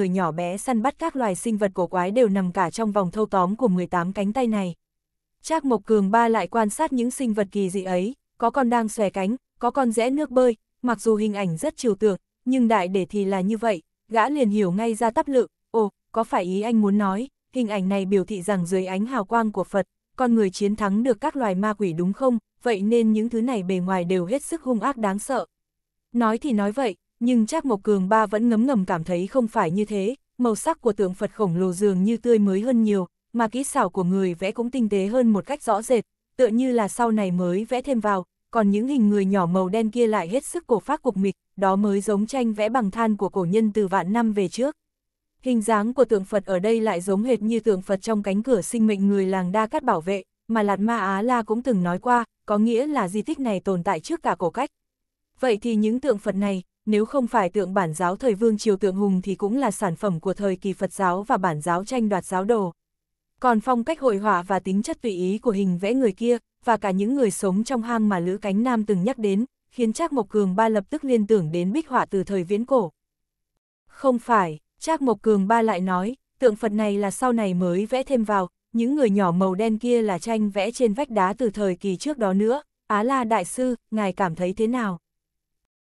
người nhỏ bé săn bắt các loài sinh vật cổ quái đều nằm cả trong vòng thâu tóm của 18 cánh tay này. Trác Mộc Cường ba lại quan sát những sinh vật kỳ dị ấy, có con đang xòe cánh, có con rẽ nước bơi, mặc dù hình ảnh rất trừu tượng, nhưng đại để thì là như vậy, gã liền hiểu ngay ra tắp lự, ồ, có phải ý anh muốn nói, hình ảnh này biểu thị rằng dưới ánh hào quang của Phật, con người chiến thắng được các loài ma quỷ đúng không, vậy nên những thứ này bề ngoài đều hết sức hung ác đáng sợ. Nói thì nói vậy, nhưng Trác Mộc Cường ba vẫn ngấm ngầm cảm thấy không phải như thế, màu sắc của tượng Phật khổng lồ dường như tươi mới hơn nhiều, mà kỹ xảo của người vẽ cũng tinh tế hơn một cách rõ rệt, tựa như là sau này mới vẽ thêm vào, còn những hình người nhỏ màu đen kia lại hết sức cổ phát cục mịch, đó mới giống tranh vẽ bằng than của cổ nhân từ vạn năm về trước. Hình dáng của tượng Phật ở đây lại giống hệt như tượng Phật trong cánh cửa sinh mệnh người làng Đa Cát bảo vệ, mà Lạt Ma Á La cũng từng nói qua, có nghĩa là di tích này tồn tại trước cả cổ cách. Vậy thì những tượng Phật này, nếu không phải tượng bản giáo thời vương triều tượng hùng thì cũng là sản phẩm của thời kỳ Phật giáo và bản giáo tranh đoạt giáo đồ. Còn phong cách hội họa và tính chất tùy ý của hình vẽ người kia, và cả những người sống trong hang mà Lữ Cánh Nam từng nhắc đến, khiến Trác Mộc Cường Ba lập tức liên tưởng đến bích họa từ thời viễn cổ. Không phải, Trác Mộc Cường Ba lại nói, tượng Phật này là sau này mới vẽ thêm vào, những người nhỏ màu đen kia là tranh vẽ trên vách đá từ thời kỳ trước đó nữa, Á La Đại Sư, ngài cảm thấy thế nào?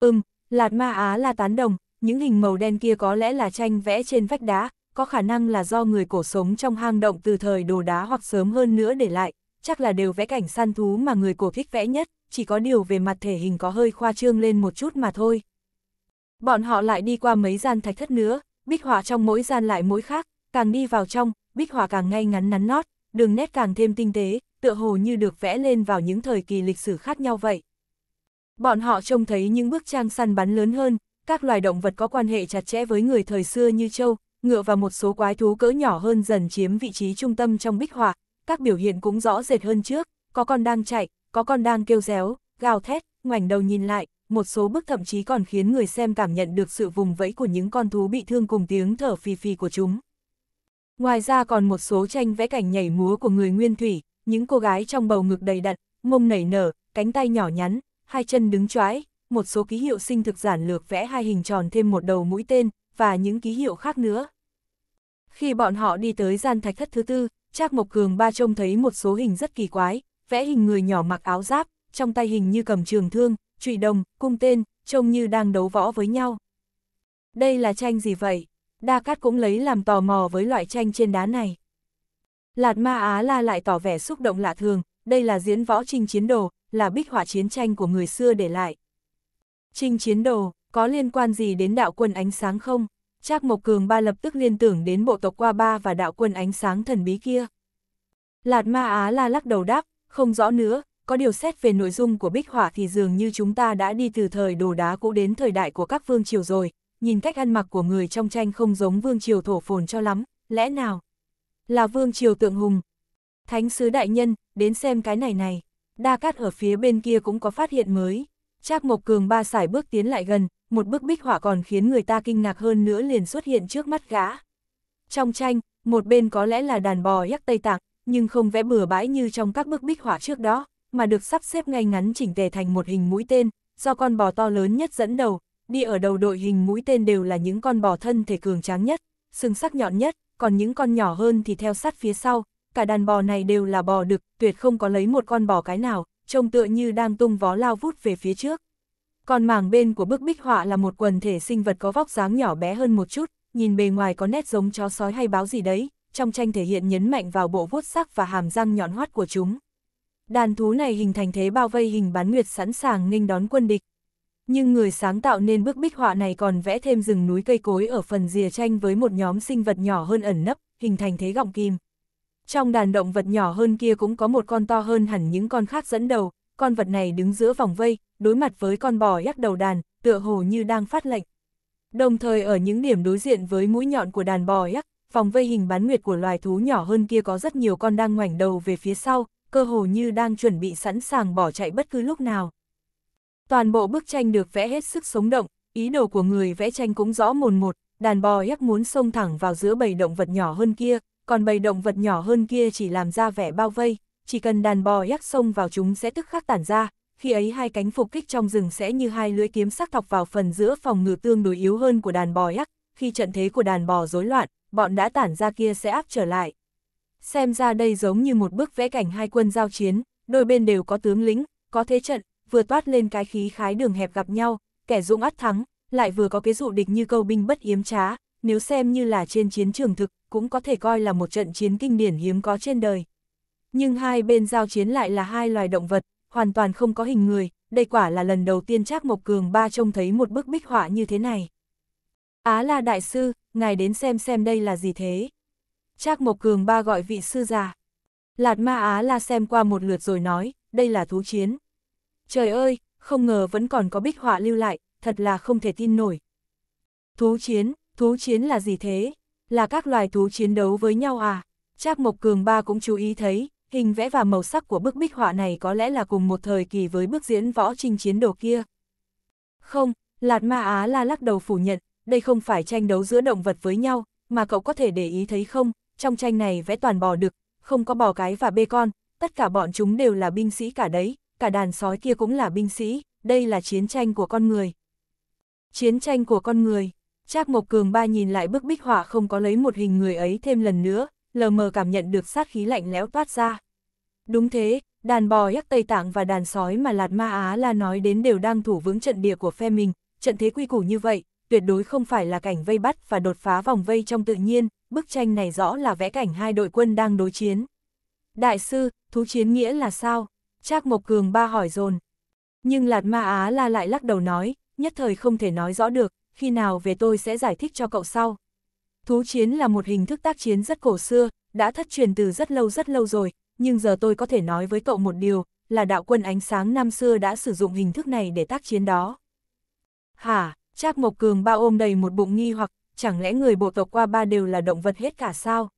Ừm, Lạt Ma Á là tán đồng, những hình màu đen kia có lẽ là tranh vẽ trên vách đá, có khả năng là do người cổ sống trong hang động từ thời đồ đá hoặc sớm hơn nữa để lại, chắc là đều vẽ cảnh săn thú mà người cổ thích vẽ nhất, chỉ có điều về mặt thể hình có hơi khoa trương lên một chút mà thôi. Bọn họ lại đi qua mấy gian thạch thất nữa, bích họa trong mỗi gian lại mỗi khác, càng đi vào trong, bích họa càng ngay ngắn nắn nót, đường nét càng thêm tinh tế, tựa hồ như được vẽ lên vào những thời kỳ lịch sử khác nhau vậy. Bọn họ trông thấy những bức trang săn bắn lớn hơn, các loài động vật có quan hệ chặt chẽ với người thời xưa như trâu, ngựa và một số quái thú cỡ nhỏ hơn dần chiếm vị trí trung tâm trong bích họa, các biểu hiện cũng rõ rệt hơn trước, có con đang chạy, có con đang kêu réo, gào thét, ngoảnh đầu nhìn lại, một số bức thậm chí còn khiến người xem cảm nhận được sự vùng vẫy của những con thú bị thương cùng tiếng thở phì phì của chúng. Ngoài ra còn một số tranh vẽ cảnh nhảy múa của người nguyên thủy, những cô gái trong bầu ngực đầy đặn, mông nảy nở, cánh tay nhỏ nhắn, hai chân đứng choái, một số ký hiệu sinh thực giản lược vẽ hai hình tròn thêm một đầu mũi tên, và những ký hiệu khác nữa. Khi bọn họ đi tới gian thạch thất thứ tư, Trác Mộc Cường ba trông thấy một số hình rất kỳ quái, vẽ hình người nhỏ mặc áo giáp, trong tay hình như cầm trường thương, trụy đồng, cung tên, trông như đang đấu võ với nhau. Đây là tranh gì vậy? Đa Cát cũng lấy làm tò mò với loại tranh trên đá này. Lạt Ma Á La lại tỏ vẻ xúc động lạ thường, đây là diễn võ trình chiến đồ, là bích họa chiến tranh của người xưa để lại. Trinh chiến đồ, có liên quan gì đến đạo quân ánh sáng không? Trác Mộc Cường ba lập tức liên tưởng đến bộ tộc Qua Ba và đạo quân ánh sáng thần bí kia. Lạt Ma Á la lắc đầu đáp, không rõ nữa, có điều xét về nội dung của bích họa thì dường như chúng ta đã đi từ thời đồ đá cũ đến thời đại của các vương triều rồi, nhìn cách ăn mặc của người trong tranh không giống vương triều thổ phồn cho lắm, lẽ nào? Là vương triều tượng hùng. Thánh sứ đại nhân, đến xem cái này này đa cát ở phía bên kia cũng có phát hiện mới. Trác Mộc Cường ba sải bước tiến lại gần, một bức bích họa còn khiến người ta kinh ngạc hơn nữa liền xuất hiện trước mắt gã. Trong tranh, một bên có lẽ là đàn bò yak Tây Tạng, nhưng không vẽ bừa bãi như trong các bức bích họa trước đó, mà được sắp xếp ngay ngắn chỉnh tề thành một hình mũi tên, do con bò to lớn nhất dẫn đầu, đi ở đầu đội hình mũi tên đều là những con bò thân thể cường tráng nhất, sừng sắc nhọn nhất, còn những con nhỏ hơn thì theo sát phía sau, cả đàn bò này đều là bò đực, tuyệt không có lấy một con bò cái nào, trông tựa như đang tung vó lao vút về phía trước. Còn mảng bên của bức bích họa là một quần thể sinh vật có vóc dáng nhỏ bé hơn một chút, nhìn bề ngoài có nét giống chó sói hay báo gì đấy, trong tranh thể hiện nhấn mạnh vào bộ vuốt sắc và hàm răng nhọn hoắt của chúng. Đàn thú này hình thành thế bao vây hình bán nguyệt sẵn sàng nghênh đón quân địch. Nhưng người sáng tạo nên bức bích họa này còn vẽ thêm rừng núi cây cối ở phần rìa tranh với một nhóm sinh vật nhỏ hơn ẩn nấp, hình thành thế gọng kim. Trong đàn động vật nhỏ hơn kia cũng có một con to hơn hẳn những con khác dẫn đầu, con vật này đứng giữa vòng vây, đối mặt với con bò yắc đầu đàn, tựa hồ như đang phát lệnh. Đồng thời ở những điểm đối diện với mũi nhọn của đàn bò yắc, vòng vây hình bán nguyệt của loài thú nhỏ hơn kia có rất nhiều con đang ngoảnh đầu về phía sau, cơ hồ như đang chuẩn bị sẵn sàng bỏ chạy bất cứ lúc nào. Toàn bộ bức tranh được vẽ hết sức sống động, ý đồ của người vẽ tranh cũng rõ mồn một, đàn bò yắc muốn xông thẳng vào giữa bầy động vật nhỏ hơn kia, còn bầy động vật nhỏ hơn kia chỉ làm ra vẻ bao vây, chỉ cần đàn bò yak xông vào chúng sẽ tức khắc tản ra, khi ấy hai cánh phục kích trong rừng sẽ như hai lưỡi kiếm sắc thọc vào phần giữa phòng ngự tương đối yếu hơn của đàn bò yak, khi trận thế của đàn bò rối loạn, bọn đã tản ra kia sẽ áp trở lại. Xem ra đây giống như một bức vẽ cảnh hai quân giao chiến, đôi bên đều có tướng lĩnh, có thế trận, vừa toát lên cái khí khái đường hẹp gặp nhau, kẻ dũng ắt thắng, lại vừa có cái dụ địch như câu binh bất yếm trá, nếu xem như là trên chiến trường thực, cũng có thể coi là một trận chiến kinh điển hiếm có trên đời. Nhưng hai bên giao chiến lại là hai loài động vật, hoàn toàn không có hình người, đây quả là lần đầu tiên Trác Mộc Cường ba trông thấy một bức bích họa như thế này. Á là đại sư, ngài đến xem xem đây là gì thế. Trác Mộc Cường ba gọi vị sư già. Lạt ma Á là xem qua một lượt rồi nói, đây là thú chiến. Trời ơi, không ngờ vẫn còn có bích họa lưu lại, thật là không thể tin nổi. Thú chiến, thú chiến là gì thế? là các loài thú chiến đấu với nhau à? Trác Mộc Cường ba cũng chú ý thấy, hình vẽ và màu sắc của bức bích họa này có lẽ là cùng một thời kỳ với bức diễn võ trinh chiến đồ kia. Không, Lạt Ma Á La lắc đầu phủ nhận, đây không phải tranh đấu giữa động vật với nhau, mà cậu có thể để ý thấy không, trong tranh này vẽ toàn bò đực, không có bò cái và bê con, tất cả bọn chúng đều là binh sĩ cả đấy, cả đàn sói kia cũng là binh sĩ, đây là chiến tranh của con người. Chiến tranh của con người. Trác Mộc Cường ba nhìn lại bức bích họa không có lấy một hình người ấy thêm lần nữa, lờ mờ cảm nhận được sát khí lạnh lẽo toát ra. Đúng thế, đàn bò hắc Tây Tạng và đàn sói mà Lạt Ma Á La nói đến đều đang thủ vững trận địa của phe mình, trận thế quy củ như vậy, tuyệt đối không phải là cảnh vây bắt và đột phá vòng vây trong tự nhiên, bức tranh này rõ là vẽ cảnh hai đội quân đang đối chiến. Đại sư, thú chiến nghĩa là sao? Trác Mộc Cường ba hỏi dồn. Nhưng Lạt Ma Á la lại lắc đầu nói, nhất thời không thể nói rõ được, khi nào về tôi sẽ giải thích cho cậu sau. Thú chiến là một hình thức tác chiến rất cổ xưa, đã thất truyền từ rất lâu rất lâu rồi, nhưng giờ tôi có thể nói với cậu một điều, là đạo quân ánh sáng năm xưa đã sử dụng hình thức này để tác chiến đó. Hả, Trác Mộc Cường bao ôm đầy một bụng nghi hoặc, chẳng lẽ người bộ tộc qua ba đều là động vật hết cả sao?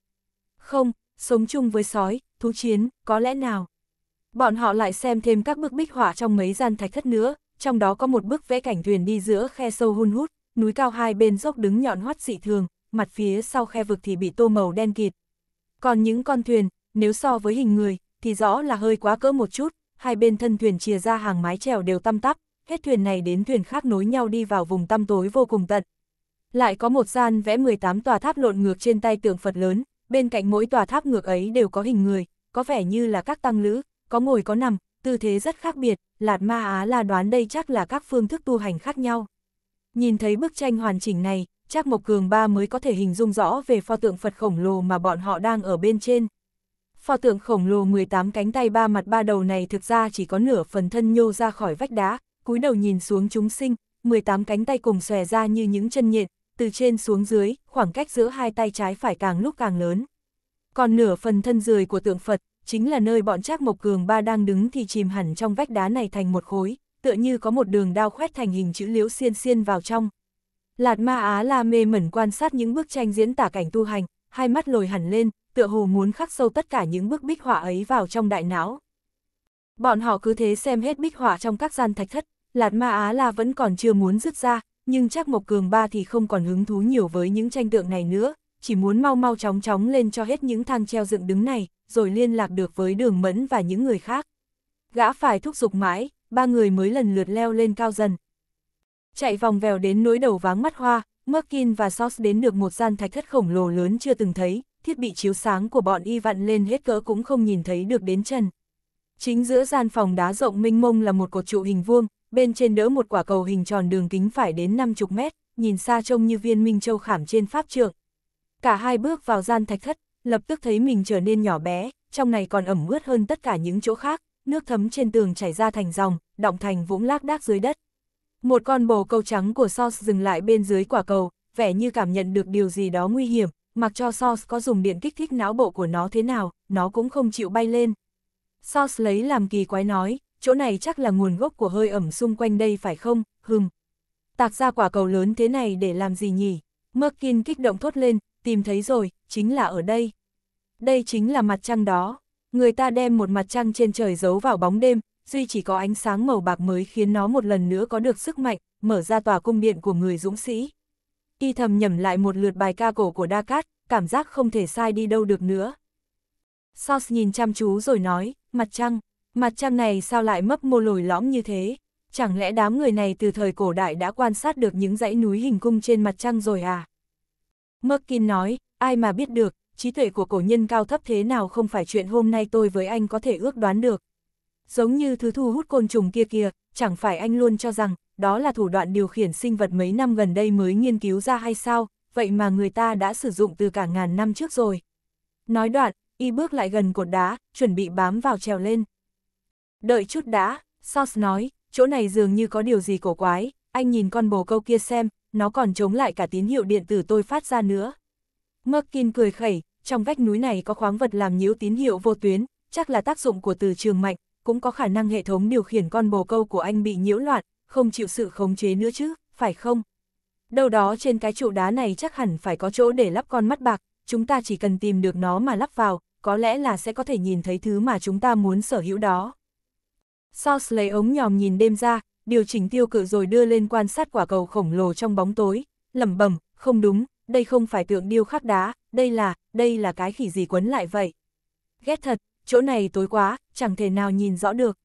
Không, sống chung với sói, thú chiến, có lẽ nào? Bọn họ lại xem thêm các bức bích họa trong mấy gian thạch thất nữa, trong đó có một bức vẽ cảnh thuyền đi giữa khe sâu hun hút, núi cao hai bên dốc đứng nhọn hoắt dị thường, mặt phía sau khe vực thì bị tô màu đen kịt. Còn những con thuyền, nếu so với hình người, thì rõ là hơi quá cỡ một chút, hai bên thân thuyền chia ra hàng mái chèo đều tăm tắp, hết thuyền này đến thuyền khác nối nhau đi vào vùng tăm tối vô cùng tận. Lại có một gian vẽ 18 tòa tháp lộn ngược trên tay tượng Phật lớn, bên cạnh mỗi tòa tháp ngược ấy đều có hình người, có vẻ như là các tăng lữ, có ngồi có nằm, tư thế rất khác biệt, Lạt Ma Á là đoán đây chắc là các phương thức tu hành khác nhau. Nhìn thấy bức tranh hoàn chỉnh này, chắc Mộc Cường Ba mới có thể hình dung rõ về pho tượng Phật khổng lồ mà bọn họ đang ở bên trên. Pho tượng khổng lồ 18 cánh tay ba mặt ba đầu này thực ra chỉ có nửa phần thân nhô ra khỏi vách đá, cúi đầu nhìn xuống chúng sinh, 18 cánh tay cùng xòe ra như những chân nhện, từ trên xuống dưới, khoảng cách giữa hai tay trái phải càng lúc càng lớn. Còn nửa phần thân dưới của tượng Phật, chính là nơi bọn Trác Mộc Cường Ba đang đứng thì chìm hẳn trong vách đá này thành một khối, tựa như có một đường đao khoét thành hình chữ liễu xiên xiên vào trong. Lạt ma Á la mê mẩn quan sát những bức tranh diễn tả cảnh tu hành, hai mắt lồi hẳn lên, tựa hồ muốn khắc sâu tất cả những bức bích họa ấy vào trong đại não. Bọn họ cứ thế xem hết bích họa trong các gian thạch thất, Lạt ma Á la vẫn còn chưa muốn dứt ra, nhưng chắc Mộc Cường Ba thì không còn hứng thú nhiều với những tranh tượng này nữa, chỉ muốn mau mau chóng chóng lên cho hết những thang treo dựng đứng này, rồi liên lạc được với đường mẫn và những người khác. Gã phải thúc giục mãi, ba người mới lần lượt leo lên cao dần. Chạy vòng vèo đến núi đầu váng mắt hoa, Merkin và Sos đến được một gian thạch thất khổng lồ lớn chưa từng thấy, thiết bị chiếu sáng của bọn y vặn lên hết cỡ cũng không nhìn thấy được đến chân. Chính giữa gian phòng đá rộng mênh mông là một cột trụ hình vuông, bên trên đỡ một quả cầu hình tròn đường kính phải đến 50 mét, nhìn xa trông như viên minh châu khảm trên pháp trượng. Cả hai bước vào gian thạch thất, lập tức thấy mình trở nên nhỏ bé, trong này còn ẩm ướt hơn tất cả những chỗ khác, nước thấm trên tường chảy ra thành dòng, động thành vũng lác đác dưới đất. Một con bồ câu trắng của Sos dừng lại bên dưới quả cầu, vẻ như cảm nhận được điều gì đó nguy hiểm, mặc cho Sos có dùng điện kích thích não bộ của nó thế nào, nó cũng không chịu bay lên. Sos lấy làm kỳ quái nói, chỗ này chắc là nguồn gốc của hơi ẩm xung quanh đây phải không, hừm. Tạc ra quả cầu lớn thế này để làm gì nhỉ? Merkin kích động thốt lên, tìm thấy rồi, chính là ở đây. Đây chính là mặt trăng đó người ta đem một mặt trăng trên trời giấu vào bóng đêm, duy chỉ có ánh sáng màu bạc mới khiến nó một lần nữa có được sức mạnh, mở ra tòa cung điện của người dũng sĩ. Y thầm nhẩm lại một lượt bài ca cổ của Đa Cát, cảm giác không thể sai đi đâu được nữa. Sauce nhìn chăm chú rồi nói, mặt trăng, mặt trăng này sao lại mấp mô lồi lõm như thế? Chẳng lẽ đám người này từ thời cổ đại đã quan sát được những dãy núi hình cung trên mặt trăng rồi à? Merkin nói, ai mà biết được, trí tuệ của cổ nhân cao thấp thế nào không phải chuyện hôm nay tôi với anh có thể ước đoán được. Giống như thứ thu hút côn trùng kia kia, chẳng phải anh luôn cho rằng, đó là thủ đoạn điều khiển sinh vật mấy năm gần đây mới nghiên cứu ra hay sao, vậy mà người ta đã sử dụng từ cả ngàn năm trước rồi. Nói đoạn, y bước lại gần cột đá, chuẩn bị bám vào trèo lên. Đợi chút đã, Sauce nói, chỗ này dường như có điều gì cổ quái, anh nhìn con bồ câu kia xem, nó còn chống lại cả tín hiệu điện tử tôi phát ra nữa. Merkin cười khẩy, trong vách núi này có khoáng vật làm nhiễu tín hiệu vô tuyến, chắc là tác dụng của từ trường mạnh, cũng có khả năng hệ thống điều khiển con bồ câu của anh bị nhiễu loạn, không chịu sự khống chế nữa chứ, phải không? Đâu đó trên cái trụ đá này chắc hẳn phải có chỗ để lắp con mắt bạc, chúng ta chỉ cần tìm được nó mà lắp vào, có lẽ là sẽ có thể nhìn thấy thứ mà chúng ta muốn sở hữu đó. Sauce lấy ống nhòm nhìn đêm ra, điều chỉnh tiêu cự rồi đưa lên quan sát quả cầu khổng lồ trong bóng tối, lẩm bẩm, không đúng, đây không phải tượng điêu khắc đá, đây là, đây là cái khỉ gì quấn lại vậy. Ghét thật, chỗ này tối quá, chẳng thể nào nhìn rõ được.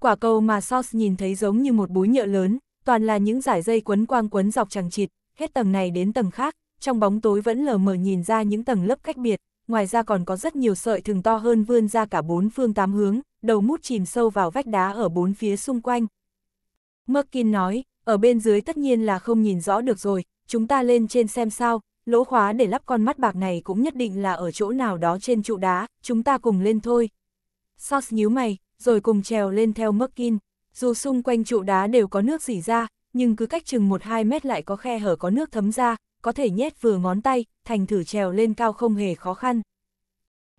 Quả cầu mà Sos nhìn thấy giống như một búi nhựa lớn, toàn là những giải dây quấn quang quấn dọc chẳng chịt, hết tầng này đến tầng khác, trong bóng tối vẫn lờ mờ nhìn ra những tầng lớp cách biệt, ngoài ra còn có rất nhiều sợi thường to hơn vươn ra cả bốn phương tám hướng, đầu mút chìm sâu vào vách đá ở bốn phía xung quanh. Merkin nói, ở bên dưới tất nhiên là không nhìn rõ được rồi, chúng ta lên trên xem sao, lỗ khóa để lắp con mắt bạc này cũng nhất định là ở chỗ nào đó trên trụ đá, chúng ta cùng lên thôi. Sos nhíu mày, rồi cùng trèo lên theo Merkin. Dù xung quanh trụ đá đều có nước dỉ ra, nhưng cứ cách chừng 1-2 mét lại có khe hở có nước thấm ra, có thể nhét vừa ngón tay, thành thử trèo lên cao không hề khó khăn.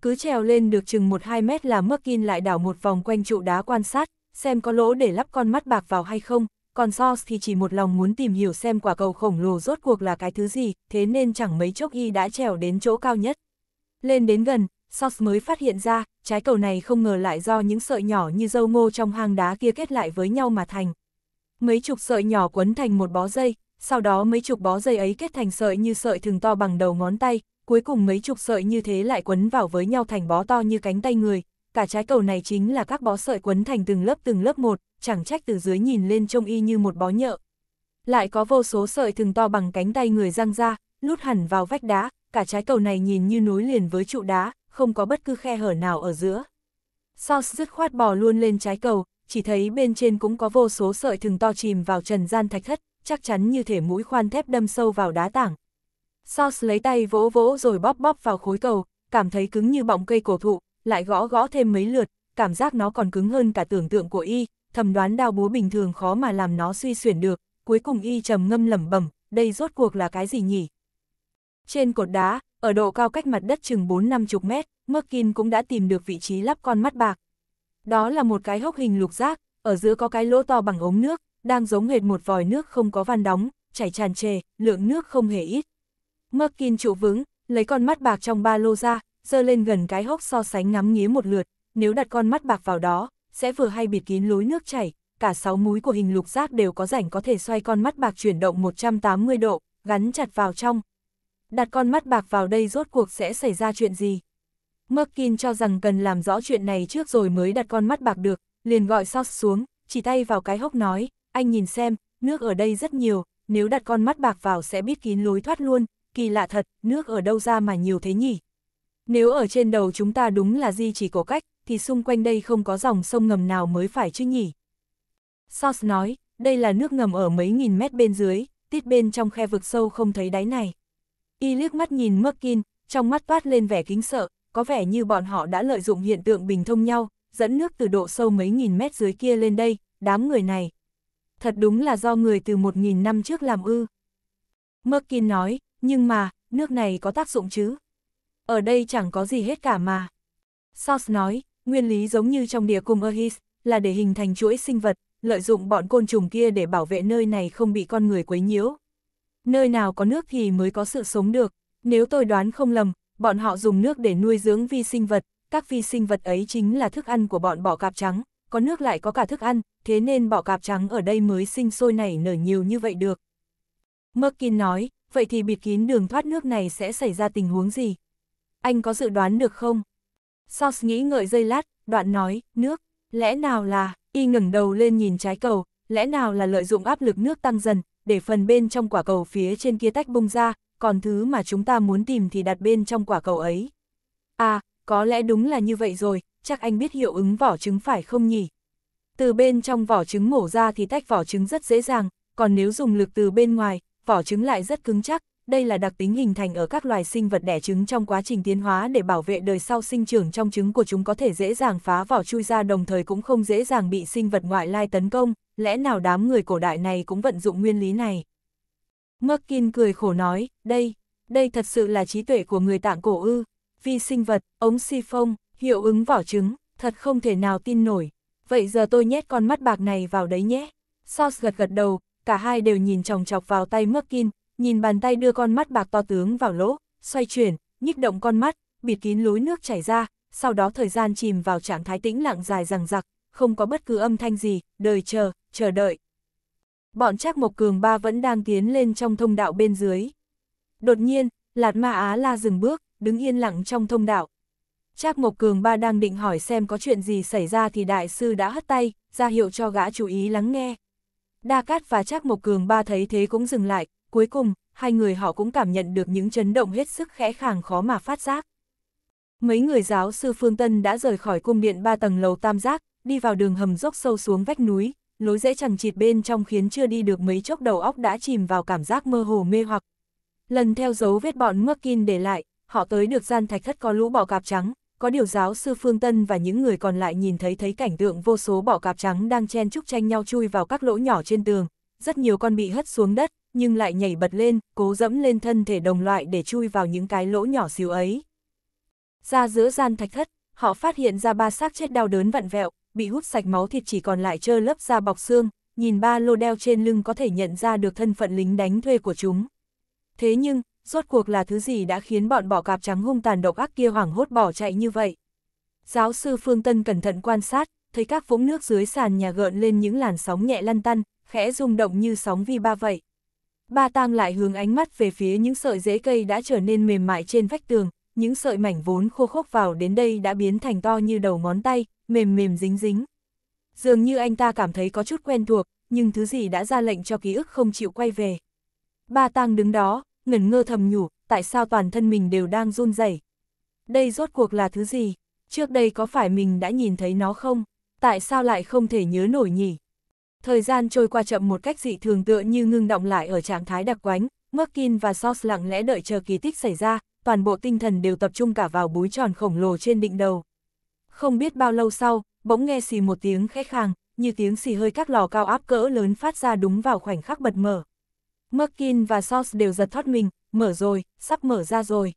Cứ trèo lên được chừng 1-2 mét là Merkin lại đảo một vòng quanh trụ đá quan sát, xem có lỗ để lắp con mắt bạc vào hay không, còn Source thì chỉ một lòng muốn tìm hiểu xem quả cầu khổng lồ rốt cuộc là cái thứ gì, thế nên chẳng mấy chốc y đã trèo đến chỗ cao nhất. Lên đến gần, Source mới phát hiện ra, trái cầu này không ngờ lại do những sợi nhỏ như dâu ngô trong hang đá kia kết lại với nhau mà thành. Mấy chục sợi nhỏ quấn thành một bó dây, sau đó mấy chục bó dây ấy kết thành sợi như sợi thường to bằng đầu ngón tay, cuối cùng mấy chục sợi như thế lại quấn vào với nhau thành bó to như cánh tay người, cả trái cầu này chính là các bó sợi quấn thành từng lớp từng lớp một, chẳng trách từ dưới nhìn lên trông y như một bó nhợ. Lại có vô số sợi thừng to bằng cánh tay người răng ra, lút hẳn vào vách đá, cả trái cầu này nhìn như nối liền với trụ đá, không có bất cứ khe hở nào ở giữa. sauce dứt khoát bò luôn lên trái cầu, chỉ thấy bên trên cũng có vô số sợi thừng to chìm vào trần gian thạch thất, chắc chắn như thể mũi khoan thép đâm sâu vào đá tảng. Sauce lấy tay vỗ vỗ rồi bóp bóp vào khối cầu, cảm thấy cứng như bọng cây cổ thụ, lại gõ gõ thêm mấy lượt, cảm giác nó còn cứng hơn cả tưởng tượng của y, thầm đoán đao búa bình thường khó mà làm nó suy xuyển được, cuối cùng y trầm ngâm lẩm bẩm, đây rốt cuộc là cái gì nhỉ? Trên cột đá, ở độ cao cách mặt đất chừng 4-50 mét, Merkin cũng đã tìm được vị trí lắp con mắt bạc. Đó là một cái hốc hình lục giác, ở giữa có cái lỗ to bằng ống nước, đang giống hệt một vòi nước không có van đóng, chảy tràn trề, lượng nước không hề ít. Merkin trụ vững, lấy con mắt bạc trong ba lô ra, dơ lên gần cái hốc so sánh ngắm nghía một lượt, nếu đặt con mắt bạc vào đó, sẽ vừa hay bịt kín lối nước chảy, cả sáu múi của hình lục giác đều có rảnh có thể xoay con mắt bạc chuyển động 180 độ, gắn chặt vào trong. Đặt con mắt bạc vào đây rốt cuộc sẽ xảy ra chuyện gì? Merkin cho rằng cần làm rõ chuyện này trước rồi mới đặt con mắt bạc được, liền gọi Sauce xuống, chỉ tay vào cái hốc nói, anh nhìn xem, nước ở đây rất nhiều, nếu đặt con mắt bạc vào sẽ biết kín lối thoát luôn, kỳ lạ thật, nước ở đâu ra mà nhiều thế nhỉ? Nếu ở trên đầu chúng ta đúng là di chỉ cổ cách, thì xung quanh đây không có dòng sông ngầm nào mới phải chứ nhỉ? Sos nói, đây là nước ngầm ở mấy nghìn mét bên dưới, tít bên trong khe vực sâu không thấy đáy này. Y liếc mắt nhìn Merkin, trong mắt toát lên vẻ kính sợ, có vẻ như bọn họ đã lợi dụng hiện tượng bình thông nhau, dẫn nước từ độ sâu mấy nghìn mét dưới kia lên đây, đám người này. Thật đúng là do người từ một nghìn năm trước làm ư. Merkin nói, nhưng mà, nước này có tác dụng chứ? ở đây chẳng có gì hết cả mà. Sauce nói, nguyên lý giống như trong địa cung Erhis, là để hình thành chuỗi sinh vật, lợi dụng bọn côn trùng kia để bảo vệ nơi này không bị con người quấy nhiễu. Nơi nào có nước thì mới có sự sống được, nếu tôi đoán không lầm, bọn họ dùng nước để nuôi dưỡng vi sinh vật, các vi sinh vật ấy chính là thức ăn của bọn bọ cạp trắng, có nước lại có cả thức ăn, thế nên bọ cạp trắng ở đây mới sinh sôi nảy nở nhiều như vậy được. Merkin nói, vậy thì bịt kín đường thoát nước này sẽ xảy ra tình huống gì, anh có dự đoán được không? Sauce nghĩ ngợi dây lát, đoạn nói, nước, lẽ nào là, y ngẩng đầu lên nhìn trái cầu, lẽ nào là lợi dụng áp lực nước tăng dần, để phần bên trong quả cầu phía trên kia tách bung ra, còn thứ mà chúng ta muốn tìm thì đặt bên trong quả cầu ấy. À, có lẽ đúng là như vậy rồi, chắc anh biết hiệu ứng vỏ trứng phải không nhỉ? Từ bên trong vỏ trứng mổ ra thì tách vỏ trứng rất dễ dàng, còn nếu dùng lực từ bên ngoài, vỏ trứng lại rất cứng chắc, đây là đặc tính hình thành ở các loài sinh vật đẻ trứng trong quá trình tiến hóa để bảo vệ đời sau sinh trưởng trong trứng của chúng có thể dễ dàng phá vỏ chui ra đồng thời cũng không dễ dàng bị sinh vật ngoại lai tấn công, lẽ nào đám người cổ đại này cũng vận dụng nguyên lý này. Merkin cười khổ nói, đây, đây thật sự là trí tuệ của người tạng cổ ư, vi sinh vật, ống si phong, hiệu ứng vỏ trứng, thật không thể nào tin nổi. Vậy giờ tôi nhét con mắt bạc này vào đấy nhé. Sauce gật gật đầu, cả hai đều nhìn chòng chọc vào tay Merkin, nhìn bàn tay đưa con mắt bạc to tướng vào lỗ, xoay chuyển, nhích động con mắt, bịt kín lối nước chảy ra, sau đó thời gian chìm vào trạng thái tĩnh lặng dài rằng giặc, không có bất cứ âm thanh gì, đời chờ, chờ đợi. Bọn Trác Mộc Cường ba vẫn đang tiến lên trong thông đạo bên dưới. Đột nhiên, Lạt Ma Á La dừng bước, đứng yên lặng trong thông đạo. Trác Mộc Cường ba đang định hỏi xem có chuyện gì xảy ra thì đại sư đã hất tay, ra hiệu cho gã chú ý lắng nghe. Đa Cát và Trác Mộc Cường ba thấy thế cũng dừng lại, cuối cùng, hai người họ cũng cảm nhận được những chấn động hết sức khẽ khàng khó mà phát giác. Mấy người giáo sư Phương Tân đã rời khỏi cung điện ba tầng lầu tam giác, đi vào đường hầm dốc sâu xuống vách núi, lối dễ chằng chịt bên trong khiến chưa đi được mấy chốc đầu óc đã chìm vào cảm giác mơ hồ mê hoặc. Lần theo dấu vết bọn Merkin để lại, họ tới được gian thạch thất có lũ bọ cạp trắng, có điều giáo sư Phương Tân và những người còn lại nhìn thấy thấy cảnh tượng vô số bọ cạp trắng đang chen chúc tranh nhau chui vào các lỗ nhỏ trên tường, rất nhiều con bị hất xuống đất, nhưng lại nhảy bật lên, cố dẫm lên thân thể đồng loại để chui vào những cái lỗ nhỏ xíu ấy. Ra giữa gian thạch thất, họ phát hiện ra ba xác chết đau đớn vặn vẹo, bị hút sạch máu thịt chỉ còn lại trơ lớp da bọc xương, nhìn ba lô đeo trên lưng có thể nhận ra được thân phận lính đánh thuê của chúng. Thế nhưng, rốt cuộc là thứ gì đã khiến bọn bỏ cạp trắng hung tàn độc ác kia hoảng hốt bỏ chạy như vậy? Giáo sư Phương Tân cẩn thận quan sát, thấy các vũng nước dưới sàn nhà gợn lên những làn sóng nhẹ lăn tăn, khẽ rung động như sóng vi ba vậy. Ba tang lại hướng ánh mắt về phía những sợi rễ cây đã trở nên mềm mại trên vách tường, những sợi mảnh vốn khô khốc vào đến đây đã biến thành to như đầu ngón tay, mềm mềm dính dính. Dường như anh ta cảm thấy có chút quen thuộc, nhưng thứ gì đã ra lệnh cho ký ức không chịu quay về. Ba tang đứng đó, ngẩn ngơ thầm nhủ, tại sao toàn thân mình đều đang run rẩy. Đây rốt cuộc là thứ gì? Trước đây có phải mình đã nhìn thấy nó không? Tại sao lại không thể nhớ nổi nhỉ? Thời gian trôi qua chậm một cách dị thường tựa như ngưng động lại ở trạng thái đặc quánh, Merkin và Sos lặng lẽ đợi chờ kỳ tích xảy ra, toàn bộ tinh thần đều tập trung cả vào búi tròn khổng lồ trên đỉnh đầu. Không biết bao lâu sau, bỗng nghe xì một tiếng khẽ khàng, như tiếng xì hơi các lò cao áp cỡ lớn phát ra đúng vào khoảnh khắc bật mở. Merkin và Sos đều giật thoát mình, mở rồi, sắp mở ra rồi.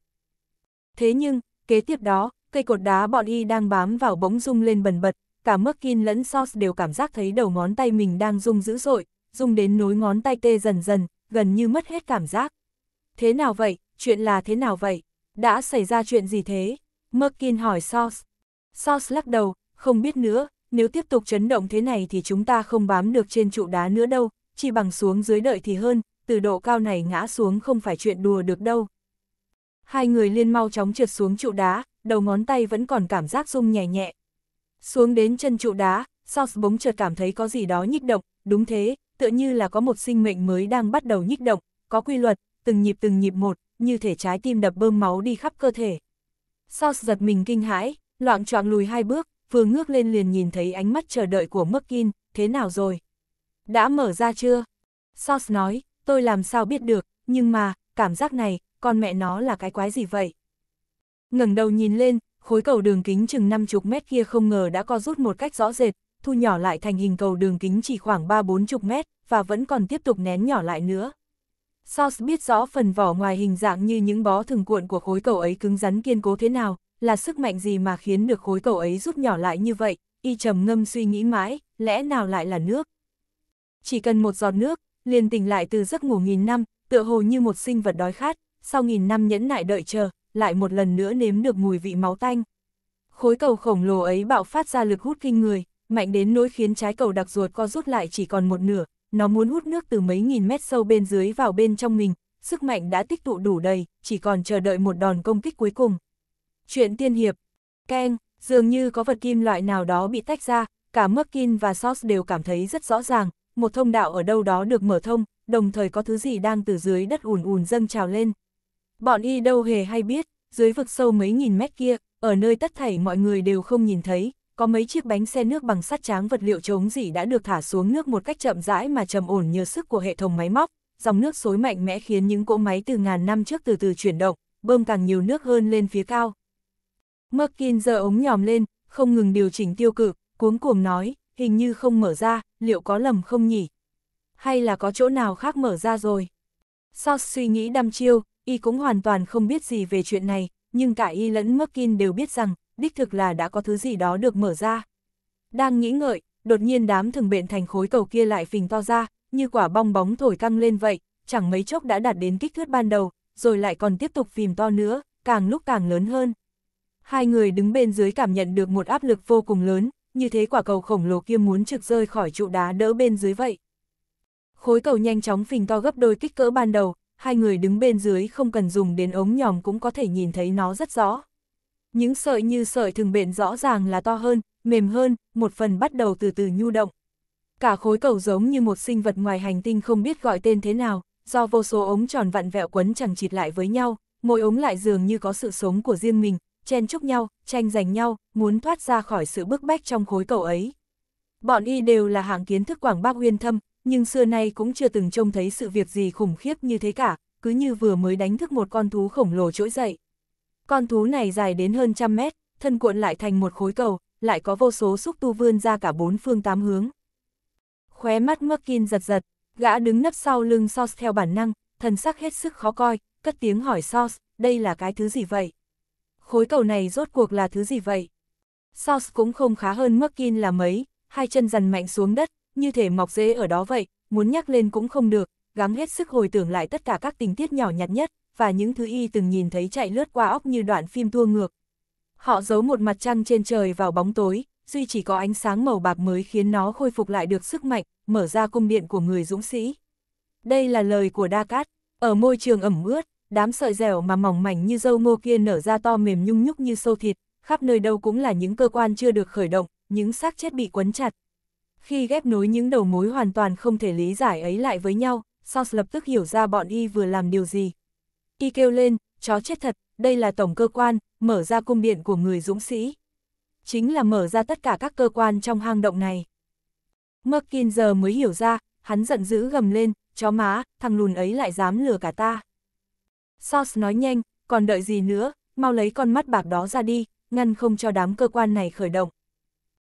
Thế nhưng, kế tiếp đó, cây cột đá bọn y đang bám vào bỗng rung lên bần bật, cả Merkin lẫn Sauce đều cảm giác thấy đầu ngón tay mình đang rung dữ dội, rung đến nối ngón tay tê dần dần, gần như mất hết cảm giác. Thế nào vậy, chuyện là thế nào vậy? Đã xảy ra chuyện gì thế? Merkin hỏi Sauce. Sauce lắc đầu, không biết nữa, nếu tiếp tục chấn động thế này thì chúng ta không bám được trên trụ đá nữa đâu, chỉ bằng xuống dưới đợi thì hơn, từ độ cao này ngã xuống không phải chuyện đùa được đâu. Hai người liên mau chóng trượt xuống trụ đá, đầu ngón tay vẫn còn cảm giác rung nhẹ nhẹ, xuống đến chân trụ đá, sauce bỗng chợt cảm thấy có gì đó nhích động, đúng thế, tựa như là có một sinh mệnh mới đang bắt đầu nhích động, có quy luật, từng nhịp từng nhịp một, như thể trái tim đập bơm máu đi khắp cơ thể. sauce giật mình kinh hãi, loạn choạng lùi hai bước, vừa ngước lên liền nhìn thấy ánh mắt chờ đợi của Merkin, thế nào rồi? Đã mở ra chưa? sauce nói, tôi làm sao biết được, nhưng mà, cảm giác này, con mẹ nó là cái quái gì vậy? ngẩng đầu nhìn lên, khối cầu đường kính chừng 50 mét kia không ngờ đã co rút một cách rõ rệt, thu nhỏ lại thành hình cầu đường kính chỉ khoảng 3-40 mét, và vẫn còn tiếp tục nén nhỏ lại nữa. Sos biết rõ phần vỏ ngoài hình dạng như những bó thừng cuộn của khối cầu ấy cứng rắn kiên cố thế nào, là sức mạnh gì mà khiến được khối cầu ấy rút nhỏ lại như vậy, y trầm ngâm suy nghĩ mãi, lẽ nào lại là nước. Chỉ cần một giọt nước, liền tỉnh lại từ giấc ngủ nghìn năm, tựa hồ như một sinh vật đói khát, sau nghìn năm nhẫn nại đợi chờ, lại một lần nữa nếm được mùi vị máu tanh. Khối cầu khổng lồ ấy bạo phát ra lực hút kinh người, mạnh đến nỗi khiến trái cầu đặc ruột co rút lại chỉ còn một nửa, nó muốn hút nước từ mấy nghìn mét sâu bên dưới vào bên trong mình, sức mạnh đã tích tụ đủ đầy, chỉ còn chờ đợi một đòn công kích cuối cùng. Chuyện tiên hiệp, Keng, dường như có vật kim loại nào đó bị tách ra, cả Merkin và sauce đều cảm thấy rất rõ ràng, một thông đạo ở đâu đó được mở thông, đồng thời có thứ gì đang từ dưới đất ùn ùn dâng trào lên, Bọn y đâu hề hay biết, dưới vực sâu mấy nghìn mét kia, ở nơi tất thảy mọi người đều không nhìn thấy, có mấy chiếc bánh xe nước bằng sắt tráng vật liệu chống dỉ đã được thả xuống nước một cách chậm rãi mà trầm ổn nhờ sức của hệ thống máy móc, dòng nước xối mạnh mẽ khiến những cỗ máy từ ngàn năm trước từ từ chuyển động, bơm càng nhiều nước hơn lên phía cao. Merkin giờ ống nhòm lên, không ngừng điều chỉnh tiêu cực cuống cuồng nói, hình như không mở ra, liệu có lầm không nhỉ? Hay là có chỗ nào khác mở ra rồi? Sau suy nghĩ đăm chiêu, y cũng hoàn toàn không biết gì về chuyện này, nhưng cả y lẫn Merkin đều biết rằng, đích thực là đã có thứ gì đó được mở ra. Đang nghĩ ngợi, đột nhiên đám thường bệnh thành khối cầu kia lại phình to ra, như quả bong bóng thổi căng lên vậy, chẳng mấy chốc đã đạt đến kích thước ban đầu, rồi lại còn tiếp tục phìm to nữa, càng lúc càng lớn hơn. Hai người đứng bên dưới cảm nhận được một áp lực vô cùng lớn, như thế quả cầu khổng lồ kia muốn trực rơi khỏi trụ đá đỡ bên dưới vậy. Khối cầu nhanh chóng phình to gấp đôi kích cỡ ban đầu, hai người đứng bên dưới không cần dùng đến ống nhòm cũng có thể nhìn thấy nó rất rõ. Những sợi như sợi thường bền rõ ràng là to hơn, mềm hơn, một phần bắt đầu từ từ nhu động. Cả khối cầu giống như một sinh vật ngoài hành tinh không biết gọi tên thế nào, do vô số ống tròn vặn vẹo quấn chẳng chịt lại với nhau, mỗi ống lại dường như có sự sống của riêng mình, chen chúc nhau, tranh giành nhau, muốn thoát ra khỏi sự bức bách trong khối cầu ấy. Bọn y đều là hạng kiến thức Quảng Bác Uyên Thâm, nhưng xưa nay cũng chưa từng trông thấy sự việc gì khủng khiếp như thế cả, cứ như vừa mới đánh thức một con thú khổng lồ trỗi dậy. Con thú này dài đến hơn trăm mét, thân cuộn lại thành một khối cầu, lại có vô số xúc tu vươn ra cả bốn phương tám hướng. Khóe mắt Merkin giật giật, gã đứng nấp sau lưng Sos theo bản năng, thần sắc hết sức khó coi, cất tiếng hỏi Sos, đây là cái thứ gì vậy? Khối cầu này rốt cuộc là thứ gì vậy? Sos cũng không khá hơn Merkin là mấy, hai chân dằn mạnh xuống đất, như thể mọc rễ ở đó vậy, muốn nhắc lên cũng không được, gắng hết sức hồi tưởng lại tất cả các tình tiết nhỏ nhặt nhất, và những thứ y từng nhìn thấy chạy lướt qua óc như đoạn phim tua ngược. Họ giấu một mặt trăng trên trời vào bóng tối, duy chỉ có ánh sáng màu bạc mới khiến nó khôi phục lại được sức mạnh, mở ra cung điện của người dũng sĩ. Đây là lời của Đa Cát, ở môi trường ẩm ướt, đám sợi dẻo mà mỏng mảnh như dâu ngô kia nở ra to mềm nhung nhúc như sâu thịt, khắp nơi đâu cũng là những cơ quan chưa được khởi động, những xác chết bị quấn chặt, khi ghép nối những đầu mối hoàn toàn không thể lý giải ấy lại với nhau, Sauce lập tức hiểu ra bọn y vừa làm điều gì. Y kêu lên, chó chết thật, đây là tổng cơ quan, mở ra cung điện của người dũng sĩ. Chính là mở ra tất cả các cơ quan trong hang động này. Merkin giờ mới hiểu ra, hắn giận dữ gầm lên, chó má, thằng lùn ấy lại dám lừa cả ta. Sauce nói nhanh, còn đợi gì nữa, mau lấy con mắt bạc đó ra đi, ngăn không cho đám cơ quan này khởi động.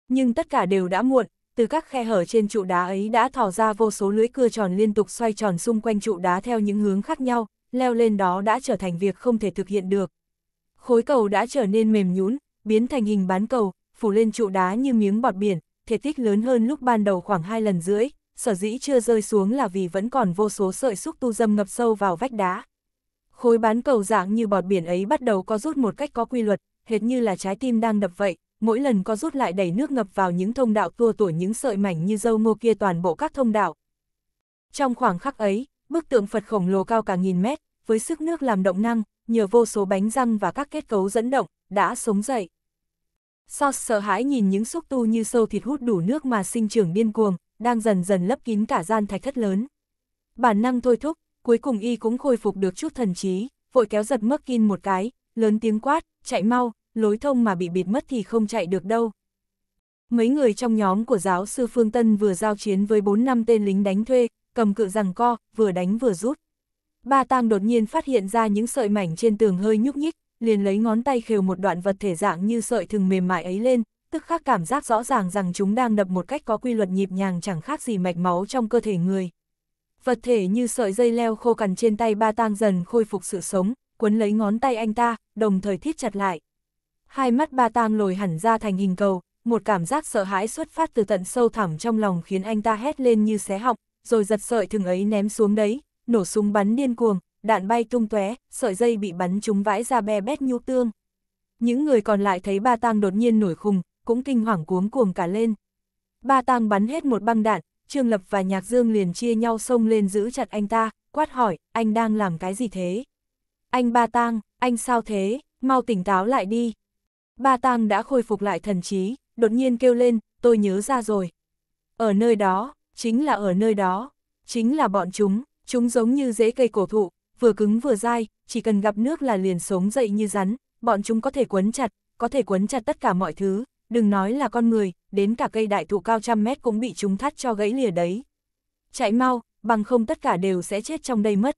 Nhưng tất cả đều đã muộn, từ các khe hở trên trụ đá ấy đã thò ra vô số lưỡi cưa tròn liên tục xoay tròn xung quanh trụ đá theo những hướng khác nhau, leo lên đó đã trở thành việc không thể thực hiện được. Khối cầu đã trở nên mềm nhũn, biến thành hình bán cầu, phủ lên trụ đá như miếng bọt biển, thể tích lớn hơn lúc ban đầu khoảng hai lần rưỡi, sở dĩ chưa rơi xuống là vì vẫn còn vô số sợi xúc tu dâm ngập sâu vào vách đá. Khối bán cầu dạng như bọt biển ấy bắt đầu có rút một cách có quy luật, hệt như là trái tim đang đập vậy, mỗi lần có rút lại đẩy nước ngập vào những thông đạo tua tủa những sợi mảnh như dâu ngô kia toàn bộ các thông đạo. Trong khoảng khắc ấy, bức tượng Phật khổng lồ cao cả nghìn mét, với sức nước làm động năng, nhờ vô số bánh răng và các kết cấu dẫn động, đã sống dậy. Sos sợ hãi nhìn những xúc tu như sâu thịt hút đủ nước mà sinh trưởng điên cuồng, đang dần dần lấp kín cả gian thạch thất lớn. Bản năng thôi thúc, cuối cùng y cũng khôi phục được chút thần trí, vội kéo giật mất kin một cái, lớn tiếng quát, chạy mau, lối thông mà bị bịt mất thì không chạy được đâu. Mấy người trong nhóm của giáo sư Phương Tân vừa giao chiến với 4 năm tên lính đánh thuê, cầm cự rằng co, vừa đánh vừa rút. Ba tang đột nhiên phát hiện ra những sợi mảnh trên tường hơi nhúc nhích, liền lấy ngón tay khều một đoạn vật thể dạng như sợi thừng mềm mại ấy lên, tức khắc cảm giác rõ ràng rằng chúng đang đập một cách có quy luật nhịp nhàng chẳng khác gì mạch máu trong cơ thể người. Vật thể như sợi dây leo khô cằn trên tay ba tang dần khôi phục sự sống, quấn lấy ngón tay anh ta, đồng thời thiết chặt lại hai mắt ba tang lồi hẳn ra thành hình cầu, một cảm giác sợ hãi xuất phát từ tận sâu thẳm trong lòng khiến anh ta hét lên như xé họng, rồi giật sợi thừng ấy ném xuống đấy, nổ súng bắn điên cuồng, đạn bay tung tóe, sợi dây bị bắn trúng vãi ra be bét nhu tương. Những người còn lại thấy ba tang đột nhiên nổi khùng, cũng kinh hoàng cuống cuồng cả lên. Ba tang bắn hết một băng đạn, Trương Lập và Nhạc Dương liền chia nhau xông lên giữ chặt anh ta, quát hỏi, anh đang làm cái gì thế? Anh ba tang, anh sao thế, mau tỉnh táo lại đi, Ba Tang đã khôi phục lại thần trí, đột nhiên kêu lên, tôi nhớ ra rồi. Ở nơi đó, chính là ở nơi đó, chính là bọn chúng, chúng giống như rễ cây cổ thụ, vừa cứng vừa dai, chỉ cần gặp nước là liền sống dậy như rắn, bọn chúng có thể quấn chặt, có thể quấn chặt tất cả mọi thứ, đừng nói là con người, đến cả cây đại thụ cao trăm mét cũng bị chúng thắt cho gãy lìa đấy. Chạy mau, bằng không tất cả đều sẽ chết trong đây mất.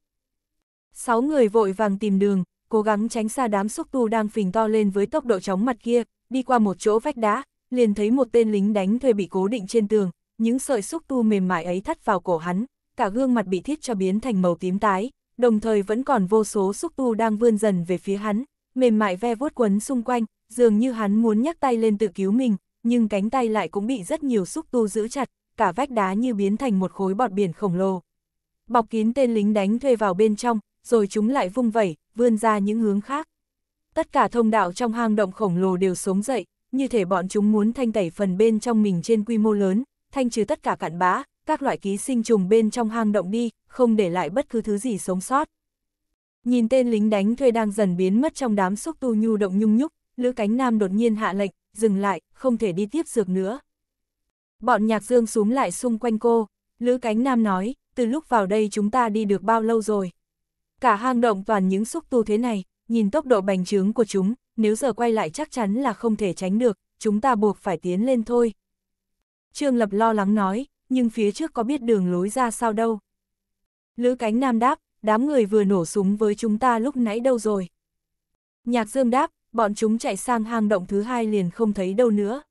Sáu người vội vàng tìm đường, cố gắng tránh xa đám xúc tu đang phình to lên với tốc độ chóng mặt kia, đi qua một chỗ vách đá, liền thấy một tên lính đánh thuê bị cố định trên tường, những sợi xúc tu mềm mại ấy thắt vào cổ hắn, cả gương mặt bị thiết cho biến thành màu tím tái, đồng thời vẫn còn vô số xúc tu đang vươn dần về phía hắn, mềm mại ve vuốt quấn xung quanh, dường như hắn muốn nhắc tay lên tự cứu mình, nhưng cánh tay lại cũng bị rất nhiều xúc tu giữ chặt, cả vách đá như biến thành một khối bọt biển khổng lồ. Bọc kín tên lính đánh thuê vào bên trong, rồi chúng lại vung vẩy, vươn ra những hướng khác. Tất cả thông đạo trong hang động khổng lồ đều sống dậy, như thể bọn chúng muốn thanh tẩy phần bên trong mình trên quy mô lớn, thanh trừ tất cả cặn bã, các loại ký sinh trùng bên trong hang động đi, không để lại bất cứ thứ gì sống sót. Nhìn tên lính đánh thuê đang dần biến mất trong đám xúc tu nhu động nhung nhúc, Lữ Cánh Nam đột nhiên hạ lệnh, dừng lại, không thể đi tiếp dược nữa. Bọn nhạc dương xuống lại xung quanh cô, Lữ Cánh Nam nói, từ lúc vào đây chúng ta đi được bao lâu rồi? Cả hang động toàn những xúc tu thế này, nhìn tốc độ bành trướng của chúng, nếu giờ quay lại chắc chắn là không thể tránh được, chúng ta buộc phải tiến lên thôi. Trương Lập lo lắng nói, nhưng phía trước có biết đường lối ra sao đâu. Lữ cánh nam đáp, đám người vừa nổ súng với chúng ta lúc nãy đâu rồi. Nhạc dương đáp, bọn chúng chạy sang hang động thứ hai liền không thấy đâu nữa.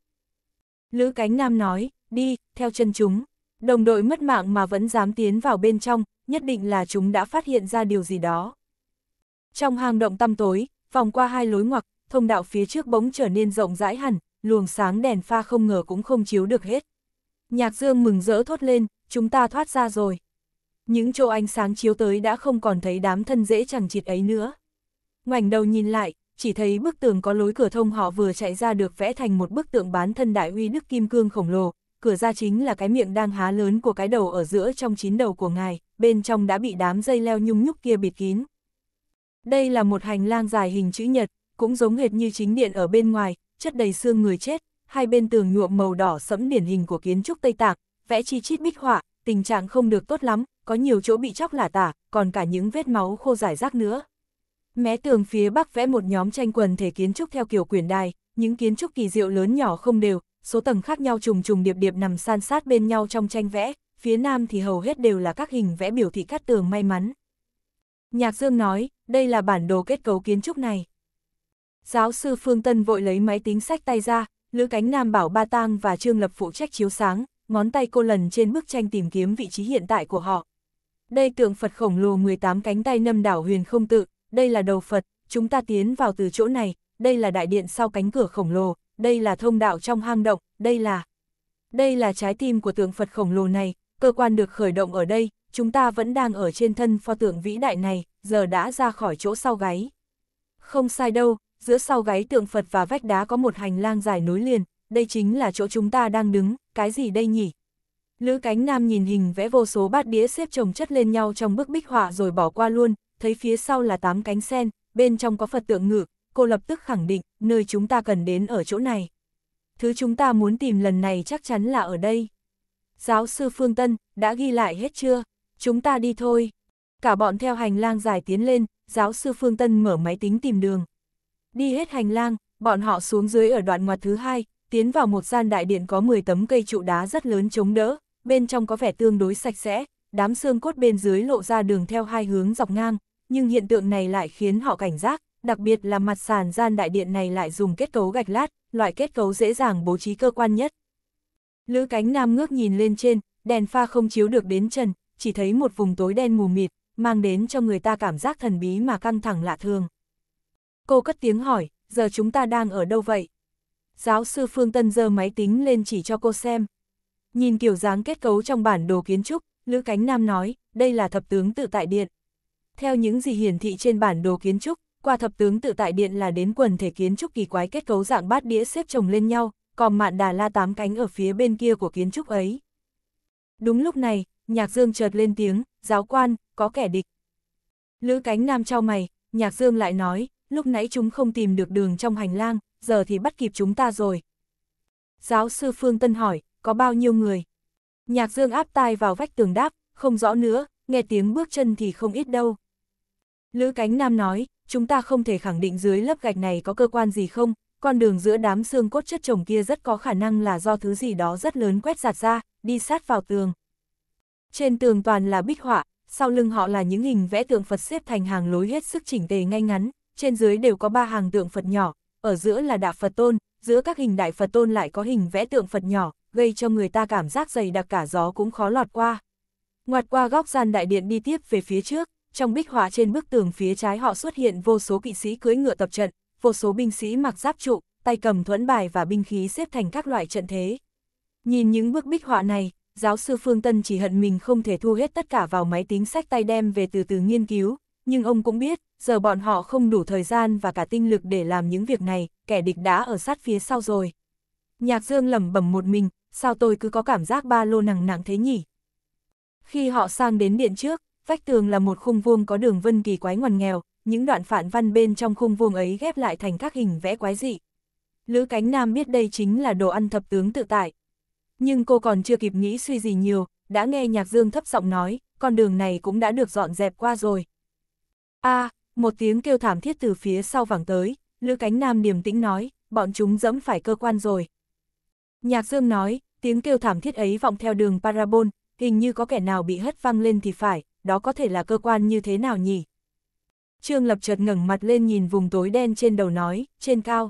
Lữ cánh nam nói, đi, theo chân chúng. Đồng đội mất mạng mà vẫn dám tiến vào bên trong, nhất định là chúng đã phát hiện ra điều gì đó. Trong hang động tăm tối, vòng qua hai lối ngoặc, thông đạo phía trước bỗng trở nên rộng rãi hẳn, luồng sáng đèn pha không ngờ cũng không chiếu được hết. Nhạc Dương mừng rỡ thốt lên, chúng ta thoát ra rồi. Những chỗ ánh sáng chiếu tới đã không còn thấy đám thân dễ chẳng chịt ấy nữa. Ngoảnh đầu nhìn lại, chỉ thấy bức tường có lối cửa thông họ vừa chạy ra được vẽ thành một bức tượng bán thân đại uy đức kim cương khổng lồ, cửa ra chính là cái miệng đang há lớn của cái đầu ở giữa trong chín đầu của ngài, bên trong đã bị đám dây leo nhung nhúc kia bịt kín. Đây là một hành lang dài hình chữ nhật, cũng giống hệt như chính điện ở bên ngoài, chất đầy xương người chết, hai bên tường nhuộm màu đỏ sẫm điển hình của kiến trúc Tây Tạng, vẽ chi chít bích họa, tình trạng không được tốt lắm, có nhiều chỗ bị chóc lả tả, còn cả những vết máu khô rải rác nữa. Mé tường phía bắc vẽ một nhóm tranh quần thể kiến trúc theo kiểu quyển đài, những kiến trúc kỳ diệu lớn nhỏ không đều, số tầng khác nhau trùng trùng điệp điệp nằm san sát bên nhau trong tranh vẽ, phía nam thì hầu hết đều là các hình vẽ biểu thị cắt tường may mắn. Nhạc Dương nói, đây là bản đồ kết cấu kiến trúc này. Giáo sư Phương Tân vội lấy máy tính sách tay ra, Lữ Cánh Nam bảo Ba Tang và Trương Lập phụ trách chiếu sáng, ngón tay cô lần trên bức tranh tìm kiếm vị trí hiện tại của họ. Đây tượng Phật khổng lồ 18 cánh tay nâm đảo huyền không tự, đây là đầu Phật, chúng ta tiến vào từ chỗ này, đây là đại điện sau cánh cửa khổng lồ, đây là thông đạo trong hang động, đây là... Đây là trái tim của tượng Phật khổng lồ này, cơ quan được khởi động ở đây, chúng ta vẫn đang ở trên thân pho tượng vĩ đại này, giờ đã ra khỏi chỗ sau gáy. Không sai đâu, giữa sau gáy tượng Phật và vách đá có một hành lang dài nối liền, đây chính là chỗ chúng ta đang đứng, cái gì đây nhỉ? Lữ cánh nam nhìn hình vẽ vô số bát đĩa xếp chồng chất lên nhau trong bức bích họa rồi bỏ qua luôn, thấy phía sau là tám cánh sen, bên trong có Phật tượng ngự, cô lập tức khẳng định, nơi chúng ta cần đến ở chỗ này. Thứ chúng ta muốn tìm lần này chắc chắn là ở đây giáo sư Phương Tân, đã ghi lại hết chưa? Chúng ta đi thôi. Cả bọn theo hành lang dài tiến lên, giáo sư Phương Tân mở máy tính tìm đường. Đi hết hành lang, bọn họ xuống dưới ở đoạn ngoặt thứ hai, tiến vào một gian đại điện có 10 tấm cây trụ đá rất lớn chống đỡ, bên trong có vẻ tương đối sạch sẽ, đám xương cốt bên dưới lộ ra đường theo hai hướng dọc ngang, nhưng hiện tượng này lại khiến họ cảnh giác, đặc biệt là mặt sàn gian đại điện này lại dùng kết cấu gạch lát, loại kết cấu dễ dàng bố trí cơ quan nhất, Lữ cánh nam ngước nhìn lên trên, đèn pha không chiếu được đến trần, chỉ thấy một vùng tối đen mù mịt, mang đến cho người ta cảm giác thần bí mà căng thẳng lạ thường. Cô cất tiếng hỏi, giờ chúng ta đang ở đâu vậy? Giáo sư Phương Tân giơ máy tính lên chỉ cho cô xem. Nhìn kiểu dáng kết cấu trong bản đồ kiến trúc, Lữ Cánh Nam nói, đây là thập tướng tự tại điện. Theo những gì hiển thị trên bản đồ kiến trúc, qua thập tướng tự tại điện là đến quần thể kiến trúc kỳ quái kết cấu dạng bát đĩa xếp chồng lên nhau, còn mạn đà la tám cánh ở phía bên kia của kiến trúc ấy. Đúng lúc này, nhạc dương chợt lên tiếng, giáo quan, có kẻ địch. Lữ cánh nam trao mày, nhạc dương lại nói, lúc nãy chúng không tìm được đường trong hành lang, giờ thì bắt kịp chúng ta rồi. Giáo sư Phương Tân hỏi, có bao nhiêu người? Nhạc dương áp tai vào vách tường đáp, không rõ nữa, nghe tiếng bước chân thì không ít đâu. Lữ cánh nam nói, chúng ta không thể khẳng định dưới lớp gạch này có cơ quan gì không, con đường giữa đám xương cốt chất chồng kia rất có khả năng là do thứ gì đó rất lớn quét giạt ra, đi sát vào tường. Trên tường toàn là bích họa, sau lưng họ là những hình vẽ tượng Phật xếp thành hàng lối hết sức chỉnh tề ngay ngắn, trên dưới đều có ba hàng tượng Phật nhỏ, ở giữa là Đạo Phật Tôn, giữa các hình Đại Phật Tôn lại có hình vẽ tượng Phật nhỏ, gây cho người ta cảm giác dày đặc cả gió cũng khó lọt qua. Ngoặt qua góc gian đại điện đi tiếp về phía trước, trong bích họa trên bức tường phía trái họ xuất hiện vô số kỵ sĩ cưỡi ngựa tập trận, vô số binh sĩ mặc giáp trụ, tay cầm thuẫn bài và binh khí xếp thành các loại trận thế. Nhìn những bức bích họa này, giáo sư Phương Tân chỉ hận mình không thể thu hết tất cả vào máy tính sách tay đem về từ từ nghiên cứu, nhưng ông cũng biết, giờ bọn họ không đủ thời gian và cả tinh lực để làm những việc này, kẻ địch đã ở sát phía sau rồi. Nhạc Dương lẩm bẩm một mình, sao tôi cứ có cảm giác ba lô nặng nặng thế nhỉ? Khi họ sang đến điện trước, vách tường là một khung vuông có đường vân kỳ quái ngoằn nghèo, những đoạn phản văn bên trong khung vuông ấy ghép lại thành các hình vẽ quái dị. Lữ Cánh Nam biết đây chính là đồ ăn thập tướng tự tại. Nhưng cô còn chưa kịp nghĩ suy gì nhiều, đã nghe nhạc dương thấp giọng nói, con đường này cũng đã được dọn dẹp qua rồi. a à, một tiếng kêu thảm thiết từ phía sau vẳng tới, Lữ Cánh Nam điềm tĩnh nói, bọn chúng dẫm phải cơ quan rồi. Nhạc dương nói, tiếng kêu thảm thiết ấy vọng theo đường parabol, hình như có kẻ nào bị hất văng lên thì phải, đó có thể là cơ quan như thế nào nhỉ? Trương Lập chợt ngẩng mặt lên nhìn vùng tối đen trên đầu nói, trên cao.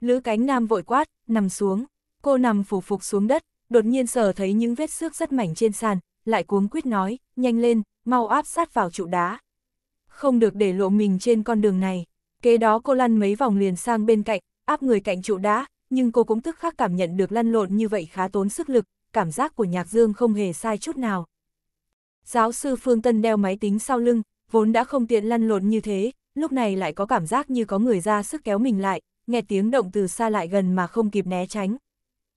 Lữ cánh nam vội quát, nằm xuống, cô nằm phủ phục xuống đất, đột nhiên sờ thấy những vết xước rất mảnh trên sàn, lại cuống quýt nói, nhanh lên, mau áp sát vào trụ đá. Không được để lộ mình trên con đường này, kế đó cô lăn mấy vòng liền sang bên cạnh, áp người cạnh trụ đá, nhưng cô cũng tức khắc cảm nhận được lăn lộn như vậy khá tốn sức lực, cảm giác của Nhạc Dương không hề sai chút nào. Giáo sư Phương Tân đeo máy tính sau lưng, vốn đã không tiện lăn lộn như thế, lúc này lại có cảm giác như có người ra sức kéo mình lại, nghe tiếng động từ xa lại gần mà không kịp né tránh.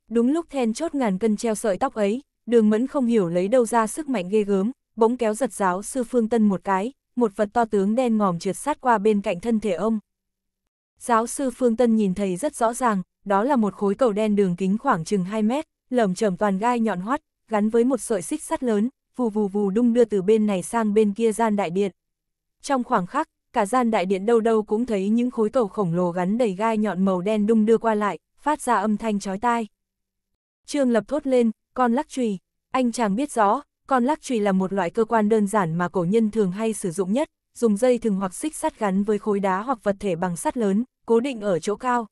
Đúng lúc then chốt ngàn cân treo sợi tóc ấy, đường mẫn không hiểu lấy đâu ra sức mạnh ghê gớm, bỗng kéo giật giáo sư Phương Tân một cái, một vật to tướng đen ngòm trượt sát qua bên cạnh thân thể ông. Giáo sư Phương Tân nhìn thấy rất rõ ràng, đó là một khối cầu đen đường kính khoảng chừng 2 mét, lởm chởm toàn gai nhọn hoắt, gắn với một sợi xích sắt lớn, vù vù vù đung đưa từ bên này sang bên kia gian đại điện. Trong khoảng khắc, cả gian đại điện đâu đâu cũng thấy những khối cầu khổng lồ gắn đầy gai nhọn màu đen đung đưa qua lại, phát ra âm thanh chói tai. Trương Lập thốt lên, con lắc chùy, anh chàng biết rõ, con lắc chùy là một loại cơ quan đơn giản mà cổ nhân thường hay sử dụng nhất, dùng dây thừng hoặc xích sắt gắn với khối đá hoặc vật thể bằng sắt lớn, cố định ở chỗ cao.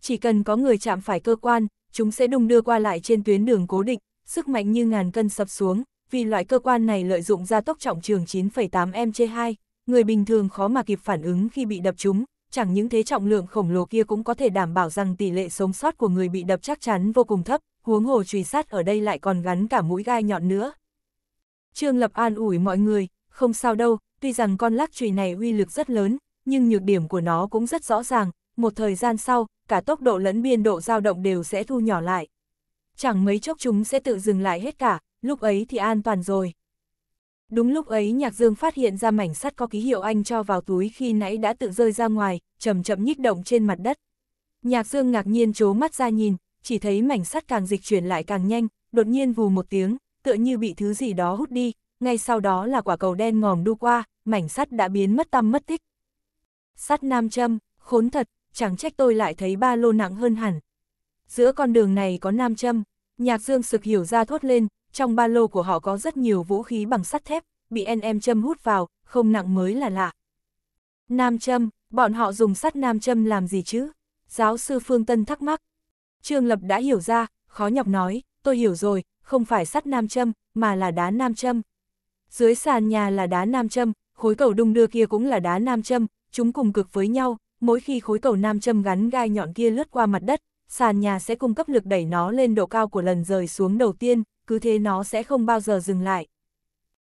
Chỉ cần có người chạm phải cơ quan, chúng sẽ đung đưa qua lại trên tuyến đường cố định, sức mạnh như ngàn cân sập xuống, vì loại cơ quan này lợi dụng gia tốc trọng trường 9,8 m 2 người bình thường khó mà kịp phản ứng khi bị đập trúng, chẳng những thế trọng lượng khổng lồ kia cũng có thể đảm bảo rằng tỷ lệ sống sót của người bị đập chắc chắn vô cùng thấp, huống hồ truy sát ở đây lại còn gắn cả mũi gai nhọn nữa. Trương Lập an ủi mọi người, không sao đâu, tuy rằng con lắc chùy này uy lực rất lớn, nhưng nhược điểm của nó cũng rất rõ ràng, một thời gian sau, cả tốc độ lẫn biên độ dao động đều sẽ thu nhỏ lại. Chẳng mấy chốc chúng sẽ tự dừng lại hết cả, lúc ấy thì an toàn rồi. Đúng lúc ấy Nhạc Dương phát hiện ra mảnh sắt có ký hiệu anh cho vào túi khi nãy đã tự rơi ra ngoài, chậm chậm nhích động trên mặt đất. Nhạc Dương ngạc nhiên chố mắt ra nhìn, chỉ thấy mảnh sắt càng dịch chuyển lại càng nhanh, đột nhiên vù một tiếng, tựa như bị thứ gì đó hút đi, ngay sau đó là quả cầu đen ngòm đu qua, mảnh sắt đã biến mất tăm mất tích. Sắt nam châm, khốn thật, chẳng trách tôi lại thấy ba lô nặng hơn hẳn. Giữa con đường này có nam châm, Nhạc Dương sực hiểu ra thốt lên, trong ba lô của họ có rất nhiều vũ khí bằng sắt thép, bị NM châm hút vào, không nặng mới là lạ. Nam châm, bọn họ dùng sắt nam châm làm gì chứ? Giáo sư Phương Tân thắc mắc. Trương Lập đã hiểu ra, khó nhọc nói, tôi hiểu rồi, không phải sắt nam châm, mà là đá nam châm. Dưới sàn nhà là đá nam châm, khối cầu đung đưa kia cũng là đá nam châm, chúng cùng cực với nhau, mỗi khi khối cầu nam châm gắn gai nhọn kia lướt qua mặt đất, sàn nhà sẽ cung cấp lực đẩy nó lên độ cao của lần rời xuống đầu tiên, cứ thế nó sẽ không bao giờ dừng lại.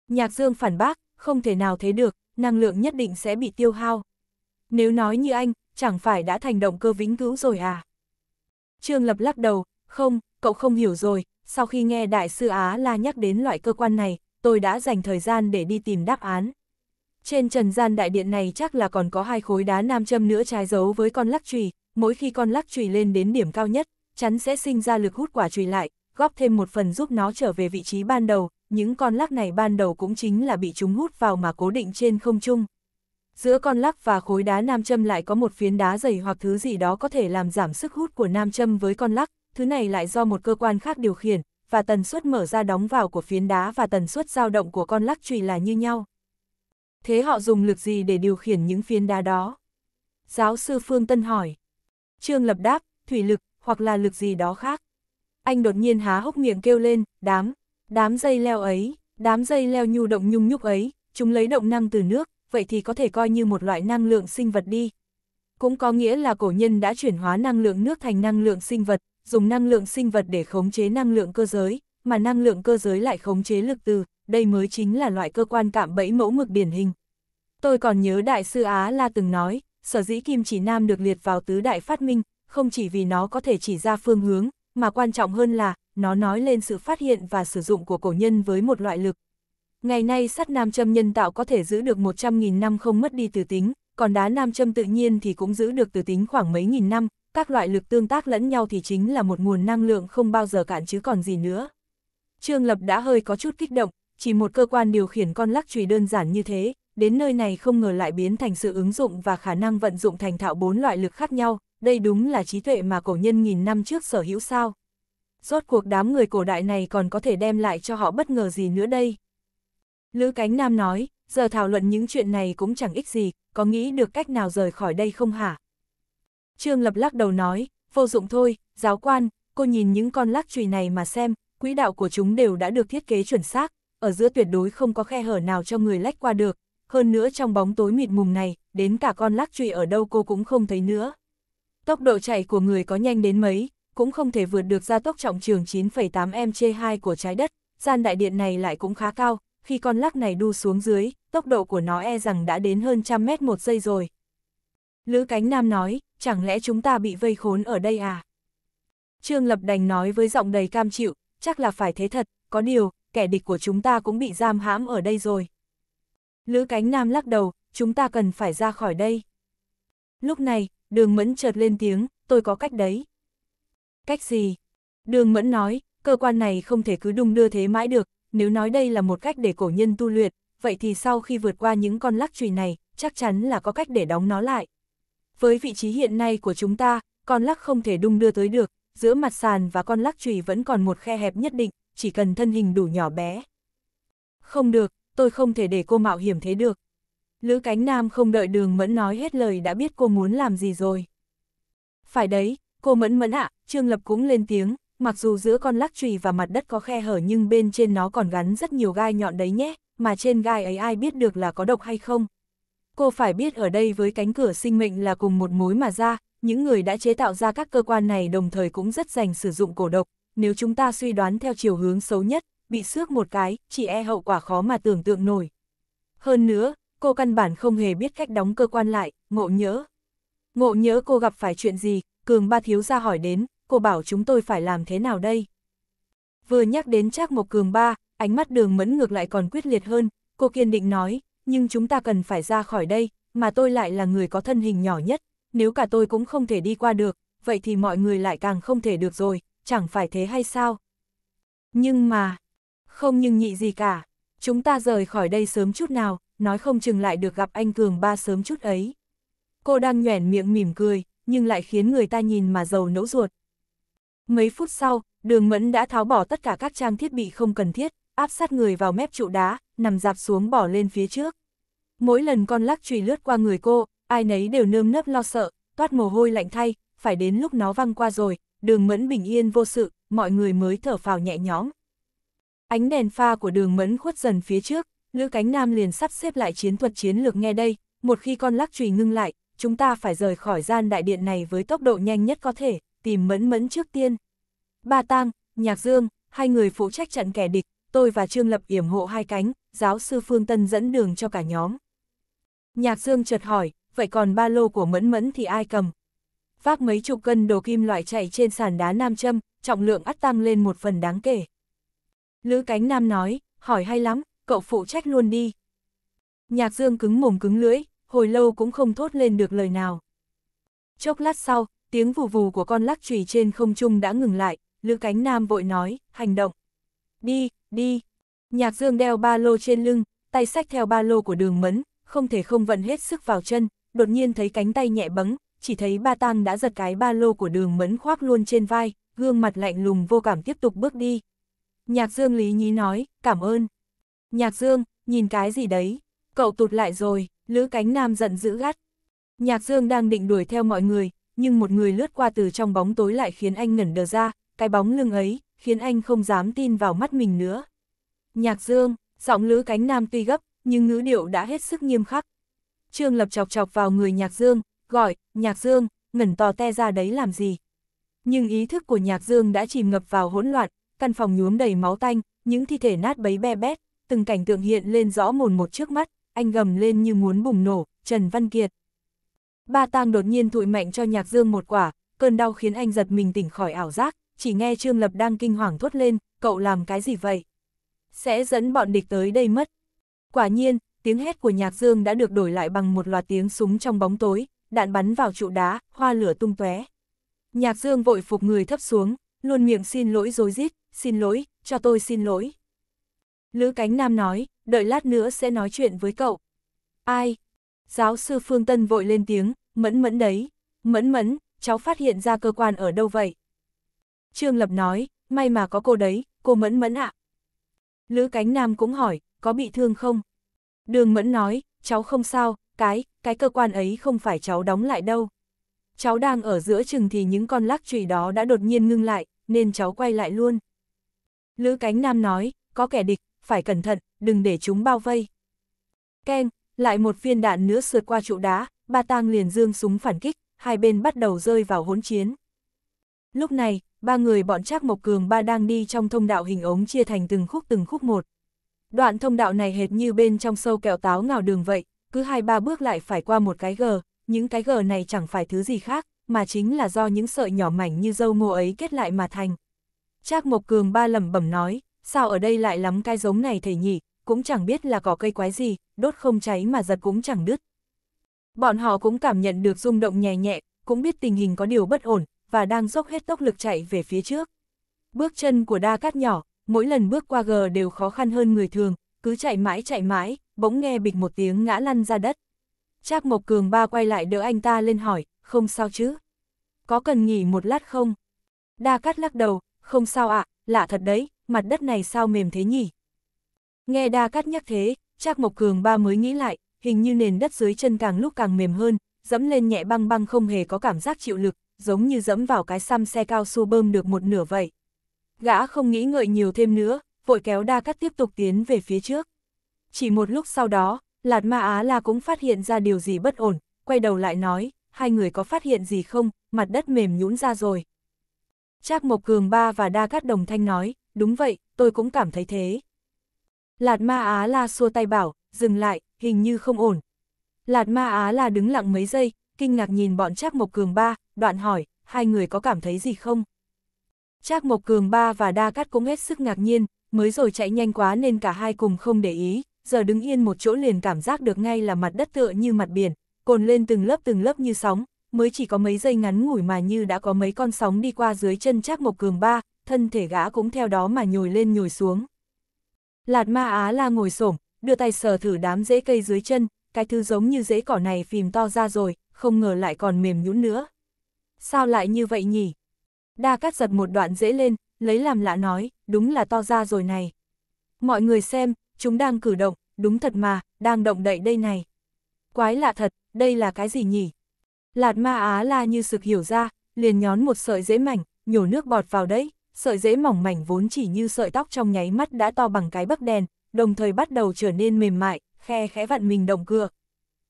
Nhạc Dương phản bác, không thể nào thế được, năng lượng nhất định sẽ bị tiêu hao. Nếu nói như anh, chẳng phải đã thành động cơ vĩnh cữu rồi à? Trương Lập lắc đầu, không, cậu không hiểu rồi, sau khi nghe Đại sư Á La nhắc đến loại cơ quan này, tôi đã dành thời gian để đi tìm đáp án. Trên trần gian đại điện này chắc là còn có hai khối đá nam châm nữa trái dấu với con lắc chùy, mỗi khi con lắc chùy lên đến điểm cao nhất, chắn sẽ sinh ra lực hút quả chùy lại, góp thêm một phần giúp nó trở về vị trí ban đầu, những con lắc này ban đầu cũng chính là bị chúng hút vào mà cố định trên không trung. Giữa con lắc và khối đá nam châm lại có một phiến đá dày hoặc thứ gì đó có thể làm giảm sức hút của nam châm với con lắc, thứ này lại do một cơ quan khác điều khiển, và tần suất mở ra đóng vào của phiến đá và tần suất dao động của con lắc chùy là như nhau. Thế họ dùng lực gì để điều khiển những phiến đá đó? Giáo sư Phương Tân hỏi. Trương Lập đáp, thủy lực, hoặc là lực gì đó khác anh đột nhiên há hốc miệng kêu lên, đám, đám dây leo ấy, đám dây leo nhu động nhung nhúc ấy, chúng lấy động năng từ nước, vậy thì có thể coi như một loại năng lượng sinh vật đi. Cũng có nghĩa là cổ nhân đã chuyển hóa năng lượng nước thành năng lượng sinh vật, dùng năng lượng sinh vật để khống chế năng lượng cơ giới, mà năng lượng cơ giới lại khống chế lực từ, đây mới chính là loại cơ quan cạm bẫy mẫu mực điển hình. Tôi còn nhớ đại sư Á La từng nói, sở dĩ kim chỉ nam được liệt vào tứ đại phát minh, không chỉ vì nó có thể chỉ ra phương hướng, mà quan trọng hơn là, nó nói lên sự phát hiện và sử dụng của cổ nhân với một loại lực. Ngày nay sắt nam châm nhân tạo có thể giữ được 100.000 năm không mất đi từ tính, còn đá nam châm tự nhiên thì cũng giữ được từ tính khoảng mấy nghìn năm, các loại lực tương tác lẫn nhau thì chính là một nguồn năng lượng không bao giờ cạn chứ còn gì nữa. Trương Lập đã hơi có chút kích động, chỉ một cơ quan điều khiển con lắc chùy đơn giản như thế, đến nơi này không ngờ lại biến thành sự ứng dụng và khả năng vận dụng thành thạo bốn loại lực khác nhau, đây đúng là trí tuệ mà cổ nhân nghìn năm trước sở hữu sao. Rốt cuộc đám người cổ đại này còn có thể đem lại cho họ bất ngờ gì nữa đây. Lữ Cánh Nam nói, giờ thảo luận những chuyện này cũng chẳng ích gì, có nghĩ được cách nào rời khỏi đây không hả? Trương Lập lắc đầu nói, vô dụng thôi, giáo quan, cô nhìn những con lắc chùy này mà xem, quỹ đạo của chúng đều đã được thiết kế chuẩn xác, ở giữa tuyệt đối không có khe hở nào cho người lách qua được, hơn nữa trong bóng tối mịt mùng này, đến cả con lắc chùy ở đâu cô cũng không thấy nữa. Tốc độ chạy của người có nhanh đến mấy, cũng không thể vượt được gia tốc trọng trường 9,8 mc2 của trái đất, gian đại điện này lại cũng khá cao, khi con lắc này đu xuống dưới, tốc độ của nó e rằng đã đến hơn trăm mét một giây rồi. Lữ Cánh Nam nói, chẳng lẽ chúng ta bị vây khốn ở đây à? Trương Lập Đành nói với giọng đầy cam chịu, chắc là phải thế thật, có điều, kẻ địch của chúng ta cũng bị giam hãm ở đây rồi. Lữ Cánh Nam lắc đầu, chúng ta cần phải ra khỏi đây. Lúc này, đường mẫn chợt lên tiếng, tôi có cách đấy. Cách gì? Đường mẫn nói, cơ quan này không thể cứ đung đưa thế mãi được, nếu nói đây là một cách để cổ nhân tu luyện, vậy thì sau khi vượt qua những con lắc chùy này, chắc chắn là có cách để đóng nó lại. Với vị trí hiện nay của chúng ta, con lắc không thể đung đưa tới được, giữa mặt sàn và con lắc chùy vẫn còn một khe hẹp nhất định, chỉ cần thân hình đủ nhỏ bé. Không được, tôi không thể để cô mạo hiểm thế được. Lữ Cánh Nam không đợi đường mẫn nói hết lời đã biết cô muốn làm gì rồi. Phải đấy, cô mẫn mẫn ạ, Trương Lập cũng lên tiếng, mặc dù giữa con lắc trùy và mặt đất có khe hở nhưng bên trên nó còn gắn rất nhiều gai nhọn đấy nhé, mà trên gai ấy ai biết được là có độc hay không. Cô phải biết ở đây với cánh cửa sinh mệnh là cùng một mối mà ra, những người đã chế tạo ra các cơ quan này đồng thời cũng rất dành sử dụng cổ độc, nếu chúng ta suy đoán theo chiều hướng xấu nhất, bị xước một cái, chỉ e hậu quả khó mà tưởng tượng nổi. Hơn nữa, cô căn bản không hề biết cách đóng cơ quan lại, ngộ nhỡ. Ngộ nhỡ cô gặp phải chuyện gì, cường ba thiếu ra hỏi đến, cô bảo chúng tôi phải làm thế nào đây? Vừa nhắc đến Trác Mộc Cường ba, ánh mắt đường mẫn ngược lại còn quyết liệt hơn, cô kiên định nói, nhưng chúng ta cần phải ra khỏi đây, mà tôi lại là người có thân hình nhỏ nhất, nếu cả tôi cũng không thể đi qua được, vậy thì mọi người lại càng không thể được rồi, chẳng phải thế hay sao? Nhưng mà, không nhưng nhị gì cả, chúng ta rời khỏi đây sớm chút nào, nói không chừng lại được gặp anh Cường ba sớm chút ấy. Cô đang nhoẻn miệng mỉm cười, nhưng lại khiến người ta nhìn mà giàu nẫu ruột. Mấy phút sau, đường mẫn đã tháo bỏ tất cả các trang thiết bị không cần thiết, áp sát người vào mép trụ đá, nằm dạp xuống bỏ lên phía trước. Mỗi lần con lắc trùy lướt qua người cô, ai nấy đều nơm nớp lo sợ, toát mồ hôi lạnh thay, phải đến lúc nó văng qua rồi, đường mẫn bình yên vô sự, mọi người mới thở phào nhẹ nhõm. Ánh đèn pha của đường mẫn khuất dần phía trước, Lữ Cánh Nam liền sắp xếp lại chiến thuật chiến lược nghe đây, một khi con lắc chùy ngưng lại, chúng ta phải rời khỏi gian đại điện này với tốc độ nhanh nhất có thể, tìm mẫn mẫn trước tiên. Ba Tang, Nhạc Dương, hai người phụ trách trận kẻ địch, tôi và Trương Lập yểm hộ hai cánh, giáo sư Phương Tân dẫn đường cho cả nhóm. Nhạc Dương chợt hỏi, vậy còn ba lô của mẫn mẫn thì ai cầm? Vác mấy chục cân đồ kim loại chạy trên sàn đá nam châm, trọng lượng ắt tăng lên một phần đáng kể. Lữ cánh nam nói, hỏi hay lắm, cậu phụ trách luôn đi. Nhạc dương cứng mồm cứng lưỡi, hồi lâu cũng không thốt lên được lời nào. Chốc lát sau, tiếng vù vù của con lắc trùy trên không trung đã ngừng lại, Lữ Cánh Nam vội nói, hành động. Đi, đi. Nhạc dương đeo ba lô trên lưng, tay sách theo ba lô của đường mẫn, không thể không vận hết sức vào chân, đột nhiên thấy cánh tay nhẹ bấng, chỉ thấy ba tang đã giật cái ba lô của đường mẫn khoác luôn trên vai, gương mặt lạnh lùng vô cảm tiếp tục bước đi. Nhạc dương lý nhí nói, cảm ơn. Nhạc Dương, nhìn cái gì đấy? Cậu tụt lại rồi, Lữ Cánh Nam giận dữ gắt. Nhạc Dương đang định đuổi theo mọi người, nhưng một người lướt qua từ trong bóng tối lại khiến anh ngẩn đờ ra, cái bóng lưng ấy, khiến anh không dám tin vào mắt mình nữa. Nhạc Dương, giọng Lữ Cánh Nam tuy gấp, nhưng ngữ điệu đã hết sức nghiêm khắc. Trương Lập chọc chọc vào người Nhạc Dương, gọi, Nhạc Dương, ngẩn to te ra đấy làm gì. Nhưng ý thức của Nhạc Dương đã chìm ngập vào hỗn loạn, căn phòng nhuốm đầy máu tanh, những thi thể nát bấy be bét, từng cảnh tượng hiện lên rõ mồn một trước mắt, anh gầm lên như muốn bùng nổ, Trần Văn Kiệt. Ba tang đột nhiên thụi mạnh cho Nhạc Dương một quả, cơn đau khiến anh giật mình tỉnh khỏi ảo giác, chỉ nghe Trương Lập đang kinh hoàng thốt lên, cậu làm cái gì vậy? Sẽ dẫn bọn địch tới đây mất. Quả nhiên, tiếng hét của Nhạc Dương đã được đổi lại bằng một loạt tiếng súng trong bóng tối, đạn bắn vào trụ đá, hoa lửa tung tóe. Nhạc Dương vội phục người thấp xuống, luôn miệng xin lỗi dối rít, xin lỗi, cho tôi xin lỗi. Lữ Cánh Nam nói, đợi lát nữa sẽ nói chuyện với cậu. Ai? Giáo sư Phương Tân vội lên tiếng, mẫn mẫn đấy. Mẫn mẫn, cháu phát hiện ra cơ quan ở đâu vậy? Trương Lập nói, may mà có cô đấy, cô mẫn mẫn ạ. Lữ Cánh Nam cũng hỏi, có bị thương không? Đường mẫn nói, cháu không sao, cái, cái cơ quan ấy không phải cháu đóng lại đâu. Cháu đang ở giữa chừng thì những con lắc chùy đó đã đột nhiên ngưng lại, nên cháu quay lại luôn. Lữ Cánh Nam nói, có kẻ địch, phải cẩn thận, đừng để chúng bao vây. Ken, lại một viên đạn nữa sượt qua trụ đá, ba tang liền dương súng phản kích, hai bên bắt đầu rơi vào hỗn chiến. Lúc này, ba người bọn Trác Mộc Cường ba đang đi trong thông đạo hình ống chia thành từng khúc từng khúc một. Đoạn thông đạo này hệt như bên trong sâu kẹo táo ngào đường vậy, cứ hai ba bước lại phải qua một cái gờ, những cái gờ này chẳng phải thứ gì khác, mà chính là do những sợi nhỏ mảnh như dâu ngô ấy kết lại mà thành. Trác Mộc Cường ba lẩm bẩm nói, sao ở đây lại lắm cái giống này thầy nhỉ, cũng chẳng biết là cỏ cây quái gì, đốt không cháy mà giật cũng chẳng đứt. Bọn họ cũng cảm nhận được rung động nhẹ nhẹ, cũng biết tình hình có điều bất ổn, và đang dốc hết tốc lực chạy về phía trước. Bước chân của đa cát nhỏ, mỗi lần bước qua gờ đều khó khăn hơn người thường, cứ chạy mãi chạy mãi, bỗng nghe bịch một tiếng ngã lăn ra đất. Trác Mộc Cường ba quay lại đỡ anh ta lên hỏi, không sao chứ? Có cần nghỉ một lát không? Đa cát lắc đầu, không sao ạ, lạ thật đấy, mặt đất này sao mềm thế nhỉ? Nghe đa cát nhắc thế, Trác Mộc Cường ba mới nghĩ lại, hình như nền đất dưới chân càng lúc càng mềm hơn, dẫm lên nhẹ băng băng không hề có cảm giác chịu lực, giống như dẫm vào cái xăm xe cao su bơm được một nửa vậy. Gã không nghĩ ngợi nhiều thêm nữa, vội kéo đa cát tiếp tục tiến về phía trước. Chỉ một lúc sau đó, Lạt Ma Á La cũng phát hiện ra điều gì bất ổn, quay đầu lại nói, hai người có phát hiện gì không, mặt đất mềm nhũn ra rồi. Trác Mộc Cường Ba và Đa Cát Đồng Thanh nói, đúng vậy, tôi cũng cảm thấy thế. Lạt ma Á La xua tay bảo, dừng lại, hình như không ổn. Lạt ma Á La đứng lặng mấy giây, kinh ngạc nhìn bọn Trác Mộc Cường ba, đoạn hỏi, hai người có cảm thấy gì không? Trác Mộc Cường ba và Đa Cát cũng hết sức ngạc nhiên, mới rồi chạy nhanh quá nên cả hai cùng không để ý, giờ đứng yên một chỗ liền cảm giác được ngay là mặt đất tựa như mặt biển, cồn lên từng lớp từng lớp như sóng, mới chỉ có mấy giây ngắn ngủi mà như đã có mấy con sóng đi qua dưới chân Trác Mộc Cường ba, thân thể gã cũng theo đó mà nhồi lên nhồi xuống. Lạt ma á la ngồi xổm đưa tay sờ thử đám rễ cây dưới chân, cái thứ giống như rễ cỏ này phìm to ra rồi, không ngờ lại còn mềm nhũn nữa. Sao lại như vậy nhỉ? Đa cắt giật một đoạn rễ lên, lấy làm lạ nói, đúng là to ra rồi này. Mọi người xem, chúng đang cử động, đúng thật mà, đang động đậy đây này. Quái lạ thật, đây là cái gì nhỉ? Lạt ma á la như sực hiểu ra, liền nhón một sợi dễ mảnh, nhổ nước bọt vào đấy sợi dễ mỏng mảnh vốn chỉ như sợi tóc trong nháy mắt đã to bằng cái bấc đèn, đồng thời bắt đầu trở nên mềm mại, khe khẽ vặn mình động cưa.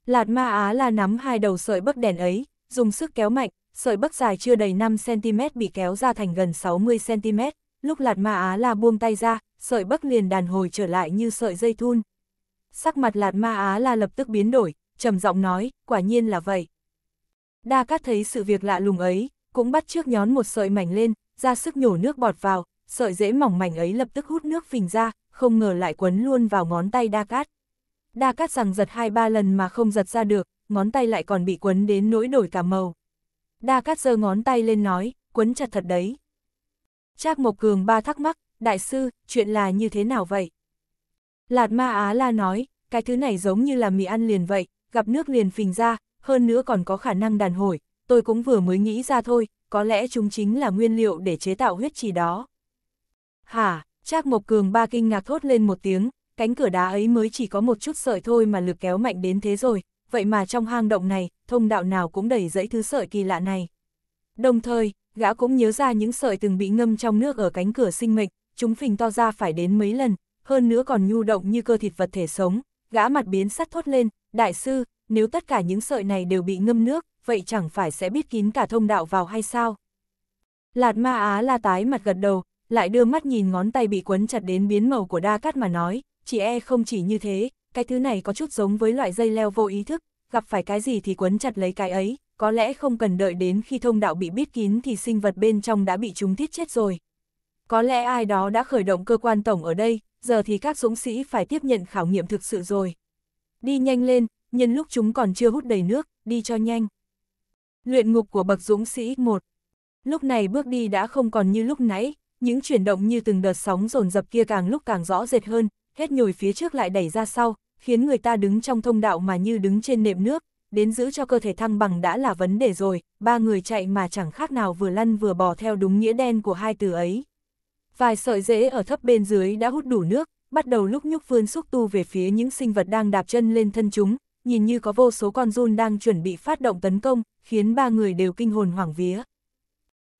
Lạt ma á là nắm hai đầu sợi bấc đèn ấy, dùng sức kéo mạnh, sợi bấc dài chưa đầy 5cm bị kéo ra thành gần 60cm, lúc lạt ma á là buông tay ra, sợi bấc liền đàn hồi trở lại như sợi dây thun. Sắc mặt lạt ma á là lập tức biến đổi, trầm giọng nói, quả nhiên là vậy. Đa Cát thấy sự việc lạ lùng ấy, cũng bắt trước nhón một sợi mảnh lên, ra sức nhổ nước bọt vào, sợi dễ mỏng mảnh ấy lập tức hút nước phình ra, không ngờ lại quấn luôn vào ngón tay đa cát. Đa cát rằng giật hai ba lần mà không giật ra được, ngón tay lại còn bị quấn đến nỗi đổi cả màu. Đa cát giơ ngón tay lên nói, quấn chặt thật đấy. Trác Mộc Cường ba thắc mắc, đại sư, chuyện là như thế nào vậy? Lạt ma Á la nói, cái thứ này giống như là mì ăn liền vậy, gặp nước liền phình ra, hơn nữa còn có khả năng đàn hồi, tôi cũng vừa mới nghĩ ra thôi, có lẽ chúng chính là nguyên liệu để chế tạo huyết trì đó. Hả, Trác Mộc Cường ba kinh ngạc thốt lên một tiếng, cánh cửa đá ấy mới chỉ có một chút sợi thôi mà lực kéo mạnh đến thế rồi, vậy mà trong hang động này, thông đạo nào cũng đầy dẫy thứ sợi kỳ lạ này. Đồng thời, gã cũng nhớ ra những sợi từng bị ngâm trong nước ở cánh cửa sinh mệnh, chúng phình to ra phải đến mấy lần, hơn nữa còn nhu động như cơ thịt vật thể sống, gã mặt biến sắc thốt lên, đại sư, nếu tất cả những sợi này đều bị ngâm nước, vậy chẳng phải sẽ biết kín cả thông đạo vào hay sao? Lạt ma á la tái mặt gật đầu, lại đưa mắt nhìn ngón tay bị quấn chặt đến biến màu của đa cát mà nói, chị e không chỉ như thế, cái thứ này có chút giống với loại dây leo vô ý thức, gặp phải cái gì thì quấn chặt lấy cái ấy, có lẽ không cần đợi đến khi thông đạo bị biết kín thì sinh vật bên trong đã bị chúng thiết chết rồi. Có lẽ ai đó đã khởi động cơ quan tổng ở đây, giờ thì các dũng sĩ phải tiếp nhận khảo nghiệm thực sự rồi. Đi nhanh lên, nhân lúc chúng còn chưa hút đầy nước, đi cho nhanh. Luyện ngục của bậc dũng sĩ 1 Lúc này bước đi đã không còn như lúc nãy, những chuyển động như từng đợt sóng dồn dập kia càng lúc càng rõ rệt hơn, hết nhồi phía trước lại đẩy ra sau, khiến người ta đứng trong thông đạo mà như đứng trên nệm nước, đến giữ cho cơ thể thăng bằng đã là vấn đề rồi, ba người chạy mà chẳng khác nào vừa lăn vừa bò theo đúng nghĩa đen của hai từ ấy. Vài sợi rễ ở thấp bên dưới đã hút đủ nước, bắt đầu lúc nhúc vươn xúc tu về phía những sinh vật đang đạp chân lên thân chúng, nhìn như có vô số con run đang chuẩn bị phát động tấn công, khiến ba người đều kinh hồn hoảng vía.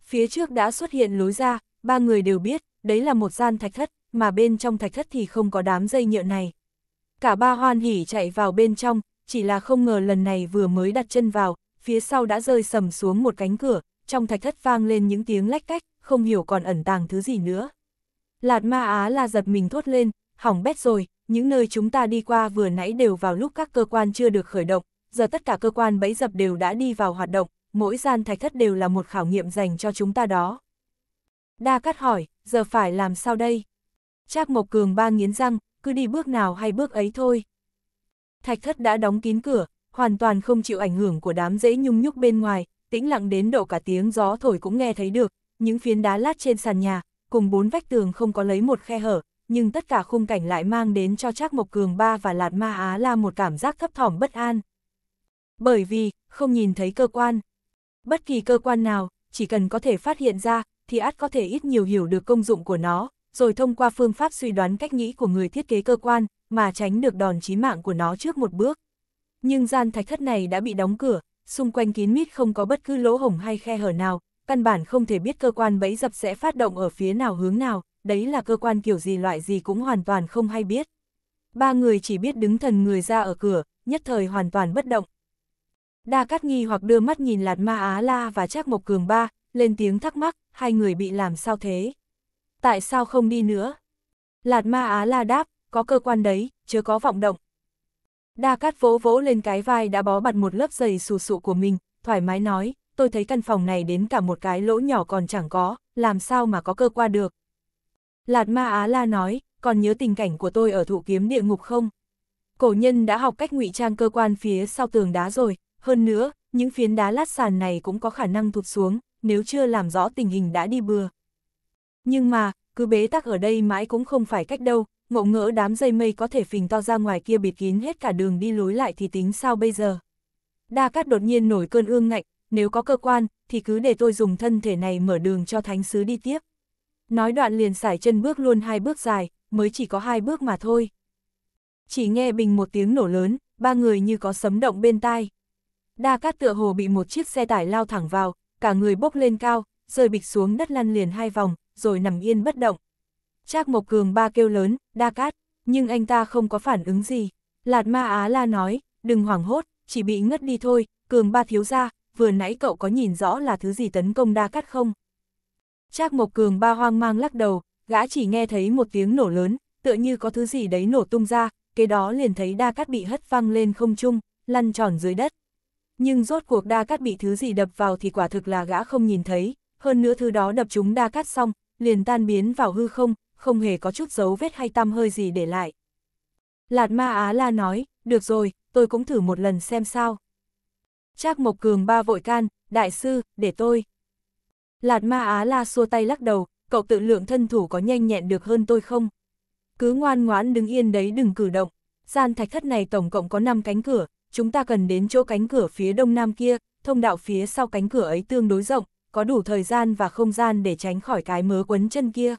Phía trước đã xuất hiện lối ra, ba người đều biết, đấy là một gian thạch thất, mà bên trong thạch thất thì không có đám dây nhựa này. Cả ba hoan hỉ chạy vào bên trong, chỉ là không ngờ lần này vừa mới đặt chân vào, phía sau đã rơi sầm xuống một cánh cửa, trong thạch thất vang lên những tiếng lách cách, không hiểu còn ẩn tàng thứ gì nữa. Lạt ma á là giật mình thốt lên, hỏng bét rồi, những nơi chúng ta đi qua vừa nãy đều vào lúc các cơ quan chưa được khởi động, giờ tất cả cơ quan bẫy dập đều đã đi vào hoạt động, mỗi gian thạch thất đều là một khảo nghiệm dành cho chúng ta đó. Đa cắt hỏi, giờ phải làm sao đây? Trác Mộc Cường ba nghiến răng, cứ đi bước nào hay bước ấy thôi. Thạch thất đã đóng kín cửa, hoàn toàn không chịu ảnh hưởng của đám rễ nhung nhúc bên ngoài, tĩnh lặng đến độ cả tiếng gió thổi cũng nghe thấy được, những phiến đá lát trên sàn nhà, cùng bốn vách tường không có lấy một khe hở, nhưng tất cả khung cảnh lại mang đến cho Trác Mộc Cường Ba và Lạt Ma Á là một cảm giác thấp thỏm bất an. Bởi vì, không nhìn thấy cơ quan. Bất kỳ cơ quan nào, chỉ cần có thể phát hiện ra, thì át có thể ít nhiều hiểu được công dụng của nó, rồi thông qua phương pháp suy đoán cách nghĩ của người thiết kế cơ quan, mà tránh được đòn chí mạng của nó trước một bước. Nhưng gian thạch thất này đã bị đóng cửa, xung quanh kín mít không có bất cứ lỗ hổng hay khe hở nào, căn bản không thể biết cơ quan bẫy dập sẽ phát động ở phía nào hướng nào, đấy là cơ quan kiểu gì loại gì cũng hoàn toàn không hay biết. Ba người chỉ biết đứng thần người ra ở cửa, nhất thời hoàn toàn bất động. Đa Cát Nghi hoặc đưa mắt nhìn Lạt Ma Á La và Trác Mộc Cường Ba, lên tiếng thắc mắc, hai người bị làm sao thế? Tại sao không đi nữa? Lạt Ma Á La đáp, có cơ quan đấy, chớ có vọng động. Đa Cát vỗ vỗ lên cái vai đã bó bặt một lớp giày sù sụ của mình, thoải mái nói, tôi thấy căn phòng này đến cả một cái lỗ nhỏ còn chẳng có, làm sao mà có cơ quan được. Lạt Ma Á La nói, còn nhớ tình cảnh của tôi ở thụ kiếm địa ngục không? Cổ nhân đã học cách ngụy trang cơ quan phía sau tường đá rồi, hơn nữa, những phiến đá lát sàn này cũng có khả năng thụt xuống, nếu chưa làm rõ tình hình đã đi bừa. Nhưng mà, cứ bế tắc ở đây mãi cũng không phải cách đâu, ngộ ngỡ đám dây mây có thể phình to ra ngoài kia bịt kín hết cả đường đi lối lại thì tính sao bây giờ. Đa Cát đột nhiên nổi cơn ương ngạnh, nếu có cơ quan, thì cứ để tôi dùng thân thể này mở đường cho thánh sứ đi tiếp. Nói đoạn liền sải chân bước luôn hai bước dài, mới chỉ có hai bước mà thôi. Chỉ nghe bình một tiếng nổ lớn, ba người như có sấm động bên tai. Đa cát tựa hồ bị một chiếc xe tải lao thẳng vào, cả người bốc lên cao, rơi bịch xuống đất lăn liền hai vòng, rồi nằm yên bất động. Trác Mộc Cường ba kêu lớn, đa cát, nhưng anh ta không có phản ứng gì. Lạt ma Á la nói, đừng hoảng hốt, chỉ bị ngất đi thôi, Cường ba thiếu ra, vừa nãy cậu có nhìn rõ là thứ gì tấn công đa cát không? Trác Mộc Cường ba hoang mang lắc đầu, gã chỉ nghe thấy một tiếng nổ lớn, tựa như có thứ gì đấy nổ tung ra, kế đó liền thấy đa cát bị hất văng lên không trung, lăn tròn dưới đất. Nhưng rốt cuộc đa cát bị thứ gì đập vào thì quả thực là gã không nhìn thấy, hơn nữa thứ đó đập chúng đa cát xong, liền tan biến vào hư không, không hề có chút dấu vết hay tăm hơi gì để lại. Lạt Ma Á La nói, được rồi, tôi cũng thử một lần xem sao. Trác Mộc Cường ba vội can, đại sư, để tôi. Lạt ma Á la xua tay lắc đầu, cậu tự lượng thân thủ có nhanh nhẹn được hơn tôi không? Cứ ngoan ngoãn đứng yên đấy đừng cử động. Gian thạch thất này tổng cộng có 5 cánh cửa, chúng ta cần đến chỗ cánh cửa phía đông nam kia, thông đạo phía sau cánh cửa ấy tương đối rộng, có đủ thời gian và không gian để tránh khỏi cái mớ quấn chân kia.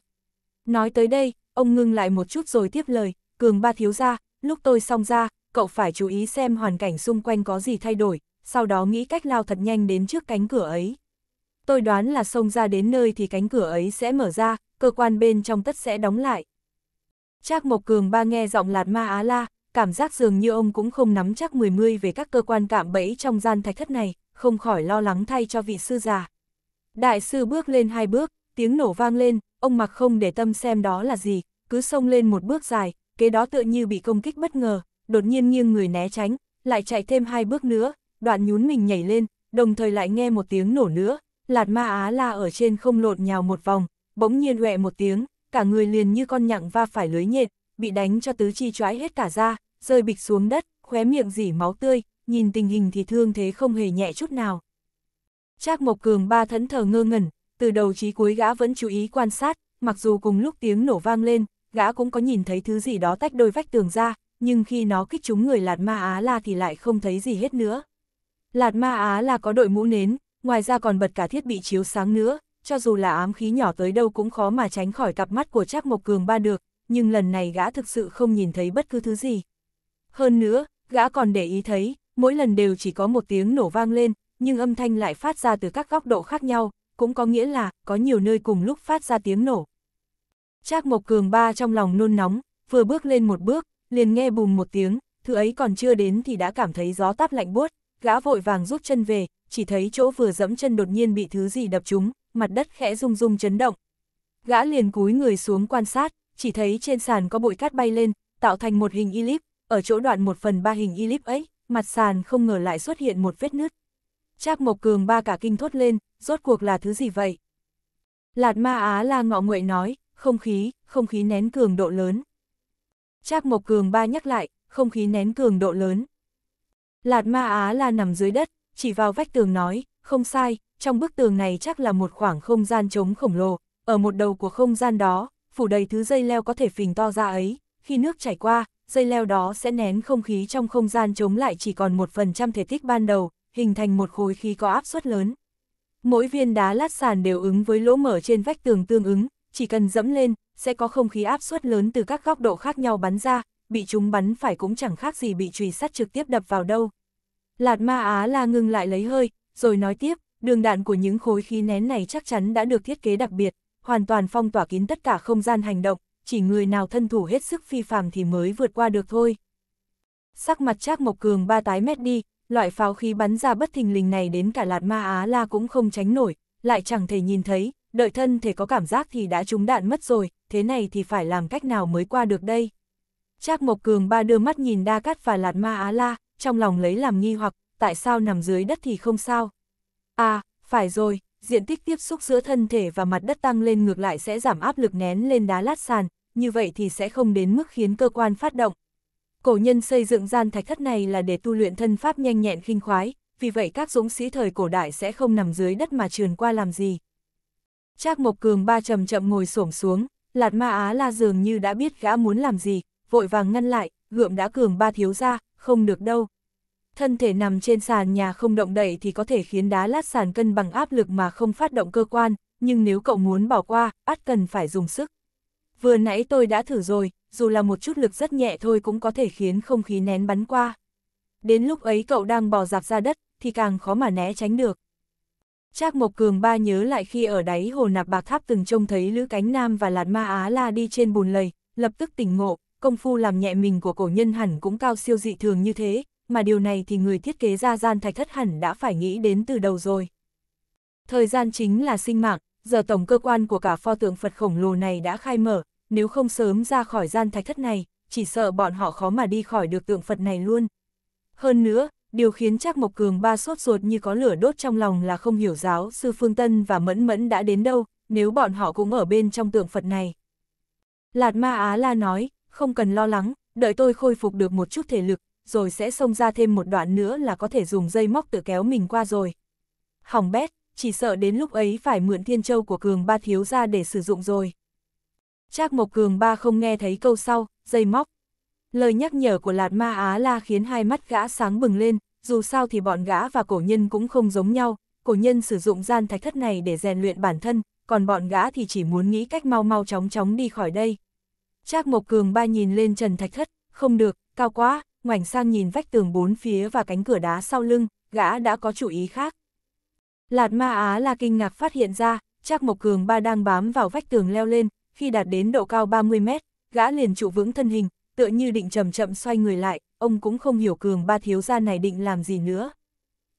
Nói tới đây, ông ngưng lại một chút rồi tiếp lời, cường ba thiếu ra, lúc tôi xong ra, cậu phải chú ý xem hoàn cảnh xung quanh có gì thay đổi, sau đó nghĩ cách lao thật nhanh đến trước cánh cửa ấy tôi đoán là xông ra đến nơi thì cánh cửa ấy sẽ mở ra, cơ quan bên trong tất sẽ đóng lại. Trác Mộc Cường ba nghe giọng lạt ma á la, cảm giác dường như ông cũng không nắm chắc mười mươi về các cơ quan cạm bẫy trong gian thạch thất này, không khỏi lo lắng thay cho vị sư già. Đại sư bước lên hai bước, tiếng nổ vang lên, ông mặc không để tâm xem đó là gì, cứ xông lên một bước dài, kế đó tựa như bị công kích bất ngờ, đột nhiên nghiêng người né tránh, lại chạy thêm hai bước nữa, đoạn nhún mình nhảy lên, đồng thời lại nghe một tiếng nổ nữa, lạt ma á la ở trên không lột nhào một vòng, bỗng nhiên huệ một tiếng, cả người liền như con nhặng va phải lưới nhện, bị đánh cho tứ chi choái hết cả da, rơi bịch xuống đất, khóe miệng dỉ máu tươi, nhìn tình hình thì thương thế không hề nhẹ chút nào. Trác Mộc Cường ba thẫn thờ ngơ ngẩn, từ đầu chí cuối gã vẫn chú ý quan sát, mặc dù cùng lúc tiếng nổ vang lên, gã cũng có nhìn thấy thứ gì đó tách đôi vách tường ra, nhưng khi nó kích chúng người Lạt Ma Á La thì lại không thấy gì hết nữa. Lạt Ma Á La có đội mũ nến, ngoài ra còn bật cả thiết bị chiếu sáng nữa, cho dù là ám khí nhỏ tới đâu cũng khó mà tránh khỏi cặp mắt của Trác Mộc Cường ba được, nhưng lần này gã thực sự không nhìn thấy bất cứ thứ gì. Hơn nữa, gã còn để ý thấy, mỗi lần đều chỉ có một tiếng nổ vang lên, nhưng âm thanh lại phát ra từ các góc độ khác nhau, cũng có nghĩa là có nhiều nơi cùng lúc phát ra tiếng nổ. Trác Mộc Cường ba trong lòng nôn nóng, vừa bước lên một bước, liền nghe bùm một tiếng, thứ ấy còn chưa đến thì đã cảm thấy gió táp lạnh buốt, gã vội vàng rút chân về, chỉ thấy chỗ vừa dẫm chân đột nhiên bị thứ gì đập trúng, mặt đất khẽ rung rung chấn động. Gã liền cúi người xuống quan sát, chỉ thấy trên sàn có bụi cát bay lên, tạo thành một hình elip, ở chỗ đoạn một phần ba hình elip ấy, mặt sàn không ngờ lại xuất hiện một vết nứt. Trác Mộc Cường ba cả kinh thốt lên, rốt cuộc là thứ gì vậy? Lạt Ma Á La ngọ nguậy nói, không khí, không khí nén cường độ lớn. Trác Mộc Cường ba nhắc lại, không khí nén cường độ lớn. Lạt Ma Á La nằm dưới đất, chỉ vào vách tường nói, không sai, trong bức tường này chắc là một khoảng không gian trống khổng lồ, ở một đầu của không gian đó, phủ đầy thứ dây leo có thể phình to ra ấy, khi nước chảy qua, dây leo đó sẽ nén không khí trong không gian trống lại chỉ còn một phần trăm thể tích ban đầu, hình thành một khối khí có áp suất lớn. Mỗi viên đá lát sàn đều ứng với lỗ mở trên vách tường tương ứng, chỉ cần dẫm lên, sẽ có không khí áp suất lớn từ các góc độ khác nhau bắn ra, bị chúng bắn phải cũng chẳng khác gì bị chùy sắt trực tiếp đập vào đâu, Lạt ma Á La ngưng lại lấy hơi, rồi nói tiếp, đường đạn của những khối khí nén này chắc chắn đã được thiết kế đặc biệt, hoàn toàn phong tỏa kín tất cả không gian hành động, chỉ người nào thân thủ hết sức phi phàm thì mới vượt qua được thôi. Sắc mặt Trác Mộc Cường ba tái mét đi, loại pháo khí bắn ra bất thình lình này đến cả Lạt Ma Á La cũng không tránh nổi, lại chẳng thể nhìn thấy, đợi thân thể có cảm giác thì đã trúng đạn mất rồi, thế này thì phải làm cách nào mới qua được đây. Trác Mộc Cường ba đưa mắt nhìn Đa Cát và Lạt Ma Á La, trong lòng lấy làm nghi hoặc, tại sao nằm dưới đất thì không sao? À, phải rồi, diện tích tiếp xúc giữa thân thể và mặt đất tăng lên ngược lại sẽ giảm áp lực nén lên đá lát sàn, như vậy thì sẽ không đến mức khiến cơ quan phát động. Cổ nhân xây dựng gian thạch thất này là để tu luyện thân pháp nhanh nhẹn khinh khoái, vì vậy các dũng sĩ thời cổ đại sẽ không nằm dưới đất mà trườn qua làm gì. Trác Mộc Cường ba chậm chậm ngồi xổm xuống, Lạt Ma Á La dường như đã biết gã muốn làm gì, vội vàng ngăn lại, gượm đã cường ba thiếu ra, không được đâu. Thân thể nằm trên sàn nhà không động đậy thì có thể khiến đá lát sàn cân bằng áp lực mà không phát động cơ quan, nhưng nếu cậu muốn bỏ qua, ắt cần phải dùng sức. Vừa nãy tôi đã thử rồi, dù là một chút lực rất nhẹ thôi cũng có thể khiến không khí nén bắn qua. Đến lúc ấy cậu đang bò dạp ra đất, thì càng khó mà né tránh được. Trác Mộc Cường ba nhớ lại khi ở đáy hồ nạp bạc tháp từng trông thấy Lữ Cánh Nam và Lạt Ma Á La đi trên bùn lầy, lập tức tỉnh ngộ, công phu làm nhẹ mình của cổ nhân hẳn cũng cao siêu dị thường như thế, mà điều này thì người thiết kế ra gian thạch thất hẳn đã phải nghĩ đến từ đầu rồi. Thời gian chính là sinh mạng, giờ tổng cơ quan của cả pho tượng Phật khổng lồ này đã khai mở, nếu không sớm ra khỏi gian thạch thất này, chỉ sợ bọn họ khó mà đi khỏi được tượng Phật này luôn. Hơn nữa, điều khiến Trác Mộc Cường ba sốt ruột như có lửa đốt trong lòng là không hiểu giáo sư Phương Tân và Mẫn Mẫn đã đến đâu, nếu bọn họ cũng ở bên trong tượng Phật này. Lạt Ma Á La nói, không cần lo lắng, đợi tôi khôi phục được một chút thể lực, rồi sẽ xông ra thêm một đoạn nữa là có thể dùng dây móc tự kéo mình qua rồi. Hỏng bét, chỉ sợ đến lúc ấy phải mượn thiên châu của cường ba thiếu ra để sử dụng rồi. Trác Mộc Cường ba không nghe thấy câu sau, dây móc. Lời nhắc nhở của Lạt Ma Á La khiến hai mắt gã sáng bừng lên, dù sao thì bọn gã và cổ nhân cũng không giống nhau, cổ nhân sử dụng gian thạch thất này để rèn luyện bản thân, còn bọn gã thì chỉ muốn nghĩ cách mau mau chóng chóng đi khỏi đây, Trác Mộc Cường ba nhìn lên trần thạch thất, không được, cao quá, ngoảnh sang nhìn vách tường bốn phía và cánh cửa đá sau lưng, gã đã có chủ ý khác. Lạt ma Á là kinh ngạc phát hiện ra, Trác Mộc Cường ba đang bám vào vách tường leo lên, khi đạt đến độ cao 30 mét, gã liền trụ vững thân hình, tựa như định chậm chậm xoay người lại, ông cũng không hiểu Cường ba thiếu gia này định làm gì nữa.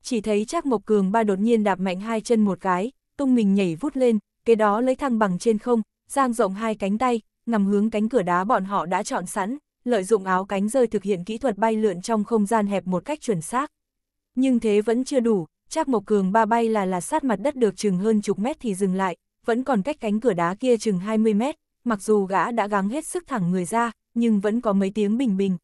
Chỉ thấy Trác Mộc Cường ba đột nhiên đạp mạnh hai chân một cái, tung mình nhảy vút lên, kế đó lấy thăng bằng trên không, giang rộng hai cánh tay, ngầm hướng cánh cửa đá bọn họ đã chọn sẵn, lợi dụng áo cánh rơi thực hiện kỹ thuật bay lượn trong không gian hẹp một cách chuẩn xác. Nhưng thế vẫn chưa đủ, Trác Mộc Cường ba bay là là sát mặt đất được chừng hơn chục mét thì dừng lại, vẫn còn cách cánh cửa đá kia chừng 20 mét, mặc dù gã đã gắng hết sức thẳng người ra, nhưng vẫn có mấy tiếng bình bình.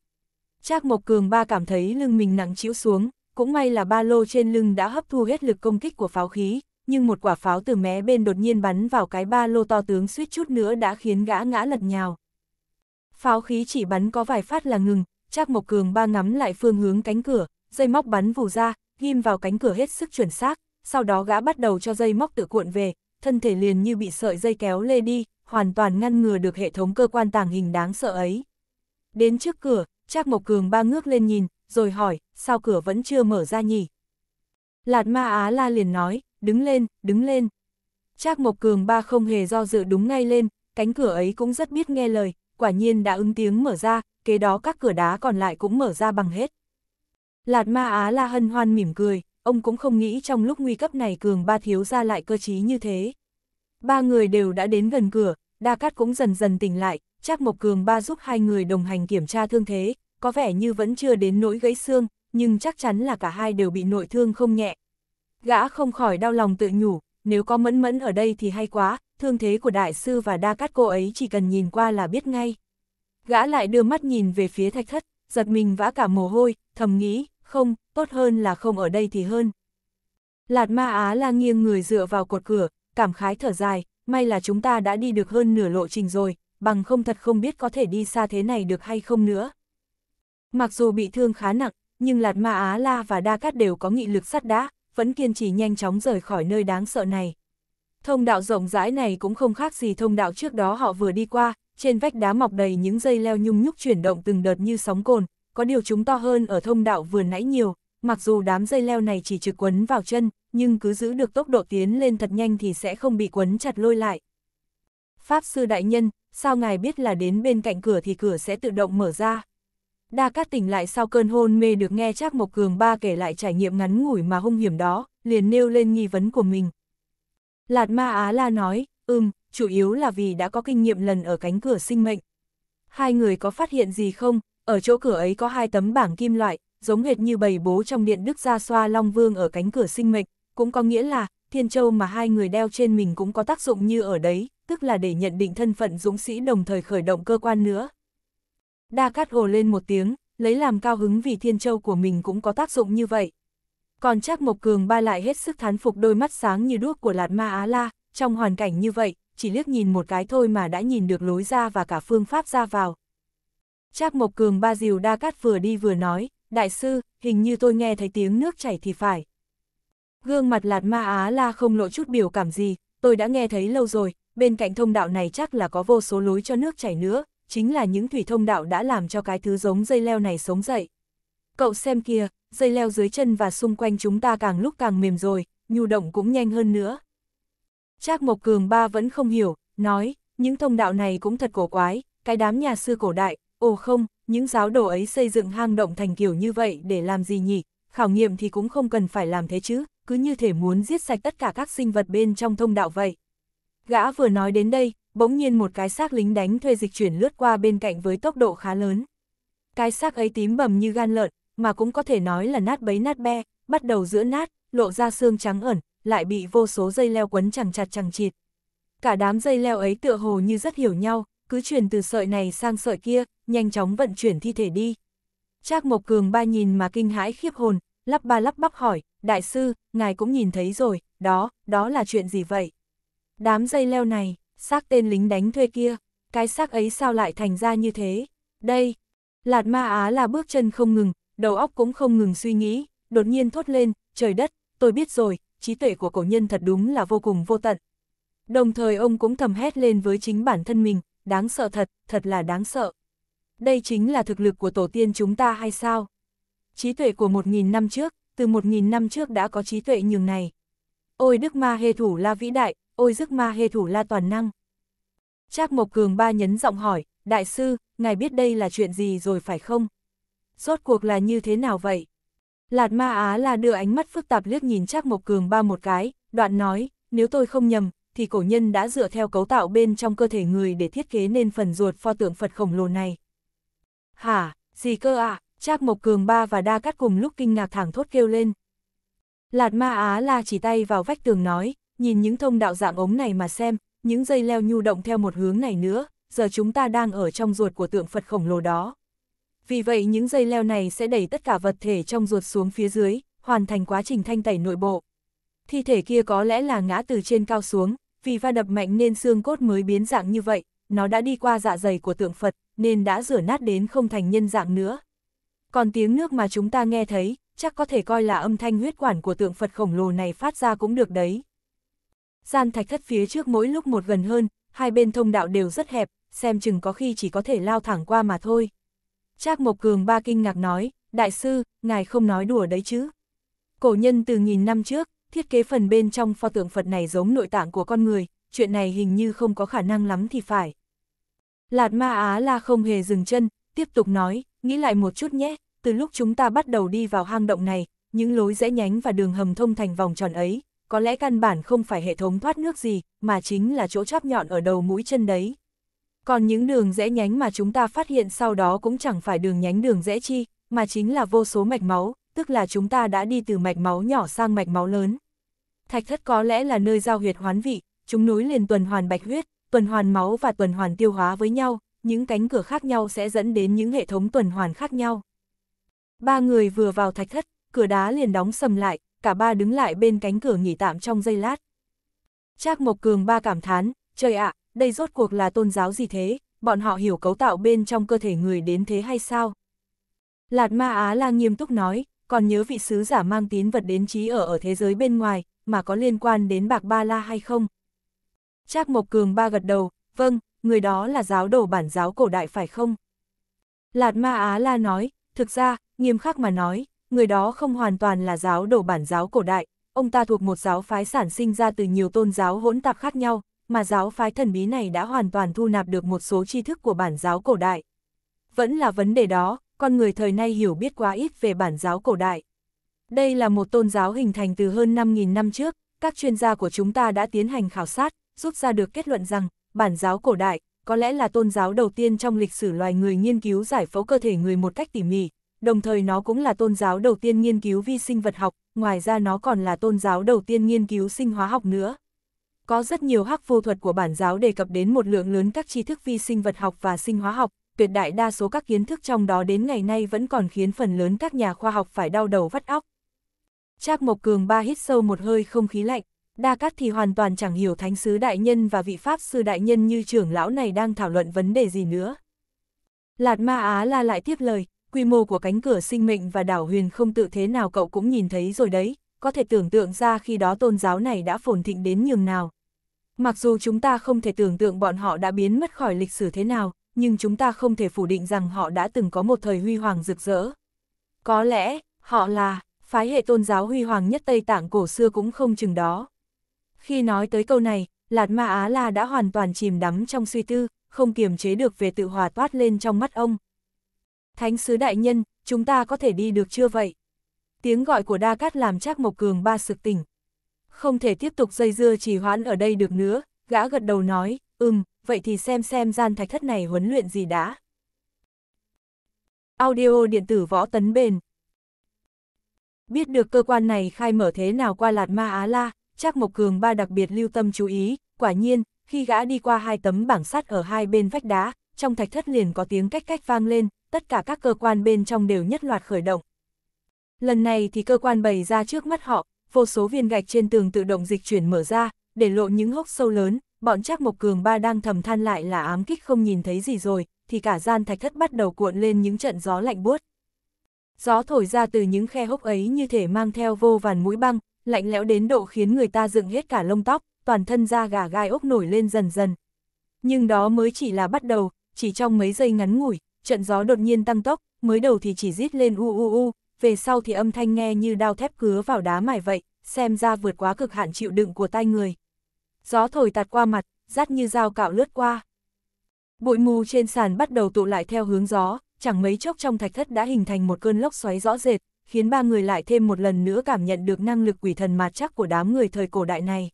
Trác Mộc Cường ba cảm thấy lưng mình nặng chịu xuống, cũng may là ba lô trên lưng đã hấp thu hết lực công kích của pháo khí, nhưng một quả pháo từ mé bên đột nhiên bắn vào cái ba lô to tướng suýt chút nữa đã khiến gã ngã lật nhào. Pháo khí chỉ bắn có vài phát là ngừng, Trác Mộc Cường ba ngắm lại phương hướng cánh cửa, dây móc bắn vù ra, ghim vào cánh cửa hết sức chuẩn xác, sau đó gã bắt đầu cho dây móc tự cuộn về, thân thể liền như bị sợi dây kéo lê đi, hoàn toàn ngăn ngừa được hệ thống cơ quan tàng hình đáng sợ ấy. Đến trước cửa, Trác Mộc Cường ba ngước lên nhìn, rồi hỏi, sao cửa vẫn chưa mở ra nhỉ? Lạt ma Á la liền nói, đứng lên, đứng lên. Trác Mộc Cường ba không hề do dự đúng ngay lên, cánh cửa ấy cũng rất biết nghe lời, quả nhiên đã ứng tiếng mở ra, kế đó các cửa đá còn lại cũng mở ra bằng hết. Lạt ma Á la hân hoan mỉm cười, ông cũng không nghĩ trong lúc nguy cấp này Cường ba thiếu ra lại cơ trí như thế. Ba người đều đã đến gần cửa, Đa Cát cũng dần dần tỉnh lại, Trác Mộc Cường ba giúp hai người đồng hành kiểm tra thương thế, có vẻ như vẫn chưa đến nỗi gãy xương, nhưng chắc chắn là cả hai đều bị nội thương không nhẹ. Gã không khỏi đau lòng tự nhủ, nếu có mẫn mẫn ở đây thì hay quá, thương thế của đại sư và đa cát cô ấy chỉ cần nhìn qua là biết ngay. Gã lại đưa mắt nhìn về phía thạch thất, giật mình vã cả mồ hôi, thầm nghĩ, không, tốt hơn là không ở đây thì hơn. Lạt ma á la nghiêng người dựa vào cột cửa, cảm khái thở dài, may là chúng ta đã đi được hơn nửa lộ trình rồi, bằng không thật không biết có thể đi xa thế này được hay không nữa. Mặc dù bị thương khá nặng, nhưng Lạt Ma Á La và Đa Cát đều có nghị lực sắt đá, vẫn kiên trì nhanh chóng rời khỏi nơi đáng sợ này. Thông đạo rộng rãi này cũng không khác gì thông đạo trước đó họ vừa đi qua, trên vách đá mọc đầy những dây leo nhung nhúc chuyển động từng đợt như sóng cồn, có điều chúng to hơn ở thông đạo vừa nãy nhiều, mặc dù đám dây leo này chỉ trực quấn vào chân, nhưng cứ giữ được tốc độ tiến lên thật nhanh thì sẽ không bị quấn chặt lôi lại. Pháp sư đại nhân, sao ngài biết là đến bên cạnh cửa thì cửa sẽ tự động mở ra? Đa Cát tỉnh lại sau cơn hôn mê được nghe Trác Mộc Cường ba kể lại trải nghiệm ngắn ngủi mà hung hiểm đó, liền nêu lên nghi vấn của mình. Lạt Ma Á La nói, ừm, chủ yếu là vì đã có kinh nghiệm lần ở cánh cửa sinh mệnh. Hai người có phát hiện gì không? Ở chỗ cửa ấy có hai tấm bảng kim loại, giống hệt như bầy bố trong điện Đức Gia Xoa Long Vương ở cánh cửa sinh mệnh, cũng có nghĩa là, thiên châu mà hai người đeo trên mình cũng có tác dụng như ở đấy, tức là để nhận định thân phận dũng sĩ đồng thời khởi động cơ quan nữa, đa cát gồ lên một tiếng, lấy làm cao hứng vì thiên châu của mình cũng có tác dụng như vậy. Còn chắc Mộc Cường ba lại hết sức thán phục đôi mắt sáng như đuốc của Lạt Ma Á La, trong hoàn cảnh như vậy, chỉ liếc nhìn một cái thôi mà đã nhìn được lối ra và cả phương pháp ra vào. Trác Mộc Cường ba diều đa cát vừa đi vừa nói, đại sư, hình như tôi nghe thấy tiếng nước chảy thì phải. Gương mặt Lạt Ma Á La không lộ chút biểu cảm gì, tôi đã nghe thấy lâu rồi, bên cạnh thông đạo này chắc là có vô số lối cho nước chảy nữa, chính là những thủy thông đạo đã làm cho cái thứ giống dây leo này sống dậy. Cậu xem kia, dây leo dưới chân và xung quanh chúng ta càng lúc càng mềm rồi, nhu động cũng nhanh hơn nữa. Trác Mộc Cường ba vẫn không hiểu, nói, những thông đạo này cũng thật cổ quái, cái đám nhà sư cổ đại, ồ không, những giáo đồ ấy xây dựng hang động thành kiểu như vậy để làm gì nhỉ, khảo nghiệm thì cũng không cần phải làm thế chứ, cứ như thể muốn giết sạch tất cả các sinh vật bên trong thông đạo vậy. Gã vừa nói đến đây, bỗng nhiên một cái xác lính đánh thuê dịch chuyển lướt qua bên cạnh với tốc độ khá lớn. Cái xác ấy tím bầm như gan lợn, mà cũng có thể nói là nát bấy nát be, bắt đầu giữa nát, lộ ra xương trắng ẩn, lại bị vô số dây leo quấn chẳng chặt chẳng chịt. Cả đám dây leo ấy tựa hồ như rất hiểu nhau, cứ chuyển từ sợi này sang sợi kia, nhanh chóng vận chuyển thi thể đi. Trác Mộc Cường ba nhìn mà kinh hãi khiếp hồn, lắp ba lắp bắp hỏi, đại sư, ngài cũng nhìn thấy rồi, đó, đó là chuyện gì vậy? Đám dây leo này, xác tên lính đánh thuê kia, cái xác ấy sao lại thành ra như thế? Đây, Lạt Ma Á là bước chân không ngừng, đầu óc cũng không ngừng suy nghĩ, đột nhiên thốt lên, trời đất, tôi biết rồi, trí tuệ của cổ nhân thật đúng là vô cùng vô tận. Đồng thời ông cũng thầm hét lên với chính bản thân mình, đáng sợ thật, thật là đáng sợ. Đây chính là thực lực của tổ tiên chúng ta hay sao? Trí tuệ của 1.000 năm trước, từ 1.000 năm trước đã có trí tuệ nhường này. Ôi Đức Ma Hê Thủ La Vĩ Đại, ôi giấc ma hê thủ la toàn năng. Trác Mộc Cường ba nhấn giọng hỏi, đại sư, ngài biết đây là chuyện gì rồi phải không? Rốt cuộc là như thế nào vậy? Lạt ma á là đưa ánh mắt phức tạp liếc nhìn Trác Mộc Cường ba một cái, đoạn nói, nếu tôi không nhầm, thì cổ nhân đã dựa theo cấu tạo bên trong cơ thể người để thiết kế nên phần ruột pho tượng Phật khổng lồ này. Hả, gì cơ ạ? À? Trác Mộc Cường ba và Đa Cát cùng lúc kinh ngạc thẳng thốt kêu lên. Lạt ma á là chỉ tay vào vách tường nói, nhìn những thông đạo dạng ống này mà xem, những dây leo nhu động theo một hướng này nữa, giờ chúng ta đang ở trong ruột của tượng Phật khổng lồ đó. Vì vậy những dây leo này sẽ đẩy tất cả vật thể trong ruột xuống phía dưới, hoàn thành quá trình thanh tẩy nội bộ. Thi thể kia có lẽ là ngã từ trên cao xuống, vì va đập mạnh nên xương cốt mới biến dạng như vậy, nó đã đi qua dạ dày của tượng Phật, nên đã rửa nát đến không thành nhân dạng nữa. Còn tiếng nước mà chúng ta nghe thấy, chắc có thể coi là âm thanh huyết quản của tượng Phật khổng lồ này phát ra cũng được đấy. Gian thạch thất phía trước mỗi lúc một gần hơn, hai bên thông đạo đều rất hẹp, xem chừng có khi chỉ có thể lao thẳng qua mà thôi. Trác Mộc Cường ba kinh ngạc nói, đại sư, ngài không nói đùa đấy chứ. Cổ nhân từ nghìn năm trước, thiết kế phần bên trong pho tượng Phật này giống nội tạng của con người, chuyện này hình như không có khả năng lắm thì phải. Lạt Ma Á La không hề dừng chân, tiếp tục nói, nghĩ lại một chút nhé, từ lúc chúng ta bắt đầu đi vào hang động này, những lối rẽ nhánh và đường hầm thông thành vòng tròn ấy, có lẽ căn bản không phải hệ thống thoát nước gì, mà chính là chỗ chóp nhọn ở đầu mũi chân đấy. Còn những đường rẽ nhánh mà chúng ta phát hiện sau đó cũng chẳng phải đường nhánh đường rẽ chi, mà chính là vô số mạch máu, tức là chúng ta đã đi từ mạch máu nhỏ sang mạch máu lớn. Thạch thất có lẽ là nơi giao huyệt hoán vị, chúng núi liền tuần hoàn bạch huyết, tuần hoàn máu và tuần hoàn tiêu hóa với nhau, những cánh cửa khác nhau sẽ dẫn đến những hệ thống tuần hoàn khác nhau. Ba người vừa vào thạch thất, cửa đá liền đóng sầm lại, cả ba đứng lại bên cánh cửa nghỉ tạm trong giây lát. Trác Mộc Cường ba cảm thán, trời ạ, đây rốt cuộc là tôn giáo gì thế, bọn họ hiểu cấu tạo bên trong cơ thể người đến thế hay sao? Lạt Ma Á la nghiêm túc nói, còn nhớ vị sứ giả mang tín vật đến trí ở ở thế giới bên ngoài, mà có liên quan đến bạc ba la hay không? Trác Mộc Cường ba gật đầu, vâng, người đó là giáo đồ bản giáo cổ đại phải không? Lạt Ma Á la nói, thực ra, nghiêm khắc mà nói, người đó không hoàn toàn là giáo đổ bản giáo cổ đại, ông ta thuộc một giáo phái sản sinh ra từ nhiều tôn giáo hỗn tạp khác nhau, mà giáo phái thần bí này đã hoàn toàn thu nạp được một số tri thức của bản giáo cổ đại. Vẫn là vấn đề đó, con người thời nay hiểu biết quá ít về bản giáo cổ đại. Đây là một tôn giáo hình thành từ hơn 5.000 năm trước, các chuyên gia của chúng ta đã tiến hành khảo sát, rút ra được kết luận rằng, bản giáo cổ đại, có lẽ là tôn giáo đầu tiên trong lịch sử loài người nghiên cứu giải phẫu cơ thể người một cách tỉ mỉ, đồng thời nó cũng là tôn giáo đầu tiên nghiên cứu vi sinh vật học, ngoài ra nó còn là tôn giáo đầu tiên nghiên cứu sinh hóa học nữa. Có rất nhiều hắc phù thuật của bản giáo đề cập đến một lượng lớn các tri thức vi sinh vật học và sinh hóa học, tuyệt đại đa số các kiến thức trong đó đến ngày nay vẫn còn khiến phần lớn các nhà khoa học phải đau đầu vắt óc. Trác Mộc Cường ba hít sâu một hơi không khí lạnh, Đa Cát thì hoàn toàn chẳng hiểu thánh sứ đại nhân và vị pháp sư đại nhân như trưởng lão này đang thảo luận vấn đề gì nữa. Lạt Ma Á la lại tiếp lời, quy mô của cánh cửa sinh mệnh và đảo huyền không tự thế nào cậu cũng nhìn thấy rồi đấy, có thể tưởng tượng ra khi đó tôn giáo này đã phồn thịnh đến nhường nào. Mặc dù chúng ta không thể tưởng tượng bọn họ đã biến mất khỏi lịch sử thế nào, nhưng chúng ta không thể phủ định rằng họ đã từng có một thời huy hoàng rực rỡ. Có lẽ, họ là, phái hệ tôn giáo huy hoàng nhất Tây Tạng cổ xưa cũng không chừng đó. Khi nói tới câu này, Lạt Ma Á La đã hoàn toàn chìm đắm trong suy tư, không kiềm chế được về tự hòa toát lên trong mắt ông, Thánh sứ đại nhân, chúng ta có thể đi được chưa vậy? Tiếng gọi của Đa Cát làm Trác Mộc Cường ba sực tỉnh. Không thể tiếp tục dây dưa trì hoãn ở đây được nữa, gã gật đầu nói, ừm, vậy thì xem xem gian thạch thất này huấn luyện gì đã. Audio điện tử võ tấn bền. Biết được cơ quan này khai mở thế nào qua lạt ma Á La, Trác Mộc Cường ba đặc biệt lưu tâm chú ý, quả nhiên, khi gã đi qua hai tấm bảng sắt ở hai bên vách đá, trong thạch thất liền có tiếng cách cách vang lên, tất cả các cơ quan bên trong đều nhất loạt khởi động. Lần này thì cơ quan bày ra trước mắt họ, vô số viên gạch trên tường tự động dịch chuyển mở ra, để lộ những hốc sâu lớn, bọn Trác Mộc Cường ba đang thầm than lại là ám kích không nhìn thấy gì rồi, thì cả gian thạch thất bắt đầu cuộn lên những trận gió lạnh buốt. Gió thổi ra từ những khe hốc ấy như thể mang theo vô vàn mũi băng, lạnh lẽo đến độ khiến người ta dựng hết cả lông tóc, toàn thân da gà gai ốc nổi lên dần dần. Nhưng đó mới chỉ là bắt đầu, chỉ trong mấy giây ngắn ngủi, trận gió đột nhiên tăng tốc, mới đầu thì chỉ rít lên u u u, về sau thì âm thanh nghe như đao thép cứa vào đá mài vậy, xem ra vượt quá cực hạn chịu đựng của tay người. Gió thổi tạt qua mặt, rát như dao cạo lướt qua. Bụi mù trên sàn bắt đầu tụ lại theo hướng gió, chẳng mấy chốc trong thạch thất đã hình thành một cơn lốc xoáy rõ rệt, khiến ba người lại thêm một lần nữa cảm nhận được năng lực quỷ thần mạt chắc của đám người thời cổ đại này.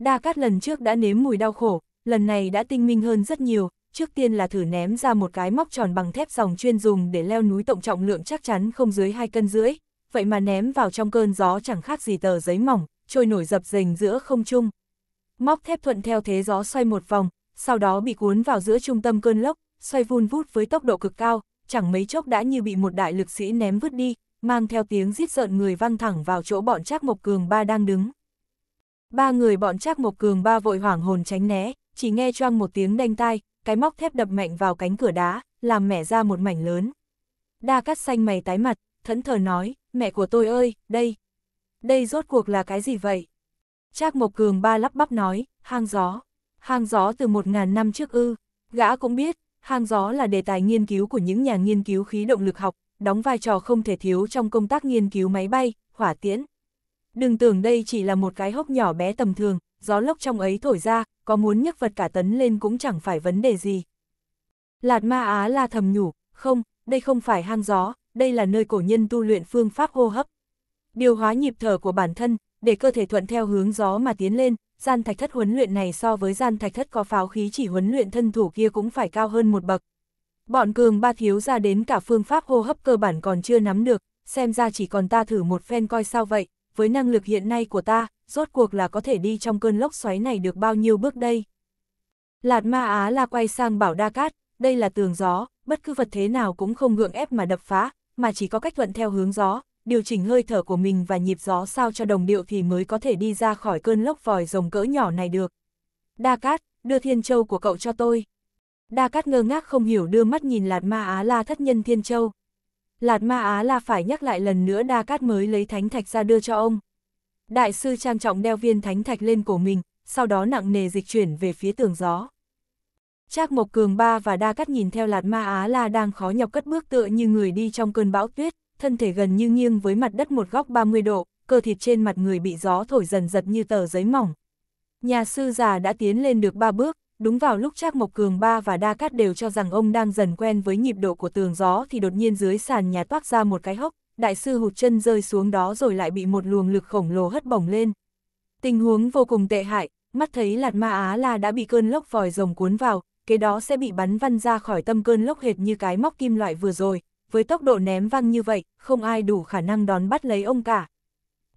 Đa Cát lần trước đã nếm mùi đau khổ, lần này đã tinh minh hơn rất nhiều, trước tiên là thử ném ra một cái móc tròn bằng thép dòng chuyên dùng để leo núi tổng trọng lượng chắc chắn không dưới hai cân rưỡi, vậy mà ném vào trong cơn gió chẳng khác gì tờ giấy mỏng, trôi nổi dập dềnh giữa không trung. Móc thép thuận theo thế gió xoay một vòng, sau đó bị cuốn vào giữa trung tâm cơn lốc, xoay vun vút với tốc độ cực cao, chẳng mấy chốc đã như bị một đại lực sĩ ném vứt đi, mang theo tiếng rít rợn người văng thẳng vào chỗ bọn Trác Mộc Cường ba đang đứng. Ba người bọn Trác Mộc Cường ba vội hoảng hồn tránh né, chỉ nghe choang một tiếng đanh tai, cái móc thép đập mạnh vào cánh cửa đá, làm mẻ ra một mảnh lớn. Đa cắt xanh mày tái mặt, thẫn thờ nói, mẹ của tôi ơi, đây, đây rốt cuộc là cái gì vậy? Trác Mộc Cường ba lắp bắp nói, hang gió, hang gió từ một ngàn năm trước ư, gã cũng biết, hang gió là đề tài nghiên cứu của những nhà nghiên cứu khí động lực học, đóng vai trò không thể thiếu trong công tác nghiên cứu máy bay, hỏa tiễn. Đừng tưởng đây chỉ là một cái hốc nhỏ bé tầm thường, gió lốc trong ấy thổi ra, có muốn nhấc vật cả tấn lên cũng chẳng phải vấn đề gì. Lạt ma Á là thầm nhủ, không, đây không phải hang gió, đây là nơi cổ nhân tu luyện phương pháp hô hấp. Điều hóa nhịp thở của bản thân, để cơ thể thuận theo hướng gió mà tiến lên, gian thạch thất huấn luyện này so với gian thạch thất có pháo khí chỉ huấn luyện thân thủ kia cũng phải cao hơn một bậc. Bọn cường ba thiếu ra đến cả phương pháp hô hấp cơ bản còn chưa nắm được, xem ra chỉ còn ta thử một phen coi sao vậy, với năng lực hiện nay của ta, rốt cuộc là có thể đi trong cơn lốc xoáy này được bao nhiêu bước đây. Lạt ma Á la quay sang bảo Đa Cát, đây là tường gió, bất cứ vật thế nào cũng không gượng ép mà đập phá, mà chỉ có cách thuận theo hướng gió, điều chỉnh hơi thở của mình và nhịp gió sao cho đồng điệu thì mới có thể đi ra khỏi cơn lốc vòi rồng cỡ nhỏ này được. Đa Cát, đưa Thiên Châu của cậu cho tôi. Đa Cát ngơ ngác không hiểu đưa mắt nhìn Lạt Ma Á La thất nhân Thiên Châu. Lạt Ma Á La phải nhắc lại lần nữa Đa Cát mới lấy thánh thạch ra đưa cho ông. Đại sư trang trọng đeo viên thánh thạch lên cổ mình, sau đó nặng nề dịch chuyển về phía tường gió. Trác Mộc Cường Ba và Đa Cát nhìn theo Lạt Ma Á La đang khó nhọc cất bước tựa như người đi trong cơn bão tuyết, thân thể gần như nghiêng với mặt đất một góc 30 độ, cơ thịt trên mặt người bị gió thổi dần giật như tờ giấy mỏng. Nhà sư già đã tiến lên được ba bước, đúng vào lúc Trác Mộc Cường Ba và Đa Cát đều cho rằng ông đang dần quen với nhịp độ của tường gió thì đột nhiên dưới sàn nhà toát ra một cái hốc, đại sư hụt chân rơi xuống đó rồi lại bị một luồng lực khổng lồ hất bổng lên. Tình huống vô cùng tệ hại, mắt thấy lạt ma á là đã bị cơn lốc vòi rồng cuốn vào, kế đó sẽ bị bắn văng ra khỏi tâm cơn lốc hệt như cái móc kim loại vừa rồi, với tốc độ ném văng như vậy, không ai đủ khả năng đón bắt lấy ông cả.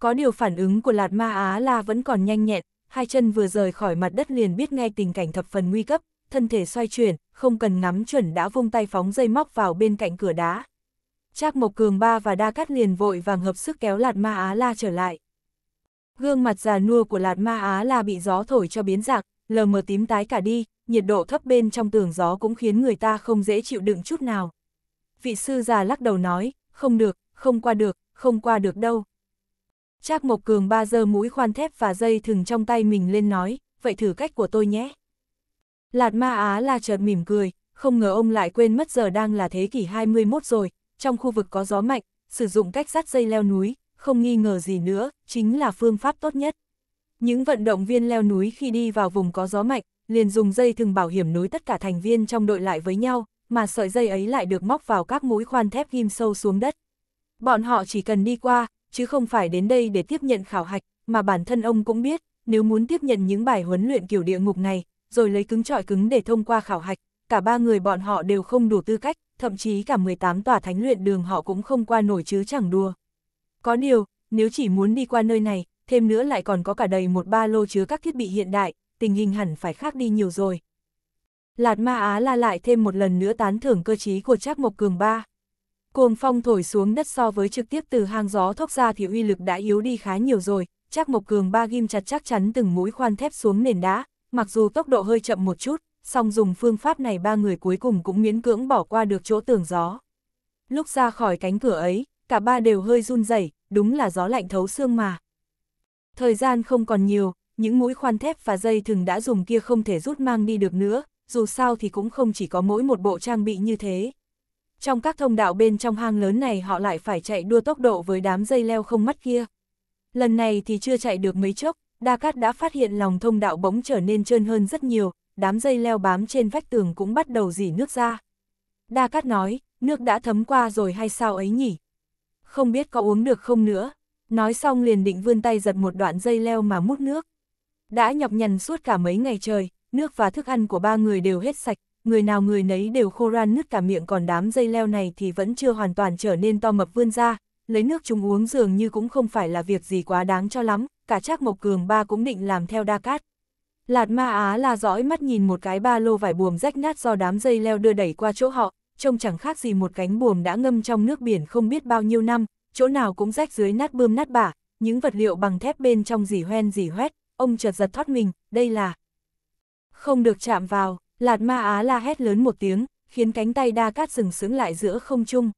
Có điều phản ứng của lạt ma á là vẫn còn nhanh nhẹn, hai chân vừa rời khỏi mặt đất liền biết ngay tình cảnh thập phần nguy cấp, thân thể xoay chuyển, không cần ngắm chuẩn đã vung tay phóng dây móc vào bên cạnh cửa đá. Trác Mộc Cường Ba và Đa Cát liền vội vàng hợp sức kéo Lạt Ma Á La trở lại. Gương mặt già nua của Lạt Ma Á La bị gió thổi cho biến dạng, lờ mờ tím tái cả đi, nhiệt độ thấp bên trong tường gió cũng khiến người ta không dễ chịu đựng chút nào. Vị sư già lắc đầu nói, không được, không qua được, không qua được đâu. Trác Mộc Cường Ba giơ mũi khoan thép và dây thừng trong tay mình lên nói, vậy thử cách của tôi nhé. Lạt Ma Á La chợt mỉm cười, không ngờ ông lại quên mất giờ đang là thế kỷ 21 rồi, trong khu vực có gió mạnh, sử dụng cách dắt dây leo núi, không nghi ngờ gì nữa, chính là phương pháp tốt nhất. Những vận động viên leo núi khi đi vào vùng có gió mạnh, liền dùng dây thường bảo hiểm nối tất cả thành viên trong đội lại với nhau, mà sợi dây ấy lại được móc vào các mũi khoan thép ghim sâu xuống đất. Bọn họ chỉ cần đi qua, chứ không phải đến đây để tiếp nhận khảo hạch, mà bản thân ông cũng biết, nếu muốn tiếp nhận những bài huấn luyện kiểu địa ngục này, rồi lấy cứng trọi cứng để thông qua khảo hạch, cả ba người bọn họ đều không đủ tư cách, thậm chí cả 18 tòa thánh luyện đường họ cũng không qua nổi chứ chẳng đùa. Có điều, nếu chỉ muốn đi qua nơi này, thêm nữa lại còn có cả đầy một ba lô chứa các thiết bị hiện đại, tình hình hẳn phải khác đi nhiều rồi. Lạt Ma Á la lại thêm một lần nữa tán thưởng cơ trí của Trác Mộc Cường ba. Cuồng phong thổi xuống đất so với trực tiếp từ hang gió thốc ra thì uy lực đã yếu đi khá nhiều rồi, Trác Mộc Cường ba ghim chặt chắc chắn từng mũi khoan thép xuống nền đá, mặc dù tốc độ hơi chậm một chút, song dùng phương pháp này ba người cuối cùng cũng miễn cưỡng bỏ qua được chỗ tường gió. Lúc ra khỏi cánh cửa ấy, cả ba đều hơi run rẩy, đúng là gió lạnh thấu xương mà. Thời gian không còn nhiều, những mũi khoan thép và dây thừng đã dùng kia không thể rút mang đi được nữa, dù sao thì cũng không chỉ có mỗi một bộ trang bị như thế. Trong các thông đạo bên trong hang lớn này họ lại phải chạy đua tốc độ với đám dây leo không mắt kia. Lần này thì chưa chạy được mấy chốc, Đa Cát đã phát hiện lòng thông đạo bỗng trở nên trơn hơn rất nhiều, đám dây leo bám trên vách tường cũng bắt đầu dỉ nước ra. Đa Cát nói, nước đã thấm qua rồi hay sao ấy nhỉ? Không biết có uống được không nữa. Nói xong liền định vươn tay giật một đoạn dây leo mà mút nước. Đã nhọc nhằn suốt cả mấy ngày trời, nước và thức ăn của ba người đều hết sạch, người nào người nấy đều khô ran nước cả miệng còn đám dây leo này thì vẫn chưa hoàn toàn trở nên to mập vươn ra, lấy nước chúng uống dường như cũng không phải là việc gì quá đáng cho lắm, cả Trác Mộc Cường ba cũng định làm theo đa cát. Lạt ma á là dõi mắt nhìn một cái ba lô vải buồm rách nát do đám dây leo đưa đẩy qua chỗ họ, trông chẳng khác gì một cánh buồm đã ngâm trong nước biển không biết bao nhiêu năm, chỗ nào cũng rách dưới nát bươm nát bả, những vật liệu bằng thép bên trong dì hoen dì hoét, ông chợt giật thoát mình, đây là... Không được chạm vào, Lạt ma á la hét lớn một tiếng, khiến cánh tay đa cát dừng sững lại giữa không trung.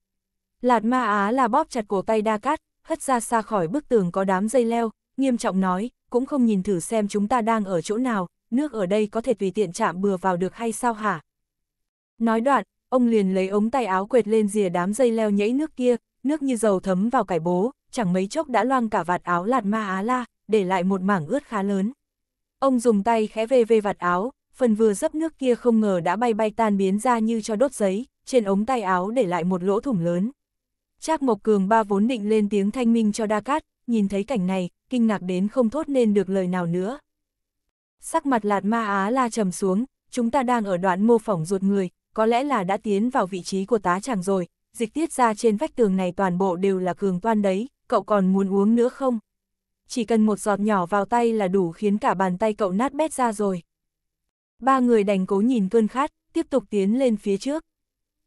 Lạt ma á la bóp chặt cổ tay đa cát, hất ra xa khỏi bức tường có đám dây leo, nghiêm trọng nói, cũng không nhìn thử xem chúng ta đang ở chỗ nào, nước ở đây có thể tùy tiện chạm bừa vào được hay sao hả? Nói đoạn, ông liền lấy ống tay áo quệt lên rìa đám dây leo nhẫy nước kia, nước như dầu thấm vào cải bố, chẳng mấy chốc đã loang cả vạt áo lạt ma á la, để lại một mảng ướt khá lớn. Ông dùng tay khẽ vê vê vạt áo, phần vừa dấp nước kia không ngờ đã bay bay tan biến ra như cho đốt giấy, trên ống tay áo để lại một lỗ thủng lớn. Trác Mộc Cường ba vốn định lên tiếng thanh minh cho Đa Cát, nhìn thấy cảnh này, kinh ngạc đến không thốt nên được lời nào nữa. Sắc mặt lạt ma Á la trầm xuống, chúng ta đang ở đoạn mô phỏng ruột người, có lẽ là đã tiến vào vị trí của tá chàng rồi, dịch tiết ra trên vách tường này toàn bộ đều là cường toan đấy, cậu còn muốn uống nữa không? Chỉ cần một giọt nhỏ vào tay là đủ khiến cả bàn tay cậu nát bét ra rồi. Ba người đành cố nhìn cơn khát, tiếp tục tiến lên phía trước.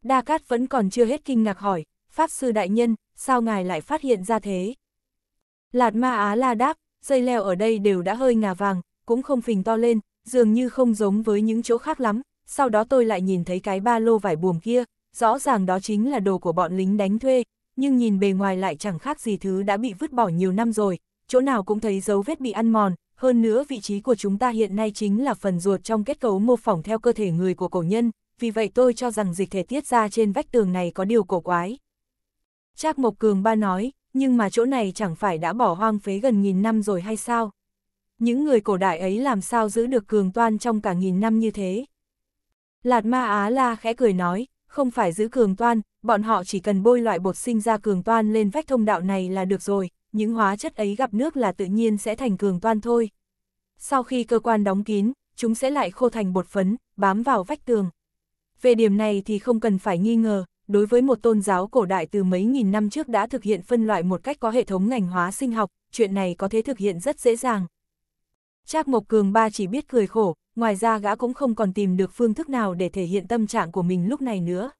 Đa Cát vẫn còn chưa hết kinh ngạc hỏi, Pháp Sư Đại Nhân, sao ngài lại phát hiện ra thế? Lạt ma Á la đáp, dây leo ở đây đều đã hơi ngà vàng, cũng không phình to lên, dường như không giống với những chỗ khác lắm. Sau đó tôi lại nhìn thấy cái ba lô vải buồm kia, rõ ràng đó chính là đồ của bọn lính đánh thuê, nhưng nhìn bề ngoài lại chẳng khác gì thứ đã bị vứt bỏ nhiều năm rồi, chỗ nào cũng thấy dấu vết bị ăn mòn, hơn nữa vị trí của chúng ta hiện nay chính là phần ruột trong kết cấu mô phỏng theo cơ thể người của cổ nhân, vì vậy tôi cho rằng dịch thể tiết ra trên vách tường này có điều cổ quái. Trác Mộc Cường Ba nói, nhưng mà chỗ này chẳng phải đã bỏ hoang phế gần nghìn năm rồi hay sao? Những người cổ đại ấy làm sao giữ được cường toan trong cả nghìn năm như thế? Lạt ma Á la khẽ cười nói, không phải giữ cường toan, bọn họ chỉ cần bôi loại bột sinh ra cường toan lên vách thông đạo này là được rồi, những hóa chất ấy gặp nước là tự nhiên sẽ thành cường toan thôi. Sau khi cơ quan đóng kín, chúng sẽ lại khô thành bột phấn, bám vào vách tường. Về điểm này thì không cần phải nghi ngờ, đối với một tôn giáo cổ đại từ mấy nghìn năm trước đã thực hiện phân loại một cách có hệ thống ngành hóa sinh học, chuyện này có thể thực hiện rất dễ dàng. Trác Mộc Cường ba chỉ biết cười khổ, ngoài ra gã cũng không còn tìm được phương thức nào để thể hiện tâm trạng của mình lúc này nữa.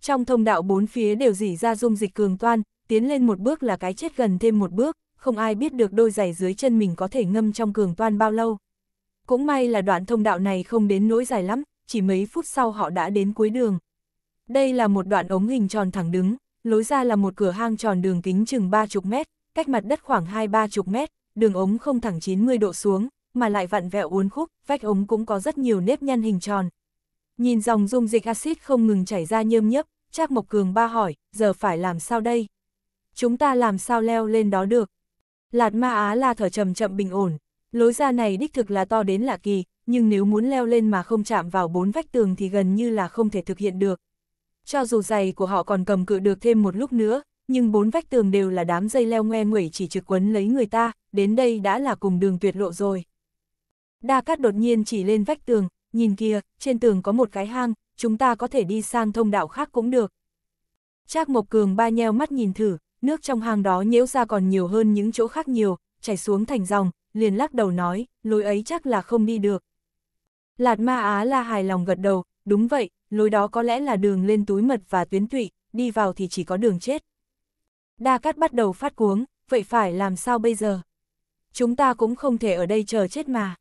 Trong thông đạo bốn phía đều dỉ ra dung dịch cường toan, tiến lên một bước là cái chết gần thêm một bước, không ai biết được đôi giày dưới chân mình có thể ngâm trong cường toan bao lâu. Cũng may là đoạn thông đạo này không đến nỗi dài lắm, chỉ mấy phút sau họ đã đến cuối đường, đây là một đoạn ống hình tròn thẳng đứng, lối ra là một cửa hang tròn đường kính chừng 30 mét, cách mặt đất khoảng 2-30 mét, đường ống không thẳng 90 độ xuống, mà lại vặn vẹo uốn khúc, vách ống cũng có rất nhiều nếp nhăn hình tròn. Nhìn dòng dung dịch axit không ngừng chảy ra nhơm nhấp, Trác Mộc Cường ba hỏi, giờ phải làm sao đây? Chúng ta làm sao leo lên đó được? Lạt ma á là thở chậm chậm bình ổn, lối ra này đích thực là to đến lạ kỳ, nhưng nếu muốn leo lên mà không chạm vào bốn vách tường thì gần như là không thể thực hiện được, cho dù giày của họ còn cầm cự được thêm một lúc nữa, nhưng bốn vách tường đều là đám dây leo ngoe nguẩy chỉ trực quấn lấy người ta, đến đây đã là cùng đường tuyệt lộ rồi. Đa cát đột nhiên chỉ lên vách tường, nhìn kia, trên tường có một cái hang, chúng ta có thể đi sang thông đạo khác cũng được. Trác Mộc Cường ba nheo mắt nhìn thử, nước trong hang đó nhiễu ra còn nhiều hơn những chỗ khác nhiều, chảy xuống thành dòng, liền lắc đầu nói, lối ấy chắc là không đi được. Lạt Ma Á la hài lòng gật đầu, đúng vậy, lối đó có lẽ là đường lên túi mật và tuyến tụy, đi vào thì chỉ có đường chết. Đa Cát bắt đầu phát cuống, vậy phải làm sao bây giờ? Chúng ta cũng không thể ở đây chờ chết mà.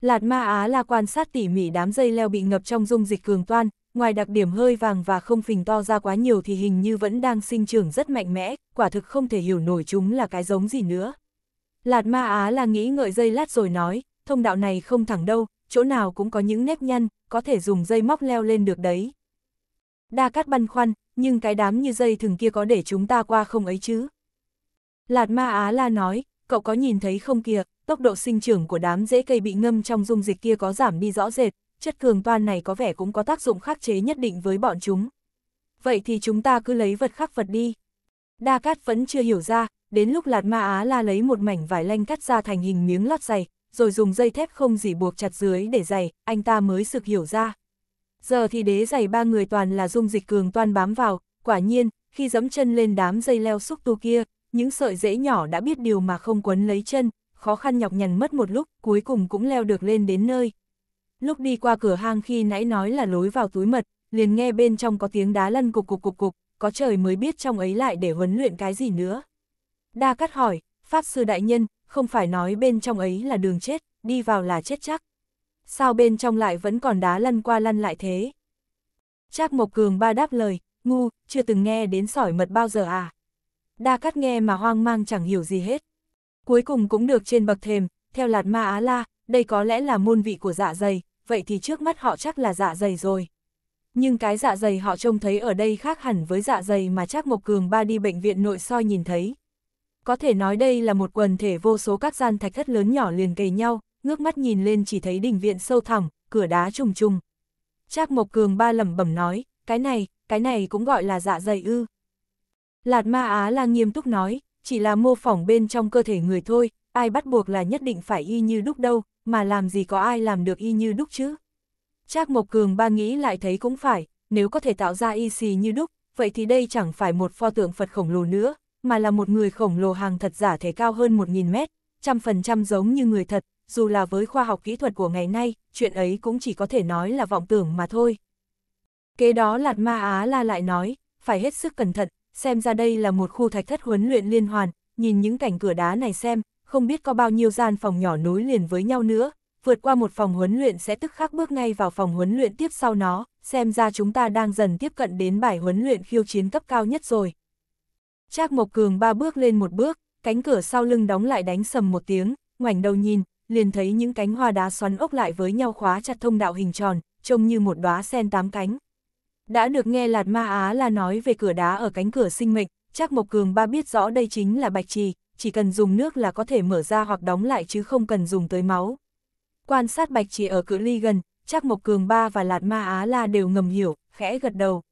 Lạt Ma Á là quan sát tỉ mỉ đám dây leo bị ngập trong dung dịch cường toan, ngoài đặc điểm hơi vàng và không phình to ra quá nhiều thì hình như vẫn đang sinh trưởng rất mạnh mẽ, quả thực không thể hiểu nổi chúng là cái giống gì nữa. Lạt Ma Á là nghĩ ngợi dây lát rồi nói, thông đạo này không thẳng đâu, chỗ nào cũng có những nếp nhăn, có thể dùng dây móc leo lên được đấy. Đa Cát băn khoăn, nhưng cái đám như dây thừng kia có để chúng ta qua không ấy chứ? Lạt Ma Á La nói, cậu có nhìn thấy không kìa, tốc độ sinh trưởng của đám rễ cây bị ngâm trong dung dịch kia có giảm đi rõ rệt, chất cường toan này có vẻ cũng có tác dụng khắc chế nhất định với bọn chúng. Vậy thì chúng ta cứ lấy vật khắc vật đi. Đa Cát vẫn chưa hiểu ra, đến lúc Lạt Ma Á La lấy một mảnh vải lanh cắt ra thành hình miếng lót giày rồi dùng dây thép không dỉ buộc chặt dưới để giày, anh ta mới sực hiểu ra. Giờ thì đế giày ba người toàn là dung dịch cường toan bám vào, quả nhiên, khi giẫm chân lên đám dây leo xúc tu kia, những sợi rễ nhỏ đã biết điều mà không quấn lấy chân, khó khăn nhọc nhằn mất một lúc, cuối cùng cũng leo được lên đến nơi. Lúc đi qua cửa hang khi nãy nói là lối vào túi mật, liền nghe bên trong có tiếng đá lăn cục cục cục cục, có trời mới biết trong ấy lại để huấn luyện cái gì nữa. Đa cắt hỏi, Pháp Sư Đại Nhân, không phải nói bên trong ấy là đường chết, đi vào là chết chắc. Sao bên trong lại vẫn còn đá lăn qua lăn lại thế? Trác Mộc Cường ba đáp lời, ngu, chưa từng nghe đến sỏi mật bao giờ à? Đa cắt nghe mà hoang mang chẳng hiểu gì hết. Cuối cùng cũng được trên bậc thềm, theo lạt ma á la, đây có lẽ là môn vị của dạ dày, vậy thì trước mắt họ chắc là dạ dày rồi. Nhưng cái dạ dày họ trông thấy ở đây khác hẳn với dạ dày mà chắc Mộc Cường ba đi bệnh viện nội soi nhìn thấy, có thể nói đây là một quần thể vô số các gian thạch thất lớn nhỏ liền kề nhau, ngước mắt nhìn lên chỉ thấy đỉnh viện sâu thẳm, cửa đá trùng trùng. Trác Mộc Cường ba lẩm bẩm nói, cái này, cái này cũng gọi là dạ dày ư. Lạt Ma Á là nghiêm túc nói, chỉ là mô phỏng bên trong cơ thể người thôi, ai bắt buộc là nhất định phải y như đúc đâu, mà làm gì có ai làm được y như đúc chứ. Trác Mộc Cường ba nghĩ lại thấy cũng phải, nếu có thể tạo ra y xì như đúc, vậy thì đây chẳng phải một pho tượng Phật khổng lồ nữa, mà là một người khổng lồ hàng thật giả thể cao hơn 1.000 mét, trăm phần trăm giống như người thật, dù là với khoa học kỹ thuật của ngày nay, chuyện ấy cũng chỉ có thể nói là vọng tưởng mà thôi. Kế đó Lạt Ma Á La lại nói, phải hết sức cẩn thận, xem ra đây là một khu thạch thất huấn luyện liên hoàn, nhìn những cảnh cửa đá này xem, không biết có bao nhiêu gian phòng nhỏ nối liền với nhau nữa, vượt qua một phòng huấn luyện sẽ tức khắc bước ngay vào phòng huấn luyện tiếp sau nó, xem ra chúng ta đang dần tiếp cận đến bài huấn luyện khiêu chiến cấp cao nhất rồi. Trác Mộc Cường ba bước lên một bước, cánh cửa sau lưng đóng lại đánh sầm một tiếng, ngoảnh đầu nhìn, liền thấy những cánh hoa đá xoắn ốc lại với nhau khóa chặt thông đạo hình tròn, trông như một đóa sen tám cánh. Đã được nghe Lạt Ma Á là nói về cửa đá ở cánh cửa sinh mệnh, Trác Mộc Cường ba biết rõ đây chính là bạch trì, chỉ cần dùng nước là có thể mở ra hoặc đóng lại chứ không cần dùng tới máu. Quan sát bạch trì ở cự ly gần, Trác Mộc Cường ba và Lạt Ma Á La đều ngầm hiểu, khẽ gật đầu.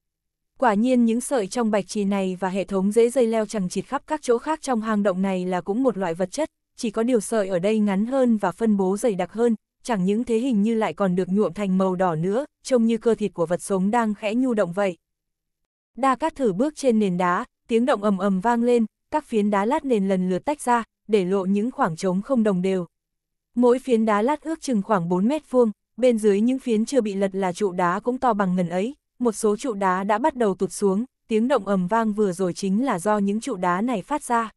Quả nhiên những sợi trong bạch trì này và hệ thống dễ dây leo chẳng chịt khắp các chỗ khác trong hang động này là cũng một loại vật chất, chỉ có điều sợi ở đây ngắn hơn và phân bố dày đặc hơn, chẳng những thế hình như lại còn được nhuộm thành màu đỏ nữa, trông như cơ thịt của vật sống đang khẽ nhu động vậy. Đa Cát thử bước trên nền đá, tiếng động ầm ầm vang lên, các phiến đá lát nền lần lượt tách ra, để lộ những khoảng trống không đồng đều. Mỗi phiến đá lát ước chừng khoảng 4 mét vuông, bên dưới những phiến chưa bị lật là trụ đá cũng to bằng ngần ấy, một số trụ đá đã bắt đầu tụt xuống, tiếng động ầm vang vừa rồi chính là do những trụ đá này phát ra.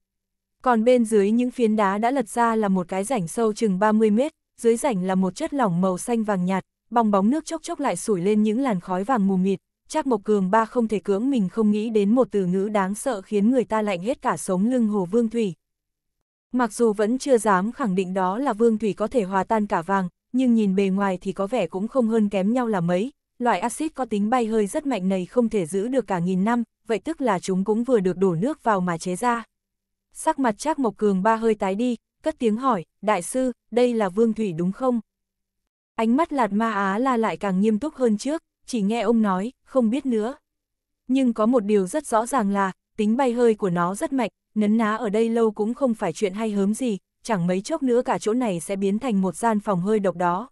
Còn bên dưới những phiến đá đã lật ra là một cái rảnh sâu chừng 30 mét, dưới rảnh là một chất lỏng màu xanh vàng nhạt, bong bóng nước chốc chốc lại sủi lên những làn khói vàng mù mịt. Chắc Mộc Cường ba không thể cưỡng mình không nghĩ đến một từ ngữ đáng sợ khiến người ta lạnh hết cả sống lưng Hồ Vương Thủy. Mặc dù vẫn chưa dám khẳng định đó là Vương Thủy có thể hòa tan cả vàng, nhưng nhìn bề ngoài thì có vẻ cũng không hơn kém nhau là mấy, loại axit có tính bay hơi rất mạnh này không thể giữ được cả nghìn năm, vậy tức là chúng cũng vừa được đổ nước vào mà chế ra. Sắc mặt Trác Mộc Cường ba hơi tái đi, cất tiếng hỏi, đại sư, đây là vương thủy đúng không? Ánh mắt lạt ma á la lại càng nghiêm túc hơn trước, chỉ nghe ông nói, không biết nữa. Nhưng có một điều rất rõ ràng là, tính bay hơi của nó rất mạnh, nấn ná ở đây lâu cũng không phải chuyện hay hớm gì, chẳng mấy chốc nữa cả chỗ này sẽ biến thành một gian phòng hơi độc đó.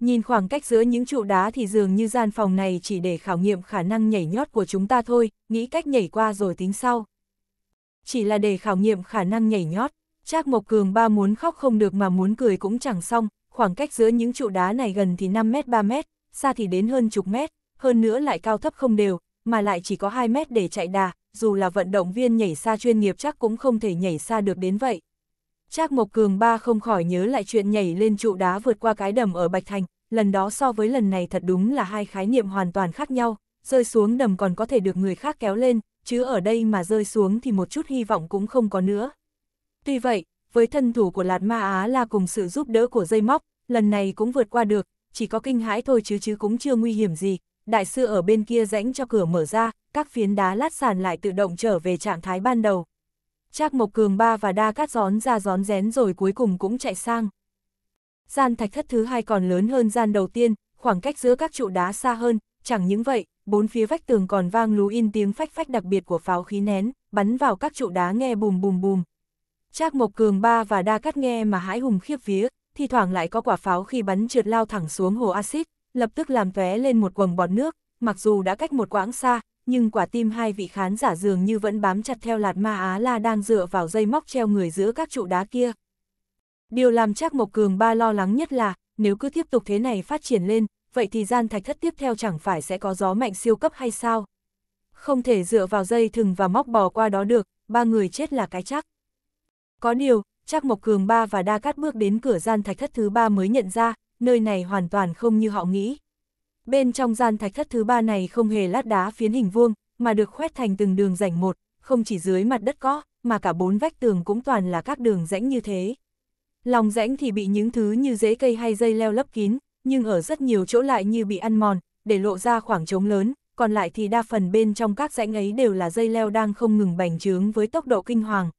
Nhìn khoảng cách giữa những trụ đá thì dường như gian phòng này chỉ để khảo nghiệm khả năng nhảy nhót của chúng ta thôi, nghĩ cách nhảy qua rồi tính sau. Chỉ là để khảo nghiệm khả năng nhảy nhót, chắc Mộc Cường ba muốn khóc không được mà muốn cười cũng chẳng xong, khoảng cách giữa những trụ đá này gần thì 5 mét 3 mét, xa thì đến hơn chục mét, hơn nữa lại cao thấp không đều, mà lại chỉ có 2 mét để chạy đà, dù là vận động viên nhảy xa chuyên nghiệp chắc cũng không thể nhảy xa được đến vậy. Trác Mộc Cường ba không khỏi nhớ lại chuyện nhảy lên trụ đá vượt qua cái đầm ở Bạch Thành, lần đó so với lần này thật đúng là hai khái niệm hoàn toàn khác nhau, rơi xuống đầm còn có thể được người khác kéo lên, chứ ở đây mà rơi xuống thì một chút hy vọng cũng không có nữa. Tuy vậy, với thân thủ của Lạt Ma Á là cùng sự giúp đỡ của dây móc, lần này cũng vượt qua được, chỉ có kinh hãi thôi chứ chứ cũng chưa nguy hiểm gì. Đại sư ở bên kia rãnh cho cửa mở ra, các phiến đá lát sàn lại tự động trở về trạng thái ban đầu. Trác Mộc Cường ba và đa cát gión ra gión rén rồi cuối cùng cũng chạy sang. Gian thạch thất thứ hai còn lớn hơn gian đầu tiên, khoảng cách giữa các trụ đá xa hơn, chẳng những vậy, bốn phía vách tường còn vang lú in tiếng phách phách đặc biệt của pháo khí nén, bắn vào các trụ đá nghe bùm bùm bùm. Trác Mộc Cường ba và đa cát nghe mà hãi hùng khiếp vía, thi thoảng lại có quả pháo khi bắn trượt lao thẳng xuống hồ axit, lập tức làm tóe lên một quầng bọt nước, mặc dù đã cách một quãng xa, nhưng quả tim hai vị khán giả dường như vẫn bám chặt theo lạt ma Á La đang dựa vào dây móc treo người giữa các trụ đá kia. Điều làm chắc Mộc Cường Ba lo lắng nhất là, nếu cứ tiếp tục thế này phát triển lên, vậy thì gian thạch thất tiếp theo chẳng phải sẽ có gió mạnh siêu cấp hay sao? Không thể dựa vào dây thừng và móc bò qua đó được, ba người chết là cái chắc. Có điều, chắc Mộc Cường Ba và Đa Cát bước đến cửa gian thạch thất thứ ba mới nhận ra, nơi này hoàn toàn không như họ nghĩ. Bên trong gian thạch thất thứ ba này không hề lát đá phiến hình vuông, mà được khoét thành từng đường rảnh một, không chỉ dưới mặt đất có, mà cả bốn vách tường cũng toàn là các đường rãnh như thế. Lòng rãnh thì bị những thứ như rễ cây hay dây leo lấp kín, nhưng ở rất nhiều chỗ lại như bị ăn mòn, để lộ ra khoảng trống lớn, còn lại thì đa phần bên trong các rãnh ấy đều là dây leo đang không ngừng bành trướng với tốc độ kinh hoàng.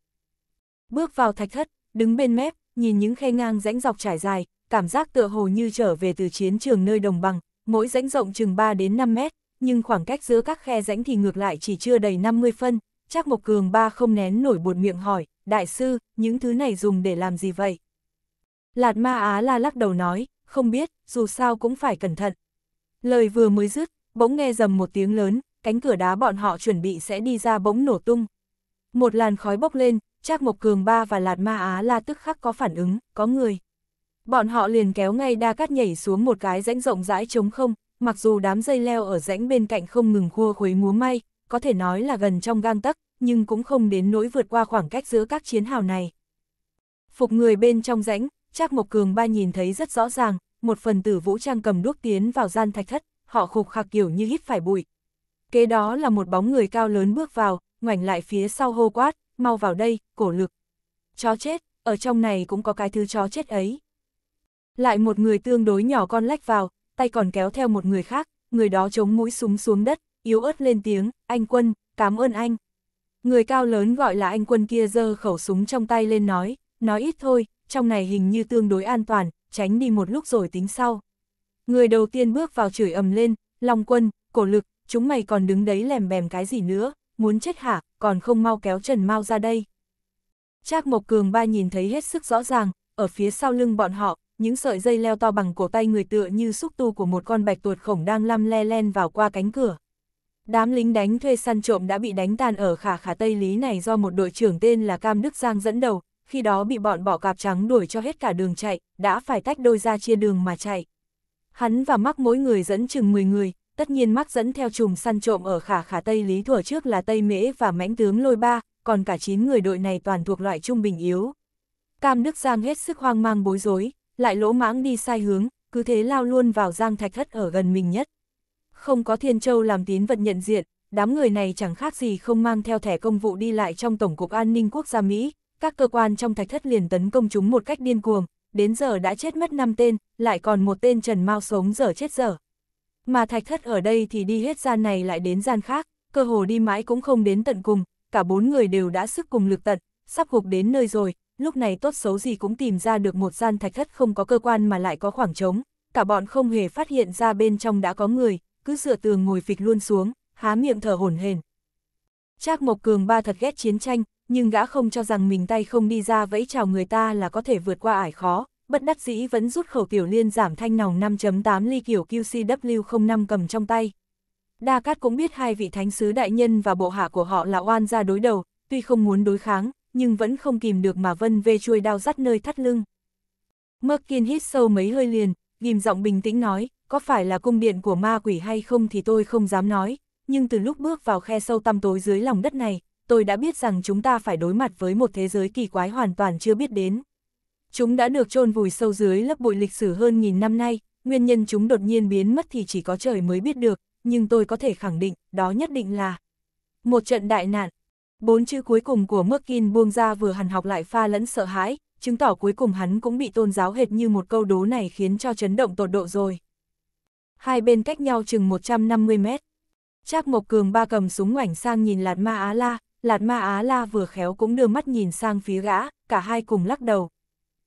Bước vào thạch thất, đứng bên mép, nhìn những khe ngang rãnh dọc trải dài, cảm giác tựa hồ như trở về từ chiến trường nơi đồng bằng, mỗi rãnh rộng chừng 3 đến 5 mét, nhưng khoảng cách giữa các khe rãnh thì ngược lại chỉ chưa đầy 50 phân, Trác Mộc Cường ba không nén nổi buột miệng hỏi, đại sư, những thứ này dùng để làm gì vậy? Lạt ma Á la lắc đầu nói, không biết, dù sao cũng phải cẩn thận. Lời vừa mới dứt, bỗng nghe dầm một tiếng lớn, cánh cửa đá bọn họ chuẩn bị sẽ đi ra bỗng nổ tung. Một làn khói bốc lên, Trác Mộc Cường Ba và Lạt Ma Á La tức khắc có phản ứng, có người. Bọn họ liền kéo ngay đa cát nhảy xuống một cái rãnh rộng rãi trống không, mặc dù đám dây leo ở rãnh bên cạnh không ngừng khua khuấy múa may, có thể nói là gần trong gang tấc, nhưng cũng không đến nỗi vượt qua khoảng cách giữa các chiến hào này. Phục người bên trong rãnh, Trác Mộc Cường ba nhìn thấy rất rõ ràng, một phần tử vũ trang cầm đuốc tiến vào gian thạch thất, họ khục khạc kiểu như hít phải bụi. Kế đó là một bóng người cao lớn bước vào, ngoảnh lại phía sau hô quát, mau vào đây, cổ lực. Chó chết, ở trong này cũng có cái thứ chó chết ấy. Lại một người tương đối nhỏ con lách vào, tay còn kéo theo một người khác, người đó chống mũi súng xuống đất, yếu ớt lên tiếng, anh quân, cảm ơn anh. Người cao lớn gọi là anh quân kia giơ khẩu súng trong tay lên nói, nói ít thôi, trong này hình như tương đối an toàn, tránh đi một lúc rồi tính sau. Người đầu tiên bước vào chửi ầm lên, Long quân, cổ lực, chúng mày còn đứng đấy lèm bèm cái gì nữa, muốn chết hả, còn không mau kéo Trần Mau ra đây. Trác Mộc Cường ba nhìn thấy hết sức rõ ràng, ở phía sau lưng bọn họ, những sợi dây leo to bằng cổ tay người tựa như xúc tu của một con bạch tuột khổng đang lăm le len vào qua cánh cửa. Đám lính đánh thuê săn trộm đã bị đánh tan ở khả khả Tây Lý này do một đội trưởng tên là Cam Đức Giang dẫn đầu, khi đó bị bọn bỏ cạp trắng đuổi cho hết cả đường chạy, đã phải tách đôi ra chia đường mà chạy. Hắn và mắc mỗi người dẫn chừng 10 người, tất nhiên mắc dẫn theo chùm săn trộm ở khả khả Tây Lý thuở trước là Tây Mễ và mãnh tướng Lôi Ba, còn cả 9 người đội này toàn thuộc loại trung bình yếu. Cam Đức Giang hết sức hoang mang bối rối, lại lỗ mãng đi sai hướng, cứ thế lao luôn vào giang thạch thất ở gần mình nhất. Không có Thiên Châu làm tín vật nhận diện, đám người này chẳng khác gì không mang theo thẻ công vụ đi lại trong Tổng cục An ninh Quốc gia Mỹ, các cơ quan trong thạch thất liền tấn công chúng một cách điên cuồng, đến giờ đã chết mất 5 tên, lại còn một tên Trần Mao sống giờ chết giờ. Mà thạch thất ở đây thì đi hết gian này lại đến gian khác, cơ hồ đi mãi cũng không đến tận cùng, cả bốn người đều đã sức cùng lực tận, sắp gục đến nơi rồi, lúc này tốt xấu gì cũng tìm ra được một gian thạch thất không có cơ quan mà lại có khoảng trống, cả bọn không hề phát hiện ra bên trong đã có người, cứ dựa tường ngồi phịch luôn xuống, há miệng thở hổn hển. Trác Mộc Cường ba thật ghét chiến tranh, nhưng gã không cho rằng mình tay không đi ra vẫy chào người ta là có thể vượt qua ải khó, bất đắc dĩ vẫn rút khẩu tiểu liên giảm thanh nòng 5.8 ly kiểu QCW05 cầm trong tay. Đa Cát cũng biết hai vị thánh sứ đại nhân và bộ hạ của họ là oan gia đối đầu, tuy không muốn đối kháng, nhưng vẫn không kìm được mà vân về chuôi đao dắt nơi thắt lưng. kiên hít sâu mấy hơi liền, ghim giọng bình tĩnh nói, có phải là cung điện của ma quỷ hay không thì tôi không dám nói, nhưng từ lúc bước vào khe sâu tăm tối dưới lòng đất này, tôi đã biết rằng chúng ta phải đối mặt với một thế giới kỳ quái hoàn toàn chưa biết đến. Chúng đã được chôn vùi sâu dưới lớp bụi lịch sử hơn nghìn năm nay, nguyên nhân chúng đột nhiên biến mất thì chỉ có trời mới biết được, nhưng tôi có thể khẳng định, đó nhất định là một trận đại nạn, Bốn chữ cuối cùng của Merkin buông ra vừa hằn học lại pha lẫn sợ hãi, chứng tỏ cuối cùng hắn cũng bị tôn giáo hệt như một câu đố này khiến cho chấn động tột độ rồi. Hai bên cách nhau chừng 150 mét. Trác Mộc Cường ba cầm súng ngoảnh sang nhìn Lạt Ma Á La, Lạt Ma Á La vừa khéo cũng đưa mắt nhìn sang phía gã, cả hai cùng lắc đầu.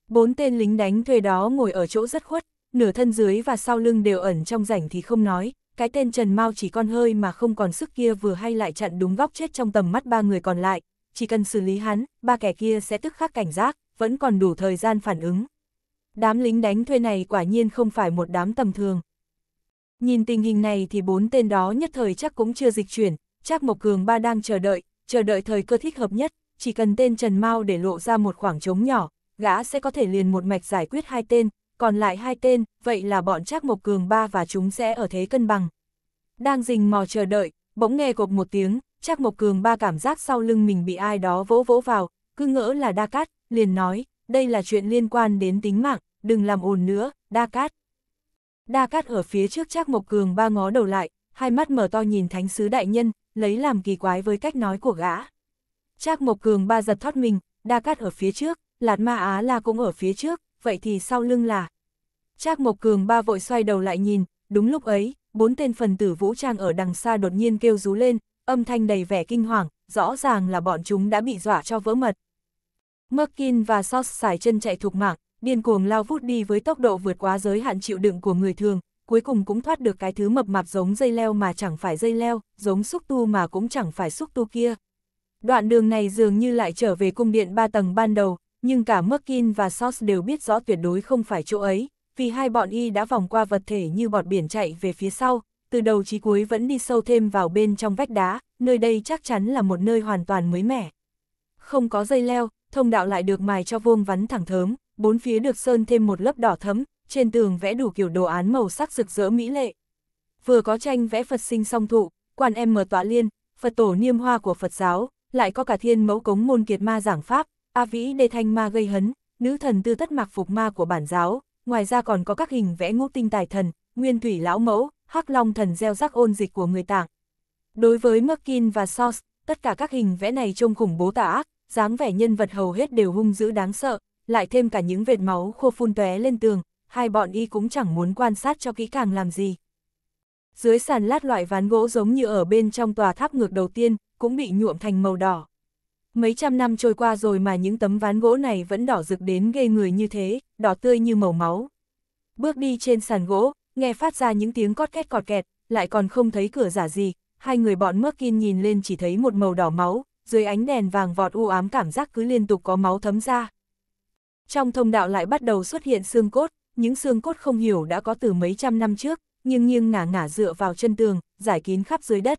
Bốn tên lính đánh thuê đó ngồi ở chỗ rất khuất, nửa thân dưới và sau lưng đều ẩn trong rảnh thì không nói, cái tên Trần Mao chỉ con hơi mà không còn sức kia vừa hay lại chặn đúng góc chết trong tầm mắt ba người còn lại, chỉ cần xử lý hắn, ba kẻ kia sẽ tức khắc cảnh giác, vẫn còn đủ thời gian phản ứng. Đám lính đánh thuê này quả nhiên không phải một đám tầm thường. Nhìn tình hình này thì bốn tên đó nhất thời chắc cũng chưa dịch chuyển, chắc Mộc Cường ba đang chờ đợi, chờ đợi thời cơ thích hợp nhất, chỉ cần tên Trần Mao để lộ ra một khoảng trống nhỏ, gã sẽ có thể liền một mạch giải quyết hai tên, còn lại hai tên, vậy là bọn Trác Mộc Cường ba và chúng sẽ ở thế cân bằng. Đang rình mò chờ đợi, bỗng nghe cộp một tiếng, Trác Mộc Cường ba cảm giác sau lưng mình bị ai đó vỗ vỗ vào, cứ ngỡ là Đa Cát, liền nói, đây là chuyện liên quan đến tính mạng, đừng làm ồn nữa, Đa Cát. Đa Cát ở phía trước Trác Mộc Cường ba ngó đầu lại, hai mắt mở to nhìn thánh sứ đại nhân, lấy làm kỳ quái với cách nói của gã. Trác Mộc Cường ba giật thoát mình, Đa Cát ở phía trước, Lạt Ma Á La cũng ở phía trước, vậy thì sau lưng là... Trác Mộc Cường ba vội xoay đầu lại nhìn, đúng lúc ấy, bốn tên phần tử vũ trang ở đằng xa đột nhiên kêu rú lên, âm thanh đầy vẻ kinh hoàng, rõ ràng là bọn chúng đã bị dọa cho vỡ mật. Merkin và Sos xài chân chạy thục mạng, điên cuồng lao vút đi với tốc độ vượt quá giới hạn chịu đựng của người thường, cuối cùng cũng thoát được cái thứ mập mạp giống dây leo mà chẳng phải dây leo, giống xúc tu mà cũng chẳng phải xúc tu kia. Đoạn đường này dường như lại trở về cung điện ba tầng ban đầu, nhưng cả Merkin và Sos đều biết rõ tuyệt đối không phải chỗ ấy, vì hai bọn y đã vòng qua vật thể như bọt biển chạy về phía sau, từ đầu chí cuối vẫn đi sâu thêm vào bên trong vách đá, nơi đây chắc chắn là một nơi hoàn toàn mới mẻ. Không có dây leo, thông đạo lại được mài cho vuông vắn thẳng thớm, bốn phía được sơn thêm một lớp đỏ thấm, trên tường vẽ đủ kiểu đồ án màu sắc rực rỡ mỹ lệ. Vừa có tranh vẽ Phật sinh song thụ, quan em mở tọa liên, Phật tổ niêm hoa của Phật giáo, lại có cả thiên mẫu cống môn kiệt ma giảng pháp, A Vĩ đề Thanh Ma gây hấn, nữ thần tư tất mạc phục ma của bản giáo, ngoài ra còn có các hình vẽ ngũ tinh tài thần, nguyên thủy lão mẫu, hắc long thần gieo rắc ôn dịch của người tạng. Đối với Merkin và Sauce, tất cả các hình vẽ này trông khủng bố tà ác, dáng vẻ nhân vật hầu hết đều hung dữ đáng sợ, lại thêm cả những vệt máu khô phun tóe lên tường, hai bọn y cũng chẳng muốn quan sát cho kỹ càng làm gì. Dưới sàn lát loại ván gỗ giống như ở bên trong tòa tháp ngược đầu tiên, cũng bị nhuộm thành màu đỏ. Mấy trăm năm trôi qua rồi mà những tấm ván gỗ này vẫn đỏ rực đến ghê người như thế, đỏ tươi như màu máu. Bước đi trên sàn gỗ, nghe phát ra những tiếng cót két cọt kẹt, lại còn không thấy cửa giả gì, hai người bọn Merkin nhìn lên chỉ thấy một màu đỏ máu, dưới ánh đèn vàng vọt u ám cảm giác cứ liên tục có máu thấm ra. Trong thông đạo lại bắt đầu xuất hiện xương cốt, những xương cốt không hiểu đã có từ mấy trăm năm trước, nhưng nghiêng ngả ngả dựa vào chân tường, giải kín khắp dưới đất.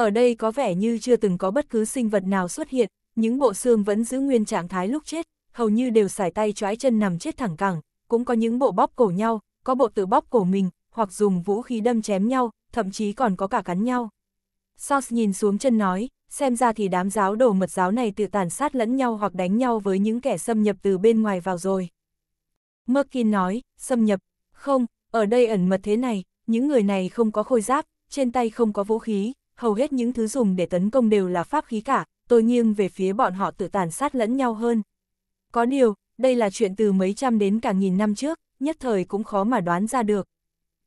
Ở đây có vẻ như chưa từng có bất cứ sinh vật nào xuất hiện, những bộ xương vẫn giữ nguyên trạng thái lúc chết, hầu như đều xải tay choái chân nằm chết thẳng cẳng, cũng có những bộ bóp cổ nhau, có bộ tự bóp cổ mình, hoặc dùng vũ khí đâm chém nhau, thậm chí còn có cả cắn nhau. Sauce nhìn xuống chân nói, xem ra thì đám giáo đồ mật giáo này tự tàn sát lẫn nhau hoặc đánh nhau với những kẻ xâm nhập từ bên ngoài vào rồi. Merkin nói, xâm nhập, không, ở đây ẩn mật thế này, những người này không có khôi giáp, trên tay không có vũ khí, hầu hết những thứ dùng để tấn công đều là pháp khí cả, tôi nghiêng về phía bọn họ tự tàn sát lẫn nhau hơn. Có điều, đây là chuyện từ mấy trăm đến cả nghìn năm trước, nhất thời cũng khó mà đoán ra được.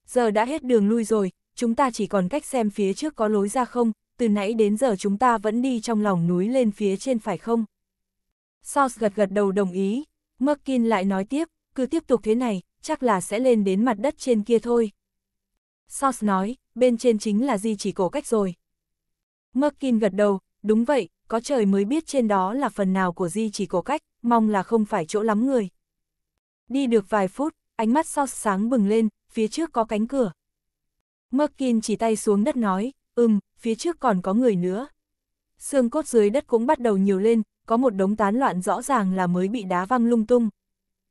Giờ đã hết đường lui rồi, chúng ta chỉ còn cách xem phía trước có lối ra không, từ nãy đến giờ chúng ta vẫn đi trong lòng núi lên phía trên phải không? Sauce gật gật đầu đồng ý, Merkin lại nói tiếp, cứ tiếp tục thế này, chắc là sẽ lên đến mặt đất trên kia thôi. Sauce nói, bên trên chính là di chỉ cổ cách rồi. Merkin gật đầu, đúng vậy, có trời mới biết trên đó là phần nào của di chỉ cổ cách, mong là không phải chỗ lắm người. Đi được vài phút, ánh mắt sau sáng bừng lên, phía trước có cánh cửa. Merkin chỉ tay xuống đất nói, ừm, phía trước còn có người nữa. Xương cốt dưới đất cũng bắt đầu nhiều lên, có một đống tán loạn rõ ràng là mới bị đá văng lung tung.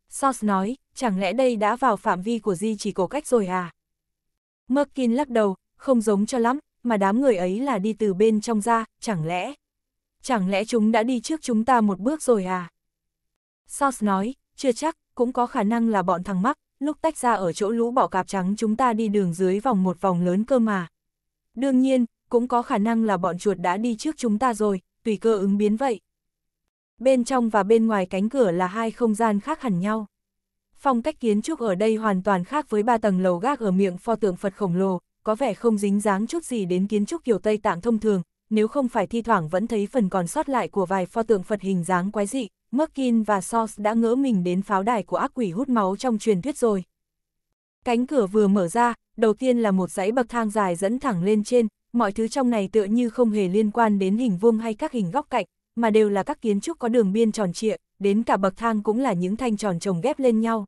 Sos nói, chẳng lẽ đây đã vào phạm vi của di chỉ cổ cách rồi à? Merkin lắc đầu, không giống cho lắm, mà đám người ấy là đi từ bên trong ra, chẳng lẽ? Chẳng lẽ chúng đã đi trước chúng ta một bước rồi à? Sos nói, chưa chắc, cũng có khả năng là bọn thằng mắc, lúc tách ra ở chỗ lũ bọ cạp trắng chúng ta đi đường dưới vòng một vòng lớn cơ mà. Đương nhiên, cũng có khả năng là bọn chuột đã đi trước chúng ta rồi, tùy cơ ứng biến vậy. Bên trong và bên ngoài cánh cửa là hai không gian khác hẳn nhau. Phong cách kiến trúc ở đây hoàn toàn khác với ba tầng lầu gác ở miệng pho tượng Phật khổng lồ, có vẻ không dính dáng chút gì đến kiến trúc kiểu Tây Tạng thông thường, nếu không phải thi thoảng vẫn thấy phần còn sót lại của vài pho tượng Phật hình dáng quái dị, Merkin và Sauce đã ngỡ mình đến pháo đài của ác quỷ hút máu trong truyền thuyết rồi. Cánh cửa vừa mở ra, đầu tiên là một dãy bậc thang dài dẫn thẳng lên trên, mọi thứ trong này tựa như không hề liên quan đến hình vuông hay các hình góc cạnh, mà đều là các kiến trúc có đường biên tròn trịa, đến cả bậc thang cũng là những thanh tròn chồng ghép lên nhau.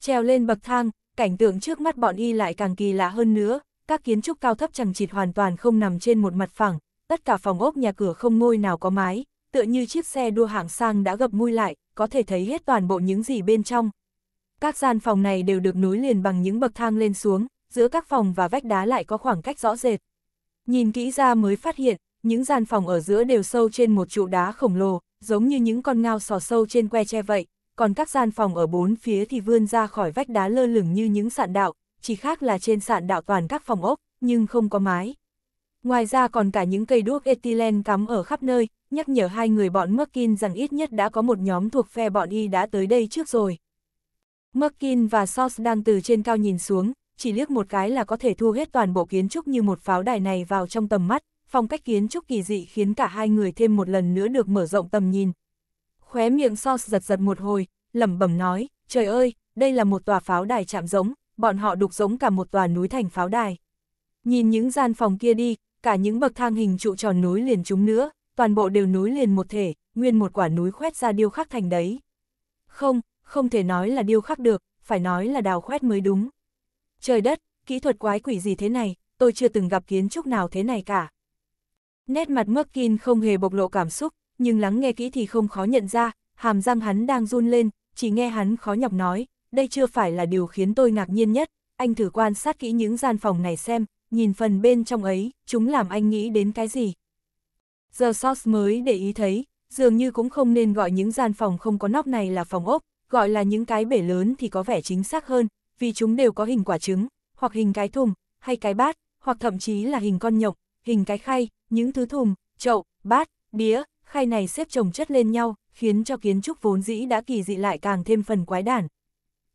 Treo lên bậc thang, cảnh tượng trước mắt bọn y lại càng kỳ lạ hơn nữa, các kiến trúc cao thấp chẳng chịt hoàn toàn không nằm trên một mặt phẳng, tất cả phòng ốc nhà cửa không ngôi nào có mái, tựa như chiếc xe đua hạng sang đã gập mui lại, có thể thấy hết toàn bộ những gì bên trong. Các gian phòng này đều được nối liền bằng những bậc thang lên xuống, giữa các phòng và vách đá lại có khoảng cách rõ rệt. Nhìn kỹ ra mới phát hiện, những gian phòng ở giữa đều sâu trên một trụ đá khổng lồ, giống như những con ngao sò sâu trên que tre vậy, còn các gian phòng ở bốn phía thì vươn ra khỏi vách đá lơ lửng như những sạn đạo, chỉ khác là trên sạn đạo toàn các phòng ốc, nhưng không có mái. Ngoài ra còn cả những cây đuốc ethylene cắm ở khắp nơi, nhắc nhở hai người bọn Merkin rằng ít nhất đã có một nhóm thuộc phe bọn y đã tới đây trước rồi. Merkin và Sos đang từ trên cao nhìn xuống, chỉ liếc một cái là có thể thu hết toàn bộ kiến trúc như một pháo đài này vào trong tầm mắt, phong cách kiến trúc kỳ dị khiến cả hai người thêm một lần nữa được mở rộng tầm nhìn. Khóe miệng Sos giật giật một hồi, lẩm bẩm nói, trời ơi, đây là một tòa pháo đài chạm giống, bọn họ đục giống cả một tòa núi thành pháo đài. Nhìn những gian phòng kia đi, cả những bậc thang hình trụ tròn núi liền chúng nữa, toàn bộ đều núi liền một thể, nguyên một quả núi khoét ra điêu khắc thành đấy. Không, không thể nói là điêu khắc được, phải nói là đào khoét mới đúng. Trời đất, kỹ thuật quái quỷ gì thế này, tôi chưa từng gặp kiến trúc nào thế này cả. Nét mặt Merkin không hề bộc lộ cảm xúc, nhưng lắng nghe kỹ thì không khó nhận ra, hàm răng hắn đang run lên, chỉ nghe hắn khó nhọc nói, đây chưa phải là điều khiến tôi ngạc nhiên nhất, anh thử quan sát kỹ những gian phòng này xem, nhìn phần bên trong ấy, chúng làm anh nghĩ đến cái gì. Giờ Sos mới để ý thấy, dường như cũng không nên gọi những gian phòng không có nóc này là phòng ốc, gọi là những cái bể lớn thì có vẻ chính xác hơn, vì chúng đều có hình quả trứng, hoặc hình cái thùng, hay cái bát, hoặc thậm chí là hình con nhộng, hình cái khay, những thứ thùng, chậu, bát, đĩa, khay này xếp chồng chất lên nhau, khiến cho kiến trúc vốn dĩ đã kỳ dị lại càng thêm phần quái đản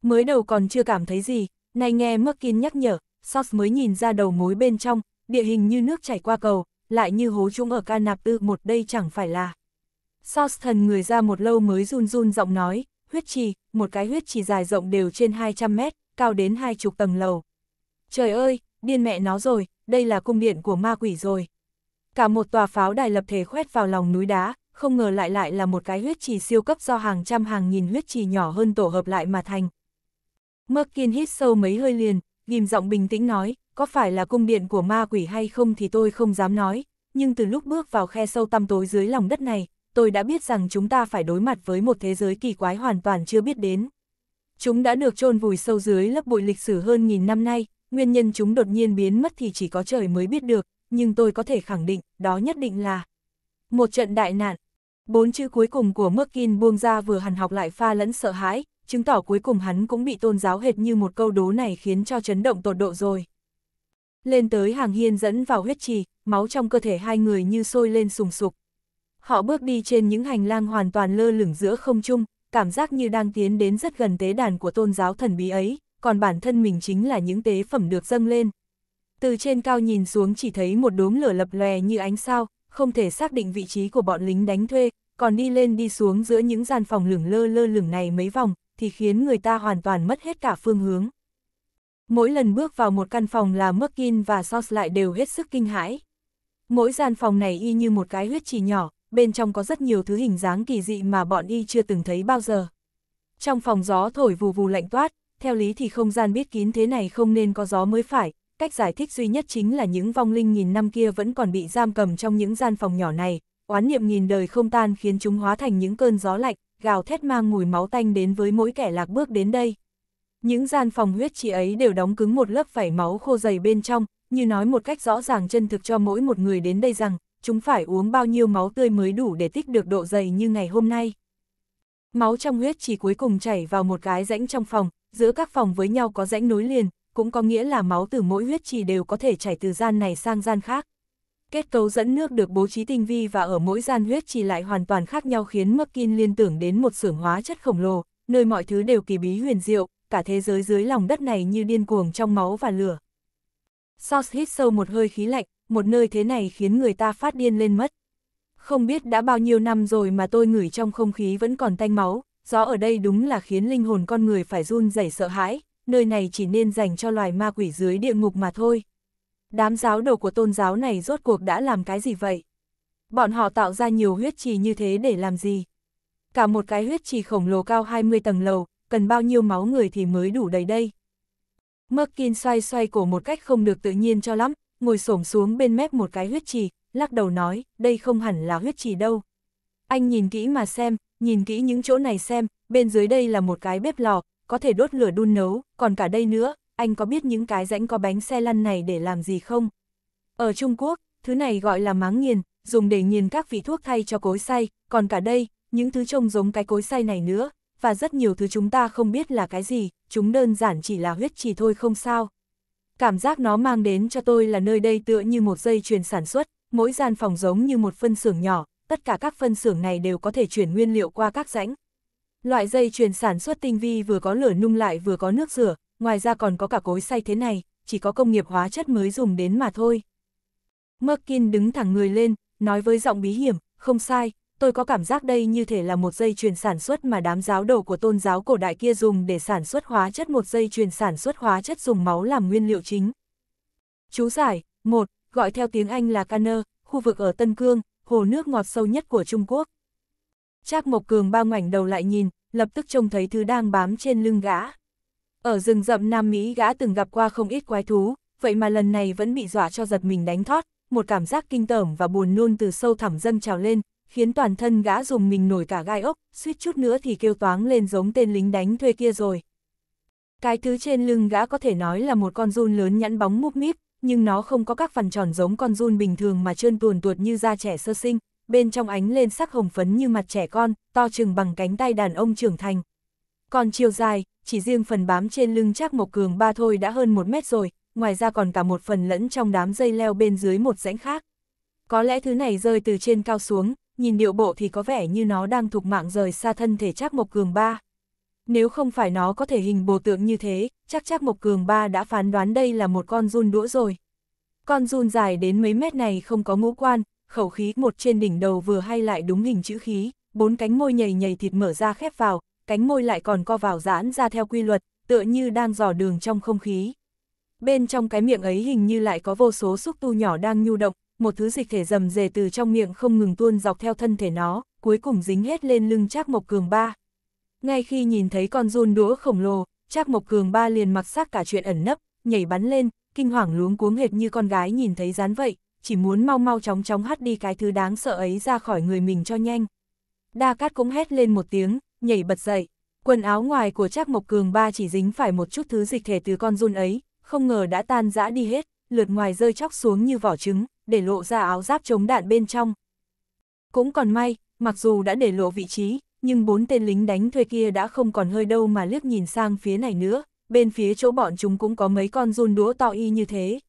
mới đầu còn chưa cảm thấy gì, nay nghe Merkin nhắc nhở, Sox mới nhìn ra đầu mối bên trong, địa hình như nước chảy qua cầu, lại như hố trũng ở ca nạp tư một đây chẳng phải là. Sox thần người ra một lâu mới run run giọng nói, huyết trì, một cái huyết trì dài rộng đều trên 200 mét, cao đến hai chục tầng lầu. Trời ơi, điên mẹ nó rồi, đây là cung điện của ma quỷ rồi. Cả một tòa pháo đài lập thể khoét vào lòng núi đá, không ngờ lại lại là một cái huyết trì siêu cấp do hàng trăm hàng nghìn huyết trì nhỏ hơn tổ hợp lại mà thành, Merkin hít sâu mấy hơi liền, ghim giọng bình tĩnh nói, có phải là cung điện của ma quỷ hay không thì tôi không dám nói, nhưng từ lúc bước vào khe sâu tăm tối dưới lòng đất này, tôi đã biết rằng chúng ta phải đối mặt với một thế giới kỳ quái hoàn toàn chưa biết đến. Chúng đã được chôn vùi sâu dưới lớp bụi lịch sử hơn nghìn năm nay, nguyên nhân chúng đột nhiên biến mất thì chỉ có trời mới biết được, nhưng tôi có thể khẳng định, đó nhất định là một trận đại nạn. Bốn chữ cuối cùng của Merkin buông ra vừa hằn học lại pha lẫn sợ hãi, chứng tỏ cuối cùng hắn cũng bị tôn giáo hệt như một câu đố này khiến cho chấn động tột độ rồi. Lên tới hàng hiên dẫn vào huyết trì, máu trong cơ thể hai người như sôi lên sùng sục. Họ bước đi trên những hành lang hoàn toàn lơ lửng giữa không trung, cảm giác như đang tiến đến rất gần tế đàn của tôn giáo thần bí ấy, còn bản thân mình chính là những tế phẩm được dâng lên. Từ trên cao nhìn xuống chỉ thấy một đốm lửa lập lè như ánh sao, không thể xác định vị trí của bọn lính đánh thuê, còn đi lên đi xuống giữa những gian phòng lửng lơ lơ lửng này mấy vòng, thì khiến người ta hoàn toàn mất hết cả phương hướng. Mỗi lần bước vào một căn phòng là Merkin và Sos lại đều hết sức kinh hãi. Mỗi gian phòng này y như một cái huyết trì nhỏ, bên trong có rất nhiều thứ hình dáng kỳ dị mà bọn y chưa từng thấy bao giờ. Trong phòng gió thổi vù vù lạnh toát, theo lý thì không gian biết kín thế này không nên có gió mới phải, cách giải thích duy nhất chính là những vong linh nghìn năm kia vẫn còn bị giam cầm trong những gian phòng nhỏ này, oán niệm nghìn đời không tan khiến chúng hóa thành những cơn gió lạnh, gào thét mang mùi máu tanh đến với mỗi kẻ lạc bước đến đây. Những gian phòng huyết trì ấy đều đóng cứng một lớp vảy máu khô dày bên trong, như nói một cách rõ ràng chân thực cho mỗi một người đến đây rằng, chúng phải uống bao nhiêu máu tươi mới đủ để tích được độ dày như ngày hôm nay. Máu trong huyết trì cuối cùng chảy vào một cái rãnh trong phòng, giữa các phòng với nhau có rãnh nối liền, cũng có nghĩa là máu từ mỗi huyết trì đều có thể chảy từ gian này sang gian khác. Kết cấu dẫn nước được bố trí tinh vi và ở mỗi gian huyết trì lại hoàn toàn khác nhau khiến Merkin liên tưởng đến một xưởng hóa chất khổng lồ, nơi mọi thứ đều kỳ bí huyền diệu, cả thế giới dưới lòng đất này như điên cuồng trong máu và lửa. Sauce hít sâu một hơi khí lạnh, một nơi thế này khiến người ta phát điên lên mất. Không biết đã bao nhiêu năm rồi mà tôi ngửi trong không khí vẫn còn tanh máu, gió ở đây đúng là khiến linh hồn con người phải run rẩy sợ hãi, nơi này chỉ nên dành cho loài ma quỷ dưới địa ngục mà thôi đám giáo đồ của tôn giáo này rốt cuộc đã làm cái gì vậy? Bọn họ tạo ra nhiều huyết trì như thế để làm gì? Cả một cái huyết trì khổng lồ cao 20 tầng lầu, cần bao nhiêu máu người thì mới đủ đầy đây? Merkin xoay xoay cổ một cách không được tự nhiên cho lắm, ngồi xổm xuống bên mép một cái huyết trì, lắc đầu nói, đây không hẳn là huyết trì đâu. Anh nhìn kỹ mà xem, nhìn kỹ những chỗ này xem, bên dưới đây là một cái bếp lò, có thể đốt lửa đun nấu, còn cả đây nữa, anh có biết những cái rãnh có bánh xe lăn này để làm gì không? Ở Trung Quốc, thứ này gọi là máng nghiền, dùng để nghiền các vị thuốc thay cho cối xay, còn cả đây, những thứ trông giống cái cối xay này nữa, và rất nhiều thứ chúng ta không biết là cái gì, chúng đơn giản chỉ là huyết trì thôi không sao. Cảm giác nó mang đến cho tôi là nơi đây tựa như một dây chuyền sản xuất, mỗi gian phòng giống như một phân xưởng nhỏ, tất cả các phân xưởng này đều có thể chuyển nguyên liệu qua các rãnh. Loại dây chuyền sản xuất tinh vi vừa có lửa nung lại vừa có nước rửa, ngoài ra còn có cả cối xay thế này, chỉ có công nghiệp hóa chất mới dùng đến mà thôi. Merkin đứng thẳng người lên, nói với giọng bí hiểm, không sai, tôi có cảm giác đây như thể là một dây chuyền sản xuất mà đám giáo đồ của tôn giáo cổ đại kia dùng để sản xuất hóa chất một dây chuyền sản xuất hóa chất dùng máu làm nguyên liệu chính. Chú giải, một Gọi theo tiếng Anh là Canner, khu vực ở Tân Cương, hồ nước ngọt sâu nhất của Trung Quốc. Trác Mộc Cường bao ngoảnh đầu lại nhìn, lập tức trông thấy thứ đang bám trên lưng gã. Ở rừng rậm Nam Mỹ gã từng gặp qua không ít quái thú, vậy mà lần này vẫn bị dọa cho giật mình đánh thót, một cảm giác kinh tởm và buồn nôn từ sâu thẳm dâng trào lên, khiến toàn thân gã dùng mình nổi cả gai ốc, suýt chút nữa thì kêu toáng lên giống tên lính đánh thuê kia rồi. Cái thứ trên lưng gã có thể nói là một con run lớn nhẵn bóng múp míp, nhưng nó không có các phần tròn giống con run bình thường mà trơn tuồn tuột như da trẻ sơ sinh, bên trong ánh lên sắc hồng phấn như mặt trẻ con, to chừng bằng cánh tay đàn ông trưởng thành, còn chiều dài, chỉ riêng phần bám trên lưng chắc Mộc Cường ba thôi đã hơn một mét rồi, ngoài ra còn cả một phần lẫn trong đám dây leo bên dưới một rãnh khác. Có lẽ thứ này rơi từ trên cao xuống, nhìn điệu bộ thì có vẻ như nó đang thục mạng rời xa thân thể chắc Mộc Cường ba. Nếu không phải nó có thể hình bồ tượng như thế, chắc chắc Mộc Cường ba đã phán đoán đây là một con run đũa rồi. Con run dài đến mấy mét này không có ngũ quan, khẩu khí một trên đỉnh đầu vừa hay lại đúng hình chữ khí, bốn cánh môi nhầy nhầy thịt mở ra khép vào, cánh môi lại còn co vào giãn ra theo quy luật, tựa như đang dò đường trong không khí. Bên trong cái miệng ấy hình như lại có vô số xúc tu nhỏ đang nhu động, một thứ dịch thể rầm rề từ trong miệng không ngừng tuôn dọc theo thân thể nó, cuối cùng dính hết lên lưng Trác Mộc Cường Ba. Ngay khi nhìn thấy con run đũa khổng lồ, Trác Mộc Cường Ba liền mặc xác cả chuyện ẩn nấp, nhảy bắn lên, kinh hoàng luống cuống hệt như con gái nhìn thấy rán vậy, chỉ muốn mau mau chóng chóng hắt đi cái thứ đáng sợ ấy ra khỏi người mình cho nhanh. Đa Cát cũng hét lên một tiếng, nhảy bật dậy. Quần áo ngoài của Trác Mộc Cường ba chỉ dính phải một chút thứ dịch thể từ con run ấy, không ngờ đã tan rã đi hết, lượt ngoài rơi chóc xuống như vỏ trứng, để lộ ra áo giáp chống đạn bên trong. Cũng còn may, mặc dù đã để lộ vị trí, nhưng bốn tên lính đánh thuê kia đã không còn hơi đâu mà liếc nhìn sang phía này nữa, bên phía chỗ bọn chúng cũng có mấy con run đũa to y như thế.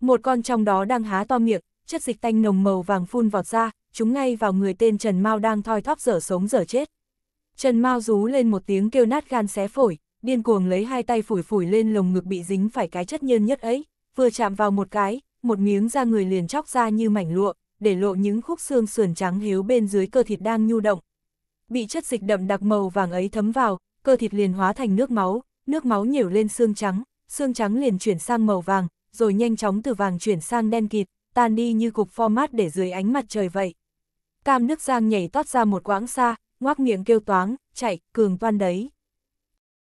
Một con trong đó đang há to miệng, chất dịch tanh nồng màu vàng phun vọt ra, chúng ngay vào người tên Trần Mao đang thoi thóp dở sống dở chết, Trần Mao rú lên một tiếng kêu nát gan xé phổi, điên cuồng lấy hai tay phủi phủi lên lồng ngực bị dính phải cái chất nhân nhất ấy, vừa chạm vào một cái, một miếng da người liền chóc ra như mảnh lụa, để lộ những khúc xương sườn trắng hiếu bên dưới cơ thịt đang nhu động. Bị chất dịch đậm đặc màu vàng ấy thấm vào, cơ thịt liền hóa thành nước máu, nước máu nhiều lên xương trắng, xương trắng liền chuyển sang màu vàng, rồi nhanh chóng từ vàng chuyển sang đen kịt, tan đi như cục format để dưới ánh mặt trời vậy. Cam nước giang nhảy tót ra một quãng xa, ngoác miệng kêu toáng, chạy, cường toan đấy.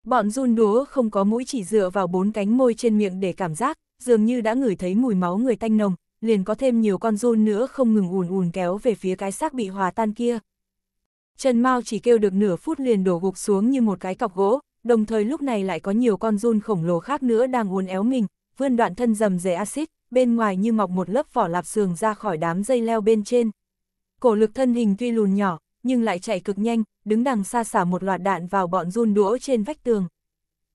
Bọn run đúa không có mũi chỉ dựa vào bốn cánh môi trên miệng để cảm giác, dường như đã ngửi thấy mùi máu người tanh nồng, liền có thêm nhiều con run nữa không ngừng ùn ùn kéo về phía cái xác bị hòa tan kia. Trần Mao chỉ kêu được nửa phút liền đổ gục xuống như một cái cọc gỗ, đồng thời lúc này lại có nhiều con run khổng lồ khác nữa đang uốn éo mình, vươn đoạn thân rầm rề axit, bên ngoài như mọc một lớp vỏ lạp sườn ra khỏi đám dây leo bên trên. Cổ lực thân hình tuy lùn nhỏ, nhưng lại chạy cực nhanh, đứng đằng xa xả một loạt đạn vào bọn run đũa trên vách tường.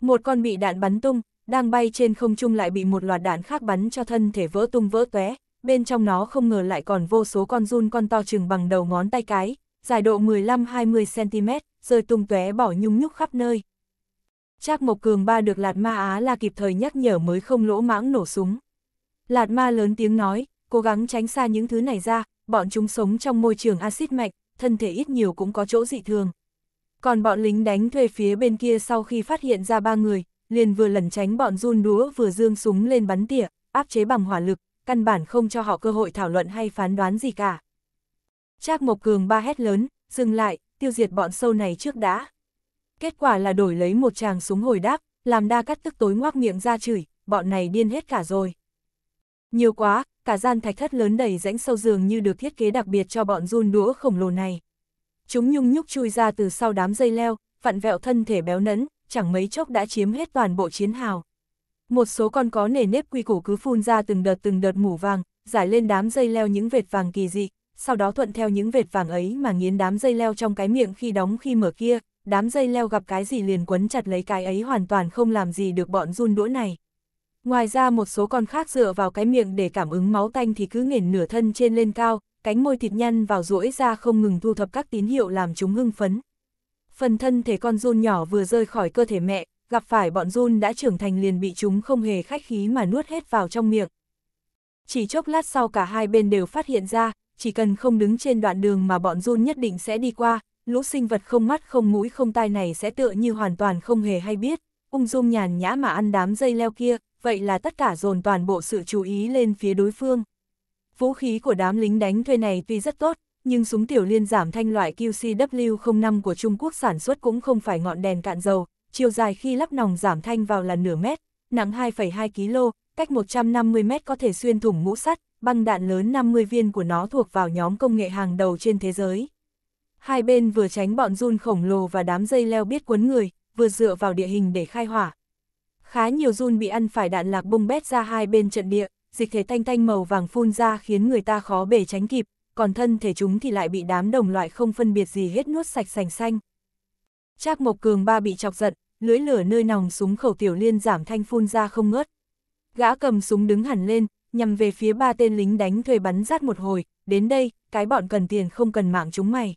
Một con bị đạn bắn tung, đang bay trên không trung lại bị một loạt đạn khác bắn cho thân thể vỡ tung vỡ tóe, bên trong nó không ngờ lại còn vô số con run con to chừng bằng đầu ngón tay cái, dài độ 15-20cm, rơi tung tóe bỏ nhung nhúc khắp nơi. Trác Mộc Cường ba được Lạt Ma Á là kịp thời nhắc nhở mới không lỗ mãng nổ súng. Lạt Ma lớn tiếng nói, cố gắng tránh xa những thứ này ra, bọn chúng sống trong môi trường axit mạnh thân thể ít nhiều cũng có chỗ dị thường. Còn bọn lính đánh thuê phía bên kia sau khi phát hiện ra ba người, liền vừa lẩn tránh bọn run đúa vừa dương súng lên bắn tỉa, áp chế bằng hỏa lực, căn bản không cho họ cơ hội thảo luận hay phán đoán gì cả. Trác Mộc Cường ba hét lớn, dừng lại, tiêu diệt bọn sâu này trước đã. Kết quả là đổi lấy một chàng súng hồi đáp, làm đa cắt tức tối ngoác miệng ra chửi, bọn này điên hết cả rồi. Nhiều quá, cả gian thạch thất lớn đầy rãnh sâu giường như được thiết kế đặc biệt cho bọn run đũa khổng lồ này. Chúng nhung nhúc chui ra từ sau đám dây leo, vặn vẹo thân thể béo nẫn, chẳng mấy chốc đã chiếm hết toàn bộ chiến hào. Một số con có nề nếp quy củ cứ phun ra từng đợt từng đợt mủ vàng, giải lên đám dây leo những vệt vàng kỳ dị, sau đó thuận theo những vệt vàng ấy mà nghiến đám dây leo trong cái miệng khi đóng khi mở kia, đám dây leo gặp cái gì liền quấn chặt lấy cái ấy hoàn toàn không làm gì được bọn run đũa này. Ngoài ra một số con khác dựa vào cái miệng để cảm ứng máu tanh thì cứ nghển nửa thân trên lên cao, cánh môi thịt nhăn vào rũi ra không ngừng thu thập các tín hiệu làm chúng hưng phấn. Phần thân thể con run nhỏ vừa rơi khỏi cơ thể mẹ, gặp phải bọn run đã trưởng thành liền bị chúng không hề khách khí mà nuốt hết vào trong miệng. Chỉ chốc lát sau cả hai bên đều phát hiện ra, chỉ cần không đứng trên đoạn đường mà bọn run nhất định sẽ đi qua, lũ sinh vật không mắt không mũi không tai này sẽ tựa như hoàn toàn không hề hay biết, ung dung nhàn nhã mà ăn đám dây leo kia, vậy là tất cả dồn toàn bộ sự chú ý lên phía đối phương. Vũ khí của đám lính đánh thuê này tuy rất tốt, nhưng súng tiểu liên giảm thanh loại QCW-05 của Trung Quốc sản xuất cũng không phải ngọn đèn cạn dầu, chiều dài khi lắp nòng giảm thanh vào là nửa mét, nặng 2,2 kg, cách 150 mét có thể xuyên thủng mũ sắt, băng đạn lớn 50 viên của nó thuộc vào nhóm công nghệ hàng đầu trên thế giới. Hai bên vừa tránh bọn run khổng lồ và đám dây leo biết quấn người, vừa dựa vào địa hình để khai hỏa, Khá nhiều run bị ăn phải đạn lạc bung bét ra hai bên trận địa, dịch thể tanh tanh màu vàng phun ra khiến người ta khó bể tránh kịp, còn thân thể chúng thì lại bị đám đồng loại không phân biệt gì hết nuốt sạch sành xanh. Trác Mộc Cường ba bị chọc giận, lưỡi lửa nơi nòng súng khẩu tiểu liên giảm thanh phun ra không ngớt. Gã cầm súng đứng hẳn lên, nhằm về phía ba tên lính đánh thuê bắn rát một hồi, đến đây, cái bọn cần tiền không cần mạng chúng mày.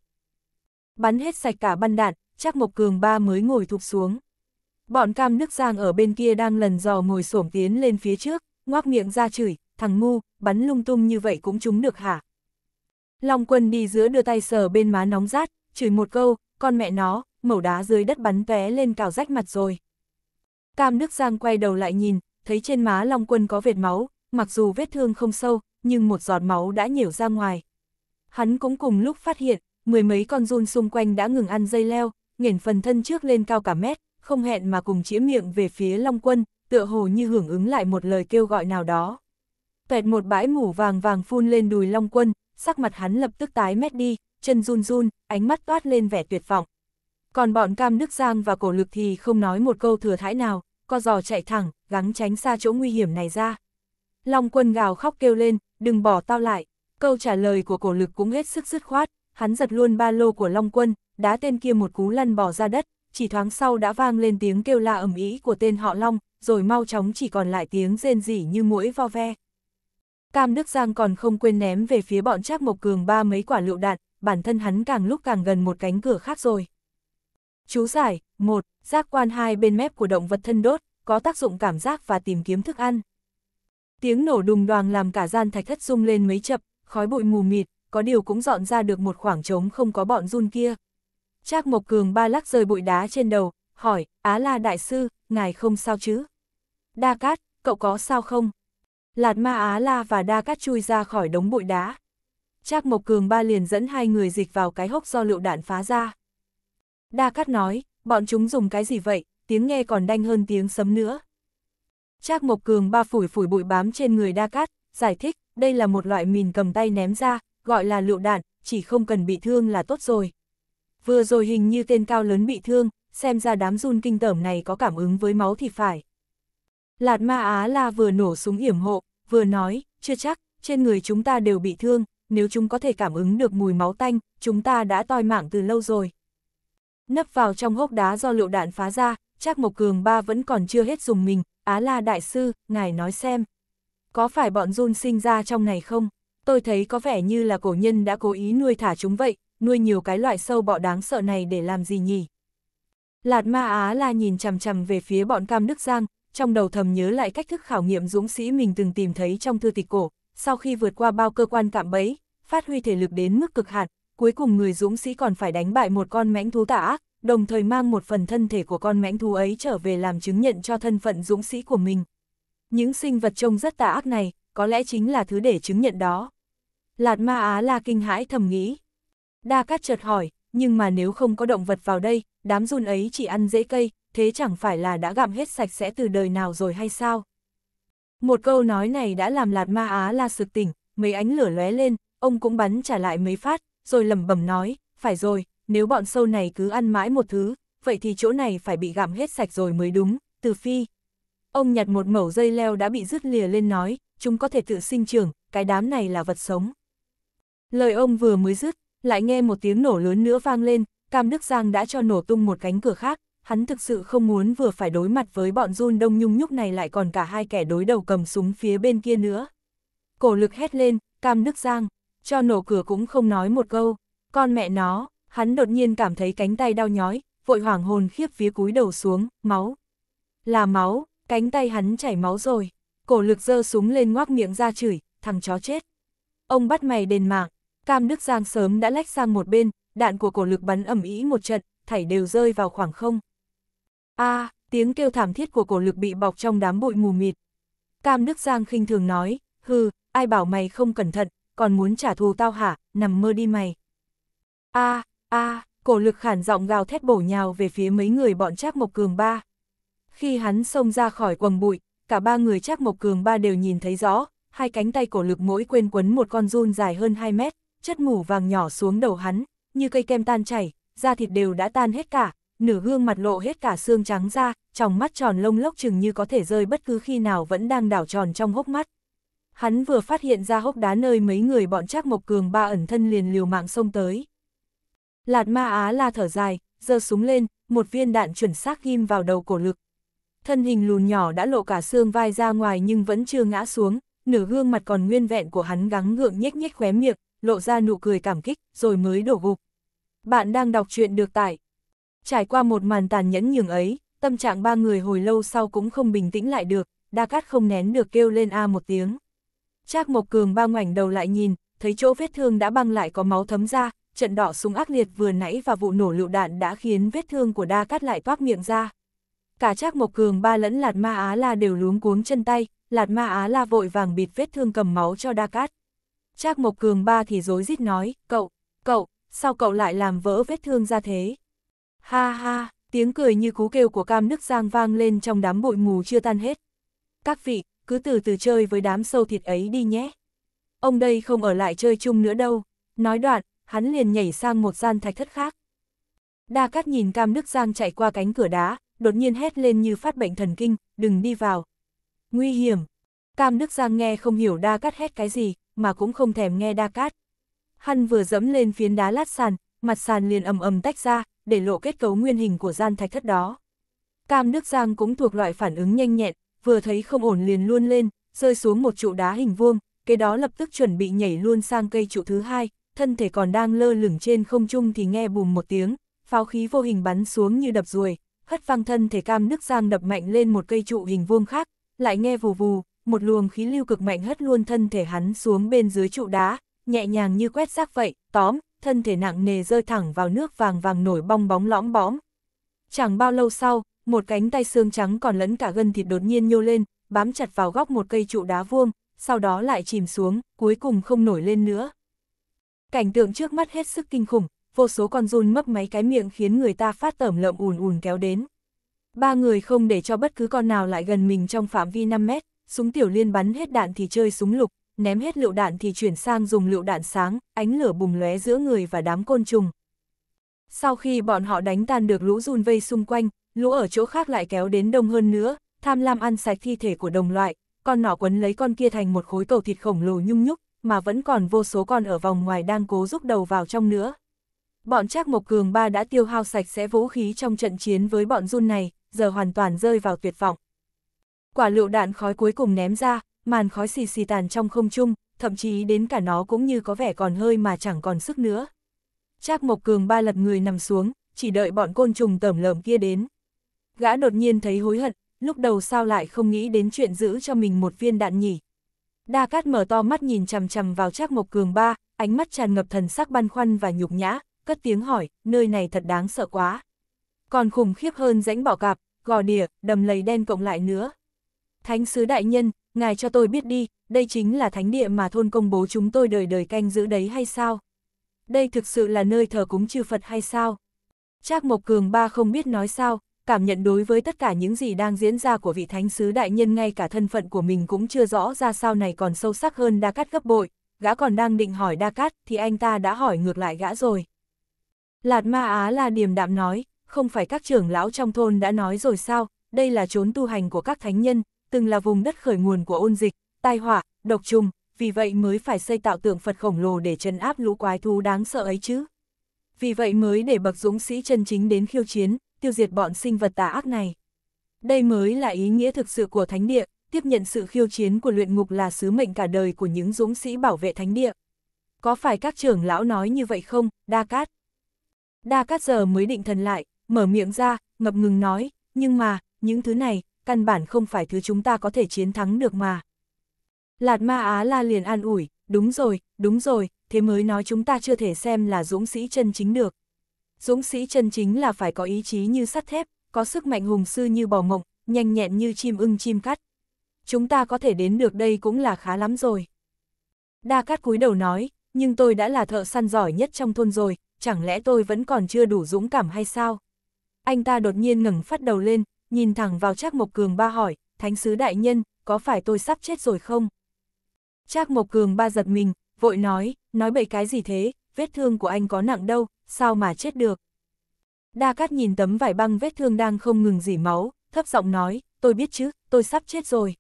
Bắn hết sạch cả băn đạn, Trác Mộc Cường ba mới ngồi thụp xuống. Bọn cam nước giang ở bên kia đang lần dò ngồi xổm tiến lên phía trước, ngoác miệng ra chửi, thằng ngu, bắn lung tung như vậy cũng trúng được hả? Long quân đi giữa đưa tay sờ bên má nóng rát, chửi một câu, con mẹ nó, mẩu đá dưới đất bắn vé lên cào rách mặt rồi. Cam nước Giang quay đầu lại nhìn, thấy trên má Long Quân có vệt máu, mặc dù vết thương không sâu, nhưng một giọt máu đã nhiều ra ngoài. Hắn cũng cùng lúc phát hiện, mười mấy con run xung quanh đã ngừng ăn dây leo, nghển phần thân trước lên cao cả mét, không hẹn mà cùng chĩa miệng về phía Long Quân, tựa hồ như hưởng ứng lại một lời kêu gọi nào đó. Tuẹt một bãi mủ vàng vàng phun lên đùi Long Quân, sắc mặt hắn lập tức tái mét đi, chân run run, ánh mắt toát lên vẻ tuyệt vọng. Còn bọn Cam Đức Giang và Cổ Lực thì không nói một câu thừa thãi nào, co giò chạy thẳng, gắng tránh xa chỗ nguy hiểm này ra. Long Quân gào khóc kêu lên, đừng bỏ tao lại. Câu trả lời của Cổ Lực cũng hết sức dứt khoát, hắn giật luôn ba lô của Long Quân, đá tên kia một cú lăn bỏ ra đất, chỉ thoáng sau đã vang lên tiếng kêu la ầm ĩ của tên họ Long, rồi mau chóng chỉ còn lại tiếng rên rỉ như mũi vo ve. Cam Đức Giang còn không quên ném về phía bọn Trác Mộc Cường ba mấy quả lựu đạn, bản thân hắn càng lúc càng gần một cánh cửa khác rồi. Chú giải, một Giác quan hai bên mép của động vật thân đốt, có tác dụng cảm giác và tìm kiếm thức ăn. Tiếng nổ đùng đoàng làm cả gian thạch thất rung lên mấy chập, khói bụi mù mịt, có điều cũng dọn ra được một khoảng trống không có bọn run kia, Trác Mộc Cường ba lắc rơi bụi đá trên đầu, hỏi, Á La Đại Sư, ngài không sao chứ? Đa Cát, cậu có sao không? Lạt Ma Á La và Đa Cát chui ra khỏi đống bụi đá. Trác Mộc Cường ba liền dẫn hai người dịch vào cái hốc do lựu đạn phá ra. Đa Cát nói, bọn chúng dùng cái gì vậy, tiếng nghe còn đanh hơn tiếng sấm nữa. Trác Mộc Cường ba phủi phủi bụi bám trên người Đa Cát, giải thích, đây là một loại mìn cầm tay ném ra, gọi là lựu đạn, chỉ không cần bị thương là tốt rồi vừa rồi hình như tên cao lớn bị thương, xem ra đám run kinh tởm này có cảm ứng với máu thì phải. Lạt ma Á La vừa nổ súng yểm hộ, vừa nói, chưa chắc, trên người chúng ta đều bị thương, nếu chúng có thể cảm ứng được mùi máu tanh, chúng ta đã toi mạng từ lâu rồi. Nấp vào trong hốc đá do lựu đạn phá ra, chắc Mộc Cường ba vẫn còn chưa hết dùng mình, Á La Đại Sư, ngài nói xem. Có phải bọn run sinh ra trong này không? Tôi thấy có vẻ như là cổ nhân đã cố ý nuôi thả chúng vậy, nuôi nhiều cái loại sâu bọ đáng sợ này để làm gì nhỉ? Lạt ma Á la nhìn chằm chằm về phía bọn Cam Đức Giang, trong đầu thầm nhớ lại cách thức khảo nghiệm dũng sĩ mình từng tìm thấy trong thư tịch cổ, sau khi vượt qua bao cơ quan cạm bẫy, phát huy thể lực đến mức cực hạn, cuối cùng người dũng sĩ còn phải đánh bại một con mãnh thú tà ác, đồng thời mang một phần thân thể của con mãnh thú ấy trở về làm chứng nhận cho thân phận dũng sĩ của mình. Những sinh vật trông rất tà ác này, có lẽ chính là thứ để chứng nhận đó. Lạt ma Á la kinh hãi thầm nghĩ. Đa Cát chợt hỏi, nhưng mà nếu không có động vật vào đây, đám run ấy chỉ ăn rễ cây, thế chẳng phải là đã gặm hết sạch sẽ từ đời nào rồi hay sao? Một câu nói này đã làm Lạt Ma Á La sực tỉnh, mấy ánh lửa lóe lên, ông cũng bắn trả lại mấy phát, rồi lẩm bẩm nói, phải rồi, nếu bọn sâu này cứ ăn mãi một thứ, vậy thì chỗ này phải bị gặm hết sạch rồi mới đúng, từ phi. Ông nhặt một mẩu dây leo đã bị rứt lìa lên nói, chúng có thể tự sinh trưởng, cái đám này là vật sống. Lời ông vừa mới dứt, lại nghe một tiếng nổ lớn nữa vang lên, Cam Đức Giang đã cho nổ tung một cánh cửa khác, hắn thực sự không muốn vừa phải đối mặt với bọn run đông nhung nhúc này lại còn cả hai kẻ đối đầu cầm súng phía bên kia nữa. Cổ lực hét lên, Cam Đức Giang, cho nổ cửa cũng không nói một câu, con mẹ nó, hắn đột nhiên cảm thấy cánh tay đau nhói, vội hoảng hồn khiếp phía cúi đầu xuống, máu. Là máu, cánh tay hắn chảy máu rồi, cổ lực giơ súng lên ngoác miệng ra chửi, thằng chó chết. Ông bắt mày đền mạng, Cam Đức Giang sớm đã lách sang một bên, đạn của cổ lực bắn ẩm ý một trận, thảy đều rơi vào khoảng không. A, à, tiếng kêu thảm thiết của cổ lực bị bọc trong đám bụi mù mịt. Cam Đức Giang khinh thường nói, hừ, ai bảo mày không cẩn thận, còn muốn trả thù tao hả, nằm mơ đi mày. A, à, a, à, cổ lực khản giọng gào thét bổ nhào về phía mấy người bọn Trác Mộc Cường ba. Khi hắn xông ra khỏi quầng bụi, cả ba người Trác Mộc Cường ba đều nhìn thấy rõ, hai cánh tay cổ lực mỗi quên quấn một con run dài hơn 2 mét, chất ngủ vàng nhỏ xuống đầu hắn, như cây kem tan chảy, da thịt đều đã tan hết cả, nửa gương mặt lộ hết cả xương trắng ra, trong mắt tròn lông lốc chừng như có thể rơi bất cứ khi nào vẫn đang đảo tròn trong hốc mắt. Hắn vừa phát hiện ra hốc đá nơi mấy người bọn Trác Mộc Cường ba ẩn thân liền liều mạng xông tới. Lạt Ma Á la thở dài, giơ súng lên, một viên đạn chuẩn xác ghim vào đầu cổ lực. Thân hình lùn nhỏ đã lộ cả xương vai ra ngoài nhưng vẫn chưa ngã xuống, nửa gương mặt còn nguyên vẹn của hắn gắng ngượng nhếch nhếch khóe miệng, lộ ra nụ cười cảm kích, rồi mới đổ gục. Bạn đang đọc truyện được tải. Trải qua một màn tàn nhẫn nhường ấy, tâm trạng ba người hồi lâu sau cũng không bình tĩnh lại được, đa cát không nén được kêu lên A một tiếng. Trác Mộc Cường ba ngoảnh đầu lại nhìn, thấy chỗ vết thương đã băng lại có máu thấm ra, trận đỏ súng ác liệt vừa nãy và vụ nổ lựu đạn đã khiến vết thương của đa cát lại toát miệng ra. Cả Trác Mộc Cường ba lẫn Lạt Ma Á La đều luống cuống chân tay, Lạt Ma Á La vội vàng bịt vết thương cầm máu cho đa cát. Trác Mộc Cường ba thì dối rít nói, cậu, cậu, sao cậu lại làm vỡ vết thương ra thế? Ha ha, tiếng cười như cú kêu của cam nước giang vang lên trong đám bụi mù chưa tan hết. Các vị, cứ từ từ chơi với đám sâu thịt ấy đi nhé. Ông đây không ở lại chơi chung nữa đâu. Nói đoạn, hắn liền nhảy sang một gian thạch thất khác. Đa Cát nhìn cam nước giang chạy qua cánh cửa đá, đột nhiên hét lên như phát bệnh thần kinh, đừng đi vào. Nguy hiểm. Cam nước giang nghe không hiểu Đa Cát hét cái gì, mà cũng không thèm nghe đa cát. Hắn vừa dẫm lên phiến đá lát sàn, mặt sàn liền ầm ầm tách ra, để lộ kết cấu nguyên hình của gian thạch thất đó. Cam nước giang cũng thuộc loại phản ứng nhanh nhẹn, vừa thấy không ổn liền luôn lên, rơi xuống một trụ đá hình vuông, cái đó lập tức chuẩn bị nhảy luôn sang cây trụ thứ hai, thân thể còn đang lơ lửng trên không trung thì nghe bùm một tiếng, pháo khí vô hình bắn xuống như đập ruồi, hất văng thân thể cam nước giang đập mạnh lên một cây trụ hình vuông khác, lại nghe vù vù, một luồng khí lưu cực mạnh hất luôn thân thể hắn xuống bên dưới trụ đá, nhẹ nhàng như quét rác vậy, tóm, thân thể nặng nề rơi thẳng vào nước vàng vàng nổi bong bóng lõm bõm. Chẳng bao lâu sau, một cánh tay xương trắng còn lẫn cả gân thịt đột nhiên nhô lên, bám chặt vào góc một cây trụ đá vuông, sau đó lại chìm xuống, cuối cùng không nổi lên nữa. Cảnh tượng trước mắt hết sức kinh khủng, vô số con run mấp máy cái miệng khiến người ta phát tẩm lợm ùn ùn kéo đến. Ba người không để cho bất cứ con nào lại gần mình trong phạm vi 5 mét, súng tiểu liên bắn hết đạn thì chơi súng lục, ném hết lựu đạn thì chuyển sang dùng lựu đạn sáng, ánh lửa bùng lóe giữa người và đám côn trùng. Sau khi bọn họ đánh tan được lũ run vây xung quanh, lũ ở chỗ khác lại kéo đến đông hơn nữa, tham lam ăn sạch thi thể của đồng loại, con nỏ quấn lấy con kia thành một khối cầu thịt khổng lồ nhung nhúc, mà vẫn còn vô số con ở vòng ngoài đang cố rút đầu vào trong nữa. Bọn Trác Mộc Cường Ba đã tiêu hao sạch sẽ vũ khí trong trận chiến với bọn run này, giờ hoàn toàn rơi vào tuyệt vọng quả lựu đạn khói cuối cùng ném ra, màn khói xì xì tàn trong không trung, thậm chí đến cả nó cũng như có vẻ còn hơi mà chẳng còn sức nữa. Trác Mộc Cường ba lật người nằm xuống, chỉ đợi bọn côn trùng tẩm lợm kia đến. Gã đột nhiên thấy hối hận, lúc đầu sao lại không nghĩ đến chuyện giữ cho mình một viên đạn nhỉ. Đa Cát mở to mắt nhìn chằm chằm vào Trác Mộc Cường ba, ánh mắt tràn ngập thần sắc băn khoăn và nhục nhã, cất tiếng hỏi, nơi này thật đáng sợ quá. Còn khủng khiếp hơn rãnh bỏ cạp, gò đỉa, đầm lầy đen cộng lại nữa. Thánh sứ đại nhân, ngài cho tôi biết đi, đây chính là thánh địa mà thôn công bố chúng tôi đời đời canh giữ đấy hay sao? Đây thực sự là nơi thờ cúng chư Phật hay sao? Trác Mộc Cường ba không biết nói sao, cảm nhận đối với tất cả những gì đang diễn ra của vị thánh sứ đại nhân ngay cả thân phận của mình cũng chưa rõ ra sao này còn sâu sắc hơn Đa Cát gấp bội, gã còn đang định hỏi Đa Cát thì anh ta đã hỏi ngược lại gã rồi. Lạt Ma Á là điềm đạm nói, không phải các trưởng lão trong thôn đã nói rồi sao, đây là chốn tu hành của các thánh nhân, từng là vùng đất khởi nguồn của ôn dịch, tai họa, độc trùng, vì vậy mới phải xây tạo tượng Phật khổng lồ để trấn áp lũ quái thú đáng sợ ấy chứ. Vì vậy mới để bậc dũng sĩ chân chính đến khiêu chiến, tiêu diệt bọn sinh vật tà ác này. Đây mới là ý nghĩa thực sự của thánh địa, tiếp nhận sự khiêu chiến của luyện ngục là sứ mệnh cả đời của những dũng sĩ bảo vệ thánh địa. Có phải các trưởng lão nói như vậy không, Đa Cát? Đa Cát giờ mới định thần lại, mở miệng ra, ngập ngừng nói, nhưng mà, những thứ này, căn bản không phải thứ chúng ta có thể chiến thắng được mà. Lạt ma Á la liền an ủi, đúng rồi, đúng rồi, thế mới nói chúng ta chưa thể xem là dũng sĩ chân chính được. Dũng sĩ chân chính là phải có ý chí như sắt thép, có sức mạnh hùng sư như bò mộng, nhanh nhẹn như chim ưng chim cắt. Chúng ta có thể đến được đây cũng là khá lắm rồi. Đa cát cúi đầu nói, nhưng tôi đã là thợ săn giỏi nhất trong thôn rồi, chẳng lẽ tôi vẫn còn chưa đủ dũng cảm hay sao? Anh ta đột nhiên ngẩng phát đầu lên, nhìn thẳng vào Trác Mộc Cường ba hỏi, Thánh sứ đại nhân, có phải tôi sắp chết rồi không? Trác Mộc Cường ba giật mình, vội nói, nói bậy cái gì thế, vết thương của anh có nặng đâu, sao mà chết được? Đa Cát nhìn tấm vải băng vết thương đang không ngừng dỉ máu, thấp giọng nói, tôi biết chứ, tôi sắp chết rồi.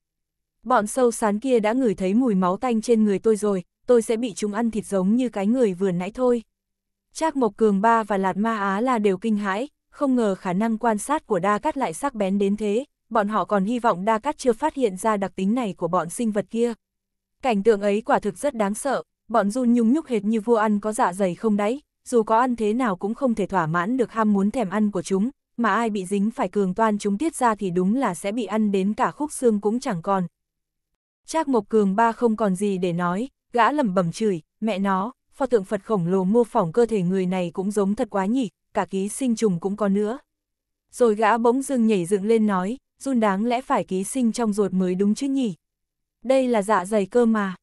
Bọn sâu sán kia đã ngửi thấy mùi máu tanh trên người tôi rồi, tôi sẽ bị chúng ăn thịt giống như cái người vừa nãy thôi. Trác Mộc Cường Ba và Lạt Ma Á là đều kinh hãi, không ngờ khả năng quan sát của Đa Cát lại sắc bén đến thế, bọn họ còn hy vọng Đa Cát chưa phát hiện ra đặc tính này của bọn sinh vật kia. Cảnh tượng ấy quả thực rất đáng sợ, bọn run nhung nhúc hệt như vua ăn có dạ dày không đấy, dù có ăn thế nào cũng không thể thỏa mãn được ham muốn thèm ăn của chúng, mà ai bị dính phải cường toan chúng tiết ra thì đúng là sẽ bị ăn đến cả khúc xương cũng chẳng còn. Trác Mộc Cường ba không còn gì để nói, gã lẩm bẩm chửi, mẹ nó, pho tượng Phật khổng lồ mô phỏng cơ thể người này cũng giống thật quá nhỉ, cả ký sinh trùng cũng có nữa. Rồi gã bỗng dưng nhảy dựng lên nói, run đáng lẽ phải ký sinh trong ruột mới đúng chứ nhỉ. Đây là dạ dày cơ mà.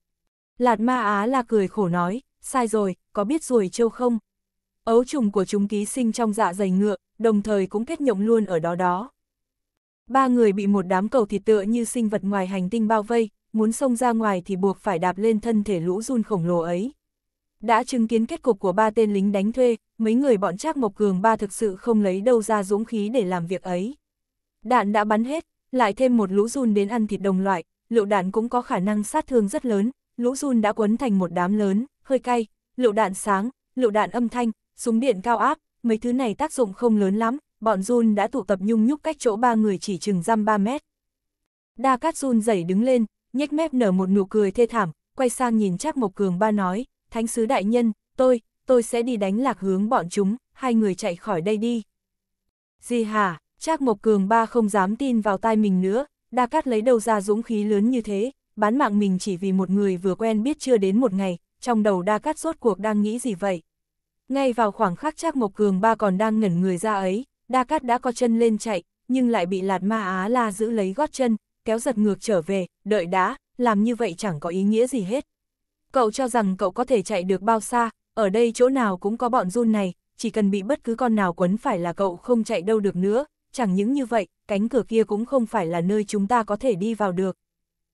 Lạt ma á là cười khổ nói, sai rồi, có biết ruồi trâu không? Ấu trùng của chúng ký sinh trong dạ dày ngựa, đồng thời cũng kết nhộng luôn ở đó đó. Ba người bị một đám cầu thịt tựa như sinh vật ngoài hành tinh bao vây, muốn xông ra ngoài thì buộc phải đạp lên thân thể lũ run khổng lồ ấy. Đã chứng kiến kết cục của ba tên lính đánh thuê, mấy người bọn Trác Mộc Cường ba thực sự không lấy đâu ra dũng khí để làm việc ấy. Đạn đã bắn hết, lại thêm một lũ run đến ăn thịt đồng loại, lựu đạn cũng có khả năng sát thương rất lớn, lũ run đã quấn thành một đám lớn, hơi cay, lựu đạn sáng, lựu đạn âm thanh, súng điện cao áp, mấy thứ này tác dụng không lớn lắm, bọn run đã tụ tập nhung nhúc cách chỗ ba người chỉ chừng răm 3 mét. Đa Cát run rẩy đứng lên, nhếch mép nở một nụ cười thê thảm, quay sang nhìn Trác Mộc Cường ba nói, Thánh sứ đại nhân, tôi, tôi sẽ đi đánh lạc hướng bọn chúng, hai người chạy khỏi đây đi. Gì hả, Trác Mộc Cường ba không dám tin vào tai mình nữa, Đa Cát lấy đâu ra dũng khí lớn như thế, bán mạng mình chỉ vì một người vừa quen biết chưa đến một ngày, trong đầu Đa Cát rốt cuộc đang nghĩ gì vậy. Ngay vào khoảng khắc Trác Mộc Cường ba còn đang ngẩn người ra ấy, Đa Cát đã có chân lên chạy, nhưng lại bị Lạt Ma Á La giữ lấy gót chân, kéo giật ngược trở về, đợi đã, làm như vậy chẳng có ý nghĩa gì hết. Cậu cho rằng cậu có thể chạy được bao xa, ở đây chỗ nào cũng có bọn run này, chỉ cần bị bất cứ con nào quấn phải là cậu không chạy đâu được nữa, chẳng những như vậy, cánh cửa kia cũng không phải là nơi chúng ta có thể đi vào được.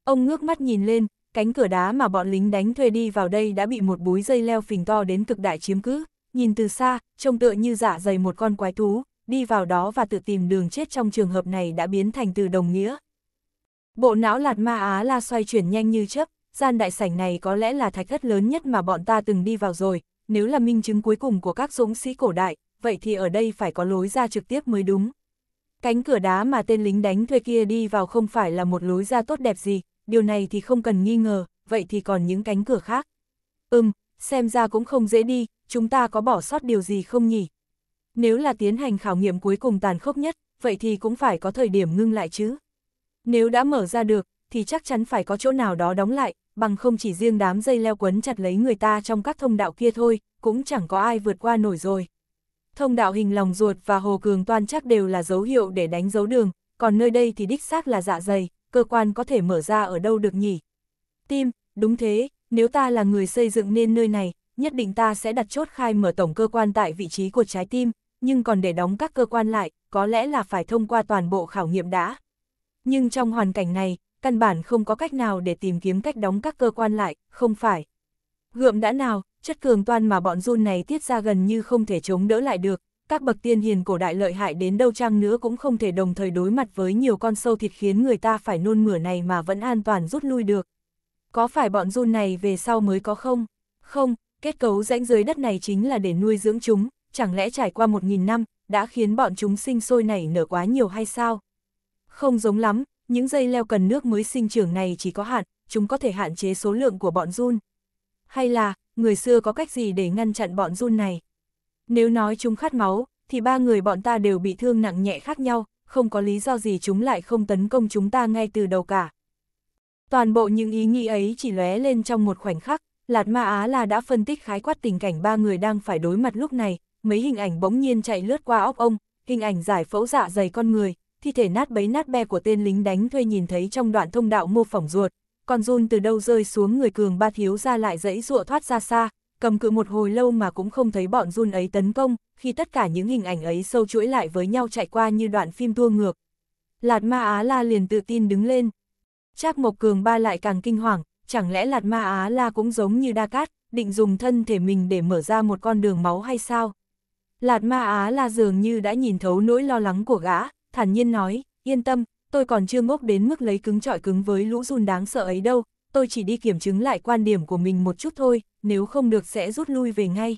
Ông ngước mắt nhìn lên, cánh cửa đá mà bọn lính đánh thuê đi vào đây đã bị một búi dây leo phình to đến cực đại chiếm cứ, nhìn từ xa, trông tựa như giả dạ dày một con quái thú, đi vào đó và tự tìm đường chết trong trường hợp này đã biến thành từ đồng nghĩa. Bộ não lạt ma Á la xoay chuyển nhanh như chớp, gian đại sảnh này có lẽ là thạch thất lớn nhất mà bọn ta từng đi vào rồi, nếu là minh chứng cuối cùng của các dũng sĩ cổ đại, vậy thì ở đây phải có lối ra trực tiếp mới đúng. Cánh cửa đá mà tên lính đánh thuê kia đi vào không phải là một lối ra tốt đẹp gì, điều này thì không cần nghi ngờ, vậy thì còn những cánh cửa khác. Ừm, xem ra cũng không dễ đi, chúng ta có bỏ sót điều gì không nhỉ? Nếu là tiến hành khảo nghiệm cuối cùng tàn khốc nhất, vậy thì cũng phải có thời điểm ngưng lại chứ. Nếu đã mở ra được, thì chắc chắn phải có chỗ nào đó đóng lại, bằng không chỉ riêng đám dây leo quấn chặt lấy người ta trong các thông đạo kia thôi, cũng chẳng có ai vượt qua nổi rồi. Thông đạo hình lòng ruột và hồ cường toan chắc đều là dấu hiệu để đánh dấu đường, còn nơi đây thì đích xác là dạ dày, cơ quan có thể mở ra ở đâu được nhỉ? Tim, đúng thế, nếu ta là người xây dựng nên nơi này, nhất định ta sẽ đặt chốt khai mở tổng cơ quan tại vị trí của trái tim, nhưng còn để đóng các cơ quan lại, có lẽ là phải thông qua toàn bộ khảo nghiệm đã. Nhưng trong hoàn cảnh này, căn bản không có cách nào để tìm kiếm cách đóng các cơ quan lại, không phải. Gượm đã nào, chất cường toan mà bọn run này tiết ra gần như không thể chống đỡ lại được, các bậc tiên hiền cổ đại lợi hại đến đâu chăng nữa cũng không thể đồng thời đối mặt với nhiều con sâu thịt khiến người ta phải nôn mửa này mà vẫn an toàn rút lui được. Có phải bọn run này về sau mới có không? Không, kết cấu rãnh dưới đất này chính là để nuôi dưỡng chúng, chẳng lẽ trải qua một nghìn năm, đã khiến bọn chúng sinh sôi nảy nở quá nhiều hay sao? Không giống lắm, những dây leo cần nước mới sinh trưởng này chỉ có hạn, chúng có thể hạn chế số lượng của bọn run. Hay là, người xưa có cách gì để ngăn chặn bọn run này? Nếu nói chúng khát máu, thì ba người bọn ta đều bị thương nặng nhẹ khác nhau, không có lý do gì chúng lại không tấn công chúng ta ngay từ đầu cả. Toàn bộ những ý nghĩ ấy chỉ lóe lên trong một khoảnh khắc, Lạt Ma Á là đã phân tích khái quát tình cảnh ba người đang phải đối mặt lúc này, mấy hình ảnh bỗng nhiên chạy lướt qua óc ông, hình ảnh giải phẫu dạ dày con người, thi thể nát bấy nát be của tên lính đánh thuê nhìn thấy trong đoạn thông đạo mô phỏng ruột, còn run từ đâu rơi xuống người cường ba thiếu ra lại dãy rụa thoát ra xa, cầm cự một hồi lâu mà cũng không thấy bọn run ấy tấn công, khi tất cả những hình ảnh ấy sâu chuỗi lại với nhau chạy qua như đoạn phim tua ngược. Lạt Ma Á La liền tự tin đứng lên. Trác Mộc Cường ba lại càng kinh hoàng, chẳng lẽ Lạt Ma Á La cũng giống như Đa Cát, định dùng thân thể mình để mở ra một con đường máu hay sao? Lạt Ma Á La dường như đã nhìn thấu nỗi lo lắng của gã, thản nhiên nói, yên tâm, tôi còn chưa ngốc đến mức lấy cứng trọi cứng với lũ run đáng sợ ấy đâu, tôi chỉ đi kiểm chứng lại quan điểm của mình một chút thôi, nếu không được sẽ rút lui về ngay.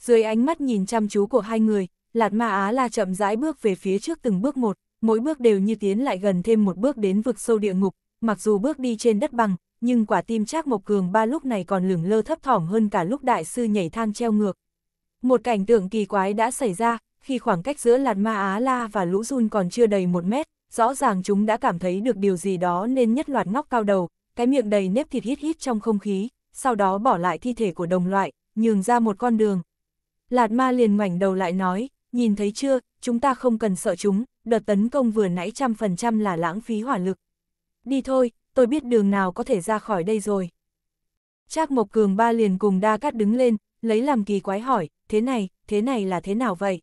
Dưới ánh mắt nhìn chăm chú của hai người, Lạt Ma Á La chậm rãi bước về phía trước từng bước một, mỗi bước đều như tiến lại gần thêm một bước đến vực sâu địa ngục, mặc dù bước đi trên đất bằng, nhưng quả tim Trác Mộc Cường ba lúc này còn lửng lơ thấp thỏm hơn cả lúc đại sư nhảy thang treo ngược. Một cảnh tượng kỳ quái đã xảy ra, khi khoảng cách giữa Lạt Ma Á La và lũ run còn chưa đầy một mét, rõ ràng chúng đã cảm thấy được điều gì đó nên nhất loạt ngóc cao đầu, cái miệng đầy nếp thịt hít hít trong không khí, sau đó bỏ lại thi thể của đồng loại, nhường ra một con đường. Lạt Ma liền ngoảnh đầu lại nói, nhìn thấy chưa, chúng ta không cần sợ chúng, đợt tấn công vừa nãy trăm phần trăm là lãng phí hỏa lực. Đi thôi, tôi biết đường nào có thể ra khỏi đây rồi. Trác Mộc Cường ba liền cùng Đa Cát đứng lên, lấy làm kỳ quái hỏi, thế này, thế này là thế nào vậy?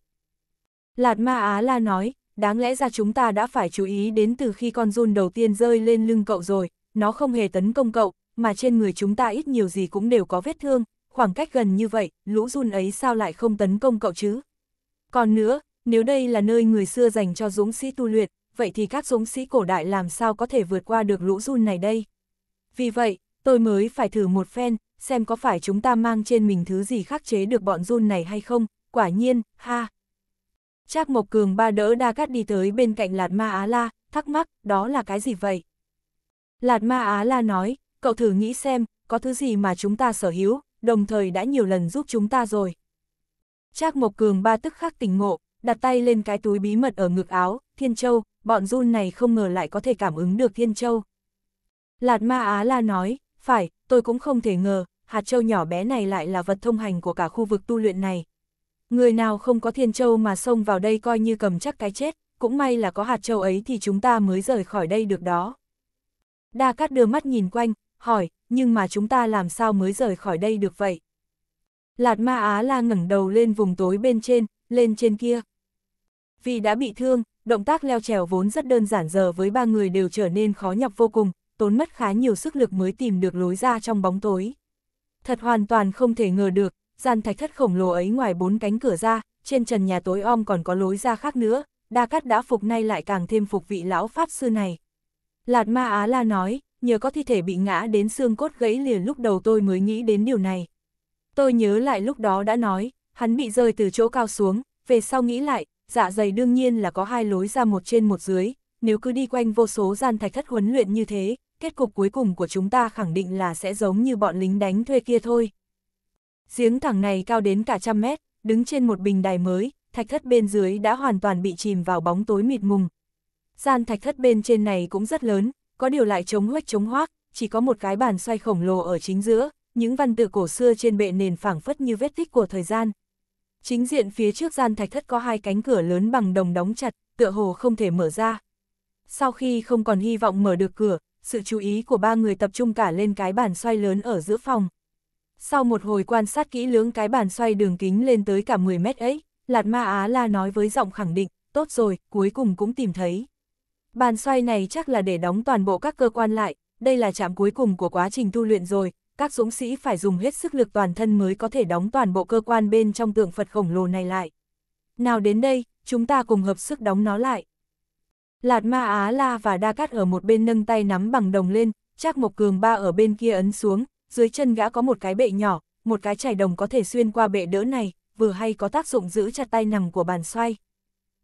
Lạt Ma Á La nói, đáng lẽ ra chúng ta đã phải chú ý đến từ khi con run đầu tiên rơi lên lưng cậu rồi, nó không hề tấn công cậu, mà trên người chúng ta ít nhiều gì cũng đều có vết thương, khoảng cách gần như vậy, lũ run ấy sao lại không tấn công cậu chứ? Còn nữa, nếu đây là nơi người xưa dành cho dũng sĩ tu luyện, vậy thì các dũng sĩ cổ đại làm sao có thể vượt qua được lũ run này đây? Vì vậy, tôi mới phải thử một phen, xem có phải chúng ta mang trên mình thứ gì khắc chế được bọn run này hay không, quả nhiên, ha, Trác Mộc Cường ba đỡ Đa Cát đi tới bên cạnh Lạt Ma Á La, thắc mắc, đó là cái gì vậy? Lạt Ma Á La nói, cậu thử nghĩ xem, có thứ gì mà chúng ta sở hữu, đồng thời đã nhiều lần giúp chúng ta rồi. Trác Mộc Cường ba tức khắc tỉnh ngộ, đặt tay lên cái túi bí mật ở ngực áo, Thiên Châu, bọn run này không ngờ lại có thể cảm ứng được Thiên Châu. Lạt Ma Á La nói, phải, tôi cũng không thể ngờ, hạt châu nhỏ bé này lại là vật thông hành của cả khu vực tu luyện này, Người nào không có thiên châu mà xông vào đây coi như cầm chắc cái chết, cũng may là có hạt châu ấy thì chúng ta mới rời khỏi đây được đó. Đa Cát đưa mắt nhìn quanh, hỏi, nhưng mà chúng ta làm sao mới rời khỏi đây được vậy? Lạt Ma Á La ngẩng đầu lên vùng tối bên trên, lên trên kia. Vì đã bị thương, động tác leo trèo vốn rất đơn giản giờ với ba người đều trở nên khó nhọc vô cùng, tốn mất khá nhiều sức lực mới tìm được lối ra trong bóng tối. Thật hoàn toàn không thể ngờ được, gian thạch thất khổng lồ ấy ngoài bốn cánh cửa ra, trên trần nhà tối om còn có lối ra khác nữa, Đa Cát đã phục nay lại càng thêm phục vị lão Pháp Sư này. Lạt Ma Á La nói, nhờ có thi thể bị ngã đến xương cốt gãy liền lúc đầu tôi mới nghĩ đến điều này. Tôi nhớ lại lúc đó đã nói, hắn bị rơi từ chỗ cao xuống, về sau nghĩ lại, dạ dày đương nhiên là có hai lối ra một trên một dưới, nếu cứ đi quanh vô số gian thạch thất huấn luyện như thế, kết cục cuối cùng của chúng ta khẳng định là sẽ giống như bọn lính đánh thuê kia thôi. Giếng thẳng này cao đến cả trăm mét, đứng trên một bình đài mới, thạch thất bên dưới đã hoàn toàn bị chìm vào bóng tối mịt mùng. Gian thạch thất bên trên này cũng rất lớn, có điều lại chống huếch chống hoác, chỉ có một cái bàn xoay khổng lồ ở chính giữa, những văn tự cổ xưa trên bệ nền phảng phất như vết tích của thời gian. Chính diện phía trước gian thạch thất có hai cánh cửa lớn bằng đồng đóng chặt, tựa hồ không thể mở ra. Sau khi không còn hy vọng mở được cửa, sự chú ý của ba người tập trung cả lên cái bàn xoay lớn ở giữa phòng. Sau một hồi quan sát kỹ lưỡng cái bàn xoay đường kính lên tới cả 10 mét ấy, Lạt Ma Á La nói với giọng khẳng định, tốt rồi, cuối cùng cũng tìm thấy. Bàn xoay này chắc là để đóng toàn bộ các cơ quan lại, đây là trạm cuối cùng của quá trình tu luyện rồi, các dũng sĩ phải dùng hết sức lực toàn thân mới có thể đóng toàn bộ cơ quan bên trong tượng Phật khổng lồ này lại. Nào đến đây, chúng ta cùng hợp sức đóng nó lại. Lạt Ma Á La và Đa Cát ở một bên nâng tay nắm bằng đồng lên, Trác Mộc Cường Ba ở bên kia ấn xuống, dưới chân gã có một cái bệ nhỏ, một cái chảy đồng có thể xuyên qua bệ đỡ này, vừa hay có tác dụng giữ chặt tay nằm của bàn xoay.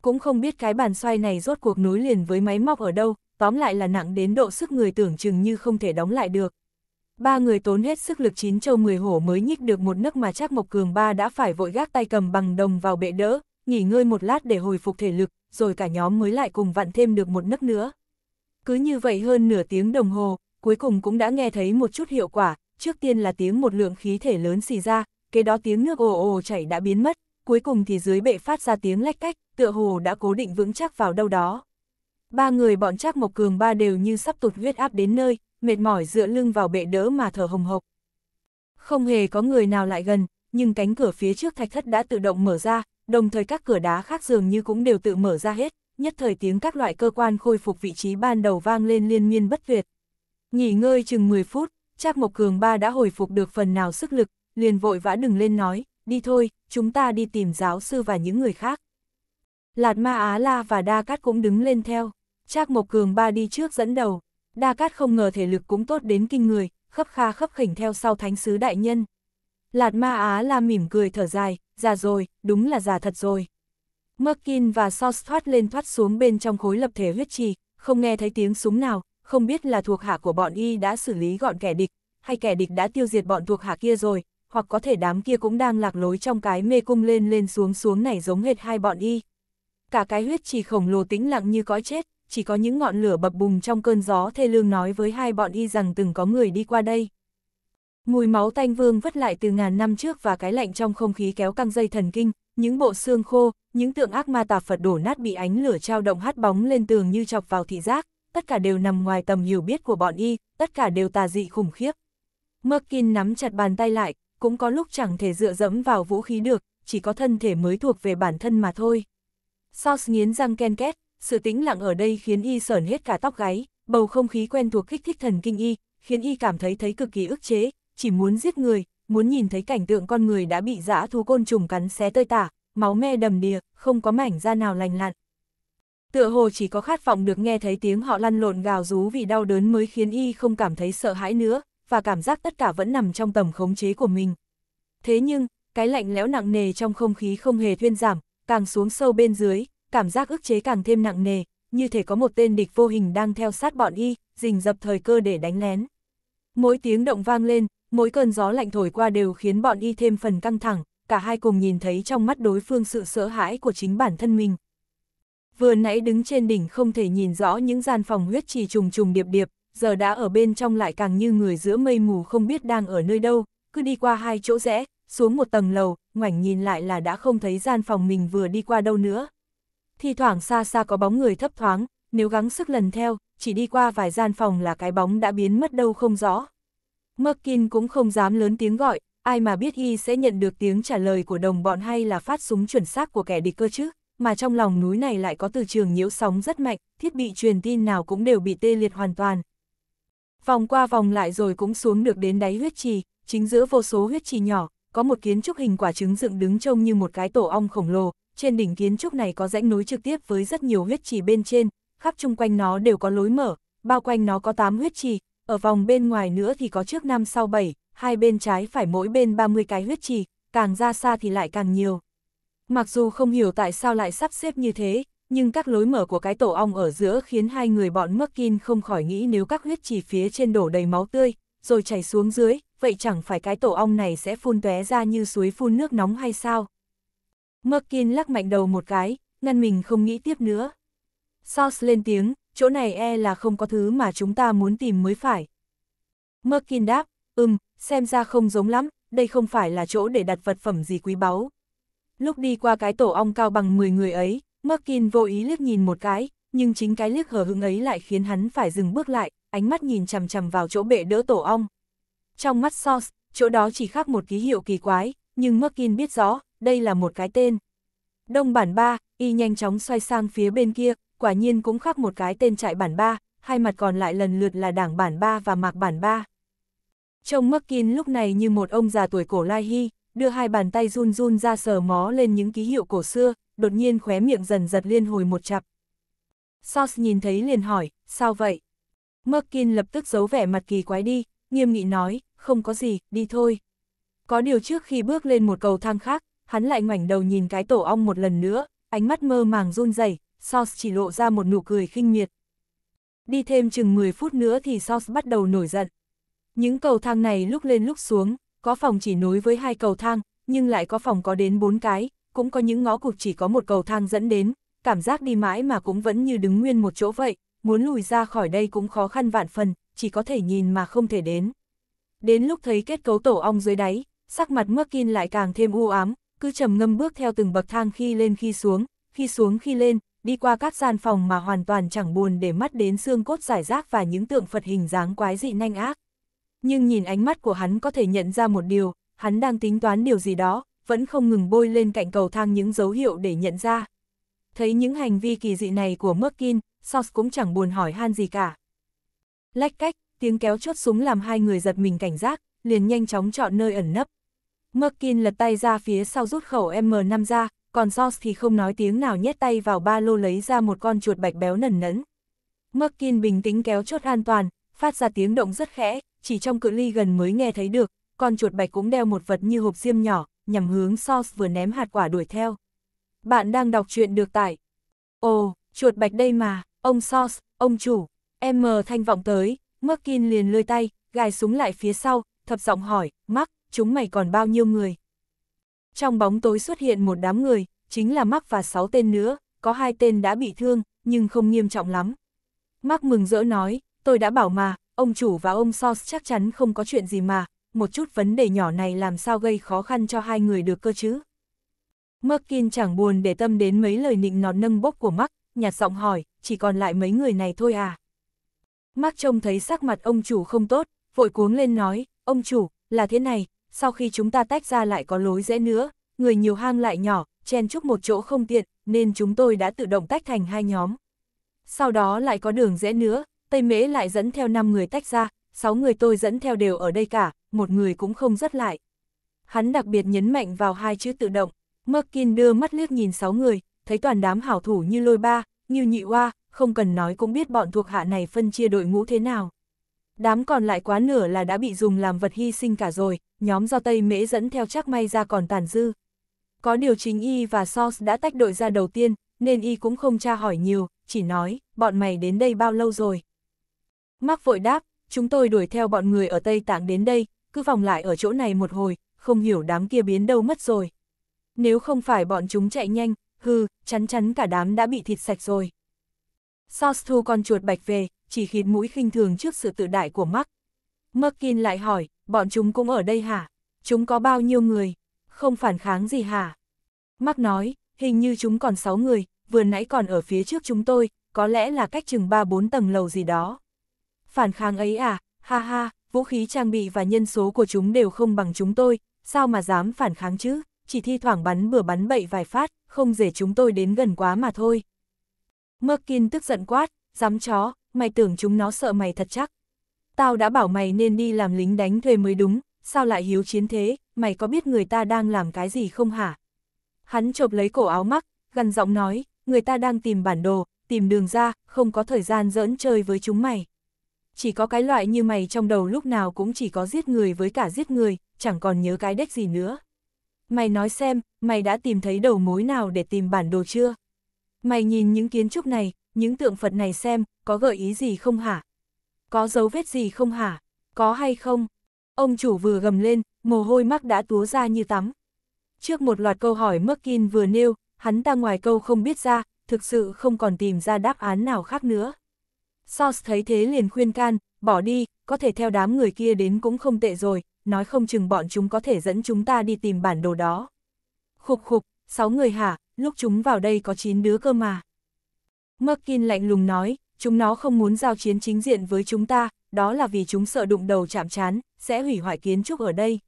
Cũng không biết cái bàn xoay này rốt cuộc nối liền với máy móc ở đâu, tóm lại là nặng đến độ sức người tưởng chừng như không thể đóng lại được. Ba người tốn hết sức lực chín châu mười hổ mới nhích được một nấc mà chắc Mộc Cường ba đã phải vội gác tay cầm bằng đồng vào bệ đỡ, nghỉ ngơi một lát để hồi phục thể lực, rồi cả nhóm mới lại cùng vặn thêm được một nấc nữa. Cứ như vậy hơn nửa tiếng đồng hồ, cuối cùng cũng đã nghe thấy một chút hiệu quả, trước tiên là tiếng một lượng khí thể lớn xì ra, kế đó tiếng nước ồ ồ chảy đã biến mất, cuối cùng thì dưới bệ phát ra tiếng lách cách, tựa hồ đã cố định vững chắc vào đâu đó. Ba người bọn Trác Mộc Cường ba đều như sắp tụt huyết áp đến nơi, mệt mỏi dựa lưng vào bệ đỡ mà thở hồng hộc. Không hề có người nào lại gần, nhưng cánh cửa phía trước thạch thất đã tự động mở ra, đồng thời các cửa đá khác dường như cũng đều tự mở ra hết, nhất thời tiếng các loại cơ quan khôi phục vị trí ban đầu vang lên liên miên bất tuyệt. Nghỉ ngơi chừng 10 phút, Trác Mộc Cường ba đã hồi phục được phần nào sức lực, liền vội vã đừng lên nói, đi thôi, chúng ta đi tìm giáo sư và những người khác. Lạt Ma Á La và Đa Cát cũng đứng lên theo, Trác Mộc Cường ba đi trước dẫn đầu, Đa Cát không ngờ thể lực cũng tốt đến kinh người, khấp kha khấp khỉnh theo sau thánh sứ đại nhân. Lạt Ma Á La mỉm cười thở dài, già rồi, đúng là già thật rồi. Merkin và Sos thoát lên thoát xuống bên trong khối lập thể huyết trì, không nghe thấy tiếng súng nào, không biết là thuộc hạ của bọn y đã xử lý gọn kẻ địch, hay kẻ địch đã tiêu diệt bọn thuộc hạ kia rồi, hoặc có thể đám kia cũng đang lạc lối trong cái mê cung lên lên xuống xuống này giống hệt hai bọn y. Cả cái huyết trì khổng lồ tĩnh lặng như cõi chết, chỉ có những ngọn lửa bập bùng trong cơn gió thê lương nói với hai bọn y rằng từng có người đi qua đây. Mùi máu tanh vương vất lại từ ngàn năm trước và cái lạnh trong không khí kéo căng dây thần kinh, những bộ xương khô, những tượng ác ma tà Phật đổ nát bị ánh lửa trao động hắt bóng lên tường như chọc vào thị giác, tất cả đều nằm ngoài tầm hiểu biết của bọn y, tất cả đều tà dị khủng khiếp. Merkin nắm chặt bàn tay lại, cũng có lúc chẳng thể dựa dẫm vào vũ khí được, chỉ có thân thể mới thuộc về bản thân mà thôi. Sos nghiến răng ken két, sự tĩnh lặng ở đây khiến y sởn hết cả tóc gáy, bầu không khí quen thuộc kích thích thần kinh y, khiến y cảm thấy thấy cực kỳ ức chế, chỉ muốn giết người, muốn nhìn thấy cảnh tượng con người đã bị dã thú côn trùng cắn xé tơi tả, máu me đầm đìa, không có mảnh da nào lành lặn tựa hồ chỉ có khát vọng được nghe thấy tiếng họ lăn lộn gào rú vì đau đớn mới khiến y không cảm thấy sợ hãi nữa, và cảm giác tất cả vẫn nằm trong tầm khống chế của mình. Thế nhưng, cái lạnh lẽo nặng nề trong không khí không hề thuyên giảm, càng xuống sâu bên dưới, cảm giác ức chế càng thêm nặng nề, như thể có một tên địch vô hình đang theo sát bọn y, rình dập thời cơ để đánh lén. Mỗi tiếng động vang lên, mỗi cơn gió lạnh thổi qua đều khiến bọn y thêm phần căng thẳng, cả hai cùng nhìn thấy trong mắt đối phương sự sợ hãi của chính bản thân mình vừa nãy đứng trên đỉnh không thể nhìn rõ những gian phòng huyết trì trùng trùng điệp điệp, giờ đã ở bên trong lại càng như người giữa mây mù không biết đang ở nơi đâu, cứ đi qua hai chỗ rẽ, xuống một tầng lầu, ngoảnh nhìn lại là đã không thấy gian phòng mình vừa đi qua đâu nữa. Thì thoảng xa xa có bóng người thấp thoáng, nếu gắng sức lần theo, chỉ đi qua vài gian phòng là cái bóng đã biến mất đâu không rõ. Merkin cũng không dám lớn tiếng gọi, ai mà biết y sẽ nhận được tiếng trả lời của đồng bọn hay là phát súng chuẩn xác của kẻ địch cơ chứ mà trong lòng núi này lại có từ trường nhiễu sóng rất mạnh, thiết bị truyền tin nào cũng đều bị tê liệt hoàn toàn. Vòng qua vòng lại rồi cũng xuống được đến đáy huyết trì, chính giữa vô số huyết trì nhỏ, có một kiến trúc hình quả trứng dựng đứng trông như một cái tổ ong khổng lồ, trên đỉnh kiến trúc này có rãnh nối trực tiếp với rất nhiều huyết trì bên trên, khắp chung quanh nó đều có lối mở, bao quanh nó có 8 huyết trì, ở vòng bên ngoài nữa thì có trước năm sau 7, hai bên trái phải mỗi bên 30 cái huyết trì, càng ra xa thì lại càng nhiều. Mặc dù không hiểu tại sao lại sắp xếp như thế, nhưng các lối mở của cái tổ ong ở giữa khiến hai người bọn Merkin không khỏi nghĩ nếu các huyết chỉ phía trên đổ đầy máu tươi, rồi chảy xuống dưới, vậy chẳng phải cái tổ ong này sẽ phun tóe ra như suối phun nước nóng hay sao? Merkin lắc mạnh đầu một cái, ngăn mình không nghĩ tiếp nữa. Sauce lên tiếng, chỗ này e là không có thứ mà chúng ta muốn tìm mới phải. Merkin đáp, ừm, xem ra không giống lắm, đây không phải là chỗ để đặt vật phẩm gì quý báu lúc đi qua cái tổ ong cao bằng 10 người ấy, Merkin vô ý liếc nhìn một cái, nhưng chính cái liếc hờ hững ấy lại khiến hắn phải dừng bước lại, ánh mắt nhìn chằm chằm vào chỗ bệ đỡ tổ ong. Trong mắt Sauce, chỗ đó chỉ khác một ký hiệu kỳ quái, nhưng Merkin biết rõ, đây là một cái tên. Đông bản ba, y nhanh chóng xoay sang phía bên kia, quả nhiên cũng khác một cái tên trại bản ba, hai mặt còn lại lần lượt là đảng bản ba và mạc bản ba. Trông Merkin lúc này như một ông già tuổi cổ lai hy, đưa hai bàn tay run run ra sờ mó lên những ký hiệu cổ xưa, đột nhiên khóe miệng dần giật liên hồi một chặp. Sauce nhìn thấy liền hỏi, sao vậy? Merkin lập tức giấu vẻ mặt kỳ quái đi, nghiêm nghị nói, không có gì, đi thôi. Có điều trước khi bước lên một cầu thang khác, hắn lại ngoảnh đầu nhìn cái tổ ong một lần nữa, ánh mắt mơ màng run rẩy, Sauce chỉ lộ ra một nụ cười khinh miệt. Đi thêm chừng 10 phút nữa thì Sauce bắt đầu nổi giận. Những cầu thang này lúc lên lúc xuống, có phòng chỉ nối với hai cầu thang, nhưng lại có phòng có đến bốn cái, cũng có những ngõ cụt chỉ có một cầu thang dẫn đến, cảm giác đi mãi mà cũng vẫn như đứng nguyên một chỗ vậy, muốn lùi ra khỏi đây cũng khó khăn vạn phần, chỉ có thể nhìn mà không thể đến. Đến lúc thấy kết cấu tổ ong dưới đáy, sắc mặt Merkin lại càng thêm u ám, cứ trầm ngâm bước theo từng bậc thang khi lên khi xuống, khi xuống khi lên, đi qua các gian phòng mà hoàn toàn chẳng buồn để mắt đến xương cốt giải rác và những tượng Phật hình dáng quái dị nanh ác nhưng nhìn ánh mắt của hắn có thể nhận ra một điều, hắn đang tính toán điều gì đó, vẫn không ngừng bôi lên cạnh cầu thang những dấu hiệu để nhận ra. Thấy những hành vi kỳ dị này của Merkin, Sos cũng chẳng buồn hỏi han gì cả. Lách cách, tiếng kéo chốt súng làm hai người giật mình cảnh giác, liền nhanh chóng chọn nơi ẩn nấp. Merkin lật tay ra phía sau rút khẩu M5 ra, còn Sos thì không nói tiếng nào nhét tay vào ba lô lấy ra một con chuột bạch béo nần nẫn. Merkin bình tĩnh kéo chốt an toàn, phát ra tiếng động rất khẽ, chỉ trong cự ly gần mới nghe thấy được, con chuột bạch cũng đeo một vật như hộp diêm nhỏ, nhằm hướng Sauce vừa ném hạt quả đuổi theo. Bạn đang đọc truyện được tại. Ồ, chuột bạch đây mà, ông Sauce, ông chủ, em mờ thanh vọng tới, Merkin liền lơi tay, gài súng lại phía sau, thập giọng hỏi, mắc, chúng mày còn bao nhiêu người? Trong bóng tối xuất hiện một đám người, chính là mắc và sáu tên nữa, có hai tên đã bị thương, nhưng không nghiêm trọng lắm. Mắc mừng rỡ nói, tôi đã bảo mà, ông chủ và ông Sos chắc chắn không có chuyện gì mà, một chút vấn đề nhỏ này làm sao gây khó khăn cho hai người được cơ chứ. Merkin chẳng buồn để tâm đến mấy lời nịnh nọt nâng bốc của Mark, nhạt giọng hỏi, chỉ còn lại mấy người này thôi à. Mark trông thấy sắc mặt ông chủ không tốt, vội cuống lên nói, ông chủ, là thế này, sau khi chúng ta tách ra lại có lối rẽ nữa, người nhiều hang lại nhỏ, chen chúc một chỗ không tiện, nên chúng tôi đã tự động tách thành hai nhóm. Sau đó lại có đường rẽ nữa, Tây Mễ lại dẫn theo 5 người tách ra, 6 người tôi dẫn theo đều ở đây cả, một người cũng không rớt lại. Hắn đặc biệt nhấn mạnh vào hai chữ tự động, Merkin đưa mắt liếc nhìn 6 người, thấy toàn đám hảo thủ như lôi ba, như nhị hoa, không cần nói cũng biết bọn thuộc hạ này phân chia đội ngũ thế nào. Đám còn lại quá nửa là đã bị dùng làm vật hy sinh cả rồi, nhóm do Tây Mễ dẫn theo chắc may ra còn tàn dư. Có điều chính Y và Sos đã tách đội ra đầu tiên, nên Y cũng không tra hỏi nhiều, chỉ nói, bọn mày đến đây bao lâu rồi. Mắc vội đáp, chúng tôi đuổi theo bọn người ở Tây Tạng đến đây, cứ vòng lại ở chỗ này một hồi, không hiểu đám kia biến đâu mất rồi. Nếu không phải bọn chúng chạy nhanh, hư, chắn chắn cả đám đã bị thịt sạch rồi. Sauce thu con chuột bạch về, chỉ khịt mũi khinh thường trước sự tự đại của Mark. Merkin lại hỏi, bọn chúng cũng ở đây hả? Chúng có bao nhiêu người? Không phản kháng gì hả? Mark nói, hình như chúng còn 6 người, vừa nãy còn ở phía trước chúng tôi, có lẽ là cách chừng 3-4 tầng lầu gì đó phản kháng ấy à, ha ha, vũ khí trang bị và nhân số của chúng đều không bằng chúng tôi, sao mà dám phản kháng chứ, chỉ thi thoảng bắn bừa bắn bậy vài phát, không dễ chúng tôi đến gần quá mà thôi. Merkin tức giận quát, dám chó, mày tưởng chúng nó sợ mày thật chắc. Tao đã bảo mày nên đi làm lính đánh thuê mới đúng, sao lại hiếu chiến thế, mày có biết người ta đang làm cái gì không hả? Hắn chộp lấy cổ áo mắc, gần giọng nói, người ta đang tìm bản đồ, tìm đường ra, không có thời gian giỡn chơi với chúng mày chỉ có cái loại như mày trong đầu lúc nào cũng chỉ có giết người với cả giết người, chẳng còn nhớ cái đếch gì nữa. Mày nói xem, mày đã tìm thấy đầu mối nào để tìm bản đồ chưa? Mày nhìn những kiến trúc này, những tượng Phật này xem, có gợi ý gì không hả? Có dấu vết gì không hả? Có hay không? Ông chủ vừa gầm lên, mồ hôi mắc đã túa ra như tắm. Trước một loạt câu hỏi Merkin vừa nêu, hắn ta ngoài câu không biết ra, thực sự không còn tìm ra đáp án nào khác nữa. Sauce thấy thế liền khuyên can, bỏ đi, có thể theo đám người kia đến cũng không tệ rồi, nói không chừng bọn chúng có thể dẫn chúng ta đi tìm bản đồ đó. Khục khục, sáu người hả, lúc chúng vào đây có chín đứa cơ mà. Merkin lạnh lùng nói, chúng nó không muốn giao chiến chính diện với chúng ta, đó là vì chúng sợ đụng đầu chạm chán, sẽ hủy hoại kiến trúc ở đây.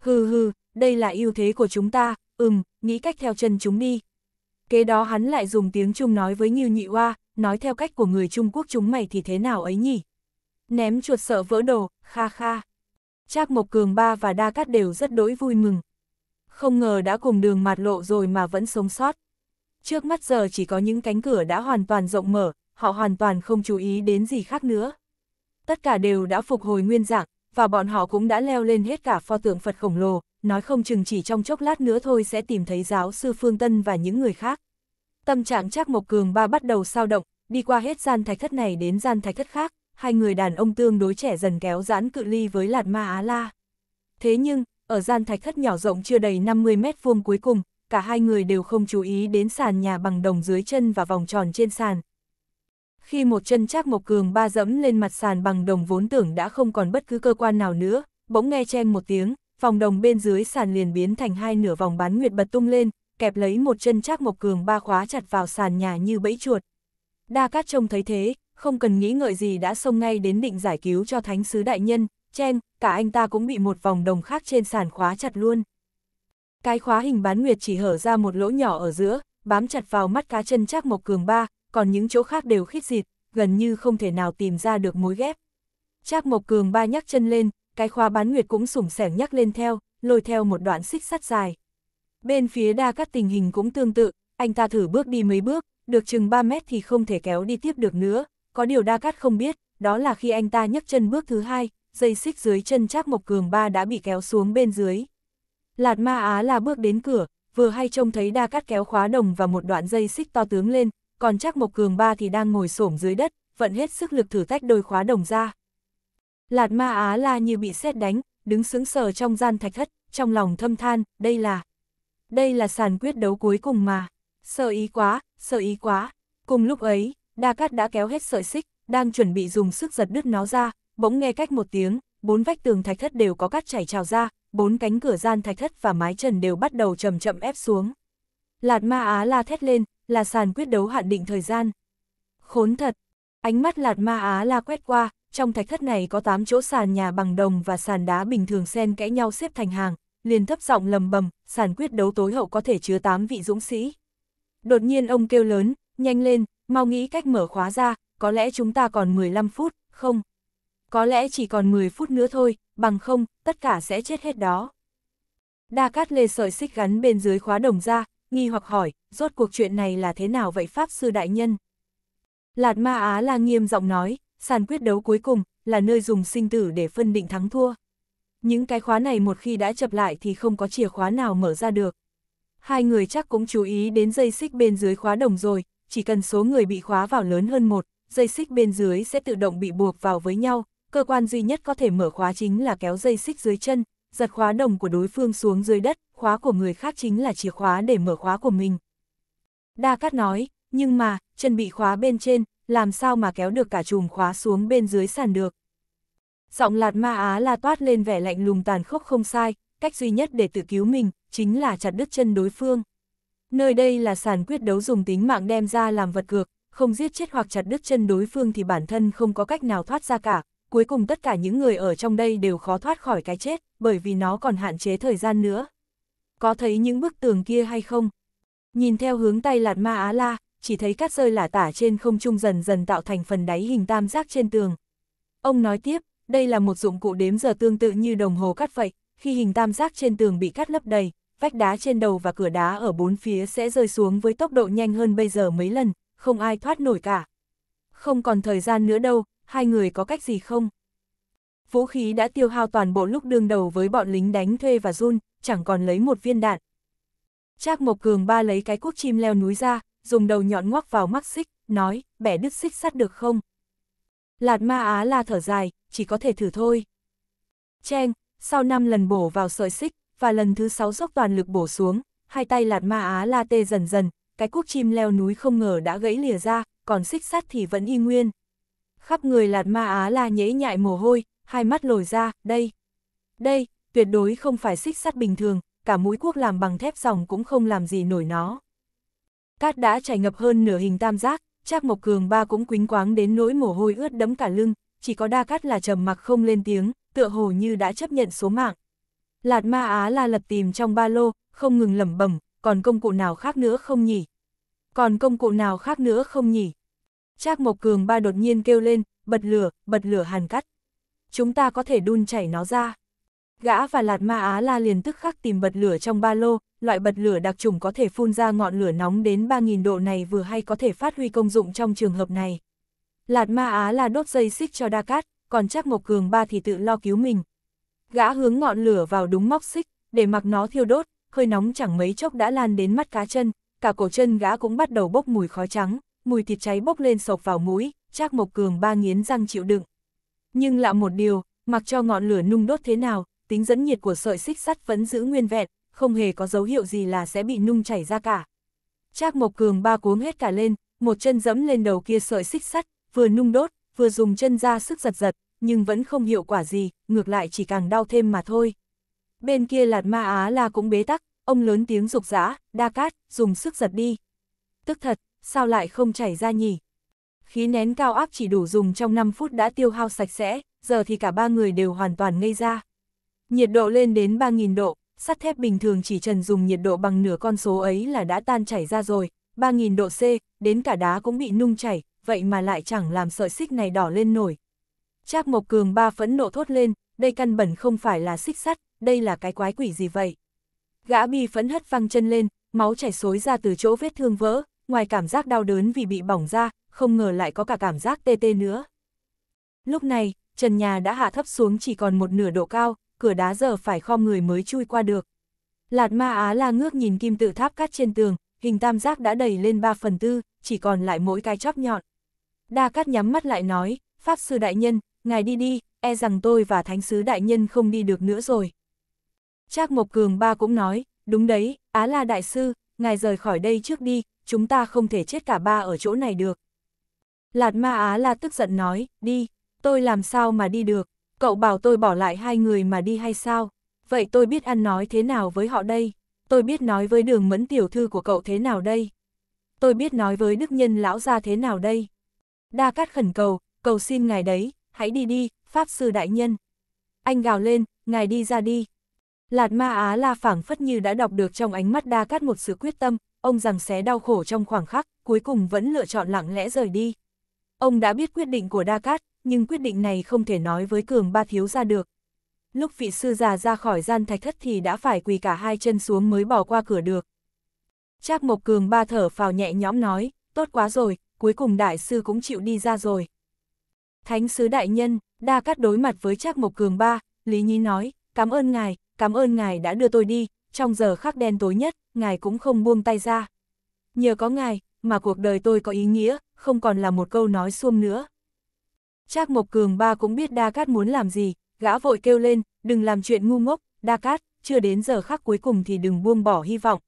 Hừ hừ, đây là ưu thế của chúng ta, ừm, nghĩ cách theo chân chúng đi. Kế đó hắn lại dùng tiếng Trung nói với Nhiêu Nhị Hoa, nói theo cách của người Trung Quốc chúng mày thì thế nào ấy nhỉ? Ném chuột sợ vỡ đồ, kha kha. Trác Mộc Cường Ba và Đa Cát đều rất đỗi vui mừng. Không ngờ đã cùng đường mạt lộ rồi mà vẫn sống sót. Trước mắt giờ chỉ có những cánh cửa đã hoàn toàn rộng mở, họ hoàn toàn không chú ý đến gì khác nữa. Tất cả đều đã phục hồi nguyên dạng, và bọn họ cũng đã leo lên hết cả pho tượng Phật khổng lồ, nói không chừng chỉ trong chốc lát nữa thôi sẽ tìm thấy giáo sư Phương Tân và những người khác. Tâm trạng Trác Mộc Cường ba bắt đầu sao động, đi qua hết gian thạch thất này đến gian thạch thất khác, hai người đàn ông tương đối trẻ dần kéo giãn cự ly với Lạt Ma Á La. Thế nhưng, ở gian thạch thất nhỏ rộng chưa đầy 50 mét vuông cuối cùng, cả hai người đều không chú ý đến sàn nhà bằng đồng dưới chân và vòng tròn trên sàn. Khi một chân Trác Mộc Cường ba dẫm lên mặt sàn bằng đồng vốn tưởng đã không còn bất cứ cơ quan nào nữa, bỗng nghe chen một tiếng, vòng đồng bên dưới sàn liền biến thành hai nửa vòng bán nguyệt bật tung lên, kẹp lấy một chân Trác Mộc Cường ba khóa chặt vào sàn nhà như bẫy chuột. Đa Cát trông thấy thế, không cần nghĩ ngợi gì đã xông ngay đến định giải cứu cho thánh sứ đại nhân, chen, cả anh ta cũng bị một vòng đồng khác trên sàn khóa chặt luôn. Cái khóa hình bán nguyệt chỉ hở ra một lỗ nhỏ ở giữa, bám chặt vào mắt cá chân Trác Mộc Cường ba, còn những chỗ khác đều khít dịt, gần như không thể nào tìm ra được mối ghép. Trác Mộc Cường ba nhắc chân lên, cái khóa bán nguyệt cũng sủng sẻng nhắc lên theo, lôi theo một đoạn xích sắt dài. Bên phía đa cắt tình hình cũng tương tự, anh ta thử bước đi mấy bước, được chừng 3 mét thì không thể kéo đi tiếp được nữa, có điều đa cắt không biết, đó là khi anh ta nhấc chân bước thứ hai, dây xích dưới chân chắc Mộc Cường ba đã bị kéo xuống bên dưới. Lạt Ma Á là bước đến cửa, vừa hay trông thấy đa cắt kéo khóa đồng và một đoạn dây xích to tướng lên, còn chắc Mộc Cường ba thì đang ngồi xổm dưới đất, vận hết sức lực thử tách đôi khóa đồng ra. Lạt Ma Á la như bị sét đánh, đứng sững sờ trong gian thạch thất, trong lòng thâm than, đây là đây là sàn quyết đấu cuối cùng mà. Sợ ý quá, sợ ý quá. Cùng lúc ấy, Đa Cát đã kéo hết sợi xích, đang chuẩn bị dùng sức giật đứt nó ra, bỗng nghe cách một tiếng, bốn vách tường thạch thất đều có cát chảy trào ra, bốn cánh cửa gian thạch thất và mái trần đều bắt đầu chậm chậm ép xuống. Lạt ma á la thét lên, là sàn quyết đấu hạn định thời gian. Khốn thật, ánh mắt lạt ma á la quét qua, trong thạch thất này có 8 chỗ sàn nhà bằng đồng và sàn đá bình thường xen kẽ nhau xếp thành hàng, liền thấp giọng lầm bầm, sản quyết đấu tối hậu có thể chứa 8 vị dũng sĩ. Đột nhiên ông kêu lớn, nhanh lên, mau nghĩ cách mở khóa ra, có lẽ chúng ta còn 15 phút, không. Có lẽ chỉ còn 10 phút nữa thôi, bằng không, tất cả sẽ chết hết đó. Đa Cát Lê sợi xích gắn bên dưới khóa đồng ra, nghi hoặc hỏi, rốt cuộc chuyện này là thế nào vậy Pháp Sư Đại Nhân? Lạt Ma Á là nghiêm giọng nói, sàn quyết đấu cuối cùng, là nơi dùng sinh tử để phân định thắng thua. Những cái khóa này một khi đã chập lại thì không có chìa khóa nào mở ra được. Hai người chắc cũng chú ý đến dây xích bên dưới khóa đồng rồi, chỉ cần số người bị khóa vào lớn hơn một, dây xích bên dưới sẽ tự động bị buộc vào với nhau, cơ quan duy nhất có thể mở khóa chính là kéo dây xích dưới chân, giật khóa đồng của đối phương xuống dưới đất, khóa của người khác chính là chìa khóa để mở khóa của mình. Đa Cát nói, nhưng mà, chân bị khóa bên trên, làm sao mà kéo được cả chùm khóa xuống bên dưới sàn được. Giọng lạt ma á la toát lên vẻ lạnh lùng tàn khốc không sai, cách duy nhất để tự cứu mình, chính là chặt đứt chân đối phương. Nơi đây là sàn quyết đấu dùng tính mạng đem ra làm vật cược, không giết chết hoặc chặt đứt chân đối phương thì bản thân không có cách nào thoát ra cả, cuối cùng tất cả những người ở trong đây đều khó thoát khỏi cái chết, bởi vì nó còn hạn chế thời gian nữa. Có thấy những bức tường kia hay không? Nhìn theo hướng tay lạt ma á la, chỉ thấy cát rơi lả tả trên không trung dần dần tạo thành phần đáy hình tam giác trên tường. Ông nói tiếp, đây là một dụng cụ đếm giờ tương tự như đồng hồ cắt vậy, khi hình tam giác trên tường bị cắt lấp đầy, vách đá trên đầu và cửa đá ở bốn phía sẽ rơi xuống với tốc độ nhanh hơn bây giờ mấy lần, không ai thoát nổi cả. Không còn thời gian nữa đâu, hai người có cách gì không? Vũ khí đã tiêu hao toàn bộ lúc đương đầu với bọn lính đánh thuê và run, chẳng còn lấy một viên đạn. Trác Mộc Cường ba lấy cái cuốc chim leo núi ra, dùng đầu nhọn ngoắc vào mắc xích, nói, bẻ đứt xích sắt được không? Lạt ma á la thở dài, chỉ có thể thử thôi. Cheng, sau 5 lần bổ vào sợi xích, và lần thứ 6 dốc toàn lực bổ xuống, hai tay lạt ma á la tê dần dần, cái cuốc chim leo núi không ngờ đã gãy lìa ra, còn xích sắt thì vẫn y nguyên. Khắp người lạt ma á la nhễ nhại mồ hôi, hai mắt lồi ra, đây. Đây, tuyệt đối không phải xích sắt bình thường, cả mũi cuốc làm bằng thép dòng cũng không làm gì nổi nó. Cát đã chảy ngập hơn nửa hình tam giác, Trác Mộc Cường ba cũng quính quáng đến nỗi mồ hôi ướt đẫm cả lưng, chỉ có Đa Cát là trầm mặc không lên tiếng, tựa hồ như đã chấp nhận số mạng. Lạt Ma Á la lật tìm trong ba lô, không ngừng lẩm bẩm, còn công cụ nào khác nữa không nhỉ? Còn công cụ nào khác nữa không nhỉ? Trác Mộc Cường ba đột nhiên kêu lên, bật lửa, bật lửa hàn cắt. Chúng ta có thể đun chảy nó ra. Gã và Lạt Ma Á La liền tức khắc tìm bật lửa trong ba lô, loại bật lửa đặc trùng có thể phun ra ngọn lửa nóng đến 3.000 độ này vừa hay có thể phát huy công dụng trong trường hợp này. Lạt Ma Á La đốt dây xích cho Đa Cát, còn chắc Mộc Cường Ba thì tự lo cứu mình. Gã hướng ngọn lửa vào đúng móc xích, để mặc nó thiêu đốt, hơi nóng chẳng mấy chốc đã lan đến mắt cá chân, cả cổ chân gã cũng bắt đầu bốc mùi khói trắng, mùi thịt cháy bốc lên sộc vào mũi, Chắc Mộc Cường Ba nghiến răng chịu đựng. Nhưng lạ một điều, mặc cho ngọn lửa nung đốt thế nào, tính dẫn nhiệt của sợi xích sắt vẫn giữ nguyên vẹn, không hề có dấu hiệu gì là sẽ bị nung chảy ra cả. Trác Mộc Cường ba cuống hết cả lên, một chân dẫm lên đầu kia sợi xích sắt, vừa nung đốt, vừa dùng chân ra sức giật giật, nhưng vẫn không hiệu quả gì, ngược lại chỉ càng đau thêm mà thôi. Bên kia lạt ma á la cũng bế tắc, ông lớn tiếng rục rã, đa cát, dùng sức giật đi. Tức thật, sao lại không chảy ra nhỉ? Khí nén cao áp chỉ đủ dùng trong 5 phút đã tiêu hao sạch sẽ, giờ thì cả ba người đều hoàn toàn ngây ra. Nhiệt độ lên đến 3.000 độ, sắt thép bình thường chỉ trần dùng nhiệt độ bằng nửa con số ấy là đã tan chảy ra rồi, 3.000 độ C, đến cả đá cũng bị nung chảy, vậy mà lại chẳng làm sợi xích này đỏ lên nổi. Trác Mộc Cường ba phẫn nộ thốt lên, đây căn bẩn không phải là xích sắt, đây là cái quái quỷ gì vậy? Gã bi phẫn hất văng chân lên, máu chảy xối ra từ chỗ vết thương vỡ, ngoài cảm giác đau đớn vì bị bỏng ra, không ngờ lại có cả cảm giác tê tê nữa. Lúc này, trần nhà đã hạ thấp xuống chỉ còn một nửa độ cao, cửa đá giờ phải kho người mới chui qua được. Lạt ma Á la ngước nhìn kim tự tháp cắt trên tường, hình tam giác đã đầy lên 3 phần tư, chỉ còn lại mỗi cái chóp nhọn. Đa cắt nhắm mắt lại nói, Pháp Sư Đại Nhân, ngài đi đi, e rằng tôi và Thánh Sứ Đại Nhân không đi được nữa rồi. Trác Mộc Cường ba cũng nói, đúng đấy, Á la Đại Sư, ngài rời khỏi đây trước đi, chúng ta không thể chết cả ba ở chỗ này được. Lạt ma Á la tức giận nói, đi, tôi làm sao mà đi được. Cậu bảo tôi bỏ lại hai người mà đi hay sao? Vậy tôi biết ăn nói thế nào với họ đây? Tôi biết nói với đường mẫn tiểu thư của cậu thế nào đây? Tôi biết nói với đức nhân lão gia thế nào đây? Đa cát khẩn cầu, cầu xin ngài đấy, hãy đi đi, Pháp Sư Đại Nhân. Anh gào lên, ngài đi ra đi. Lạt ma Á la phảng phất như đã đọc được trong ánh mắt đa cát một sự quyết tâm, ông rằng xé đau khổ trong khoảng khắc, cuối cùng vẫn lựa chọn lặng lẽ rời đi. Ông đã biết quyết định của đa cát, nhưng quyết định này không thể nói với cường ba thiếu ra được. Lúc vị sư già ra khỏi gian thạch thất thì đã phải quỳ cả hai chân xuống mới bỏ qua cửa được. Trác Mộc Cường ba thở phào nhẹ nhõm nói, tốt quá rồi, cuối cùng đại sư cũng chịu đi ra rồi. Thánh sứ đại nhân, đa cắt đối mặt với Trác Mộc Cường ba, Lý Nhí nói, cảm ơn ngài, cảm ơn ngài đã đưa tôi đi, trong giờ khắc đen tối nhất, ngài cũng không buông tay ra. Nhờ có ngài, mà cuộc đời tôi có ý nghĩa, không còn là một câu nói suông nữa. Trác Mộc Cường ba cũng biết Đa Cát muốn làm gì, gã vội kêu lên, đừng làm chuyện ngu ngốc, Đa Cát, chưa đến giờ khắc cuối cùng thì đừng buông bỏ hy vọng.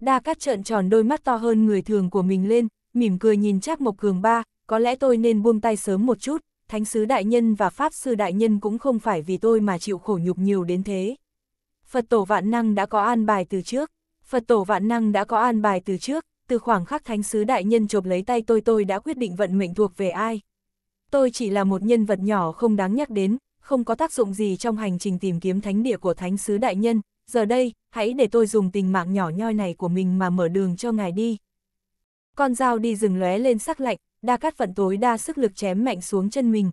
Đa Cát trợn tròn đôi mắt to hơn người thường của mình lên, mỉm cười nhìn Trác Mộc Cường ba, có lẽ tôi nên buông tay sớm một chút, Thánh sứ đại nhân và Pháp sư đại nhân cũng không phải vì tôi mà chịu khổ nhục nhiều đến thế. Phật tổ vạn năng đã có an bài từ trước, Phật tổ vạn năng đã có an bài từ trước, từ khoảng khắc Thánh sứ đại nhân chộp lấy tay tôi tôi đã quyết định vận mệnh thuộc về ai tôi chỉ là một nhân vật nhỏ không đáng nhắc đến, không có tác dụng gì trong hành trình tìm kiếm thánh địa của thánh sứ đại nhân, giờ đây, hãy để tôi dùng tình mạng nhỏ nhoi này của mình mà mở đường cho ngài đi. Con dao đi rừng lóe lên sắc lạnh, đa cát vận tối đa sức lực chém mạnh xuống chân mình.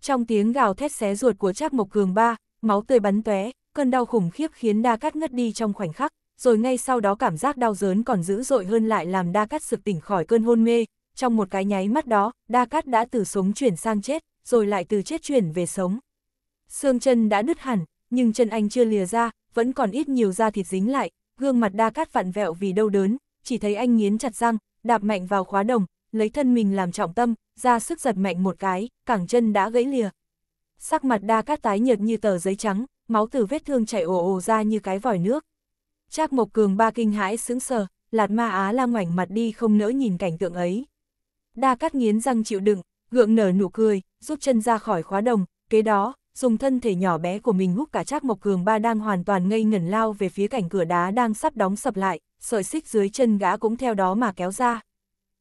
Trong tiếng gào thét xé ruột của Trác Mộc Cường ba, máu tươi bắn tóe, cơn đau khủng khiếp khiến đa cát ngất đi trong khoảnh khắc, rồi ngay sau đó cảm giác đau đớn còn dữ dội hơn lại làm đa cát sực tỉnh khỏi cơn hôn mê, trong một cái nháy mắt đó, đa cát đã từ sống chuyển sang chết, rồi lại từ chết chuyển về sống. Xương chân đã đứt hẳn, nhưng chân anh chưa lìa ra, vẫn còn ít nhiều da thịt dính lại, gương mặt đa cát vặn vẹo vì đau đớn, chỉ thấy anh nghiến chặt răng, đạp mạnh vào khóa đồng, lấy thân mình làm trọng tâm, ra sức giật mạnh một cái, cẳng chân đã gãy lìa. Sắc mặt đa cát tái nhợt như tờ giấy trắng, máu từ vết thương chảy ồ ồ ra như cái vòi nước. Trác Mộc Cường ba kinh hãi sững sờ, Lạt Ma Á la ngoảnh mặt đi không nỡ nhìn cảnh tượng ấy. Đa cắt nghiến răng chịu đựng, gượng nở nụ cười, rút chân ra khỏi khóa đồng, kế đó, dùng thân thể nhỏ bé của mình hút cả Trác Mộc Cường ba đang hoàn toàn ngây ngẩn lao về phía cảnh cửa đá đang sắp đóng sập lại, sợi xích dưới chân gã cũng theo đó mà kéo ra.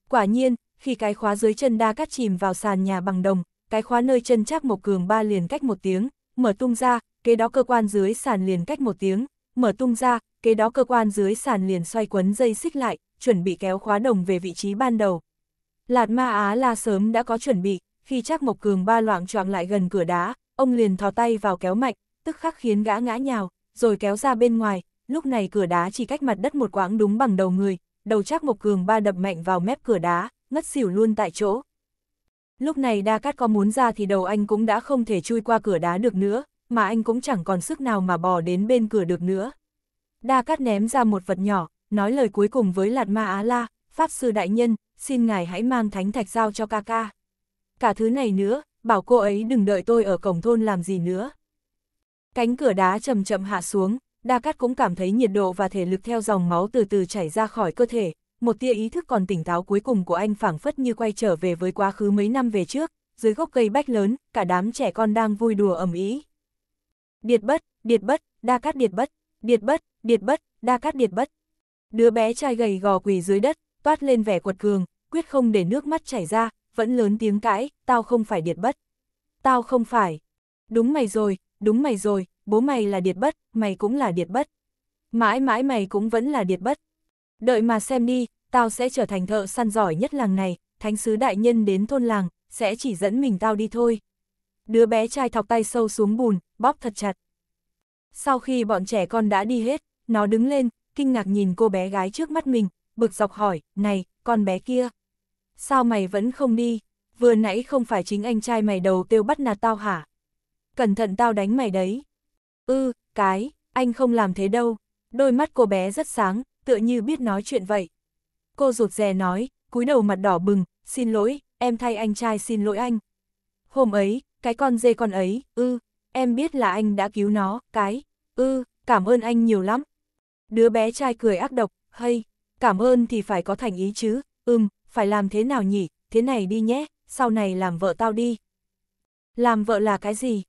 Quả nhiên, khi cái khóa dưới chân Đa cắt chìm vào sàn nhà bằng đồng, cái khóa nơi chân Trác Mộc Cường ba liền cách một tiếng, mở tung ra, kế đó cơ quan dưới sàn liền cách một tiếng, mở tung ra, kế đó cơ quan dưới sàn liền xoay quấn dây xích lại, chuẩn bị kéo khóa đồng về vị trí ban đầu. Lạt ma Á la sớm đã có chuẩn bị, khi Trác Mộc Cường ba loạn choạng lại gần cửa đá, ông liền thò tay vào kéo mạnh, tức khắc khiến gã ngã nhào, rồi kéo ra bên ngoài, lúc này cửa đá chỉ cách mặt đất một quãng đúng bằng đầu người, đầu Trác Mộc Cường ba đập mạnh vào mép cửa đá, ngất xỉu luôn tại chỗ. Lúc này Đa Cát có muốn ra thì đầu anh cũng đã không thể chui qua cửa đá được nữa, mà anh cũng chẳng còn sức nào mà bò đến bên cửa được nữa. Đa Cát ném ra một vật nhỏ, nói lời cuối cùng với Lạt Ma Á La, Pháp Sư Đại Nhân, xin ngài hãy mang thánh thạch giao cho ca ca. Cả thứ này nữa, bảo cô ấy đừng đợi tôi ở cổng thôn làm gì nữa. Cánh cửa đá chậm chậm hạ xuống, Đa Cát cũng cảm thấy nhiệt độ và thể lực theo dòng máu từ từ chảy ra khỏi cơ thể, một tia ý thức còn tỉnh táo cuối cùng của anh phảng phất như quay trở về với quá khứ mấy năm về trước, dưới gốc cây bách lớn, cả đám trẻ con đang vui đùa ầm ĩ. Điệt bất, điệt bất, Đa Cát điệt bất, điệt bất, điệt bất, Đa Cát điệt bất. Đứa bé trai gầy gò quỳ dưới đất, toát lên vẻ quật cường, quyết không để nước mắt chảy ra, vẫn lớn tiếng cãi, tao không phải điệt bất. Tao không phải. Đúng mày rồi, đúng mày rồi, bố mày là điệt bất, mày cũng là điệt bất. Mãi mãi mày cũng vẫn là điệt bất. Đợi mà xem đi, tao sẽ trở thành thợ săn giỏi nhất làng này, thánh sứ đại nhân đến thôn làng, sẽ chỉ dẫn mình tao đi thôi. Đứa bé trai thọc tay sâu xuống bùn, bóp thật chặt. Sau khi bọn trẻ con đã đi hết, nó đứng lên, kinh ngạc nhìn cô bé gái trước mắt mình, bực dọc hỏi, này, con bé kia, sao mày vẫn không đi, vừa nãy không phải chính anh trai mày đầu tiêu bắt nạt tao hả? Cẩn thận tao đánh mày đấy. Ư, ừ, cái, anh không làm thế đâu, đôi mắt cô bé rất sáng, tựa như biết nói chuyện vậy. Cô rụt rè nói, cúi đầu mặt đỏ bừng, xin lỗi, em thay anh trai xin lỗi anh. Hôm ấy, cái con dê con ấy, ư, ừ, em biết là anh đã cứu nó, cái, ư, ừ, cảm ơn anh nhiều lắm. Đứa bé trai cười ác độc, hay, cảm ơn thì phải có thành ý chứ, ừm, phải làm thế nào nhỉ, thế này đi nhé, sau này làm vợ tao đi. Làm vợ là cái gì?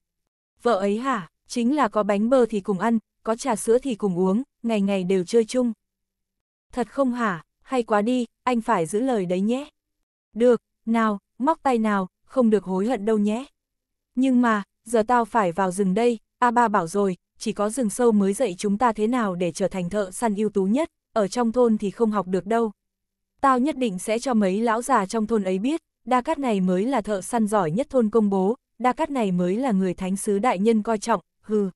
Vợ ấy hả, chính là có bánh bơ thì cùng ăn, có trà sữa thì cùng uống, ngày ngày đều chơi chung. Thật không hả, hay quá đi, anh phải giữ lời đấy nhé. Được, nào, móc tay nào, không được hối hận đâu nhé. Nhưng mà, giờ tao phải vào rừng đây, A3 bảo rồi, chỉ có rừng sâu mới dạy chúng ta thế nào để trở thành thợ săn ưu tú nhất ở trong thôn thì không học được đâu. Tao nhất định sẽ cho mấy lão già trong thôn ấy biết, đa cát này mới là thợ săn giỏi nhất thôn công bố, đa cát này mới là người thánh sứ đại nhân coi trọng, hừ.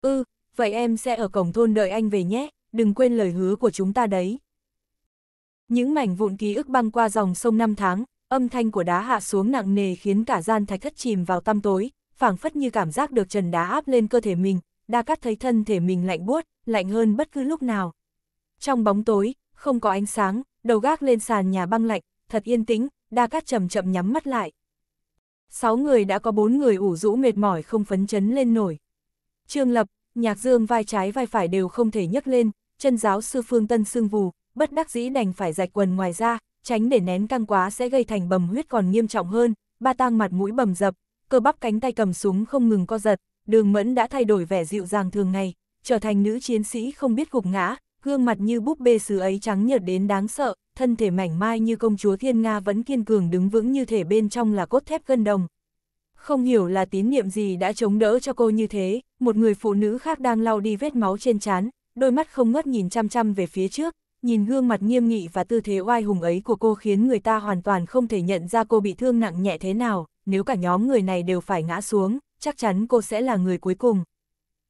Ừ, vậy em sẽ ở cổng thôn đợi anh về nhé, đừng quên lời hứa của chúng ta đấy. Những mảnh vụn ký ức băng qua dòng sông năm tháng, âm thanh của đá hạ xuống nặng nề khiến cả gian thạch thất chìm vào tăm tối, phảng phất như cảm giác được trần đá áp lên cơ thể mình, đa cát thấy thân thể mình lạnh buốt, lạnh hơn bất cứ lúc nào, trong bóng tối, không có ánh sáng, đầu gác lên sàn nhà băng lạnh, thật yên tĩnh, đa cát chậm chậm nhắm mắt lại. Sáu người đã có bốn người ủ rũ mệt mỏi không phấn chấn lên nổi. Trương Lập, Nhạc Dương vai trái vai phải đều không thể nhấc lên, chân giáo sư Phương Tân sương vù, bất đắc dĩ đành phải rạch quần ngoài ra, tránh để nén căng quá sẽ gây thành bầm huyết còn nghiêm trọng hơn, ba tang mặt mũi bầm dập, cơ bắp cánh tay cầm súng không ngừng co giật, đường mẫn đã thay đổi vẻ dịu dàng thường ngày, trở thành nữ chiến sĩ không biết gục ngã, gương mặt như búp bê sứ ấy trắng nhợt đến đáng sợ, thân thể mảnh mai như công chúa thiên Nga vẫn kiên cường đứng vững như thể bên trong là cốt thép gân đồng. Không hiểu là tín niệm gì đã chống đỡ cho cô như thế, một người phụ nữ khác đang lau đi vết máu trên trán, đôi mắt không ngớt nhìn chăm chăm về phía trước, nhìn gương mặt nghiêm nghị và tư thế oai hùng ấy của cô khiến người ta hoàn toàn không thể nhận ra cô bị thương nặng nhẹ thế nào, nếu cả nhóm người này đều phải ngã xuống, chắc chắn cô sẽ là người cuối cùng,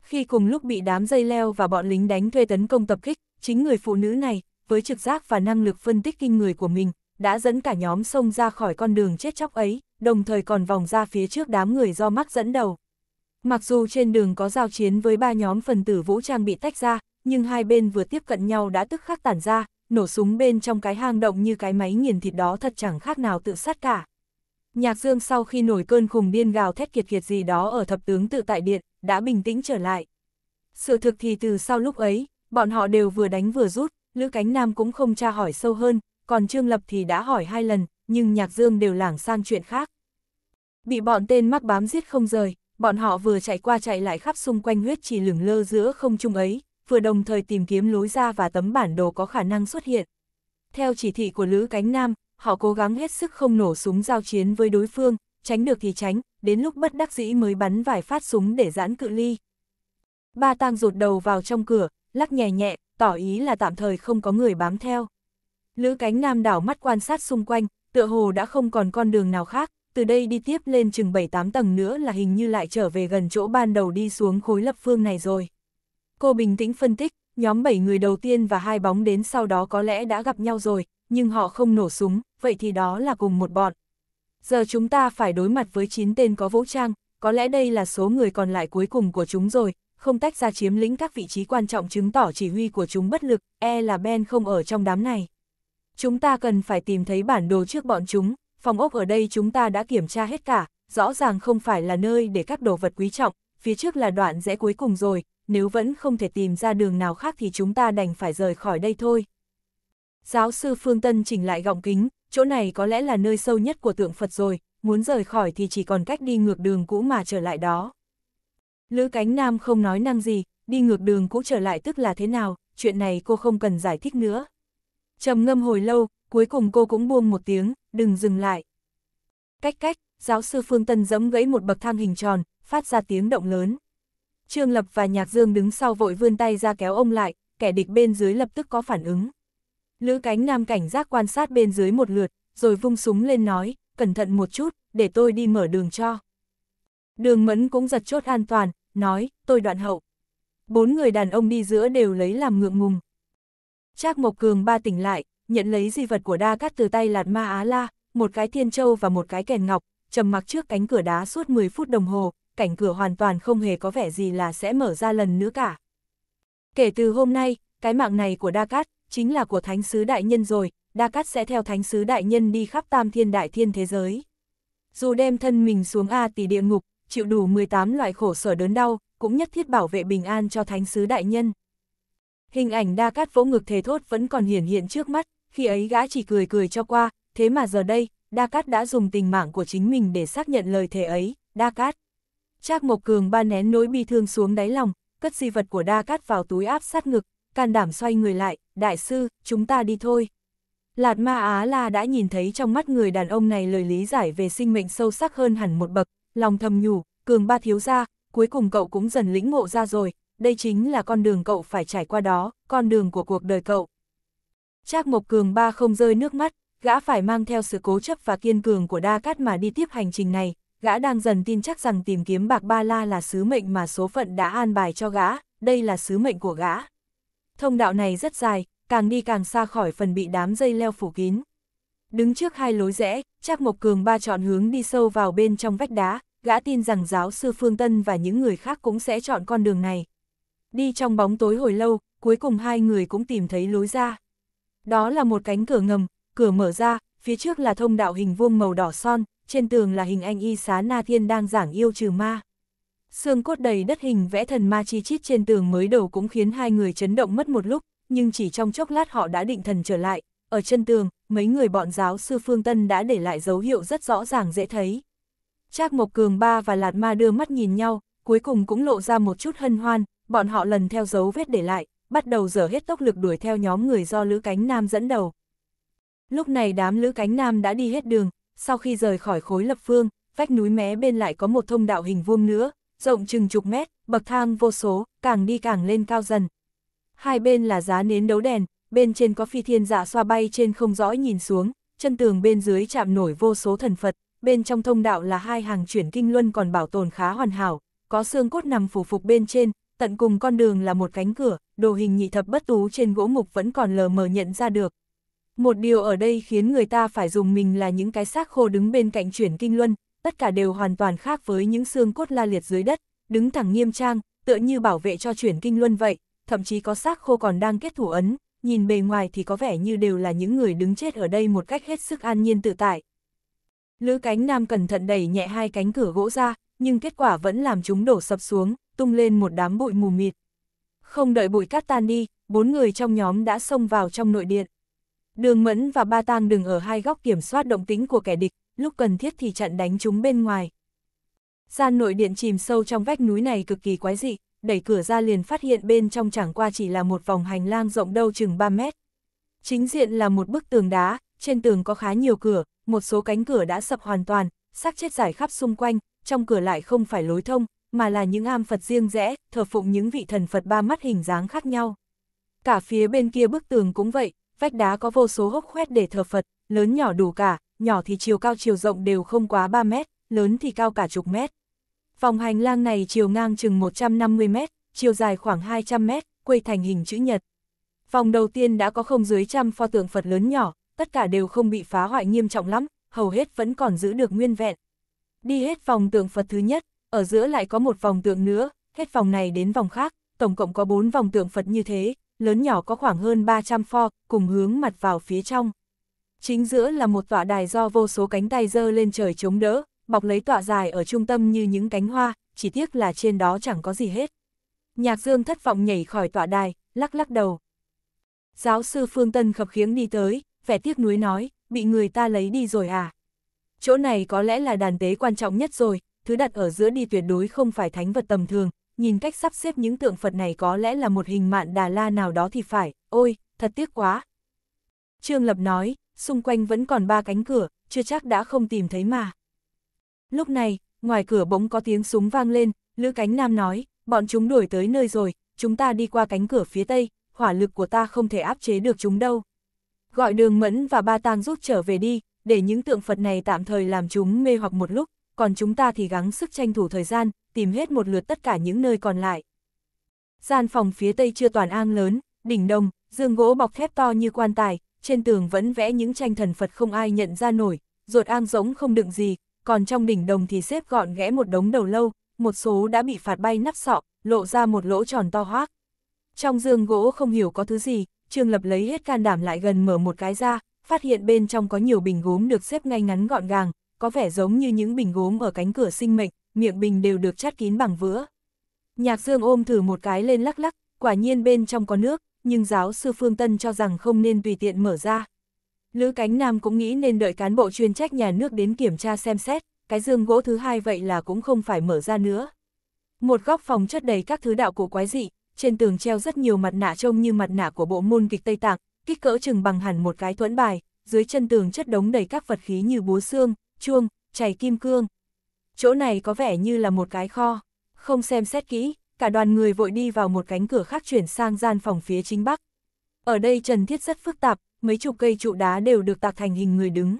khi cùng lúc bị đám dây leo và bọn lính đánh thuê tấn công tập kích, chính người phụ nữ này, với trực giác và năng lực phân tích kinh người của mình, đã dẫn cả nhóm sông ra khỏi con đường chết chóc ấy, đồng thời còn vòng ra phía trước đám người do mắt dẫn đầu. Mặc dù trên đường có giao chiến với ba nhóm phần tử vũ trang bị tách ra, nhưng hai bên vừa tiếp cận nhau đã tức khắc tản ra, nổ súng bên trong cái hang động như cái máy nghiền thịt đó thật chẳng khác nào tự sát cả. Nhạc Dương sau khi nổi cơn khùng điên gào thét kiệt kiệt gì đó ở thập tướng tự tại điện, đã bình tĩnh trở lại. Sự thực thì từ sau lúc ấy, bọn họ đều vừa đánh vừa rút, Lữ Cánh Nam cũng không tra hỏi sâu hơn, còn Trương Lập thì đã hỏi hai lần, nhưng Nhạc Dương đều lảng sang chuyện khác. Bị bọn tên mắc bám giết không rời, bọn họ vừa chạy qua chạy lại khắp xung quanh huyết trì lửng lơ giữa không trung ấy, vừa đồng thời tìm kiếm lối ra và tấm bản đồ có khả năng xuất hiện. Theo chỉ thị của Lữ Cánh Nam, họ cố gắng hết sức không nổ súng giao chiến với đối phương, tránh được thì tránh, đến lúc bất đắc dĩ mới bắn vài phát súng để giãn cự ly. Ba tang rụt đầu vào trong cửa, lắc nhẹ nhẹ, tỏ ý là tạm thời không có người bám theo. Lữ cánh nam đảo mắt quan sát xung quanh, tựa hồ đã không còn con đường nào khác, từ đây đi tiếp lên chừng 7-8 tầng nữa là hình như lại trở về gần chỗ ban đầu đi xuống khối lập phương này rồi. Cô bình tĩnh phân tích, nhóm 7 người đầu tiên và hai bóng đến sau đó có lẽ đã gặp nhau rồi, nhưng họ không nổ súng, vậy thì đó là cùng một bọn giờ chúng ta phải đối mặt với 9 tên có vũ trang, có lẽ đây là số người còn lại cuối cùng của chúng rồi, không tách ra chiếm lĩnh các vị trí quan trọng chứng tỏ chỉ huy của chúng bất lực, e là Ben không ở trong đám này. Chúng ta cần phải tìm thấy bản đồ trước bọn chúng, phòng ốc ở đây chúng ta đã kiểm tra hết cả, rõ ràng không phải là nơi để các đồ vật quý trọng, phía trước là đoạn rẽ cuối cùng rồi, nếu vẫn không thể tìm ra đường nào khác thì chúng ta đành phải rời khỏi đây thôi. Giáo sư Phương Tân chỉnh lại gọng kính, chỗ này có lẽ là nơi sâu nhất của tượng Phật rồi, muốn rời khỏi thì chỉ còn cách đi ngược đường cũ mà trở lại đó. Lữ Cánh Nam không nói năng gì, đi ngược đường cũ trở lại tức là thế nào, chuyện này cô không cần giải thích nữa. trầm ngâm hồi lâu, cuối cùng cô cũng buông một tiếng, đừng dừng lại. Cách cách, giáo sư Phương Tân giẫm gãy một bậc thang hình tròn, phát ra tiếng động lớn. Trương Lập và Nhạc Dương đứng sau vội vươn tay ra kéo ông lại, kẻ địch bên dưới lập tức có phản ứng. Lữ cánh nam cảnh giác quan sát bên dưới một lượt, rồi vung súng lên nói, cẩn thận một chút, để tôi đi mở đường cho. Đường mẫn cũng giật chốt an toàn, nói, tôi đoạn hậu. Bốn người đàn ông đi giữa đều lấy làm ngượng ngùng. Trác Mộc Cường ba tỉnh lại, nhận lấy di vật của đa cắt từ tay lạt ma Á La, một cái thiên châu và một cái kèn ngọc, trầm mặc trước cánh cửa đá suốt 10 phút đồng hồ, cảnh cửa hoàn toàn không hề có vẻ gì là sẽ mở ra lần nữa cả. Kể từ hôm nay, cái mạng này của đa cát chính là của Thánh Sứ Đại Nhân rồi, Đa Cát sẽ theo Thánh Sứ Đại Nhân đi khắp tam thiên đại thiên thế giới. Dù đem thân mình xuống A tỷ địa ngục, chịu đủ 18 loại khổ sở đớn đau, cũng nhất thiết bảo vệ bình an cho Thánh Sứ Đại Nhân. Hình ảnh Đa Cát vỗ ngực thề thốt vẫn còn hiển hiện trước mắt, khi ấy gã chỉ cười cười cho qua, thế mà giờ đây, Đa Cát đã dùng tình mạng của chính mình để xác nhận lời thề ấy, Đa Cát. Trác Mộc Cường ba nén nỗi bi thương xuống đáy lòng, cất di vật của Đa Cát vào túi áp sát ngực, can đảm xoay người lại, đại sư, chúng ta đi thôi. Lạt ma Á La đã nhìn thấy trong mắt người đàn ông này lời lý giải về sinh mệnh sâu sắc hơn hẳn một bậc, lòng thầm nhủ, cường ba thiếu ra, cuối cùng cậu cũng dần lĩnh ngộ ra rồi, đây chính là con đường cậu phải trải qua đó, con đường của cuộc đời cậu. Trác Mộc Cường ba không rơi nước mắt, gã phải mang theo sự cố chấp và kiên cường của Đa Cát mà đi tiếp hành trình này, gã đang dần tin chắc rằng tìm kiếm bạc ba la là sứ mệnh mà số phận đã an bài cho gã, đây là sứ mệnh của gã. Thông đạo này rất dài, càng đi càng xa khỏi phần bị đám dây leo phủ kín. Đứng trước hai lối rẽ, Trác Mộc Cường ba chọn hướng đi sâu vào bên trong vách đá, gã tin rằng giáo sư Phương Tân và những người khác cũng sẽ chọn con đường này. Đi trong bóng tối hồi lâu, cuối cùng hai người cũng tìm thấy lối ra. Đó là một cánh cửa ngầm, cửa mở ra, phía trước là thông đạo hình vuông màu đỏ son, trên tường là hình anh y xá Na Thiên đang giảng yêu trừ ma xương cốt đầy đất hình vẽ thần ma chi chít trên tường mới đầu cũng khiến hai người chấn động mất một lúc, nhưng chỉ trong chốc lát họ đã định thần trở lại, ở chân tường, mấy người bọn giáo sư Phương Tân đã để lại dấu hiệu rất rõ ràng dễ thấy. Trác Mộc Cường Ba và Lạt Ma đưa mắt nhìn nhau, cuối cùng cũng lộ ra một chút hân hoan, bọn họ lần theo dấu vết để lại, bắt đầu dở hết tốc lực đuổi theo nhóm người do Lữ Cánh Nam dẫn đầu. Lúc này đám Lữ Cánh Nam đã đi hết đường, sau khi rời khỏi khối lập phương, vách núi mé bên lại có một thông đạo hình vuông nữa, rộng chừng chục mét, bậc thang vô số, càng đi càng lên cao dần. Hai bên là giá nến đấu đèn, bên trên có phi thiên dạ xoa bay trên không rõ nhìn xuống, chân tường bên dưới chạm nổi vô số thần Phật, bên trong thông đạo là hai hàng chuyển kinh luân còn bảo tồn khá hoàn hảo, có xương cốt nằm phủ phục bên trên, tận cùng con đường là một cánh cửa, đồ hình nhị thập bất tú trên gỗ mục vẫn còn lờ mờ nhận ra được. Một điều ở đây khiến người ta phải dùng mình là những cái xác khô đứng bên cạnh chuyển kinh luân, tất cả đều hoàn toàn khác với những xương cốt la liệt dưới đất, đứng thẳng nghiêm trang, tựa như bảo vệ cho chuyển kinh luân vậy, thậm chí có xác khô còn đang kết thủ ấn, nhìn bề ngoài thì có vẻ như đều là những người đứng chết ở đây một cách hết sức an nhiên tự tại. Lữ cánh nam cẩn thận đẩy nhẹ hai cánh cửa gỗ ra, nhưng kết quả vẫn làm chúng đổ sập xuống, tung lên một đám bụi mù mịt. Không đợi bụi cát tan đi, bốn người trong nhóm đã xông vào trong nội điện. Đường Mẫn và Ba Tang đừng ở hai góc kiểm soát động tính của kẻ địch, lúc cần thiết thì chặn đánh chúng bên ngoài. Gian nội điện chìm sâu trong vách núi này cực kỳ quái dị, đẩy cửa ra liền phát hiện bên trong chẳng qua chỉ là một vòng hành lang rộng đâu chừng 3 mét. Chính diện là một bức tường đá, trên tường có khá nhiều cửa, một số cánh cửa đã sập hoàn toàn, xác chết giải khắp xung quanh, trong cửa lại không phải lối thông, mà là những am Phật riêng rẽ, thờ phụng những vị thần Phật ba mắt hình dáng khác nhau. Cả phía bên kia bức tường cũng vậy, vách đá có vô số hốc khoét để thờ Phật, lớn nhỏ đủ cả, nhỏ thì chiều cao chiều rộng đều không quá 3 mét, lớn thì cao cả chục mét. Phòng hành lang này chiều ngang chừng 150 mét, chiều dài khoảng 200 mét, quây thành hình chữ nhật. Phòng đầu tiên đã có không dưới trăm pho tượng Phật lớn nhỏ, tất cả đều không bị phá hoại nghiêm trọng lắm, hầu hết vẫn còn giữ được nguyên vẹn. Đi hết phòng tượng Phật thứ nhất, ở giữa lại có một phòng tượng nữa, hết phòng này đến vòng khác, tổng cộng có 4 vòng tượng Phật như thế, lớn nhỏ có khoảng hơn 300 pho, cùng hướng mặt vào phía trong. Chính giữa là một tọa đài do vô số cánh tay dơ lên trời chống đỡ, bọc lấy tọa dài ở trung tâm như những cánh hoa, chỉ tiếc là trên đó chẳng có gì hết. Nhạc Dương thất vọng nhảy khỏi tọa đài, lắc lắc đầu. Giáo sư Phương Tân khập khiếng đi tới, vẻ tiếc nuối nói, bị người ta lấy đi rồi à? Chỗ này có lẽ là đàn tế quan trọng nhất rồi, thứ đặt ở giữa đi tuyệt đối không phải thánh vật tầm thường, nhìn cách sắp xếp những tượng Phật này có lẽ là một hình mạn Đà La nào đó thì phải, ôi, thật tiếc quá. Trương Lập nói, xung quanh vẫn còn ba cánh cửa, chưa chắc đã không tìm thấy mà. Lúc này, ngoài cửa bỗng có tiếng súng vang lên, Lữ Cánh Nam nói, bọn chúng đuổi tới nơi rồi, chúng ta đi qua cánh cửa phía tây, hỏa lực của ta không thể áp chế được chúng đâu. Gọi đường mẫn và ba tang rút trở về đi, để những tượng Phật này tạm thời làm chúng mê hoặc một lúc, còn chúng ta thì gắng sức tranh thủ thời gian, tìm hết một lượt tất cả những nơi còn lại. Gian phòng phía tây chưa toàn an lớn, đỉnh đồng, dương gỗ bọc thép to như quan tài, trên tường vẫn vẽ những tranh thần Phật không ai nhận ra nổi, ruột an giống không đựng gì, còn trong đỉnh đồng thì xếp gọn ghẽ một đống đầu lâu, một số đã bị phạt bay nắp sọ, lộ ra một lỗ tròn to hoác. Trong dương gỗ không hiểu có thứ gì, Trương Lập lấy hết can đảm lại gần mở một cái ra, phát hiện bên trong có nhiều bình gốm được xếp ngay ngắn gọn gàng, có vẻ giống như những bình gốm ở cánh cửa sinh mệnh, miệng bình đều được chát kín bằng vữa. Nhạc Dương ôm thử một cái lên lắc lắc, quả nhiên bên trong có nước, nhưng giáo sư Phương Tân cho rằng không nên tùy tiện mở ra. Lữ Cánh Nam cũng nghĩ nên đợi cán bộ chuyên trách nhà nước đến kiểm tra xem xét, cái dương gỗ thứ hai vậy là cũng không phải mở ra nữa. Một góc phòng chất đầy các thứ đạo cổ quái dị, trên tường treo rất nhiều mặt nạ trông như mặt nạ của bộ môn kịch Tây Tạng, kích cỡ chừng bằng hẳn một cái thuẫn bài, dưới chân tường chất đống đầy các vật khí như búa xương, chuông, chày kim cương. Chỗ này có vẻ như là một cái kho, không xem xét kỹ, cả đoàn người vội đi vào một cánh cửa khác chuyển sang gian phòng phía chính bắc. Ở đây trần thiết rất phức tạp, mấy chục cây trụ đá đều được tạc thành hình người đứng.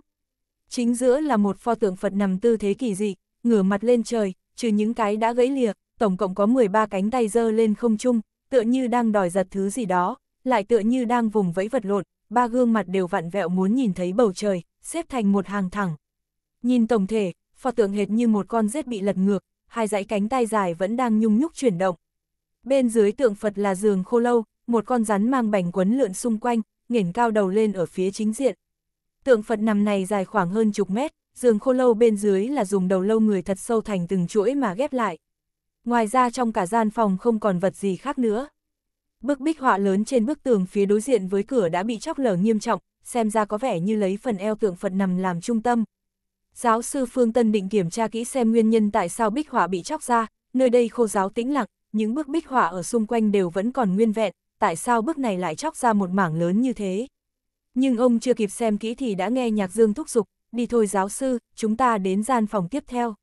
Chính giữa là một pho tượng Phật nằm tư thế kỳ dị, ngửa mặt lên trời, trừ những cái đã gãy lìa, tổng cộng có 13 cánh tay dơ lên không trung, tựa như đang đòi giật thứ gì đó, lại tựa như đang vùng vẫy vật lộn, ba gương mặt đều vặn vẹo muốn nhìn thấy bầu trời, xếp thành một hàng thẳng. Nhìn tổng thể, pho tượng hệt như một con rết bị lật ngược, hai dãy cánh tay dài vẫn đang nhung nhúc chuyển động. Bên dưới tượng Phật là giường khô lâu, một con rắn mang bành quấn lượn xung quanh, nghển cao đầu lên ở phía chính diện. Tượng Phật nằm này dài khoảng hơn chục mét, giường khô lâu bên dưới là dùng đầu lâu người thật sâu thành từng chuỗi mà ghép lại. Ngoài ra trong cả gian phòng không còn vật gì khác nữa. Bức bích họa lớn trên bức tường phía đối diện với cửa đã bị chóc lở nghiêm trọng, xem ra có vẻ như lấy phần eo tượng Phật nằm làm trung tâm, giáo sư Phương Tân định kiểm tra kỹ xem nguyên nhân tại sao bích họa bị chóc ra, nơi đây khô giáo tĩnh lặng, những bức bích họa ở xung quanh đều vẫn còn nguyên vẹn, tại sao bức này lại chóc ra một mảng lớn như thế. Nhưng ông chưa kịp xem kỹ thì đã nghe nhạc dương thúc giục, đi thôi giáo sư, chúng ta đến gian phòng tiếp theo.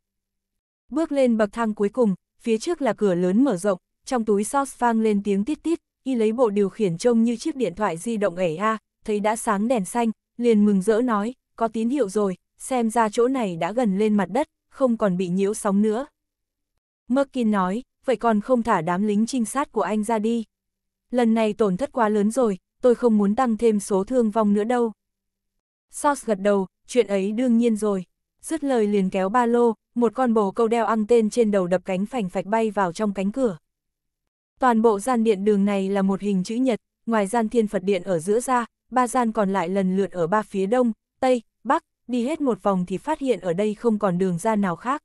Bước lên bậc thang cuối cùng, phía trước là cửa lớn mở rộng, trong túi sauce vang lên tiếng tít tít, y lấy bộ điều khiển trông như chiếc điện thoại di động ẻ a, thấy đã sáng đèn xanh, liền mừng rỡ nói, có tín hiệu rồi, xem ra chỗ này đã gần lên mặt đất, không còn bị nhiễu sóng nữa. Merkin nói, vậy còn không thả đám lính trinh sát của anh ra đi. Lần này tổn thất quá lớn rồi, tôi không muốn tăng thêm số thương vong nữa đâu. Sauce gật đầu, chuyện ấy đương nhiên rồi. Dứt lời liền kéo ba lô, một con bồ câu đeo ăn tên trên đầu đập cánh phành phạch bay vào trong cánh cửa. Toàn bộ gian điện đường này là một hình chữ nhật, ngoài gian thiên Phật điện ở giữa ra, ba gian còn lại lần lượt ở ba phía đông, tây, đi hết một vòng thì phát hiện ở đây không còn đường ra nào khác.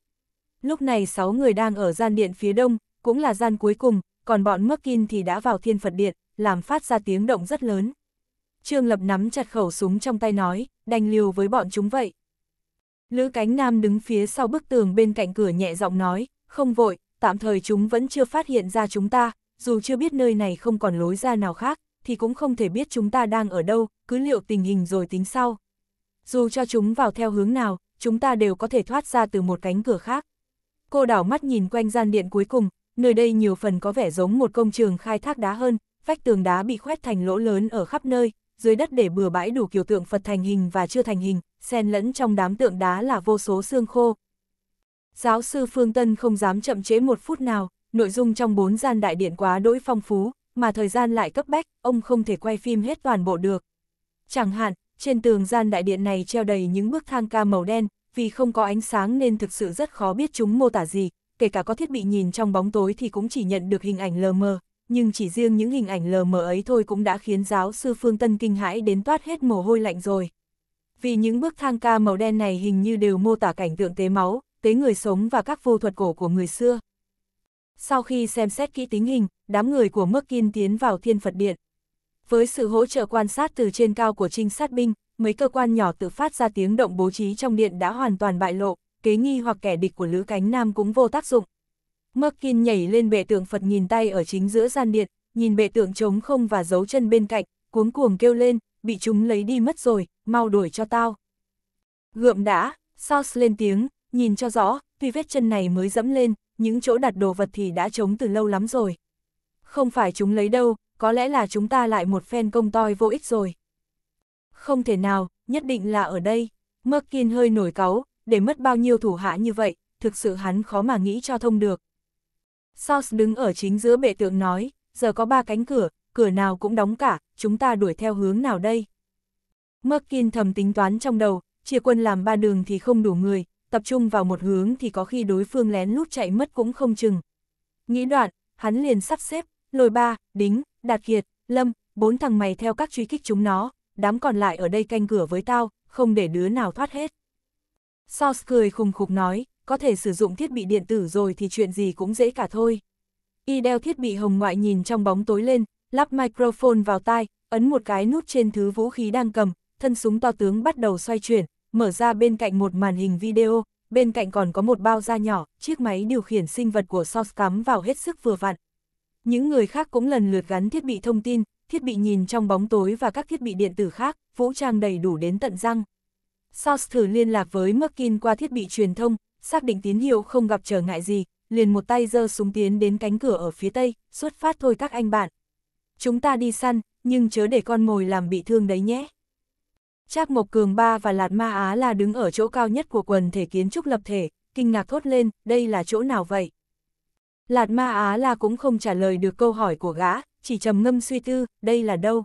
Lúc này 6 người đang ở gian điện phía đông, cũng là gian cuối cùng, còn bọn Merkin thì đã vào thiên Phật điện, làm phát ra tiếng động rất lớn. Trương Lập nắm chặt khẩu súng trong tay nói, đành liều với bọn chúng vậy. Lữ cánh nam đứng phía sau bức tường bên cạnh cửa nhẹ giọng nói, không vội, tạm thời chúng vẫn chưa phát hiện ra chúng ta, dù chưa biết nơi này không còn lối ra nào khác, thì cũng không thể biết chúng ta đang ở đâu, cứ liệu tình hình rồi tính sau dù cho chúng vào theo hướng nào, chúng ta đều có thể thoát ra từ một cánh cửa khác. Cô đảo mắt nhìn quanh gian điện cuối cùng, nơi đây nhiều phần có vẻ giống một công trường khai thác đá hơn, vách tường đá bị khoét thành lỗ lớn ở khắp nơi, dưới đất để bừa bãi đủ kiểu tượng Phật thành hình và chưa thành hình, xen lẫn trong đám tượng đá là vô số xương khô. Giáo sư Phương Tân không dám chậm chế một phút nào, nội dung trong bốn gian đại điện quá đỗi phong phú, mà thời gian lại cấp bách, ông không thể quay phim hết toàn bộ được. Chẳng hạn, trên tường gian đại điện này treo đầy những bức thang ca màu đen, vì không có ánh sáng nên thực sự rất khó biết chúng mô tả gì, kể cả có thiết bị nhìn trong bóng tối thì cũng chỉ nhận được hình ảnh lờ mờ, nhưng chỉ riêng những hình ảnh lờ mờ ấy thôi cũng đã khiến giáo sư Phương Tân kinh hãi đến toát hết mồ hôi lạnh rồi. Vì những bức thang ca màu đen này hình như đều mô tả cảnh tượng tế máu, tế người sống và các vô thuật cổ của người xưa. Sau khi xem xét kỹ tính hình, đám người của Merkin tiến vào thiên Phật Điện. Với sự hỗ trợ quan sát từ trên cao của trinh sát binh, mấy cơ quan nhỏ tự phát ra tiếng động bố trí trong điện đã hoàn toàn bại lộ, kế nghi hoặc kẻ địch của Lữ Cánh Nam cũng vô tác dụng. Merkin nhảy lên bệ tượng Phật nhìn tay ở chính giữa gian điện, nhìn bệ tượng trống không và dấu chân bên cạnh, cuống cuồng kêu lên, bị chúng lấy đi mất rồi, mau đuổi cho tao. Gượm đã, Sauce lên tiếng, nhìn cho rõ, tuy vết chân này mới dẫm lên, những chỗ đặt đồ vật thì đã trống từ lâu lắm rồi. Không phải chúng lấy đâu, có lẽ là chúng ta lại một phen công toi vô ích rồi. Không thể nào, nhất định là ở đây. Merkin hơi nổi cáu, để mất bao nhiêu thủ hạ như vậy, thực sự hắn khó mà nghĩ cho thông được. Sauce đứng ở chính giữa bệ tượng nói, giờ có ba cánh cửa, cửa nào cũng đóng cả, chúng ta đuổi theo hướng nào đây? Merkin thầm tính toán trong đầu, chia quân làm ba đường thì không đủ người, tập trung vào một hướng thì có khi đối phương lén lút chạy mất cũng không chừng. Nghĩ đoạn, hắn liền sắp xếp, Lôi ba, đính, đạt kiệt, lâm, bốn thằng mày theo các truy kích chúng nó, đám còn lại ở đây canh cửa với tao, không để đứa nào thoát hết. Sauce cười khùng khục nói, có thể sử dụng thiết bị điện tử rồi thì chuyện gì cũng dễ cả thôi. Y đeo thiết bị hồng ngoại nhìn trong bóng tối lên, lắp microphone vào tai, ấn một cái nút trên thứ vũ khí đang cầm, thân súng to tướng bắt đầu xoay chuyển, mở ra bên cạnh một màn hình video, bên cạnh còn có một bao da nhỏ, chiếc máy điều khiển sinh vật của Sauce cắm vào hết sức vừa vặn. Những người khác cũng lần lượt gắn thiết bị thông tin, thiết bị nhìn trong bóng tối và các thiết bị điện tử khác, vũ trang đầy đủ đến tận răng. Source thử liên lạc với Merkin qua thiết bị truyền thông, xác định tín hiệu không gặp trở ngại gì, liền một tay giơ súng tiến đến cánh cửa ở phía tây, xuất phát thôi các anh bạn. Chúng ta đi săn, nhưng chớ để con mồi làm bị thương đấy nhé. Trác Mộc Cường Ba và Lạt Ma Á là đứng ở chỗ cao nhất của quần thể kiến trúc lập thể, kinh ngạc thốt lên, đây là chỗ nào vậy? Lạt ma Á La cũng không trả lời được câu hỏi của gã, chỉ trầm ngâm suy tư, đây là đâu?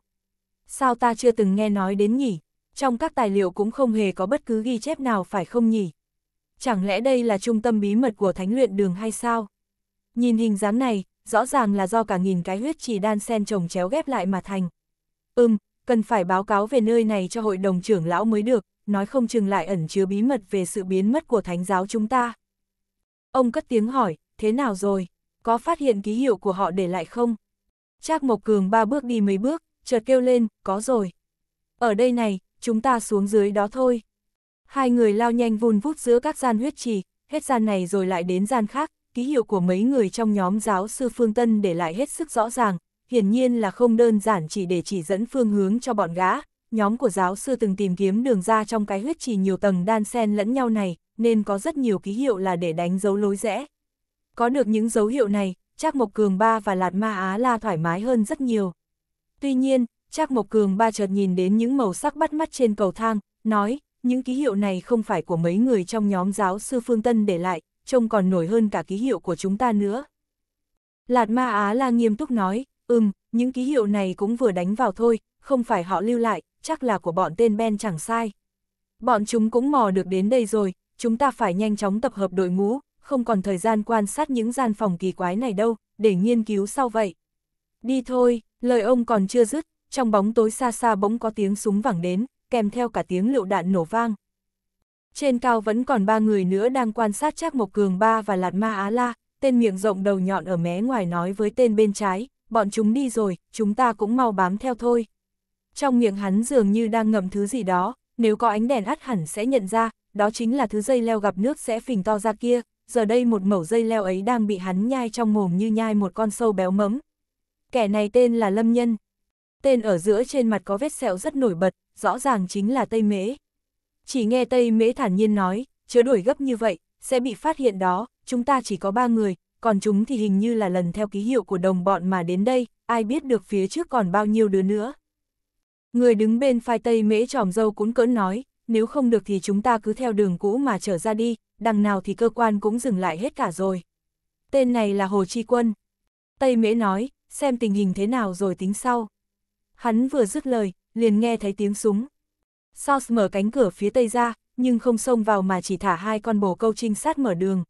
Sao ta chưa từng nghe nói đến nhỉ? Trong các tài liệu cũng không hề có bất cứ ghi chép nào phải không nhỉ? Chẳng lẽ đây là trung tâm bí mật của thánh luyện đường hay sao? Nhìn hình dáng này, rõ ràng là do cả nghìn cái huyết chỉ đan sen trồng chéo ghép lại mà thành. Ừm, cần phải báo cáo về nơi này cho hội đồng trưởng lão mới được, nói không chừng lại ẩn chứa bí mật về sự biến mất của thánh giáo chúng ta. Ông cất tiếng hỏi, thế nào rồi? có phát hiện ký hiệu của họ để lại không? Trác Mộc Cường ba bước đi mấy bước, chợt kêu lên, có rồi. Ở đây này, chúng ta xuống dưới đó thôi. Hai người lao nhanh vun vút giữa các gian huyết trì, hết gian này rồi lại đến gian khác, ký hiệu của mấy người trong nhóm giáo sư Phương Tân để lại hết sức rõ ràng, hiển nhiên là không đơn giản chỉ để chỉ dẫn phương hướng cho bọn gã, nhóm của giáo sư từng tìm kiếm đường ra trong cái huyết trì nhiều tầng đan sen lẫn nhau này, nên có rất nhiều ký hiệu là để đánh dấu lối rẽ. Có được những dấu hiệu này, Trác Mộc Cường Ba và Lạt Ma Á La thoải mái hơn rất nhiều. Tuy nhiên, Trác Mộc Cường Ba chợt nhìn đến những màu sắc bắt mắt trên cầu thang, nói, những ký hiệu này không phải của mấy người trong nhóm giáo sư Phương Tân để lại, trông còn nổi hơn cả ký hiệu của chúng ta nữa. Lạt Ma Á La nghiêm túc nói, ừm, những ký hiệu này cũng vừa đánh vào thôi, không phải họ lưu lại, chắc là của bọn tên Ben chẳng sai. Bọn chúng cũng mò được đến đây rồi, chúng ta phải nhanh chóng tập hợp đội ngũ, không còn thời gian quan sát những gian phòng kỳ quái này đâu, để nghiên cứu sau vậy. Đi thôi, lời ông còn chưa dứt, trong bóng tối xa xa bỗng có tiếng súng vẳng đến, kèm theo cả tiếng lựu đạn nổ vang. Trên cao vẫn còn ba người nữa đang quan sát chắc Mộc Cường Ba và Lạt Ma Á La, tên miệng rộng đầu nhọn ở mé ngoài nói với tên bên trái, bọn chúng đi rồi, chúng ta cũng mau bám theo thôi. Trong miệng hắn dường như đang ngậm thứ gì đó, nếu có ánh đèn ắt hẳn sẽ nhận ra, đó chính là thứ dây leo gặp nước sẽ phình to ra kia, giờ đây một mẩu dây leo ấy đang bị hắn nhai trong mồm như nhai một con sâu béo mấm. Kẻ này tên là Lâm Nhân. Tên ở giữa trên mặt có vết sẹo rất nổi bật, rõ ràng chính là Tây Mễ. Chỉ nghe Tây Mễ thản nhiên nói, chớ đuổi gấp như vậy, sẽ bị phát hiện đó, chúng ta chỉ có ba người, còn chúng thì hình như là lần theo ký hiệu của đồng bọn mà đến đây, ai biết được phía trước còn bao nhiêu đứa nữa. Người đứng bên phai Tây Mễ tròm dâu cún cỡn nói, nếu không được thì chúng ta cứ theo đường cũ mà trở ra đi, đằng nào thì cơ quan cũng dừng lại hết cả rồi. Tên này là Hồ Chi Quân. Tây Mễ nói, xem tình hình thế nào rồi tính sau. Hắn vừa dứt lời, liền nghe thấy tiếng súng. South mở cánh cửa phía tây ra, nhưng không xông vào mà chỉ thả hai con bồ câu trinh sát mở đường.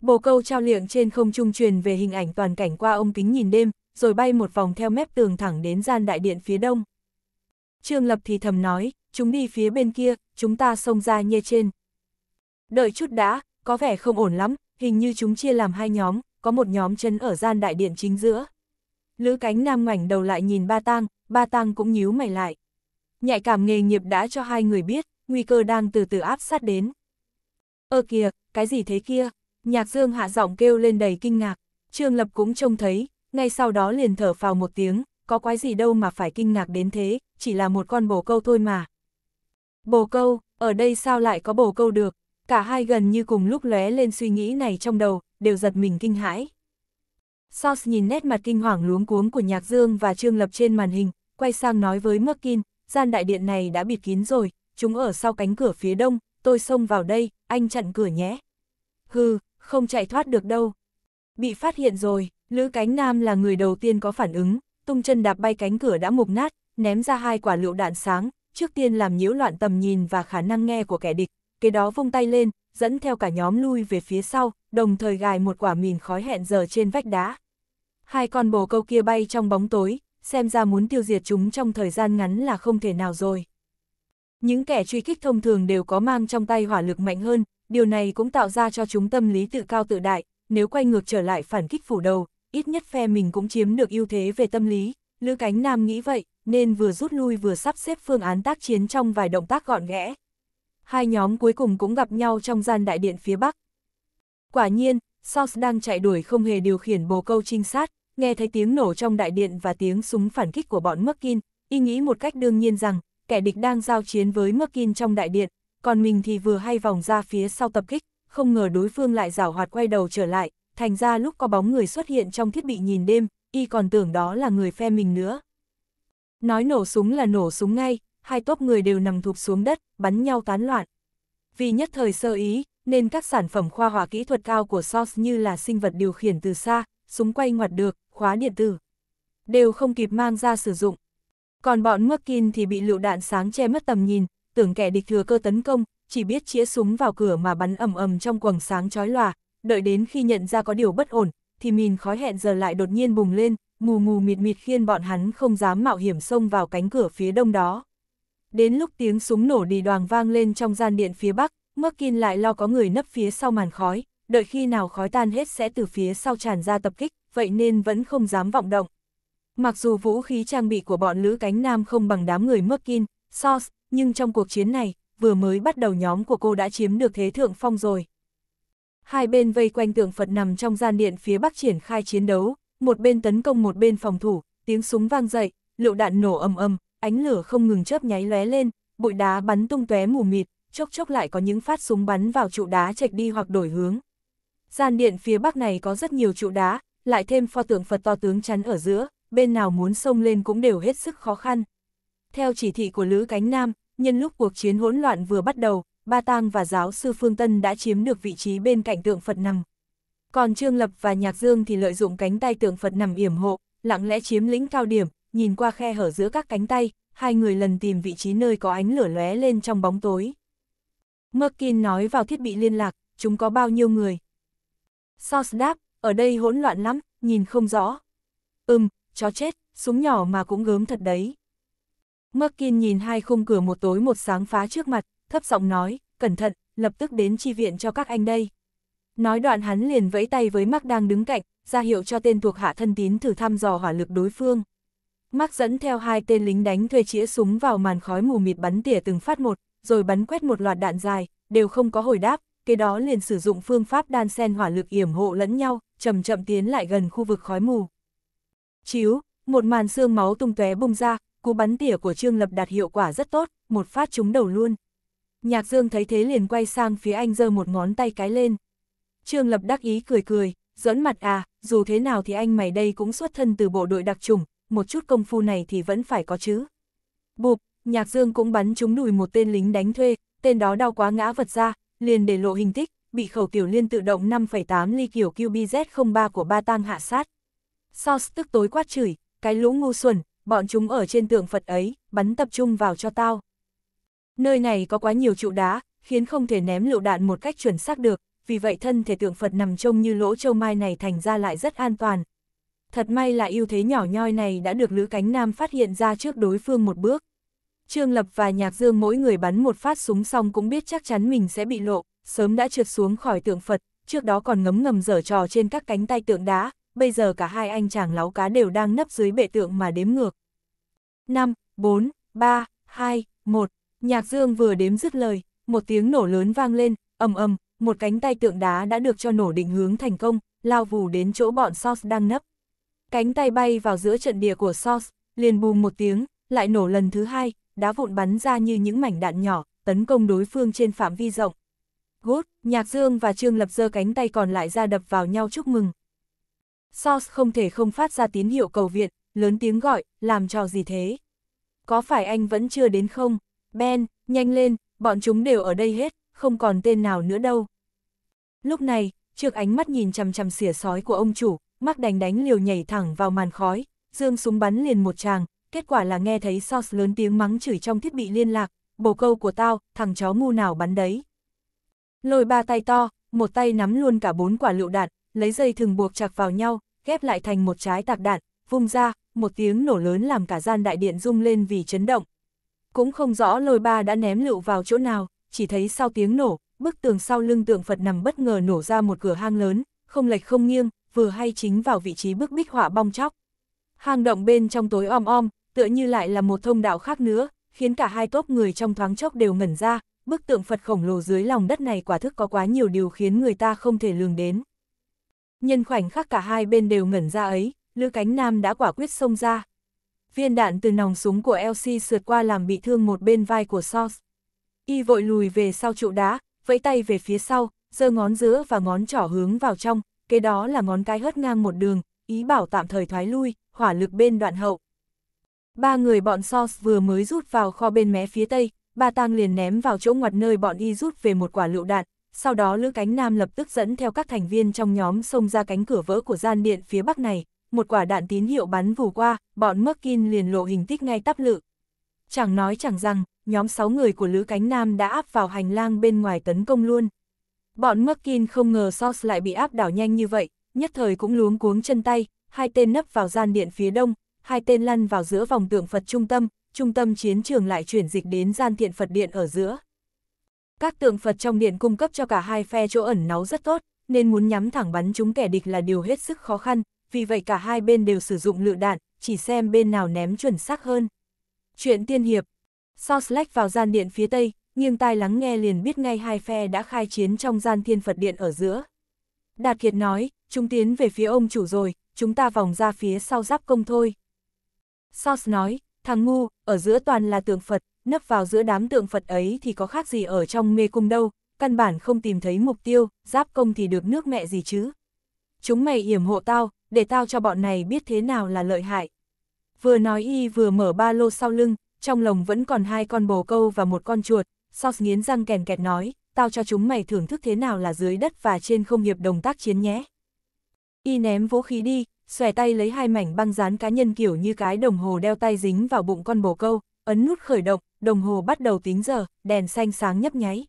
Bồ câu trao liệng trên không trung truyền về hình ảnh toàn cảnh qua ông kính nhìn đêm, rồi bay một vòng theo mép tường thẳng đến gian đại điện phía đông. Trương Lập thì thầm nói, chúng đi phía bên kia, chúng ta xông ra nhê trên. Đợi chút đã, có vẻ không ổn lắm, hình như chúng chia làm hai nhóm, có một nhóm chân ở gian đại điện chính giữa. Lữ cánh nam ngoảnh đầu lại nhìn ba tang, ba tang cũng nhíu mày lại. Nhạy cảm nghề nghiệp đã cho hai người biết, nguy cơ đang từ từ áp sát đến. Ơ kìa, cái gì thế kia? Nhạc dương hạ giọng kêu lên đầy kinh ngạc, Trương Lập cũng trông thấy, ngay sau đó liền thở phào một tiếng, có quái gì đâu mà phải kinh ngạc đến thế, chỉ là một con bồ câu thôi mà, Bồ câu, ở đây sao lại có bồ câu được? Cả hai gần như cùng lúc lóe lên suy nghĩ này trong đầu, đều giật mình kinh hãi. Sos nhìn nét mặt kinh hoàng luống cuống của Nhạc Dương và Trương Lập trên màn hình, quay sang nói với Merkin, gian đại điện này đã bịt kín rồi, chúng ở sau cánh cửa phía đông, tôi xông vào đây, anh chặn cửa nhé. Hừ, không chạy thoát được đâu. Bị phát hiện rồi, Lữ Cánh Nam là người đầu tiên có phản ứng, tung chân đạp bay cánh cửa đã mục nát, ném ra hai quả lựu đạn sáng, trước tiên làm nhiễu loạn tầm nhìn và khả năng nghe của kẻ địch, kế đó vung tay lên, dẫn theo cả nhóm lui về phía sau, đồng thời gài một quả mìn khói hẹn giờ trên vách đá. Hai con bồ câu kia bay trong bóng tối, xem ra muốn tiêu diệt chúng trong thời gian ngắn là không thể nào rồi. Những kẻ truy kích thông thường đều có mang trong tay hỏa lực mạnh hơn, điều này cũng tạo ra cho chúng tâm lý tự cao tự đại, nếu quay ngược trở lại phản kích phủ đầu, ít nhất phe mình cũng chiếm được ưu thế về tâm lý, Lữ Cánh Nam nghĩ vậy nên vừa rút lui vừa sắp xếp phương án tác chiến trong vài động tác gọn ghẽ. Hai nhóm cuối cùng cũng gặp nhau trong gian đại điện phía Bắc. Quả nhiên, Sauce đang chạy đuổi không hề điều khiển bồ câu trinh sát, nghe thấy tiếng nổ trong đại điện và tiếng súng phản kích của bọn Merkin, y nghĩ một cách đương nhiên rằng, kẻ địch đang giao chiến với Merkin trong đại điện, còn mình thì vừa hay vòng ra phía sau tập kích, không ngờ đối phương lại rảo hoạt quay đầu trở lại, thành ra lúc có bóng người xuất hiện trong thiết bị nhìn đêm, y còn tưởng đó là người phe mình nữa. Nói nổ súng là nổ súng ngay, hai tốp người đều nằm thụp xuống đất, bắn nhau tán loạn. Vì nhất thời sơ ý, nên các sản phẩm khoa học kỹ thuật cao của SOS như là sinh vật điều khiển từ xa, súng quay ngoặt được, khóa điện tử, đều không kịp mang ra sử dụng. Còn bọn Merkin thì bị lựu đạn sáng che mất tầm nhìn, tưởng kẻ địch thừa cơ tấn công, chỉ biết chĩa súng vào cửa mà bắn ầm ầm trong quầng sáng chói lòa, đợi đến khi nhận ra có điều bất ổn, thì mìn khói hẹn giờ lại đột nhiên bùng lên, ngù ngù mịt mịt khiến bọn hắn không dám mạo hiểm xông vào cánh cửa phía đông đó. Đến lúc tiếng súng nổ đi đoàng vang lên trong gian điện phía bắc, Merkin lại lo có người nấp phía sau màn khói, đợi khi nào khói tan hết sẽ từ phía sau tràn ra tập kích, vậy nên vẫn không dám vọng động. Mặc dù vũ khí trang bị của bọn lữ cánh nam không bằng đám người Merkin, Source, nhưng trong cuộc chiến này, vừa mới bắt đầu nhóm của cô đã chiếm được thế thượng phong rồi. Hai bên vây quanh tượng Phật nằm trong gian điện phía bắc triển khai chiến đấu, một bên tấn công một bên phòng thủ, tiếng súng vang dậy, lựu đạn nổ ầm ầm, ánh lửa không ngừng chớp nháy lóe lên, bụi đá bắn tung tóe mù mịt, chốc chốc lại có những phát súng bắn vào trụ đá chệch đi hoặc đổi hướng. Gian điện phía bắc này có rất nhiều trụ đá, lại thêm pho tượng Phật to tướng chắn ở giữa, bên nào muốn xông lên cũng đều hết sức khó khăn. Theo chỉ thị của Lữ Cánh Nam, nhân lúc cuộc chiến hỗn loạn vừa bắt đầu, Ba Tang và giáo sư Phương Tân đã chiếm được vị trí bên cạnh tượng Phật nằm. Còn Trương Lập và Nhạc Dương thì lợi dụng cánh tay tượng Phật nằm yểm hộ, lặng lẽ chiếm lĩnh cao điểm, nhìn qua khe hở giữa các cánh tay, hai người lần tìm vị trí nơi có ánh lửa lóe lên trong bóng tối. Merkin nói vào thiết bị liên lạc, chúng có bao nhiêu người? Sos đáp, ở đây hỗn loạn lắm, nhìn không rõ. Ừm, chó chết, súng nhỏ mà cũng gớm thật đấy. Merkin nhìn hai khung cửa một tối một sáng phá trước mặt, thấp giọng nói, cẩn thận, lập tức đến chi viện cho các anh đây. Nói đoạn hắn liền vẫy tay với Mắc đang đứng cạnh, ra hiệu cho tên thuộc hạ thân tín thử thăm dò hỏa lực đối phương. Mắc dẫn theo hai tên lính đánh thuê chĩa súng vào màn khói mù mịt bắn tỉa từng phát một, rồi bắn quét một loạt đạn dài, đều không có hồi đáp, kế đó liền sử dụng phương pháp đan sen hỏa lực yểm hộ lẫn nhau, chậm chậm tiến lại gần khu vực khói mù. Chiếu, một màn xương máu tung tóe bung ra, cú bắn tỉa của Trương Lập đạt hiệu quả rất tốt, một phát trúng đầu luôn. Nhạc Dương thấy thế liền quay sang phía anh giơ một ngón tay cái lên. Trương Lập đắc ý cười cười, dẫn mặt à, dù thế nào thì anh mày đây cũng xuất thân từ bộ đội đặc trùng, một chút công phu này thì vẫn phải có chứ. Bụp, Nhạc Dương cũng bắn trúng đùi một tên lính đánh thuê, tên đó đau quá ngã vật ra, liền để lộ hình tích, bị khẩu tiểu liên tự động 5,8 ly kiểu QBZ03 của ba tang hạ sát. Sauce tức tối quát chửi, cái lũ ngu xuẩn, bọn chúng ở trên tượng Phật ấy, bắn tập trung vào cho tao. Nơi này có quá nhiều trụ đá, khiến không thể ném lựu đạn một cách chuẩn xác được, vì vậy thân thể tượng Phật nằm trông như lỗ châu mai này thành ra lại rất an toàn. Thật may là ưu thế nhỏ nhoi này đã được Lữ Cánh Nam phát hiện ra trước đối phương một bước. Trương Lập và Nhạc Dương mỗi người bắn một phát súng xong cũng biết chắc chắn mình sẽ bị lộ, sớm đã trượt xuống khỏi tượng Phật, trước đó còn ngấm ngầm dở trò trên các cánh tay tượng đá, bây giờ cả hai anh chàng láo cá đều đang nấp dưới bệ tượng mà đếm ngược. 5, 4, 3, 2, 1, Nhạc Dương vừa đếm dứt lời, một tiếng nổ lớn vang lên, ầm ầm, một cánh tay tượng đá đã được cho nổ định hướng thành công, lao vù đến chỗ bọn Sos đang nấp. Cánh tay bay vào giữa trận địa của Sos, liền bùm một tiếng, lại nổ lần thứ hai, đá vụn bắn ra như những mảnh đạn nhỏ, tấn công đối phương trên phạm vi rộng. Gốt, Nhạc Dương và Trương Lập giơ cánh tay còn lại ra đập vào nhau chúc mừng. Sos không thể không phát ra tín hiệu cầu viện, lớn tiếng gọi, làm trò gì thế? Có phải anh vẫn chưa đến không? Ben, nhanh lên, bọn chúng đều ở đây hết, không còn tên nào nữa đâu. Lúc này, trước ánh mắt nhìn chằm chằm xỉa sói của ông chủ, mắc đánh đánh liều nhảy thẳng vào màn khói, dương súng bắn liền một tràng, kết quả là nghe thấy Sos lớn tiếng mắng chửi trong thiết bị liên lạc, bồ câu của tao, thằng chó ngu nào bắn đấy. Lôi ba tay to, một tay nắm luôn cả bốn quả lựu đạn, lấy dây thừng buộc chặt vào nhau, ghép lại thành một trái tạc đạn, vung ra, một tiếng nổ lớn làm cả gian đại điện rung lên vì chấn động. Cũng không rõ lôi ba đã ném lựu vào chỗ nào, chỉ thấy sau tiếng nổ, bức tường sau lưng tượng Phật nằm bất ngờ nổ ra một cửa hang lớn, không lệch không nghiêng, vừa hay chính vào vị trí bức bích họa bong chóc. Hang động bên trong tối om om, tựa như lại là một thông đạo khác nữa, khiến cả hai tốp người trong thoáng chốc đều ngẩn ra, bức tượng Phật khổng lồ dưới lòng đất này quả thức có quá nhiều điều khiến người ta không thể lường đến. Nhân khoảnh khắc cả hai bên đều ngẩn ra ấy, lư Cánh Nam đã quả quyết xông ra. Viên đạn từ nòng súng của LC sượt qua làm bị thương một bên vai của Sos. Y vội lùi về sau trụ đá, vẫy tay về phía sau, giơ ngón giữa và ngón trỏ hướng vào trong, kế đó là ngón cái hất ngang một đường, ý bảo tạm thời thoái lui, hỏa lực bên đoạn hậu. Ba người bọn Sos vừa mới rút vào kho bên mé phía tây, ba tang liền ném vào chỗ ngoặt nơi bọn y rút về một quả lựu đạn, sau đó Lữ Cánh Nam lập tức dẫn theo các thành viên trong nhóm xông ra cánh cửa vỡ của gian điện phía bắc này, một quả đạn tín hiệu bắn vù qua, bọn Merkin liền lộ hình tích ngay tắp lự. Chẳng nói chẳng rằng, nhóm 6 người của Lữ Cánh Nam đã áp vào hành lang bên ngoài tấn công luôn. Bọn Merkin không ngờ Sos lại bị áp đảo nhanh như vậy, nhất thời cũng luống cuống chân tay, hai tên nấp vào gian điện phía đông, hai tên lăn vào giữa vòng tượng Phật trung tâm, trung tâm chiến trường lại chuyển dịch đến gian thiện Phật điện ở giữa. Các tượng Phật trong điện cung cấp cho cả hai phe chỗ ẩn náu rất tốt, nên muốn nhắm thẳng bắn chúng kẻ địch là điều hết sức khó khăn, vì vậy cả hai bên đều sử dụng lựu đạn, chỉ xem bên nào ném chuẩn xác hơn. Chuyện tiên hiệp, So Slack vào gian điện phía tây, nghiêng tai lắng nghe liền biết ngay hai phe đã khai chiến trong gian thiên Phật điện ở giữa. Đạt Kiệt nói, chúng tiến về phía ông chủ rồi, chúng ta vòng ra phía sau giáp công thôi. Sos nói, thằng ngu, ở giữa toàn là tượng Phật, nấp vào giữa đám tượng Phật ấy thì có khác gì ở trong mê cung đâu, căn bản không tìm thấy mục tiêu, giáp công thì được nước mẹ gì chứ. Chúng mày yểm hộ tao, để tao cho bọn này biết thế nào là lợi hại. Vừa nói y vừa mở ba lô sau lưng, trong lồng vẫn còn hai con bồ câu và một con chuột, Sauce nghiến răng kèn kẹt nói, tao cho chúng mày thưởng thức thế nào là dưới đất và trên không hiệp đồng tác chiến nhé. Y ném vũ khí đi, xòe tay lấy hai mảnh băng dán cá nhân kiểu như cái đồng hồ đeo tay dính vào bụng con bồ câu, ấn nút khởi động, đồng hồ bắt đầu tính giờ, đèn xanh sáng nhấp nháy.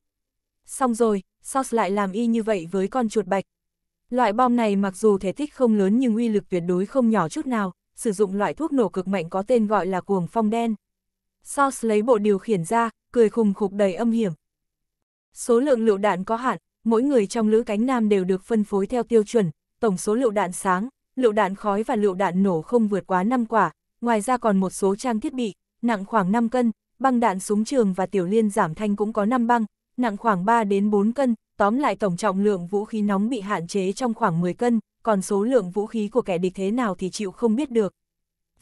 Xong rồi, Sauce lại làm y như vậy với con chuột bạch. Loại bom này mặc dù thể tích không lớn nhưng uy lực tuyệt đối không nhỏ chút nào, sử dụng loại thuốc nổ cực mạnh có tên gọi là cuồng phong đen. Sauce lấy bộ điều khiển ra, cười khùng khục đầy âm hiểm. Số lượng lựu đạn có hạn, mỗi người trong lữ cánh nam đều được phân phối theo tiêu chuẩn, tổng số lựu đạn sáng, lựu đạn khói và lựu đạn nổ không vượt quá 5 quả, ngoài ra còn một số trang thiết bị, nặng khoảng 5 cân, băng đạn súng trường và tiểu liên giảm thanh cũng có 5 băng, nặng khoảng 3 đến 4 cân, tóm lại tổng trọng lượng vũ khí nóng bị hạn chế trong khoảng 10 cân, còn số lượng vũ khí của kẻ địch thế nào thì chịu không biết được.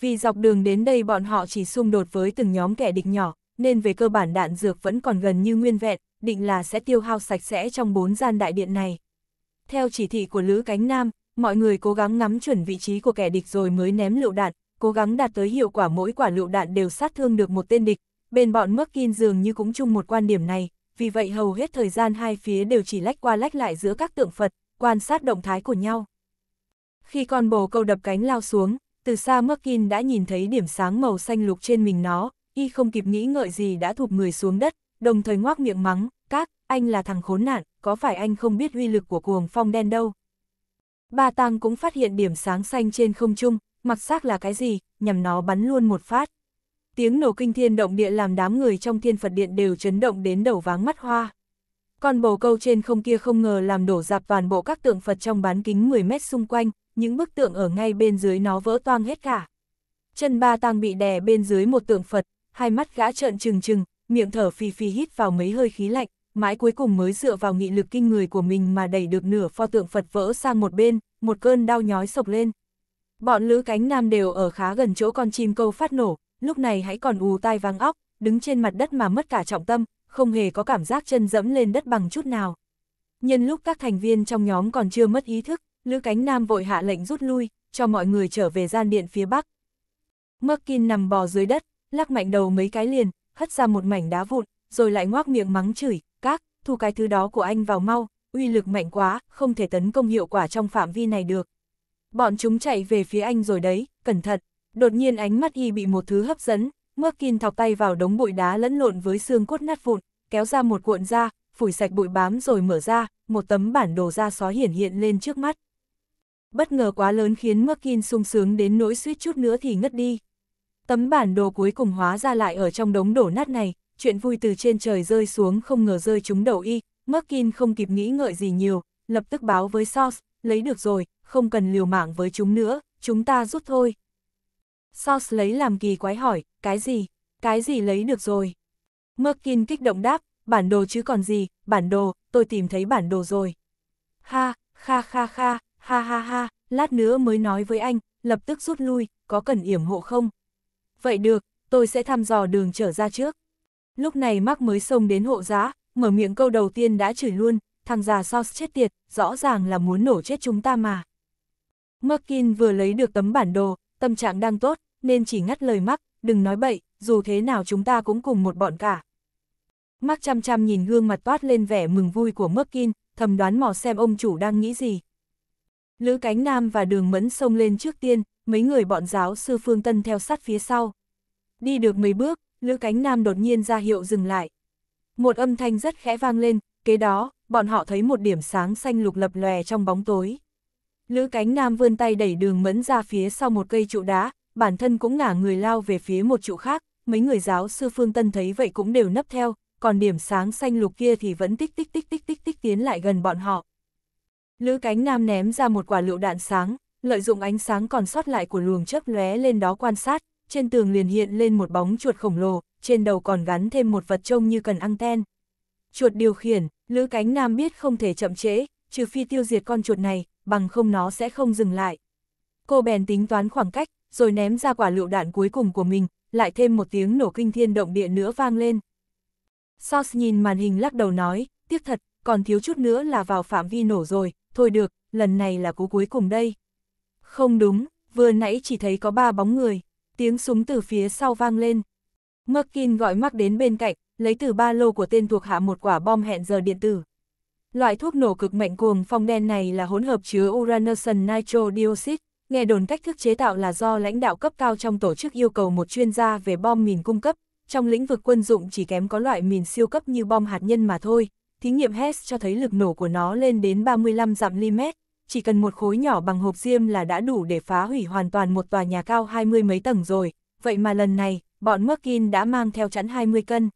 Vì dọc đường đến đây bọn họ chỉ xung đột với từng nhóm kẻ địch nhỏ, nên về cơ bản đạn dược vẫn còn gần như nguyên vẹn, định là sẽ tiêu hao sạch sẽ trong bốn gian đại điện này. Theo chỉ thị của Lữ Cánh Nam, mọi người cố gắng nắm chuẩn vị trí của kẻ địch rồi mới ném lựu đạn, cố gắng đạt tới hiệu quả mỗi quả lựu đạn đều sát thương được một tên địch. Bên bọn Merkin dường như cũng chung một quan điểm này, vì vậy hầu hết thời gian hai phía đều chỉ lách qua lách lại giữa các tượng Phật, quan sát động thái của nhau. Khi con bồ câu đập cánh lao xuống, từ xa Merkin đã nhìn thấy điểm sáng màu xanh lục trên mình nó, y không kịp nghĩ ngợi gì đã thụp người xuống đất, đồng thời ngoác miệng mắng, các, anh là thằng khốn nạn, có phải anh không biết uy lực của cuồng phong đen đâu. Ba Tăng cũng phát hiện điểm sáng xanh trên không trung, mặc xác là cái gì, nhằm nó bắn luôn một phát. Tiếng nổ kinh thiên động địa làm đám người trong thiên Phật Điện đều chấn động đến đầu váng mắt hoa. Con bồ câu trên không kia không ngờ làm đổ dạp toàn bộ các tượng Phật trong bán kính 10 mét xung quanh, những bức tượng ở ngay bên dưới nó vỡ toang hết cả. Chân ba tang bị đè bên dưới một tượng Phật, hai mắt gã trợn trừng trừng, miệng thở phì phì hít vào mấy hơi khí lạnh, mãi cuối cùng mới dựa vào nghị lực kinh người của mình mà đẩy được nửa pho tượng Phật vỡ sang một bên, một cơn đau nhói sộc lên. Bọn lữ cánh nam đều ở khá gần chỗ con chim câu phát nổ, lúc này hãy còn ù tai vang óc, đứng trên mặt đất mà mất cả trọng tâm, không hề có cảm giác chân dẫm lên đất bằng chút nào. Nhân lúc các thành viên trong nhóm còn chưa mất ý thức, Lữ Cánh Nam vội hạ lệnh rút lui, cho mọi người trở về gian điện phía bắc. Merkin nằm bò dưới đất, lắc mạnh đầu mấy cái liền, hất ra một mảnh đá vụn, rồi lại ngoác miệng mắng chửi, các, thu cái thứ đó của anh vào mau, uy lực mạnh quá, không thể tấn công hiệu quả trong phạm vi này được. Bọn chúng chạy về phía anh rồi đấy, cẩn thận. Đột nhiên ánh mắt y bị một thứ hấp dẫn, Merkin thọc tay vào đống bụi đá lẫn lộn với xương cốt nát vụn, kéo ra một cuộn da, phủi sạch bụi bám rồi mở ra, một tấm bản đồ da sói hiển hiện lên trước mắt bất ngờ quá lớn khiến Merkin sung sướng đến nỗi suýt chút nữa thì ngất đi. Tấm bản đồ cuối cùng hóa ra lại ở trong đống đổ nát này, chuyện vui từ trên trời rơi xuống không ngờ rơi trúng đầu y, Merkin không kịp nghĩ ngợi gì nhiều, lập tức báo với Sauce, lấy được rồi, không cần liều mạng với chúng nữa, chúng ta rút thôi. Sauce lấy làm kỳ quái hỏi, cái gì, cái gì lấy được rồi? Merkin kích động đáp, bản đồ chứ còn gì, bản đồ, tôi tìm thấy bản đồ rồi. Ha, kha kha kha, Ha ha ha, lát nữa mới nói với anh, lập tức rút lui, có cần yểm hộ không? Vậy được, tôi sẽ thăm dò đường trở ra trước. Lúc này Mark mới xông đến hộ giá, mở miệng câu đầu tiên đã chửi luôn, thằng già Sauce chết tiệt, rõ ràng là muốn nổ chết chúng ta mà. Merkin vừa lấy được tấm bản đồ, tâm trạng đang tốt, nên chỉ ngắt lời Mark, đừng nói bậy, dù thế nào chúng ta cũng cùng một bọn cả. Mark chăm chăm nhìn gương mặt toát lên vẻ mừng vui của Merkin, thầm đoán mò xem ông chủ đang nghĩ gì. Lữ Cánh Nam và Đường Mẫn xông lên trước tiên, mấy người bọn giáo sư Phương Tân theo sát phía sau. Đi được mấy bước, Lữ Cánh Nam đột nhiên ra hiệu dừng lại. Một âm thanh rất khẽ vang lên, kế đó, bọn họ thấy một điểm sáng xanh lục lập lòe trong bóng tối. Lữ Cánh Nam vươn tay đẩy Đường Mẫn ra phía sau một cây trụ đá, bản thân cũng ngả người lao về phía một trụ khác, mấy người giáo sư Phương Tân thấy vậy cũng đều nấp theo, còn điểm sáng xanh lục kia thì vẫn tích tích tích tích tích tích tiến lại gần bọn họ. Lữ cánh nam ném ra một quả lựu đạn sáng, lợi dụng ánh sáng còn sót lại của luồng chớp lóe lên đó quan sát, trên tường liền hiện lên một bóng chuột khổng lồ, trên đầu còn gắn thêm một vật trông như cần anten. Chuột điều khiển, Lữ cánh nam biết không thể chậm trễ, trừ phi tiêu diệt con chuột này, bằng không nó sẽ không dừng lại. Cô bèn tính toán khoảng cách, rồi ném ra quả lựu đạn cuối cùng của mình, lại thêm một tiếng nổ kinh thiên động địa nữa vang lên. Sos nhìn màn hình lắc đầu nói, tiếc thật, còn thiếu chút nữa là vào phạm vi nổ rồi, thôi được, lần này là cú cuối cùng đây. Không đúng, vừa nãy chỉ thấy có ba bóng người, tiếng súng từ phía sau vang lên. Merkin gọi mắc đến bên cạnh, lấy từ ba lô của tên thuộc hạ một quả bom hẹn giờ điện tử. Loại thuốc nổ cực mạnh cuồng phong đen này là hỗn hợp chứa uranuson nitro dioxide, nghe đồn cách thức chế tạo là do lãnh đạo cấp cao trong tổ chức yêu cầu một chuyên gia về bom mìn cung cấp, trong lĩnh vực quân dụng chỉ kém có loại mìn siêu cấp như bom hạt nhân mà thôi, thí nghiệm Hess cho thấy lực nổ của nó lên đến 35 dặm ly mét, chỉ cần một khối nhỏ bằng hộp diêm là đã đủ để phá hủy hoàn toàn một tòa nhà cao 20 mấy tầng rồi, vậy mà lần này, bọn Merkin đã mang theo chẵn 20 cân.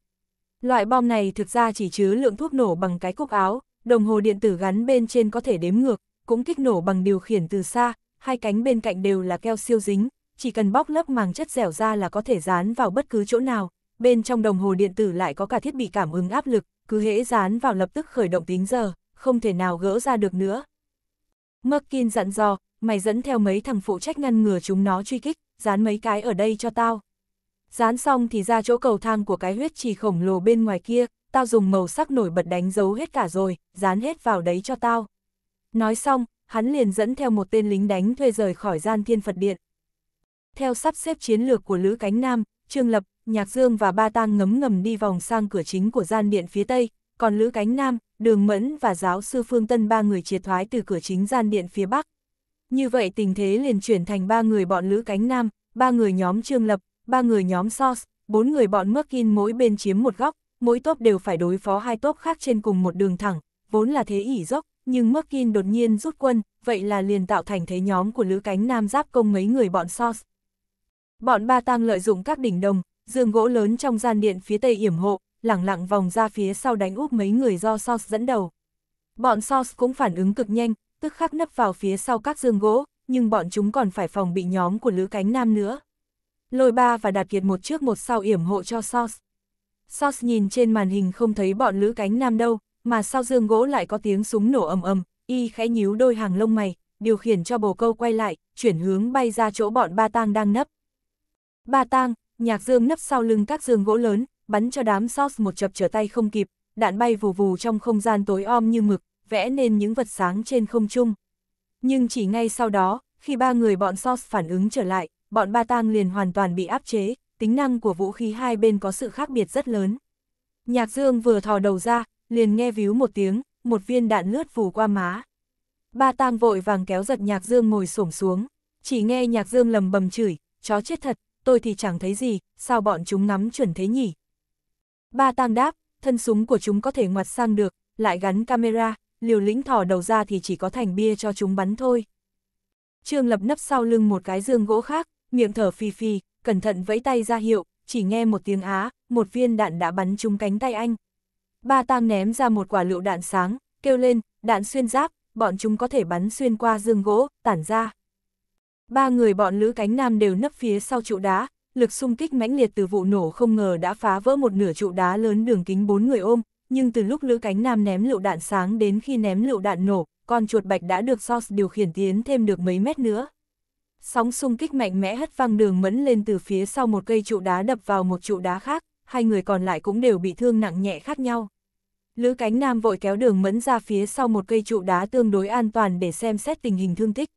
Loại bom này thực ra chỉ chứa lượng thuốc nổ bằng cái cúc áo, đồng hồ điện tử gắn bên trên có thể đếm ngược, cũng kích nổ bằng điều khiển từ xa, hai cánh bên cạnh đều là keo siêu dính, chỉ cần bóc lớp màng chất dẻo ra là có thể dán vào bất cứ chỗ nào, bên trong đồng hồ điện tử lại có cả thiết bị cảm ứng áp lực, cứ hễ dán vào lập tức khởi động tính giờ, không thể nào gỡ ra được nữa. Merkin dặn dò, mày dẫn theo mấy thằng phụ trách ngăn ngừa chúng nó truy kích, dán mấy cái ở đây cho tao. Dán xong thì ra chỗ cầu thang của cái huyết trì khổng lồ bên ngoài kia, tao dùng màu sắc nổi bật đánh dấu hết cả rồi, dán hết vào đấy cho tao. Nói xong, hắn liền dẫn theo một tên lính đánh thuê rời khỏi gian thiên Phật Điện. Theo sắp xếp chiến lược của Lữ Cánh Nam, Trương Lập, Nhạc Dương và Ba Tang ngấm ngầm đi vòng sang cửa chính của gian điện phía Tây, còn Lữ Cánh Nam, Đường Mẫn và giáo sư Phương Tân ba người triệt thoái từ cửa chính gian điện phía Bắc. Như vậy tình thế liền chuyển thành ba người bọn Lữ Cánh Nam, ba người nhóm Trương Lập, ba người nhóm Sos, bốn người bọn Merkin mỗi bên chiếm một góc, mỗi tốp đều phải đối phó hai tốp khác trên cùng một đường thẳng, vốn là thế ỉ dốc, nhưng Merkin đột nhiên rút quân, vậy là liền tạo thành thế nhóm của Lữ Cánh Nam giáp công mấy người bọn Sos. Bọn Ba Tang lợi dụng các đỉnh đồng, giường gỗ lớn trong gian điện phía tây yểm hộ, lẳng lặng vòng ra phía sau đánh úp mấy người do Sos dẫn đầu. Bọn Sos cũng phản ứng cực nhanh, tức khắc nấp vào phía sau các giường gỗ, nhưng bọn chúng còn phải phòng bị nhóm của Lữ Cánh Nam nữa. Lôi ba và Đạt Kiệt một trước một sau yểm hộ cho Sos. Sos nhìn trên màn hình không thấy bọn Lữ Cánh Nam đâu, mà sau giường gỗ lại có tiếng súng nổ ầm ầm, y khẽ nhíu đôi hàng lông mày, điều khiển cho bồ câu quay lại, chuyển hướng bay ra chỗ bọn ba tang đang nấp. Ba tang, nhạc dương nấp sau lưng các dương gỗ lớn, bắn cho đám Sos một chập trở tay không kịp, đạn bay vù vù trong không gian tối om như mực, vẽ nên những vật sáng trên không trung. Nhưng chỉ ngay sau đó, khi ba người bọn Sos phản ứng trở lại, bọn ba tang liền hoàn toàn bị áp chế, tính năng của vũ khí hai bên có sự khác biệt rất lớn. Nhạc dương vừa thò đầu ra, liền nghe víu một tiếng, một viên đạn lướt vù qua má. Ba tang vội vàng kéo giật nhạc dương ngồi xổm xuống, chỉ nghe nhạc dương lầm bầm chửi, chó chết thật, tôi thì chẳng thấy gì, sao bọn chúng nắm chuẩn thế nhỉ? Ba tang đáp, thân súng của chúng có thể ngoặt sang được, lại gắn camera, liều lĩnh thỏ đầu ra thì chỉ có thành bia cho chúng bắn thôi. Trương Lập nấp sau lưng một cái dương gỗ khác, miệng thở phì phì, cẩn thận vẫy tay ra hiệu, chỉ nghe một tiếng á, một viên đạn đã bắn trúng cánh tay anh. Ba tang ném ra một quả lựu đạn sáng, kêu lên, đạn xuyên giáp, bọn chúng có thể bắn xuyên qua dương gỗ, tản ra. Ba người bọn Lữ Cánh Nam đều nấp phía sau trụ đá, lực xung kích mãnh liệt từ vụ nổ không ngờ đã phá vỡ một nửa trụ đá lớn đường kính bốn người ôm, nhưng từ lúc Lữ Cánh Nam ném lựu đạn sáng đến khi ném lựu đạn nổ, con chuột bạch đã được Sos điều khiển tiến thêm được mấy mét nữa. Sóng xung kích mạnh mẽ hất văng đường mẫn lên từ phía sau một cây trụ đá đập vào một trụ đá khác, hai người còn lại cũng đều bị thương nặng nhẹ khác nhau. Lữ Cánh Nam vội kéo đường mẫn ra phía sau một cây trụ đá tương đối an toàn để xem xét tình hình thương tích,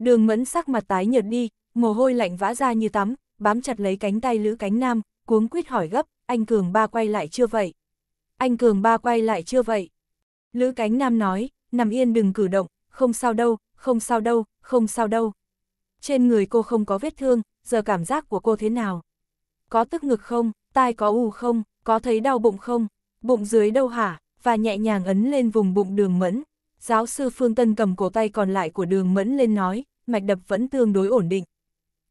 Đường mẫn sắc mặt tái nhợt đi, mồ hôi lạnh vã ra như tắm, bám chặt lấy cánh tay Lữ Cánh Nam, cuống quýt hỏi gấp, anh Cường ba quay lại chưa vậy? Anh Cường ba quay lại chưa vậy? Lữ Cánh Nam nói, nằm yên đừng cử động, không sao đâu, không sao đâu, không sao đâu. Trên người cô không có vết thương, giờ cảm giác của cô thế nào? Có tức ngực không? Tai có u không? Có thấy đau bụng không? Bụng dưới đâu hả? Và nhẹ nhàng ấn lên vùng bụng đường mẫn. Giáo sư Phương Tân cầm cổ tay còn lại của đường mẫn lên nói, mạch đập vẫn tương đối ổn định.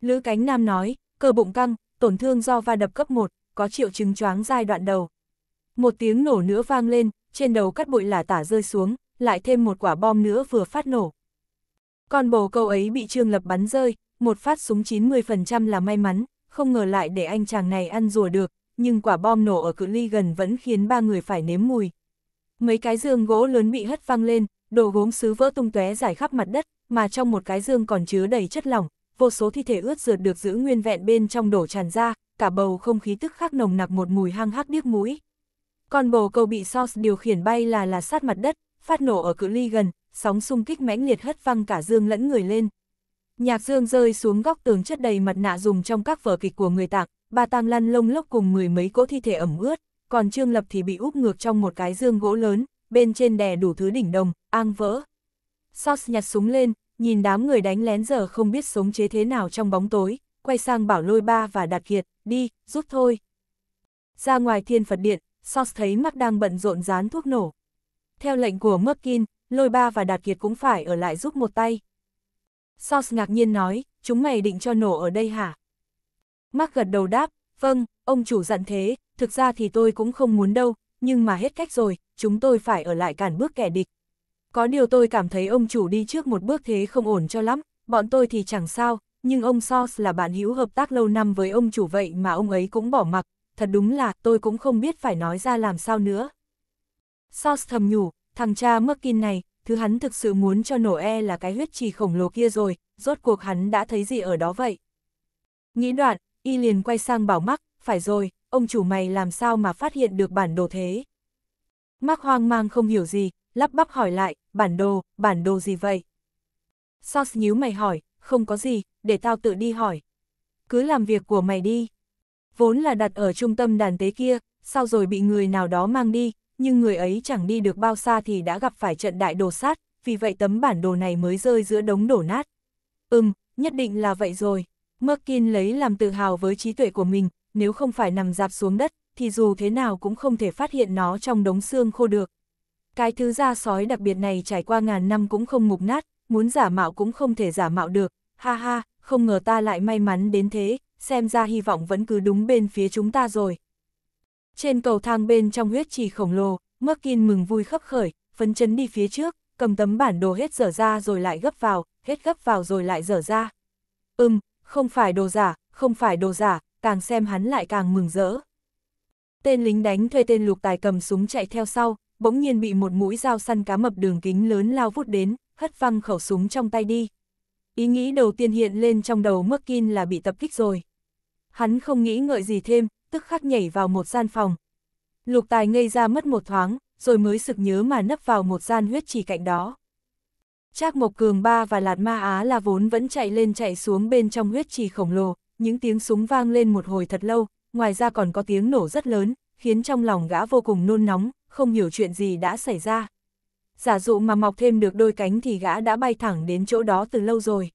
Lữ Cánh Nam nói, cơ bụng căng, tổn thương do va đập cấp 1, có triệu chứng choáng giai đoạn đầu. Một tiếng nổ nữa vang lên, trên đầu cắt bụi lả tả rơi xuống, lại thêm một quả bom nữa vừa phát nổ. Con bồ câu ấy bị Trương Lập bắn rơi, một phát súng 90% là may mắn, không ngờ lại để anh chàng này ăn rùa được, nhưng quả bom nổ ở cự ly gần vẫn khiến ba người phải nếm mùi. Mấy cái giường gỗ lớn bị hất văng lên, đồ gốm sứ vỡ tung tóe dài khắp mặt đất, mà trong một cái dương còn chứa đầy chất lỏng, vô số thi thể ướt rượt được giữ nguyên vẹn bên trong đổ tràn ra, cả bầu không khí tức khắc nồng nặc một mùi hăng hắc điếc mũi. Còn bầu câu bị Sauce điều khiển bay là là sát mặt đất, phát nổ ở cự ly gần, sóng xung kích mãnh liệt hất văng cả dương lẫn người lên. Nhạc dương rơi xuống góc tường chất đầy mặt nạ dùng trong các vở kịch của người tạng, bà tang lăn lông lốc cùng mười mấy cỗ thi thể ẩm ướt, còn Trương Lập thì bị úp ngược trong một cái dương gỗ lớn, bên trên đè đủ thứ đỉnh đồng, ang vỡ. Sauce nhặt súng lên, nhìn đám người đánh lén giờ không biết sống chế thế nào trong bóng tối, quay sang bảo lôi ba và đạt kiệt, đi, giúp thôi. Ra ngoài thiên Phật điện, Sos thấy mắt đang bận rộn dán thuốc nổ. Theo lệnh của Merkin, lôi ba và đạt kiệt cũng phải ở lại giúp một tay. Sos ngạc nhiên nói, chúng mày định cho nổ ở đây hả? Mark gật đầu đáp, vâng, ông chủ dặn thế, thực ra thì tôi cũng không muốn đâu, nhưng mà hết cách rồi, chúng tôi phải ở lại cản bước kẻ địch. Có điều tôi cảm thấy ông chủ đi trước một bước thế không ổn cho lắm, bọn tôi thì chẳng sao, nhưng ông Sos là bạn hữu hợp tác lâu năm với ông chủ vậy mà ông ấy cũng bỏ mặc, thật đúng là tôi cũng không biết phải nói ra làm sao nữa. Sos thầm nhủ, thằng cha Merkin này, thứ hắn thực sự muốn cho nổ e là cái huyết trì khổng lồ kia rồi, rốt cuộc hắn đã thấy gì ở đó vậy. Nghĩ đoạn, y liền quay sang bảo mắc, phải rồi, ông chủ mày làm sao mà phát hiện được bản đồ thế. Mắc hoang mang không hiểu gì, lắp bắp hỏi lại, bản đồ, bản đồ gì vậy? Sos nhíu mày hỏi, không có gì, để tao tự đi hỏi. Cứ làm việc của mày đi. Vốn là đặt ở trung tâm đàn tế kia, sau rồi bị người nào đó mang đi, nhưng người ấy chẳng đi được bao xa thì đã gặp phải trận đại đồ sát, vì vậy tấm bản đồ này mới rơi giữa đống đổ nát. Ừm, nhất định là vậy rồi. Merkin lấy làm tự hào với trí tuệ của mình, nếu không phải nằm dạp xuống đất, thì dù thế nào cũng không thể phát hiện nó trong đống xương khô được. Cái thứ da sói đặc biệt này trải qua ngàn năm cũng không mục nát, muốn giả mạo cũng không thể giả mạo được, ha ha, không ngờ ta lại may mắn đến thế, xem ra hy vọng vẫn cứ đúng bên phía chúng ta rồi. Trên cầu thang bên trong huyết trì khổng lồ, Merkin mừng vui khấp khởi, phấn chấn đi phía trước, cầm tấm bản đồ hết dở ra rồi lại gấp vào, hết gấp vào rồi lại dở ra. Ừm, không phải đồ giả, không phải đồ giả, càng xem hắn lại càng mừng rỡ. Tên lính đánh thuê tên lục tài cầm súng chạy theo sau, bỗng nhiên bị một mũi dao săn cá mập đường kính lớn lao vút đến, hất văng khẩu súng trong tay đi. Ý nghĩ đầu tiên hiện lên trong đầu Merkin là bị tập kích rồi. Hắn không nghĩ ngợi gì thêm, tức khắc nhảy vào một gian phòng. Lục tài ngây ra mất một thoáng, rồi mới sực nhớ mà nấp vào một gian huyết trì cạnh đó. Trác Mộc Cường Ba và Lạt Ma Á là vốn vẫn chạy lên chạy xuống bên trong huyết trì khổng lồ, những tiếng súng vang lên một hồi thật lâu, ngoài ra còn có tiếng nổ rất lớn, khiến trong lòng gã vô cùng nôn nóng, không hiểu chuyện gì đã xảy ra. Giả dụ mà mọc thêm được đôi cánh thì gã đã bay thẳng đến chỗ đó từ lâu rồi.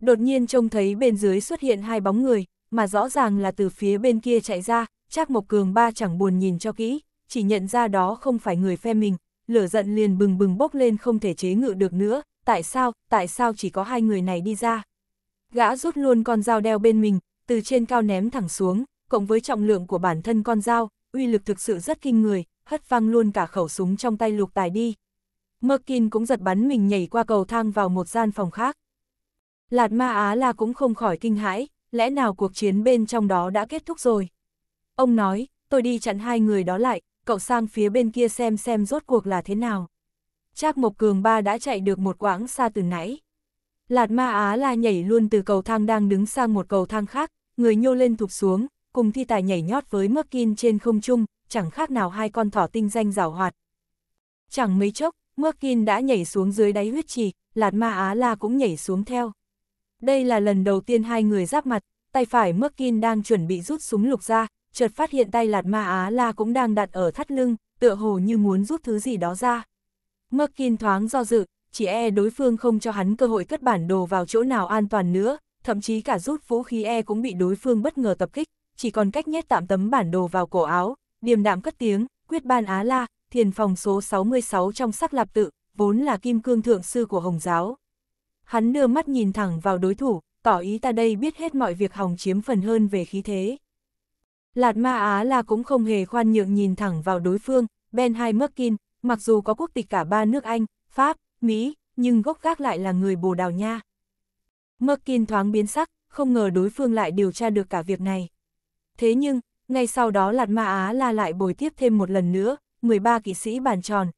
Đột nhiên trông thấy bên dưới xuất hiện hai bóng người, mà rõ ràng là từ phía bên kia chạy ra, Trác Mộc Cường ba chẳng buồn nhìn cho kỹ, chỉ nhận ra đó không phải người phe mình, lửa giận liền bừng bừng bốc lên không thể chế ngự được nữa, tại sao, tại sao chỉ có hai người này đi ra. Gã rút luôn con dao đeo bên mình, từ trên cao ném thẳng xuống, cộng với trọng lượng của bản thân con dao, uy lực thực sự rất kinh người, hất văng luôn cả khẩu súng trong tay lục tài đi. Merkin cũng giật bắn mình nhảy qua cầu thang vào một gian phòng khác. Lạt ma Á la cũng không khỏi kinh hãi, lẽ nào cuộc chiến bên trong đó đã kết thúc rồi. Ông nói, tôi đi chặn hai người đó lại, cậu sang phía bên kia xem xem rốt cuộc là thế nào. Trác Mộc Cường ba đã chạy được một quãng xa từ nãy. Lạt ma Á la nhảy luôn từ cầu thang đang đứng sang một cầu thang khác, người nhô lên thụp xuống, cùng thi tài nhảy nhót với Merkin trên không trung, chẳng khác nào hai con thỏ tinh danh rào hoạt. Chẳng mấy chốc, Merkin đã nhảy xuống dưới đáy huyết trì, Lạt Ma Á La cũng nhảy xuống theo. Đây là lần đầu tiên hai người giáp mặt, tay phải Merkin đang chuẩn bị rút súng lục ra, chợt phát hiện tay Lạt Ma Á La cũng đang đặt ở thắt lưng, tựa hồ như muốn rút thứ gì đó ra. Merkin thoáng do dự, chỉ e đối phương không cho hắn cơ hội cất bản đồ vào chỗ nào an toàn nữa, thậm chí cả rút vũ khí e cũng bị đối phương bất ngờ tập kích, chỉ còn cách nhét tạm tấm bản đồ vào cổ áo, điềm đạm cất tiếng, quyết ban Á La, thiền phòng số 66 trong sắc lạp tự, vốn là kim cương thượng sư của Hồng giáo. Hắn đưa mắt nhìn thẳng vào đối thủ, tỏ ý ta đây biết hết mọi việc hòng chiếm phần hơn về khí thế. Lạt Ma Á La cũng không hề khoan nhượng nhìn thẳng vào đối phương, Ben Hai Merkin, mặc dù có quốc tịch cả ba nước Anh, Pháp, Mỹ, nhưng gốc gác lại là người Bồ Đào Nha. Merkin thoáng biến sắc, không ngờ đối phương lại điều tra được cả việc này. Thế nhưng, ngay sau đó Lạt Ma Á La lại bồi tiếp thêm một lần nữa, 13 kỵ sĩ bàn tròn.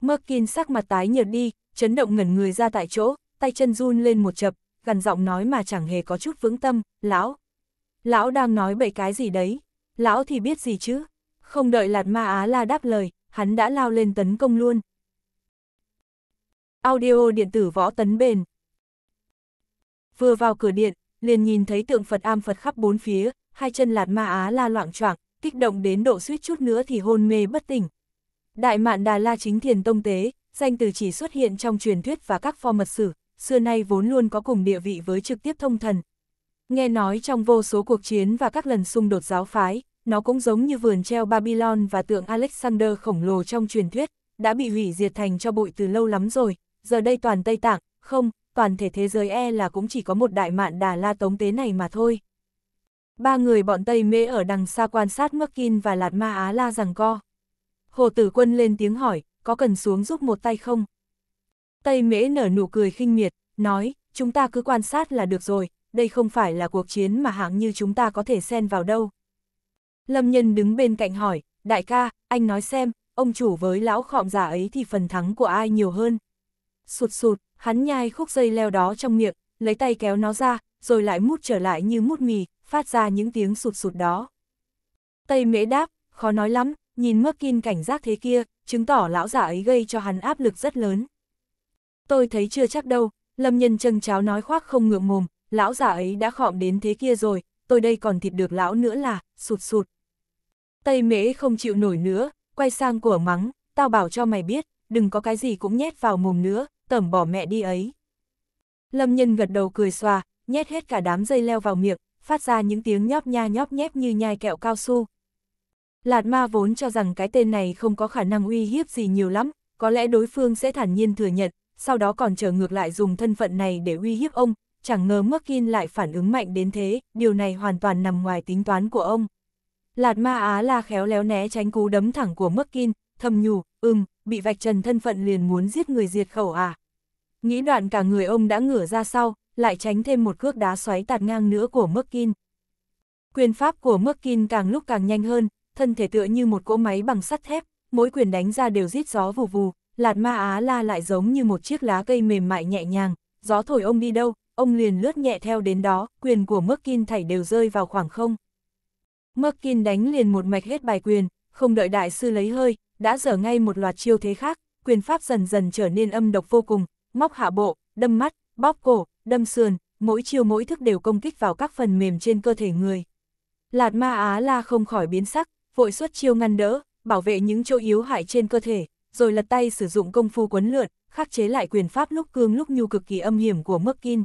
Merkin sắc mặt tái nhợt đi, chấn động ngẩn người ra tại chỗ, tay chân run lên một chập, gần giọng nói mà chẳng hề có chút vững tâm, lão. Lão đang nói bậy cái gì đấy, lão thì biết gì chứ. Không đợi Lạt Ma Á La đáp lời, hắn đã lao lên tấn công luôn. Audio điện tử võ tấn bền. Vừa vào cửa điện, liền nhìn thấy tượng Phật am Phật khắp bốn phía, hai chân lạt ma á la loạn choạng, kích động đến độ suýt chút nữa thì hôn mê bất tỉnh. Đại mạn Đà La chính thiền tông tế, danh từ chỉ xuất hiện trong truyền thuyết và các pho mật sử, xưa nay vốn luôn có cùng địa vị với trực tiếp thông thần. Nghe nói trong vô số cuộc chiến và các lần xung đột giáo phái, nó cũng giống như vườn treo Babylon và tượng Alexander khổng lồ trong truyền thuyết, đã bị hủy diệt thành cho bụi từ lâu lắm rồi, giờ đây toàn Tây Tạng, không, toàn thể thế giới e là cũng chỉ có một đại mạn Đà La Tống Tế này mà thôi. Ba người bọn Tây Mễ ở đằng xa quan sát Merkin và Lạt Ma Á La rằng co. Hồ Tử Quân lên tiếng hỏi, có cần xuống giúp một tay không? Tây Mễ nở nụ cười khinh miệt, nói, chúng ta cứ quan sát là được rồi, đây không phải là cuộc chiến mà hạng như chúng ta có thể xen vào đâu. Lâm Nhân đứng bên cạnh hỏi, đại ca, anh nói xem, ông chủ với lão khọm giả ấy thì phần thắng của ai nhiều hơn? Sụt sụt, hắn nhai khúc dây leo đó trong miệng, lấy tay kéo nó ra, rồi lại mút trở lại như mút mì, phát ra những tiếng sụt sụt đó. Tây mễ đáp, khó nói lắm, nhìn Merkin cảnh giác thế kia, chứng tỏ lão giả ấy gây cho hắn áp lực rất lớn. Tôi thấy chưa chắc đâu, lâm nhân chân cháo nói khoác không ngượng mồm, lão giả ấy đã khọm đến thế kia rồi, tôi đây còn thịt được lão nữa là, sụt sụt. Tây mễ không chịu nổi nữa, quay sang của mắng, tao bảo cho mày biết, đừng có cái gì cũng nhét vào mồm nữa, tẩm bỏ mẹ đi ấy. Lâm nhân gật đầu cười xòa, nhét hết cả đám dây leo vào miệng, phát ra những tiếng nhóp nha nhóp nhép như nhai kẹo cao su. Lạt ma vốn cho rằng cái tên này không có khả năng uy hiếp gì nhiều lắm, có lẽ đối phương sẽ thản nhiên thừa nhận, sau đó còn chờ ngược lại dùng thân phận này để uy hiếp ông, chẳng ngờ Merkin lại phản ứng mạnh đến thế, điều này hoàn toàn nằm ngoài tính toán của ông. Lạt ma Á la khéo léo né tránh cú đấm thẳng của Merkin, thầm nhủ, ừm, bị vạch trần thân phận liền muốn giết người diệt khẩu à. Nghĩ đoạn cả người ông đã ngửa ra sau, lại tránh thêm một cước đá xoáy tạt ngang nữa của Merkin. Quyền pháp của Merkin càng lúc càng nhanh hơn, thân thể tựa như một cỗ máy bằng sắt thép, mỗi quyền đánh ra đều rít gió vù vù, Lạt Ma Á La lại giống như một chiếc lá cây mềm mại nhẹ nhàng, gió thổi ông đi đâu, ông liền lướt nhẹ theo đến đó, quyền của Merkin thảy đều rơi vào khoảng không. Merkin đánh liền một mạch hết bài quyền, không đợi đại sư lấy hơi, đã dở ngay một loạt chiêu thế khác, quyền pháp dần dần trở nên âm độc vô cùng, móc hạ bộ, đâm mắt, bóp cổ, đâm sườn, mỗi chiều mỗi thức đều công kích vào các phần mềm trên cơ thể người. Lạt ma Á La không khỏi biến sắc, vội xuất chiêu ngăn đỡ, bảo vệ những chỗ yếu hại trên cơ thể, rồi lật tay sử dụng công phu quấn lượn, khắc chế lại quyền pháp lúc cương lúc nhu cực kỳ âm hiểm của Merkin.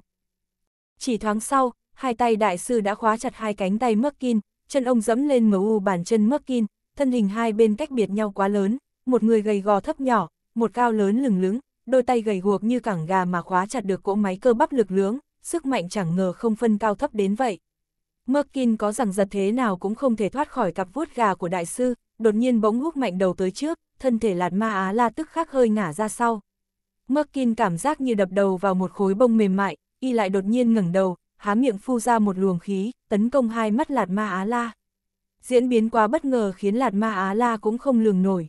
Chỉ thoáng sau, hai tay đại sư đã khóa chặt hai cánh tay Merkin, chân ông dẫm lên u bàn chân Merkin, thân hình hai bên cách biệt nhau quá lớn, một người gầy gò thấp nhỏ, một cao lớn lừng lững, đôi tay gầy guộc như cẳng gà mà khóa chặt được cỗ máy cơ bắp lực lưỡng, sức mạnh chẳng ngờ không phân cao thấp đến vậy. Merkin có rằng giật thế nào cũng không thể thoát khỏi cặp vuốt gà của đại sư, đột nhiên bỗng hút mạnh đầu tới trước, thân thể lạt ma á la tức khắc hơi ngả ra sau. Merkin cảm giác như đập đầu vào một khối bông mềm mại, y lại đột nhiên ngẩng đầu, há miệng phu ra một luồng khí, tấn công hai mắt lạt ma á la. Diễn biến quá bất ngờ khiến lạt ma á la cũng không lường nổi.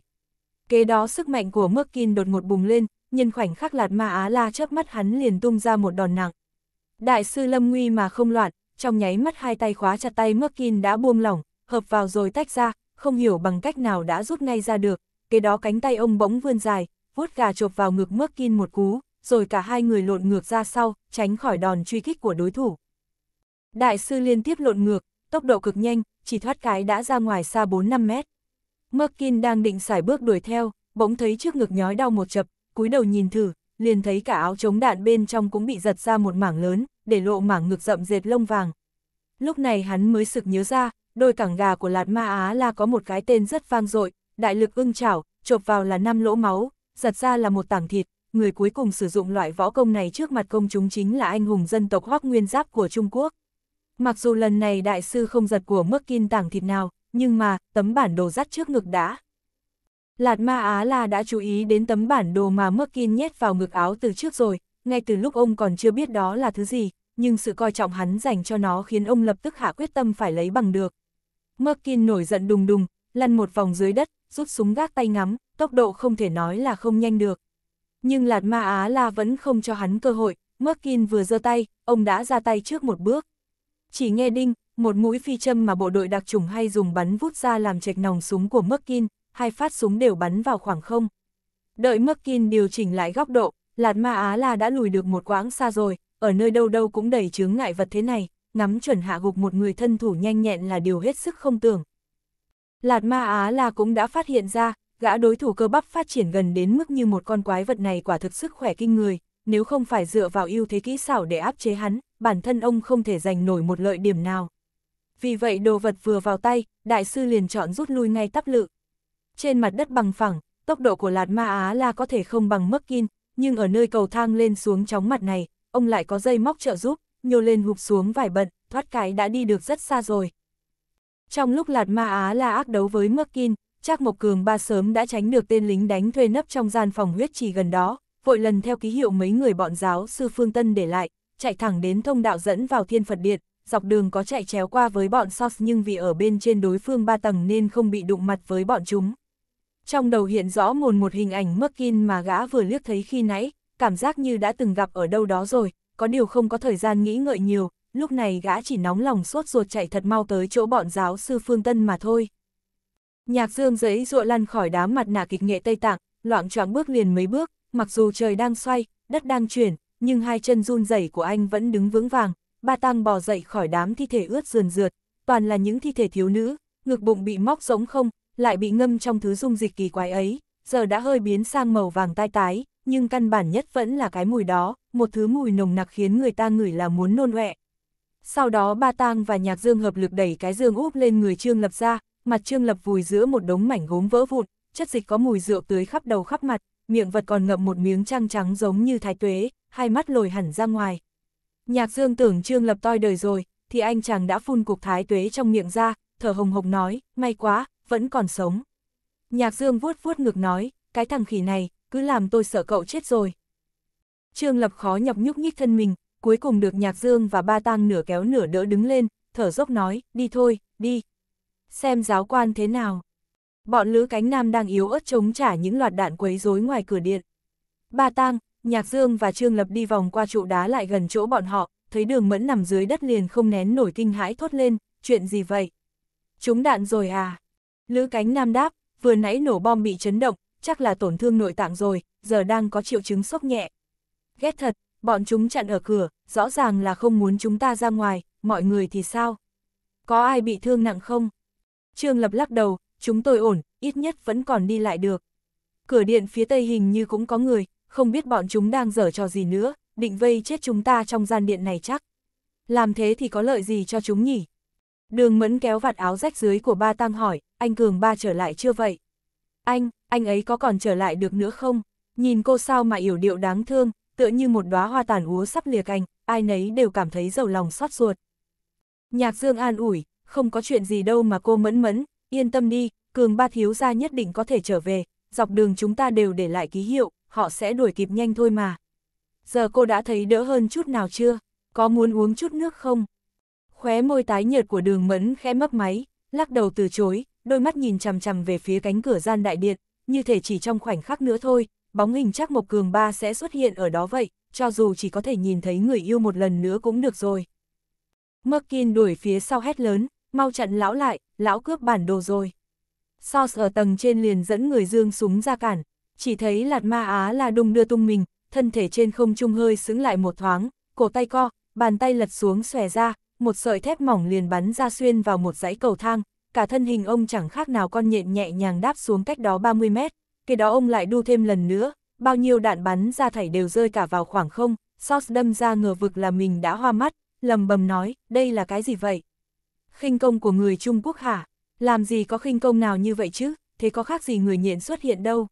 Kế đó sức mạnh của Merkin đột ngột bùng lên, nhân khoảnh khắc lạt ma á la chớp mắt hắn liền tung ra một đòn nặng. Đại sư lâm nguy mà không loạn, trong nháy mắt hai tay khóa chặt tay Merkin đã buông lỏng, hợp vào rồi tách ra, không hiểu bằng cách nào đã rút ngay ra được, kế đó cánh tay ông bỗng vươn dài, vuốt gà chộp vào ngực Merkin một cú, rồi cả hai người lộn ngược ra sau, tránh khỏi đòn truy kích của đối thủ. Đại sư liên tiếp lộn ngược, tốc độ cực nhanh, chỉ thoát cái đã ra ngoài xa 4-5 mét. Merkin đang định xải bước đuổi theo, bỗng thấy trước ngực nhói đau một chập, cúi đầu nhìn thử, liền thấy cả áo chống đạn bên trong cũng bị giật ra một mảng lớn, để lộ mảng ngực rậm dệt lông vàng. Lúc này hắn mới sực nhớ ra, đôi cẳng gà của Lạt Ma Á là có một cái tên rất vang dội, đại lực ưng chảo, chộp vào là năm lỗ máu, giật ra là một tảng thịt, người cuối cùng sử dụng loại võ công này trước mặt công chúng chính là anh hùng dân tộc Hoắc Nguyên Giáp của Trung Quốc. Mặc dù lần này đại sư không giật của mức kim tảng thịt nào, nhưng mà, tấm bản đồ dắt trước ngực đã. Lạt Ma Á La đã chú ý đến tấm bản đồ mà Merkin nhét vào ngực áo từ trước rồi, ngay từ lúc ông còn chưa biết đó là thứ gì, nhưng sự coi trọng hắn dành cho nó khiến ông lập tức hạ quyết tâm phải lấy bằng được. Merkin nổi giận đùng đùng, lăn một vòng dưới đất, rút súng gác tay ngắm, tốc độ không thể nói là không nhanh được. Nhưng Lạt Ma Á La vẫn không cho hắn cơ hội, Merkin vừa giơ tay, ông đã ra tay trước một bước. Chỉ nghe đinh, một mũi phi châm mà bộ đội đặc trùng hay dùng bắn vút ra làm chệch nòng súng của Merkin, hai phát súng đều bắn vào khoảng không. Đợi Merkin điều chỉnh lại góc độ, Lạt Ma Á la đã lùi được một quãng xa rồi, ở nơi đâu đâu cũng đầy chướng ngại vật thế này, ngắm chuẩn hạ gục một người thân thủ nhanh nhẹn là điều hết sức không tưởng. Lạt Ma Á la cũng đã phát hiện ra, gã đối thủ cơ bắp phát triển gần đến mức như một con quái vật này quả thực sức khỏe kinh người, nếu không phải dựa vào ưu thế kỹ xảo để áp chế hắn, bản thân ông không thể giành nổi một lợi điểm nào. Vì vậy đồ vật vừa vào tay, đại sư liền chọn rút lui ngay tắp lự, trên mặt đất bằng phẳng, tốc độ của Lạt Ma Á là có thể không bằng Mắc Kin, nhưng ở nơi cầu thang lên xuống chóng mặt này, ông lại có dây móc trợ giúp, nhô lên hụp xuống vài bận, thoát cái đã đi được rất xa rồi. Trong lúc Lạt Ma Á la ác đấu với Mắc Kin, Trác Mộc Cường ba sớm đã tránh được tên lính đánh thuê nấp trong gian phòng huyết trì gần đó, vội lần theo ký hiệu mấy người bọn giáo sư Phương Tân để lại, chạy thẳng đến thông đạo dẫn vào thiên Phật Điện, dọc đường có chạy chéo qua với bọn SOS nhưng vì ở bên trên đối phương ba tầng nên không bị đụng mặt với bọn chúng. Trong đầu hiện rõ mồn một hình ảnh mất Merkin mà gã vừa liếc thấy khi nãy, cảm giác như đã từng gặp ở đâu đó rồi, có điều không có thời gian nghĩ ngợi nhiều, lúc này gã chỉ nóng lòng sốt ruột chạy thật mau tới chỗ bọn giáo sư Phương Tân mà thôi. Nhạc dương giấy ruộ lăn khỏi đám mặt nạ kịch nghệ Tây Tạng, loạn choạng bước liền mấy bước, mặc dù trời đang xoay, đất đang chuyển, nhưng hai chân run rẩy của anh vẫn đứng vững vàng, ba tăng bò dậy khỏi đám thi thể ướt rườn rượt, toàn là những thi thể thiếu nữ, ngực bụng bị móc rỗng không, lại bị ngâm trong thứ dung dịch kỳ quái ấy, giờ đã hơi biến sang màu vàng tai tái, nhưng căn bản nhất vẫn là cái mùi đó, một thứ mùi nồng nặc khiến người ta ngửi là muốn nôn ọe. Sau đó Ba Tang và Nhạc Dương hợp lực đẩy cái dương úp lên người Trương Lập ra, mặt Trương Lập vùi giữa một đống mảnh gốm vỡ vụn, chất dịch có mùi rượu tưới khắp đầu khắp mặt, miệng vật còn ngậm một miếng trăng trắng giống như thái tuế, hai mắt lồi hẳn ra ngoài. Nhạc Dương tưởng Trương Lập toi đời rồi, thì anh chàng đã phun cục thái tuế trong miệng ra, thở hồng hộc nói, may quá, vẫn còn sống. Nhạc Dương vuốt vuốt ngược nói, cái thằng khỉ này, cứ làm tôi sợ cậu chết rồi. Trương Lập khó nhọc nhúc nhích thân mình, cuối cùng được Nhạc Dương và ba tang nửa kéo nửa đỡ đứng lên, thở dốc nói, đi thôi, đi. Xem giáo quan thế nào. Bọn lữ cánh nam đang yếu ớt chống trả những loạt đạn quấy rối ngoài cửa điện. Ba tang, Nhạc Dương và Trương Lập đi vòng qua trụ đá lại gần chỗ bọn họ, thấy đường mẫn nằm dưới đất liền không nén nổi kinh hãi thốt lên, chuyện gì vậy? Chúng đạn rồi à? Lữ cánh nam đáp, vừa nãy nổ bom bị chấn động, chắc là tổn thương nội tạng rồi, giờ đang có triệu chứng sốc nhẹ. Ghét thật, bọn chúng chặn ở cửa, rõ ràng là không muốn chúng ta ra ngoài, mọi người thì sao? Có ai bị thương nặng không? Trương Lập lắc đầu, chúng tôi ổn, ít nhất vẫn còn đi lại được. Cửa điện phía tây hình như cũng có người, không biết bọn chúng đang dở trò gì nữa, định vây chết chúng ta trong gian điện này chắc. Làm thế thì có lợi gì cho chúng nhỉ? Đường mẫn kéo vạt áo rách dưới của ba tăng hỏi, anh Cường ba trở lại chưa vậy? Anh, anh ấy có còn trở lại được nữa không? Nhìn cô sao mà yểu điệu đáng thương, tựa như một đóa hoa tàn úa sắp lìa cành, ai nấy đều cảm thấy giàu lòng xót ruột. Nhạc Dương an ủi, không có chuyện gì đâu mà cô mẫn mẫn, yên tâm đi, Cường ba thiếu gia nhất định có thể trở về, dọc đường chúng ta đều để lại ký hiệu, họ sẽ đuổi kịp nhanh thôi mà. Giờ cô đã thấy đỡ hơn chút nào chưa? Có muốn uống chút nước không? Khóe môi tái nhợt của đường mẫn khẽ mấp máy, lắc đầu từ chối, đôi mắt nhìn chằm chằm về phía cánh cửa gian đại điện, như thể chỉ trong khoảnh khắc nữa thôi, bóng hình chắc Mộc Cường Ba sẽ xuất hiện ở đó vậy, cho dù chỉ có thể nhìn thấy người yêu một lần nữa cũng được rồi. Merkin đuổi phía sau hét lớn, mau chặn lão lại, lão cướp bản đồ rồi. Sos ở tầng trên liền dẫn người dương súng ra cản, chỉ thấy lạt ma á là đung đưa tung mình, thân thể trên không trung hơi xứng lại một thoáng, cổ tay co, bàn tay lật xuống xòe ra, một sợi thép mỏng liền bắn ra xuyên vào một dãy cầu thang, cả thân hình ông chẳng khác nào con nhện nhẹ nhàng đáp xuống cách đó 30 mét, cái đó ông lại đu thêm lần nữa, bao nhiêu đạn bắn ra thảy đều rơi cả vào khoảng không, Sauce đâm ra ngờ vực là mình đã hoa mắt, lầm bầm nói, đây là cái gì vậy? khinh công của người Trung Quốc hả? Làm gì có khinh công nào như vậy chứ, thế có khác gì người nhện xuất hiện đâu?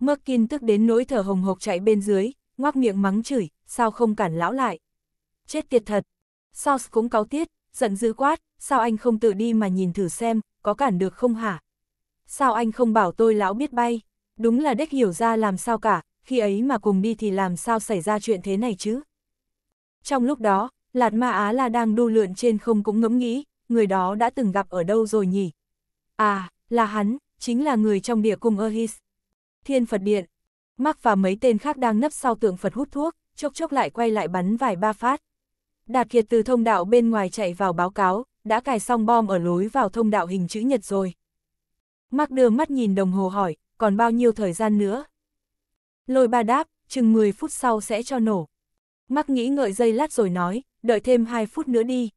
Merkin tức đến nỗi thở hồng hộc chạy bên dưới, ngoác miệng mắng chửi, sao không cản lão lại? Chết tiệt thật, Sauce cũng cáu tiết, giận dữ quát, sao anh không tự đi mà nhìn thử xem, có cản được không hả? Sao anh không bảo tôi lão biết bay? Đúng là đếch hiểu ra làm sao cả, khi ấy mà cùng đi thì làm sao xảy ra chuyện thế này chứ? Trong lúc đó, Lạt Ma Á là đang đu lượn trên không cũng ngẫm nghĩ, người đó đã từng gặp ở đâu rồi nhỉ? À, là hắn, chính là người trong địa cung Erhis. Thiên Phật Điện, Mark và mấy tên khác đang nấp sau tượng Phật hút thuốc, chốc chốc lại quay lại bắn vài ba phát. Đạt Kiệt từ thông đạo bên ngoài chạy vào báo cáo, đã cài xong bom ở lối vào thông đạo hình chữ nhật rồi. Mắc đưa mắt nhìn đồng hồ hỏi, còn bao nhiêu thời gian nữa? Lôi ba đáp, chừng 10 phút sau sẽ cho nổ. Mắc nghĩ ngợi dây lát rồi nói, đợi thêm 2 phút nữa đi.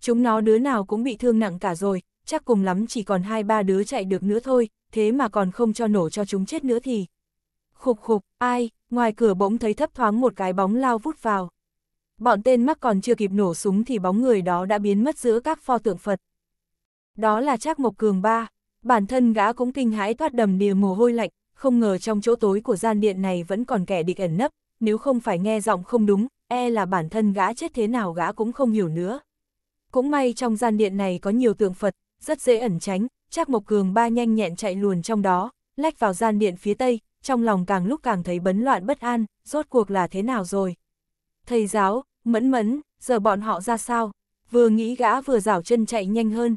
Chúng nó đứa nào cũng bị thương nặng cả rồi, chắc cùng lắm chỉ còn 2-3 đứa chạy được nữa thôi, thế mà còn không cho nổ cho chúng chết nữa thì. Khục khục, ai, ngoài cửa bỗng thấy thấp thoáng một cái bóng lao vút vào bọn tên mắc còn chưa kịp nổ súng thì bóng người đó đã biến mất giữa các pho tượng Phật. Đó là Trác Mộc Cường ba, bản thân gã cũng kinh hãi toát đầm đìa mồ hôi lạnh, không ngờ trong chỗ tối của gian điện này vẫn còn kẻ địch ẩn nấp, nếu không phải nghe giọng không đúng, e là bản thân gã chết thế nào gã cũng không hiểu nữa. Cũng may trong gian điện này có nhiều tượng Phật, rất dễ ẩn tránh, Trác Mộc Cường ba nhanh nhẹn chạy luồn trong đó, lách vào gian điện phía tây, trong lòng càng lúc càng thấy bấn loạn bất an, rốt cuộc là thế nào rồi. Thầy giáo, Mẫn mẫn, giờ bọn họ ra sao? Vừa nghĩ gã vừa rảo chân chạy nhanh hơn.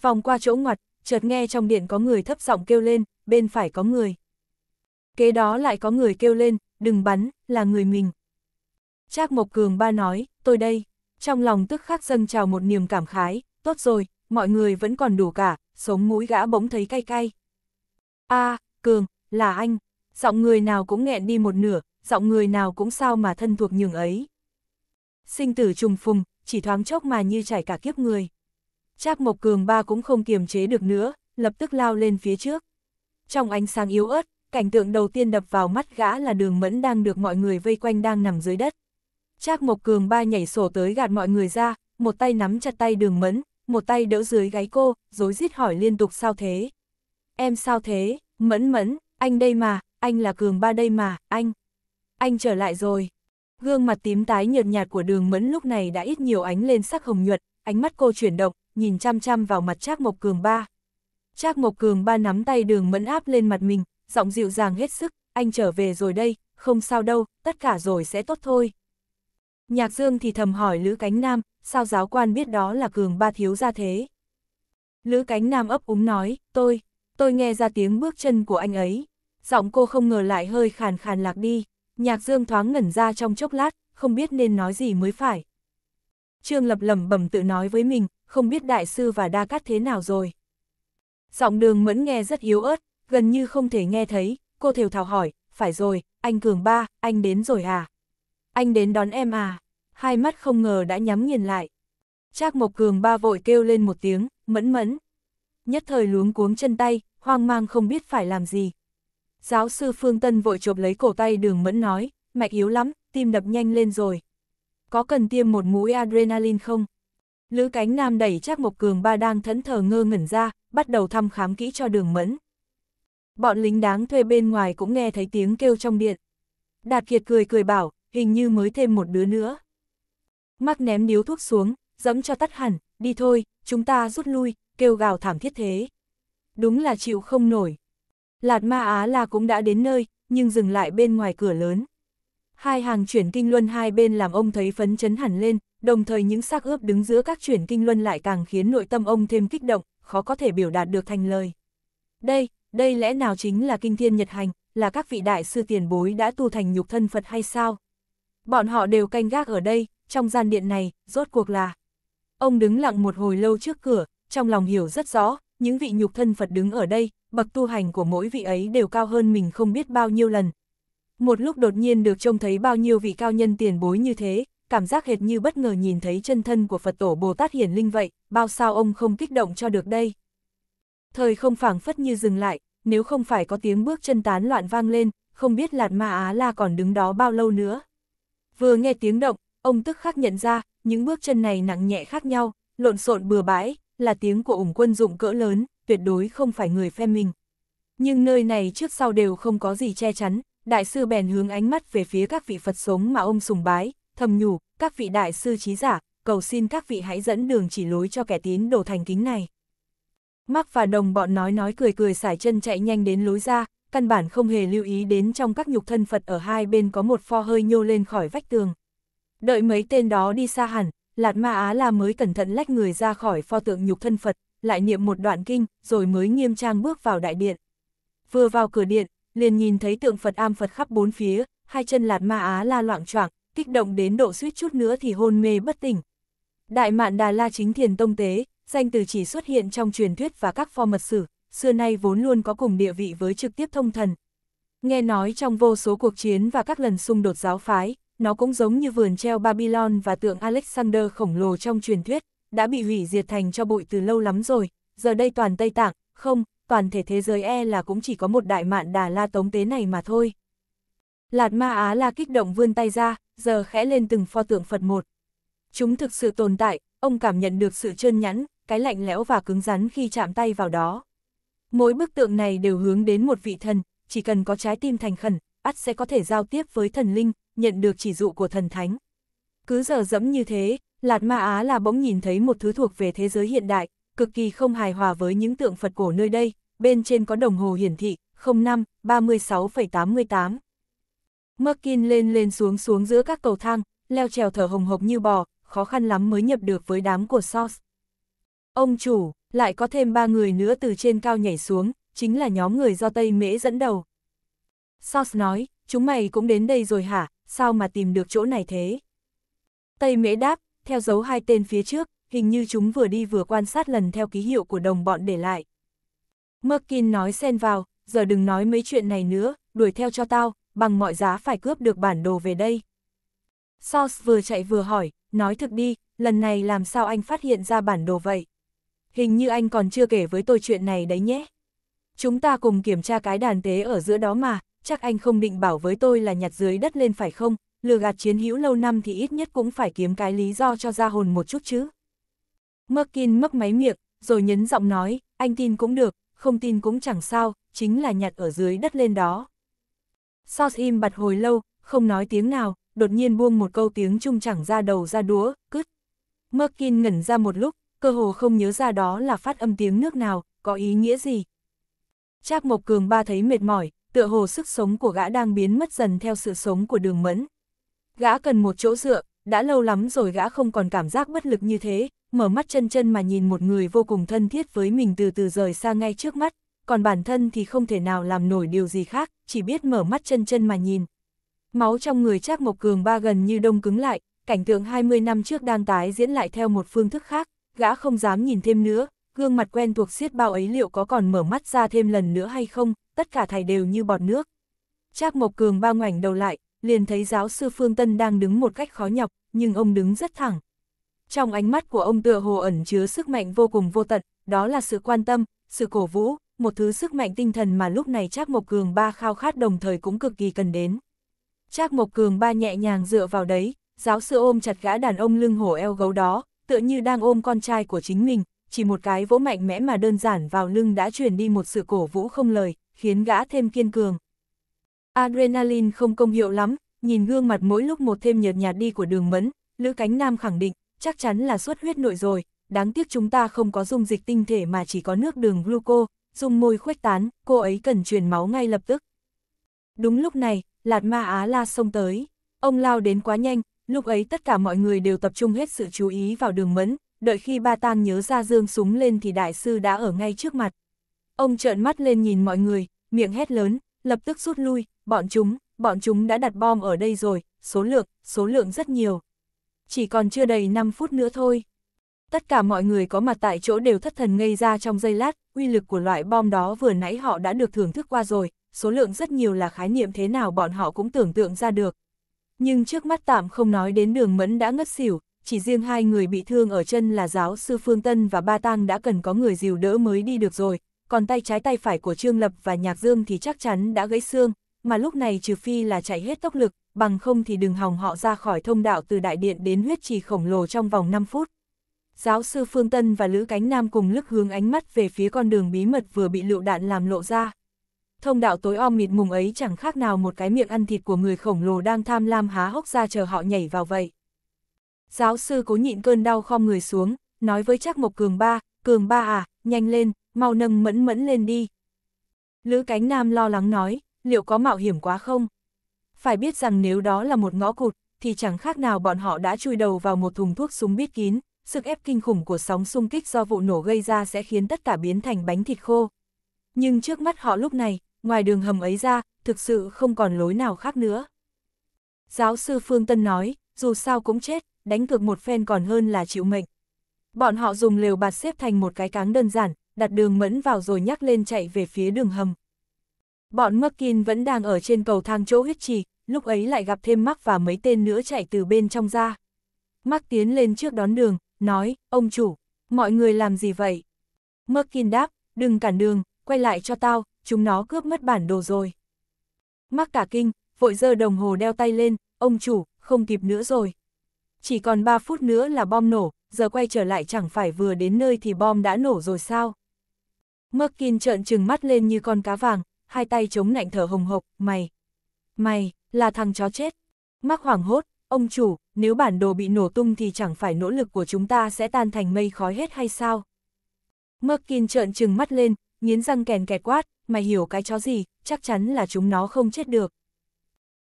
Vòng qua chỗ ngoặt, chợt nghe trong điện có người thấp giọng kêu lên, bên phải có người. Kế đó lại có người kêu lên, đừng bắn, là người mình. Trác Mộc Cường ba nói, tôi đây. Trong lòng tức khắc dâng trào một niềm cảm khái, tốt rồi, mọi người vẫn còn đủ cả, sống mũi gã bỗng thấy cay cay. a à, Cường, là anh. Giọng người nào cũng nghẹn đi một nửa, giọng người nào cũng sao mà thân thuộc nhường ấy. Sinh tử trùng phùng, chỉ thoáng chốc mà như trải cả kiếp người. Trác Mộc Cường ba cũng không kiềm chế được nữa, lập tức lao lên phía trước. Trong ánh sáng yếu ớt, cảnh tượng đầu tiên đập vào mắt gã là đường mẫn đang được mọi người vây quanh đang nằm dưới đất. Trác Mộc Cường ba nhảy sổ tới gạt mọi người ra, một tay nắm chặt tay đường mẫn, một tay đỡ dưới gáy cô, rối rít hỏi liên tục sao thế. Em sao thế, mẫn mẫn, anh đây mà, anh là Cường ba đây mà, anh. Anh trở lại rồi. Gương mặt tím tái nhợt nhạt của đường mẫn lúc này đã ít nhiều ánh lên sắc hồng nhuận, ánh mắt cô chuyển động, nhìn chăm chăm vào mặt Trác Mộc Cường ba. Trác Mộc Cường ba nắm tay đường mẫn áp lên mặt mình, giọng dịu dàng hết sức, anh trở về rồi đây, không sao đâu, tất cả rồi sẽ tốt thôi. Nhạc Dương thì thầm hỏi Lữ Cánh Nam, sao giáo quan biết đó là Cường ba thiếu ra thế? Lữ Cánh Nam ấp úng nói, tôi, tôi nghe ra tiếng bước chân của anh ấy. Giọng cô không ngờ lại hơi khàn khàn lạc đi. Nhạc Dương thoáng ngẩn ra trong chốc lát, không biết nên nói gì mới phải. Trương Lập lẩm bẩm tự nói với mình, không biết đại sư và đa cát thế nào rồi. Giọng đường mẫn nghe rất yếu ớt, gần như không thể nghe thấy, cô thều thào hỏi, phải rồi, anh Cường ba, anh đến rồi à? Anh đến đón em à? Hai mắt không ngờ đã nhắm nghiền lại. Trác Mộc Cường ba vội kêu lên một tiếng, mẫn mẫn. Nhất thời luống cuống chân tay, hoang mang không biết phải làm gì, Giáo sư Phương Tân vội chộp lấy cổ tay đường mẫn nói, mạch yếu lắm, tim đập nhanh lên rồi. Có cần tiêm một mũi adrenaline không? Lữ cánh nam đẩy chắc Mộc Cường ba đang thẫn thờ ngơ ngẩn ra, bắt đầu thăm khám kỹ cho đường mẫn. Bọn lính đáng thuê bên ngoài cũng nghe thấy tiếng kêu trong điện. Đạt Kiệt cười cười bảo, hình như mới thêm một đứa nữa. Mắc ném điếu thuốc xuống, dẫm cho tắt hẳn, đi thôi, chúng ta rút lui, kêu gào thảm thiết thế. Đúng là chịu không nổi, Lạt Ma Á La cũng đã đến nơi, nhưng dừng lại bên ngoài cửa lớn. Hai hàng chuyển kinh luân hai bên làm ông thấy phấn chấn hẳn lên, đồng thời những xác ướp đứng giữa các chuyển kinh luân lại càng khiến nội tâm ông thêm kích động, khó có thể biểu đạt được thành lời. Đây, đây lẽ nào chính là kinh thiên nhật hành, là các vị đại sư tiền bối đã tu thành nhục thân Phật hay sao? Bọn họ đều canh gác ở đây, trong gian điện này, rốt cuộc là... Ông đứng lặng một hồi lâu trước cửa, trong lòng hiểu rất rõ, những vị nhục thân Phật đứng ở đây, bậc tu hành của mỗi vị ấy đều cao hơn mình không biết bao nhiêu lần. Một lúc đột nhiên được trông thấy bao nhiêu vị cao nhân tiền bối như thế, cảm giác hệt như bất ngờ nhìn thấy chân thân của Phật tổ Bồ Tát Hiển Linh vậy, bao sao ông không kích động cho được đây. Thời không phảng phất như dừng lại, nếu không phải có tiếng bước chân tán loạn vang lên, không biết Lạt Ma Á La còn đứng đó bao lâu nữa. Vừa nghe tiếng động, ông tức khắc nhận ra, những bước chân này nặng nhẹ khác nhau, lộn xộn bừa bãi, là tiếng của ủng quân dụng cỡ lớn, tuyệt đối không phải người phe mình. Nhưng nơi này trước sau đều không có gì che chắn, đại sư bèn hướng ánh mắt về phía các vị Phật sống mà ông sùng bái, thầm nhủ, các vị đại sư trí giả, cầu xin các vị hãy dẫn đường chỉ lối cho kẻ tín đồ thành kính này. Mắc và đồng bọn nói nói cười cười sải chân chạy nhanh đến lối ra, căn bản không hề lưu ý đến trong các nhục thân Phật ở hai bên có một pho hơi nhô lên khỏi vách tường. Đợi mấy tên đó đi xa hẳn, Lạt Ma Á La mới cẩn thận lách người ra khỏi pho tượng nhục thân Phật, lại niệm một đoạn kinh, rồi mới nghiêm trang bước vào đại điện. Vừa vào cửa điện, liền nhìn thấy tượng Phật am Phật khắp bốn phía, hai chân Lạt Ma Á La loạn choạng, kích động đến độ suýt chút nữa thì hôn mê bất tỉnh. Đại Mạn Đà La chính thiền tông tế, danh từ chỉ xuất hiện trong truyền thuyết và các pho mật sử, xưa nay vốn luôn có cùng địa vị với trực tiếp thông thần. Nghe nói trong vô số cuộc chiến và các lần xung đột giáo phái, nó cũng giống như vườn treo Babylon và tượng Alexander khổng lồ trong truyền thuyết, đã bị hủy diệt thành cho bụi từ lâu lắm rồi, giờ đây toàn Tây Tạng, không, toàn thể thế giới e là cũng chỉ có một đại mạn đà la tống tế này mà thôi. Lạt Ma Á là kích động vươn tay ra, giờ khẽ lên từng pho tượng Phật một. Chúng thực sự tồn tại, ông cảm nhận được sự trơn nhẵn, cái lạnh lẽo và cứng rắn khi chạm tay vào đó. Mỗi bức tượng này đều hướng đến một vị thần, chỉ cần có trái tim thành khẩn, ắt sẽ có thể giao tiếp với thần linh, nhận được chỉ dụ của thần thánh. Cứ giờ dẫm như thế, Lạt Ma Á là bỗng nhìn thấy một thứ thuộc về thế giới hiện đại, cực kỳ không hài hòa với những tượng Phật cổ nơi đây, bên trên có đồng hồ hiển thị 05 36,88. Merkin lên lên xuống xuống giữa các cầu thang, leo trèo thở hồng hộc như bò, khó khăn lắm mới nhập được với đám của Sauce. Ông chủ, lại có thêm ba người nữa từ trên cao nhảy xuống, chính là nhóm người do Tây Mễ dẫn đầu. Sauce nói, chúng mày cũng đến đây rồi hả, sao mà tìm được chỗ này thế? Tây Mễ đáp, theo dấu hai tên phía trước, hình như chúng vừa đi vừa quan sát lần theo ký hiệu của đồng bọn để lại. Merkin nói xen vào, giờ đừng nói mấy chuyện này nữa, đuổi theo cho tao, bằng mọi giá phải cướp được bản đồ về đây. Sauce vừa chạy vừa hỏi, nói thực đi, lần này làm sao anh phát hiện ra bản đồ vậy? Hình như anh còn chưa kể với tôi chuyện này đấy nhé. Chúng ta cùng kiểm tra cái đàn tế ở giữa đó mà, chắc anh không định bảo với tôi là nhặt dưới đất lên phải không, lừa gạt chiến hữu lâu năm thì ít nhất cũng phải kiếm cái lý do cho ra hồn một chút chứ. Merkin mấp máy miệng, rồi nhấn giọng nói, anh tin cũng được, không tin cũng chẳng sao, chính là nhặt ở dưới đất lên đó. Sos im bặt hồi lâu, không nói tiếng nào, đột nhiên buông một câu tiếng chung chẳng ra đầu ra đúa, cứt. Merkin ngẩn ra một lúc, cơ hồ không nhớ ra đó là phát âm tiếng nước nào, có ý nghĩa gì, Trác Mộc Cường ba thấy mệt mỏi, tựa hồ sức sống của gã đang biến mất dần theo sự sống của đường mẫn. Gã cần một chỗ dựa, đã lâu lắm rồi gã không còn cảm giác bất lực như thế, mở mắt chân chân mà nhìn một người vô cùng thân thiết với mình từ từ rời xa ngay trước mắt, còn bản thân thì không thể nào làm nổi điều gì khác, chỉ biết mở mắt chân chân mà nhìn. Máu trong người Trác Mộc Cường ba gần như đông cứng lại, cảnh tượng 20 năm trước đang tái diễn lại theo một phương thức khác, gã không dám nhìn thêm nữa, gương mặt quen thuộc xiết bao ấy liệu có còn mở mắt ra thêm lần nữa hay không, tất cả thảy đều như bọt nước. Trác Mộc Cường bao ngoảnh đầu lại, liền thấy giáo sư Phương Tân đang đứng một cách khó nhọc, nhưng ông đứng rất thẳng. Trong ánh mắt của ông tựa hồ ẩn chứa sức mạnh vô cùng vô tận, đó là sự quan tâm, sự cổ vũ, một thứ sức mạnh tinh thần mà lúc này Trác Mộc Cường ba khao khát đồng thời cũng cực kỳ cần đến. Trác Mộc Cường ba nhẹ nhàng dựa vào đấy, giáo sư ôm chặt gã đàn ông lưng hổ eo gấu đó, tựa như đang ôm con trai của chính mình, chỉ một cái vỗ mạnh mẽ mà đơn giản vào lưng đã truyền đi một sự cổ vũ không lời, khiến gã thêm kiên cường. Adrenaline không công hiệu lắm, nhìn gương mặt mỗi lúc một thêm nhợt nhạt đi của đường mẫn, Lữ Cánh Nam khẳng định, chắc chắn là xuất huyết nội rồi, đáng tiếc chúng ta không có dung dịch tinh thể mà chỉ có nước đường gluco, dùng môi khuếch tán, cô ấy cần truyền máu ngay lập tức. Đúng lúc này, Lạt Ma Á La xông tới, ông lao đến quá nhanh, lúc ấy tất cả mọi người đều tập trung hết sự chú ý vào đường mẫn, đợi khi ba tang nhớ ra dương súng lên thì đại sư đã ở ngay trước mặt. Ông trợn mắt lên nhìn mọi người, miệng hét lớn, lập tức rút lui, bọn chúng, bọn chúng đã đặt bom ở đây rồi, số lượng, số lượng rất nhiều. Chỉ còn chưa đầy 5 phút nữa thôi. Tất cả mọi người có mặt tại chỗ đều thất thần ngây ra trong giây lát, uy lực của loại bom đó vừa nãy họ đã được thưởng thức qua rồi, số lượng rất nhiều là khái niệm thế nào bọn họ cũng tưởng tượng ra được. Nhưng trước mắt tạm không nói đến đường mẫn đã ngất xỉu, chỉ riêng hai người bị thương ở chân là giáo sư Phương Tân và Ba tăng đã cần có người dìu đỡ mới đi được rồi, còn tay trái tay phải của Trương Lập và Nhạc Dương thì chắc chắn đã gãy xương, mà lúc này trừ phi là chạy hết tốc lực, bằng không thì đừng hòng họ ra khỏi thông đạo từ đại điện đến huyết trì khổng lồ trong vòng 5 phút. Giáo sư Phương Tân và Lữ Cánh Nam cùng lức hướng ánh mắt về phía con đường bí mật vừa bị lựu đạn làm lộ ra. Thông đạo tối om mịt mùng ấy chẳng khác nào một cái miệng ăn thịt của người khổng lồ đang tham lam há hốc ra chờ họ nhảy vào vậy. Giáo sư cố nhịn cơn đau khom người xuống, nói với Trác Mộc Cường ba, Cường ba à, nhanh lên, mau nâng mẫn mẫn lên đi. Lữ Cánh Nam lo lắng nói, liệu có mạo hiểm quá không? Phải biết rằng nếu đó là một ngõ cụt, thì chẳng khác nào bọn họ đã chui đầu vào một thùng thuốc súng bít kín, sức ép kinh khủng của sóng xung kích do vụ nổ gây ra sẽ khiến tất cả biến thành bánh thịt khô. Nhưng trước mắt họ lúc này, ngoài đường hầm ấy ra, thực sự không còn lối nào khác nữa. Giáo sư Phương Tân nói, dù sao cũng chết, đánh cược một phen còn hơn là chịu mệnh. Bọn họ dùng lều bạt xếp thành một cái cáng đơn giản, đặt đường mẫn vào rồi nhắc lên chạy về phía đường hầm. Bọn Merkin vẫn đang ở trên cầu thang chỗ huyết trì, lúc ấy lại gặp thêm Mark và mấy tên nữa chạy từ bên trong ra. Mark tiến lên trước đón đường, nói, ông chủ, mọi người làm gì vậy? Merkin đáp, đừng cản đường, quay lại cho tao, chúng nó cướp mất bản đồ rồi. Mark cả kinh, vội giơ đồng hồ đeo tay lên, ông chủ, không kịp nữa rồi chỉ còn 3 phút nữa là bom nổ, giờ quay trở lại chẳng phải vừa đến nơi thì bom đã nổ rồi sao? Merkin trợn trừng mắt lên như con cá vàng, hai tay chống nạnh thở hồng hộc, mày, mày, là thằng chó chết. Mắc hoảng hốt, ông chủ, nếu bản đồ bị nổ tung thì chẳng phải nỗ lực của chúng ta sẽ tan thành mây khói hết hay sao? Merkin trợn trừng mắt lên, nghiến răng kèn kẹt quát, mày hiểu cái chó gì, chắc chắn là chúng nó không chết được.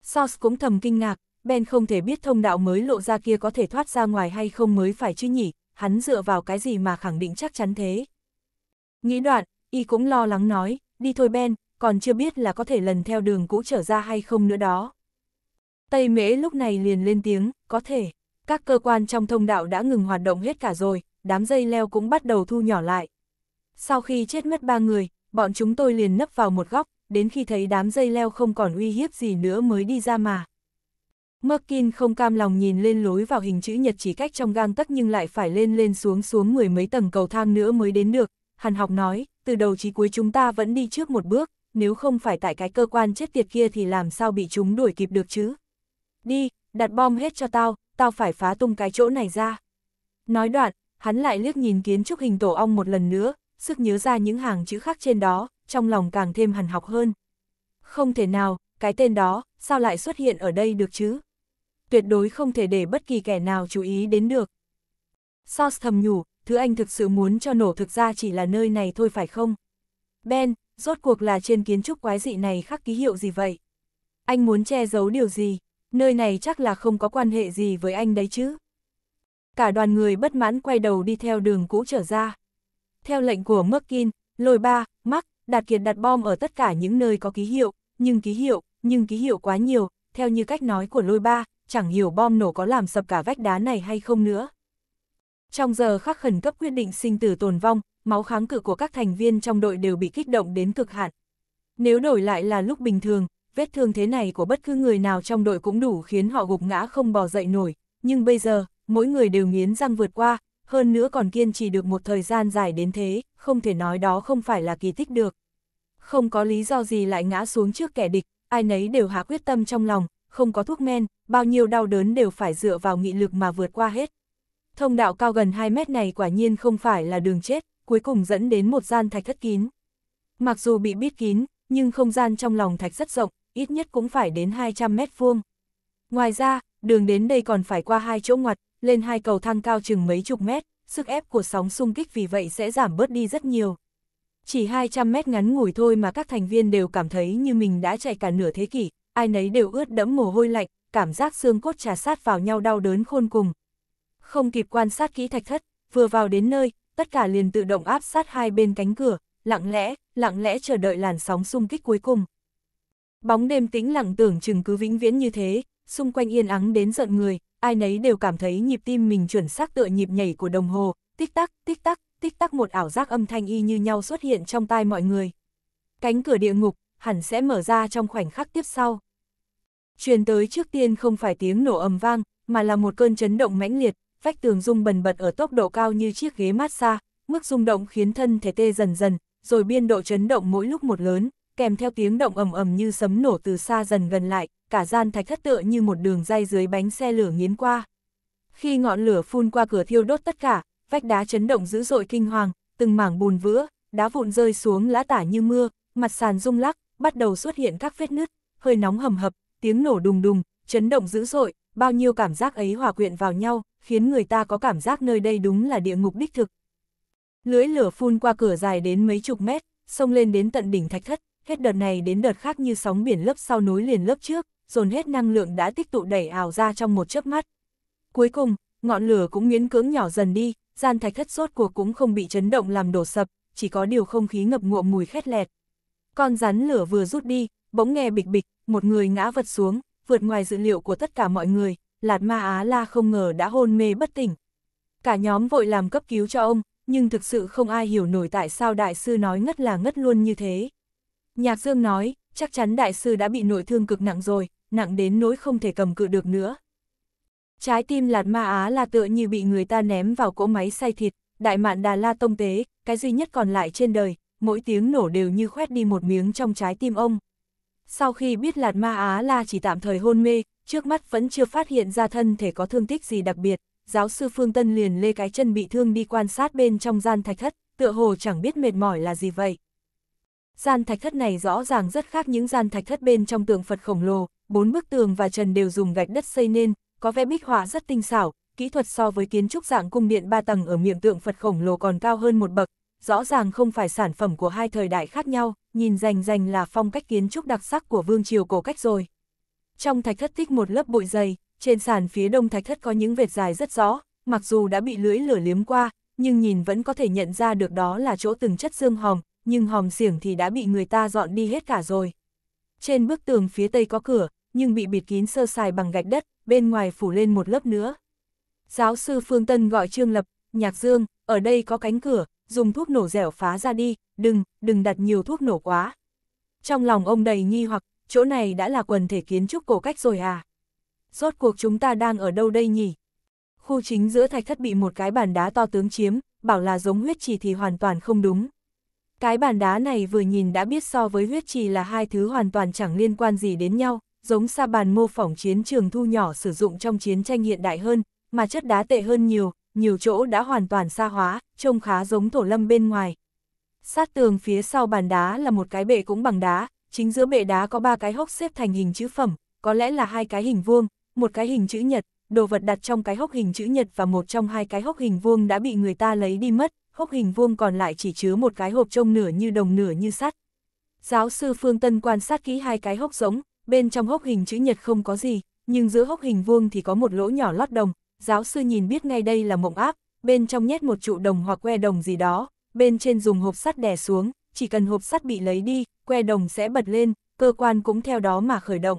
Sos cũng thầm kinh ngạc, Ben không thể biết thông đạo mới lộ ra kia có thể thoát ra ngoài hay không mới phải chứ nhỉ, hắn dựa vào cái gì mà khẳng định chắc chắn thế. Nghĩ đoạn, y cũng lo lắng nói, đi thôi Ben, còn chưa biết là có thể lần theo đường cũ trở ra hay không nữa đó. Tây mễ lúc này liền lên tiếng, có thể, các cơ quan trong thông đạo đã ngừng hoạt động hết cả rồi, đám dây leo cũng bắt đầu thu nhỏ lại. Sau khi chết mất ba người, bọn chúng tôi liền nấp vào một góc, đến khi thấy đám dây leo không còn uy hiếp gì nữa mới đi ra mà. Merkin không cam lòng nhìn lên lối vào hình chữ nhật chỉ cách trong gang tấc nhưng lại phải lên lên xuống xuống mười mấy tầng cầu thang nữa mới đến được. Hàn học nói, từ đầu chí cuối chúng ta vẫn đi trước một bước, nếu không phải tại cái cơ quan chết tiệt kia thì làm sao bị chúng đuổi kịp được chứ. Đi, đặt bom hết cho tao, tao phải phá tung cái chỗ này ra. Nói đoạn, hắn lại liếc nhìn kiến trúc hình tổ ong một lần nữa, sức nhớ ra những hàng chữ khác trên đó, trong lòng càng thêm hằn học hơn. Không thể nào, cái tên đó, sao lại xuất hiện ở đây được chứ? tuyệt đối không thể để bất kỳ kẻ nào chú ý đến được. Sos thầm nhủ, thứ anh thực sự muốn cho nổ thực ra chỉ là nơi này thôi phải không? Ben, rốt cuộc là trên kiến trúc quái dị này khắc ký hiệu gì vậy? Anh muốn che giấu điều gì? Nơi này chắc là không có quan hệ gì với anh đấy chứ? Cả đoàn người bất mãn quay đầu đi theo đường cũ trở ra. Theo lệnh của Merkin, Lôi Ba, Mắc, Đạt Kiệt đặt bom ở tất cả những nơi có ký hiệu, nhưng ký hiệu, nhưng ký hiệu quá nhiều, theo như cách nói của Lôi Ba, chẳng hiểu bom nổ có làm sập cả vách đá này hay không nữa. Trong giờ khắc khẩn cấp quyết định sinh tử tồn vong, máu kháng cự của các thành viên trong đội đều bị kích động đến cực hạn. Nếu đổi lại là lúc bình thường, vết thương thế này của bất cứ người nào trong đội cũng đủ khiến họ gục ngã không bò dậy nổi, nhưng bây giờ, mỗi người đều nghiến răng vượt qua, hơn nữa còn kiên trì được một thời gian dài đến thế, không thể nói đó không phải là kỳ tích được. Không có lý do gì lại ngã xuống trước kẻ địch, ai nấy đều hạ quyết tâm trong lòng, không có thuốc men, bao nhiêu đau đớn đều phải dựa vào nghị lực mà vượt qua hết. Thông đạo cao gần 2 mét này quả nhiên không phải là đường chết, cuối cùng dẫn đến một gian thạch thất kín. Mặc dù bị bít kín, nhưng không gian trong lòng thạch rất rộng, ít nhất cũng phải đến 200 mét vuông. Ngoài ra, đường đến đây còn phải qua hai chỗ ngoặt, lên hai cầu thang cao chừng mấy chục mét, sức ép của sóng xung kích vì vậy sẽ giảm bớt đi rất nhiều. Chỉ 200 mét ngắn ngủi thôi mà các thành viên đều cảm thấy như mình đã chạy cả nửa thế kỷ, ai nấy đều ướt đẫm mồ hôi lạnh, cảm giác xương cốt trà sát vào nhau đau đớn khôn cùng. Không kịp quan sát kỹ thạch thất, vừa vào đến nơi, tất cả liền tự động áp sát hai bên cánh cửa, lặng lẽ, lặng lẽ chờ đợi làn sóng xung kích cuối cùng. Bóng đêm tĩnh lặng tưởng chừng cứ vĩnh viễn như thế, xung quanh yên ắng đến giận người, ai nấy đều cảm thấy nhịp tim mình chuẩn xác tựa nhịp nhảy của đồng hồ, tích tắc, tích tắc, tích tắc một ảo giác âm thanh y như nhau xuất hiện trong tai mọi người. Cánh cửa địa ngục, hẳn sẽ mở ra trong khoảnh khắc tiếp sau. Truyền tới trước tiên không phải tiếng nổ ầm vang, mà là một cơn chấn động mãnh liệt, vách tường rung bần bật ở tốc độ cao như chiếc ghế massage, mức rung động khiến thân thể tê dần dần, rồi biên độ chấn động mỗi lúc một lớn, kèm theo tiếng động ầm ầm như sấm nổ từ xa dần gần lại, cả gian thạch thất tựa như một đường dây dưới bánh xe lửa nghiến qua. Khi ngọn lửa phun qua cửa thiêu đốt tất cả, vách đá chấn động dữ dội kinh hoàng, từng mảng bùn vữa, đá vụn rơi xuống lã tả như mưa, mặt sàn rung lắc, bắt đầu xuất hiện các vết nứt, hơi nóng hầm hập, tiếng nổ đùng đùng, chấn động dữ dội, bao nhiêu cảm giác ấy hòa quyện vào nhau, khiến người ta có cảm giác nơi đây đúng là địa ngục đích thực. Lưỡi lửa phun qua cửa dài đến mấy chục mét, sông lên đến tận đỉnh thạch thất, hết đợt này đến đợt khác như sóng biển lớp sau nối liền lớp trước, dồn hết năng lượng đã tích tụ đẩy ảo ra trong một chớp mắt. Cuối cùng, ngọn lửa cũng miễn cưỡng nhỏ dần đi, gian thạch thất sốt cuộc cũng không bị chấn động làm đổ sập, chỉ có điều không khí ngập ngụa mùi khét lẹt. Con rắn lửa vừa rút đi, bỗng nghe bịch bịch, một người ngã vật xuống, vượt ngoài dự liệu của tất cả mọi người, Lạt Ma Á La không ngờ đã hôn mê bất tỉnh. Cả nhóm vội làm cấp cứu cho ông, nhưng thực sự không ai hiểu nổi tại sao đại sư nói ngất là ngất luôn như thế. Nhạc Dương nói, chắc chắn đại sư đã bị nội thương cực nặng rồi, nặng đến nỗi không thể cầm cự được nữa. Trái tim Lạt Ma Á La tựa như bị người ta ném vào cỗ máy xay thịt, đại mạn Đà La Tông Tế, cái duy nhất còn lại trên đời, mỗi tiếng nổ đều như khoét đi một miếng trong trái tim ông. Sau khi biết Lạt Ma Á La chỉ tạm thời hôn mê, trước mắt vẫn chưa phát hiện ra thân thể có thương tích gì đặc biệt, giáo sư Phương Tân liền lê cái chân bị thương đi quan sát bên trong gian thạch thất, tựa hồ chẳng biết mệt mỏi là gì vậy. Gian thạch thất này rõ ràng rất khác những gian thạch thất bên trong tượng Phật khổng lồ, bốn bức tường và trần đều dùng gạch đất xây nên, có vẽ bích họa rất tinh xảo, kỹ thuật so với kiến trúc dạng cung điện ba tầng ở miệng tượng Phật khổng lồ còn cao hơn một bậc, rõ ràng không phải sản phẩm của hai thời đại khác nhau, nhìn rành rành là phong cách kiến trúc đặc sắc của vương triều cổ cách rồi. Trong thạch thất tích một lớp bụi dày, trên sàn phía đông thạch thất có những vệt dài rất rõ, mặc dù đã bị lưỡi lửa liếm qua, nhưng nhìn vẫn có thể nhận ra được đó là chỗ từng chất xương hòm, nhưng hòm xiểng thì đã bị người ta dọn đi hết cả rồi. Trên bức tường phía tây có cửa, nhưng bị bịt kín sơ sài bằng gạch đất, bên ngoài phủ lên một lớp nữa. Giáo sư Phương Tân gọi Trương Lập, Nhạc Dương, ở đây có cánh cửa, dùng thuốc nổ dẻo phá ra đi, đừng, đừng đặt nhiều thuốc nổ quá. Trong lòng ông đầy nghi hoặc, chỗ này đã là quần thể kiến trúc cổ cách rồi à? Rốt cuộc chúng ta đang ở đâu đây nhỉ? Khu chính giữa thạch thất bị một cái bàn đá to tướng chiếm, bảo là giống huyết trì thì hoàn toàn không đúng. Cái bàn đá này vừa nhìn đã biết so với huyết trì là hai thứ hoàn toàn chẳng liên quan gì đến nhau, giống sa bàn mô phỏng chiến trường thu nhỏ sử dụng trong chiến tranh hiện đại hơn, mà chất đá tệ hơn nhiều, nhiều chỗ đã hoàn toàn xa hóa, trông khá giống thổ lâm bên ngoài. Sát tường phía sau bàn đá là một cái bệ cũng bằng đá, chính giữa bệ đá có ba cái hốc xếp thành hình chữ phẩm, có lẽ là hai cái hình vuông, một cái hình chữ nhật, đồ vật đặt trong cái hốc hình chữ nhật và một trong hai cái hốc hình vuông đã bị người ta lấy đi mất, hốc hình vuông còn lại chỉ chứa một cái hộp trông nửa như đồng nửa như sắt. Giáo sư Phương Tân quan sát kỹ hai cái hốc giống, bên trong hốc hình chữ nhật không có gì, nhưng giữa hốc hình vuông thì có một lỗ nhỏ lót đồng, giáo sư nhìn biết ngay đây là mộng áp, bên trong nhét một trụ đồng hoặc que đồng gì đó, bên trên dùng hộp sắt đè xuống, chỉ cần hộp sắt bị lấy đi, que đồng sẽ bật lên, cơ quan cũng theo đó mà khởi động.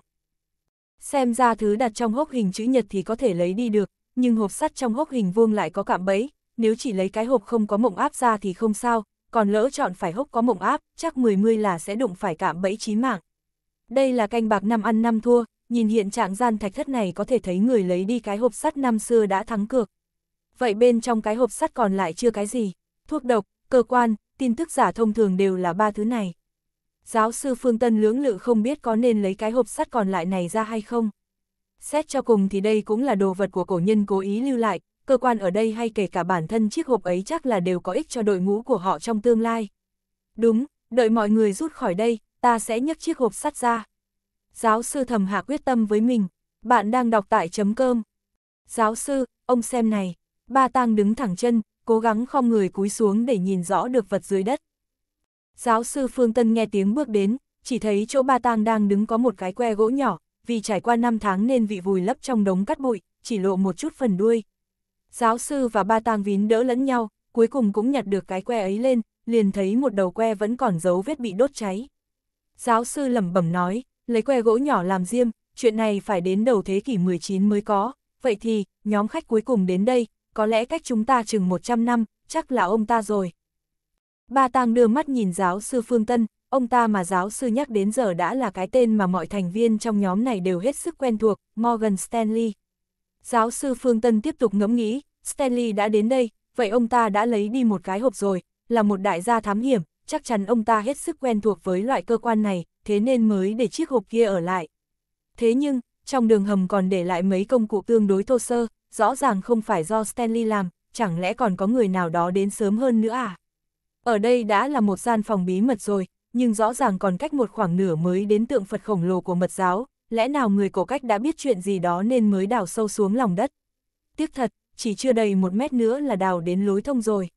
Xem ra thứ đặt trong hốc hình chữ nhật thì có thể lấy đi được, nhưng hộp sắt trong hốc hình vuông lại có cạm bẫy, nếu chỉ lấy cái hộp không có mộng áp ra thì không sao, còn lỡ chọn phải hốc có mộng áp, chắc 10 mươi là sẽ đụng phải cạm bẫy chí mạng. Đây là canh bạc năm ăn năm thua, nhìn hiện trạng gian thạch thất này có thể thấy người lấy đi cái hộp sắt năm xưa đã thắng cược. Vậy bên trong cái hộp sắt còn lại chưa cái gì? Thuốc độc, cơ quan, tin tức giả thông thường đều là ba thứ này. Giáo sư Phương Tân lưỡng lự không biết có nên lấy cái hộp sắt còn lại này ra hay không. Xét cho cùng thì đây cũng là đồ vật của cổ nhân cố ý lưu lại, cơ quan ở đây hay kể cả bản thân chiếc hộp ấy chắc là đều có ích cho đội ngũ của họ trong tương lai. Đúng, đợi mọi người rút khỏi đây, ta sẽ nhấc chiếc hộp sắt ra. Giáo sư thầm hạ quyết tâm với mình, bạn đang đọc tại chấm cơm. Giáo sư, ông xem này, ba tang đứng thẳng chân, cố gắng không người cúi xuống để nhìn rõ được vật dưới đất. Giáo sư Phương Tân nghe tiếng bước đến, chỉ thấy chỗ ba tang đang đứng có một cái que gỗ nhỏ, vì trải qua năm tháng nên vị vùi lấp trong đống cắt bụi, chỉ lộ một chút phần đuôi. Giáo sư và ba tang vín đỡ lẫn nhau, cuối cùng cũng nhặt được cái que ấy lên, liền thấy một đầu que vẫn còn dấu vết bị đốt cháy. Giáo sư lẩm bẩm nói, lấy que gỗ nhỏ làm diêm, chuyện này phải đến đầu thế kỷ 19 mới có, vậy thì, nhóm khách cuối cùng đến đây, có lẽ cách chúng ta chừng 100 năm, chắc là ông ta rồi. Ba Tang đưa mắt nhìn giáo sư Phương Tân, ông ta mà giáo sư nhắc đến giờ đã là cái tên mà mọi thành viên trong nhóm này đều hết sức quen thuộc, Morgan Stanley. Giáo sư Phương Tân tiếp tục ngẫm nghĩ, Stanley đã đến đây, vậy ông ta đã lấy đi một cái hộp rồi, là một đại gia thám hiểm, chắc chắn ông ta hết sức quen thuộc với loại cơ quan này, thế nên mới để chiếc hộp kia ở lại. Thế nhưng, trong đường hầm còn để lại mấy công cụ tương đối thô sơ, rõ ràng không phải do Stanley làm, chẳng lẽ còn có người nào đó đến sớm hơn nữa à? Ở đây đã là một gian phòng bí mật rồi, nhưng rõ ràng còn cách một khoảng nửa mới đến tượng Phật khổng lồ của mật giáo, lẽ nào người cổ cách đã biết chuyện gì đó nên mới đào sâu xuống lòng đất. Tiếc thật, chỉ chưa đầy một mét nữa là đào đến lối thông rồi.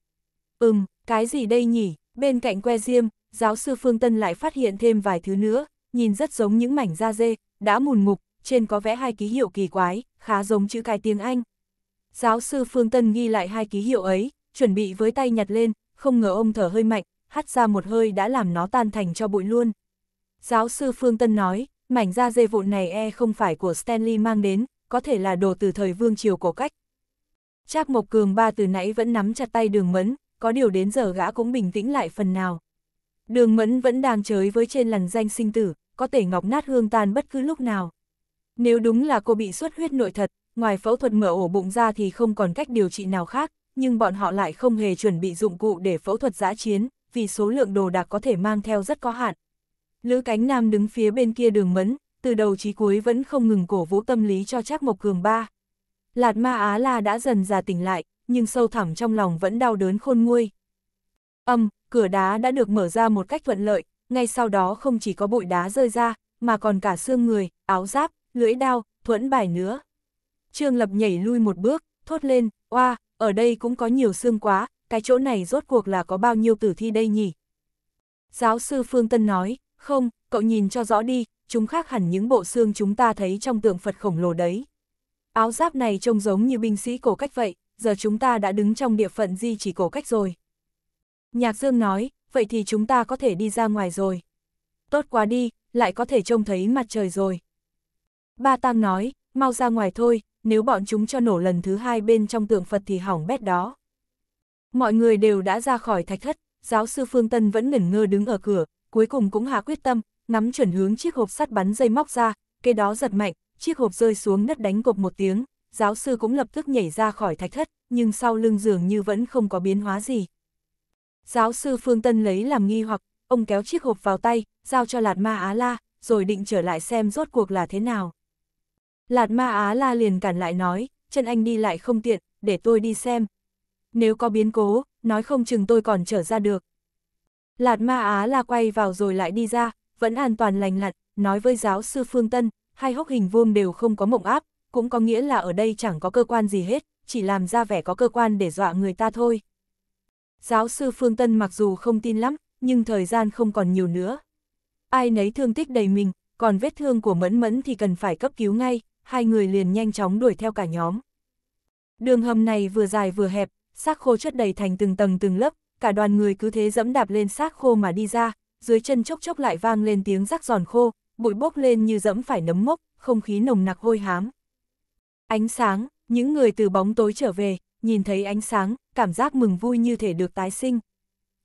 Ừm, cái gì đây nhỉ? Bên cạnh que diêm, giáo sư Phương Tân lại phát hiện thêm vài thứ nữa, nhìn rất giống những mảnh da dê, đã mùn mục, trên có vẽ hai ký hiệu kỳ quái, khá giống chữ cái tiếng Anh. Giáo sư Phương Tân ghi lại hai ký hiệu ấy, chuẩn bị với tay nhặt lên, không ngờ ông thở hơi mạnh, hắt ra một hơi đã làm nó tan thành cho bụi luôn. Giáo sư Phương Tân nói, mảnh da dê vụn này e không phải của Stanley mang đến, có thể là đồ từ thời vương triều cổ cách. Trác Mộc Cường ba từ nãy vẫn nắm chặt tay đường mẫn, có điều đến giờ gã cũng bình tĩnh lại phần nào. Đường mẫn vẫn đang chới với trên lằn danh sinh tử, có thể ngọc nát hương tan bất cứ lúc nào. Nếu đúng là cô bị xuất huyết nội thật, ngoài phẫu thuật mở ổ bụng ra thì không còn cách điều trị nào khác, nhưng bọn họ lại không hề chuẩn bị dụng cụ để phẫu thuật giã chiến, vì số lượng đồ đạc có thể mang theo rất có hạn. Lữ Cánh Nam đứng phía bên kia đường mẫn, từ đầu chí cuối vẫn không ngừng cổ vũ tâm lý cho Trác Mộc Cường ba. Lạt Ma Á La đã dần già tỉnh lại, nhưng sâu thẳm trong lòng vẫn đau đớn khôn nguôi. Âm, cửa đá đã được mở ra một cách thuận lợi, ngay sau đó không chỉ có bụi đá rơi ra, mà còn cả xương người, áo giáp, lưỡi đao, thuẫn bài nữa. Trương Lập nhảy lui một bước, thốt lên, oa, ở đây cũng có nhiều xương quá, cái chỗ này rốt cuộc là có bao nhiêu tử thi đây nhỉ? Giáo sư Phương Tân nói, không, cậu nhìn cho rõ đi, chúng khác hẳn những bộ xương chúng ta thấy trong tượng Phật khổng lồ đấy. Áo giáp này trông giống như binh sĩ cổ cách vậy, giờ chúng ta đã đứng trong địa phận di chỉ cổ cách rồi. Nhạc Dương nói, vậy thì chúng ta có thể đi ra ngoài rồi. Tốt quá đi, lại có thể trông thấy mặt trời rồi. Ba Tăng nói, mau ra ngoài thôi, nếu bọn chúng cho nổ lần thứ hai bên trong tượng Phật thì hỏng bét đó. Mọi người đều đã ra khỏi thạch thất, giáo sư Phương Tân vẫn ngẩn ngơ đứng ở cửa, cuối cùng cũng hạ quyết tâm, ngắm chuẩn hướng chiếc hộp sắt bắn dây móc ra, cái đó giật mạnh, chiếc hộp rơi xuống đất đánh cộp một tiếng, giáo sư cũng lập tức nhảy ra khỏi thạch thất, nhưng sau lưng giường như vẫn không có biến hóa gì. Giáo sư Phương Tân lấy làm nghi hoặc, ông kéo chiếc hộp vào tay, giao cho Lạt Ma Á La, rồi định trở lại xem rốt cuộc là thế nào. Lạt Ma Á La liền cản lại nói, chân anh đi lại không tiện, để tôi đi xem. Nếu có biến cố, nói không chừng tôi còn trở ra được. Lạt Ma Á La quay vào rồi lại đi ra, vẫn an toàn lành lặn, nói với giáo sư Phương Tân, hai hốc hình vuông đều không có mộng áp, cũng có nghĩa là ở đây chẳng có cơ quan gì hết, chỉ làm ra vẻ có cơ quan để dọa người ta thôi. Giáo sư Phương Tân mặc dù không tin lắm, nhưng thời gian không còn nhiều nữa. Ai nấy thương tích đầy mình, còn vết thương của Mẫn Mẫn thì cần phải cấp cứu ngay, hai người liền nhanh chóng đuổi theo cả nhóm. Đường hầm này vừa dài vừa hẹp, xác khô chất đầy thành từng tầng từng lớp, cả đoàn người cứ thế dẫm đạp lên xác khô mà đi ra, dưới chân chốc chốc lại vang lên tiếng rắc giòn khô, bụi bốc lên như dẫm phải nấm mốc, không khí nồng nặc hôi hám. Ánh sáng, những người từ bóng tối trở về, nhìn thấy ánh sáng, cảm giác mừng vui như thể được tái sinh.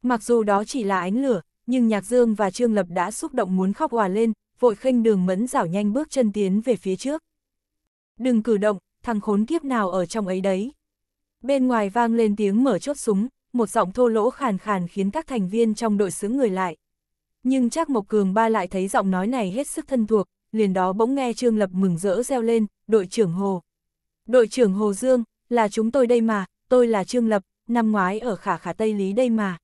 Mặc dù đó chỉ là ánh lửa, nhưng Nhạc Dương và Trương Lập đã xúc động muốn khóc hòa lên, vội khênh đường mẫn rảo nhanh bước chân tiến về phía trước. Đừng cử động, thằng khốn kiếp nào ở trong ấy đấy. Bên ngoài vang lên tiếng mở chốt súng, một giọng thô lỗ khàn khàn khiến các thành viên trong đội xứng người lại. Nhưng chắc Mộc Cường ba lại thấy giọng nói này hết sức thân thuộc, liền đó bỗng nghe Trương Lập mừng rỡ reo lên, đội trưởng Hồ. Đội trưởng Hồ Dương, là chúng tôi đây mà, tôi là Trương Lập, năm ngoái ở khả khả Tây Lý đây mà.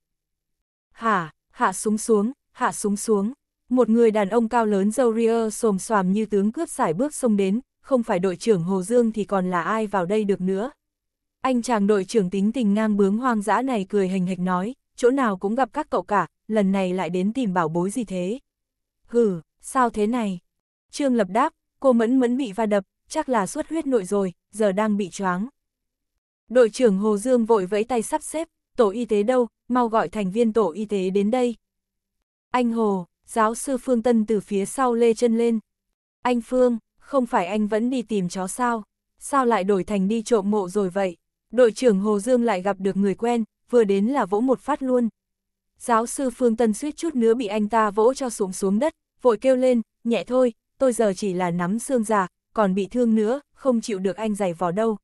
Hả, hạ súng xuống, hạ súng xuống. Một người đàn ông cao lớn dâu ria xồm xoàm như tướng cướp sải bước xông đến, không phải đội trưởng Hồ Dương thì còn là ai vào đây được nữa. Anh chàng đội trưởng tính tình ngang bướng hoang dã này cười hình hịch nói, chỗ nào cũng gặp các cậu cả, lần này lại đến tìm bảo bối gì thế. Hừ, sao thế này? Trương Lập đáp, cô mẫn mẫn bị va đập, chắc là suất huyết nội rồi, giờ đang bị choáng. Đội trưởng Hồ Dương vội vẫy tay sắp xếp, tổ y tế đâu, mau gọi thành viên tổ y tế đến đây. Anh Hồ, giáo sư Phương Tân từ phía sau lê chân lên. Anh Phương, không phải anh vẫn đi tìm chó sao? Sao lại đổi thành đi trộm mộ rồi vậy? Đội trưởng Hồ Dương lại gặp được người quen, vừa đến là vỗ một phát luôn. Giáo sư Phương Tân suýt chút nữa bị anh ta vỗ cho xuống xuống đất, vội kêu lên, nhẹ thôi, tôi giờ chỉ là nắm xương già, còn bị thương nữa, không chịu được anh giày vò đâu.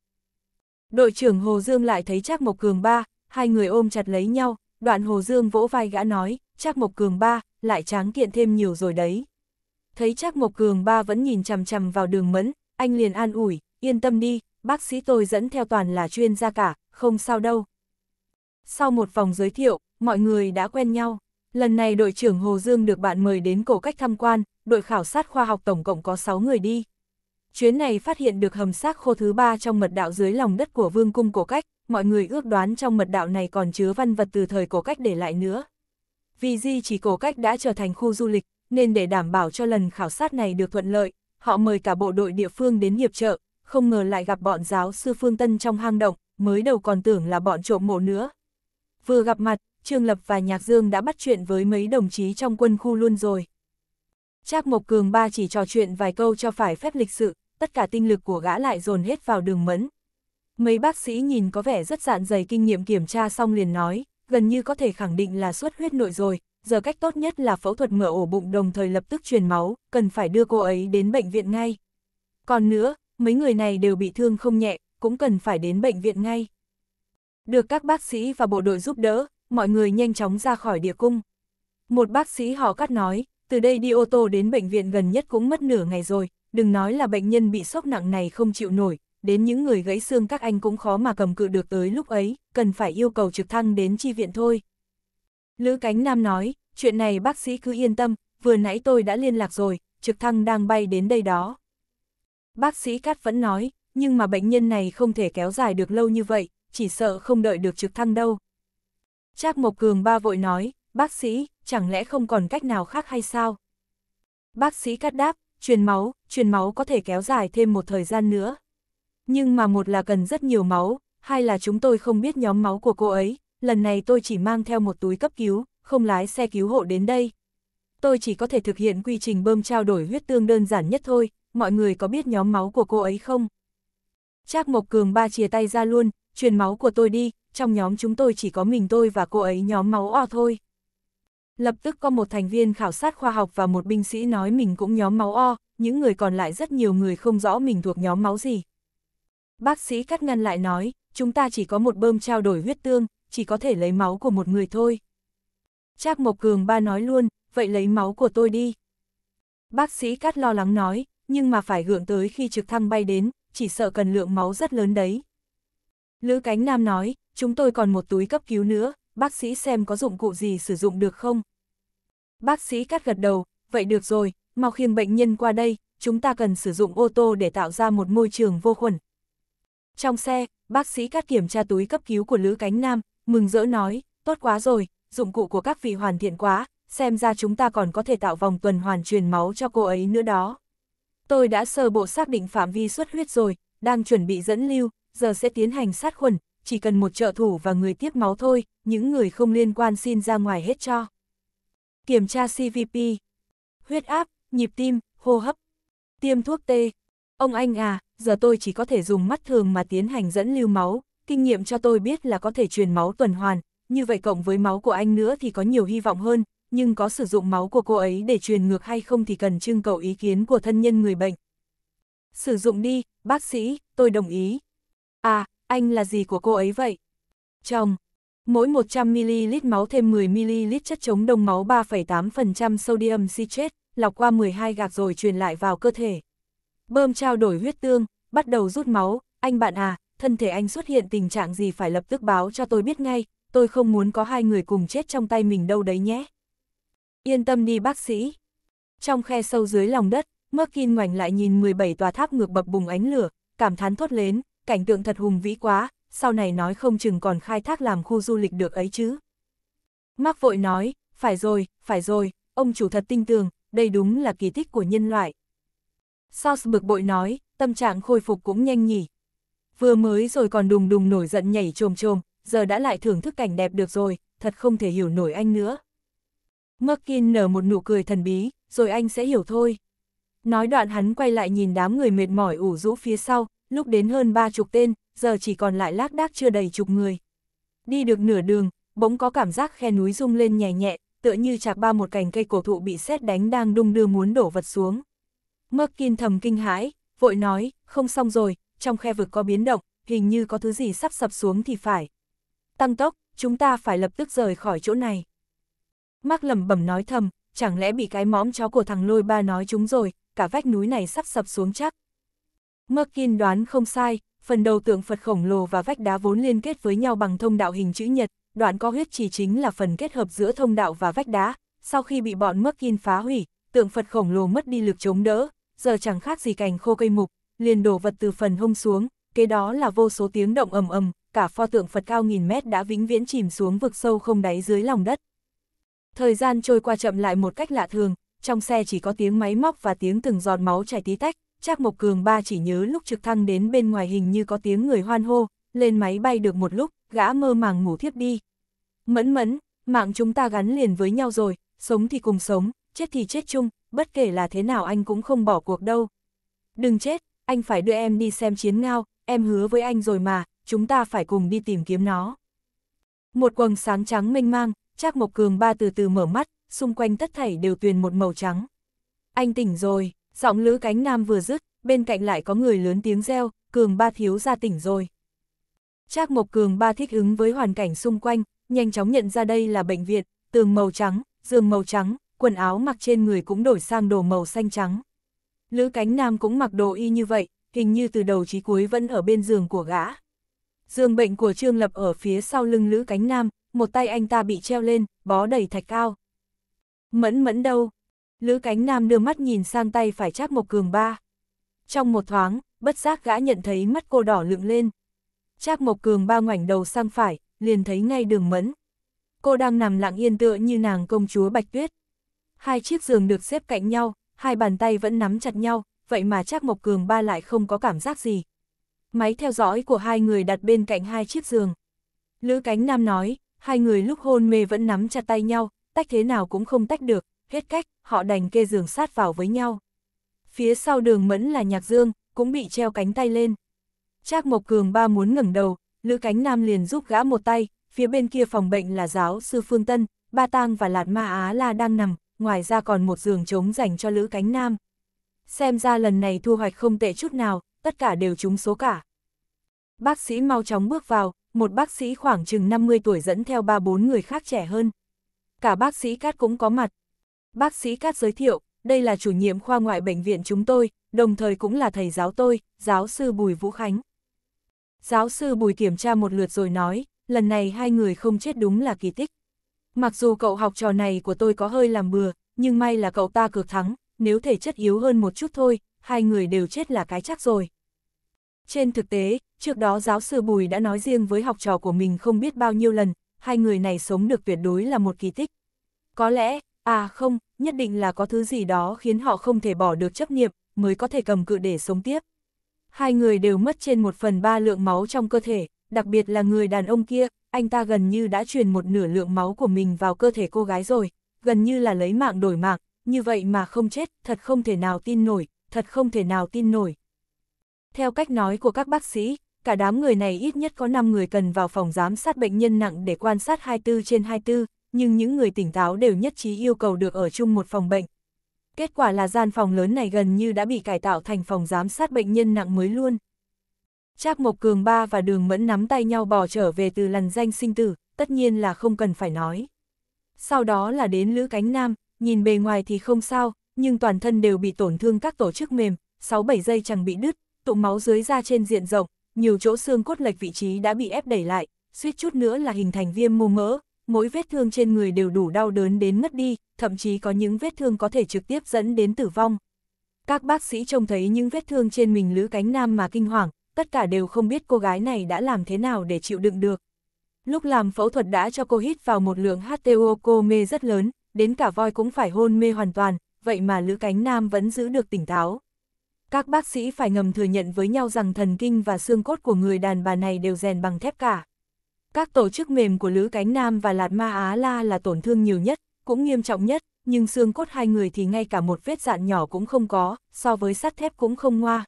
Đội trưởng Hồ Dương lại thấy Trác Mộc Cường ba, hai người ôm chặt lấy nhau, đoạn Hồ Dương vỗ vai gã nói, Trác Mộc Cường ba, lại tráng kiện thêm nhiều rồi đấy. Thấy Trác Mộc Cường ba vẫn nhìn chằm chằm vào đường mẫn, anh liền an ủi, yên tâm đi, bác sĩ tôi dẫn theo toàn là chuyên gia cả, không sao đâu. Sau một vòng giới thiệu, mọi người đã quen nhau. Lần này đội trưởng Hồ Dương được bạn mời đến cổ cách tham quan, đội khảo sát khoa học tổng cộng có 6 người đi. Chuyến này phát hiện được hầm xác khô thứ ba trong mật đạo dưới lòng đất của vương cung cổ cách, mọi người ước đoán trong mật đạo này còn chứa văn vật từ thời cổ cách để lại nữa. Vì di chỉ cổ cách đã trở thành khu du lịch, nên để đảm bảo cho lần khảo sát này được thuận lợi, họ mời cả bộ đội địa phương đến hiệp trợ, không ngờ lại gặp bọn giáo sư Phương Tân trong hang động, mới đầu còn tưởng là bọn trộm mộ nữa. Vừa gặp mặt, Trương Lập và Nhạc Dương đã bắt chuyện với mấy đồng chí trong quân khu luôn rồi. Trác Mộc Cường ba chỉ trò chuyện vài câu cho phải phép lịch sự, tất cả tinh lực của gã lại dồn hết vào đường mẫn. Mấy bác sĩ nhìn có vẻ rất dạn dày kinh nghiệm kiểm tra xong liền nói, gần như có thể khẳng định là suất huyết nội rồi, giờ cách tốt nhất là phẫu thuật mở ổ bụng đồng thời lập tức truyền máu, cần phải đưa cô ấy đến bệnh viện ngay. Còn nữa, mấy người này đều bị thương không nhẹ, cũng cần phải đến bệnh viện ngay. Được các bác sĩ và bộ đội giúp đỡ, mọi người nhanh chóng ra khỏi địa cung. Một bác sĩ họ cắt nói, từ đây đi ô tô đến bệnh viện gần nhất cũng mất nửa ngày rồi, đừng nói là bệnh nhân bị sốc nặng này không chịu nổi, đến những người gãy xương các anh cũng khó mà cầm cự được tới lúc ấy, cần phải yêu cầu trực thăng đến chi viện thôi. Lữ Cánh Nam nói, chuyện này bác sĩ cứ yên tâm, vừa nãy tôi đã liên lạc rồi, trực thăng đang bay đến đây đó. Bác sĩ Cát vẫn nói, nhưng mà bệnh nhân này không thể kéo dài được lâu như vậy, chỉ sợ không đợi được trực thăng đâu. Trác Mộc Cường ba vội nói, bác sĩ, chẳng lẽ không còn cách nào khác hay sao? Bác sĩ Cát đáp, truyền máu, truyền máu có thể kéo dài thêm một thời gian nữa. Nhưng mà một là cần rất nhiều máu, hai là chúng tôi không biết nhóm máu của cô ấy, lần này tôi chỉ mang theo một túi cấp cứu, không lái xe cứu hộ đến đây. Tôi chỉ có thể thực hiện quy trình bơm trao đổi huyết tương đơn giản nhất thôi, mọi người có biết nhóm máu của cô ấy không? Trác Mộc Cường ba chia tay ra luôn, truyền máu của tôi đi, trong nhóm chúng tôi chỉ có mình tôi và cô ấy nhóm máu O thôi. Lập tức có một thành viên khảo sát khoa học và một binh sĩ nói mình cũng nhóm máu O, những người còn lại rất nhiều người không rõ mình thuộc nhóm máu gì. Bác sĩ cắt ngăn lại nói, chúng ta chỉ có một bơm trao đổi huyết tương, chỉ có thể lấy máu của một người thôi. Trác Mộc Cường ba nói luôn, vậy lấy máu của tôi đi. Bác sĩ cắt lo lắng nói, nhưng mà phải gượng tới khi trực thăng bay đến, chỉ sợ cần lượng máu rất lớn đấy. Lữ Cánh Nam nói, chúng tôi còn một túi cấp cứu nữa, bác sĩ xem có dụng cụ gì sử dụng được không? Bác sĩ cắt gật đầu, vậy được rồi, mau khiêng bệnh nhân qua đây, chúng ta cần sử dụng ô tô để tạo ra một môi trường vô khuẩn. Trong xe, bác sĩ cắt kiểm tra túi cấp cứu của Lữ Cánh Nam, mừng rỡ nói, tốt quá rồi, dụng cụ của các vị hoàn thiện quá, xem ra chúng ta còn có thể tạo vòng tuần hoàn truyền máu cho cô ấy nữa đó. Tôi đã sơ bộ xác định phạm vi xuất huyết rồi, đang chuẩn bị dẫn lưu, giờ sẽ tiến hành sát khuẩn, chỉ cần một trợ thủ và người tiếp máu thôi, những người không liên quan xin ra ngoài hết cho. Kiểm tra CVP, huyết áp, nhịp tim, hô hấp, tiêm thuốc tê. Ông anh à, giờ tôi chỉ có thể dùng mắt thường mà tiến hành dẫn lưu máu, kinh nghiệm cho tôi biết là có thể truyền máu tuần hoàn, như vậy cộng với máu của anh nữa thì có nhiều hy vọng hơn, nhưng có sử dụng máu của cô ấy để truyền ngược hay không thì cần trưng cầu ý kiến của thân nhân người bệnh. Sử dụng đi, bác sĩ, tôi đồng ý. À, anh là gì của cô ấy vậy? Chồng, Mỗi 100ml máu thêm 10ml chất chống đông máu 3,8% sodium citrate, lọc qua 12 gạc rồi truyền lại vào cơ thể. Bơm trao đổi huyết tương, bắt đầu rút máu, anh bạn à, thân thể anh xuất hiện tình trạng gì phải lập tức báo cho tôi biết ngay, tôi không muốn có hai người cùng chết trong tay mình đâu đấy nhé. Yên tâm đi bác sĩ. Trong khe sâu dưới lòng đất, Merkin ngoảnh lại nhìn 17 tòa tháp ngược bập bùng ánh lửa, cảm thán thốt lên, cảnh tượng thật hùng vĩ quá, sau này nói không chừng còn khai thác làm khu du lịch được ấy chứ. Mắc vội nói, phải rồi, phải rồi, ông chủ thật tinh tường, đây đúng là kỳ tích của nhân loại. Sauce bực bội nói, tâm trạng khôi phục cũng nhanh nhỉ. Vừa mới rồi còn đùng đùng nổi giận nhảy trồm trồm, giờ đã lại thưởng thức cảnh đẹp được rồi, thật không thể hiểu nổi anh nữa. Merkin nở một nụ cười thần bí, rồi anh sẽ hiểu thôi. Nói đoạn hắn quay lại nhìn đám người mệt mỏi ủ rũ phía sau, lúc đến hơn ba chục tên, giờ chỉ còn lại lác đác chưa đầy chục người. Đi được nửa đường, bỗng có cảm giác khe núi rung lên nhẹ nhẹ, tựa như chạc ba một cành cây cổ thụ bị sét đánh đang đung đưa muốn đổ vật xuống. Mơ Kinh thầm kinh hãi, vội nói, không xong rồi, trong khe vực có biến động, hình như có thứ gì sắp sập xuống thì phải. Tăng tốc, chúng ta phải lập tức rời khỏi chỗ này. Mắc lẩm bẩm nói thầm, chẳng lẽ bị cái mõm chó của thằng lôi ba nói chúng rồi, cả vách núi này sắp sập xuống chắc, Merkin đoán không sai, phần đầu tượng Phật khổng lồ và vách đá vốn liên kết với nhau bằng thông đạo hình chữ nhật, đoạn có huyết chỉ chính là phần kết hợp giữa thông đạo và vách đá. Sau khi bị bọn Merkin phá hủy, tượng Phật khổng lồ mất đi lực chống đỡ, giờ chẳng khác gì cành khô cây mục, liền đổ vật từ phần hông xuống, kế đó là vô số tiếng động ầm ầm, cả pho tượng Phật cao nghìn mét đã vĩnh viễn chìm xuống vực sâu không đáy dưới lòng đất. Thời gian trôi qua chậm lại một cách lạ thường, trong xe chỉ có tiếng máy móc và tiếng từng giọt máu chảy tí tách, Trác Mộc Cường ba chỉ nhớ lúc trực thăng đến bên ngoài hình như có tiếng người hoan hô, lên máy bay được một lúc, gã mơ màng ngủ thiếp đi. Mẫn mẫn, mạng chúng ta gắn liền với nhau rồi, sống thì cùng sống, chết thì chết chung, bất kể là thế nào anh cũng không bỏ cuộc đâu. Đừng chết, anh phải đưa em đi xem chiến ngao, em hứa với anh rồi mà, chúng ta phải cùng đi tìm kiếm nó. Một quầng sáng trắng mênh mang, Trác Mộc Cường ba từ từ mở mắt, xung quanh tất thảy đều tuyền một màu trắng. Anh tỉnh rồi. Giọng Lữ Cánh Nam vừa dứt, bên cạnh lại có người lớn tiếng reo, Cường Ba thiếu gia tỉnh rồi. Trác Mộc Cường Ba thích ứng với hoàn cảnh xung quanh, nhanh chóng nhận ra đây là bệnh viện, tường màu trắng, giường màu trắng, quần áo mặc trên người cũng đổi sang đồ màu xanh trắng. Lữ Cánh Nam cũng mặc đồ y như vậy, hình như từ đầu chí cuối vẫn ở bên giường của gã. Giường bệnh của Trương Lập ở phía sau lưng Lữ Cánh Nam, một tay anh ta bị treo lên, bó đầy thạch cao. Mẫn mẫn đâu, Lữ cánh nam đưa mắt nhìn sang tay phải Trác Mộc Cường ba. Trong một thoáng, bất giác gã nhận thấy mắt cô đỏ lựng lên. Trác Mộc Cường ba ngoảnh đầu sang phải, liền thấy ngay đường mẫn. Cô đang nằm lặng yên tựa như nàng công chúa Bạch Tuyết. Hai chiếc giường được xếp cạnh nhau, hai bàn tay vẫn nắm chặt nhau, vậy mà Trác Mộc Cường ba lại không có cảm giác gì. Máy theo dõi của hai người đặt bên cạnh hai chiếc giường. Lữ Cánh Nam nói, hai người lúc hôn mê vẫn nắm chặt tay nhau, tách thế nào cũng không tách được, hết cách, họ đành kê giường sát vào với nhau. Phía sau đường mẫn là nhạc dương, cũng bị treo cánh tay lên. Trác Mộc Cường ba muốn ngẩng đầu, Lữ Cánh Nam liền giúp gã một tay, phía bên kia phòng bệnh là giáo sư Phương Tân, Ba Tang và Lạt Ma Á La đang nằm, ngoài ra còn một giường trống dành cho Lữ Cánh Nam. Xem ra lần này thu hoạch không tệ chút nào, tất cả đều trúng số cả. Bác sĩ mau chóng bước vào, một bác sĩ khoảng chừng 50 tuổi dẫn theo ba bốn người khác trẻ hơn. Cả bác sĩ Cát cũng có mặt, Bác sĩ Cát giới thiệu, đây là chủ nhiệm khoa ngoại bệnh viện chúng tôi, đồng thời cũng là thầy giáo tôi, giáo sư Bùi Vũ Khánh. Giáo sư Bùi kiểm tra một lượt rồi nói, lần này hai người không chết đúng là kỳ tích. Mặc dù cậu học trò này của tôi có hơi làm bừa, nhưng may là cậu ta cược thắng, nếu thể chất yếu hơn một chút thôi, hai người đều chết là cái chắc rồi. Trên thực tế, trước đó giáo sư Bùi đã nói riêng với học trò của mình không biết bao nhiêu lần, hai người này sống được tuyệt đối là một kỳ tích. Có lẽ, À không, nhất định là có thứ gì đó khiến họ không thể bỏ được chấp niệm, mới có thể cầm cự để sống tiếp. Hai người đều mất trên một phần ba lượng máu trong cơ thể, đặc biệt là người đàn ông kia, anh ta gần như đã truyền một nửa lượng máu của mình vào cơ thể cô gái rồi, gần như là lấy mạng đổi mạng, như vậy mà không chết, thật không thể nào tin nổi, thật không thể nào tin nổi. Theo cách nói của các bác sĩ, cả đám người này ít nhất có 5 người cần vào phòng giám sát bệnh nhân nặng để quan sát 24 trên 24, nhưng những người tỉnh táo đều nhất trí yêu cầu được ở chung một phòng bệnh. Kết quả là gian phòng lớn này gần như đã bị cải tạo thành phòng giám sát bệnh nhân nặng mới luôn. Trác Mộc Cường Ba và Đường Mẫn nắm tay nhau bỏ trở về từ lần danh sinh tử, tất nhiên là không cần phải nói. Sau đó là đến Lữ Cánh Nam, nhìn bề ngoài thì không sao, nhưng toàn thân đều bị tổn thương các tổ chức mềm, 6-7 giây chẳng bị đứt, tụ máu dưới da trên diện rộng, nhiều chỗ xương cốt lệch vị trí đã bị ép đẩy lại, suýt chút nữa là hình thành viêm mô mỡ, mỗi vết thương trên người đều đủ đau đớn đến ngất đi, thậm chí có những vết thương có thể trực tiếp dẫn đến tử vong. Các bác sĩ trông thấy những vết thương trên mình Lữ Cánh Nam mà kinh hoàng, tất cả đều không biết cô gái này đã làm thế nào để chịu đựng được. Lúc làm phẫu thuật đã cho cô hít vào một lượng HTO cô mê rất lớn, đến cả voi cũng phải hôn mê hoàn toàn, vậy mà Lữ Cánh Nam vẫn giữ được tỉnh táo. Các bác sĩ phải ngầm thừa nhận với nhau rằng thần kinh và xương cốt của người đàn bà này đều rèn bằng thép cả. Các tổ chức mềm của Lữ Cánh Nam và Lạt Ma Á La là tổn thương nhiều nhất, cũng nghiêm trọng nhất, nhưng xương cốt hai người thì ngay cả một vết dạn nhỏ cũng không có, so với sắt thép cũng không ngoa.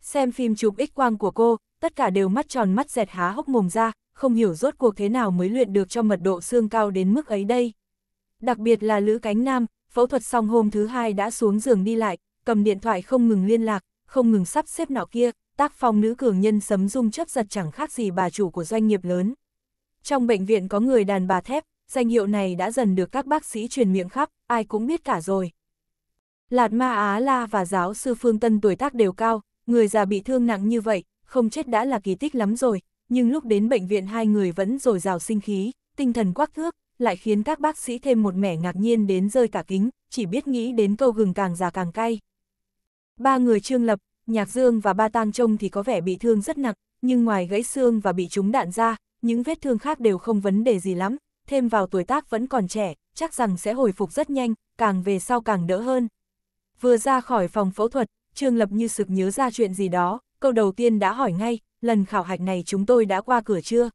Xem phim chụp x quang của cô, tất cả đều mắt tròn mắt dẹt há hốc mồm ra, không hiểu rốt cuộc thế nào mới luyện được cho mật độ xương cao đến mức ấy đây. Đặc biệt là Lữ Cánh Nam, phẫu thuật xong hôm thứ hai đã xuống giường đi lại, cầm điện thoại không ngừng liên lạc, không ngừng sắp xếp nọ kia, tác phong nữ cường nhân sấm dung chấp giật chẳng khác gì bà chủ của doanh nghiệp lớn. Trong bệnh viện có người đàn bà thép, danh hiệu này đã dần được các bác sĩ truyền miệng khắp, ai cũng biết cả rồi. Lạt Ma Á La và giáo sư Phương Tân tuổi tác đều cao, người già bị thương nặng như vậy, không chết đã là kỳ tích lắm rồi, nhưng lúc đến bệnh viện hai người vẫn dồi dào sinh khí, tinh thần quắc thước, lại khiến các bác sĩ thêm một mẻ ngạc nhiên đến rơi cả kính, chỉ biết nghĩ đến câu gừng càng già càng cay. Ba người Trương Lập, Nhạc Dương và Ba Tang Trông thì có vẻ bị thương rất nặng, nhưng ngoài gãy xương và bị trúng đạn ra, những vết thương khác đều không vấn đề gì lắm, thêm vào tuổi tác vẫn còn trẻ, chắc rằng sẽ hồi phục rất nhanh, càng về sau càng đỡ hơn. Vừa ra khỏi phòng phẫu thuật, Trương Lập như sực nhớ ra chuyện gì đó, câu đầu tiên đã hỏi ngay, lần khảo hạch này chúng tôi đã qua cửa chưa?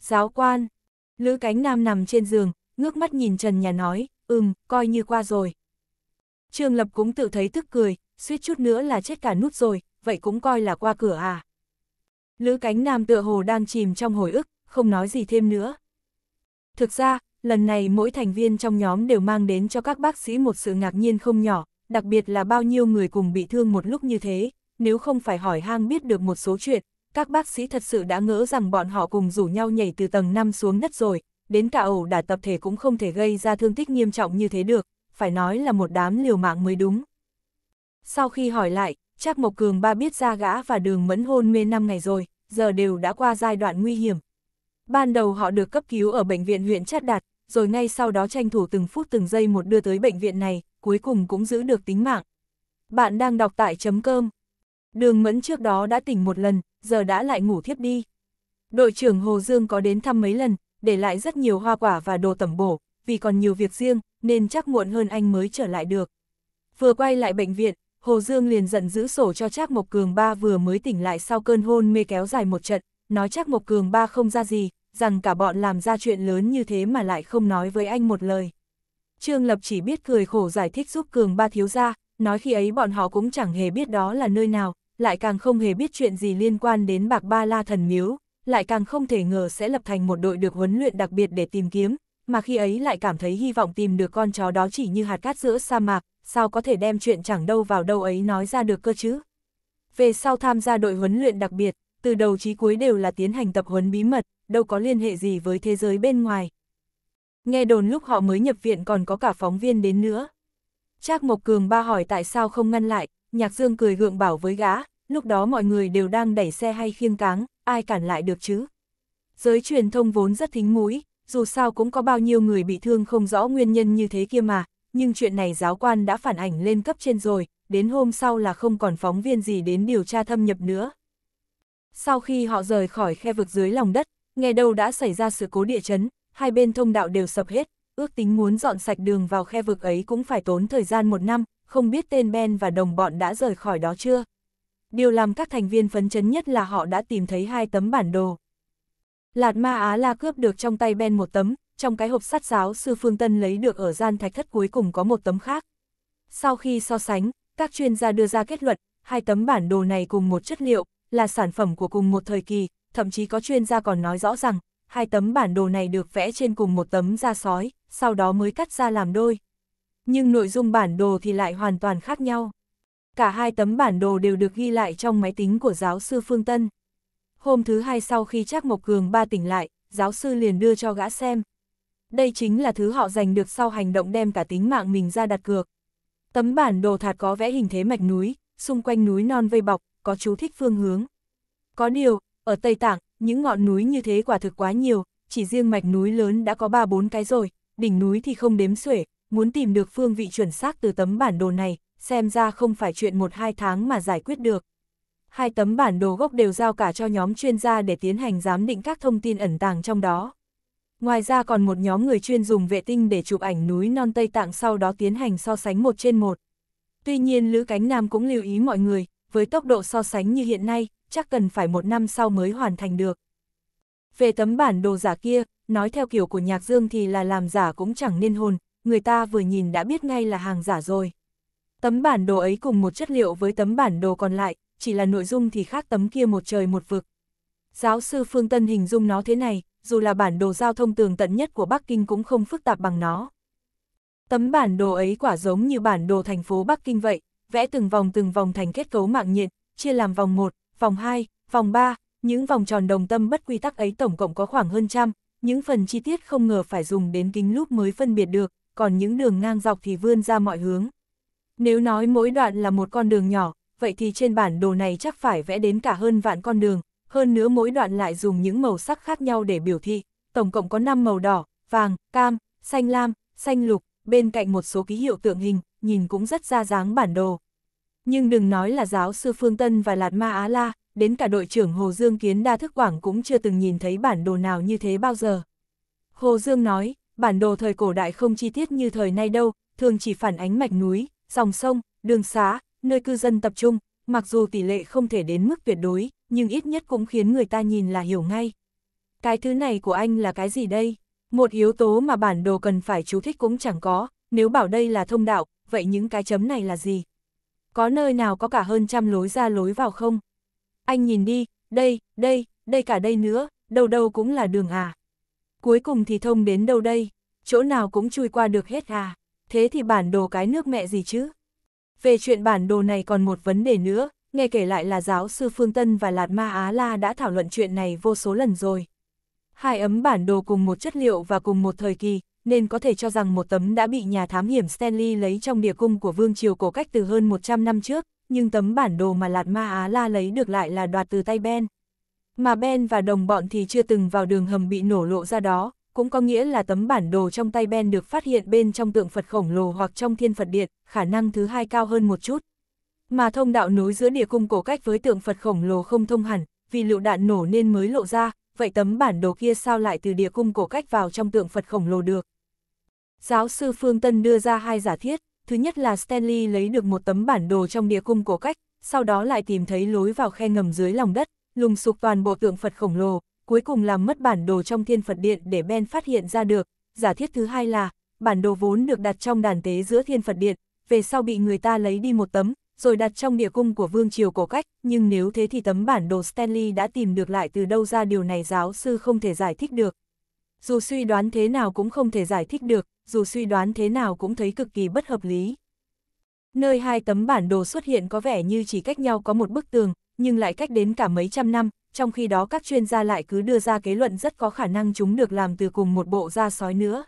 Giáo quan, Lữ Cánh Nam nằm trên giường, ngước mắt nhìn Trần Nhà nói, ừm, coi như qua rồi. Trương Lập cũng tự thấy tức cười, suýt chút nữa là chết cả nút rồi, vậy cũng coi là qua cửa à. Lữ cánh nam tựa hồ đang chìm trong hồi ức, không nói gì thêm nữa. Thực ra, lần này mỗi thành viên trong nhóm đều mang đến cho các bác sĩ một sự ngạc nhiên không nhỏ, đặc biệt là bao nhiêu người cùng bị thương một lúc như thế, nếu không phải hỏi hang biết được một số chuyện, các bác sĩ thật sự đã ngỡ rằng bọn họ cùng rủ nhau nhảy từ tầng 5 xuống đất rồi, đến cả ẩu đả tập thể cũng không thể gây ra thương tích nghiêm trọng như thế được, phải nói là một đám liều mạng mới đúng. Sau khi hỏi lại, Trác Mộc Cường ba biết ra gã và đường mẫn hôn mê 5 ngày rồi, giờ đều đã qua giai đoạn nguy hiểm. Ban đầu họ được cấp cứu ở bệnh viện huyện Chát Đạt, rồi ngay sau đó tranh thủ từng phút từng giây một đưa tới bệnh viện này, cuối cùng cũng giữ được tính mạng. Bạn đang đọc tại chấm cơm. Đường mẫn trước đó đã tỉnh một lần, giờ đã lại ngủ thiếp đi. Đội trưởng Hồ Dương có đến thăm mấy lần, để lại rất nhiều hoa quả và đồ tẩm bổ, vì còn nhiều việc riêng, nên chắc muộn hơn anh mới trở lại được. Vừa quay lại bệnh viện, Hồ Dương liền giận giữ sổ cho Trác Mộc Cường ba vừa mới tỉnh lại sau cơn hôn mê kéo dài một trận, nói Trác Mộc Cường ba không ra gì, rằng cả bọn làm ra chuyện lớn như thế mà lại không nói với anh một lời. Trương Lập chỉ biết cười khổ giải thích giúp Cường ba thiếu ra, nói khi ấy bọn họ cũng chẳng hề biết đó là nơi nào, lại càng không hề biết chuyện gì liên quan đến bạc ba la thần miếu, lại càng không thể ngờ sẽ lập thành một đội được huấn luyện đặc biệt để tìm kiếm, mà khi ấy lại cảm thấy hy vọng tìm được con chó đó chỉ như hạt cát giữa sa mạc, sao có thể đem chuyện chẳng đâu vào đâu ấy nói ra được cơ chứ. Về sau tham gia đội huấn luyện đặc biệt, từ đầu chí cuối đều là tiến hành tập huấn bí mật, đâu có liên hệ gì với thế giới bên ngoài. Nghe đồn lúc họ mới nhập viện còn có cả phóng viên đến nữa. Trác Mộc Cường ba hỏi tại sao không ngăn lại, Nhạc Dương cười gượng bảo với gã, lúc đó mọi người đều đang đẩy xe hay khiêng cáng, ai cản lại được chứ. Giới truyền thông vốn rất thính mũi, dù sao cũng có bao nhiêu người bị thương không rõ nguyên nhân như thế kia mà, nhưng chuyện này giáo quan đã phản ảnh lên cấp trên rồi, đến hôm sau là không còn phóng viên gì đến điều tra thâm nhập nữa. Sau khi họ rời khỏi khe vực dưới lòng đất, nghe đâu đã xảy ra sự cố địa chấn, hai bên thông đạo đều sập hết, ước tính muốn dọn sạch đường vào khe vực ấy cũng phải tốn thời gian một năm, không biết tên Ben và đồng bọn đã rời khỏi đó chưa. Điều làm các thành viên phấn chấn nhất là họ đã tìm thấy hai tấm bản đồ. Lạt ma Á la cướp được trong tay Ben một tấm, trong cái hộp sắt giáo sư Phương Tân lấy được ở gian thạch thất cuối cùng có một tấm khác. Sau khi so sánh, các chuyên gia đưa ra kết luận, hai tấm bản đồ này cùng một chất liệu, là sản phẩm của cùng một thời kỳ, thậm chí có chuyên gia còn nói rõ rằng, hai tấm bản đồ này được vẽ trên cùng một tấm da sói, sau đó mới cắt ra làm đôi. Nhưng nội dung bản đồ thì lại hoàn toàn khác nhau. Cả hai tấm bản đồ đều được ghi lại trong máy tính của giáo sư Phương Tân. Hôm thứ hai sau khi Trác Mộc Cường ba tỉnh lại, giáo sư liền đưa cho gã xem. Đây chính là thứ họ giành được sau hành động đem cả tính mạng mình ra đặt cược. Tấm bản đồ thạt có vẽ hình thế mạch núi, xung quanh núi non vây bọc, có chú thích phương hướng. Có điều, ở Tây Tạng, những ngọn núi như thế quả thực quá nhiều, chỉ riêng mạch núi lớn đã có 3-4 cái rồi, đỉnh núi thì không đếm xuể, muốn tìm được phương vị chuẩn xác từ tấm bản đồ này, xem ra không phải chuyện 1-2 tháng mà giải quyết được hai tấm bản đồ gốc đều giao cả cho nhóm chuyên gia để tiến hành giám định các thông tin ẩn tàng trong đó. Ngoài ra còn một nhóm người chuyên dùng vệ tinh để chụp ảnh núi non Tây Tạng sau đó tiến hành so sánh một trên một. Tuy nhiên Lữ Cánh Nam cũng lưu ý mọi người, với tốc độ so sánh như hiện nay, chắc cần phải một năm sau mới hoàn thành được. Về tấm bản đồ giả kia, nói theo kiểu của nhạc dương thì là làm giả cũng chẳng nên hồn, người ta vừa nhìn đã biết ngay là hàng giả rồi. Tấm bản đồ ấy cùng một chất liệu với tấm bản đồ còn lại, chỉ là nội dung thì khác tấm kia một trời một vực. Giáo sư Phương Tân hình dung nó thế này, dù là bản đồ giao thông tường tận nhất của Bắc Kinh cũng không phức tạp bằng nó. Tấm bản đồ ấy quả giống như bản đồ thành phố Bắc Kinh vậy, vẽ từng vòng từng vòng thành kết cấu mạng nhện, chia làm vòng 1, vòng 2, vòng 3, những vòng tròn đồng tâm bất quy tắc ấy tổng cộng có khoảng hơn trăm, những phần chi tiết không ngờ phải dùng đến kính lúp mới phân biệt được, còn những đường ngang dọc thì vươn ra mọi hướng. Nếu nói mỗi đoạn là một con đường nhỏ, vậy thì trên bản đồ này chắc phải vẽ đến cả hơn vạn con đường, hơn nữa mỗi đoạn lại dùng những màu sắc khác nhau để biểu thị, tổng cộng có 5 màu đỏ, vàng, cam, xanh lam, xanh lục, bên cạnh một số ký hiệu tượng hình, nhìn cũng rất ra dáng bản đồ. Nhưng đừng nói là giáo sư Phương Tân và Lạt Ma Á La, đến cả đội trưởng Hồ Dương Kiến Đa Thức Quảng cũng chưa từng nhìn thấy bản đồ nào như thế bao giờ. Hồ Dương nói, bản đồ thời cổ đại không chi tiết như thời nay đâu, thường chỉ phản ánh mạch núi, dòng sông, đường xá, nơi cư dân tập trung, mặc dù tỷ lệ không thể đến mức tuyệt đối, nhưng ít nhất cũng khiến người ta nhìn là hiểu ngay. Cái thứ này của anh là cái gì đây? Một yếu tố mà bản đồ cần phải chú thích cũng chẳng có, nếu bảo đây là thông đạo, vậy những cái chấm này là gì? Có nơi nào có cả hơn trăm lối ra lối vào không? Anh nhìn đi, đây, đây, đây cả đây nữa, đâu đâu cũng là đường à. Cuối cùng thì thông đến đâu đây, chỗ nào cũng chui qua được hết à. Thế thì bản đồ cái nước mẹ gì chứ? Về chuyện bản đồ này còn một vấn đề nữa, nghe kể lại là giáo sư Phương Tân và Lạt Ma Á La đã thảo luận chuyện này vô số lần rồi. Hai ấm bản đồ cùng một chất liệu và cùng một thời kỳ, nên có thể cho rằng một tấm đã bị nhà thám hiểm Stanley lấy trong địa cung của Vương Triều cổ cách từ hơn 100 năm trước, nhưng tấm bản đồ mà Lạt Ma Á La lấy được lại là đoạt từ tay Ben. Mà Ben và đồng bọn thì chưa từng vào đường hầm bị nổ lộ ra đó, cũng có nghĩa là tấm bản đồ trong tay Ben được phát hiện bên trong tượng Phật khổng lồ hoặc trong thiên Phật điện, khả năng thứ hai cao hơn một chút. Mà thông đạo nối giữa địa cung cổ cách với tượng Phật khổng lồ không thông hẳn, vì lựu đạn nổ nên mới lộ ra, vậy tấm bản đồ kia sao lại từ địa cung cổ cách vào trong tượng Phật khổng lồ được? Giáo sư Phương Tân đưa ra hai giả thiết, thứ nhất là Stanley lấy được một tấm bản đồ trong địa cung cổ cách, sau đó lại tìm thấy lối vào khe ngầm dưới lòng đất, lùng sục toàn bộ tượng Phật khổng lồ, cuối cùng làm mất bản đồ trong thiên Phật Điện để Ben phát hiện ra được. Giả thiết thứ hai là, bản đồ vốn được đặt trong đàn tế giữa thiên Phật Điện, về sau bị người ta lấy đi một tấm, rồi đặt trong địa cung của vương triều cổ cách, nhưng nếu thế thì tấm bản đồ Stanley đã tìm được lại từ đâu ra điều này giáo sư không thể giải thích được. Dù suy đoán thế nào cũng không thể giải thích được, dù suy đoán thế nào cũng thấy cực kỳ bất hợp lý. Nơi hai tấm bản đồ xuất hiện có vẻ như chỉ cách nhau có một bức tường, nhưng lại cách đến cả mấy trăm năm, trong khi đó các chuyên gia lại cứ đưa ra kế luận rất có khả năng chúng được làm từ cùng một bộ da sói nữa.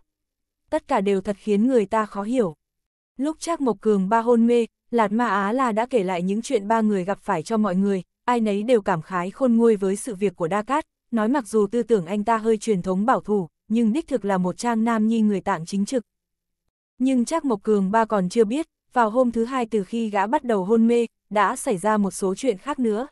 Tất cả đều thật khiến người ta khó hiểu. Lúc Trác Mộc Cường ba hôn mê, Lạt Ma Á là đã kể lại những chuyện ba người gặp phải cho mọi người, ai nấy đều cảm khái khôn nguôi với sự việc của Đa Cát, nói mặc dù tư tưởng anh ta hơi truyền thống bảo thủ, nhưng đích thực là một trang nam nhi người tạng chính trực. Nhưng Trác Mộc Cường ba còn chưa biết, vào hôm thứ hai từ khi gã bắt đầu hôn mê, đã xảy ra một số chuyện khác nữa.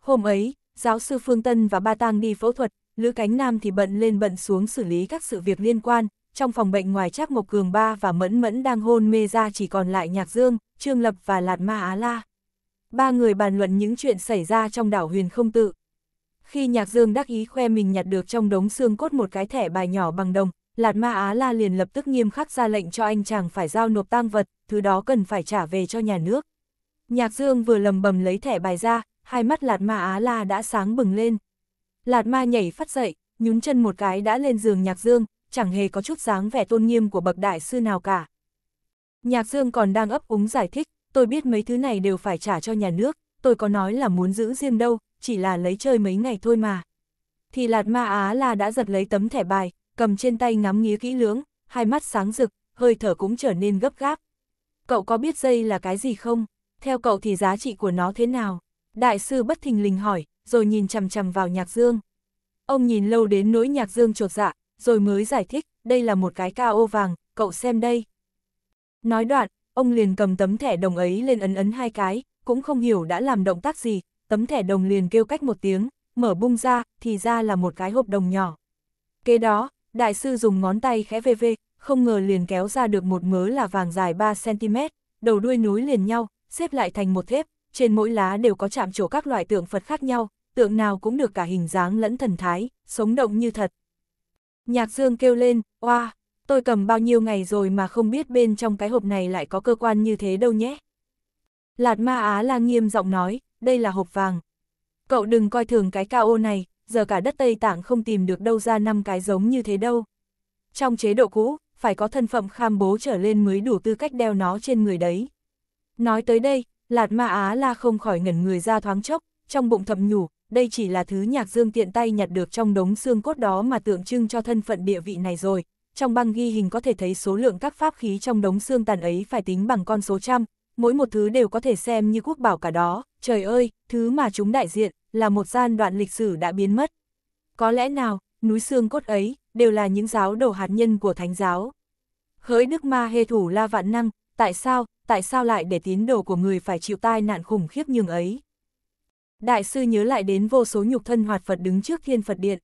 Hôm ấy, giáo sư Phương Tân và Ba Tang đi phẫu thuật, Lữ Cánh Nam thì bận lên bận xuống xử lý các sự việc liên quan, trong phòng bệnh ngoài Trác Mộc Cường Ba và Mẫn Mẫn đang hôn mê ra chỉ còn lại Nhạc Dương, Trương Lập và Lạt Ma Á La. Ba người bàn luận những chuyện xảy ra trong đảo huyền không tự. Khi Nhạc Dương đắc ý khoe mình nhặt được trong đống xương cốt một cái thẻ bài nhỏ bằng đồng, Lạt Ma Á La liền lập tức nghiêm khắc ra lệnh cho anh chàng phải giao nộp tang vật, thứ đó cần phải trả về cho nhà nước. Nhạc Dương vừa lầm bầm lấy thẻ bài ra, hai mắt Lạt Ma Á La đã sáng bừng lên. Lạt Ma nhảy phát dậy, nhún chân một cái đã lên giường Nhạc Dương, chẳng hề có chút dáng vẻ tôn nghiêm của bậc đại sư nào cả. Nhạc Dương còn đang ấp úng giải thích, tôi biết mấy thứ này đều phải trả cho nhà nước, tôi có nói là muốn giữ riêng đâu, chỉ là lấy chơi mấy ngày thôi mà. Thì Lạt Ma Á La đã giật lấy tấm thẻ bài, cầm trên tay ngắm nghía kỹ lưỡng, hai mắt sáng rực, hơi thở cũng trở nên gấp gáp. Cậu có biết dây là cái gì không? Theo cậu thì giá trị của nó thế nào? Đại sư bất thình lình hỏi, rồi nhìn chằm chằm vào Nhạc Dương. Ông nhìn lâu đến nỗi Nhạc Dương trột dạ, rồi mới giải thích, đây là một cái cao ô vàng, cậu xem đây. Nói đoạn, ông liền cầm tấm thẻ đồng ấy lên ấn ấn hai cái, cũng không hiểu đã làm động tác gì, tấm thẻ đồng liền kêu cách một tiếng, mở bung ra, thì ra là một cái hộp đồng nhỏ. Kế đó, đại sư dùng ngón tay khẽ vê vê, không ngờ liền kéo ra được một mớ là vàng dài 3cm, đầu đuôi núi liền nhau, xếp lại thành một thép, trên mỗi lá đều có chạm trổ các loại tượng Phật khác nhau, tượng nào cũng được cả hình dáng lẫn thần thái, sống động như thật. Nhạc Dương kêu lên, oa, wow, tôi cầm bao nhiêu ngày rồi mà không biết bên trong cái hộp này lại có cơ quan như thế đâu nhé. Lạt Ma Á La nghiêm giọng nói, đây là hộp vàng. Cậu đừng coi thường cái cao ô này, giờ cả đất Tây Tạng không tìm được đâu ra năm cái giống như thế đâu. Trong chế độ cũ, phải có thân phận kham bố trở lên mới đủ tư cách đeo nó trên người đấy. Nói tới đây, Lạt ma Á la không khỏi ngẩn người ra thoáng chốc, trong bụng thầm nhủ, đây chỉ là thứ nhạc dương tiện tay nhặt được trong đống xương cốt đó mà tượng trưng cho thân phận địa vị này rồi. Trong băng ghi hình có thể thấy số lượng các pháp khí trong đống xương tàn ấy phải tính bằng con số trăm, mỗi một thứ đều có thể xem như quốc bảo cả đó. Trời ơi, thứ mà chúng đại diện là một gian đoạn lịch sử đã biến mất. Có lẽ nào, núi xương cốt ấy đều là những giáo đồ hạt nhân của thánh giáo. Hỡi Đức Ma Hê Thủ La Vạn Năng, tại sao tại sao lại để tín đồ của người phải chịu tai nạn khủng khiếp nhường ấy? Đại sư nhớ lại đến vô số nhục thân hoạt Phật đứng trước thiên Phật điện.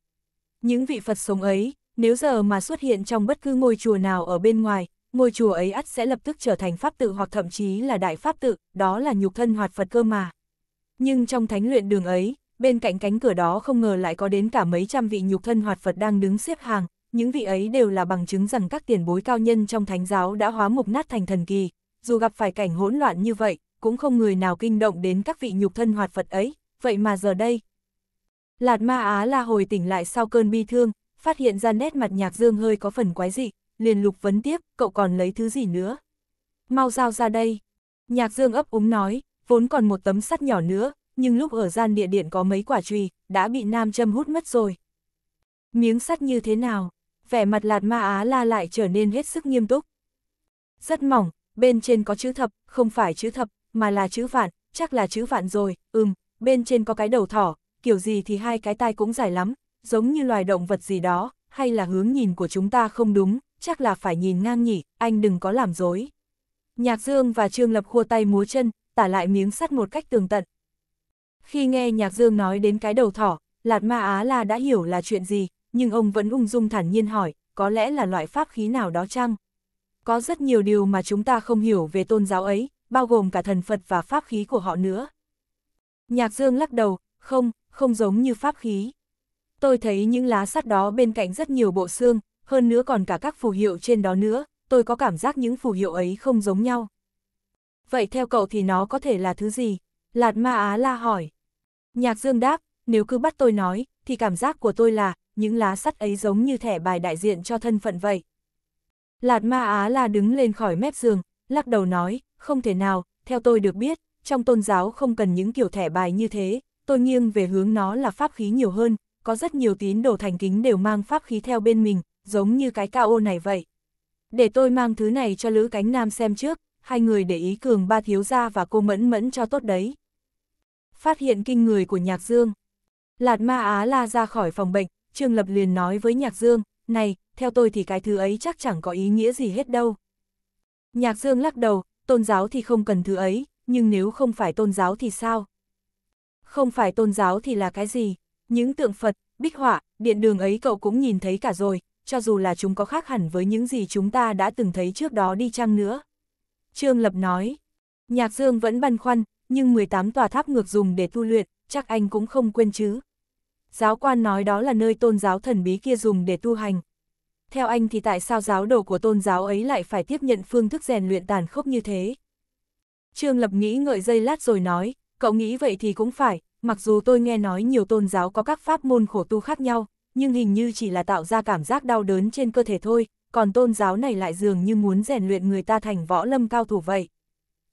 Những vị Phật sống ấy, nếu giờ mà xuất hiện trong bất cứ ngôi chùa nào ở bên ngoài, ngôi chùa ấy ắt sẽ lập tức trở thành pháp tự hoặc thậm chí là đại pháp tự, đó là nhục thân hoạt Phật cơ mà. Nhưng trong thánh luyện đường ấy, bên cạnh cánh cửa đó không ngờ lại có đến cả mấy trăm vị nhục thân hoạt Phật đang đứng xếp hàng, những vị ấy đều là bằng chứng rằng các tiền bối cao nhân trong thánh giáo đã hóa mục nát thành thần kỳ, dù gặp phải cảnh hỗn loạn như vậy, cũng không người nào kinh động đến các vị nhục thân hoạt Phật ấy, vậy mà giờ đây. Lạt ma Á la hồi tỉnh lại sau cơn bi thương, phát hiện ra nét mặt nhạc dương hơi có phần quái dị, liền lục vấn tiếp, cậu còn lấy thứ gì nữa? Mau giao ra đây. Nhạc dương ấp úng nói, vốn còn một tấm sắt nhỏ nữa, nhưng lúc ở gian địa điện có mấy quả trùy, đã bị nam châm hút mất rồi. Miếng sắt như thế nào? Vẻ mặt lạt ma Á la lại trở nên hết sức nghiêm túc. Rất mỏng, bên trên có chữ thập, không phải chữ thập, mà là chữ vạn, chắc là chữ vạn rồi, ừm, bên trên có cái đầu thỏ, kiểu gì thì hai cái tai cũng dài lắm, giống như loài động vật gì đó, hay là hướng nhìn của chúng ta không đúng, chắc là phải nhìn ngang nhỉ, anh đừng có làm dối. Nhạc Dương và Trương Lập khua tay múa chân, tả lại miếng sắt một cách tường tận. Khi nghe Nhạc Dương nói đến cái đầu thỏ, Lạt Ma Á La đã hiểu là chuyện gì, nhưng ông vẫn ung dung thản nhiên hỏi, có lẽ là loại pháp khí nào đó chăng? Có rất nhiều điều mà chúng ta không hiểu về tôn giáo ấy, bao gồm cả thần Phật và pháp khí của họ nữa. Nhạc Dương lắc đầu, không, không giống như pháp khí. Tôi thấy những lá sắt đó bên cạnh rất nhiều bộ xương, hơn nữa còn cả các phù hiệu trên đó nữa, tôi có cảm giác những phù hiệu ấy không giống nhau. Vậy theo cậu thì nó có thể là thứ gì? Lạt Ma Á La hỏi. Nhạc Dương đáp, nếu cứ bắt tôi nói, thì cảm giác của tôi là, những lá sắt ấy giống như thẻ bài đại diện cho thân phận vậy. Lạt ma Á là đứng lên khỏi mép giường, lắc đầu nói, không thể nào, theo tôi được biết, trong tôn giáo không cần những kiểu thẻ bài như thế, tôi nghiêng về hướng nó là pháp khí nhiều hơn, có rất nhiều tín đồ thành kính đều mang pháp khí theo bên mình, giống như cái cao ô này vậy. Để tôi mang thứ này cho Lữ Cánh Nam xem trước, hai người để ý cường ba thiếu gia và cô mẫn mẫn cho tốt đấy. Phát hiện kinh người của Nhạc Dương. Lạt ma Á la ra khỏi phòng bệnh, Trương Lập liền nói với Nhạc Dương, này, theo tôi thì cái thứ ấy chắc chẳng có ý nghĩa gì hết đâu. Nhạc Dương lắc đầu, tôn giáo thì không cần thứ ấy, nhưng nếu không phải tôn giáo thì sao? Không phải tôn giáo thì là cái gì? Những tượng Phật, bích họa, điện đường ấy cậu cũng nhìn thấy cả rồi, cho dù là chúng có khác hẳn với những gì chúng ta đã từng thấy trước đó đi chăng nữa. Trương Lập nói, Nhạc Dương vẫn băn khoăn, nhưng 18 tòa tháp ngược dùng để tu luyện, chắc anh cũng không quên chứ. Giáo quan nói đó là nơi tôn giáo thần bí kia dùng để tu hành, theo anh thì tại sao giáo đồ của tôn giáo ấy lại phải tiếp nhận phương thức rèn luyện tàn khốc như thế? Trương Lập nghĩ ngợi dây lát rồi nói, cậu nghĩ vậy thì cũng phải, mặc dù tôi nghe nói nhiều tôn giáo có các pháp môn khổ tu khác nhau, nhưng hình như chỉ là tạo ra cảm giác đau đớn trên cơ thể thôi, còn tôn giáo này lại dường như muốn rèn luyện người ta thành võ lâm cao thủ vậy.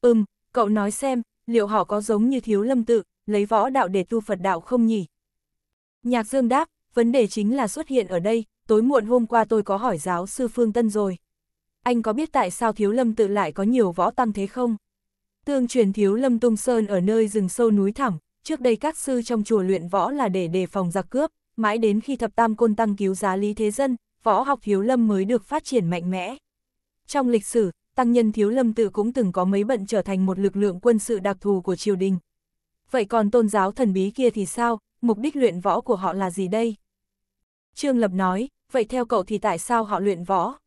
Ừm, cậu nói xem, liệu họ có giống như thiếu lâm tự, lấy võ đạo để tu Phật đạo không nhỉ? Nhạc Dương đáp, vấn đề chính là xuất hiện ở đây, tối muộn hôm qua tôi có hỏi giáo sư Phương Tân rồi. Anh có biết tại sao Thiếu Lâm tự lại có nhiều võ tăng thế không? Tương truyền Thiếu Lâm Tung Sơn ở nơi rừng sâu núi thẳm, trước đây các sư trong chùa luyện võ là để đề phòng giặc cướp, mãi đến khi thập tam côn tăng cứu giá lý thế dân, võ học Thiếu Lâm mới được phát triển mạnh mẽ. Trong lịch sử, tăng nhân Thiếu Lâm tự cũng từng có mấy bận trở thành một lực lượng quân sự đặc thù của triều đình. Vậy còn tôn giáo thần bí kia thì sao, mục đích luyện võ của họ là gì đây? Trương Lập nói, vậy theo cậu thì tại sao họ luyện võ?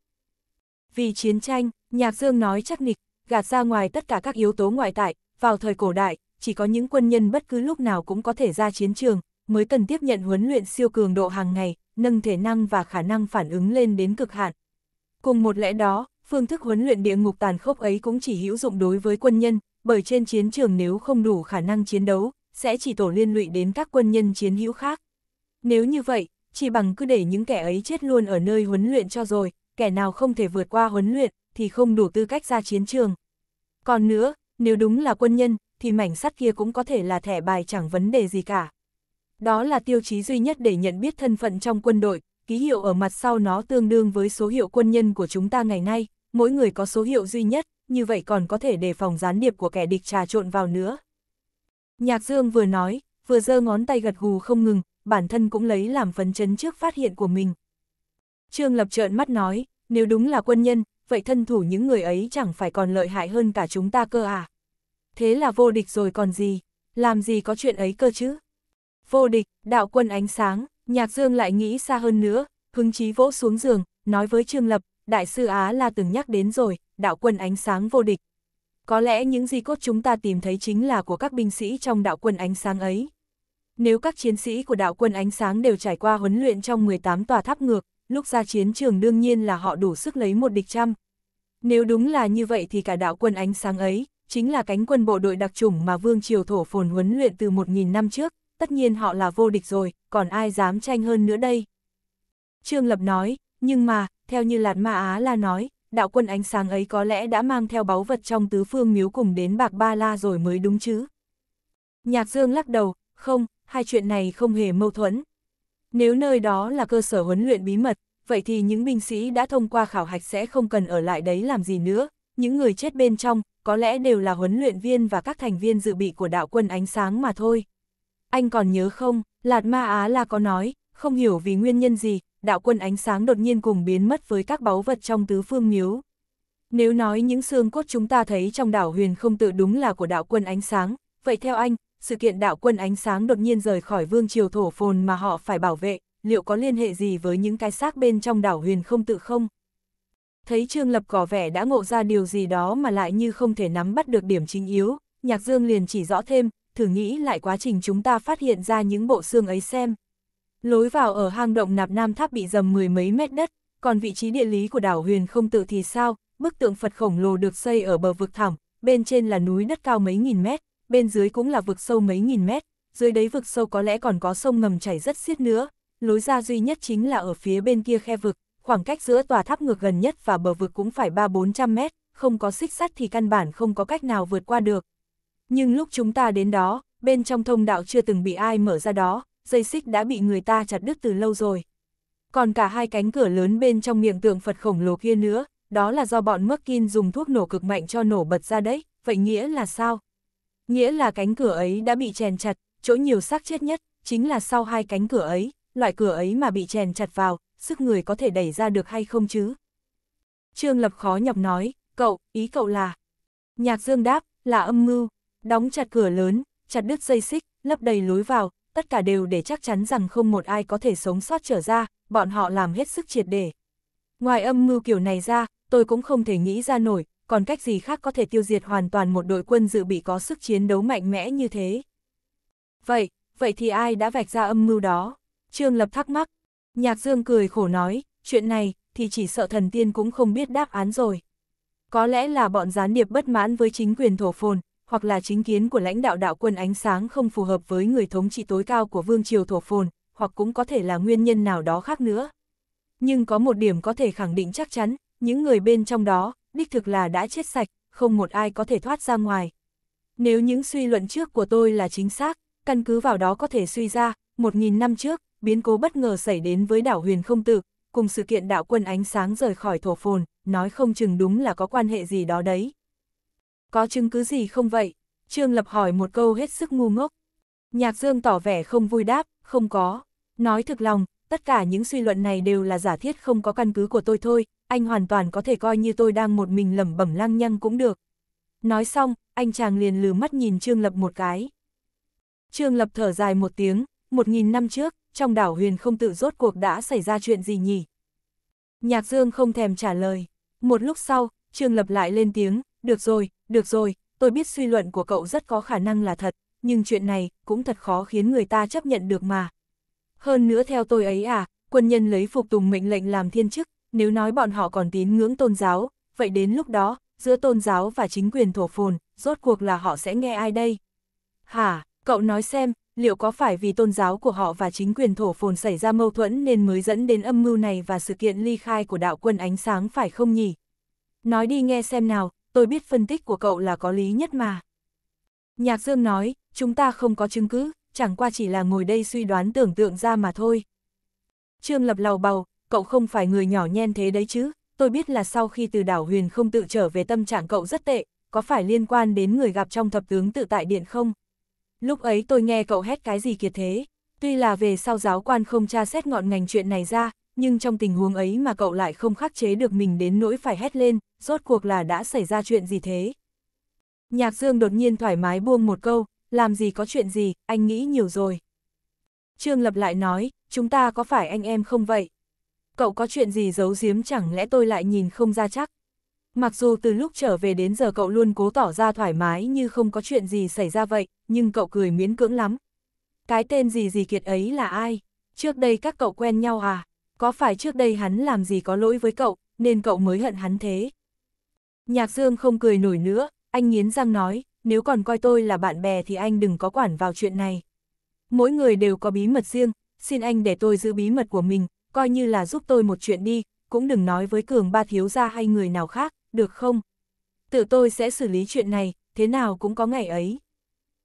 Vì chiến tranh, Nhạc Dương nói chắc nịch, gạt ra ngoài tất cả các yếu tố ngoại tại, vào thời cổ đại, chỉ có những quân nhân bất cứ lúc nào cũng có thể ra chiến trường, mới cần tiếp nhận huấn luyện siêu cường độ hàng ngày, nâng thể năng và khả năng phản ứng lên đến cực hạn. Cùng một lẽ đó, phương thức huấn luyện địa ngục tàn khốc ấy cũng chỉ hữu dụng đối với quân nhân, bởi trên chiến trường nếu không đủ khả năng chiến đấu, sẽ chỉ tổ liên lụy đến các quân nhân chiến hữu khác. Nếu như vậy, chỉ bằng cứ để những kẻ ấy chết luôn ở nơi huấn luyện cho rồi, kẻ nào không thể vượt qua huấn luyện, thì không đủ tư cách ra chiến trường. Còn nữa, nếu đúng là quân nhân, thì mảnh sắt kia cũng có thể là thẻ bài chẳng vấn đề gì cả. Đó là tiêu chí duy nhất để nhận biết thân phận trong quân đội, ký hiệu ở mặt sau nó tương đương với số hiệu quân nhân của chúng ta ngày nay, mỗi người có số hiệu duy nhất, như vậy còn có thể đề phòng gián điệp của kẻ địch trà trộn vào nữa. Nhạc Dương vừa nói, vừa giơ ngón tay gật gù không ngừng, bản thân cũng lấy làm phấn chấn trước phát hiện của mình. Trương Lập trợn mắt nói, nếu đúng là quân nhân, vậy thân thủ những người ấy chẳng phải còn lợi hại hơn cả chúng ta cơ à? Thế là vô địch rồi còn gì, làm gì có chuyện ấy cơ chứ? Vô địch, đạo quân ánh sáng, nhạc dương lại nghĩ xa hơn nữa, hứng chí vỗ xuống giường, nói với Trương Lập, đại sư Á là từng nhắc đến rồi, đạo quân ánh sáng vô địch. Có lẽ những di cốt chúng ta tìm thấy chính là của các binh sĩ trong đạo quân ánh sáng ấy. Nếu các chiến sĩ của đạo quân ánh sáng đều trải qua huấn luyện trong 18 tòa tháp ngược, lúc ra chiến trường đương nhiên là họ đủ sức lấy một địch trăm. Nếu đúng là như vậy thì cả đạo quân ánh sáng ấy, chính là cánh quân bộ đội đặc chủng mà Vương Triều Thổ Phồn huấn luyện từ 1.000 năm trước, tất nhiên họ là vô địch rồi, còn ai dám tranh hơn nữa đây. Trương Lập nói, nhưng mà, theo như Lạt Ma Á La nói, đạo quân ánh sáng ấy có lẽ đã mang theo báu vật trong tứ phương miếu cùng đến Bạc Ba La rồi mới đúng chứ. Nhạc Dương lắc đầu, không, hai chuyện này không hề mâu thuẫn. Nếu nơi đó là cơ sở huấn luyện bí mật, vậy thì những binh sĩ đã thông qua khảo hạch sẽ không cần ở lại đấy làm gì nữa, những người chết bên trong, có lẽ đều là huấn luyện viên và các thành viên dự bị của đạo quân ánh sáng mà thôi. Anh còn nhớ không, Lạt Ma Á là có nói, không hiểu vì nguyên nhân gì, đạo quân ánh sáng đột nhiên cùng biến mất với các báu vật trong tứ phương miếu. Nếu nói những xương cốt chúng ta thấy trong đảo huyền không tự đúng là của đạo quân ánh sáng, vậy theo anh, sự kiện đạo quân ánh sáng đột nhiên rời khỏi vương triều thổ phồn mà họ phải bảo vệ, liệu có liên hệ gì với những cái xác bên trong đảo huyền không tự không? Thấy Trương Lập có vẻ đã ngộ ra điều gì đó mà lại như không thể nắm bắt được điểm chính yếu, Nhạc Dương liền chỉ rõ thêm, thử nghĩ lại quá trình chúng ta phát hiện ra những bộ xương ấy xem. Lối vào ở hang động nạp nam tháp bị dầm mười mấy mét đất, còn vị trí địa lý của đảo huyền không tự thì sao, bức tượng Phật khổng lồ được xây ở bờ vực thẳm, bên trên là núi đất cao mấy nghìn mét, bên dưới cũng là vực sâu mấy nghìn mét, dưới đấy vực sâu có lẽ còn có sông ngầm chảy rất xiết nữa, lối ra duy nhất chính là ở phía bên kia khe vực, khoảng cách giữa tòa tháp ngược gần nhất và bờ vực cũng phải 3-400 mét, không có xích sắt thì căn bản không có cách nào vượt qua được. Nhưng lúc chúng ta đến đó, bên trong thông đạo chưa từng bị ai mở ra đó, dây xích đã bị người ta chặt đứt từ lâu rồi. Còn cả hai cánh cửa lớn bên trong miệng tượng Phật khổng lồ kia nữa, đó là do bọn Merkin dùng thuốc nổ cực mạnh cho nổ bật ra đấy, vậy nghĩa là sao? Nghĩa là cánh cửa ấy đã bị chèn chặt, chỗ nhiều xác chết nhất, chính là sau hai cánh cửa ấy, loại cửa ấy mà bị chèn chặt vào, sức người có thể đẩy ra được hay không chứ? Trương Lập khó nhọc nói, cậu, ý cậu là... Nhạc Dương đáp, là âm mưu, đóng chặt cửa lớn, chặt đứt dây xích, lấp đầy lối vào, tất cả đều để chắc chắn rằng không một ai có thể sống sót trở ra, bọn họ làm hết sức triệt để. Ngoài âm mưu kiểu này ra, tôi cũng không thể nghĩ ra nổi, còn cách gì khác có thể tiêu diệt hoàn toàn một đội quân dự bị có sức chiến đấu mạnh mẽ như thế. Vậy, vậy thì ai đã vạch ra âm mưu đó? Trương Lập thắc mắc. Nhạc Dương cười khổ nói, chuyện này thì chỉ sợ thần tiên cũng không biết đáp án rồi. Có lẽ là bọn gián điệp bất mãn với chính quyền thổ phồn, hoặc là chính kiến của lãnh đạo đạo quân ánh sáng không phù hợp với người thống trị tối cao của vương triều thổ phồn, hoặc cũng có thể là nguyên nhân nào đó khác nữa. Nhưng có một điểm có thể khẳng định chắc chắn, những người bên trong đó, đích thực là đã chết sạch, không một ai có thể thoát ra ngoài. Nếu những suy luận trước của tôi là chính xác, căn cứ vào đó có thể suy ra, 1.000 năm trước, biến cố bất ngờ xảy đến với đảo huyền không tử, cùng sự kiện đạo quân ánh sáng rời khỏi thổ phồn, nói không chừng đúng là có quan hệ gì đó đấy. Có chứng cứ gì không vậy? Trương Lập hỏi một câu hết sức ngu ngốc. Nhạc Dương tỏ vẻ không vui đáp, không có. Nói thực lòng, tất cả những suy luận này đều là giả thiết không có căn cứ của tôi thôi, anh hoàn toàn có thể coi như tôi đang một mình lẩm bẩm lăng nhăng cũng được. Nói xong, anh chàng liền lừ mắt nhìn Trương Lập một cái. Trương Lập thở dài một tiếng, một nghìn năm trước, trong đảo huyền không tự rốt cuộc đã xảy ra chuyện gì nhỉ? Nhạc Dương không thèm trả lời. Một lúc sau, Trương Lập lại lên tiếng, được rồi, được rồi, tôi biết suy luận của cậu rất có khả năng là thật, nhưng chuyện này cũng thật khó khiến người ta chấp nhận được mà. Hơn nữa theo tôi ấy à, quân nhân lấy phục tùng mệnh lệnh làm thiên chức, nếu nói bọn họ còn tín ngưỡng tôn giáo, vậy đến lúc đó, giữa tôn giáo và chính quyền thổ phồn, rốt cuộc là họ sẽ nghe ai đây? Hả, cậu nói xem, liệu có phải vì tôn giáo của họ và chính quyền thổ phồn xảy ra mâu thuẫn nên mới dẫn đến âm mưu này và sự kiện ly khai của đạo quân ánh sáng phải không nhỉ? Nói đi nghe xem nào, tôi biết phân tích của cậu là có lý nhất mà. Nhạc Dương nói, chúng ta không có chứng cứ, chẳng qua chỉ là ngồi đây suy đoán tưởng tượng ra mà thôi. Trương Lập lầu bầu, cậu không phải người nhỏ nhen thế đấy chứ, tôi biết là sau khi từ đảo huyền không tự trở về tâm trạng cậu rất tệ, có phải liên quan đến người gặp trong thập tướng tự tại điện không? Lúc ấy tôi nghe cậu hét cái gì kiệt thế, tuy là về sau giáo quan không tra xét ngọn ngành chuyện này ra, nhưng trong tình huống ấy mà cậu lại không khắc chế được mình đến nỗi phải hét lên, rốt cuộc là đã xảy ra chuyện gì thế? Nhạc Dương đột nhiên thoải mái buông một câu, làm gì có chuyện gì, anh nghĩ nhiều rồi. Trương Lập lại nói, chúng ta có phải anh em không vậy? Cậu có chuyện gì giấu giếm chẳng lẽ tôi lại nhìn không ra chắc? Mặc dù từ lúc trở về đến giờ cậu luôn cố tỏ ra thoải mái như không có chuyện gì xảy ra vậy, nhưng cậu cười miễn cưỡng lắm. Cái tên gì gì kiệt ấy là ai? Trước đây các cậu quen nhau à? Có phải trước đây hắn làm gì có lỗi với cậu, nên cậu mới hận hắn thế? Nhạc Dương không cười nổi nữa, anh nghiến răng nói, nếu còn coi tôi là bạn bè thì anh đừng có quản vào chuyện này. Mỗi người đều có bí mật riêng, xin anh để tôi giữ bí mật của mình, coi như là giúp tôi một chuyện đi, cũng đừng nói với Cường Ba Thiếu Gia hay người nào khác, được không? Tự tôi sẽ xử lý chuyện này, thế nào cũng có ngày ấy.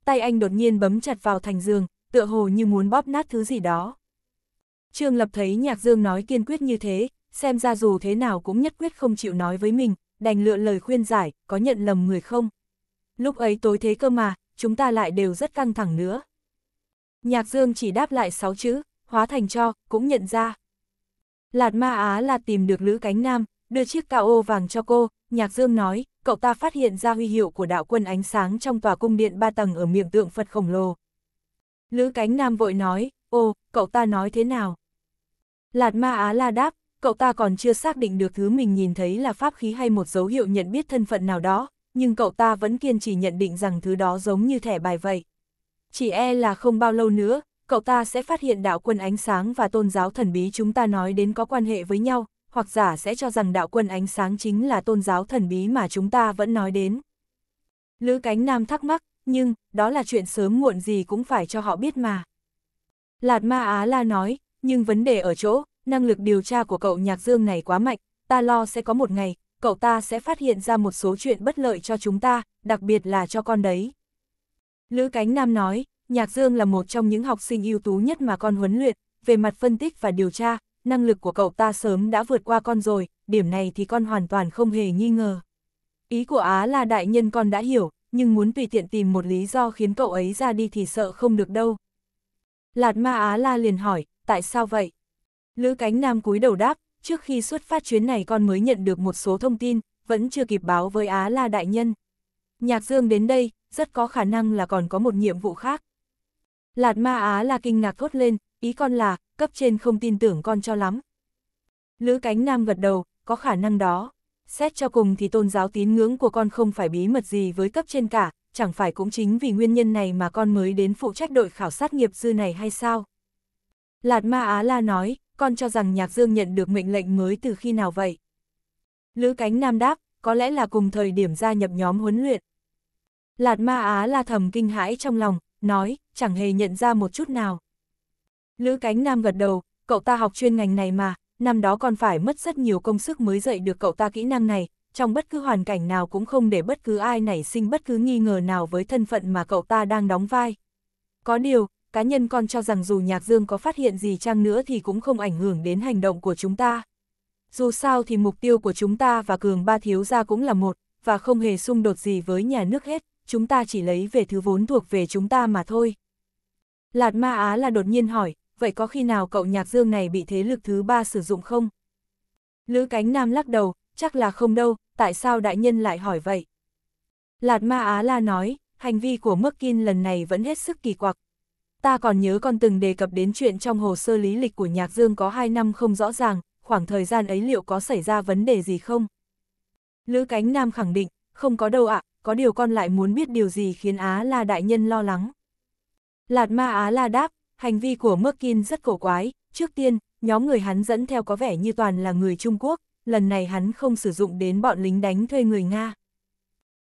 Tay anh đột nhiên bấm chặt vào thành giường, tựa hồ như muốn bóp nát thứ gì đó. Trương Lập thấy Nhạc Dương nói kiên quyết như thế, xem ra dù thế nào cũng nhất quyết không chịu nói với mình, đành lựa lời khuyên giải, có nhận lầm người không? lúc ấy tối thế cơ mà, chúng ta lại đều rất căng thẳng nữa. Nhạc Dương chỉ đáp lại sáu chữ, hóa thành cho, cũng nhận ra. Lạt Ma Á là tìm được Lữ Cánh Nam, đưa chiếc cao ô vàng cho cô, Nhạc Dương nói, cậu ta phát hiện ra huy hiệu của đạo quân ánh sáng trong tòa cung điện ba tầng ở miệng tượng Phật khổng lồ. Lữ Cánh Nam vội nói, ô, cậu ta nói thế nào? Lạt Ma Á La đáp, cậu ta còn chưa xác định được thứ mình nhìn thấy là pháp khí hay một dấu hiệu nhận biết thân phận nào đó, nhưng cậu ta vẫn kiên trì nhận định rằng thứ đó giống như thẻ bài vậy. Chỉ e là không bao lâu nữa, cậu ta sẽ phát hiện đạo quân ánh sáng và tôn giáo thần bí chúng ta nói đến có quan hệ với nhau, hoặc giả sẽ cho rằng đạo quân ánh sáng chính là tôn giáo thần bí mà chúng ta vẫn nói đến. Lữ Cánh Nam thắc mắc, nhưng, đó là chuyện sớm muộn gì cũng phải cho họ biết mà. Lạt Ma Á La nói, nhưng vấn đề ở chỗ, năng lực điều tra của cậu Nhạc Dương này quá mạnh, ta lo sẽ có một ngày, cậu ta sẽ phát hiện ra một số chuyện bất lợi cho chúng ta, đặc biệt là cho con đấy. Lữ Cánh Nam nói, Nhạc Dương là một trong những học sinh ưu tú nhất mà con huấn luyện, về mặt phân tích và điều tra, năng lực của cậu ta sớm đã vượt qua con rồi, điểm này thì con hoàn toàn không hề nghi ngờ. Ý của Á là đại nhân con đã hiểu, nhưng muốn tùy tiện tìm một lý do khiến cậu ấy ra đi thì sợ không được đâu. Lạt ma Á la liền hỏi, tại sao vậy? Lữ cánh nam cúi đầu đáp, Trước khi xuất phát chuyến này con mới nhận được một số thông tin, vẫn chưa kịp báo với Á La Đại Nhân. Nhạc Dương đến đây, rất có khả năng là còn có một nhiệm vụ khác. Lạt Ma Á La kinh ngạc thốt lên, ý con là, cấp trên không tin tưởng con cho lắm. Lữ Cánh Nam gật đầu, có khả năng đó. Xét cho cùng thì tôn giáo tín ngưỡng của con không phải bí mật gì với cấp trên cả, chẳng phải cũng chính vì nguyên nhân này mà con mới đến phụ trách đội khảo sát nghiệp dư này hay sao? Lạt Ma Á La nói, con cho rằng Nhạc Dương nhận được mệnh lệnh mới từ khi nào vậy? Lữ Cánh Nam đáp, có lẽ là cùng thời điểm gia nhập nhóm huấn luyện. Lạt Ma Á la thầm kinh hãi trong lòng, nói, chẳng hề nhận ra một chút nào. Lữ Cánh Nam gật đầu, cậu ta học chuyên ngành này mà, năm đó còn phải mất rất nhiều công sức mới dạy được cậu ta kỹ năng này, trong bất cứ hoàn cảnh nào cũng không để bất cứ ai nảy sinh bất cứ nghi ngờ nào với thân phận mà cậu ta đang đóng vai. Có điều, cá nhân con cho rằng dù Nhạc Dương có phát hiện gì chăng nữa thì cũng không ảnh hưởng đến hành động của chúng ta. Dù sao thì mục tiêu của chúng ta và Cường Ba Thiếu Gia cũng là một, và không hề xung đột gì với nhà nước hết, chúng ta chỉ lấy về thứ vốn thuộc về chúng ta mà thôi. Lạt Ma Á là đột nhiên hỏi, vậy có khi nào cậu Nhạc Dương này bị thế lực thứ ba sử dụng không? Lữ Cánh Nam lắc đầu, chắc là không đâu, tại sao đại nhân lại hỏi vậy? Lạt Ma Á La nói, hành vi của Merkin lần này vẫn hết sức kỳ quặc, ta còn nhớ con từng đề cập đến chuyện trong hồ sơ lý lịch của Nhạc Dương có 2 năm không rõ ràng, khoảng thời gian ấy liệu có xảy ra vấn đề gì không? Lữ Cánh Nam khẳng định, không có đâu ạ, có điều con lại muốn biết điều gì khiến Á La Đại Nhân lo lắng. Lạt Ma Á La đáp, hành vi của Merkin rất cổ quái, trước tiên, nhóm người hắn dẫn theo có vẻ như toàn là người Trung Quốc, lần này hắn không sử dụng đến bọn lính đánh thuê người Nga.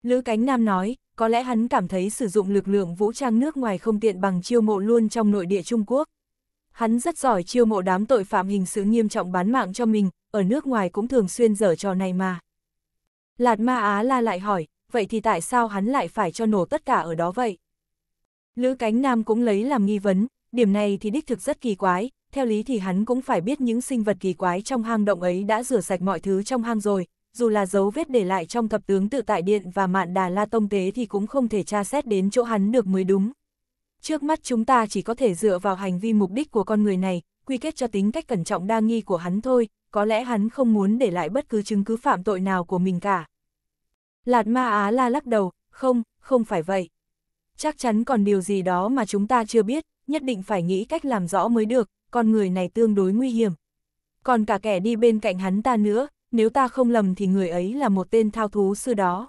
Lữ Cánh Nam nói, có lẽ hắn cảm thấy sử dụng lực lượng vũ trang nước ngoài không tiện bằng chiêu mộ luôn trong nội địa Trung Quốc. Hắn rất giỏi chiêu mộ đám tội phạm hình sự nghiêm trọng bán mạng cho mình, ở nước ngoài cũng thường xuyên dở trò này mà. Lạt Ma Á La lại hỏi, vậy thì tại sao hắn lại phải cho nổ tất cả ở đó vậy? Lữ Cánh Nam cũng lấy làm nghi vấn, điểm này thì đích thực rất kỳ quái, theo lý thì hắn cũng phải biết những sinh vật kỳ quái trong hang động ấy đã rửa sạch mọi thứ trong hang rồi, dù là dấu vết để lại trong thập tướng tự tại điện và mạn đà la tông tế thì cũng không thể tra xét đến chỗ hắn được mới đúng. Trước mắt chúng ta chỉ có thể dựa vào hành vi mục đích của con người này, quy kết cho tính cách cẩn trọng đa nghi của hắn thôi, có lẽ hắn không muốn để lại bất cứ chứng cứ phạm tội nào của mình cả. Lạt ma Á la lắc đầu, không, không phải vậy. Chắc chắn còn điều gì đó mà chúng ta chưa biết, nhất định phải nghĩ cách làm rõ mới được, con người này tương đối nguy hiểm. Còn cả kẻ đi bên cạnh hắn ta nữa, nếu ta không lầm thì người ấy là một tên thao thú sư đó.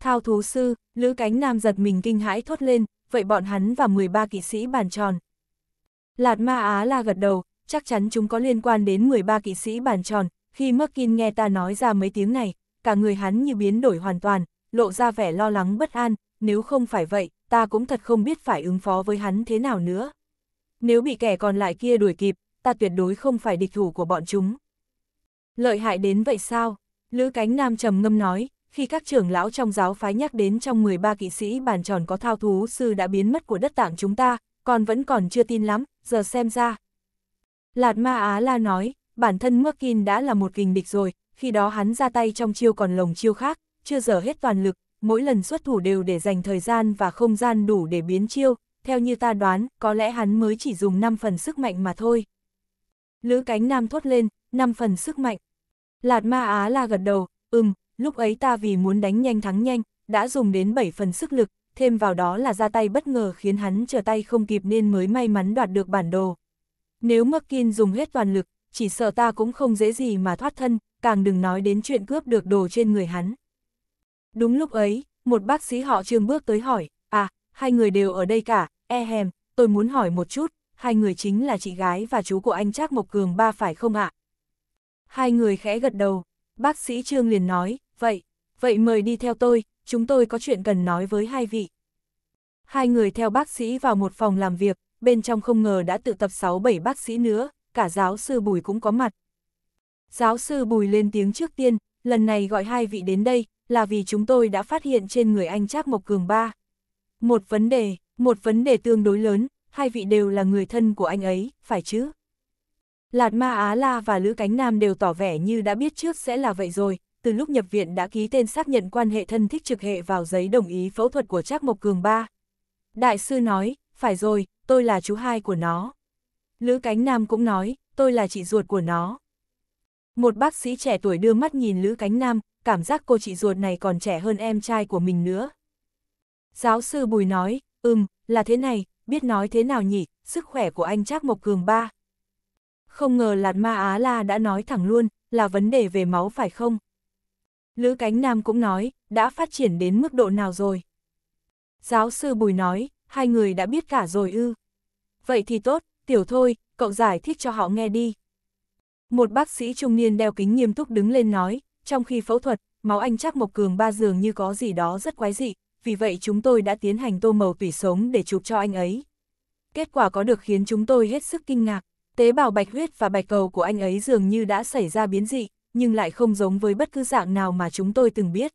Thao thú sư, Lữ Cánh Nam giật mình kinh hãi thốt lên, vậy bọn hắn và 13 kỵ sĩ bàn tròn. Lạt Ma Á la gật đầu, chắc chắn chúng có liên quan đến 13 kỵ sĩ bàn tròn, khi Merkin nghe ta nói ra mấy tiếng này, cả người hắn như biến đổi hoàn toàn, lộ ra vẻ lo lắng bất an, nếu không phải vậy, ta cũng thật không biết phải ứng phó với hắn thế nào nữa. Nếu bị kẻ còn lại kia đuổi kịp, ta tuyệt đối không phải địch thủ của bọn chúng. Lợi hại đến vậy sao? Lữ cánh nam trầm ngâm nói, khi các trưởng lão trong giáo phái nhắc đến trong 13 kỵ sĩ bàn tròn có thao thú sư đã biến mất của đất tảng chúng ta, còn vẫn còn chưa tin lắm, giờ xem ra. Lạt Ma Á La nói, bản thân Merkin đã là một kình địch rồi, khi đó hắn ra tay trong chiêu còn lồng chiêu khác, chưa giờ hết toàn lực, mỗi lần xuất thủ đều để dành thời gian và không gian đủ để biến chiêu, theo như ta đoán, có lẽ hắn mới chỉ dùng 5 phần sức mạnh mà thôi. Lữ cánh nam thốt lên, năm phần sức mạnh. Lạt ma Á la gật đầu, ừm, lúc ấy ta vì muốn đánh nhanh thắng nhanh, đã dùng đến 7 phần sức lực, thêm vào đó là ra tay bất ngờ khiến hắn trở tay không kịp nên mới may mắn đoạt được bản đồ. Nếu Merkin dùng hết toàn lực, chỉ sợ ta cũng không dễ gì mà thoát thân, càng đừng nói đến chuyện cướp được đồ trên người hắn. Đúng lúc ấy, một bác sĩ họ trương bước tới hỏi, à, hai người đều ở đây cả, e hèm, tôi muốn hỏi một chút, hai người chính là chị gái và chú của anh Trác Mộc Cường ba phải không ạ? À? Hai người khẽ gật đầu, bác sĩ Trương liền nói, vậy, vậy mời đi theo tôi, chúng tôi có chuyện cần nói với hai vị. Hai người theo bác sĩ vào một phòng làm việc, bên trong không ngờ đã tự tập 6-7 bác sĩ nữa, cả giáo sư Bùi cũng có mặt. Giáo sư Bùi lên tiếng trước tiên, lần này gọi hai vị đến đây, là vì chúng tôi đã phát hiện trên người anh Trác Mộc Cường ba. Một vấn đề, một vấn đề tương đối lớn, hai vị đều là người thân của anh ấy, phải chứ? Lạt Ma Á La và Lữ Cánh Nam đều tỏ vẻ như đã biết trước sẽ là vậy rồi, từ lúc nhập viện đã ký tên xác nhận quan hệ thân thích trực hệ vào giấy đồng ý phẫu thuật của Trác Mộc Cường ba. Đại sư nói, phải rồi, tôi là chú hai của nó. Lữ Cánh Nam cũng nói, tôi là chị ruột của nó. Một bác sĩ trẻ tuổi đưa mắt nhìn Lữ Cánh Nam, cảm giác cô chị ruột này còn trẻ hơn em trai của mình nữa. Giáo sư Bùi nói, ừm, là thế này, biết nói thế nào nhỉ, sức khỏe của anh Trác Mộc Cường ba. Không ngờ Lạt Ma Á La đã nói thẳng luôn, là vấn đề về máu phải không? Lữ Cánh Nam cũng nói, đã phát triển đến mức độ nào rồi? Giáo sư Bùi nói, hai người đã biết cả rồi ư. Vậy thì tốt, tiểu thôi, cậu giải thích cho họ nghe đi. Một bác sĩ trung niên đeo kính nghiêm túc đứng lên nói, trong khi phẫu thuật, máu anh chắc Mộc Cường ba giường như có gì đó rất quái dị, vì vậy chúng tôi đã tiến hành tô màu tủy sống để chụp cho anh ấy. Kết quả có được khiến chúng tôi hết sức kinh ngạc. Tế bào bạch huyết và bạch cầu của anh ấy dường như đã xảy ra biến dị, nhưng lại không giống với bất cứ dạng nào mà chúng tôi từng biết.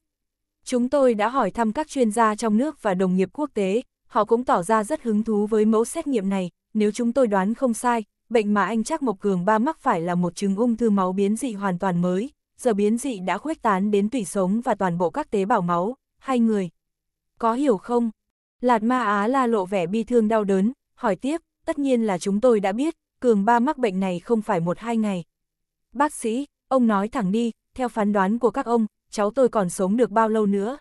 Chúng tôi đã hỏi thăm các chuyên gia trong nước và đồng nghiệp quốc tế, họ cũng tỏ ra rất hứng thú với mẫu xét nghiệm này, nếu chúng tôi đoán không sai, bệnh mà anh Trác Mộc Cường ba mắc phải là một chứng ung thư máu biến dị hoàn toàn mới, giờ biến dị đã khuếch tán đến tủy sống và toàn bộ các tế bào máu, hai người. Có hiểu không? Lạt Ma Á la lộ vẻ bi thương đau đớn, hỏi tiếp, tất nhiên là chúng tôi đã biết, cường ba mắc bệnh này không phải một hai ngày. Bác sĩ, ông nói thẳng đi, theo phán đoán của các ông, cháu tôi còn sống được bao lâu nữa?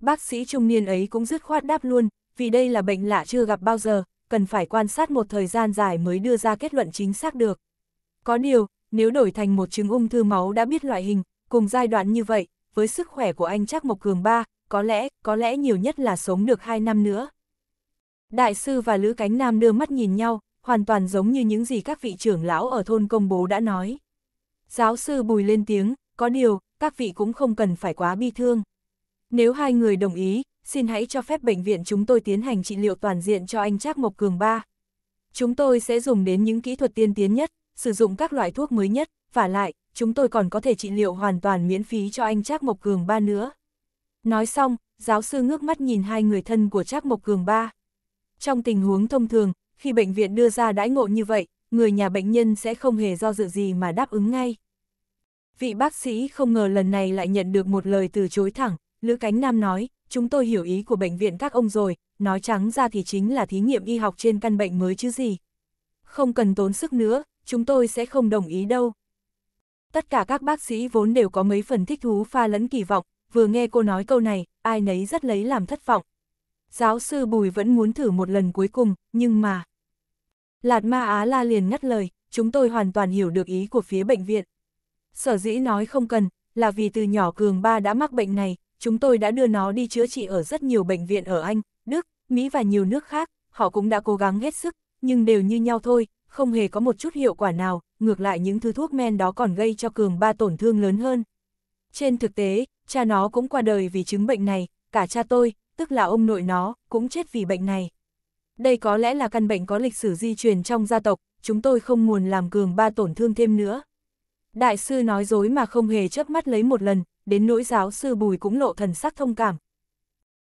Bác sĩ trung niên ấy cũng dứt khoát đáp luôn, vì đây là bệnh lạ chưa gặp bao giờ, cần phải quan sát một thời gian dài mới đưa ra kết luận chính xác được. Có điều, nếu đổi thành một chứng ung thư máu đã biết loại hình, cùng giai đoạn như vậy, với sức khỏe của anh chắc Mộc Cường ba, có lẽ, có lẽ nhiều nhất là sống được 2 năm nữa. Đại sư và Lữ Cánh Nam đưa mắt nhìn nhau, hoàn toàn giống như những gì các vị trưởng lão ở thôn công bố đã nói. Giáo sư Bùi lên tiếng, có điều, các vị cũng không cần phải quá bi thương. Nếu hai người đồng ý, xin hãy cho phép bệnh viện chúng tôi tiến hành trị liệu toàn diện cho anh Trác Mộc Cường ba. Chúng tôi sẽ dùng đến những kỹ thuật tiên tiến nhất, sử dụng các loại thuốc mới nhất, và lại, chúng tôi còn có thể trị liệu hoàn toàn miễn phí cho anh Trác Mộc Cường ba nữa. Nói xong, giáo sư ngước mắt nhìn hai người thân của Trác Mộc Cường ba. Trong tình huống thông thường, khi bệnh viện đưa ra đãi ngộ như vậy, người nhà bệnh nhân sẽ không hề do dự gì mà đáp ứng ngay. Vị bác sĩ không ngờ lần này lại nhận được một lời từ chối thẳng, Lữ Cánh Nam nói, chúng tôi hiểu ý của bệnh viện các ông rồi, nói trắng ra thì chính là thí nghiệm y học trên căn bệnh mới chứ gì. Không cần tốn sức nữa, chúng tôi sẽ không đồng ý đâu. Tất cả các bác sĩ vốn đều có mấy phần thích thú pha lẫn kỳ vọng, vừa nghe cô nói câu này, ai nấy rất lấy làm thất vọng, Giáo sư Bùi vẫn muốn thử một lần cuối cùng, nhưng mà... Lạt Ma Á La liền ngắt lời, chúng tôi hoàn toàn hiểu được ý của phía bệnh viện. Sở dĩ nói không cần, là vì từ nhỏ Cường Ba đã mắc bệnh này, chúng tôi đã đưa nó đi chữa trị ở rất nhiều bệnh viện ở Anh, Đức, Mỹ và nhiều nước khác, họ cũng đã cố gắng hết sức, nhưng đều như nhau thôi, không hề có một chút hiệu quả nào, ngược lại những thứ thuốc men đó còn gây cho Cường Ba tổn thương lớn hơn. Trên thực tế, cha nó cũng qua đời vì chứng bệnh này, cả cha tôi, tức là ông nội nó, cũng chết vì bệnh này. Đây có lẽ là căn bệnh có lịch sử di truyền trong gia tộc, chúng tôi không muốn làm cường ba tổn thương thêm nữa. Đại sư nói dối mà không hề chớp mắt lấy một lần, đến nỗi giáo sư Bùi cũng lộ thần sắc thông cảm.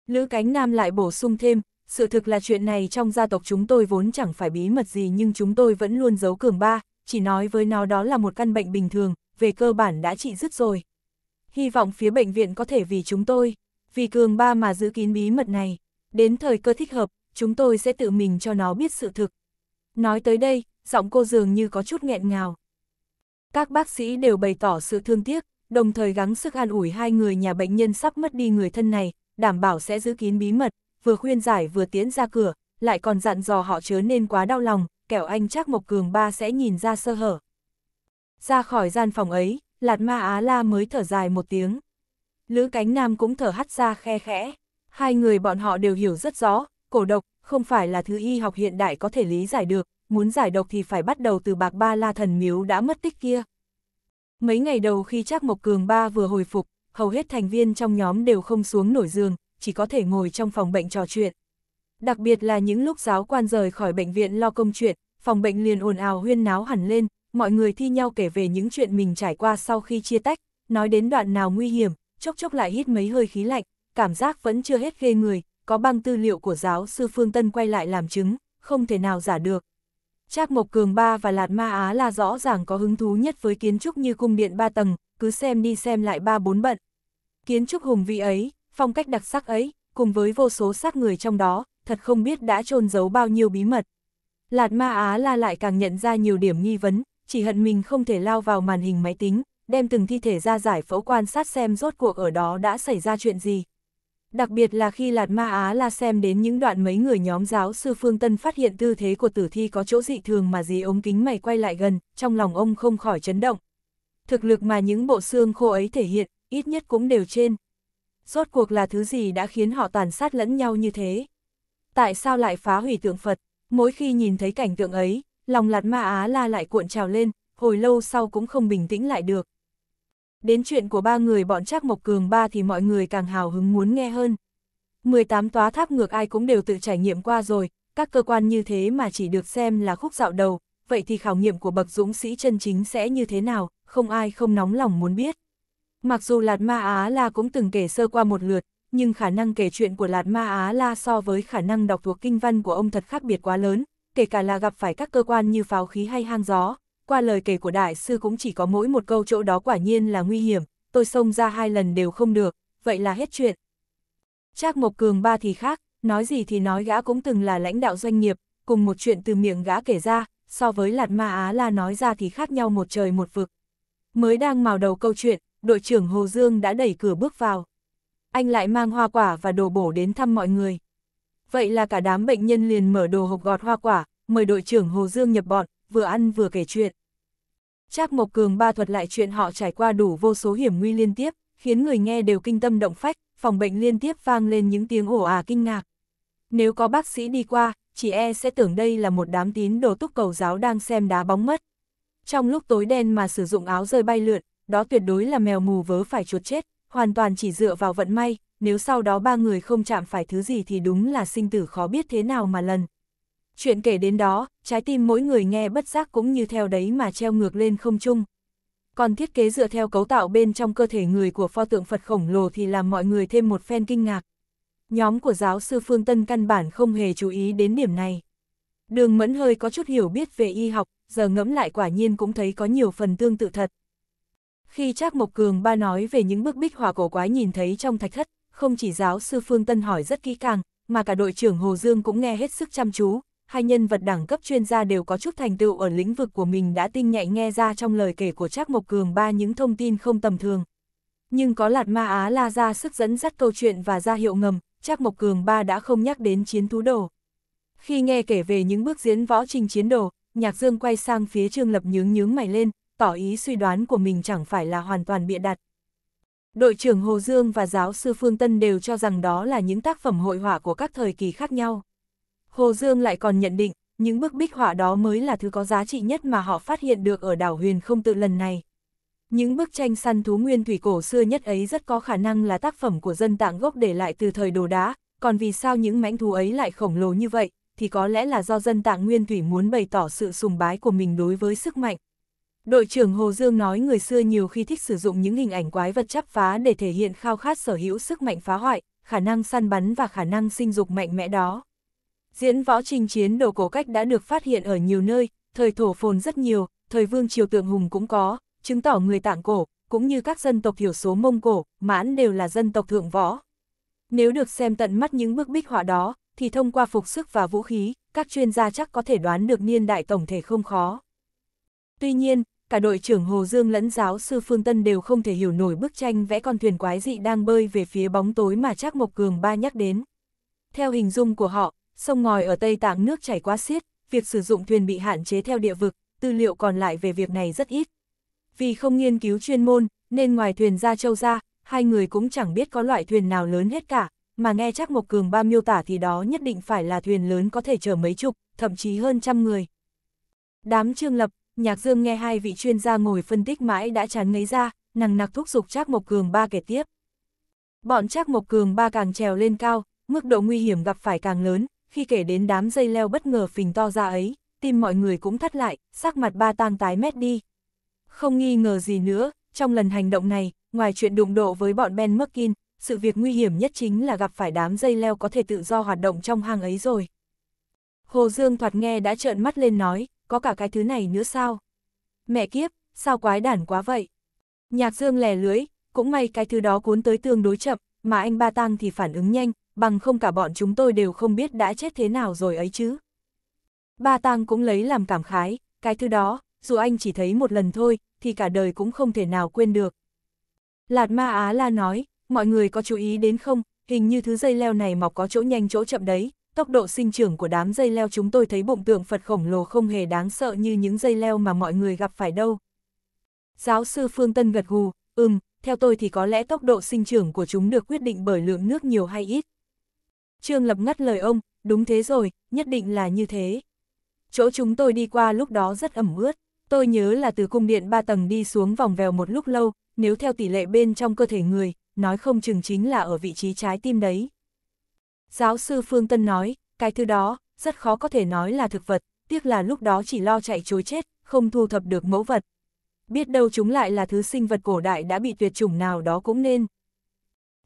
Lữ Cánh Nam lại bổ sung thêm, sự thực là chuyện này trong gia tộc chúng tôi vốn chẳng phải bí mật gì nhưng chúng tôi vẫn luôn giấu cường ba, chỉ nói với nó đó là một căn bệnh bình thường, về cơ bản đã trị dứt rồi. Hy vọng phía bệnh viện có thể vì chúng tôi vì cường ba mà giữ kín bí mật này, đến thời cơ thích hợp, chúng tôi sẽ tự mình cho nó biết sự thực. Nói tới đây, giọng cô dường như có chút nghẹn ngào. Các bác sĩ đều bày tỏ sự thương tiếc, đồng thời gắng sức an ủi hai người nhà bệnh nhân sắp mất đi người thân này, đảm bảo sẽ giữ kín bí mật, vừa khuyên giải vừa tiến ra cửa, lại còn dặn dò họ chớ nên quá đau lòng, kẻo anh chắc Mộc Cường ba sẽ nhìn ra sơ hở. Ra khỏi gian phòng ấy, Lạt Ma Á La mới thở dài một tiếng. Lữ Cánh Nam cũng thở hắt ra khe khẽ. Hai người bọn họ đều hiểu rất rõ, cổ độc không phải là thứ y học hiện đại có thể lý giải được, muốn giải độc thì phải bắt đầu từ bạc ba la thần miếu đã mất tích kia. Mấy ngày đầu khi Trác Mộc Cường Ba vừa hồi phục, hầu hết thành viên trong nhóm đều không xuống nổi giường, chỉ có thể ngồi trong phòng bệnh trò chuyện. Đặc biệt là những lúc giáo quan rời khỏi bệnh viện lo công chuyện, phòng bệnh liền ồn ào huyên náo hẳn lên, mọi người thi nhau kể về những chuyện mình trải qua sau khi chia tách, nói đến đoạn nào nguy hiểm, chốc chốc lại hít mấy hơi khí lạnh, cảm giác vẫn chưa hết ghê người, có băng tư liệu của giáo sư Phương Tân quay lại làm chứng, không thể nào giả được. Trác Mộc Cường Ba và Lạt Ma Á là rõ ràng có hứng thú nhất với kiến trúc như cung điện ba tầng, cứ xem đi xem lại ba bốn bận. Kiến trúc hùng vĩ ấy, phong cách đặc sắc ấy, cùng với vô số xác người trong đó, thật không biết đã trôn giấu bao nhiêu bí mật. Lạt Ma Á La lại càng nhận ra nhiều điểm nghi vấn, chỉ hận mình không thể lao vào màn hình máy tính, đem từng thi thể ra giải phẫu quan sát xem rốt cuộc ở đó đã xảy ra chuyện gì. Đặc biệt là khi Lạt Ma Á La xem đến những đoạn mấy người nhóm giáo sư Phương Tân phát hiện tư thế của tử thi có chỗ dị thường mà dí ống kính mày quay lại gần, trong lòng ông không khỏi chấn động. Thực lực mà những bộ xương khô ấy thể hiện, ít nhất cũng đều trên. Rốt cuộc là thứ gì đã khiến họ tàn sát lẫn nhau như thế? Tại sao lại phá hủy tượng Phật? Mỗi khi nhìn thấy cảnh tượng ấy, lòng Lạt Ma Á La lại cuộn trào lên, hồi lâu sau cũng không bình tĩnh lại được đến chuyện của ba người bọn Trác Mộc Cường ba thì mọi người càng hào hứng muốn nghe hơn. 18 tóa tháp ngược ai cũng đều tự trải nghiệm qua rồi, các cơ quan như thế mà chỉ được xem là khúc dạo đầu, vậy thì khảo nghiệm của bậc dũng sĩ chân chính sẽ như thế nào, không ai không nóng lòng muốn biết. Mặc dù Lạt Ma Á La cũng từng kể sơ qua một lượt, nhưng khả năng kể chuyện của Lạt Ma Á La so với khả năng đọc thuộc kinh văn của ông thật khác biệt quá lớn, kể cả là gặp phải các cơ quan như pháo khí hay hang gió, qua lời kể của đại sư cũng chỉ có mỗi một câu chỗ đó quả nhiên là nguy hiểm, tôi xông ra hai lần đều không được, vậy là hết chuyện. Trác Mộc Cường ba thì khác, nói gì thì nói gã cũng từng là lãnh đạo doanh nghiệp, cùng một chuyện từ miệng gã kể ra, so với Lạt Ma Á La nói ra thì khác nhau một trời một vực. Mới đang mào đầu câu chuyện, đội trưởng Hồ Dương đã đẩy cửa bước vào. Anh lại mang hoa quả và đồ bổ đến thăm mọi người. Vậy là cả đám bệnh nhân liền mở đồ hộp gọt hoa quả, mời đội trưởng Hồ Dương nhập bọn, vừa ăn vừa kể chuyện. Trác Mộc Cường ba thuật lại chuyện họ trải qua đủ vô số hiểm nguy liên tiếp, khiến người nghe đều kinh tâm động phách, phòng bệnh liên tiếp vang lên những tiếng ồ à kinh ngạc. Nếu có bác sĩ đi qua, chị e sẽ tưởng đây là một đám tín đồ túc cầu giáo đang xem đá bóng mất. Trong lúc tối đen mà sử dụng áo rơi bay lượn, đó tuyệt đối là mèo mù vớ phải chuột chết, hoàn toàn chỉ dựa vào vận may, nếu sau đó ba người không chạm phải thứ gì thì đúng là sinh tử khó biết thế nào mà lần. Chuyện kể đến đó, trái tim mỗi người nghe bất giác cũng như theo đấy mà treo ngược lên không chung. Còn thiết kế dựa theo cấu tạo bên trong cơ thể người của pho tượng Phật khổng lồ thì làm mọi người thêm một phen kinh ngạc. Nhóm của giáo sư Phương Tân căn bản không hề chú ý đến điểm này. Đường mẫn hơi có chút hiểu biết về y học, giờ ngẫm lại quả nhiên cũng thấy có nhiều phần tương tự thật. Khi Trác Mộc Cường ba nói về những bức bích họa cổ quái nhìn thấy trong thạch thất, không chỉ giáo sư Phương Tân hỏi rất kỹ càng, mà cả đội trưởng Hồ Dương cũng nghe hết sức chăm chú, hai nhân vật đẳng cấp chuyên gia đều có chút thành tựu ở lĩnh vực của mình đã tinh nhạy nghe ra trong lời kể của Trác Mộc Cường ba những thông tin không tầm thường. Nhưng có lạt ma Á La ra sức dẫn dắt câu chuyện và ra hiệu ngầm, Trác Mộc Cường ba đã không nhắc đến chiến thú đồ. Khi nghe kể về những bước diễn võ trình chiến đồ, Nhạc Dương quay sang phía Trương Lập nhướng nhướng mày lên, tỏ ý suy đoán của mình chẳng phải là hoàn toàn bịa đặt. Đội trưởng Hồ Dương và giáo sư Phương Tân đều cho rằng đó là những tác phẩm hội họa của các thời kỳ khác nhau. Hồ Dương lại còn nhận định, những bức bích họa đó mới là thứ có giá trị nhất mà họ phát hiện được ở đảo huyền không tự lần này. Những bức tranh săn thú nguyên thủy cổ xưa nhất ấy rất có khả năng là tác phẩm của dân tạng gốc để lại từ thời đồ đá, còn vì sao những mãnh thú ấy lại khổng lồ như vậy, thì có lẽ là do dân tạng nguyên thủy muốn bày tỏ sự sùng bái của mình đối với sức mạnh. Đội trưởng Hồ Dương nói người xưa nhiều khi thích sử dụng những hình ảnh quái vật chắp phá để thể hiện khao khát sở hữu sức mạnh phá hoại, khả năng săn bắn và khả năng sinh dục mạnh mẽ đó. Diễn võ trinh chiến đồ cổ cách đã được phát hiện ở nhiều nơi, thời thổ phồn rất nhiều, thời vương triều tượng hùng cũng có, chứng tỏ người tạng cổ, cũng như các dân tộc thiểu số Mông Cổ, Mãn đều là dân tộc thượng võ. Nếu được xem tận mắt những bức bích họa đó, thì thông qua phục sức và vũ khí, các chuyên gia chắc có thể đoán được niên đại tổng thể không khó. Tuy nhiên, cả đội trưởng Hồ Dương lẫn giáo sư Phương Tân đều không thể hiểu nổi bức tranh vẽ con thuyền quái dị đang bơi về phía bóng tối mà Trác Mộc Cường ba nhắc đến. Theo hình dung của họ, sông ngòi ở Tây Tạng nước chảy quá xiết, việc sử dụng thuyền bị hạn chế theo địa vực, tư liệu còn lại về việc này rất ít. Vì không nghiên cứu chuyên môn, nên ngoài thuyền ra châu ra, hai người cũng chẳng biết có loại thuyền nào lớn hết cả, mà nghe chắc Mộc Cường Ba miêu tả thì đó nhất định phải là thuyền lớn có thể chở mấy chục, thậm chí hơn trăm người. Đám trương lập, nhạc dương nghe hai vị chuyên gia ngồi phân tích mãi đã chán ngấy ra, nằng nặc thúc giục chắc Mộc Cường Ba kể tiếp. Bọn chắc Mộc Cường Ba càng trèo lên cao, mức độ nguy hiểm gặp phải càng lớn, khi kể đến đám dây leo bất ngờ phình to ra ấy, tim mọi người cũng thắt lại, sắc mặt ba tang tái mét đi. Không nghi ngờ gì nữa, trong lần hành động này, ngoài chuyện đụng độ với bọn Ben Merkin, sự việc nguy hiểm nhất chính là gặp phải đám dây leo có thể tự do hoạt động trong hang ấy rồi. Hồ Dương thoạt nghe đã trợn mắt lên nói, có cả cái thứ này nữa sao? Mẹ kiếp, sao quái đản quá vậy? Nhạc Dương lè lưới, cũng may cái thứ đó cuốn tới tương đối chậm, mà anh Ba Tăng thì phản ứng nhanh, bằng không cả bọn chúng tôi đều không biết đã chết thế nào rồi ấy chứ. Ba Tăng cũng lấy làm cảm khái, cái thứ đó, dù anh chỉ thấy một lần thôi, thì cả đời cũng không thể nào quên được. Lạt Ma Á La nói, mọi người có chú ý đến không, hình như thứ dây leo này mọc có chỗ nhanh chỗ chậm đấy, tốc độ sinh trưởng của đám dây leo chúng tôi thấy bụng tượng Phật khổng lồ không hề đáng sợ như những dây leo mà mọi người gặp phải đâu. Giáo sư Phương Tân gật gù, ừm, theo tôi thì có lẽ tốc độ sinh trưởng của chúng được quyết định bởi lượng nước nhiều hay ít, Trương Lập ngắt lời ông, đúng thế rồi, nhất định là như thế. Chỗ chúng tôi đi qua lúc đó rất ẩm ướt, tôi nhớ là từ cung điện ba tầng đi xuống vòng vèo một lúc lâu, nếu theo tỷ lệ bên trong cơ thể người, nói không chừng chính là ở vị trí trái tim đấy. Giáo sư Phương Tân nói, cái thứ đó, rất khó có thể nói là thực vật, tiếc là lúc đó chỉ lo chạy chối chết, không thu thập được mẫu vật. Biết đâu chúng lại là thứ sinh vật cổ đại đã bị tuyệt chủng nào đó cũng nên.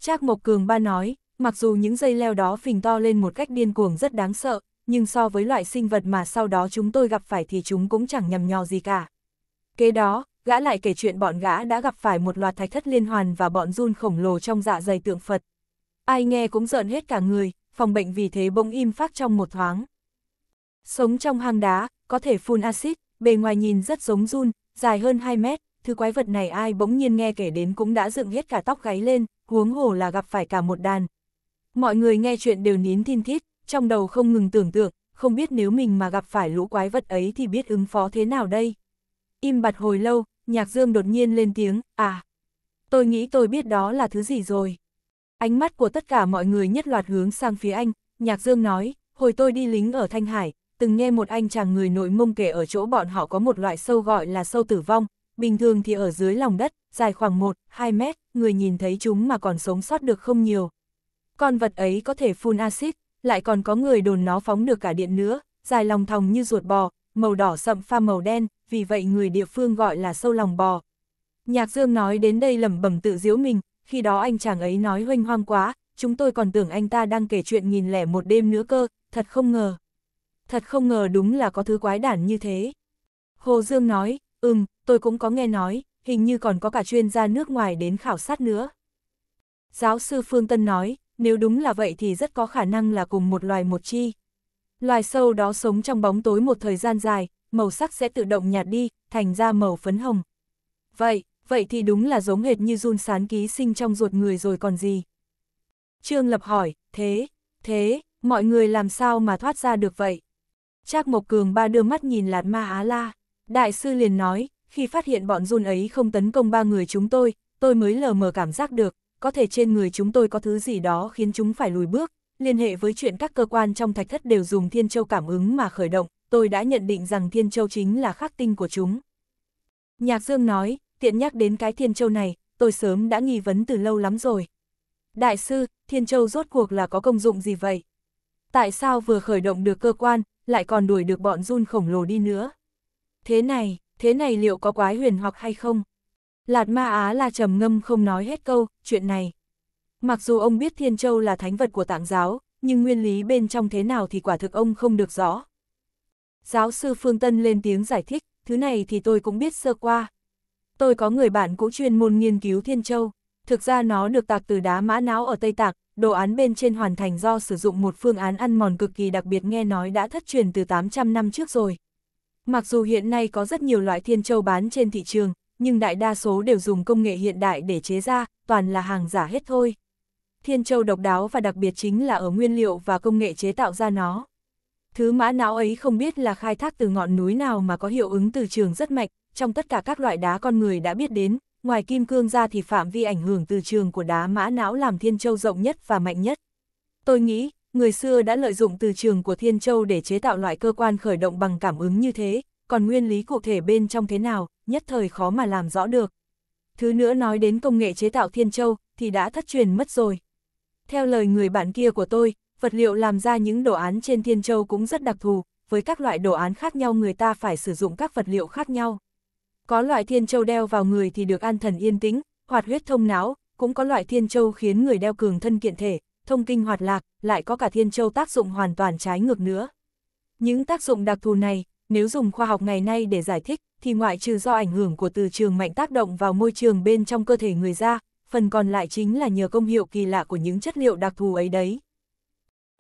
Trác Mộc Cường Ba nói, mặc dù những dây leo đó phình to lên một cách điên cuồng rất đáng sợ, nhưng so với loại sinh vật mà sau đó chúng tôi gặp phải thì chúng cũng chẳng nhầm nhò gì cả. Kế đó, gã lại kể chuyện bọn gã đã gặp phải một loạt thạch thất liên hoàn và bọn run khổng lồ trong dạ dày tượng Phật. Ai nghe cũng giận hết cả người, phòng bệnh vì thế bỗng im phát trong một thoáng. Sống trong hang đá, có thể phun axit, bề ngoài nhìn rất giống run, dài hơn 2 mét, thứ quái vật này ai bỗng nhiên nghe kể đến cũng đã dựng hết cả tóc gáy lên, huống hồ là gặp phải cả một đàn, Mọi người nghe chuyện đều nín tin thít, trong đầu không ngừng tưởng tượng, không biết nếu mình mà gặp phải lũ quái vật ấy thì biết ứng phó thế nào đây. Im bặt hồi lâu, nhạc dương đột nhiên lên tiếng, à, tôi nghĩ tôi biết đó là thứ gì rồi. Ánh mắt của tất cả mọi người nhất loạt hướng sang phía anh, nhạc dương nói, hồi tôi đi lính ở Thanh Hải, từng nghe một anh chàng người nội mông kể ở chỗ bọn họ có một loại sâu gọi là sâu tử vong, bình thường thì ở dưới lòng đất, dài khoảng 1, 2 mét, người nhìn thấy chúng mà còn sống sót được không nhiều, con vật ấy có thể phun axit, lại còn có người đồn nó phóng được cả điện nữa, dài lòng thòng như ruột bò, màu đỏ sậm pha màu đen, vì vậy người địa phương gọi là sâu lòng bò. Nhạc Dương nói đến đây lẩm bẩm tự giễu mình, khi đó anh chàng ấy nói hoanh hoang quá, chúng tôi còn tưởng anh ta đang kể chuyện nghìn lẻ một đêm nữa cơ, thật không ngờ. Thật không ngờ đúng là có thứ quái đản như thế. Hồ Dương nói, ừm, tôi cũng có nghe nói, hình như còn có cả chuyên gia nước ngoài đến khảo sát nữa. Giáo sư Phương Tân nói, nếu đúng là vậy thì rất có khả năng là cùng một loài một chi. Loài sâu đó sống trong bóng tối một thời gian dài, màu sắc sẽ tự động nhạt đi, thành ra màu phấn hồng. Vậy, vậy thì đúng là giống hệt như run sán ký sinh trong ruột người rồi còn gì. Trương Lập hỏi, thế, thế, mọi người làm sao mà thoát ra được vậy? Trác Mộc Cường ba đưa mắt nhìn Lạt Ma Á La, đại sư liền nói, khi phát hiện bọn run ấy không tấn công ba người chúng tôi, tôi mới lờ mờ cảm giác được, có thể trên người chúng tôi có thứ gì đó khiến chúng phải lùi bước, liên hệ với chuyện các cơ quan trong thạch thất đều dùng Thiên Châu cảm ứng mà khởi động, tôi đã nhận định rằng Thiên Châu chính là khắc tinh của chúng. Nhạc Dương nói, tiện nhắc đến cái Thiên Châu này, tôi sớm đã nghi vấn từ lâu lắm rồi. Đại sư, Thiên Châu rốt cuộc là có công dụng gì vậy? Tại sao vừa khởi động được cơ quan, lại còn đuổi được bọn run khổng lồ đi nữa? Thế này, thế này liệu có quái huyền hoặc hay không? Lạt ma Á là trầm ngâm không nói hết câu, chuyện này. Mặc dù ông biết Thiên Châu là thánh vật của tạng giáo, nhưng nguyên lý bên trong thế nào thì quả thực ông không được rõ. Giáo sư Phương Tân lên tiếng giải thích, thứ này thì tôi cũng biết sơ qua. Tôi có người bạn cũ chuyên môn nghiên cứu Thiên Châu, thực ra nó được tạc từ đá mã não ở Tây Tạc, đồ án bên trên hoàn thành do sử dụng một phương án ăn mòn cực kỳ đặc biệt nghe nói đã thất truyền từ 800 năm trước rồi. Mặc dù hiện nay có rất nhiều loại Thiên Châu bán trên thị trường, nhưng đại đa số đều dùng công nghệ hiện đại để chế ra, toàn là hàng giả hết thôi. Thiên Châu độc đáo và đặc biệt chính là ở nguyên liệu và công nghệ chế tạo ra nó. Thứ mã não ấy không biết là khai thác từ ngọn núi nào mà có hiệu ứng từ trường rất mạnh, trong tất cả các loại đá con người đã biết đến, ngoài kim cương ra thì phạm vi ảnh hưởng từ trường của đá mã não làm Thiên Châu rộng nhất và mạnh nhất. Tôi nghĩ, người xưa đã lợi dụng từ trường của Thiên Châu để chế tạo loại cơ quan khởi động bằng cảm ứng như thế, còn nguyên lý cụ thể bên trong thế nào, nhất thời khó mà làm rõ được. Thứ nữa nói đến công nghệ chế tạo Thiên Châu, thì đã thất truyền mất rồi. Theo lời người bạn kia của tôi, vật liệu làm ra những đồ án trên Thiên Châu cũng rất đặc thù, với các loại đồ án khác nhau người ta phải sử dụng các vật liệu khác nhau. Có loại Thiên Châu đeo vào người thì được an thần yên tĩnh, hoạt huyết thông não, cũng có loại Thiên Châu khiến người đeo cường thân kiện thể, thông kinh hoạt lạc, lại có cả Thiên Châu tác dụng hoàn toàn trái ngược nữa. Những tác dụng đặc thù này, nếu dùng khoa học ngày nay để giải thích thì ngoại trừ do ảnh hưởng của từ trường mạnh tác động vào môi trường bên trong cơ thể người da, phần còn lại chính là nhờ công hiệu kỳ lạ của những chất liệu đặc thù ấy đấy.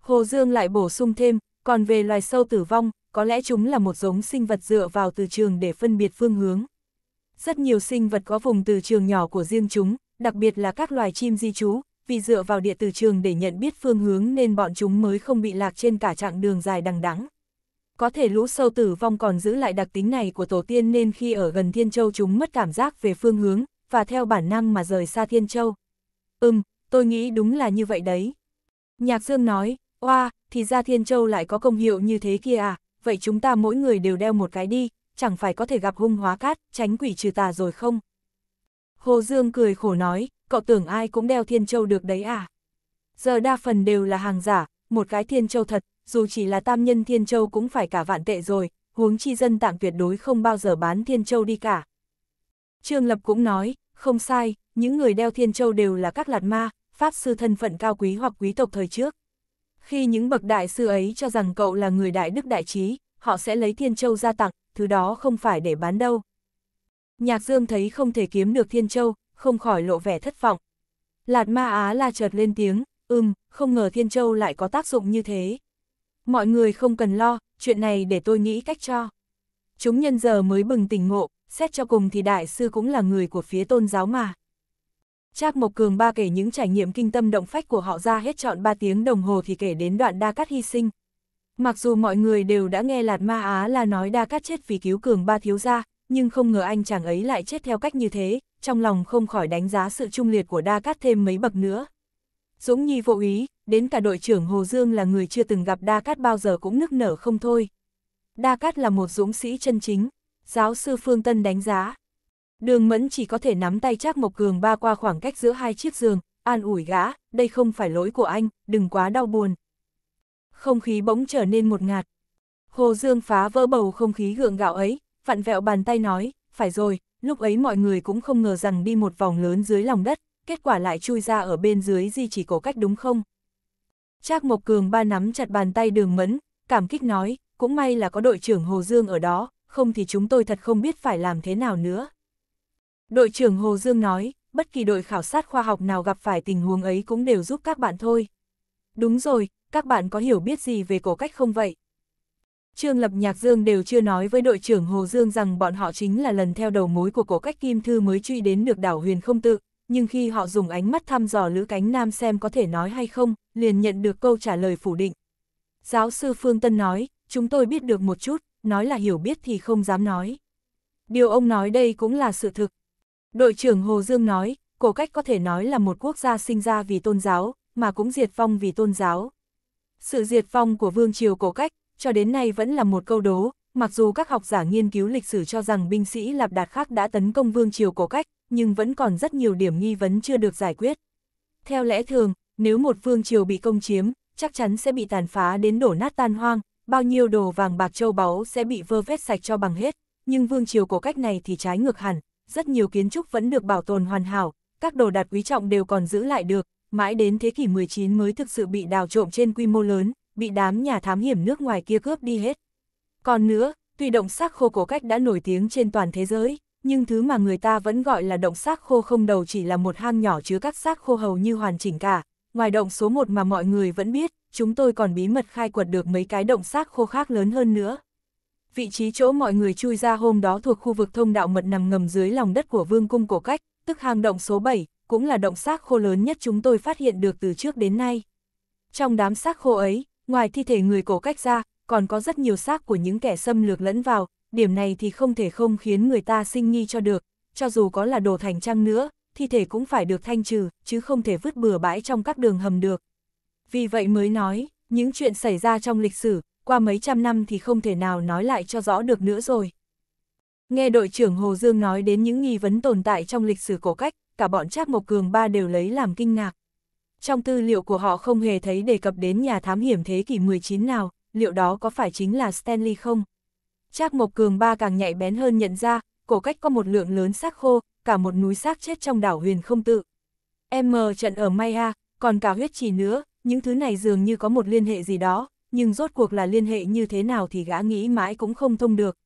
Hồ Dương lại bổ sung thêm, còn về loài sâu tử vong, có lẽ chúng là một giống sinh vật dựa vào từ trường để phân biệt phương hướng. Rất nhiều sinh vật có vùng từ trường nhỏ của riêng chúng, đặc biệt là các loài chim di trú, vì dựa vào địa từ trường để nhận biết phương hướng nên bọn chúng mới không bị lạc trên cả chặng đường dài đằng đẵng. Có thể lũ sâu tử vong còn giữ lại đặc tính này của tổ tiên nên khi ở gần Thiên Châu chúng mất cảm giác về phương hướng, và theo bản năng mà rời xa Thiên Châu. Ừm, tôi nghĩ đúng là như vậy đấy. Nhạc Dương nói, oa, thì ra Thiên Châu lại có công hiệu như thế kia à, vậy chúng ta mỗi người đều đeo một cái đi, chẳng phải có thể gặp hung hóa cát, tránh quỷ trừ tà rồi không? Hồ Dương cười khổ nói, cậu tưởng ai cũng đeo Thiên Châu được đấy à? Giờ đa phần đều là hàng giả, một cái Thiên Châu thật, dù chỉ là tam nhân Thiên Châu cũng phải cả vạn tệ rồi, huống chi dân tạng tuyệt đối không bao giờ bán Thiên Châu đi cả. Trương Lập cũng nói, không sai, những người đeo Thiên Châu đều là các lạt ma, pháp sư thân phận cao quý hoặc quý tộc thời trước. Khi những bậc đại sư ấy cho rằng cậu là người đại đức đại trí, họ sẽ lấy Thiên Châu ra tặng, thứ đó không phải để bán đâu. Nhạc Dương thấy không thể kiếm được Thiên Châu, không khỏi lộ vẻ thất vọng. Lạt ma Á la chợt lên tiếng, ừm, không ngờ Thiên Châu lại có tác dụng như thế. Mọi người không cần lo, chuyện này để tôi nghĩ cách cho. Chúng nhân giờ mới bừng tỉnh ngộ, xét cho cùng thì đại sư cũng là người của phía tôn giáo mà. Trác Mộc Cường ba kể những trải nghiệm kinh tâm động phách của họ ra hết trọn 3 tiếng đồng hồ thì kể đến đoạn đa cát hy sinh. Mặc dù mọi người đều đã nghe Lạt Ma Á là nói đa cát chết vì cứu Cường ba thiếu gia, nhưng không ngờ anh chàng ấy lại chết theo cách như thế, trong lòng không khỏi đánh giá sự trung liệt của đa cát thêm mấy bậc nữa. Dũng Nhi vô ý, đến cả đội trưởng Hồ Dương là người chưa từng gặp Đa Cát bao giờ cũng nức nở không thôi. Đa Cát là một dũng sĩ chân chính, giáo sư Phương Tân đánh giá. Đường Mẫn chỉ có thể nắm tay chắc Mộc Cường ba qua khoảng cách giữa hai chiếc giường, an ủi gã, đây không phải lỗi của anh, đừng quá đau buồn. Không khí bỗng trở nên một ngạt. Hồ Dương phá vỡ bầu không khí gượng gạo ấy, vặn vẹo bàn tay nói, phải rồi, lúc ấy mọi người cũng không ngờ rằng đi một vòng lớn dưới lòng đất, kết quả lại chui ra ở bên dưới di chỉ cổ cách đúng không? Trác Mộc Cường ba nắm chặt bàn tay đường mẫn, cảm kích nói, cũng may là có đội trưởng Hồ Dương ở đó, không thì chúng tôi thật không biết phải làm thế nào nữa. Đội trưởng Hồ Dương nói, bất kỳ đội khảo sát khoa học nào gặp phải tình huống ấy cũng đều giúp các bạn thôi. Đúng rồi, các bạn có hiểu biết gì về cổ cách không vậy? Trương Lập Nhạc Dương đều chưa nói với đội trưởng Hồ Dương rằng bọn họ chính là lần theo đầu mối của cổ cách Kim Thư mới truy đến được đảo huyền không tự, nhưng khi họ dùng ánh mắt thăm dò Lữ Cánh Nam xem có thể nói hay không, liền nhận được câu trả lời phủ định. Giáo sư Phương Tân nói, chúng tôi biết được một chút, nói là hiểu biết thì không dám nói. Điều ông nói đây cũng là sự thực. Đội trưởng Hồ Dương nói, cổ cách có thể nói là một quốc gia sinh ra vì tôn giáo, mà cũng diệt vong vì tôn giáo. Sự diệt vong của vương triều cổ cách, cho đến nay vẫn là một câu đố, mặc dù các học giả nghiên cứu lịch sử cho rằng binh sĩ Lạp Đạt khác đã tấn công vương triều cổ cách, nhưng vẫn còn rất nhiều điểm nghi vấn chưa được giải quyết. Theo lẽ thường, nếu một vương triều bị công chiếm, chắc chắn sẽ bị tàn phá đến đổ nát tan hoang, bao nhiêu đồ vàng bạc châu báu sẽ bị vơ vét sạch cho bằng hết, nhưng vương triều cổ cách này thì trái ngược hẳn, rất nhiều kiến trúc vẫn được bảo tồn hoàn hảo, các đồ đạc quý trọng đều còn giữ lại được, mãi đến thế kỷ 19 mới thực sự bị đào trộm trên quy mô lớn, bị đám nhà thám hiểm nước ngoài kia cướp đi hết. Còn nữa, tuy động sắc khô cổ cách đã nổi tiếng trên toàn thế giới, nhưng thứ mà người ta vẫn gọi là động xác khô không đầu chỉ là một hang nhỏ chứa các xác khô hầu như hoàn chỉnh cả. Ngoài động số 1 mà mọi người vẫn biết, chúng tôi còn bí mật khai quật được mấy cái động xác khô khác lớn hơn nữa. Vị trí chỗ mọi người chui ra hôm đó thuộc khu vực thông đạo mật nằm ngầm dưới lòng đất của vương cung cổ cách, tức hang động số 7, cũng là động xác khô lớn nhất chúng tôi phát hiện được từ trước đến nay. Trong đám xác khô ấy, ngoài thi thể người cổ cách ra, còn có rất nhiều xác của những kẻ xâm lược lẫn vào, điểm này thì không thể không khiến người ta sinh nghi cho được, cho dù có là đồ thành trăng nữa, thi thể cũng phải được thanh trừ, chứ không thể vứt bừa bãi trong các đường hầm được. Vì vậy mới nói, những chuyện xảy ra trong lịch sử, qua mấy trăm năm thì không thể nào nói lại cho rõ được nữa rồi. Nghe đội trưởng Hồ Dương nói đến những nghi vấn tồn tại trong lịch sử cổ cách, cả bọn Trác Mộc Cường ba đều lấy làm kinh ngạc. Trong tư liệu của họ không hề thấy đề cập đến nhà thám hiểm thế kỷ 19 nào, liệu đó có phải chính là Stanley không? Trác Mộc Cường ba càng nhạy bén hơn nhận ra, cổ cách có một lượng lớn xác khô, cả một núi xác chết trong đảo huyền không tự. M trận ở Maya, còn cả huyết trì nữa, những thứ này dường như có một liên hệ gì đó, nhưng rốt cuộc là liên hệ như thế nào thì gã nghĩ mãi cũng không thông được.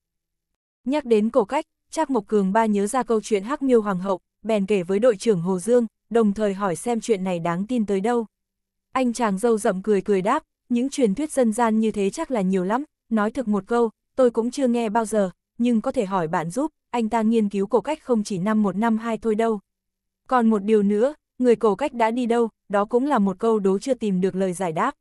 Nhắc đến cổ cách, Trác Mộc Cường ba nhớ ra câu chuyện Hắc Miêu Hoàng hậu, bèn kể với đội trưởng Hồ Dương, đồng thời hỏi xem chuyện này đáng tin tới đâu. Anh chàng dâu rậm cười cười đáp, những truyền thuyết dân gian như thế chắc là nhiều lắm, nói thực một câu, tôi cũng chưa nghe bao giờ, nhưng có thể hỏi bạn giúp, anh ta nghiên cứu cổ cách không chỉ năm một năm hai thôi đâu. Còn một điều nữa, người cổ cách đã đi đâu, đó cũng là một câu đố chưa tìm được lời giải đáp.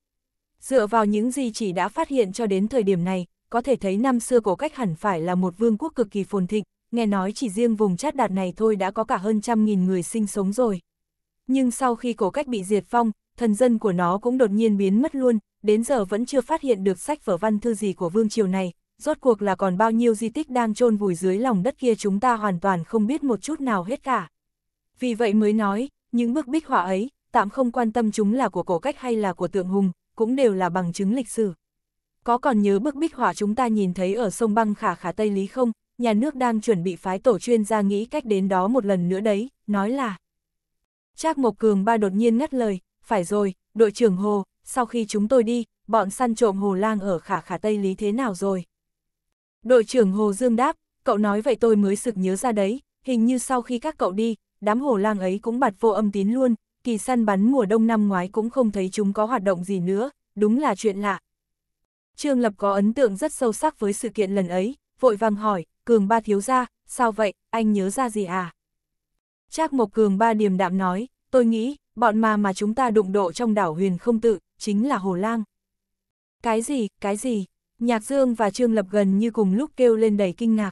Dựa vào những gì chỉ đã phát hiện cho đến thời điểm này, có thể thấy năm xưa cổ cách hẳn phải là một vương quốc cực kỳ phồn thịnh, nghe nói chỉ riêng vùng chát đạt này thôi đã có cả hơn trăm nghìn người sinh sống rồi. Nhưng sau khi cổ cách bị diệt phong, thần dân của nó cũng đột nhiên biến mất luôn, đến giờ vẫn chưa phát hiện được sách vở văn thư gì của vương triều này, rốt cuộc là còn bao nhiêu di tích đang chôn vùi dưới lòng đất kia chúng ta hoàn toàn không biết một chút nào hết cả. Vì vậy mới nói, những bức bích họa ấy, tạm không quan tâm chúng là của cổ cách hay là của tượng hùng, cũng đều là bằng chứng lịch sử. Có còn nhớ bức bích họa chúng ta nhìn thấy ở sông băng khả khả Tây Lý không? Nhà nước đang chuẩn bị phái tổ chuyên gia nghĩ cách đến đó một lần nữa đấy, nói là. Trác Mộc Cường ba đột nhiên ngắt lời, phải rồi, đội trưởng Hồ, sau khi chúng tôi đi, bọn săn trộm Hồ Lang ở khả khả Tây Lý thế nào rồi? Đội trưởng Hồ Dương đáp, cậu nói vậy tôi mới sực nhớ ra đấy, hình như sau khi các cậu đi, đám hồ lang ấy cũng bạt vô âm tín luôn, kỳ săn bắn mùa đông năm ngoái cũng không thấy chúng có hoạt động gì nữa, đúng là chuyện lạ. Trương Lập có ấn tượng rất sâu sắc với sự kiện lần ấy, vội vàng hỏi, Cường Ba thiếu ra, sao vậy, anh nhớ ra gì à? Trác Mộc Cường Ba điềm đạm nói, tôi nghĩ, bọn mà mà chúng ta đụng độ trong đảo huyền không tự, chính là hồ lang. Cái gì, cái gì? Nhạc Dương và Trương Lập gần như cùng lúc kêu lên đầy kinh ngạc.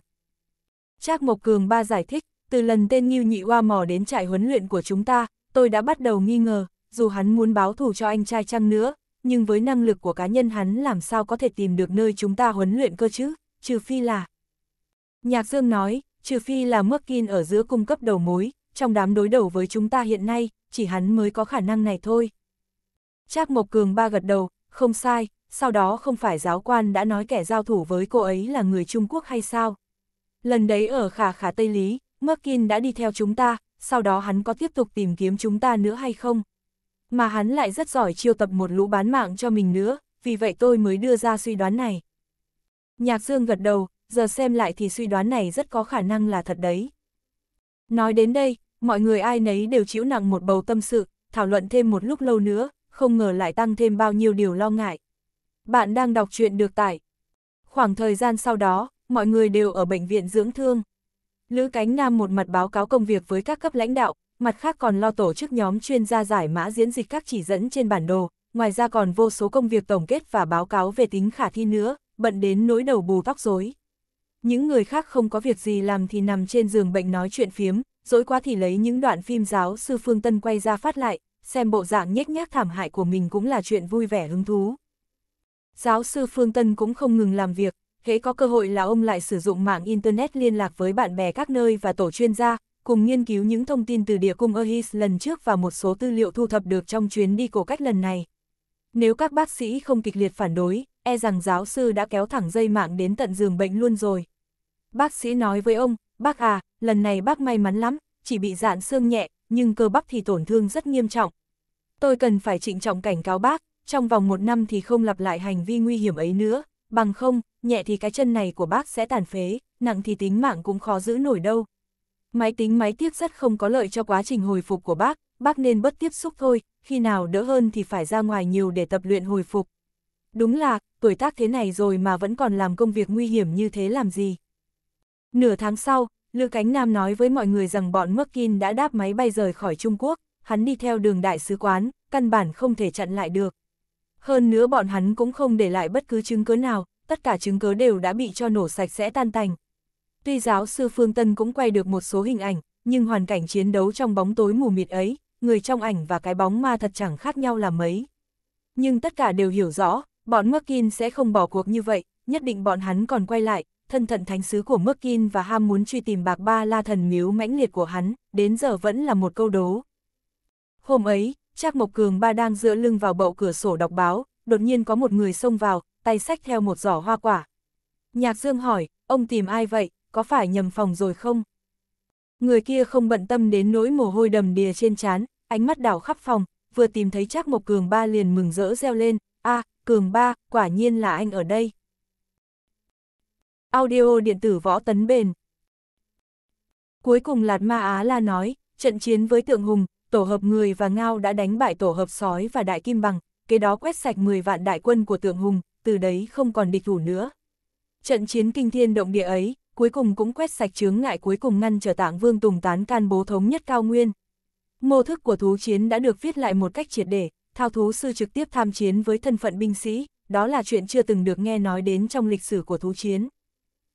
Trác Mộc Cường ba giải thích, từ lần tên Nhiêu Nhị Hoa mò đến trại huấn luyện của chúng ta, tôi đã bắt đầu nghi ngờ, dù hắn muốn báo thù cho anh trai chăng nữa, nhưng với năng lực của cá nhân hắn làm sao có thể tìm được nơi chúng ta huấn luyện cơ chứ, trừ phi là... Nhạc Dương nói, trừ phi là Merkin ở giữa cung cấp đầu mối, trong đám đối đầu với chúng ta hiện nay, chỉ hắn mới có khả năng này thôi. Trác Mộc Cường ba gật đầu, không sai, sau đó không phải giáo quan đã nói kẻ giao thủ với cô ấy là người Trung Quốc hay sao? Lần đấy ở khả khả Tây Lý, Merkin đã đi theo chúng ta, sau đó hắn có tiếp tục tìm kiếm chúng ta nữa hay không? Mà hắn lại rất giỏi chiêu tập một lũ bán mạng cho mình nữa, vì vậy tôi mới đưa ra suy đoán này. Nhạc Dương gật đầu, giờ xem lại thì suy đoán này rất có khả năng là thật đấy. Nói đến đây, mọi người ai nấy đều chịu nặng một bầu tâm sự, thảo luận thêm một lúc lâu nữa, không ngờ lại tăng thêm bao nhiêu điều lo ngại. Bạn đang đọc truyện được tải. Khoảng thời gian sau đó, mọi người đều ở bệnh viện dưỡng thương. Lữ Cánh Nam một mặt báo cáo công việc với các cấp lãnh đạo, mặt khác còn lo tổ chức nhóm chuyên gia giải mã diễn dịch các chỉ dẫn trên bản đồ, ngoài ra còn vô số công việc tổng kết và báo cáo về tính khả thi nữa, bận đến nỗi đầu bù tóc rối. Những người khác không có việc gì làm thì nằm trên giường bệnh nói chuyện phiếm, dỗi quá thì lấy những đoạn phim giáo sư Phương Tân quay ra phát lại, xem bộ dạng nhếch nhác thảm hại của mình cũng là chuyện vui vẻ hứng thú. Giáo sư Phương Tân cũng không ngừng làm việc, hễ có cơ hội là ông lại sử dụng mạng Internet liên lạc với bạn bè các nơi và tổ chuyên gia, cùng nghiên cứu những thông tin từ địa cung Erhis lần trước và một số tư liệu thu thập được trong chuyến đi cổ cách lần này. Nếu các bác sĩ không kịch liệt phản đối, e rằng giáo sư đã kéo thẳng dây mạng đến tận giường bệnh luôn rồi. Bác sĩ nói với ông, bác à, lần này bác may mắn lắm, chỉ bị dạn xương nhẹ, nhưng cơ bắp thì tổn thương rất nghiêm trọng. Tôi cần phải trịnh trọng cảnh cáo bác, trong vòng một năm thì không lặp lại hành vi nguy hiểm ấy nữa, bằng không, nhẹ thì cái chân này của bác sẽ tàn phế, nặng thì tính mạng cũng khó giữ nổi đâu. Máy tính máy tiếp rất không có lợi cho quá trình hồi phục của bác, bác nên bất tiếp xúc thôi, khi nào đỡ hơn thì phải ra ngoài nhiều để tập luyện hồi phục. Đúng là, tuổi tác thế này rồi mà vẫn còn làm công việc nguy hiểm như thế làm gì. Nửa tháng sau, Lư Cánh Nam nói với mọi người rằng bọn Merkin đã đáp máy bay rời khỏi Trung Quốc, hắn đi theo đường đại sứ quán, căn bản không thể chặn lại được. Hơn nữa bọn hắn cũng không để lại bất cứ chứng cứ nào, tất cả chứng cứ đều đã bị cho nổ sạch sẽ tan tành. Tuy giáo sư Phương Tân cũng quay được một số hình ảnh, nhưng hoàn cảnh chiến đấu trong bóng tối mù mịt ấy, người trong ảnh và cái bóng ma thật chẳng khác nhau là mấy. Nhưng tất cả đều hiểu rõ, bọn Merkin sẽ không bỏ cuộc như vậy, nhất định bọn hắn còn quay lại, thân thận thánh sứ của Merkin và ham muốn truy tìm bạc ba la thần miếu mãnh liệt của hắn, đến giờ vẫn là một câu đố. Hôm ấy, Trác Mộc Cường ba đang dựa lưng vào bậu cửa sổ đọc báo, đột nhiên có một người xông vào, tay sách theo một giỏ hoa quả. Nhạc Dương hỏi, ông tìm ai vậy, có phải nhầm phòng rồi không? Người kia không bận tâm đến nỗi mồ hôi đầm đìa trên trán, ánh mắt đảo khắp phòng, vừa tìm thấy Trác Mộc Cường ba liền mừng rỡ reo lên, a Cường ba, quả nhiên là anh ở đây. Audio điện tử võ tấn bền. Cuối cùng Lạt Ma Á La nói, trận chiến với tượng hùng, tổ hợp người và ngao đã đánh bại tổ hợp sói và đại kim bằng, kế đó quét sạch 10 vạn đại quân của tượng hùng, từ đấy không còn địch thủ nữa. Trận chiến kinh thiên động địa ấy, cuối cùng cũng quét sạch chướng ngại cuối cùng ngăn trở tạng vương tùng tán can bố thống nhất cao nguyên. Mô thức của thú chiến đã được viết lại một cách triệt để, thao thú sư trực tiếp tham chiến với thân phận binh sĩ, đó là chuyện chưa từng được nghe nói đến trong lịch sử của thú chiến.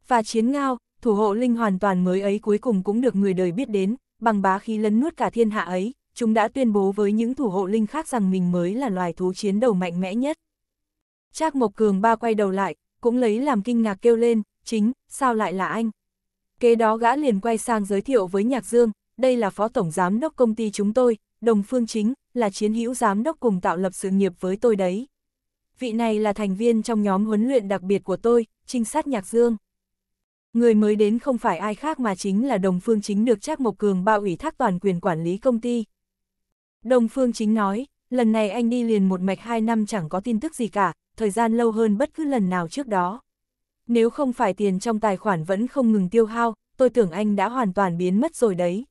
Và chiến ngao, thủ hộ linh hoàn toàn mới ấy cuối cùng cũng được người đời biết đến, bằng bá khí lấn nuốt cả thiên hạ ấy, chúng đã tuyên bố với những thủ hộ linh khác rằng mình mới là loài thú chiến đầu mạnh mẽ nhất. Trác Mộc Cường ba quay đầu lại, cũng lấy làm kinh ngạc kêu lên, chính, sao lại là anh? Kế đó gã liền quay sang giới thiệu với Nhạc Dương, đây là phó tổng giám đốc công ty chúng tôi, đồng phương chính, là chiến hữu giám đốc cùng tạo lập sự nghiệp với tôi đấy. Vị này là thành viên trong nhóm huấn luyện đặc biệt của tôi, trinh sát Nhạc Dương. Người mới đến không phải ai khác mà chính là đồng phương chính được Trác Mộc Cường bao ủy thác toàn quyền quản lý công ty, Đồng Phương Chính nói, lần này anh đi liền một mạch hai năm chẳng có tin tức gì cả, thời gian lâu hơn bất cứ lần nào trước đó. Nếu không phải tiền trong tài khoản vẫn không ngừng tiêu hao, tôi tưởng anh đã hoàn toàn biến mất rồi đấy.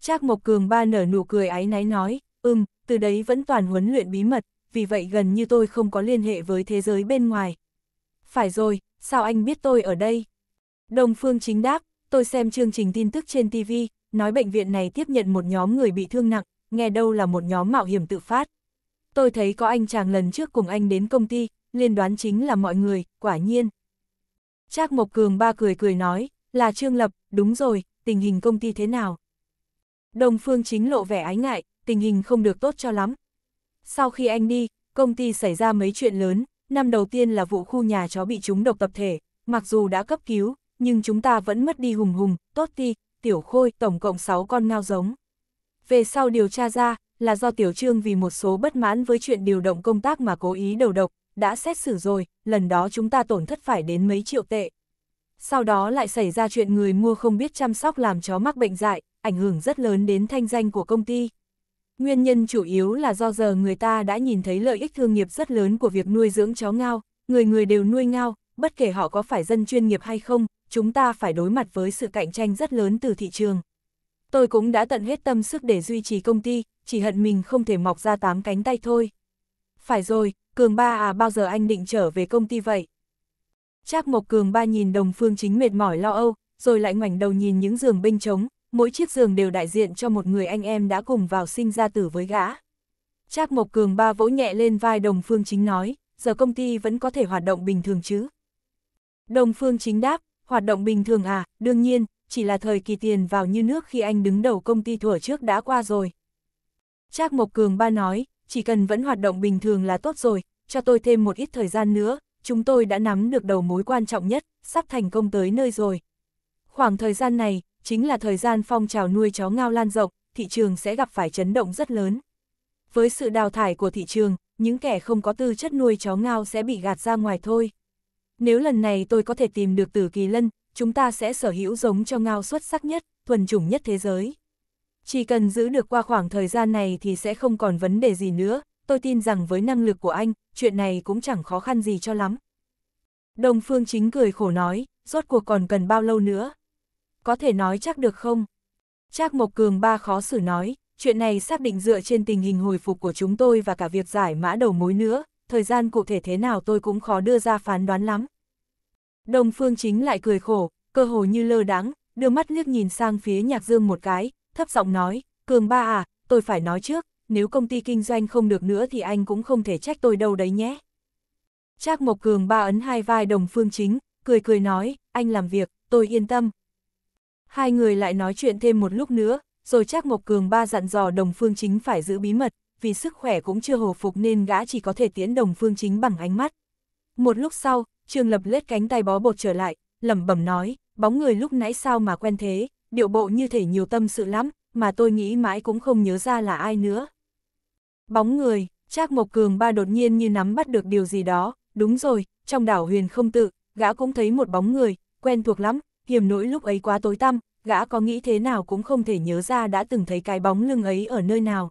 Trác Mộc Cường ba nở nụ cười áy náy nói, ừm, từ đấy vẫn toàn huấn luyện bí mật, vì vậy gần như tôi không có liên hệ với thế giới bên ngoài. Phải rồi, sao anh biết tôi ở đây? Đồng Phương Chính đáp, tôi xem chương trình tin tức trên TV, nói bệnh viện này tiếp nhận một nhóm người bị thương nặng, nghe đâu là một nhóm mạo hiểm tự phát. Tôi thấy có anh chàng lần trước cùng anh đến công ty, liên đoán chính là mọi người, quả nhiên. Trác Mộc Cường ba cười cười nói, là Trương Lập, đúng rồi, tình hình công ty thế nào? Đồng Phương chính lộ vẻ ái ngại, tình hình không được tốt cho lắm. Sau khi anh đi, công ty xảy ra mấy chuyện lớn, năm đầu tiên là vụ khu nhà chó bị chúng độc tập thể, mặc dù đã cấp cứu, nhưng chúng ta vẫn mất đi hùng hùng, tốt ti, tiểu khôi, tổng cộng 6 con ngao giống về sau điều tra ra, là do Tiểu Trương vì một số bất mãn với chuyện điều động công tác mà cố ý đầu độc, đã xét xử rồi, lần đó chúng ta tổn thất phải đến mấy triệu tệ. Sau đó lại xảy ra chuyện người mua không biết chăm sóc làm chó mắc bệnh dại, ảnh hưởng rất lớn đến thanh danh của công ty. Nguyên nhân chủ yếu là do giờ người ta đã nhìn thấy lợi ích thương nghiệp rất lớn của việc nuôi dưỡng chó ngao, người người đều nuôi ngao, bất kể họ có phải dân chuyên nghiệp hay không, chúng ta phải đối mặt với sự cạnh tranh rất lớn từ thị trường. Tôi cũng đã tận hết tâm sức để duy trì công ty, chỉ hận mình không thể mọc ra tám cánh tay thôi. Phải rồi, Cường Ba à bao giờ anh định trở về công ty vậy? Trác Mộc Cường Ba nhìn đồng phương chính mệt mỏi lo âu, rồi lại ngoảnh đầu nhìn những giường binh trống, mỗi chiếc giường đều đại diện cho một người anh em đã cùng vào sinh ra tử với gã. Trác Mộc Cường Ba vỗ nhẹ lên vai đồng phương chính nói, giờ công ty vẫn có thể hoạt động bình thường chứ? Đồng phương chính đáp, hoạt động bình thường à, đương nhiên, chỉ là thời kỳ tiền vào như nước khi anh đứng đầu công ty thuở trước đã qua rồi. Trác Mộc Cường ba nói, chỉ cần vẫn hoạt động bình thường là tốt rồi, cho tôi thêm một ít thời gian nữa, chúng tôi đã nắm được đầu mối quan trọng nhất, sắp thành công tới nơi rồi. Khoảng thời gian này, chính là thời gian phong trào nuôi chó ngao lan rộng, thị trường sẽ gặp phải chấn động rất lớn. Với sự đào thải của thị trường, những kẻ không có tư chất nuôi chó ngao sẽ bị gạt ra ngoài thôi. Nếu lần này tôi có thể tìm được tử kỳ lân, chúng ta sẽ sở hữu giống cho ngao xuất sắc nhất, thuần chủng nhất thế giới. Chỉ cần giữ được qua khoảng thời gian này thì sẽ không còn vấn đề gì nữa, tôi tin rằng với năng lực của anh, chuyện này cũng chẳng khó khăn gì cho lắm. Đồng Phương Chính cười khổ nói, rốt cuộc còn cần bao lâu nữa? Có thể nói chắc được không? Trác Mộc Cường ba khó xử nói, chuyện này xác định dựa trên tình hình hồi phục của chúng tôi và cả việc giải mã đầu mối nữa, thời gian cụ thể thế nào tôi cũng khó đưa ra phán đoán lắm. Đồng Phương Chính lại cười khổ, cơ hồ như lơ đắng, đưa mắt liếc nhìn sang phía Nhạc Dương một cái, thấp giọng nói, Cường ba à, tôi phải nói trước, nếu công ty kinh doanh không được nữa thì anh cũng không thể trách tôi đâu đấy nhé. Trác Mộc Cường ba ấn hai vai Đồng Phương Chính, cười cười nói, anh làm việc, tôi yên tâm. Hai người lại nói chuyện thêm một lúc nữa, rồi Trác Mộc Cường ba dặn dò Đồng Phương Chính phải giữ bí mật, vì sức khỏe cũng chưa hồi phục nên gã chỉ có thể tiễn Đồng Phương Chính bằng ánh mắt. Một lúc sau, Trường Lập lết cánh tay bó bột trở lại, lẩm bẩm nói, bóng người lúc nãy sao mà quen thế, điệu bộ như thể nhiều tâm sự lắm, mà tôi nghĩ mãi cũng không nhớ ra là ai nữa. Bóng người, Trác Mộc Cường ba đột nhiên như nắm bắt được điều gì đó, đúng rồi, trong đảo huyền không tự, gã cũng thấy một bóng người, quen thuộc lắm, hiểm nỗi lúc ấy quá tối tăm, gã có nghĩ thế nào cũng không thể nhớ ra đã từng thấy cái bóng lưng ấy ở nơi nào.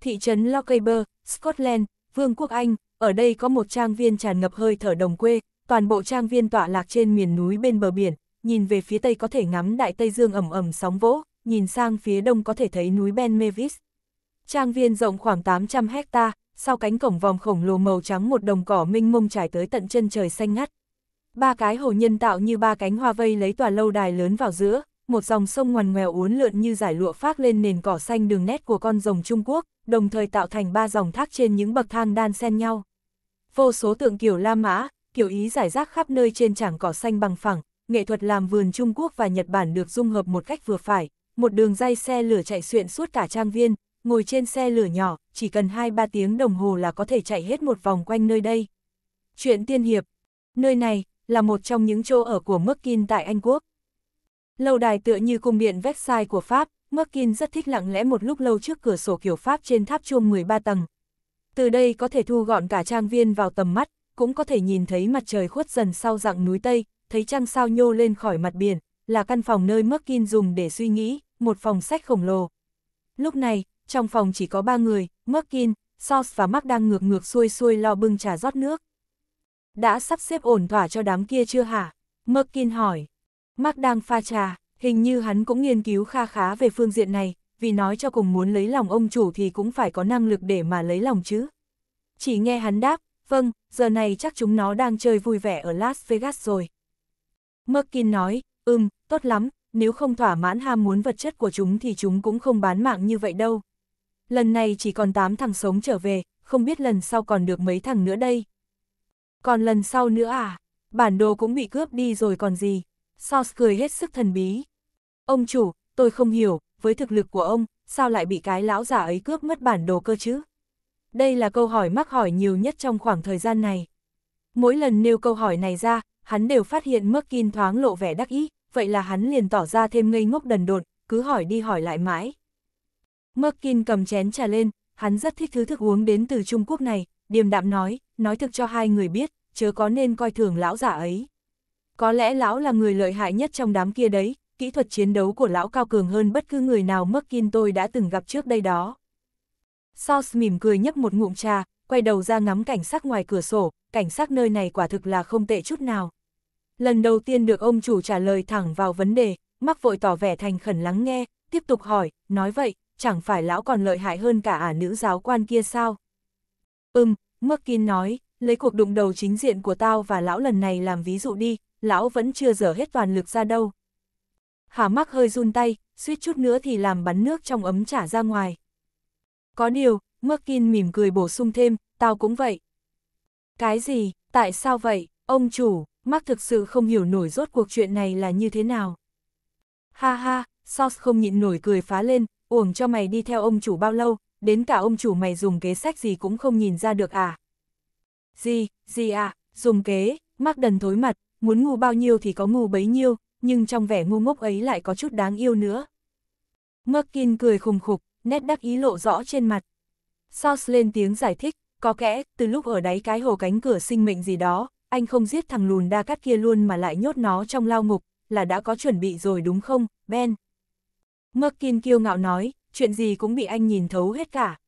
Thị trấn Lochaber, Scotland, Vương quốc Anh, ở đây có một trang viên tràn ngập hơi thở đồng quê, toàn bộ trang viên tọa lạc trên miền núi bên bờ biển, nhìn về phía tây có thể ngắm đại Tây Dương ẩm ẩm sóng vỗ, nhìn sang phía đông có thể thấy núi Ben Mevis. Trang viên rộng khoảng 800 hecta, sau cánh cổng vòng khổng lồ màu trắng một đồng cỏ minh mông trải tới tận chân trời xanh ngắt. Ba cái hồ nhân tạo như ba cánh hoa vây lấy tòa lâu đài lớn vào giữa, một dòng sông ngoằn ngoèo uốn lượn như giải lụa phát lên nền cỏ xanh đường nét của con rồng Trung Quốc, đồng thời tạo thành ba dòng thác trên những bậc thang đan xen nhau vô số tượng kiểu La Mã, kiểu Ý giải rác khắp nơi trên trảng cỏ xanh bằng phẳng, nghệ thuật làm vườn Trung Quốc và Nhật Bản được dung hợp một cách vừa phải, một đường dây xe lửa chạy xuyện suốt cả trang viên, ngồi trên xe lửa nhỏ, chỉ cần 2-3 tiếng đồng hồ là có thể chạy hết một vòng quanh nơi đây. Chuyện tiên hiệp, nơi này là một trong những chỗ ở của Merkin tại Anh Quốc. Lâu đài tựa như cung điện Versailles của Pháp, Merkin rất thích lặng lẽ một lúc lâu trước cửa sổ kiểu Pháp trên tháp chuông 13 tầng, từ đây có thể thu gọn cả trang viên vào tầm mắt, cũng có thể nhìn thấy mặt trời khuất dần sau dặng núi Tây, thấy trăng sao nhô lên khỏi mặt biển, là căn phòng nơi Merkin dùng để suy nghĩ, một phòng sách khổng lồ. Lúc này, trong phòng chỉ có ba người, Merkin, Sos và Mark đang ngược ngược xuôi xuôi lo bưng trà rót nước. Đã sắp xếp ổn thỏa cho đám kia chưa hả? Merkin hỏi. Mark đang pha trà, hình như hắn cũng nghiên cứu kha khá về phương diện này, vì nói cho cùng muốn lấy lòng ông chủ thì cũng phải có năng lực để mà lấy lòng chứ. Chỉ nghe hắn đáp, vâng, giờ này chắc chúng nó đang chơi vui vẻ ở Las Vegas rồi. Merkin nói, ừm, tốt lắm, nếu không thỏa mãn ham muốn vật chất của chúng thì chúng cũng không bán mạng như vậy đâu. Lần này chỉ còn 8 thằng sống trở về, không biết lần sau còn được mấy thằng nữa đây. Còn lần sau nữa à, bản đồ cũng bị cướp đi rồi còn gì. Sauce cười hết sức thần bí. Ông chủ, tôi không hiểu, với thực lực của ông, sao lại bị cái lão già ấy cướp mất bản đồ cơ chứ? Đây là câu hỏi mắc hỏi nhiều nhất trong khoảng thời gian này. Mỗi lần nêu câu hỏi này ra, hắn đều phát hiện Kinh thoáng lộ vẻ đắc ý, vậy là hắn liền tỏ ra thêm ngây ngốc đần độn, cứ hỏi đi hỏi lại mãi. Kinh cầm chén trà lên, hắn rất thích thứ thức uống đến từ Trung Quốc này, điềm đạm nói, nói thực cho hai người biết, chớ có nên coi thường lão giả ấy. Có lẽ lão là người lợi hại nhất trong đám kia đấy, kỹ thuật chiến đấu của lão cao cường hơn bất cứ người nào Merkin tôi đã từng gặp trước đây đó. Sauce mỉm cười nhấp một ngụm trà, quay đầu ra ngắm cảnh sắc ngoài cửa sổ, cảnh sắc nơi này quả thực là không tệ chút nào. Lần đầu tiên được ông chủ trả lời thẳng vào vấn đề, mắc vội tỏ vẻ thành khẩn lắng nghe, tiếp tục hỏi, nói vậy, chẳng phải lão còn lợi hại hơn cả ả nữ giáo quan kia sao? Ừm, Merkin nói, lấy cuộc đụng đầu chính diện của tao và lão lần này làm ví dụ đi, lão vẫn chưa dở hết toàn lực ra đâu hả mắc hơi run tay, suýt chút nữa thì làm bắn nước trong ấm trả ra ngoài. Có điều, Merkin mỉm cười bổ sung thêm, tao cũng vậy. Cái gì, tại sao vậy, ông chủ, mắc thực sự không hiểu nổi rốt cuộc chuyện này là như thế nào. Ha ha, Sauce không nhịn nổi cười phá lên, uổng cho mày đi theo ông chủ bao lâu, đến cả ông chủ mày dùng kế sách gì cũng không nhìn ra được à. Gì, gì à, dùng kế, mắc đần thối mặt, muốn ngu bao nhiêu thì có ngu bấy nhiêu, nhưng trong vẻ ngu ngốc ấy lại có chút đáng yêu nữa. Merkin cười khùng khục, nét đắc ý lộ rõ trên mặt. Sauce lên tiếng giải thích, có kẽ, từ lúc ở đáy cái hồ cánh cửa sinh mệnh gì đó, anh không giết thằng lùn đa cắt kia luôn mà lại nhốt nó trong lao ngục, là đã có chuẩn bị rồi đúng không, Ben? Merkin kiêu ngạo nói, chuyện gì cũng bị anh nhìn thấu hết cả.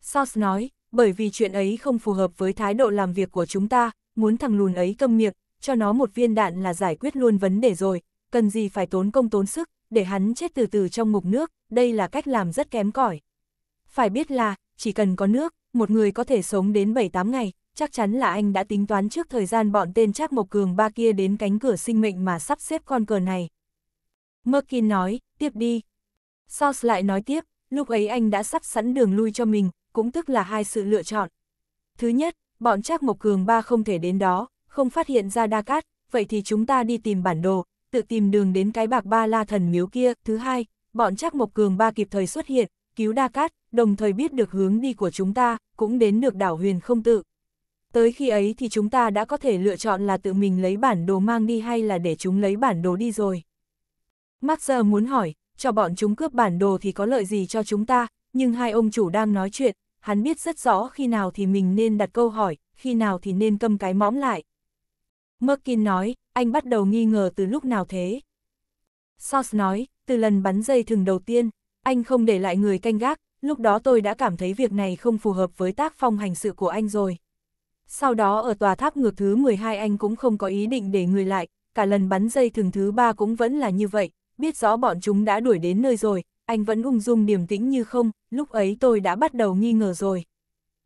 Sauce nói, bởi vì chuyện ấy không phù hợp với thái độ làm việc của chúng ta, muốn thằng lùn ấy câm miệng, cho nó một viên đạn là giải quyết luôn vấn đề rồi, cần gì phải tốn công tốn sức, để hắn chết từ từ trong ngục nước, đây là cách làm rất kém cỏi. Phải biết là, chỉ cần có nước, một người có thể sống đến 7-8 ngày, chắc chắn là anh đã tính toán trước thời gian bọn tên Trác Mộc Cường ba kia đến cánh cửa sinh mệnh mà sắp xếp con cờ này. Merkin nói, tiếp đi. Sauce lại nói tiếp, lúc ấy anh đã sắp sẵn đường lui cho mình, cũng tức là hai sự lựa chọn. Thứ nhất, bọn Trác Mộc Cường ba không thể đến đó, không phát hiện ra đa cát, vậy thì chúng ta đi tìm bản đồ, tự tìm đường đến cái bạc ba la thần miếu kia. Thứ hai, bọn chắc Mộc Cường ba kịp thời xuất hiện, cứu đa cát, đồng thời biết được hướng đi của chúng ta, cũng đến được đảo huyền không tự. Tới khi ấy thì chúng ta đã có thể lựa chọn là tự mình lấy bản đồ mang đi hay là để chúng lấy bản đồ đi rồi. Mark giờ muốn hỏi, cho bọn chúng cướp bản đồ thì có lợi gì cho chúng ta, nhưng hai ông chủ đang nói chuyện, hắn biết rất rõ khi nào thì mình nên đặt câu hỏi, khi nào thì nên câm cái mõm lại. Merkin nói, anh bắt đầu nghi ngờ từ lúc nào thế. Sos nói, từ lần bắn dây thừng đầu tiên, anh không để lại người canh gác, lúc đó tôi đã cảm thấy việc này không phù hợp với tác phong hành sự của anh rồi. Sau đó ở tòa tháp ngược thứ 12 anh cũng không có ý định để người lại, cả lần bắn dây thừng thứ ba cũng vẫn là như vậy, biết rõ bọn chúng đã đuổi đến nơi rồi, anh vẫn ung dung điềm tĩnh như không, lúc ấy tôi đã bắt đầu nghi ngờ rồi.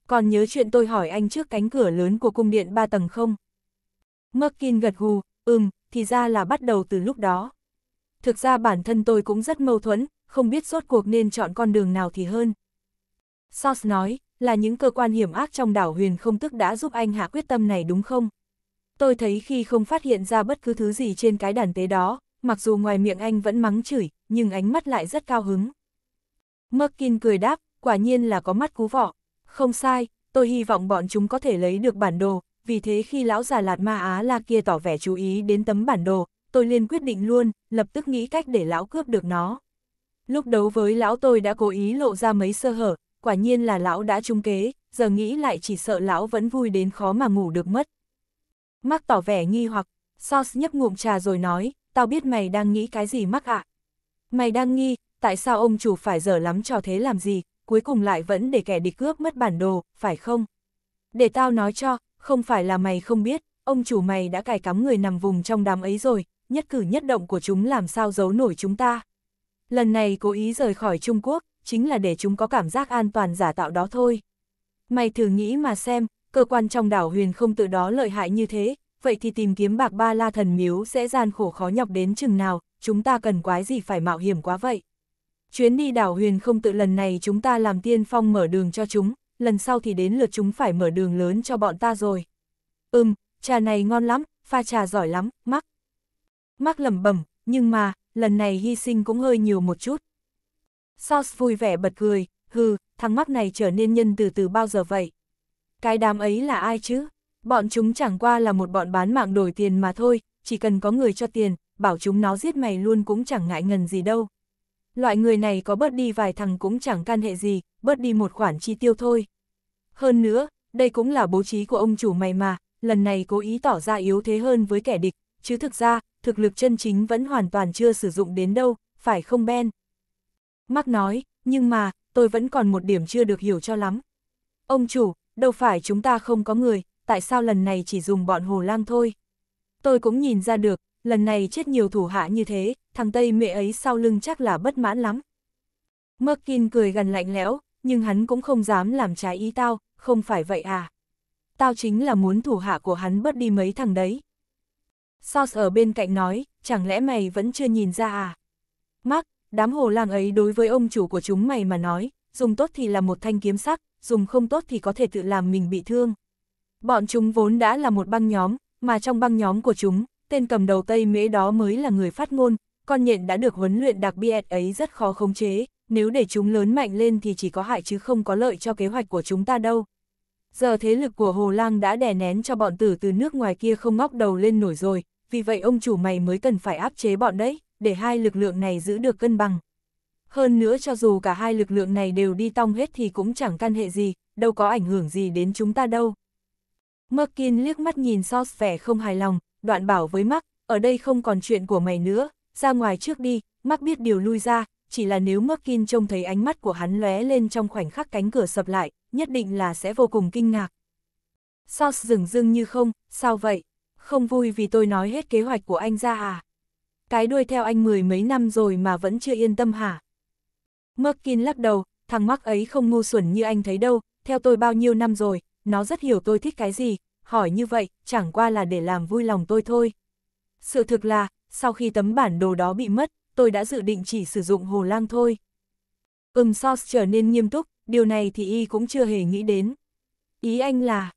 Còn nhớ chuyện tôi hỏi anh trước cánh cửa lớn của cung điện ba tầng không? Merkin gật gù, ừm, thì ra là bắt đầu từ lúc đó. Thực ra bản thân tôi cũng rất mâu thuẫn, không biết suốt cuộc nên chọn con đường nào thì hơn. Sos nói, là những cơ quan hiểm ác trong đảo huyền không tức đã giúp anh hạ quyết tâm này đúng không? Tôi thấy khi không phát hiện ra bất cứ thứ gì trên cái đàn tế đó, mặc dù ngoài miệng anh vẫn mắng chửi, nhưng ánh mắt lại rất cao hứng. Merkin cười đáp, quả nhiên là có mắt cú vọ. Không sai, tôi hy vọng bọn chúng có thể lấy được bản đồ, vì thế khi lão già lạt ma Á La kia tỏ vẻ chú ý đến tấm bản đồ, tôi liền quyết định luôn, lập tức nghĩ cách để lão cướp được nó. Lúc đấu với lão tôi đã cố ý lộ ra mấy sơ hở, quả nhiên là lão đã trung kế, giờ nghĩ lại chỉ sợ lão vẫn vui đến khó mà ngủ được mất. Mắc tỏ vẻ nghi hoặc, Sauce nhấp ngụm trà rồi nói, tao biết mày đang nghĩ cái gì mắc ạ. À? Mày đang nghi, tại sao ông chủ phải dở lắm cho thế làm gì, cuối cùng lại vẫn để kẻ địch cướp mất bản đồ, phải không? Để tao nói cho, không phải là mày không biết, ông chủ mày đã cài cắm người nằm vùng trong đám ấy rồi, nhất cử nhất động của chúng làm sao giấu nổi chúng ta. Lần này cố ý rời khỏi Trung Quốc, chính là để chúng có cảm giác an toàn giả tạo đó thôi. Mày thử nghĩ mà xem, cơ quan trong đảo huyền không tự đó lợi hại như thế, vậy thì tìm kiếm bạc ba la thần miếu sẽ gian khổ khó nhọc đến chừng nào, chúng ta cần quái gì phải mạo hiểm quá vậy. Chuyến đi đảo huyền không tự lần này chúng ta làm tiên phong mở đường cho chúng, lần sau thì đến lượt chúng phải mở đường lớn cho bọn ta rồi. Ừm, trà này ngon lắm, pha trà giỏi lắm, mắc. Mắc lẩm bẩm, nhưng mà, lần này hy sinh cũng hơi nhiều một chút. Sauce vui vẻ bật cười, hừ, thằng mắc này trở nên nhân từ từ bao giờ vậy? Cái đám ấy là ai chứ? Bọn chúng chẳng qua là một bọn bán mạng đổi tiền mà thôi, chỉ cần có người cho tiền, bảo chúng nó giết mày luôn cũng chẳng ngại ngần gì đâu loại người này có bớt đi vài thằng cũng chẳng can hệ gì, bớt đi một khoản chi tiêu thôi. Hơn nữa, đây cũng là bố trí của ông chủ mày mà, lần này cố ý tỏ ra yếu thế hơn với kẻ địch, chứ thực ra, thực lực chân chính vẫn hoàn toàn chưa sử dụng đến đâu, phải không Ben? Mark nói, nhưng mà, tôi vẫn còn một điểm chưa được hiểu cho lắm. Ông chủ, đâu phải chúng ta không có người, tại sao lần này chỉ dùng bọn hồ lang thôi? Tôi cũng nhìn ra được, lần này chết nhiều thủ hạ như thế, thằng Tây mẹ ấy sau lưng chắc là bất mãn lắm. Merkin cười gần lạnh lẽo, nhưng hắn cũng không dám làm trái ý tao, không phải vậy à. Tao chính là muốn thủ hạ của hắn bớt đi mấy thằng đấy. Sauce ở bên cạnh nói, chẳng lẽ mày vẫn chưa nhìn ra à? Mark, đám hồ lang ấy đối với ông chủ của chúng mày mà nói, dùng tốt thì là một thanh kiếm sắc, dùng không tốt thì có thể tự làm mình bị thương. Bọn chúng vốn đã là một băng nhóm, mà trong băng nhóm của chúng, tên cầm đầu Tây Mễ đó mới là người phát ngôn, con nhện đã được huấn luyện đặc biệt ấy rất khó khống chế, nếu để chúng lớn mạnh lên thì chỉ có hại chứ không có lợi cho kế hoạch của chúng ta đâu. Giờ thế lực của Hồ Lang đã đè nén cho bọn tử từ nước ngoài kia không ngóc đầu lên nổi rồi, vì vậy ông chủ mày mới cần phải áp chế bọn đấy, để hai lực lượng này giữ được cân bằng. Hơn nữa cho dù cả hai lực lượng này đều đi tong hết thì cũng chẳng căn hệ gì, đâu có ảnh hưởng gì đến chúng ta đâu. Merkin liếc mắt nhìn Sos vẻ không hài lòng, đoạn bảo với mắt, ở đây không còn chuyện của mày nữa, ra ngoài trước đi, mắc biết điều lui ra, chỉ là nếu Merkin trông thấy ánh mắt của hắn lóe lên trong khoảnh khắc cánh cửa sập lại, nhất định là sẽ vô cùng kinh ngạc. Sao dừng dưng như không, sao vậy? Không vui vì tôi nói hết kế hoạch của anh ra à? Cái đuôi theo anh mười mấy năm rồi mà vẫn chưa yên tâm hả? Merkin lắc đầu, thằng mắc ấy không ngu xuẩn như anh thấy đâu, theo tôi bao nhiêu năm rồi, nó rất hiểu tôi thích cái gì, hỏi như vậy, chẳng qua là để làm vui lòng tôi thôi. Sự thực là, sau khi tấm bản đồ đó bị mất, tôi đã dự định chỉ sử dụng hồ lang thôi. Ừm Sos trở nên nghiêm túc, điều này thì y cũng chưa hề nghĩ đến. Ý anh là,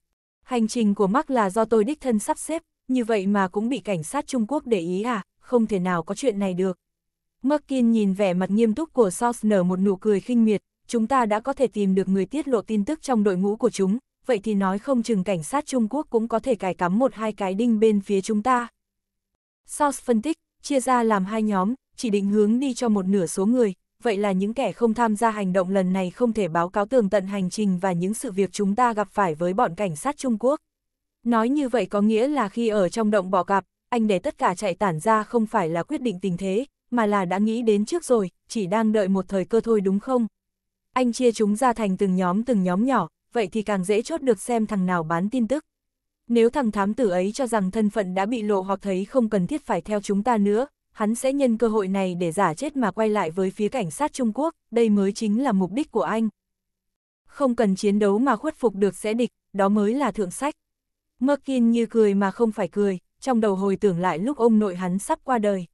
hành trình của Mark là do tôi đích thân sắp xếp, như vậy mà cũng bị cảnh sát Trung Quốc để ý à, không thể nào có chuyện này được. Merkin nhìn vẻ mặt nghiêm túc của Sos nở một nụ cười khinh miệt, chúng ta đã có thể tìm được người tiết lộ tin tức trong đội ngũ của chúng, vậy thì nói không chừng cảnh sát Trung Quốc cũng có thể cài cắm một hai cái đinh bên phía chúng ta. Source phân tích, chia ra làm hai nhóm, chỉ định hướng đi cho một nửa số người, vậy là những kẻ không tham gia hành động lần này không thể báo cáo tường tận hành trình và những sự việc chúng ta gặp phải với bọn cảnh sát Trung Quốc. Nói như vậy có nghĩa là khi ở trong động bỏ gặp, anh để tất cả chạy tản ra không phải là quyết định tình thế, mà là đã nghĩ đến trước rồi, chỉ đang đợi một thời cơ thôi đúng không? Anh chia chúng ra thành từng nhóm từng nhóm nhỏ, vậy thì càng dễ chốt được xem thằng nào bán tin tức. Nếu thằng thám tử ấy cho rằng thân phận đã bị lộ hoặc thấy không cần thiết phải theo chúng ta nữa, hắn sẽ nhân cơ hội này để giả chết mà quay lại với phía cảnh sát Trung Quốc, đây mới chính là mục đích của anh. Không cần chiến đấu mà khuất phục được sẽ địch, đó mới là thượng sách. Merkin như cười mà không phải cười, trong đầu hồi tưởng lại lúc ông nội hắn sắp qua đời.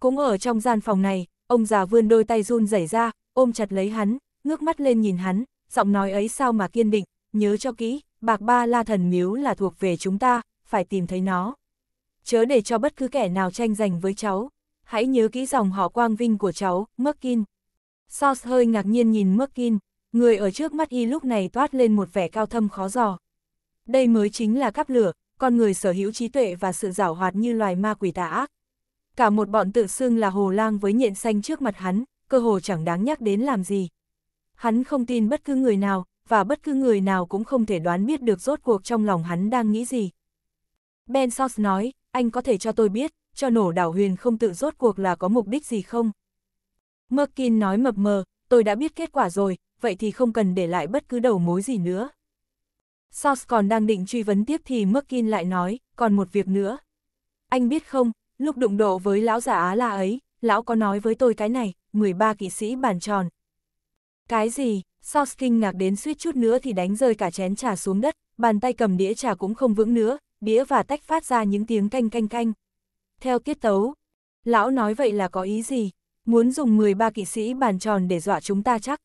Cũng ở trong gian phòng này, ông già vươn đôi tay run rẩy ra, ôm chặt lấy hắn, ngước mắt lên nhìn hắn, giọng nói ấy sao mà kiên định, nhớ cho kỹ, bạc ba la thần miếu là thuộc về chúng ta, phải tìm thấy nó. Chớ để cho bất cứ kẻ nào tranh giành với cháu, hãy nhớ kỹ dòng họ quang vinh của cháu, Merkin. Sauce hơi ngạc nhiên nhìn Merkin, người ở trước mắt y lúc này toát lên một vẻ cao thâm khó dò. Đây mới chính là cắp lửa, con người sở hữu trí tuệ và sự giảo hoạt như loài ma quỷ tà ác. Cả một bọn tự xưng là hồ lang với nhện xanh trước mặt hắn, cơ hồ chẳng đáng nhắc đến làm gì. Hắn không tin bất cứ người nào, và bất cứ người nào cũng không thể đoán biết được rốt cuộc trong lòng hắn đang nghĩ gì. Ben Sos nói, anh có thể cho tôi biết, cho nổ đảo huyền không tự rốt cuộc là có mục đích gì không? Merkin nói mập mờ, tôi đã biết kết quả rồi, vậy thì không cần để lại bất cứ đầu mối gì nữa. Sos còn đang định truy vấn tiếp thì Merkin lại nói, còn một việc nữa. Anh biết không, lúc đụng độ với lão giả Á La ấy, lão có nói với tôi cái này, 13 kỵ sĩ bàn tròn. Cái gì? Sos kinh ngạc đến suýt chút nữa thì đánh rơi cả chén trà xuống đất, bàn tay cầm đĩa trà cũng không vững nữa, đĩa và tách phát ra những tiếng canh canh canh. Theo tiết tấu, lão nói vậy là có ý gì? Muốn dùng 13 kỵ sĩ bàn tròn để dọa chúng ta chắc.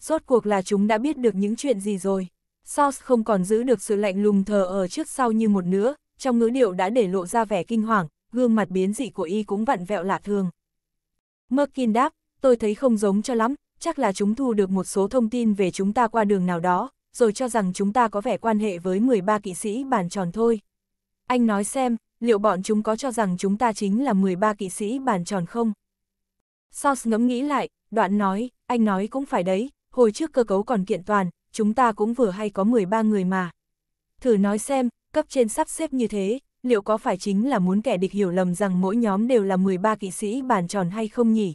Rốt cuộc là chúng đã biết được những chuyện gì rồi. Sos không còn giữ được sự lạnh lùng thờ ở trước sau như một nữa, trong ngữ điệu đã để lộ ra vẻ kinh hoàng, gương mặt biến dị của y cũng vặn vẹo lạ thường. Merkin đáp, tôi thấy không giống cho lắm, chắc là chúng thu được một số thông tin về chúng ta qua đường nào đó, rồi cho rằng chúng ta có vẻ quan hệ với 13 kỵ sĩ bàn tròn thôi. Anh nói xem, liệu bọn chúng có cho rằng chúng ta chính là 13 kỵ sĩ bàn tròn không? Sos ngẫm nghĩ lại, đoạn nói, anh nói cũng phải đấy, hồi trước cơ cấu còn kiện toàn, chúng ta cũng vừa hay có 13 người mà. Thử nói xem, cấp trên sắp xếp như thế, liệu có phải chính là muốn kẻ địch hiểu lầm rằng mỗi nhóm đều là 13 kỵ sĩ bàn tròn hay không nhỉ?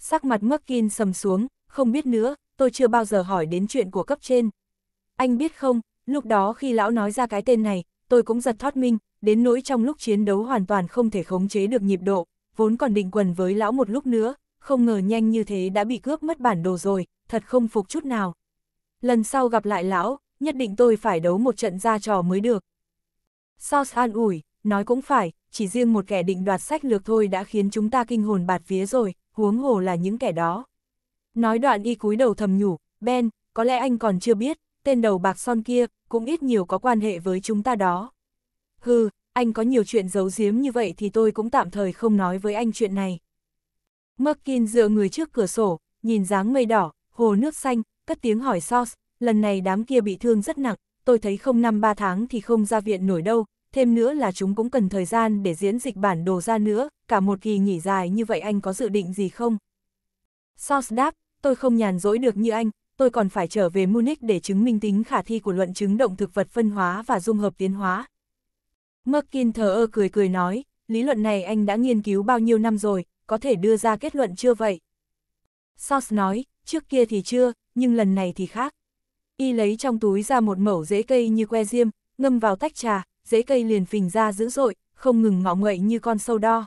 Sắc mặt Merkin sầm xuống, không biết nữa, tôi chưa bao giờ hỏi đến chuyện của cấp trên. Anh biết không, lúc đó khi lão nói ra cái tên này, tôi cũng giật thoát minh, đến nỗi trong lúc chiến đấu hoàn toàn không thể khống chế được nhịp độ, vốn còn định quần với lão một lúc nữa, không ngờ nhanh như thế đã bị cướp mất bản đồ rồi, thật không phục chút nào. Lần sau gặp lại lão, nhất định tôi phải đấu một trận ra trò mới được. Sauce an ủi, nói cũng phải, chỉ riêng một kẻ định đoạt sách lược thôi đã khiến chúng ta kinh hồn bạt vía rồi, huống hồ là những kẻ đó. Nói đoạn y cúi đầu thầm nhủ, Ben, có lẽ anh còn chưa biết, tên đầu bạc son kia, cũng ít nhiều có quan hệ với chúng ta đó. Hừ, anh có nhiều chuyện giấu giếm như vậy thì tôi cũng tạm thời không nói với anh chuyện này. Merkin dựa người trước cửa sổ, nhìn dáng mây đỏ, hồ nước xanh, cất tiếng hỏi Sos, lần này đám kia bị thương rất nặng, tôi thấy không năm ba tháng thì không ra viện nổi đâu, thêm nữa là chúng cũng cần thời gian để diễn dịch bản đồ ra nữa, cả một kỳ nghỉ dài như vậy anh có dự định gì không? Source đáp, tôi không nhàn rỗi được như anh, tôi còn phải trở về Munich để chứng minh tính khả thi của luận chứng động thực vật phân hóa và dung hợp tiến hóa. Merkin thờ ơ cười cười nói, lý luận này anh đã nghiên cứu bao nhiêu năm rồi, có thể đưa ra kết luận chưa vậy? Source nói, trước kia thì chưa, nhưng lần này thì khác. Y lấy trong túi ra một mẩu rễ cây như que diêm, ngâm vào tách trà, dễ cây liền phình ra dữ dội, không ngừng ngọ nguậy như con sâu đo.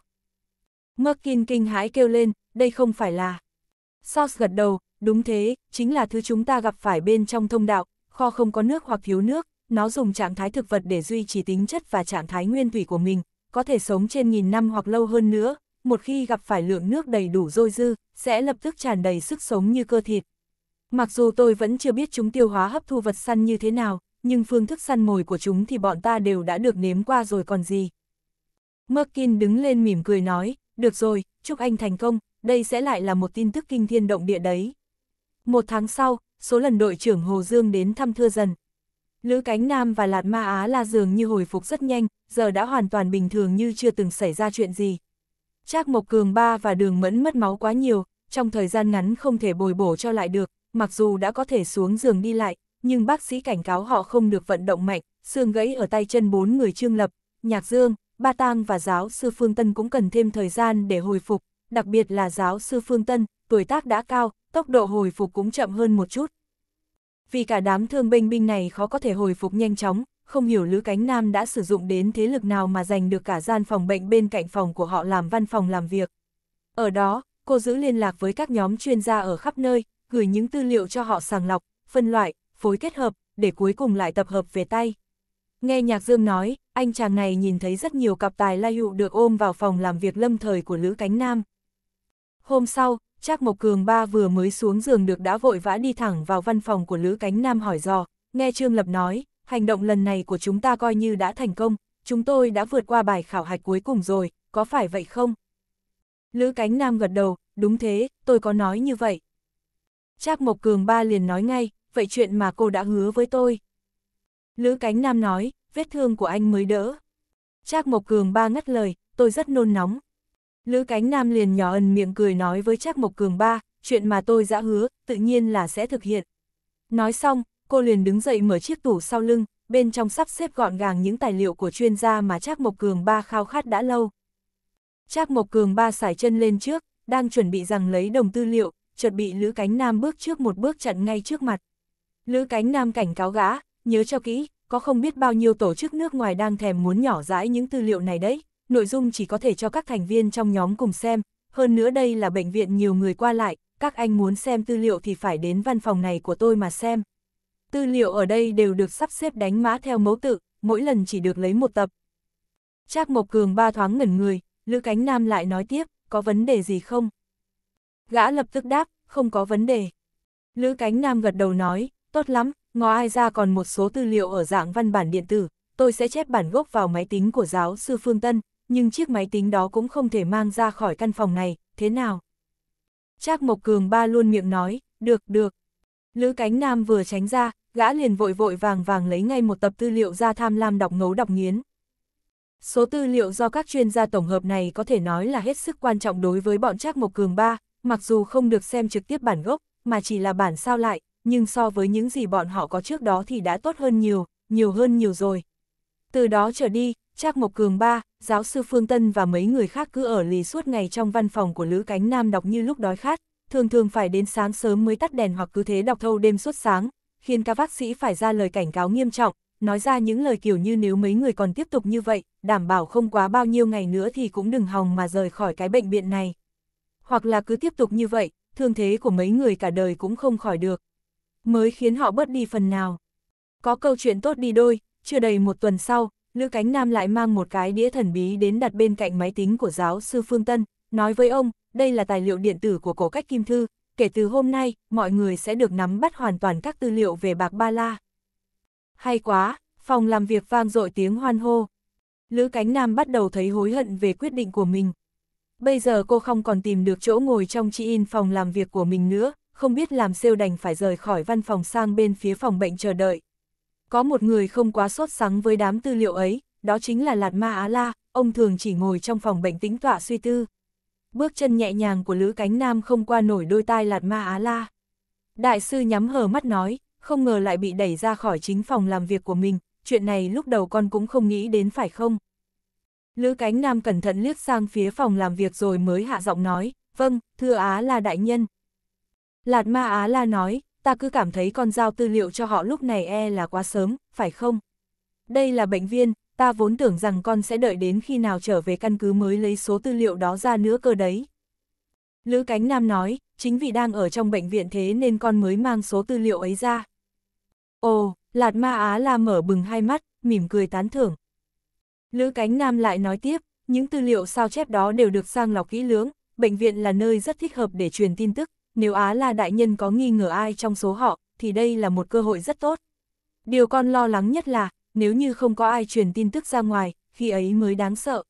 Merkin kinh hãi kêu lên, đây không phải là... Sauce gật đầu, đúng thế, chính là thứ chúng ta gặp phải bên trong thông đạo, kho không có nước hoặc thiếu nước, nó dùng trạng thái thực vật để duy trì tính chất và trạng thái nguyên thủy của mình, có thể sống trên nghìn năm hoặc lâu hơn nữa, một khi gặp phải lượng nước đầy đủ dôi dư, sẽ lập tức tràn đầy sức sống như cơ thịt. Mặc dù tôi vẫn chưa biết chúng tiêu hóa hấp thu vật săn như thế nào, nhưng phương thức săn mồi của chúng thì bọn ta đều đã được nếm qua rồi còn gì. Merkin đứng lên mỉm cười nói, được rồi, chúc anh thành công, đây sẽ lại là một tin tức kinh thiên động địa đấy. Một tháng sau, số lần đội trưởng Hồ Dương đến thăm thưa dần. Lữ cánh Nam và Lạt Ma Á là dường như hồi phục rất nhanh, giờ đã hoàn toàn bình thường như chưa từng xảy ra chuyện gì. Trác Mộc Cường Ba và Đường Mẫn mất máu quá nhiều, trong thời gian ngắn không thể bồi bổ cho lại được, mặc dù đã có thể xuống giường đi lại, nhưng bác sĩ cảnh cáo họ không được vận động mạnh, xương gãy ở tay chân bốn người Trương Lập, Nhạc Dương, Ba Tang và giáo sư Phương Tân cũng cần thêm thời gian để hồi phục, đặc biệt là giáo sư Phương Tân, tuổi tác đã cao, tốc độ hồi phục cũng chậm hơn một chút. Vì cả đám thương binh binh này khó có thể hồi phục nhanh chóng, không hiểu Lữ Cánh Nam đã sử dụng đến thế lực nào mà giành được cả gian phòng bệnh bên cạnh phòng của họ làm văn phòng làm việc. Ở đó, cô giữ liên lạc với các nhóm chuyên gia ở khắp nơi, gửi những tư liệu cho họ sàng lọc, phân loại, phối kết hợp, để cuối cùng lại tập hợp về tay. Nghe Nhạc Dương nói, anh chàng này nhìn thấy rất nhiều cặp tài lai hữu được ôm vào phòng làm việc lâm thời của Lữ Cánh Nam. Hôm sau, Trác Mộc Cường ba vừa mới xuống giường được đã vội vã đi thẳng vào văn phòng của Lữ Cánh Nam hỏi dò, nghe Trương Lập nói, hành động lần này của chúng ta coi như đã thành công, chúng tôi đã vượt qua bài khảo hạch cuối cùng rồi, có phải vậy không? Lữ Cánh Nam gật đầu, đúng thế, tôi có nói như vậy. Trác Mộc Cường ba liền nói ngay, vậy chuyện mà cô đã hứa với tôi. Lữ Cánh Nam nói, vết thương của anh mới đỡ. Trác Mộc Cường ba ngắt lời, tôi rất nôn nóng. Lữ Cánh Nam liền nhỏ ẩn miệng cười nói với Trác Mộc Cường ba, chuyện mà tôi đã hứa, tự nhiên là sẽ thực hiện. Nói xong, cô liền đứng dậy mở chiếc tủ sau lưng, bên trong sắp xếp gọn gàng những tài liệu của chuyên gia mà Trác Mộc Cường ba khao khát đã lâu. Trác Mộc Cường ba sải chân lên trước, đang chuẩn bị rằng lấy đồng tư liệu, chợt bị Lữ Cánh Nam bước trước một bước chặn ngay trước mặt. Lữ cánh nam cảnh cáo gã, nhớ cho kỹ, có không biết bao nhiêu tổ chức nước ngoài đang thèm muốn nhỏ rãi những tư liệu này đấy, nội dung chỉ có thể cho các thành viên trong nhóm cùng xem, hơn nữa đây là bệnh viện nhiều người qua lại, các anh muốn xem tư liệu thì phải đến văn phòng này của tôi mà xem. Tư liệu ở đây đều được sắp xếp đánh mã theo mẫu tự, mỗi lần chỉ được lấy một tập. Trác Mộc Cường ba thoáng ngẩn người, Lữ Cánh Nam lại nói tiếp, có vấn đề gì không? Gã lập tức đáp, không có vấn đề. Lữ Cánh Nam gật đầu nói, Tốt lắm, ngò ai ra còn một số tư liệu ở dạng văn bản điện tử, tôi sẽ chép bản gốc vào máy tính của giáo sư Phương Tân, nhưng chiếc máy tính đó cũng không thể mang ra khỏi căn phòng này, thế nào? Trác Mộc Cường ba luôn miệng nói, được, được. Lữ cánh nam vừa tránh ra, gã liền vội vội vàng vàng lấy ngay một tập tư liệu ra tham lam đọc ngấu đọc nghiến. Số tư liệu do các chuyên gia tổng hợp này có thể nói là hết sức quan trọng đối với bọn Trác Mộc Cường ba, mặc dù không được xem trực tiếp bản gốc, mà chỉ là bản sao lại, nhưng so với những gì bọn họ có trước đó thì đã tốt hơn nhiều, nhiều hơn nhiều rồi. Từ đó trở đi, Trác Mộc Cường ba, giáo sư Phương Tân và mấy người khác cứ ở lì suốt ngày trong văn phòng của Lữ Cánh Nam đọc như lúc đói khát, thường thường phải đến sáng sớm mới tắt đèn hoặc cứ thế đọc thâu đêm suốt sáng, khiến các bác sĩ phải ra lời cảnh cáo nghiêm trọng, nói ra những lời kiểu như nếu mấy người còn tiếp tục như vậy, đảm bảo không quá bao nhiêu ngày nữa thì cũng đừng hòng mà rời khỏi cái bệnh viện này. Hoặc là cứ tiếp tục như vậy, thương thế của mấy người cả đời cũng không khỏi được mới khiến họ bớt đi phần nào. Có câu chuyện tốt đi đôi, chưa đầy một tuần sau, Lữ Cánh Nam lại mang một cái đĩa thần bí đến đặt bên cạnh máy tính của giáo sư Phương Tân, nói với ông, đây là tài liệu điện tử của cổ cách kim thư, kể từ hôm nay, mọi người sẽ được nắm bắt hoàn toàn các tư liệu về bạc ba la. Hay quá, phòng làm việc vang dội tiếng hoan hô. Lữ Cánh Nam bắt đầu thấy hối hận về quyết định của mình. Bây giờ cô không còn tìm được chỗ ngồi trong chi in phòng làm việc của mình nữa, không biết làm siêu đành phải rời khỏi văn phòng sang bên phía phòng bệnh chờ đợi. Có một người không quá sốt sắng với đám tư liệu ấy, đó chính là Lạt Ma Á La, ông thường chỉ ngồi trong phòng bệnh tĩnh tọa suy tư. Bước chân nhẹ nhàng của Lữ Cánh Nam không qua nổi đôi tai Lạt Ma Á La. Đại sư nhắm hờ mắt nói, không ngờ lại bị đẩy ra khỏi chính phòng làm việc của mình, chuyện này lúc đầu con cũng không nghĩ đến phải không? Lữ Cánh Nam cẩn thận liếc sang phía phòng làm việc rồi mới hạ giọng nói, vâng, thưa Á La Đại Nhân, Lạt Ma Á La nói, ta cứ cảm thấy con giao tư liệu cho họ lúc này e là quá sớm, phải không? Đây là bệnh viên, ta vốn tưởng rằng con sẽ đợi đến khi nào trở về căn cứ mới lấy số tư liệu đó ra nữa cơ đấy. Lữ Cánh Nam nói, chính vì đang ở trong bệnh viện thế nên con mới mang số tư liệu ấy ra. Ồ, Lạt Ma Á La mở bừng hai mắt, mỉm cười tán thưởng. Lữ Cánh Nam lại nói tiếp, những tư liệu sao chép đó đều được sang lọc kỹ lưỡng, bệnh viện là nơi rất thích hợp để truyền tin tức, nếu Á là đại nhân có nghi ngờ ai trong số họ, thì đây là một cơ hội rất tốt. Điều con lo lắng nhất là, nếu như không có ai truyền tin tức ra ngoài, khi ấy mới đáng sợ.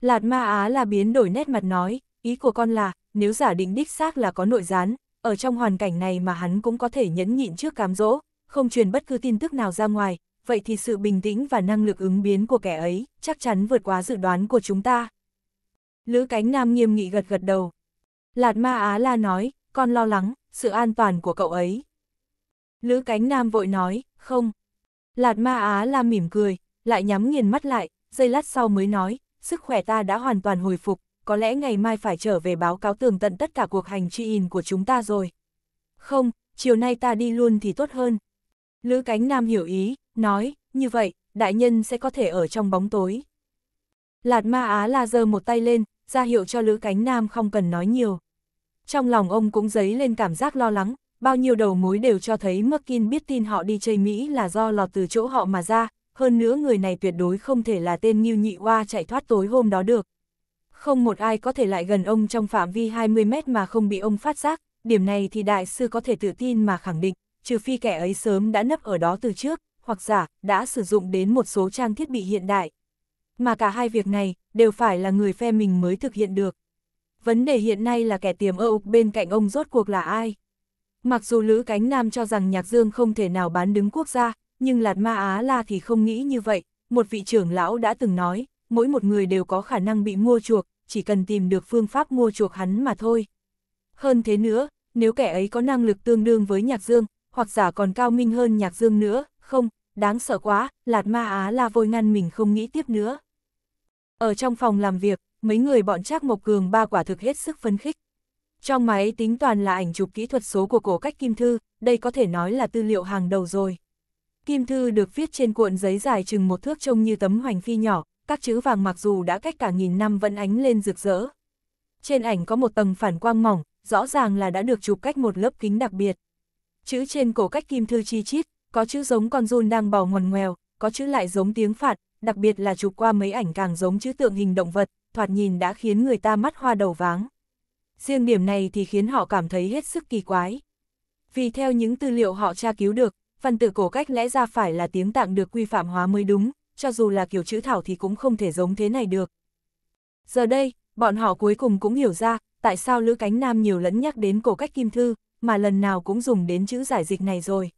Lạt ma Á là biến đổi nét mặt nói, ý của con là, nếu giả định đích xác là có nội gián, ở trong hoàn cảnh này mà hắn cũng có thể nhẫn nhịn trước cám dỗ, không truyền bất cứ tin tức nào ra ngoài, vậy thì sự bình tĩnh và năng lực ứng biến của kẻ ấy chắc chắn vượt quá dự đoán của chúng ta. Lữ Cánh Nam nghiêm nghị gật gật đầu, Lạt Ma Á La nói, con lo lắng, sự an toàn của cậu ấy. Lữ Cánh Nam vội nói, không. Lạt Ma Á La mỉm cười, lại nhắm nghiền mắt lại, giây lát sau mới nói, sức khỏe ta đã hoàn toàn hồi phục, có lẽ ngày mai phải trở về báo cáo tường tận tất cả cuộc hành truy in của chúng ta rồi. Không, chiều nay ta đi luôn thì tốt hơn. Lữ Cánh Nam hiểu ý, nói, như vậy, đại nhân sẽ có thể ở trong bóng tối. Lạt Ma Á La giơ một tay lên, ra hiệu cho Lữ Cánh Nam không cần nói nhiều. Trong lòng ông cũng dấy lên cảm giác lo lắng, bao nhiêu đầu mối đều cho thấy Merkin biết tin họ đi chơi Mỹ là do lọt từ chỗ họ mà ra, hơn nữa người này tuyệt đối không thể là tên Nghiêu Nhị hoa chạy thoát tối hôm đó được. Không một ai có thể lại gần ông trong phạm vi 20 mét mà không bị ông phát giác, điểm này thì đại sư có thể tự tin mà khẳng định, trừ phi kẻ ấy sớm đã nấp ở đó từ trước, hoặc giả, đã sử dụng đến một số trang thiết bị hiện đại mà cả hai việc này đều phải là người phe mình mới thực hiện được. Vấn đề hiện nay là kẻ tiềm ơ ục bên cạnh ông rốt cuộc là ai? Mặc dù Lữ Cánh Nam cho rằng Nhạc Dương không thể nào bán đứng quốc gia, nhưng Lạt Ma Á La thì không nghĩ như vậy, một vị trưởng lão đã từng nói, mỗi một người đều có khả năng bị mua chuộc, chỉ cần tìm được phương pháp mua chuộc hắn mà thôi. Hơn thế nữa, nếu kẻ ấy có năng lực tương đương với Nhạc Dương, hoặc giả còn cao minh hơn Nhạc Dương nữa, không, đáng sợ quá, Lạt Ma Á La Vôi ngăn mình không nghĩ tiếp nữa. Ở trong phòng làm việc, mấy người bọn Trác Mộc Cường ba quả thực hết sức phấn khích. Trong máy tính toàn là ảnh chụp kỹ thuật số của cổ cách Kim Thư, đây có thể nói là tư liệu hàng đầu rồi. Kim Thư được viết trên cuộn giấy dài chừng một thước trông như tấm hoành phi nhỏ, các chữ vàng mặc dù đã cách cả nghìn năm vẫn ánh lên rực rỡ. Trên ảnh có một tầng phản quang mỏng, rõ ràng là đã được chụp cách một lớp kính đặc biệt. Chữ trên cổ cách Kim Thư chi chít, có chữ giống con run đang bò ngoằn ngoèo, có chữ lại giống tiếng phạt, đặc biệt là chụp qua mấy ảnh càng giống chữ tượng hình động vật, thoạt nhìn đã khiến người ta mắt hoa đầu váng. Riêng điểm này thì khiến họ cảm thấy hết sức kỳ quái. Vì theo những tư liệu họ tra cứu được, văn tự cổ cách lẽ ra phải là tiếng tạng được quy phạm hóa mới đúng, cho dù là kiểu chữ thảo thì cũng không thể giống thế này được. Giờ đây, bọn họ cuối cùng cũng hiểu ra, tại sao Lữ Cánh Nam nhiều lẫn nhắc đến cổ cách kim thư, mà lần nào cũng dùng đến chữ giải dịch này rồi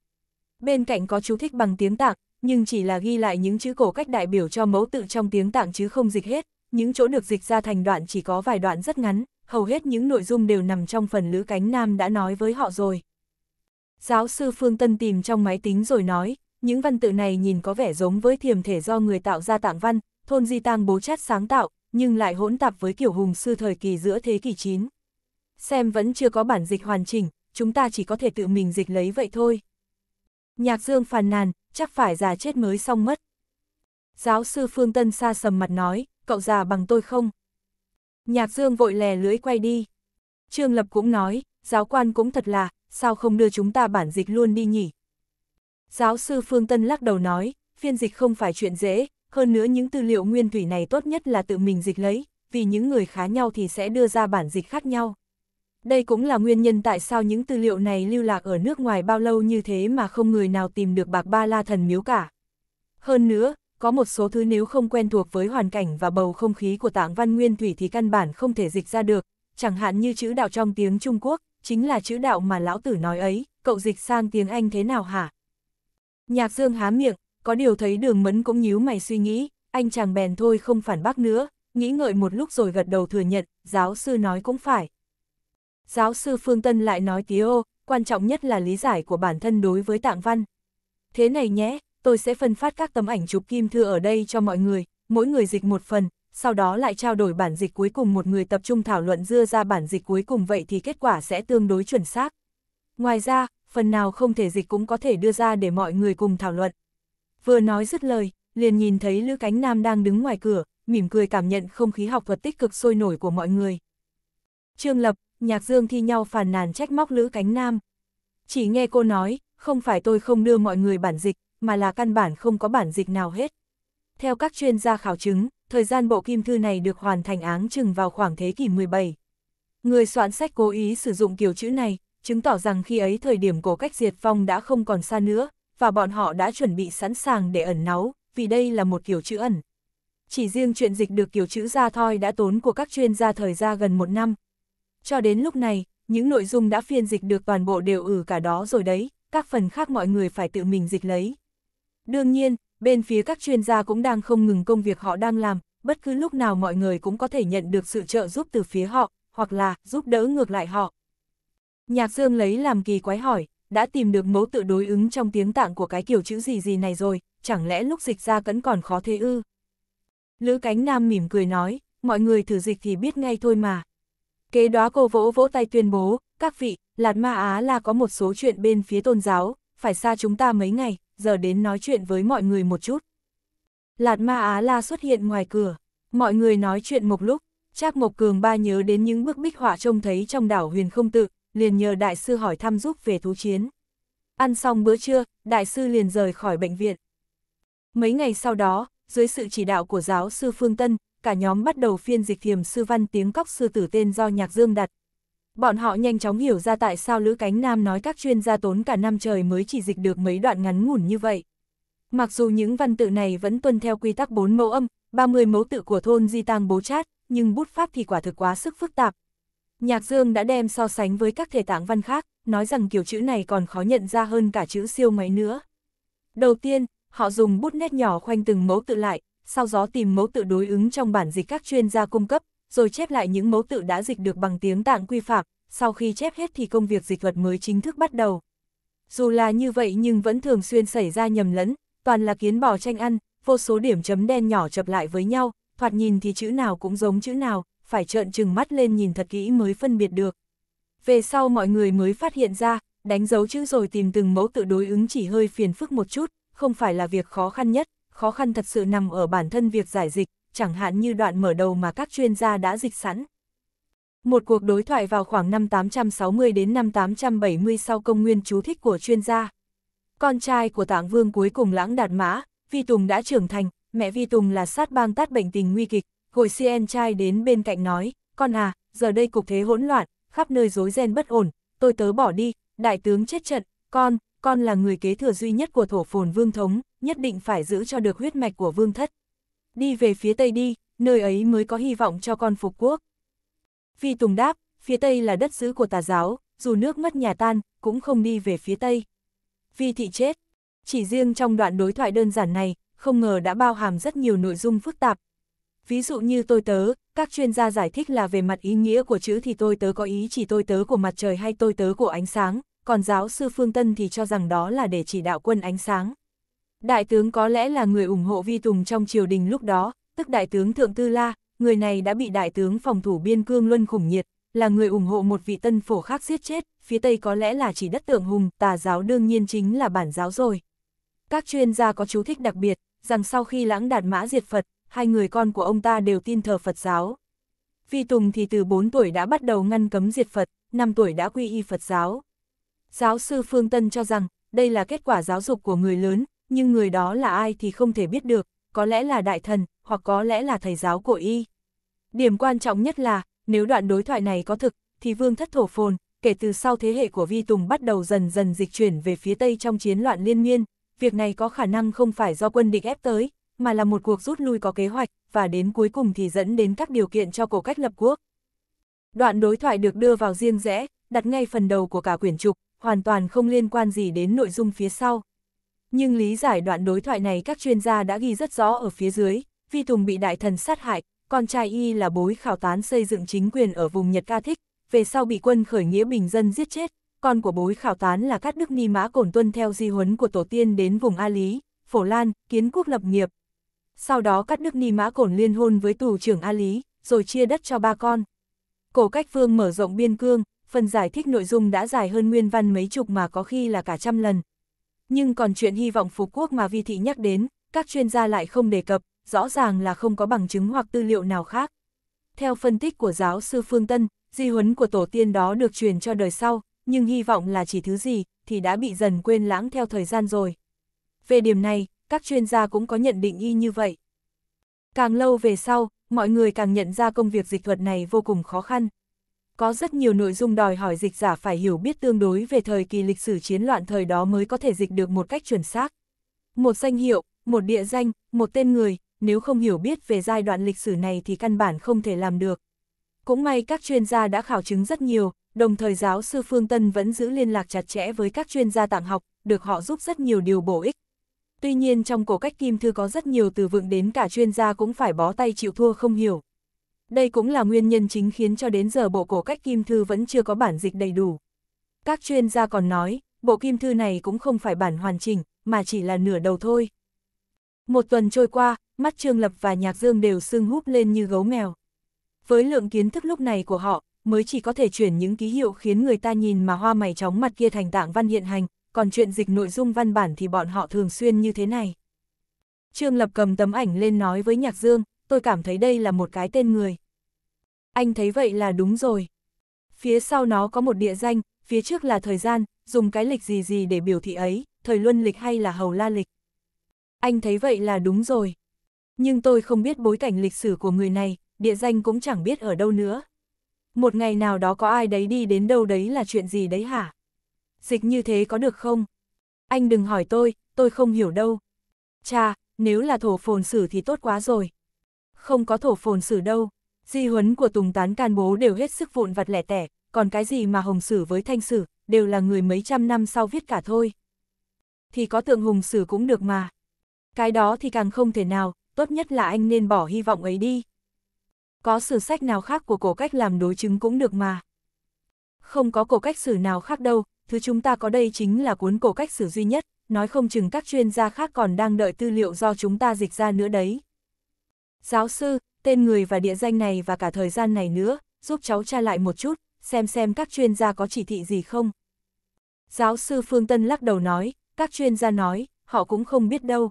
bên cạnh có chú thích bằng tiếng tạng, nhưng chỉ là ghi lại những chữ cổ cách đại biểu cho mẫu tự trong tiếng tạng chứ không dịch hết, những chỗ được dịch ra thành đoạn chỉ có vài đoạn rất ngắn, hầu hết những nội dung đều nằm trong phần Lữ Cánh Nam đã nói với họ rồi. Giáo sư Phương Tân tìm trong máy tính rồi nói, những văn tự này nhìn có vẻ giống với thiềm thể do người tạo ra tạng văn, thôn di tang bố chát sáng tạo, nhưng lại hỗn tạp với kiểu hùng sư thời kỳ giữa thế kỷ 9. Xem vẫn chưa có bản dịch hoàn chỉnh, chúng ta chỉ có thể tự mình dịch lấy vậy thôi. Nhạc Dương phàn nàn, chắc phải già chết mới xong mất. Giáo sư Phương Tân xa sầm mặt nói, cậu già bằng tôi không? Nhạc Dương vội lè lưỡi quay đi. Trương Lập cũng nói, giáo quan cũng thật là, sao không đưa chúng ta bản dịch luôn đi nhỉ? Giáo sư Phương Tân lắc đầu nói, phiên dịch không phải chuyện dễ, hơn nữa những tư liệu nguyên thủy này tốt nhất là tự mình dịch lấy, vì những người khá nhau thì sẽ đưa ra bản dịch khác nhau. Đây cũng là nguyên nhân tại sao những tư liệu này lưu lạc ở nước ngoài bao lâu như thế mà không người nào tìm được bạc ba la thần miếu cả. Hơn nữa, có một số thứ nếu không quen thuộc với hoàn cảnh và bầu không khí của tạng văn nguyên thủy thì căn bản không thể dịch ra được, chẳng hạn như chữ đạo trong tiếng Trung Quốc, chính là chữ đạo mà lão tử nói ấy, cậu dịch sang tiếng Anh thế nào hả? Nhạc dương há miệng, có điều thấy đường mẫn cũng nhíu mày suy nghĩ, anh chàng bèn thôi không phản bác nữa, nghĩ ngợi một lúc rồi gật đầu thừa nhận, giáo sư nói cũng phải. Giáo sư Phương Tân lại nói tí ô, quan trọng nhất là lý giải của bản thân đối với tạng văn. Thế này nhé, tôi sẽ phân phát các tấm ảnh chụp kim thư ở đây cho mọi người, mỗi người dịch một phần, sau đó lại trao đổi bản dịch cuối cùng một người tập trung thảo luận dưa ra bản dịch cuối cùng vậy thì kết quả sẽ tương đối chuẩn xác. Ngoài ra, phần nào không thể dịch cũng có thể đưa ra để mọi người cùng thảo luận. Vừa nói dứt lời, liền nhìn thấy Lữ Cánh Nam đang đứng ngoài cửa, mỉm cười cảm nhận không khí học thuật tích cực sôi nổi của mọi người. Trương Lập, Nhạc Dương thi nhau phàn nàn trách móc Lữ Cánh Nam. Chỉ nghe cô nói, không phải tôi không đưa mọi người bản dịch, mà là căn bản không có bản dịch nào hết. Theo các chuyên gia khảo chứng, thời gian bộ kim thư này được hoàn thành áng chừng vào khoảng thế kỷ 17. Người soạn sách cố ý sử dụng kiểu chữ này, chứng tỏ rằng khi ấy thời điểm cổ cách diệt vong đã không còn xa nữa, và bọn họ đã chuẩn bị sẵn sàng để ẩn náu, vì đây là một kiểu chữ ẩn. Chỉ riêng chuyện dịch được kiểu chữ ra thôi đã tốn của các chuyên gia thời gian gần một năm, cho đến lúc này, những nội dung đã phiên dịch được toàn bộ đều ở ừ cả đó rồi đấy, các phần khác mọi người phải tự mình dịch lấy. Đương nhiên, bên phía các chuyên gia cũng đang không ngừng công việc họ đang làm, bất cứ lúc nào mọi người cũng có thể nhận được sự trợ giúp từ phía họ, hoặc là giúp đỡ ngược lại họ. Nhạc Dương lấy làm kỳ quái hỏi, đã tìm được mẫu tự đối ứng trong tiếng tạng của cái kiểu chữ gì gì này rồi, chẳng lẽ lúc dịch ra vẫn còn khó thế ư? Lữ Cánh Nam mỉm cười nói, mọi người thử dịch thì biết ngay thôi mà, Kế đó cô vỗ vỗ tay tuyên bố, các vị, Lạt Ma Á là có một số chuyện bên phía tôn giáo, phải xa chúng ta mấy ngày, giờ đến nói chuyện với mọi người một chút. Lạt Ma Á La xuất hiện ngoài cửa, mọi người nói chuyện một lúc, Trác Mộc Cường ba nhớ đến những bức bích họa trông thấy trong đảo huyền không tự, liền nhờ đại sư hỏi thăm giúp về thú chiến. Ăn xong bữa trưa, đại sư liền rời khỏi bệnh viện. Mấy ngày sau đó, dưới sự chỉ đạo của giáo sư Phương Tân, cả nhóm bắt đầu phiên dịch thiềm sư văn tiếng cóc sư tử tên do Nhạc Dương đặt. Bọn họ nhanh chóng hiểu ra tại sao Lữ Cánh Nam nói các chuyên gia tốn cả năm trời mới chỉ dịch được mấy đoạn ngắn ngủn như vậy. Mặc dù những văn tự này vẫn tuân theo quy tắc 4 mẫu âm, 30 mẫu tự của thôn Di tàng bố chát, nhưng bút pháp thì quả thực quá sức phức tạp. Nhạc Dương đã đem so sánh với các thể tạng văn khác, nói rằng kiểu chữ này còn khó nhận ra hơn cả chữ siêu máy nữa. Đầu tiên, họ dùng bút nét nhỏ khoanh từng mẫu tự lại, sau đó tìm mẫu tự đối ứng trong bản dịch các chuyên gia cung cấp, rồi chép lại những mẫu tự đã dịch được bằng tiếng tạng quy phạm, sau khi chép hết thì công việc dịch thuật mới chính thức bắt đầu. Dù là như vậy nhưng vẫn thường xuyên xảy ra nhầm lẫn, toàn là kiến bò tranh ăn, vô số điểm chấm đen nhỏ chập lại với nhau, thoạt nhìn thì chữ nào cũng giống chữ nào, phải trợn trừng mắt lên nhìn thật kỹ mới phân biệt được. Về sau mọi người mới phát hiện ra, đánh dấu chữ rồi tìm từng mẫu tự đối ứng chỉ hơi phiền phức một chút, không phải là việc khó khăn nhất khó khăn thật sự nằm ở bản thân việc giải dịch, chẳng hạn như đoạn mở đầu mà các chuyên gia đã dịch sẵn. Một cuộc đối thoại vào khoảng năm 860 đến năm 870 sau công nguyên chú thích của chuyên gia. Con trai của tạng vương cuối cùng lãng đạt mã, Vi Tùng đã trưởng thành, mẹ Vi Tùng là sát bang tát bệnh tình nguy kịch, hồi CN trai đến bên cạnh nói, con à, giờ đây cục thế hỗn loạn, khắp nơi rối ren bất ổn, tôi tớ bỏ đi, đại tướng chết trận, con, con là người kế thừa duy nhất của thổ phồn vương thống, nhất định phải giữ cho được huyết mạch của vương thất. Đi về phía Tây đi, nơi ấy mới có hy vọng cho con phục quốc. Phi Tùng đáp, phía Tây là đất giữ của tà giáo, dù nước mất nhà tan, cũng không đi về phía Tây. phi thị chết. Chỉ riêng trong đoạn đối thoại đơn giản này, không ngờ đã bao hàm rất nhiều nội dung phức tạp. Ví dụ như tôi tớ, các chuyên gia giải thích là về mặt ý nghĩa của chữ thì tôi tớ có ý chỉ tôi tớ của mặt trời hay tôi tớ của ánh sáng, còn giáo sư Phương Tân thì cho rằng đó là để chỉ đạo quân ánh sáng. Đại tướng có lẽ là người ủng hộ Vi Tùng trong triều đình lúc đó, tức đại tướng Thượng Tư La, người này đã bị đại tướng phòng thủ biên cương luân khủng nhiệt, là người ủng hộ một vị tân phổ khác giết chết, phía Tây có lẽ là chỉ đất tượng hùng, tà giáo đương nhiên chính là bản giáo rồi. Các chuyên gia có chú thích đặc biệt, rằng sau khi lãng đạt mã diệt Phật, hai người con của ông ta đều tin thờ Phật giáo. Vi Tùng thì từ 4 tuổi đã bắt đầu ngăn cấm diệt Phật, 5 tuổi đã quy y Phật giáo. Giáo sư Phương Tân cho rằng, đây là kết quả giáo dục của người lớn, nhưng người đó là ai thì không thể biết được, có lẽ là đại thần, hoặc có lẽ là thầy giáo của y. Điểm quan trọng nhất là, nếu đoạn đối thoại này có thực, thì vương thất thổ phồn, kể từ sau thế hệ của Vi Tùng bắt đầu dần dần dịch chuyển về phía Tây trong chiến loạn liên miên, việc này có khả năng không phải do quân địch ép tới, mà là một cuộc rút lui có kế hoạch, và đến cuối cùng thì dẫn đến các điều kiện cho cổ cách lập quốc. Đoạn đối thoại được đưa vào riêng rẽ, đặt ngay phần đầu của cả quyển trục, hoàn toàn không liên quan gì đến nội dung phía sau. Nhưng lý giải đoạn đối thoại này các chuyên gia đã ghi rất rõ ở phía dưới, Vi Tùng bị đại thần sát hại, con trai y là bối khảo tán xây dựng chính quyền ở vùng Nhật Ca Thích, về sau bị quân khởi nghĩa bình dân giết chết, con của bối khảo tán là các Đức Ni Mã Cổn Tuân theo di huấn của tổ tiên đến vùng A Lý, Phổ Lan, kiến quốc lập nghiệp. Sau đó các Đức Ni Mã Cổn liên hôn với tù trưởng A Lý, rồi chia đất cho ba con. Cổ cách phương mở rộng biên cương, phần giải thích nội dung đã dài hơn nguyên văn mấy chục mà có khi là cả trăm lần, nhưng còn chuyện hy vọng Phú Quốc mà Vi Thị nhắc đến, các chuyên gia lại không đề cập, rõ ràng là không có bằng chứng hoặc tư liệu nào khác. Theo phân tích của giáo sư Phương Tân, di huấn của tổ tiên đó được truyền cho đời sau, nhưng hy vọng là chỉ thứ gì, thì đã bị dần quên lãng theo thời gian rồi. Về điểm này, các chuyên gia cũng có nhận định y như vậy. Càng lâu về sau, mọi người càng nhận ra công việc dịch thuật này vô cùng khó khăn có rất nhiều nội dung đòi hỏi dịch giả phải hiểu biết tương đối về thời kỳ lịch sử chiến loạn thời đó mới có thể dịch được một cách chuẩn xác. Một danh hiệu, một địa danh, một tên người, nếu không hiểu biết về giai đoạn lịch sử này thì căn bản không thể làm được. Cũng may các chuyên gia đã khảo chứng rất nhiều, đồng thời giáo sư Phương Tân vẫn giữ liên lạc chặt chẽ với các chuyên gia tạng học, được họ giúp rất nhiều điều bổ ích. Tuy nhiên trong cổ cách kim thư có rất nhiều từ vựng đến cả chuyên gia cũng phải bó tay chịu thua không hiểu. Đây cũng là nguyên nhân chính khiến cho đến giờ bộ cổ cách kim thư vẫn chưa có bản dịch đầy đủ. Các chuyên gia còn nói, bộ kim thư này cũng không phải bản hoàn chỉnh, mà chỉ là nửa đầu thôi. Một tuần trôi qua, mắt Trương Lập và Nhạc Dương đều sưng húp lên như gấu mèo. Với lượng kiến thức lúc này của họ, mới chỉ có thể chuyển những ký hiệu khiến người ta nhìn mà hoa mày chóng mặt kia thành tạng văn hiện hành, còn chuyện dịch nội dung văn bản thì bọn họ thường xuyên như thế này. Trương Lập cầm tấm ảnh lên nói với Nhạc Dương, tôi cảm thấy đây là một cái tên người. Anh thấy vậy là đúng rồi. Phía sau nó có một địa danh, phía trước là thời gian, dùng cái lịch gì gì để biểu thị ấy, thời luân lịch hay là hầu la lịch. Anh thấy vậy là đúng rồi. Nhưng tôi không biết bối cảnh lịch sử của người này, địa danh cũng chẳng biết ở đâu nữa. Một ngày nào đó có ai đấy đi đến đâu đấy là chuyện gì đấy hả? Dịch như thế có được không? Anh đừng hỏi tôi, tôi không hiểu đâu. Cha, nếu là thổ phồn sử thì tốt quá rồi không có thổ phồn sử đâu. Di huấn của Tùng Tán can bố đều hết sức vụn vặt lẻ tẻ, còn cái gì mà Hồng Sử với Thanh Sử, đều là người mấy trăm năm sau viết cả thôi. Thì có tượng Hùng Sử cũng được mà. Cái đó thì càng không thể nào, tốt nhất là anh nên bỏ hy vọng ấy đi. Có sử sách nào khác của cổ cách làm đối chứng cũng được mà. Không có cổ cách sử nào khác đâu, thứ chúng ta có đây chính là cuốn cổ cách sử duy nhất, nói không chừng các chuyên gia khác còn đang đợi tư liệu do chúng ta dịch ra nữa đấy. Giáo sư, tên người và địa danh này và cả thời gian này nữa, giúp cháu tra lại một chút, xem xem các chuyên gia có chỉ thị gì không. Giáo sư Phương Tân lắc đầu nói, các chuyên gia nói, họ cũng không biết đâu.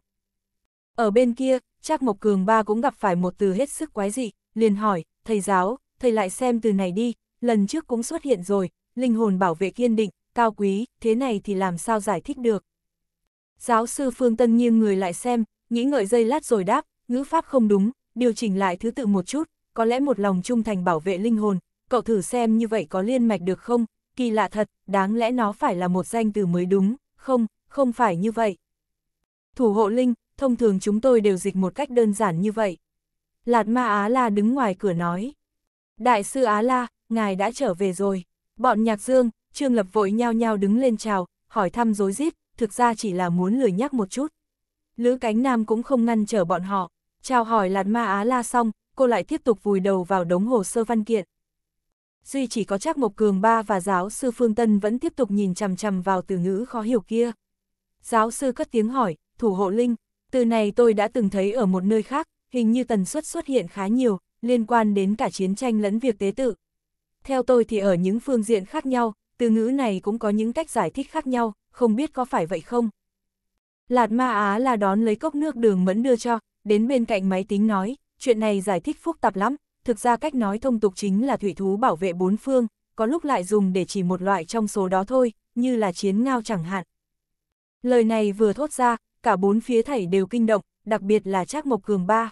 Ở bên kia, Trác Mộc Cường ba cũng gặp phải một từ hết sức quái dị, liền hỏi, thầy giáo, thầy lại xem từ này đi, lần trước cũng xuất hiện rồi, linh hồn bảo vệ kiên định, cao quý, thế này thì làm sao giải thích được. Giáo sư Phương Tân nghiêng người lại xem, nghĩ ngợi dây lát rồi đáp, ngữ pháp không đúng, điều chỉnh lại thứ tự một chút, có lẽ một lòng trung thành bảo vệ linh hồn, cậu thử xem như vậy có liên mạch được không, kỳ lạ thật, đáng lẽ nó phải là một danh từ mới đúng, không, không phải như vậy. Thủ hộ linh, thông thường chúng tôi đều dịch một cách đơn giản như vậy. Lạt ma Á La đứng ngoài cửa nói. Đại sư Á La, ngài đã trở về rồi. Bọn nhạc dương, trương lập vội nhao nhao đứng lên chào, hỏi thăm dối rít thực ra chỉ là muốn lười nhắc một chút. Lữ cánh nam cũng không ngăn trở bọn họ, Chào hỏi Lạt Ma Á La xong, cô lại tiếp tục vùi đầu vào đống hồ sơ văn kiện. Duy chỉ có Trác Mộc Cường Ba và giáo sư Phương Tân vẫn tiếp tục nhìn chằm chằm vào từ ngữ khó hiểu kia. Giáo sư cất tiếng hỏi, thủ hộ linh, từ này tôi đã từng thấy ở một nơi khác, hình như tần suất xuất hiện khá nhiều, liên quan đến cả chiến tranh lẫn việc tế tự. Theo tôi thì ở những phương diện khác nhau, từ ngữ này cũng có những cách giải thích khác nhau, không biết có phải vậy không? Lạt Ma Á là đón lấy cốc nước đường mẫn đưa cho, đến bên cạnh máy tính nói, chuyện này giải thích phức tạp lắm, thực ra cách nói thông tục chính là thủy thú bảo vệ bốn phương, có lúc lại dùng để chỉ một loại trong số đó thôi, như là chiến ngao chẳng hạn. Lời này vừa thốt ra, cả bốn phía thảy đều kinh động, đặc biệt là Trác Mộc Cường ba.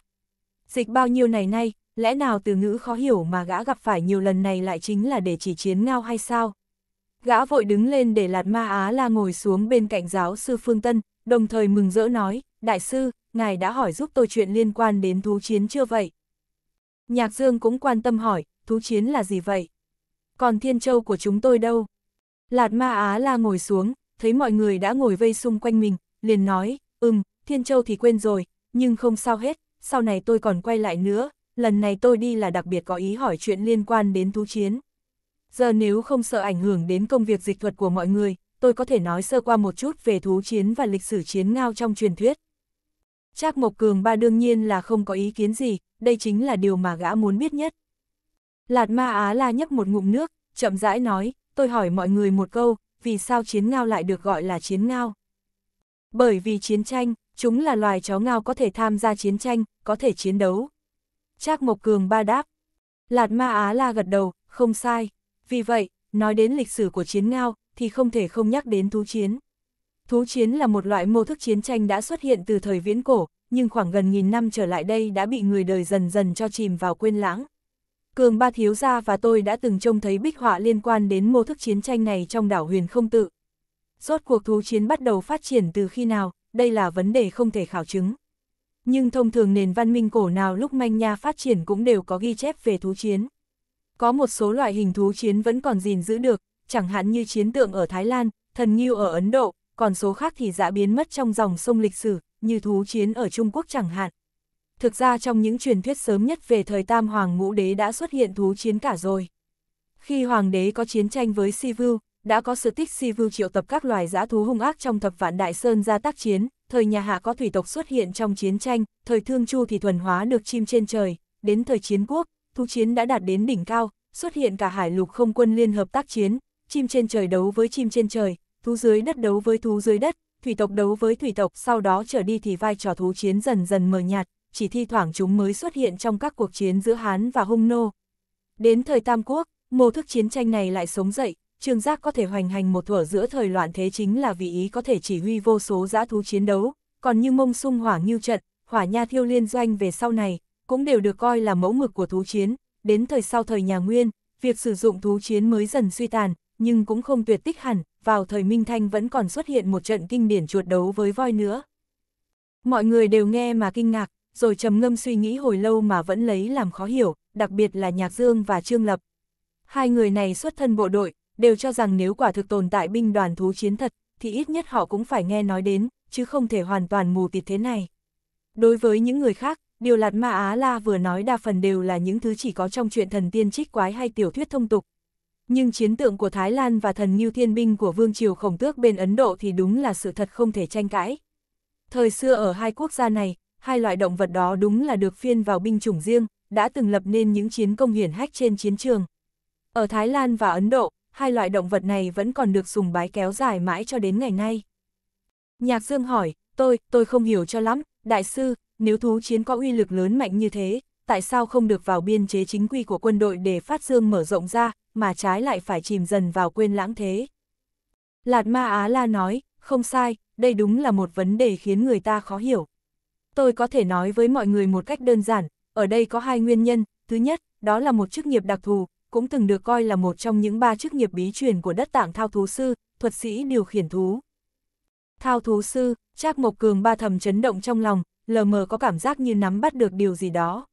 Dịch bao nhiêu này nay, lẽ nào từ ngữ khó hiểu mà gã gặp phải nhiều lần này lại chính là để chỉ chiến ngao hay sao? Gã vội đứng lên để Lạt Ma Á La ngồi xuống bên cạnh giáo sư Phương Tân, đồng thời mừng rỡ nói, đại sư, ngài đã hỏi giúp tôi chuyện liên quan đến thú chiến chưa vậy? Nhạc Dương cũng quan tâm hỏi, thú chiến là gì vậy? Còn thiên châu của chúng tôi đâu? Lạt ma Á la ngồi xuống, thấy mọi người đã ngồi vây xung quanh mình, liền nói, ừm, thiên châu thì quên rồi, nhưng không sao hết, sau này tôi còn quay lại nữa, lần này tôi đi là đặc biệt có ý hỏi chuyện liên quan đến thú chiến. Giờ nếu không sợ ảnh hưởng đến công việc dịch thuật của mọi người, tôi có thể nói sơ qua một chút về thú chiến và lịch sử chiến ngao trong truyền thuyết. Trác Mộc Cường ba đương nhiên là không có ý kiến gì, đây chính là điều mà gã muốn biết nhất. Lạt Ma Á La nhấp một ngụm nước, chậm rãi nói, tôi hỏi mọi người một câu, vì sao chiến ngao lại được gọi là chiến ngao? Bởi vì chiến tranh, chúng là loài chó ngao có thể tham gia chiến tranh, có thể chiến đấu. Trác Mộc Cường ba đáp. Lạt Ma Á La gật đầu, không sai. Vì vậy, nói đến lịch sử của chiến ngao, thì không thể không nhắc đến thú chiến. Thú chiến là một loại mô thức chiến tranh đã xuất hiện từ thời viễn cổ, nhưng khoảng gần nghìn năm trở lại đây đã bị người đời dần dần cho chìm vào quên lãng. Cường Ba Thiếu Gia và tôi đã từng trông thấy bích họa liên quan đến mô thức chiến tranh này trong đảo huyền không tự. Rốt cuộc thú chiến bắt đầu phát triển từ khi nào, đây là vấn đề không thể khảo chứng. Nhưng thông thường nền văn minh cổ nào lúc manh nha phát triển cũng đều có ghi chép về thú chiến. Có một số loại hình thú chiến vẫn còn gìn giữ được, chẳng hạn như chiến tượng ở Thái Lan, thần nghiêu ở Ấn Độ, còn số khác thì đã biến mất trong dòng sông lịch sử, như thú chiến ở Trung Quốc chẳng hạn. Thực ra trong những truyền thuyết sớm nhất về thời Tam Hoàng Ngũ Đế đã xuất hiện thú chiến cả rồi. Khi Hoàng đế có chiến tranh với Sivu, đã có sự tích Sivu triệu tập các loài dã thú hung ác trong thập vạn Đại Sơn ra tác chiến, thời nhà Hạ có thủy tộc xuất hiện trong chiến tranh, thời Thương Chu thì thuần hóa được chim trên trời, đến thời chiến quốc, thú chiến đã đạt đến đỉnh cao, xuất hiện cả hải lục không quân liên hợp tác chiến, chim trên trời đấu với chim trên trời, thú dưới đất đấu với thú dưới đất, thủy tộc đấu với thủy tộc, sau đó trở đi thì vai trò thú chiến dần dần mờ nhạt, chỉ thi thoảng chúng mới xuất hiện trong các cuộc chiến giữa Hán và Hung Nô. Đến thời Tam Quốc, mô thức chiến tranh này lại sống dậy, Trương Giác có thể hoành hành một thuở giữa thời loạn thế chính là vị ý có thể chỉ huy vô số dã thú chiến đấu, còn như mông sung hỏa ngưu trận, hỏa nha thiêu liên doanh về sau này, cũng đều được coi là mẫu mực của thú chiến, đến thời sau thời nhà Nguyên, việc sử dụng thú chiến mới dần suy tàn, nhưng cũng không tuyệt tích hẳn, vào thời Minh Thanh vẫn còn xuất hiện một trận kinh điển chuột đấu với voi nữa. Mọi người đều nghe mà kinh ngạc, rồi trầm ngâm suy nghĩ hồi lâu mà vẫn lấy làm khó hiểu, đặc biệt là Nhạc Dương và Trương Lập. Hai người này xuất thân bộ đội, đều cho rằng nếu quả thực tồn tại binh đoàn thú chiến thật, thì ít nhất họ cũng phải nghe nói đến, chứ không thể hoàn toàn mù tịt thế này. Đối với những người khác, điều Lạt Ma Á La vừa nói đa phần đều là những thứ chỉ có trong chuyện thần tiên trích quái hay tiểu thuyết thông tục, nhưng chiến tượng của Thái Lan và thần như Thiên Binh của Vương Triều Khổng Tước bên Ấn Độ thì đúng là sự thật không thể tranh cãi. Thời xưa ở hai quốc gia này, hai loại động vật đó đúng là được phiên vào binh chủng riêng, đã từng lập nên những chiến công hiển hách trên chiến trường. Ở Thái Lan và Ấn Độ, hai loại động vật này vẫn còn được sùng bái kéo dài mãi cho đến ngày nay. Nhạc Dương hỏi, tôi, tôi không hiểu cho lắm, đại sư, nếu thú chiến có uy lực lớn mạnh như thế, tại sao không được vào biên chế chính quy của quân đội để phát dương mở rộng ra, mà trái lại phải chìm dần vào quên lãng thế. Lạt Ma Á La nói, không sai, đây đúng là một vấn đề khiến người ta khó hiểu. Tôi có thể nói với mọi người một cách đơn giản, ở đây có hai nguyên nhân, thứ nhất, đó là một chức nghiệp đặc thù, cũng từng được coi là một trong những ba chức nghiệp bí truyền của đất tạng thao thú sư, thuật sĩ điều khiển thú. Thao thú sư, Trác Mộc Cường ba thầm chấn động trong lòng, lờ mờ có cảm giác như nắm bắt được điều gì đó.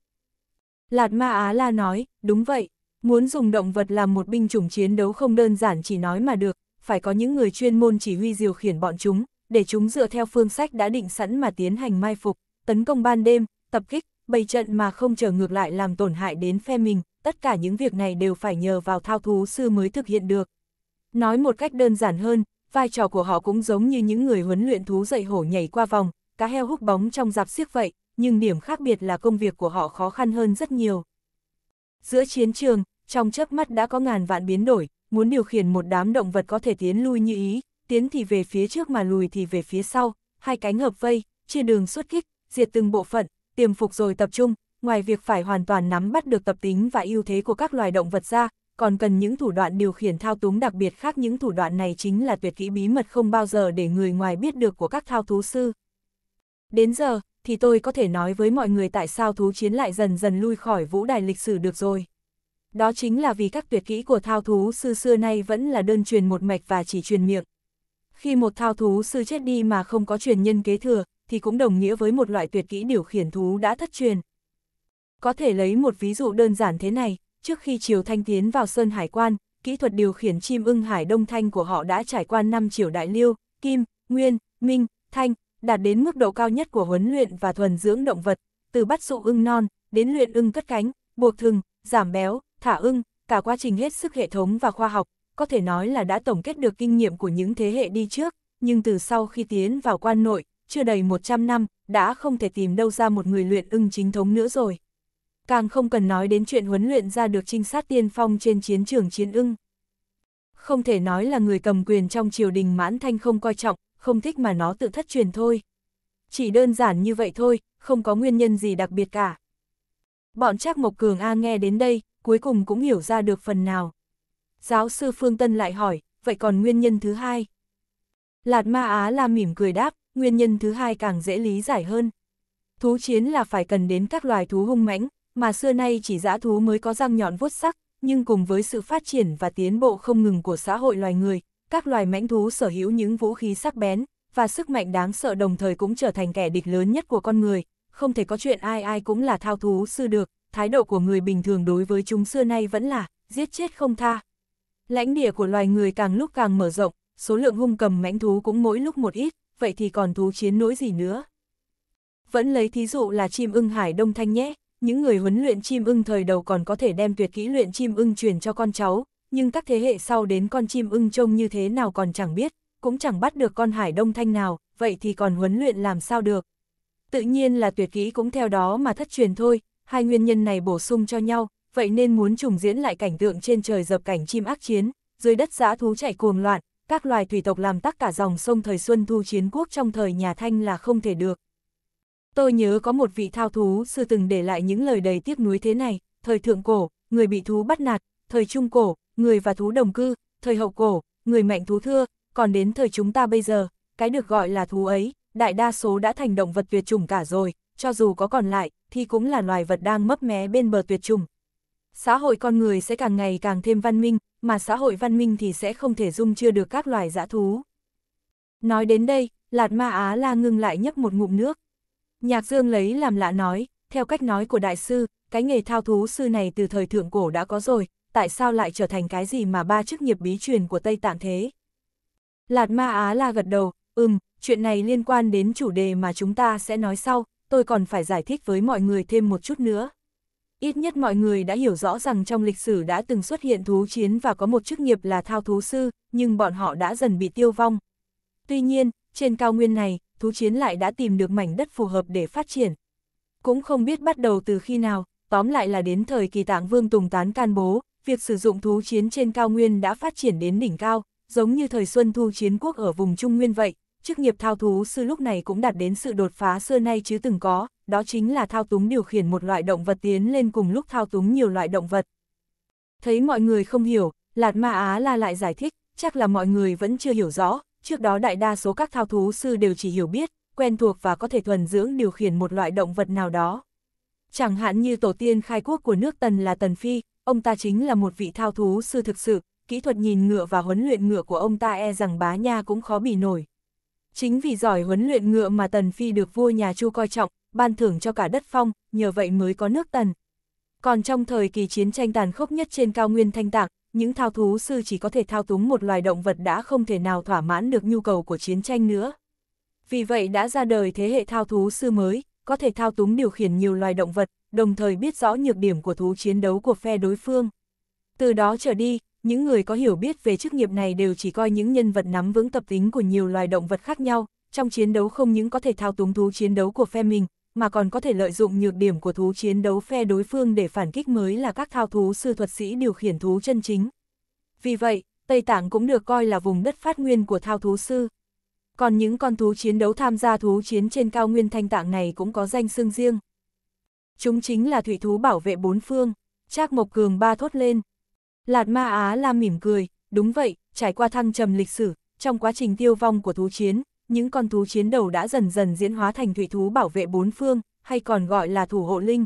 Lạt Ma Á La nói, đúng vậy, muốn dùng động vật làm một binh chủng chiến đấu không đơn giản chỉ nói mà được, phải có những người chuyên môn chỉ huy điều khiển bọn chúng, để chúng dựa theo phương sách đã định sẵn mà tiến hành mai phục, tấn công ban đêm, tập kích, bày trận mà không trở ngược lại làm tổn hại đến phe mình, tất cả những việc này đều phải nhờ vào thao thú sư mới thực hiện được. Nói một cách đơn giản hơn, vai trò của họ cũng giống như những người huấn luyện thú dạy hổ nhảy qua vòng, cá heo hút bóng trong giạp xiếc vậy, nhưng điểm khác biệt là công việc của họ khó khăn hơn rất nhiều. Giữa chiến trường, trong chớp mắt đã có ngàn vạn biến đổi, muốn điều khiển một đám động vật có thể tiến lui như ý, tiến thì về phía trước mà lùi thì về phía sau, hai cánh hợp vây, chia đường xuất kích, diệt từng bộ phận, tiềm phục rồi tập trung, ngoài việc phải hoàn toàn nắm bắt được tập tính và ưu thế của các loài động vật ra, còn cần những thủ đoạn điều khiển thao túng đặc biệt khác những thủ đoạn này chính là tuyệt kỹ bí mật không bao giờ để người ngoài biết được của các thao thú sư. Đến giờ, thì tôi có thể nói với mọi người tại sao thú chiến lại dần dần lui khỏi vũ đài lịch sử được rồi. Đó chính là vì các tuyệt kỹ của thao thú sư xưa nay vẫn là đơn truyền một mạch và chỉ truyền miệng. Khi một thao thú sư chết đi mà không có truyền nhân kế thừa, thì cũng đồng nghĩa với một loại tuyệt kỹ điều khiển thú đã thất truyền. Có thể lấy một ví dụ đơn giản thế này, trước khi Triều Thanh tiến vào Sơn Hải Quan, kỹ thuật điều khiển chim ưng Hải Đông Thanh của họ đã trải qua 5 triều đại liêu, Kim, Nguyên, Minh, Thanh, đạt đến mức độ cao nhất của huấn luyện và thuần dưỡng động vật, từ bắt dụ ưng non, đến luyện ưng cất cánh, buộc thừng, giảm béo, thả ưng, cả quá trình hết sức hệ thống và khoa học, có thể nói là đã tổng kết được kinh nghiệm của những thế hệ đi trước, nhưng từ sau khi tiến vào quan nội, chưa đầy 100 năm, đã không thể tìm đâu ra một người luyện ưng chính thống nữa rồi. Càng không cần nói đến chuyện huấn luyện ra được trinh sát tiên phong trên chiến trường chiến ưng. Không thể nói là người cầm quyền trong triều đình mãn thanh không coi trọng, không thích mà nó tự thất truyền thôi. Chỉ đơn giản như vậy thôi, không có nguyên nhân gì đặc biệt cả. Bọn Trác Mộc Cường A nghe đến đây, cuối cùng cũng hiểu ra được phần nào. Giáo sư Phương Tân lại hỏi, vậy còn nguyên nhân thứ hai? Lạt Ma Á la mỉm cười đáp, nguyên nhân thứ hai càng dễ lý giải hơn. Thú chiến là phải cần đến các loài thú hung mãnh, mà xưa nay chỉ dã thú mới có răng nhọn vuốt sắc, nhưng cùng với sự phát triển và tiến bộ không ngừng của xã hội loài người, các loài mãnh thú sở hữu những vũ khí sắc bén, và sức mạnh đáng sợ đồng thời cũng trở thành kẻ địch lớn nhất của con người, không thể có chuyện ai ai cũng là thao thú sư được, thái độ của người bình thường đối với chúng xưa nay vẫn là, giết chết không tha. Lãnh địa của loài người càng lúc càng mở rộng, số lượng hung cầm mãnh thú cũng mỗi lúc một ít, vậy thì còn thú chiến nỗi gì nữa. Vẫn lấy thí dụ là chim ưng hải đông thanh nhé, những người huấn luyện chim ưng thời đầu còn có thể đem tuyệt kỹ luyện chim ưng truyền cho con cháu, nhưng các thế hệ sau đến con chim ưng trông như thế nào còn chẳng biết, cũng chẳng bắt được con hải đông thanh nào, vậy thì còn huấn luyện làm sao được. Tự nhiên là tuyệt kỹ cũng theo đó mà thất truyền thôi, hai nguyên nhân này bổ sung cho nhau, vậy nên muốn trùng diễn lại cảnh tượng trên trời dập cảnh chim ác chiến, dưới đất giã thú chạy cuồng loạn, các loài thủy tộc làm tắc cả dòng sông thời Xuân Thu chiến quốc trong thời nhà Thanh là không thể được. Tôi nhớ có một vị thao thú sư từng để lại những lời đầy tiếc nuối thế này, thời thượng cổ, người bị thú bắt nạt, thời trung cổ, người và thú đồng cư, thời hậu cổ, người mạnh thú thưa, còn đến thời chúng ta bây giờ, cái được gọi là thú ấy, đại đa số đã thành động vật tuyệt chủng cả rồi, cho dù có còn lại, thì cũng là loài vật đang mấp mé bên bờ tuyệt chủng. Xã hội con người sẽ càng ngày càng thêm văn minh, mà xã hội văn minh thì sẽ không thể dung chưa được các loài dã thú. Nói đến đây, Lạt Ma Á La ngưng lại nhấp một ngụm nước. Nhạc Dương lấy làm lạ nói, theo cách nói của đại sư, cái nghề thao thú sư này từ thời thượng cổ đã có rồi, tại sao lại trở thành cái gì mà ba chức nghiệp bí truyền của Tây Tạng thế? Lạt Ma Á La gật đầu, ừm, chuyện này liên quan đến chủ đề mà chúng ta sẽ nói sau, tôi còn phải giải thích với mọi người thêm một chút nữa. Ít nhất mọi người đã hiểu rõ rằng trong lịch sử đã từng xuất hiện thú chiến và có một chức nghiệp là thao thú sư, nhưng bọn họ đã dần bị tiêu vong. Tuy nhiên, trên cao nguyên này, thú chiến lại đã tìm được mảnh đất phù hợp để phát triển. Cũng không biết bắt đầu từ khi nào, tóm lại là đến thời kỳ tạng vương Tùng Tán can bố, việc sử dụng thú chiến trên cao nguyên đã phát triển đến đỉnh cao, giống như thời xuân thu chiến quốc ở vùng Trung Nguyên vậy, chức nghiệp thao thú sư lúc này cũng đạt đến sự đột phá xưa nay chứ từng có, đó chính là thao túng điều khiển một loại động vật tiến lên cùng lúc thao túng nhiều loại động vật. Thấy mọi người không hiểu, Lạt Ma Á La lại giải thích, chắc là mọi người vẫn chưa hiểu rõ, trước đó đại đa số các thao thú sư đều chỉ hiểu biết, quen thuộc và có thể thuần dưỡng điều khiển một loại động vật nào đó. Chẳng hạn như tổ tiên khai quốc của nước Tần là Tần Phi, ông ta chính là một vị thao thú sư thực sự, kỹ thuật nhìn ngựa và huấn luyện ngựa của ông ta e rằng bá nha cũng khó bì nổi. Chính vì giỏi huấn luyện ngựa mà Tần Phi được vua nhà Chu coi trọng, ban thưởng cho cả đất phong, nhờ vậy mới có nước Tần. Còn trong thời kỳ chiến tranh tàn khốc nhất trên cao nguyên Thanh Tạng, những thao thú sư chỉ có thể thao túng một loài động vật đã không thể nào thỏa mãn được nhu cầu của chiến tranh nữa. Vì vậy đã ra đời thế hệ thao thú sư mới, có thể thao túng điều khiển nhiều loài động vật, đồng thời biết rõ nhược điểm của thú chiến đấu của phe đối phương. Từ đó trở đi, những người có hiểu biết về chức nghiệp này đều chỉ coi những nhân vật nắm vững tập tính của nhiều loài động vật khác nhau, trong chiến đấu không những có thể thao túng thú chiến đấu của phe mình, mà còn có thể lợi dụng nhược điểm của thú chiến đấu phe đối phương để phản kích mới là các thao thú sư thuật sĩ điều khiển thú chân chính. Vì vậy, Tây Tạng cũng được coi là vùng đất phát nguyên của thao thú sư. Còn những con thú chiến đấu tham gia thú chiến trên cao nguyên thanh tạng này cũng có danh xưng riêng chúng chính là thủy thú bảo vệ bốn phương, Trác Mộc Cường ba thốt lên. Lạt Ma Á Lam mỉm cười, đúng vậy, trải qua thăng trầm lịch sử, trong quá trình tiêu vong của thú chiến, những con thú chiến đầu đã dần dần diễn hóa thành thủy thú bảo vệ bốn phương, hay còn gọi là thủ hộ linh.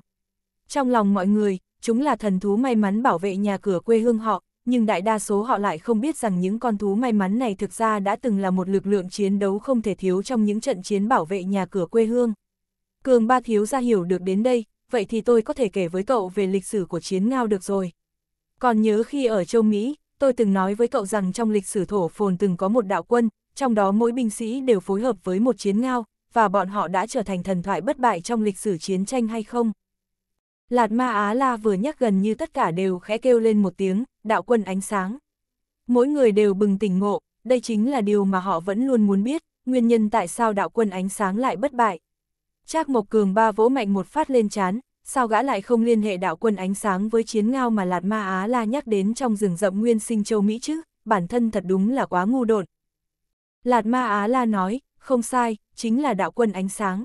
Trong lòng mọi người, chúng là thần thú may mắn bảo vệ nhà cửa quê hương họ, nhưng đại đa số họ lại không biết rằng những con thú may mắn này thực ra đã từng là một lực lượng chiến đấu không thể thiếu trong những trận chiến bảo vệ nhà cửa quê hương. Cường Ba Thiếu ra hiểu được đến đây, vậy thì tôi có thể kể với cậu về lịch sử của chiến ngao được rồi. Còn nhớ khi ở châu Mỹ, tôi từng nói với cậu rằng trong lịch sử thổ phồn từng có một đạo quân, trong đó mỗi binh sĩ đều phối hợp với một chiến ngao, và bọn họ đã trở thành thần thoại bất bại trong lịch sử chiến tranh hay không? Lạt Ma Á La vừa nhắc gần như tất cả đều khẽ kêu lên một tiếng, đạo quân ánh sáng. Mỗi người đều bừng tỉnh ngộ, đây chính là điều mà họ vẫn luôn muốn biết, nguyên nhân tại sao đạo quân ánh sáng lại bất bại. Trác Mộc Cường ba vỗ mạnh một phát lên chán, sao gã lại không liên hệ đạo quân ánh sáng với chiến ngao mà Lạt Ma Á La nhắc đến trong rừng rậm nguyên sinh châu Mỹ chứ, bản thân thật đúng là quá ngu độn. Lạt Ma Á La nói, không sai, chính là đạo quân ánh sáng.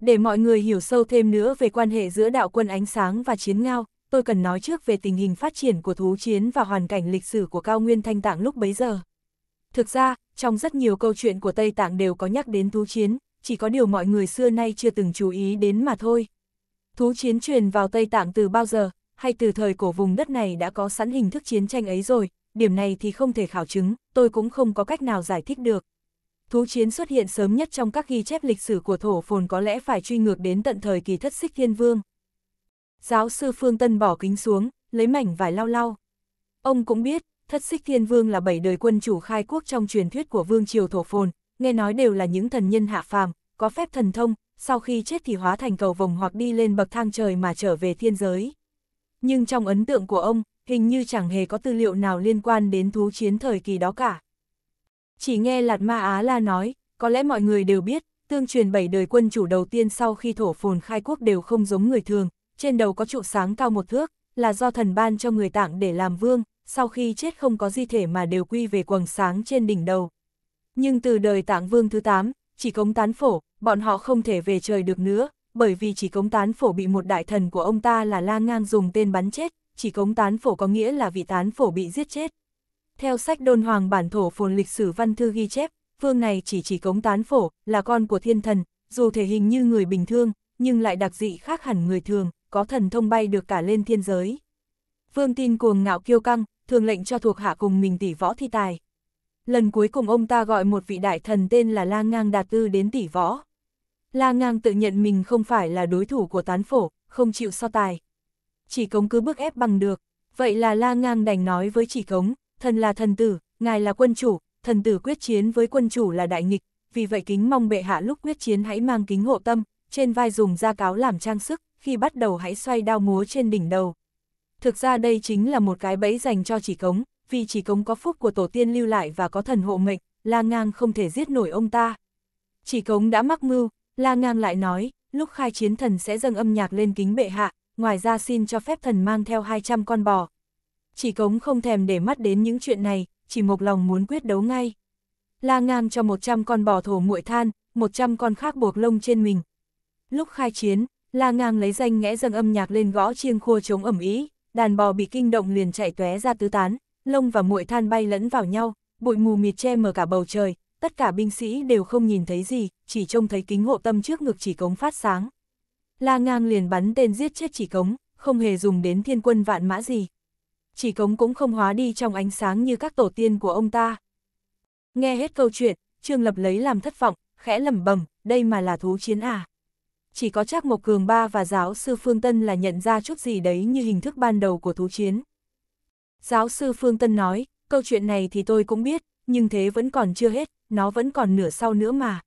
Để mọi người hiểu sâu thêm nữa về quan hệ giữa đạo quân ánh sáng và chiến ngao, tôi cần nói trước về tình hình phát triển của thú chiến và hoàn cảnh lịch sử của cao nguyên thanh tạng lúc bấy giờ. Thực ra, trong rất nhiều câu chuyện của Tây Tạng đều có nhắc đến thú chiến, chỉ có điều mọi người xưa nay chưa từng chú ý đến mà thôi. Thú chiến truyền vào Tây Tạng từ bao giờ, hay từ thời cổ vùng đất này đã có sẵn hình thức chiến tranh ấy rồi, điểm này thì không thể khảo chứng, tôi cũng không có cách nào giải thích được. Thú chiến xuất hiện sớm nhất trong các ghi chép lịch sử của thổ phồn có lẽ phải truy ngược đến tận thời kỳ thất xích thiên vương. Giáo sư Phương Tân bỏ kính xuống, lấy mảnh vải lau lau. Ông cũng biết, thất xích thiên vương là bảy đời quân chủ khai quốc trong truyền thuyết của vương triều thổ phồn, nghe nói đều là những thần nhân hạ phàm, có phép thần thông, sau khi chết thì hóa thành cầu vồng hoặc đi lên bậc thang trời mà trở về thiên giới. Nhưng trong ấn tượng của ông, hình như chẳng hề có tư liệu nào liên quan đến thú chiến thời kỳ đó cả. Chỉ nghe Lạt Ma Á La nói, có lẽ mọi người đều biết, tương truyền bảy đời quân chủ đầu tiên sau khi thổ phồn khai quốc đều không giống người thường, trên đầu có trụ sáng cao một thước, là do thần ban cho người tạng để làm vương, sau khi chết không có di thể mà đều quy về quầng sáng trên đỉnh đầu. Nhưng từ đời Tạng Vương thứ 8, chỉ cống tán phổ, bọn họ không thể về trời được nữa, bởi vì chỉ cống tán phổ bị một đại thần của ông ta là La Ngang dùng tên bắn chết, chỉ cống tán phổ có nghĩa là vị tán phổ bị giết chết. Theo sách đôn hoàng bản thổ phồn lịch sử văn thư ghi chép, vương này chỉ chỉ cống tán phổ, là con của thiên thần, dù thể hình như người bình thường, nhưng lại đặc dị khác hẳn người thường, có thần thông bay được cả lên thiên giới. Vương tin cuồng ngạo kiêu căng, thường lệnh cho thuộc hạ cùng mình tỷ võ thi tài lần cuối cùng ông ta gọi một vị đại thần tên là La Ngang Đạt Tư đến tỷ võ. La Ngang tự nhận mình không phải là đối thủ của tán phổ, không chịu so tài. Chỉ cống cứ bức ép bằng được, vậy là La Ngang đành nói với chỉ cống, thần là thần tử, ngài là quân chủ, thần tử quyết chiến với quân chủ là đại nghịch, vì vậy kính mong bệ hạ lúc quyết chiến hãy mang kính hộ tâm, trên vai dùng da cáo làm trang sức, khi bắt đầu hãy xoay đao múa trên đỉnh đầu. Thực ra đây chính là một cái bẫy dành cho chỉ cống, vì chỉ công có phúc của tổ tiên lưu lại và có thần hộ mệnh, La Ngang không thể giết nổi ông ta. Chỉ cống đã mắc mưu, La Ngang lại nói, lúc khai chiến thần sẽ dâng âm nhạc lên kính bệ hạ, ngoài ra xin cho phép thần mang theo 200 con bò. Chỉ cống không thèm để mắt đến những chuyện này, chỉ một lòng muốn quyết đấu ngay. La Ngang cho 100 con bò thổ muội than, 100 con khác buộc lông trên mình. Lúc khai chiến, La Ngang lấy danh ngẽ dâng âm nhạc lên gõ chiêng khua chống ẩm ý, đàn bò bị kinh động liền chạy tóe ra tứ tán, lông và muội than bay lẫn vào nhau, bụi mù mịt che mờ cả bầu trời, tất cả binh sĩ đều không nhìn thấy gì, chỉ trông thấy kính hộ tâm trước ngực chỉ cống phát sáng. La ngang liền bắn tên giết chết chỉ cống, không hề dùng đến thiên quân vạn mã gì. Chỉ cống cũng không hóa đi trong ánh sáng như các tổ tiên của ông ta. Nghe hết câu chuyện, Trương Lập lấy làm thất vọng, khẽ lẩm bẩm, đây mà là thú chiến à. Chỉ có chắc Mộc Cường Ba và giáo sư Phương Tân là nhận ra chút gì đấy như hình thức ban đầu của thú chiến. Giáo sư Phương Tân nói, câu chuyện này thì tôi cũng biết, nhưng thế vẫn còn chưa hết, nó vẫn còn nửa sau nữa mà.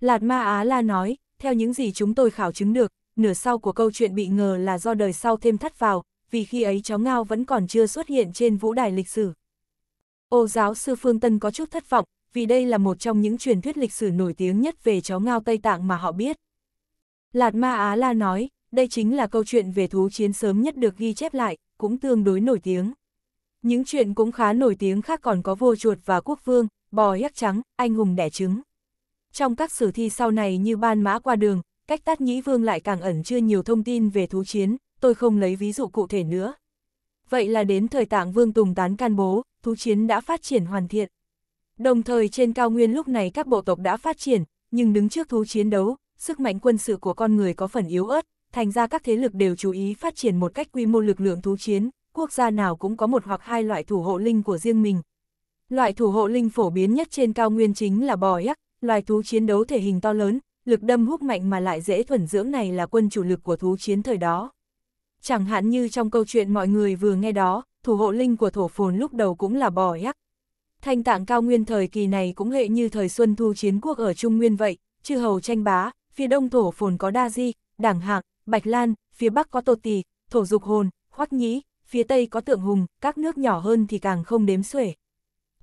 Lạt Ma Á La nói, theo những gì chúng tôi khảo chứng được, nửa sau của câu chuyện bị ngờ là do đời sau thêm thắt vào, vì khi ấy cháu Ngao vẫn còn chưa xuất hiện trên vũ đài lịch sử. Ô giáo sư Phương Tân có chút thất vọng, vì đây là một trong những truyền thuyết lịch sử nổi tiếng nhất về cháu Ngao Tây Tạng mà họ biết. Lạt Ma Á La nói, đây chính là câu chuyện về thú chiến sớm nhất được ghi chép lại, cũng tương đối nổi tiếng. Những chuyện cũng khá nổi tiếng khác còn có vua chuột và quốc vương, bò hắc trắng, anh hùng đẻ trứng. Trong các sử thi sau này như ban mã qua đường, cách tát nhĩ vương lại càng ẩn chưa nhiều thông tin về thú chiến, tôi không lấy ví dụ cụ thể nữa. Vậy là đến thời tạng vương Tùng Tán can bố, thú chiến đã phát triển hoàn thiện. Đồng thời trên cao nguyên lúc này các bộ tộc đã phát triển, nhưng đứng trước thú chiến đấu, sức mạnh quân sự của con người có phần yếu ớt, thành ra các thế lực đều chú ý phát triển một cách quy mô lực lượng thú chiến, quốc gia nào cũng có một hoặc hai loại thủ hộ linh của riêng mình. Loại thủ hộ linh phổ biến nhất trên cao nguyên chính là bò yắc, loài thú chiến đấu thể hình to lớn, lực đâm hút mạnh mà lại dễ thuần dưỡng này là quân chủ lực của thú chiến thời đó. Chẳng hạn như trong câu chuyện mọi người vừa nghe đó, thủ hộ linh của thổ phồn lúc đầu cũng là bò yắc. Thanh tạng cao nguyên thời kỳ này cũng hệ như thời xuân thu chiến quốc ở Trung Nguyên vậy, chư hầu tranh bá, phía đông thổ phồn có đa di, đảng hạng. Bạch Lan, phía Bắc có Tô Tì, Thổ Dục Hồn, Hoắc Nhĩ, phía Tây có Tượng Hùng, các nước nhỏ hơn thì càng không đếm xuể.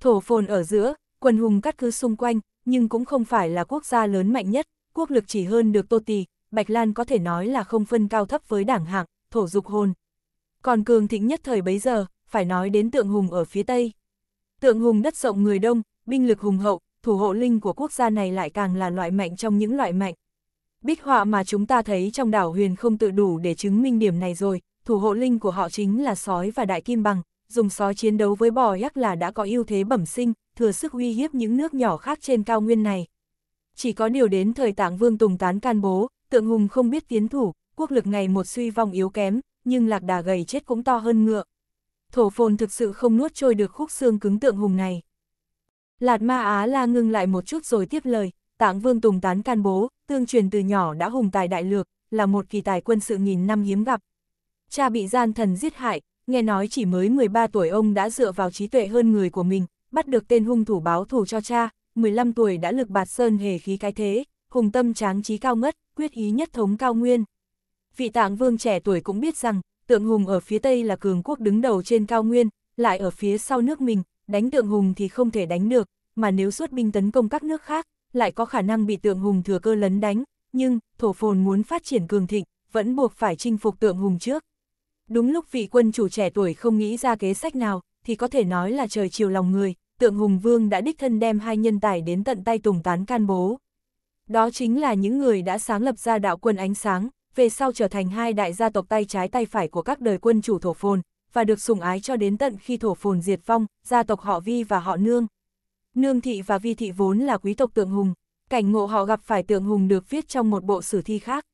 Thổ phồn ở giữa, quần hùng cắt cứ xung quanh, nhưng cũng không phải là quốc gia lớn mạnh nhất, quốc lực chỉ hơn được Tô Tì, Bạch Lan có thể nói là không phân cao thấp với đảng hạng, Thổ Dục Hồn. Còn cường thịnh nhất thời bấy giờ, phải nói đến Tượng Hùng ở phía Tây. Tượng Hùng đất rộng người đông, binh lực hùng hậu, thủ hộ linh của quốc gia này lại càng là loại mạnh trong những loại mạnh, Bích họa mà chúng ta thấy trong đảo huyền không tự đủ để chứng minh điểm này rồi, thủ hộ linh của họ chính là sói và đại kim bằng, dùng sói chiến đấu với bò yak là đã có ưu thế bẩm sinh, thừa sức uy hiếp những nước nhỏ khác trên cao nguyên này. Chỉ có điều đến thời tạng vương Tùng Tán can bố, tượng hùng không biết tiến thủ, quốc lực ngày một suy vong yếu kém, nhưng lạc đà gầy chết cũng to hơn ngựa. Thổ phồn thực sự không nuốt trôi được khúc xương cứng tượng hùng này. Lạt ma Á la ngưng lại một chút rồi tiếp lời, Tạng Vương Tùng Tán can bố, tương truyền từ nhỏ đã hùng tài đại lược, là một kỳ tài quân sự nghìn năm hiếm gặp. Cha bị gian thần giết hại, nghe nói chỉ mới 13 tuổi ông đã dựa vào trí tuệ hơn người của mình, bắt được tên hung thủ báo thù cho cha, 15 tuổi đã lực bạt sơn hề khí cái thế, hùng tâm tráng trí cao ngất, quyết ý nhất thống cao nguyên. Vị tạng vương trẻ tuổi cũng biết rằng, tượng hùng ở phía tây là cường quốc đứng đầu trên cao nguyên, lại ở phía sau nước mình, đánh tượng hùng thì không thể đánh được, mà nếu xuất binh tấn công các nước khác, lại có khả năng bị tượng hùng thừa cơ lấn đánh, nhưng, thổ phồn muốn phát triển cường thịnh, vẫn buộc phải chinh phục tượng hùng trước. Đúng lúc vị quân chủ trẻ tuổi không nghĩ ra kế sách nào, thì có thể nói là trời chiều lòng người, tượng hùng vương đã đích thân đem hai nhân tài đến tận tay tùng tán can bố. Đó chính là những người đã sáng lập ra đạo quân ánh sáng, về sau trở thành hai đại gia tộc tay trái tay phải của các đời quân chủ thổ phồn, và được sùng ái cho đến tận khi thổ phồn diệt vong, gia tộc họ Vi và họ Nương. Nương thị và vi thị vốn là quý tộc tượng hùng, cảnh ngộ họ gặp phải tượng hùng được viết trong một bộ sử thi khác.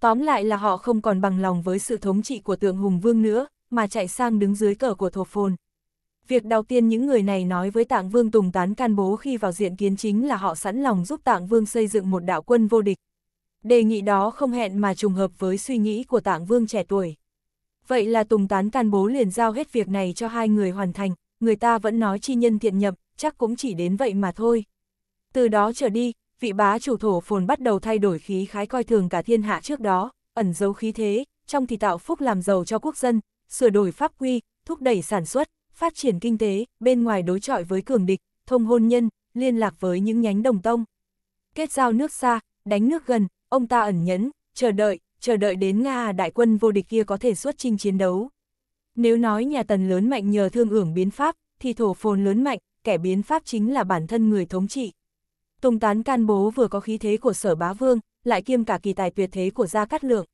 Tóm lại là họ không còn bằng lòng với sự thống trị của tượng hùng vương nữa, mà chạy sang đứng dưới cờ của thổ phồn. Việc đầu tiên những người này nói với tạng vương tùng tán can bố khi vào diện kiến chính là họ sẵn lòng giúp tạng vương xây dựng một đạo quân vô địch. Đề nghị đó không hẹn mà trùng hợp với suy nghĩ của tạng vương trẻ tuổi. Vậy là tùng tán can bố liền giao hết việc này cho hai người hoàn thành, người ta vẫn nói chi nhân thiện nhập, chắc cũng chỉ đến vậy mà thôi. Từ đó trở đi, vị bá chủ thổ phồn bắt đầu thay đổi khí khái coi thường cả thiên hạ trước đó, ẩn giấu khí thế, trong thì tạo phúc làm giàu cho quốc dân, sửa đổi pháp quy, thúc đẩy sản xuất, phát triển kinh tế, bên ngoài đối chọi với cường địch, thông hôn nhân, liên lạc với những nhánh đồng tông. Kết giao nước xa, đánh nước gần, ông ta ẩn nhẫn, chờ đợi, chờ đợi đến Nga đại quân vô địch kia có thể xuất chinh chiến đấu. Nếu nói nhà tần lớn mạnh nhờ thương hưởng biến pháp, thì thổ phồn lớn mạnh kẻ biến pháp chính là bản thân người thống trị. Tùng tán can bố vừa có khí thế của sở bá vương, lại kiêm cả kỳ tài tuyệt thế của Gia Cát Lượng.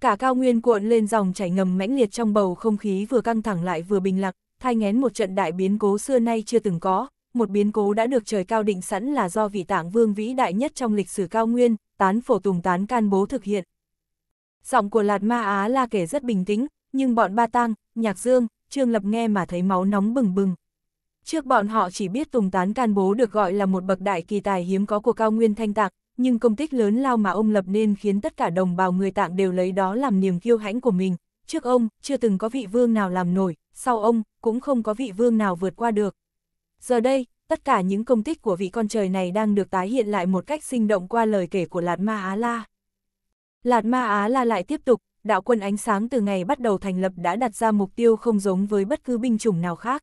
Cả cao nguyên cuộn lên dòng chảy ngầm mãnh liệt trong bầu không khí vừa căng thẳng lại vừa bình lặng, thay ngén một trận đại biến cố xưa nay chưa từng có, một biến cố đã được trời cao định sẵn là do vị tạng vương vĩ đại nhất trong lịch sử cao nguyên, tán phổ tùng tán can bố thực hiện. Giọng của Lạt Ma Á La kể rất bình tĩnh, nhưng bọn Ba tăng, Nhạc Dương, Trương Lập nghe mà thấy máu nóng bừng bừng. Trước bọn họ chỉ biết Tùng Tán Can Bố được gọi là một bậc đại kỳ tài hiếm có của cao nguyên thanh tạc, nhưng công tích lớn lao mà ông lập nên khiến tất cả đồng bào người tạng đều lấy đó làm niềm kiêu hãnh của mình. Trước ông, chưa từng có vị vương nào làm nổi, sau ông, cũng không có vị vương nào vượt qua được. Giờ đây, tất cả những công tích của vị con trời này đang được tái hiện lại một cách sinh động qua lời kể của Lạt Ma Á La. Lạt Ma Á La lại tiếp tục, đạo quân ánh sáng từ ngày bắt đầu thành lập đã đặt ra mục tiêu không giống với bất cứ binh chủng nào khác.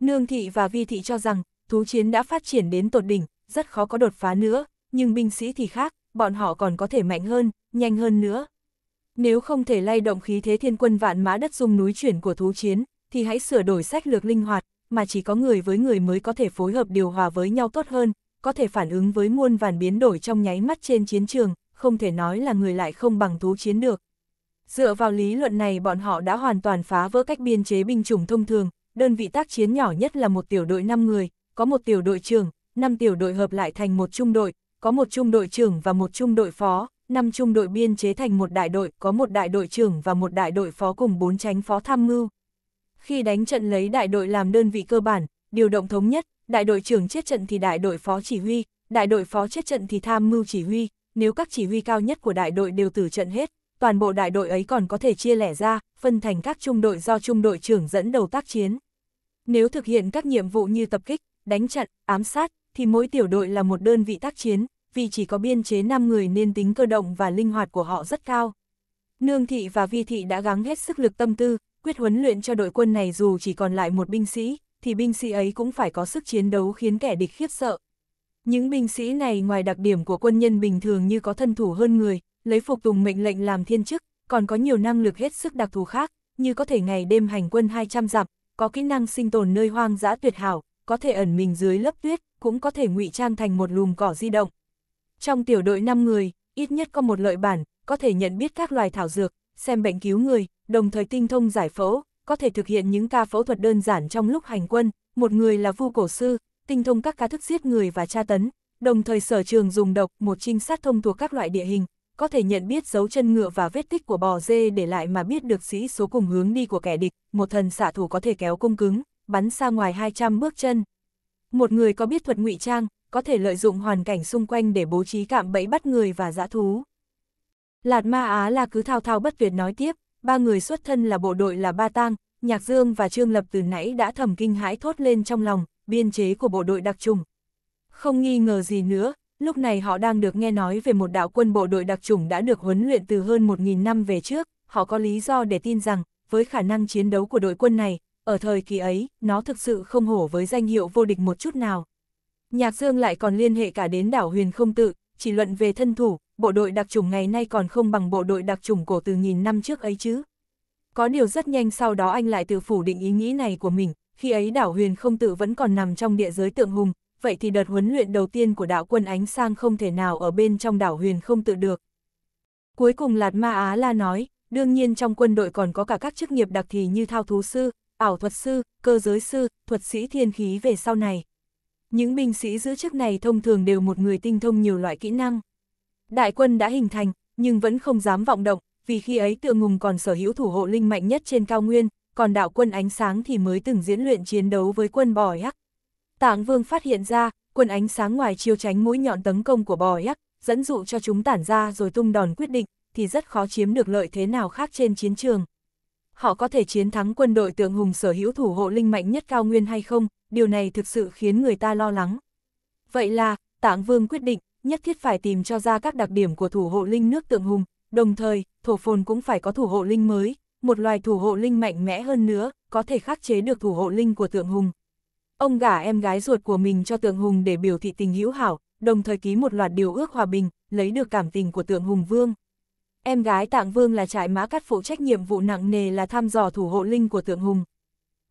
Nương thị và vi thị cho rằng, thú chiến đã phát triển đến tột đỉnh, rất khó có đột phá nữa, nhưng binh sĩ thì khác, bọn họ còn có thể mạnh hơn, nhanh hơn nữa. Nếu không thể lay động khí thế thiên quân vạn mã đất dung núi chuyển của thú chiến, thì hãy sửa đổi sách lược linh hoạt, mà chỉ có người với người mới có thể phối hợp điều hòa với nhau tốt hơn, có thể phản ứng với muôn vàn biến đổi trong nháy mắt trên chiến trường, không thể nói là người lại không bằng thú chiến được. Dựa vào lý luận này bọn họ đã hoàn toàn phá vỡ cách biên chế binh chủng thông thường, đơn vị tác chiến nhỏ nhất là một tiểu đội 5 người, có một tiểu đội trưởng, 5 tiểu đội hợp lại thành một trung đội, có một trung đội trưởng và một trung đội phó, 5 trung đội biên chế thành một đại đội, có một đại đội trưởng và một đại đội phó cùng 4 tránh phó tham mưu. Khi đánh trận lấy đại đội làm đơn vị cơ bản, điều động thống nhất, đại đội trưởng chết trận thì đại đội phó chỉ huy, đại đội phó chết trận thì tham mưu chỉ huy, nếu các chỉ huy cao nhất của đại đội đều tử trận hết, toàn bộ đại đội ấy còn có thể chia lẻ ra, phân thành các trung đội do trung đội trưởng dẫn đầu tác chiến. Nếu thực hiện các nhiệm vụ như tập kích, đánh chặn, ám sát, thì mỗi tiểu đội là một đơn vị tác chiến, vì chỉ có biên chế 5 người nên tính cơ động và linh hoạt của họ rất cao. Nương thị và vi thị đã gắng hết sức lực tâm tư, quyết huấn luyện cho đội quân này dù chỉ còn lại một binh sĩ, thì binh sĩ ấy cũng phải có sức chiến đấu khiến kẻ địch khiếp sợ. Những binh sĩ này ngoài đặc điểm của quân nhân bình thường như có thân thủ hơn người, lấy phục tùng mệnh lệnh làm thiên chức, còn có nhiều năng lực hết sức đặc thù khác, như có thể ngày đêm hành quân 200 dặm, có kỹ năng sinh tồn nơi hoang dã tuyệt hảo, có thể ẩn mình dưới lớp tuyết, cũng có thể ngụy trang thành một lùm cỏ di động. Trong tiểu đội 5 người, ít nhất có một lợi bản, có thể nhận biết các loài thảo dược, xem bệnh cứu người, đồng thời tinh thông giải phẫu, có thể thực hiện những ca phẫu thuật đơn giản trong lúc hành quân, một người là vu cổ sư, tinh thông các ca thức giết người và tra tấn, đồng thời sở trường dùng độc, một trinh sát thông thuộc các loại địa hình, có thể nhận biết dấu chân ngựa và vết tích của bò dê để lại mà biết được sĩ số cùng hướng đi của kẻ địch, một thần xạ thủ có thể kéo cung cứng, bắn xa ngoài 200 bước chân. Một người có biết thuật ngụy trang, có thể lợi dụng hoàn cảnh xung quanh để bố trí cạm bẫy bắt người và dã thú. Lạt Ma Á là cứ thao thao bất tuyệt nói tiếp, ba người xuất thân là bộ đội là Ba Tang, Nhạc Dương và Trương Lập từ nãy đã thầm kinh hãi thốt lên trong lòng, biên chế của bộ đội đặc trùng. Không nghi ngờ gì nữa, Lúc này họ đang được nghe nói về một đạo quân bộ đội đặc chủng đã được huấn luyện từ hơn 1.000 năm về trước, họ có lý do để tin rằng, với khả năng chiến đấu của đội quân này, ở thời kỳ ấy, nó thực sự không hổ với danh hiệu vô địch một chút nào. Nhạc Dương lại còn liên hệ cả đến đảo huyền không tự, chỉ luận về thân thủ, bộ đội đặc chủng ngày nay còn không bằng bộ đội đặc chủng cổ từ nghìn năm trước ấy chứ. Có điều rất nhanh sau đó anh lại tự phủ định ý nghĩ này của mình, khi ấy đảo huyền không tự vẫn còn nằm trong địa giới tượng hùng, vậy thì đợt huấn luyện đầu tiên của đạo quân ánh sang không thể nào ở bên trong đảo huyền không tự được. Cuối cùng Lạt Ma Á La nói, đương nhiên trong quân đội còn có cả các chức nghiệp đặc thì như thao thú sư, ảo thuật sư, cơ giới sư, thuật sĩ thiên khí về sau này. Những binh sĩ giữ chức này thông thường đều một người tinh thông nhiều loại kỹ năng. Đại quân đã hình thành, nhưng vẫn không dám vọng động, vì khi ấy tựa ngùng còn sở hữu thủ hộ linh mạnh nhất trên cao nguyên, còn đạo quân ánh sáng thì mới từng diễn luyện chiến đấu với quân bò hắc, Tạng Vương phát hiện ra, quần ánh sáng ngoài chiêu tránh mũi nhọn tấn công của bò yak, dẫn dụ cho chúng tản ra rồi tung đòn quyết định, thì rất khó chiếm được lợi thế nào khác trên chiến trường. Họ có thể chiến thắng quân đội tượng hùng sở hữu thủ hộ linh mạnh nhất cao nguyên hay không, điều này thực sự khiến người ta lo lắng. Vậy là, Tạng Vương quyết định, nhất thiết phải tìm cho ra các đặc điểm của thủ hộ linh nước tượng hùng, đồng thời, thổ phồn cũng phải có thủ hộ linh mới, một loài thủ hộ linh mạnh mẽ hơn nữa, có thể khắc chế được thủ hộ linh của tượng hùng. Ông gả em gái ruột của mình cho Tượng Hùng để biểu thị tình hữu hảo, đồng thời ký một loạt điều ước hòa bình, lấy được cảm tình của Tượng Hùng Vương. Em gái Tạng Vương là trại mã cắt phụ trách nhiệm vụ nặng nề là thăm dò thủ hộ linh của Tượng Hùng.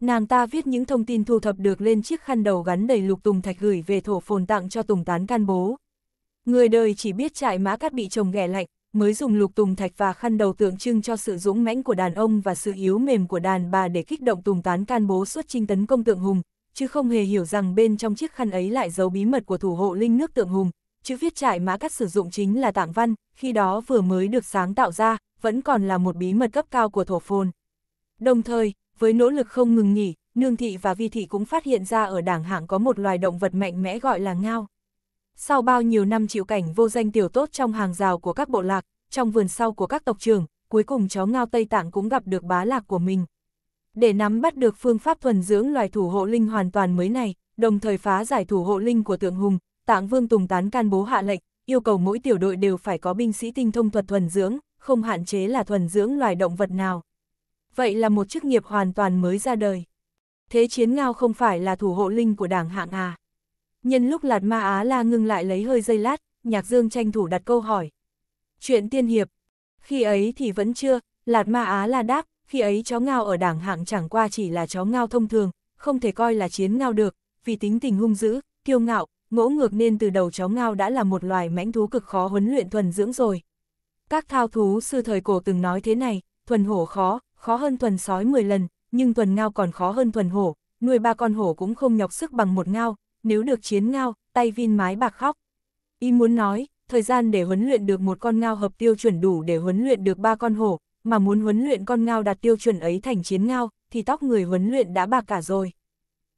Nàng ta viết những thông tin thu thập được lên chiếc khăn đầu gắn đầy lục tùng thạch gửi về thổ phồn tặng cho Tùng Tán Can Bố. Người đời chỉ biết trại mã cắt bị chồng ghẻ lạnh, mới dùng lục tùng thạch và khăn đầu tượng trưng cho sự dũng mãnh của đàn ông và sự yếu mềm của đàn bà để kích động Tùng Tán Can Bố xuất chinh tấn công Tượng Hùng, chứ không hề hiểu rằng bên trong chiếc khăn ấy lại giấu bí mật của thủ hộ linh nước tượng hùng. Chữ viết trại mã cắt sử dụng chính là tạng văn, khi đó vừa mới được sáng tạo ra, vẫn còn là một bí mật cấp cao của thổ phồn. Đồng thời, với nỗ lực không ngừng nghỉ, Nương Thị và Vi Thị cũng phát hiện ra ở đảng hạng có một loài động vật mạnh mẽ gọi là ngao. Sau bao nhiêu năm chịu cảnh vô danh tiểu tốt trong hàng rào của các bộ lạc, trong vườn sau của các tộc trưởng, cuối cùng chó ngao Tây Tạng cũng gặp được bá lạc của mình để nắm bắt được phương pháp thuần dưỡng loài thủ hộ linh hoàn toàn mới này, đồng thời phá giải thủ hộ linh của tượng hùng, tạng vương Tùng Tán can bố hạ lệnh, yêu cầu mỗi tiểu đội đều phải có binh sĩ tinh thông thuật thuần dưỡng, không hạn chế là thuần dưỡng loài động vật nào. Vậy là một chức nghiệp hoàn toàn mới ra đời. Thế chiến ngao không phải là thủ hộ linh của đảng hạng à. Nhân lúc lạt ma Á la ngưng lại lấy hơi dây lát, nhạc dương tranh thủ đặt câu hỏi. Chuyện tiên hiệp. Khi ấy thì vẫn chưa, lạt ma Á la đáp, khi ấy chó ngao ở đảng hạng chẳng qua chỉ là chó ngao thông thường, không thể coi là chiến ngao được, vì tính tình hung dữ, kiêu ngạo, ngỗ ngược nên từ đầu chó ngao đã là một loài mãnh thú cực khó huấn luyện thuần dưỡng rồi. Các thao thú sư thời cổ từng nói thế này, thuần hổ khó, khó hơn thuần sói 10 lần, nhưng thuần ngao còn khó hơn thuần hổ, nuôi ba con hổ cũng không nhọc sức bằng một ngao, nếu được chiến ngao, tay vin mái bạc khóc. Y muốn nói, thời gian để huấn luyện được một con ngao hợp tiêu chuẩn đủ để huấn luyện được ba con hổ, mà muốn huấn luyện con ngao đạt tiêu chuẩn ấy thành chiến ngao, thì tóc người huấn luyện đã bạc cả rồi.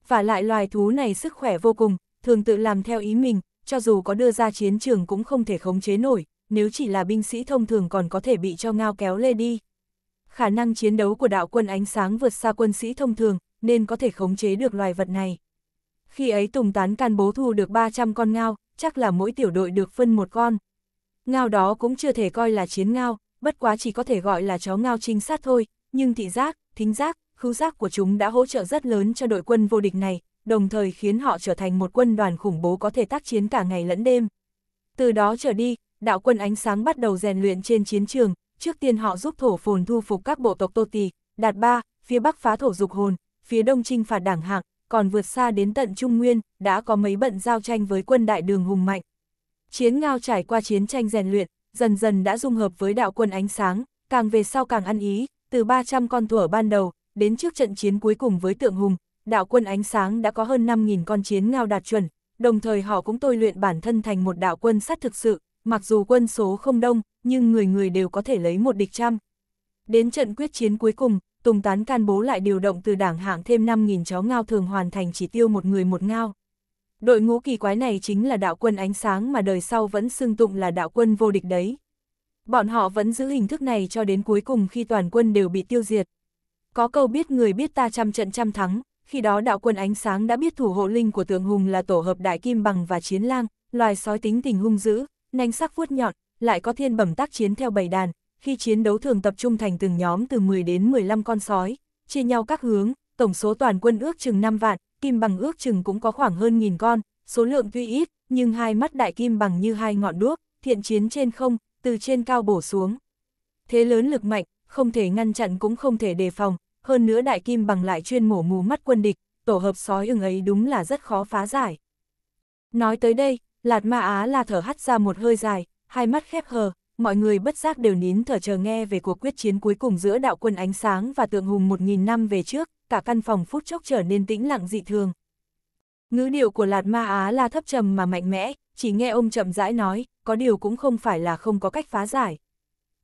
Và lại loài thú này sức khỏe vô cùng, thường tự làm theo ý mình, cho dù có đưa ra chiến trường cũng không thể khống chế nổi, nếu chỉ là binh sĩ thông thường còn có thể bị cho ngao kéo lê đi. Khả năng chiến đấu của đạo quân ánh sáng vượt xa quân sĩ thông thường, nên có thể khống chế được loài vật này. Khi ấy Tùng Tán can bố thu được 300 con ngao, chắc là mỗi tiểu đội được phân một con. Ngao đó cũng chưa thể coi là chiến ngao, bất quá chỉ có thể gọi là chó ngao trinh sát thôi, nhưng thị giác, thính giác, khứu giác của chúng đã hỗ trợ rất lớn cho đội quân vô địch này, đồng thời khiến họ trở thành một quân đoàn khủng bố có thể tác chiến cả ngày lẫn đêm. Từ đó trở đi, đạo quân ánh sáng bắt đầu rèn luyện trên chiến trường, trước tiên họ giúp thổ phồn thu phục các bộ tộc Tô Tỳ, Đạt Ba, phía Bắc phá thổ dục hồn, phía Đông trinh phạt đảng hạng, còn vượt xa đến tận Trung Nguyên, đã có mấy bận giao tranh với quân đại đường hùng mạnh. Chiến ngao trải qua chiến tranh rèn luyện, dần dần đã dung hợp với đạo quân ánh sáng, càng về sau càng ăn ý, từ 300 con thuở ban đầu, đến trước trận chiến cuối cùng với tượng hùng, đạo quân ánh sáng đã có hơn 5.000 con chiến ngao đạt chuẩn, đồng thời họ cũng tôi luyện bản thân thành một đạo quân sát thực sự, mặc dù quân số không đông, nhưng người người đều có thể lấy một địch trăm. Đến trận quyết chiến cuối cùng, Tùng Tán can bố lại điều động từ đảng hạng thêm 5.000 chó ngao thường hoàn thành chỉ tiêu một người một ngao. Đội ngũ kỳ quái này chính là đạo quân ánh sáng mà đời sau vẫn xưng tụng là đạo quân vô địch đấy. Bọn họ vẫn giữ hình thức này cho đến cuối cùng khi toàn quân đều bị tiêu diệt. Có câu biết người biết ta trăm trận trăm thắng, khi đó đạo quân ánh sáng đã biết thủ hộ linh của tượng hùng là tổ hợp đại kim bằng và chiến lang, loài sói tính tình hung dữ, nanh sắc vuốt nhọn, lại có thiên bẩm tác chiến theo bầy đàn, khi chiến đấu thường tập trung thành từng nhóm từ 10 đến 15 con sói, chia nhau các hướng, tổng số toàn quân ước chừng 5 vạn, kim bằng ước chừng cũng có khoảng hơn nghìn con, số lượng tuy ít, nhưng hai mắt đại kim bằng như hai ngọn đuốc, thiện chiến trên không, từ trên cao bổ xuống. Thế lớn lực mạnh, không thể ngăn chặn cũng không thể đề phòng, hơn nữa đại kim bằng lại chuyên mổ mù mắt quân địch, tổ hợp sói ưng ấy đúng là rất khó phá giải. Nói tới đây, Lạt Ma Á là thở hắt ra một hơi dài, hai mắt khép hờ, mọi người bất giác đều nín thở chờ nghe về cuộc quyết chiến cuối cùng giữa đạo quân ánh sáng và tượng hùng một nghìn năm về trước, cả căn phòng phút chốc trở nên tĩnh lặng dị thường. Ngữ điệu của Lạt Ma Á là thấp trầm mà mạnh mẽ, chỉ nghe ông chậm rãi nói, có điều cũng không phải là không có cách phá giải.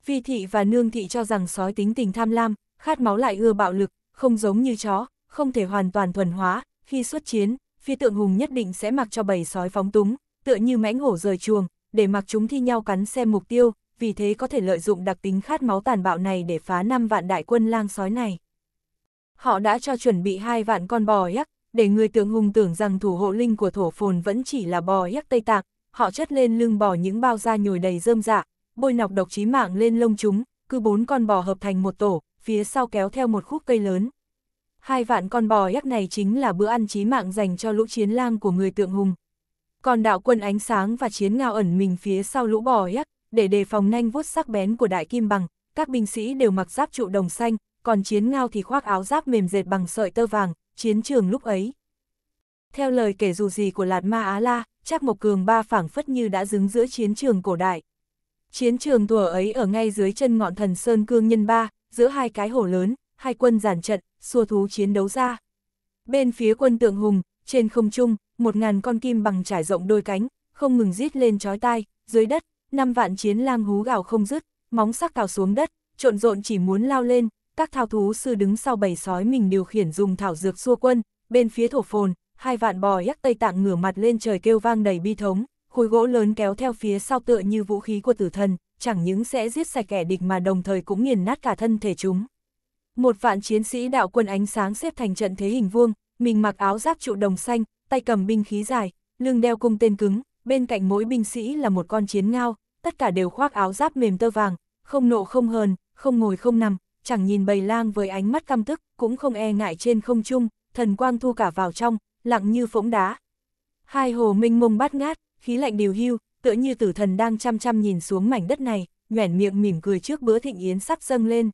Phi thị và nương thị cho rằng sói tính tình tham lam, khát máu lại ưa bạo lực, không giống như chó, không thể hoàn toàn thuần hóa, khi xuất chiến, phi tượng hùng nhất định sẽ mặc cho bầy sói phóng túng, tựa như mãnh hổ rời chuồng, để mặc chúng thi nhau cắn xem mục tiêu, vì thế có thể lợi dụng đặc tính khát máu tàn bạo này để phá năm vạn đại quân lang sói này. Họ đã cho chuẩn bị hai vạn con bò yắc để người tưởng hùng tưởng rằng thủ hộ linh của thổ phồn vẫn chỉ là bò yắc Tây Tạng, họ chất lên lưng bò những bao da nhồi đầy rơm dạ, bôi nọc độc chí mạng lên lông chúng, cứ bốn con bò hợp thành một tổ, phía sau kéo theo một khúc cây lớn. Hai vạn con bò yắc này chính là bữa ăn chí mạng dành cho lũ chiến lang của người tượng hùng. Còn đạo quân ánh sáng và chiến ngao ẩn mình phía sau lũ bò yắc để đề phòng nanh vuốt sắc bén của đại kim bằng, các binh sĩ đều mặc giáp trụ đồng xanh, còn chiến ngao thì khoác áo giáp mềm dệt bằng sợi tơ vàng, chiến trường lúc ấy. Theo lời kể dù gì của Lạt Ma Á La, chắc Mộc Cường ba phảng phất như đã đứng giữa chiến trường cổ đại. Chiến trường thủa ấy ở ngay dưới chân ngọn thần Sơn Cương Nhân Ba, giữa hai cái hồ lớn, hai quân giản trận, xua thú chiến đấu ra. Bên phía quân tượng hùng, trên không trung, một ngàn con kim bằng trải rộng đôi cánh, không ngừng rít lên chói tai, dưới đất, năm vạn chiến lang hú gào không dứt, móng sắc cào xuống đất, trộn rộn chỉ muốn lao lên, các thao thú sư đứng sau bầy sói mình điều khiển dùng thảo dược xua quân, bên phía thổ phồn, hai vạn bò yắc Tây Tạng ngửa mặt lên trời kêu vang đầy bi thống, khối gỗ lớn kéo theo phía sau tựa như vũ khí của tử thần, chẳng những sẽ giết sạch kẻ địch mà đồng thời cũng nghiền nát cả thân thể chúng. Một vạn chiến sĩ đạo quân ánh sáng xếp thành trận thế hình vuông, mình mặc áo giáp trụ đồng xanh, tay cầm binh khí dài, lưng đeo cung tên cứng, bên cạnh mỗi binh sĩ là một con chiến ngao, tất cả đều khoác áo giáp mềm tơ vàng, không nộ không hờn, không ngồi không nằm, chẳng nhìn bầy lang với ánh mắt căm tức, cũng không e ngại trên không trung, thần quang thu cả vào trong, lặng như phỗng đá. Hai hồ minh mông bát ngát, khí lạnh điều hưu, tựa như tử thần đang chăm chăm nhìn xuống mảnh đất này, nhoẻn miệng mỉm cười trước bữa thịnh yến sắp dâng lên.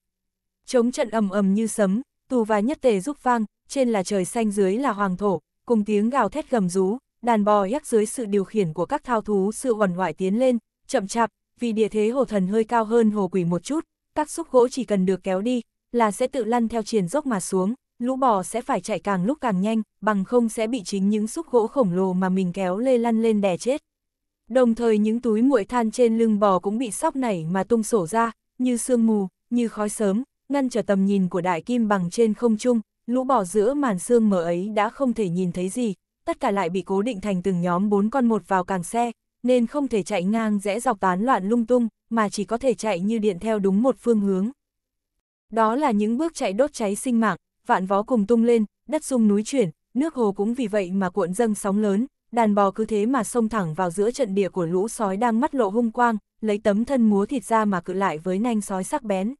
Chống trận ầm ầm như sấm, tù và nhất tề giúp vang, trên là trời xanh dưới là hoàng thổ, cùng tiếng gào thét gầm rú, đàn bò yắc dưới sự điều khiển của các thao thú sự uẩn hoại tiến lên, chậm chạp, vì địa thế hồ thần hơi cao hơn hồ quỷ một chút, các xúc gỗ chỉ cần được kéo đi, là sẽ tự lăn theo triền dốc mà xuống, lũ bò sẽ phải chạy càng lúc càng nhanh, bằng không sẽ bị chính những xúc gỗ khổng lồ mà mình kéo lê lăn lên đè chết. Đồng thời những túi muội than trên lưng bò cũng bị sóc nảy mà tung sổ ra, như sương mù, như khói sớm, ngăn trở tầm nhìn của đại kim bằng trên không trung, lũ bò giữa màn sương mờ ấy đã không thể nhìn thấy gì, tất cả lại bị cố định thành từng nhóm bốn con một vào càng xe, nên không thể chạy ngang rẽ dọc tán loạn lung tung, mà chỉ có thể chạy như điện theo đúng một phương hướng. Đó là những bước chạy đốt cháy sinh mạng, vạn vó cùng tung lên, đất rung núi chuyển, nước hồ cũng vì vậy mà cuộn dâng sóng lớn, đàn bò cứ thế mà xông thẳng vào giữa trận địa của lũ sói đang mắt lộ hung quang, lấy tấm thân múa thịt ra mà cự lại với nanh sói sắc bén.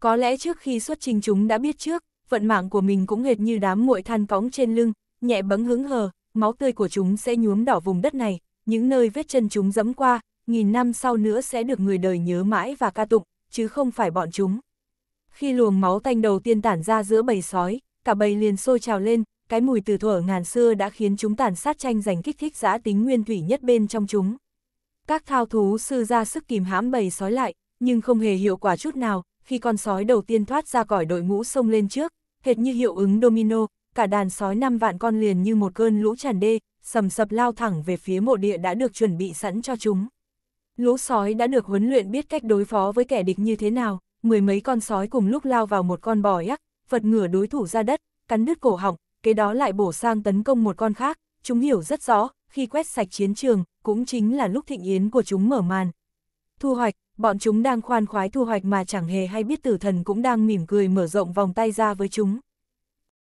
Có lẽ trước khi xuất trình chúng đã biết trước, vận mạng của mình cũng hệt như đám muội than cõng trên lưng, nhẹ bấng hứng hờ, máu tươi của chúng sẽ nhuốm đỏ vùng đất này, những nơi vết chân chúng dẫm qua, nghìn năm sau nữa sẽ được người đời nhớ mãi và ca tụng, chứ không phải bọn chúng. Khi luồng máu tanh đầu tiên tản ra giữa bầy sói, cả bầy liền sôi trào lên, cái mùi từ thuở ngàn xưa đã khiến chúng tàn sát tranh giành kích thích giã tính nguyên thủy nhất bên trong chúng. Các thao thú sư ra sức kìm hãm bầy sói lại, nhưng không hề hiệu quả chút nào, khi con sói đầu tiên thoát ra khỏi đội ngũ sông lên trước, hệt như hiệu ứng domino, cả đàn sói năm vạn con liền như một cơn lũ tràn đê, sầm sập lao thẳng về phía mộ địa đã được chuẩn bị sẵn cho chúng. Lũ sói đã được huấn luyện biết cách đối phó với kẻ địch như thế nào, mười mấy con sói cùng lúc lao vào một con bò yak, vật ngửa đối thủ ra đất, cắn đứt cổ họng, kế đó lại bổ sang tấn công một con khác, chúng hiểu rất rõ, khi quét sạch chiến trường, cũng chính là lúc thịnh yến của chúng mở màn. Thu hoạch, bọn chúng đang khoan khoái thu hoạch mà chẳng hề hay biết tử thần cũng đang mỉm cười mở rộng vòng tay ra với chúng.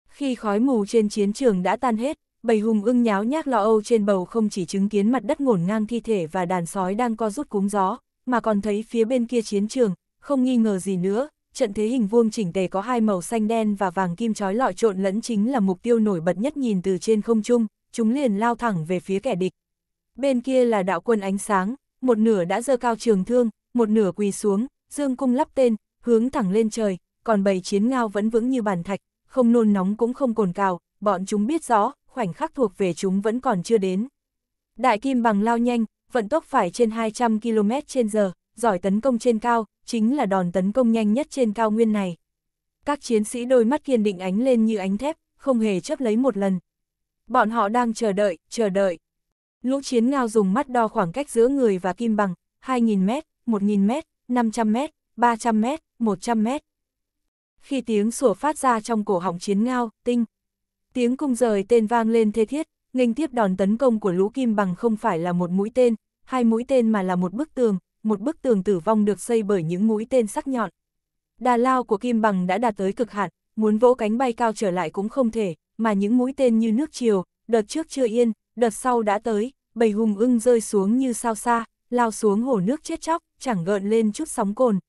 Khi khói mù trên chiến trường đã tan hết, bầy hùng ưng nháo nhác lo âu trên bầu không chỉ chứng kiến mặt đất ngổn ngang thi thể và đàn sói đang co rút cúm gió, mà còn thấy phía bên kia chiến trường, không nghi ngờ gì nữa, trận thế hình vuông chỉnh tề có hai màu xanh đen và vàng kim chói lọi trộn lẫn chính là mục tiêu nổi bật nhất nhìn từ trên không trung, chúng liền lao thẳng về phía kẻ địch. Bên kia là đạo quân ánh sáng, một nửa đã dơ cao trường thương, một nửa quỳ xuống, dương cung lắp tên, hướng thẳng lên trời, còn bầy chiến ngao vẫn vững như bàn thạch, không nôn nóng cũng không cồn cào, bọn chúng biết rõ, khoảnh khắc thuộc về chúng vẫn còn chưa đến. Đại kim bằng lao nhanh, vận tốc phải trên 200 km h giỏi tấn công trên cao, chính là đòn tấn công nhanh nhất trên cao nguyên này. Các chiến sĩ đôi mắt kiên định ánh lên như ánh thép, không hề chấp lấy một lần. Bọn họ đang chờ đợi, chờ đợi. Lũ chiến ngao dùng mắt đo khoảng cách giữa người và kim bằng, 2.000m, 1.000m, 500m, 300m, 100m. Khi tiếng sủa phát ra trong cổ họng chiến ngao, tinh, Tiếng cung rời tên vang lên thê thiết, nghênh tiếp đòn tấn công của lũ kim bằng không phải là một mũi tên, hai mũi tên mà là một bức tường, một bức tường tử vong được xây bởi những mũi tên sắc nhọn. Đà lao của kim bằng đã đạt tới cực hạn, muốn vỗ cánh bay cao trở lại cũng không thể, mà những mũi tên như nước chiều, đợt trước chưa yên, đợt sau đã tới, bầy hùng ưng rơi xuống như sao xa, lao xuống hồ nước chết chóc, chẳng gợn lên chút sóng cồn.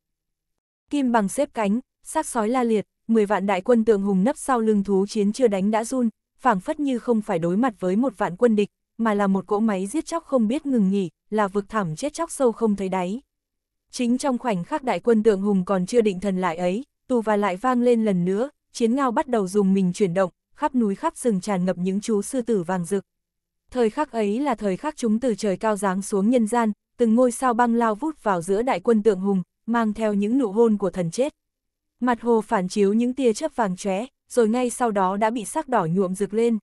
Kim bằng xếp cánh, sắc sói la liệt, 10 vạn đại quân tượng hùng nấp sau lưng thú chiến chưa đánh đã run, phảng phất như không phải đối mặt với một vạn quân địch, mà là một cỗ máy giết chóc không biết ngừng nghỉ, là vực thẳm chết chóc sâu không thấy đáy. Chính trong khoảnh khắc đại quân tượng hùng còn chưa định thần lại ấy, tù và lại vang lên lần nữa, chiến ngao bắt đầu dùng mình chuyển động, khắp núi khắp rừng tràn ngập những chú sư tử vàng rực. Thời khắc ấy là thời khắc chúng từ trời cao giáng xuống nhân gian, từng ngôi sao băng lao vút vào giữa đại quân tượng hùng, mang theo những nụ hôn của thần chết. Mặt hồ phản chiếu những tia chớp vàng chóe, rồi ngay sau đó đã bị sắc đỏ nhuộm rực lên.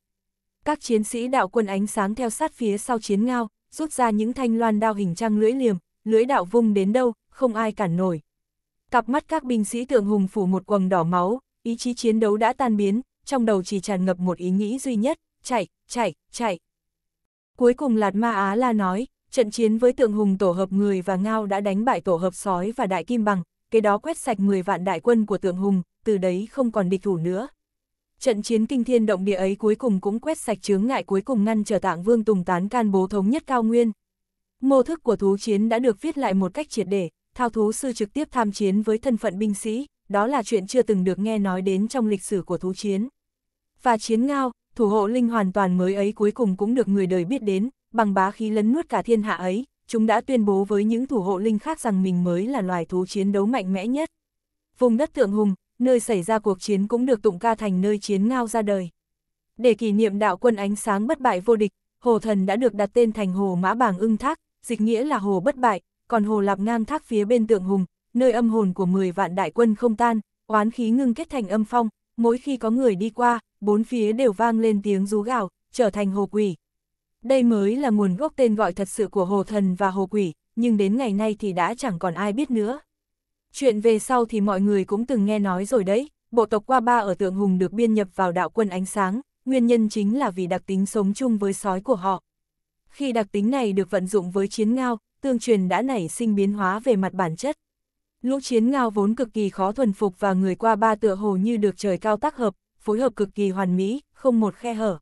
Các chiến sĩ đạo quân ánh sáng theo sát phía sau chiến ngao, rút ra những thanh loan đao hình trăng lưỡi liềm, lưỡi đạo vung đến đâu, không ai cản nổi. Cặp mắt các binh sĩ tượng hùng phủ một quầng đỏ máu, ý chí chiến đấu đã tan biến, trong đầu chỉ tràn ngập một ý nghĩ duy nhất, chạy, chạy, chạy. Cuối cùng Lạt Ma Á La nói, trận chiến với tượng hùng tổ hợp người và ngao đã đánh bại tổ hợp sói và đại kim bằng, cái đó quét sạch 10 vạn đại quân của tượng Hùng, từ đấy không còn địch thủ nữa. Trận chiến kinh thiên động địa ấy cuối cùng cũng quét sạch chướng ngại cuối cùng ngăn trở tạng vương tùng tán can bố thống nhất cao nguyên. Mô thức của thú chiến đã được viết lại một cách triệt để, thao thú sư trực tiếp tham chiến với thân phận binh sĩ, đó là chuyện chưa từng được nghe nói đến trong lịch sử của thú chiến. Và chiến ngao, thủ hộ linh hoàn toàn mới ấy cuối cùng cũng được người đời biết đến, bằng bá khí lấn nuốt cả thiên hạ ấy, chúng đã tuyên bố với những thủ hộ linh khác rằng mình mới là loài thú chiến đấu mạnh mẽ nhất. Vùng đất tượng Hùng, nơi xảy ra cuộc chiến cũng được tụng ca thành nơi chiến ngao ra đời. Để kỷ niệm đạo quân ánh sáng bất bại vô địch, hồ thần đã được đặt tên thành hồ mã bảng ưng thác, dịch nghĩa là hồ bất bại, còn hồ lạp ngang thác phía bên Tượng Hùng, nơi âm hồn của 10 vạn đại quân không tan, oán khí ngưng kết thành âm phong, mỗi khi có người đi qua, bốn phía đều vang lên tiếng rú gào, trở thành hồ quỷ, đây mới là nguồn gốc tên gọi thật sự của hồ thần và hồ quỷ, nhưng đến ngày nay thì đã chẳng còn ai biết nữa. Chuyện về sau thì mọi người cũng từng nghe nói rồi đấy, bộ tộc Qua Ba ở Tượng Hùng được biên nhập vào đạo quân ánh sáng, nguyên nhân chính là vì đặc tính sống chung với sói của họ. Khi đặc tính này được vận dụng với chiến ngao, tương truyền đã nảy sinh biến hóa về mặt bản chất. Lũ chiến ngao vốn cực kỳ khó thuần phục và người Qua Ba tựa hồ như được trời cao tác hợp, phối hợp cực kỳ hoàn mỹ, không một khe hở.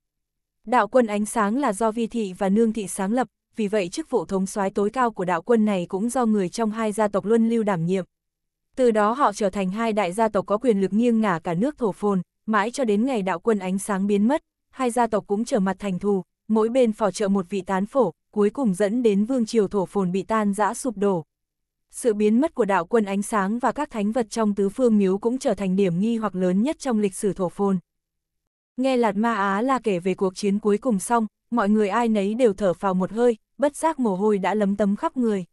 Đạo quân ánh sáng là do vi thị và nương thị sáng lập, vì vậy chức vụ thống soái tối cao của đạo quân này cũng do người trong hai gia tộc luân lưu đảm nhiệm. Từ đó họ trở thành hai đại gia tộc có quyền lực nghiêng ngả cả nước thổ phồn, mãi cho đến ngày đạo quân ánh sáng biến mất, hai gia tộc cũng trở mặt thành thù, mỗi bên phò trợ một vị tán phổ, cuối cùng dẫn đến vương triều thổ phồn bị tan rã sụp đổ. Sự biến mất của đạo quân ánh sáng và các thánh vật trong tứ phương miếu cũng trở thành điểm nghi hoặc lớn nhất trong lịch sử thổ phồn. Nghe Lạt Ma Á là kể về cuộc chiến cuối cùng xong, mọi người ai nấy đều thở phào một hơi, bất giác mồ hôi đã lấm tấm khắp người.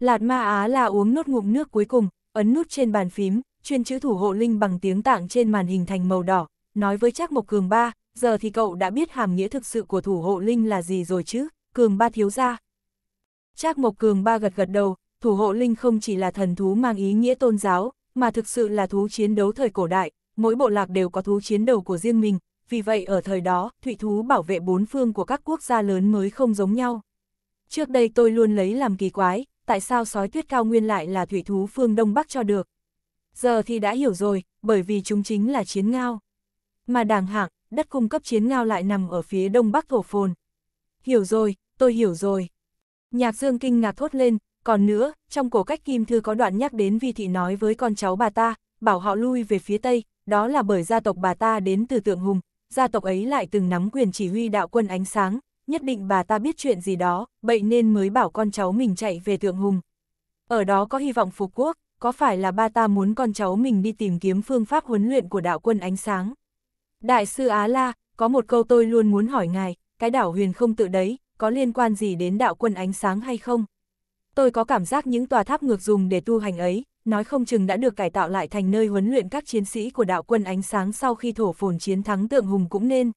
Lạt Ma Á là uống nốt ngụm nước cuối cùng, ấn nút trên bàn phím, chuyên chữ thủ hộ linh bằng tiếng tạng trên màn hình thành màu đỏ, nói với Trác Mộc Cường Ba, giờ thì cậu đã biết hàm nghĩa thực sự của thủ hộ linh là gì rồi chứ, Cường Ba thiếu ra. Trác Mộc Cường Ba gật gật đầu, thủ hộ linh không chỉ là thần thú mang ý nghĩa tôn giáo, mà thực sự là thú chiến đấu thời cổ đại, mỗi bộ lạc đều có thú chiến đầu của riêng mình, vì vậy ở thời đó, thủy thú bảo vệ bốn phương của các quốc gia lớn mới không giống nhau. Trước đây tôi luôn lấy làm kỳ quái, tại sao sói tuyết cao nguyên lại là thủy thú phương Đông Bắc cho được. Giờ thì đã hiểu rồi, bởi vì chúng chính là chiến ngao. Mà đàng hạng, đất cung cấp chiến ngao lại nằm ở phía Đông Bắc thổ phồn. Hiểu rồi, tôi hiểu rồi. Nhạc Dương kinh ngạc thốt lên, còn nữa, trong cổ cách kim thư có đoạn nhắc đến vi thị nói với con cháu bà ta, bảo họ lui về phía Tây, đó là bởi gia tộc bà ta đến từ tượng hùng, gia tộc ấy lại từng nắm quyền chỉ huy đạo quân ánh sáng, nhất định bà ta biết chuyện gì đó, vậy nên mới bảo con cháu mình chạy về tượng hùng. Ở đó có hy vọng phục quốc, có phải là ba ta muốn con cháu mình đi tìm kiếm phương pháp huấn luyện của đạo quân ánh sáng? Đại sư Á La, có một câu tôi luôn muốn hỏi ngài, cái đảo huyền không tự đấy, có liên quan gì đến đạo quân ánh sáng hay không? Tôi có cảm giác những tòa tháp ngược dùng để tu hành ấy, nói không chừng đã được cải tạo lại thành nơi huấn luyện các chiến sĩ của đạo quân ánh sáng sau khi thổ phồn chiến thắng tượng hùng cũng nên.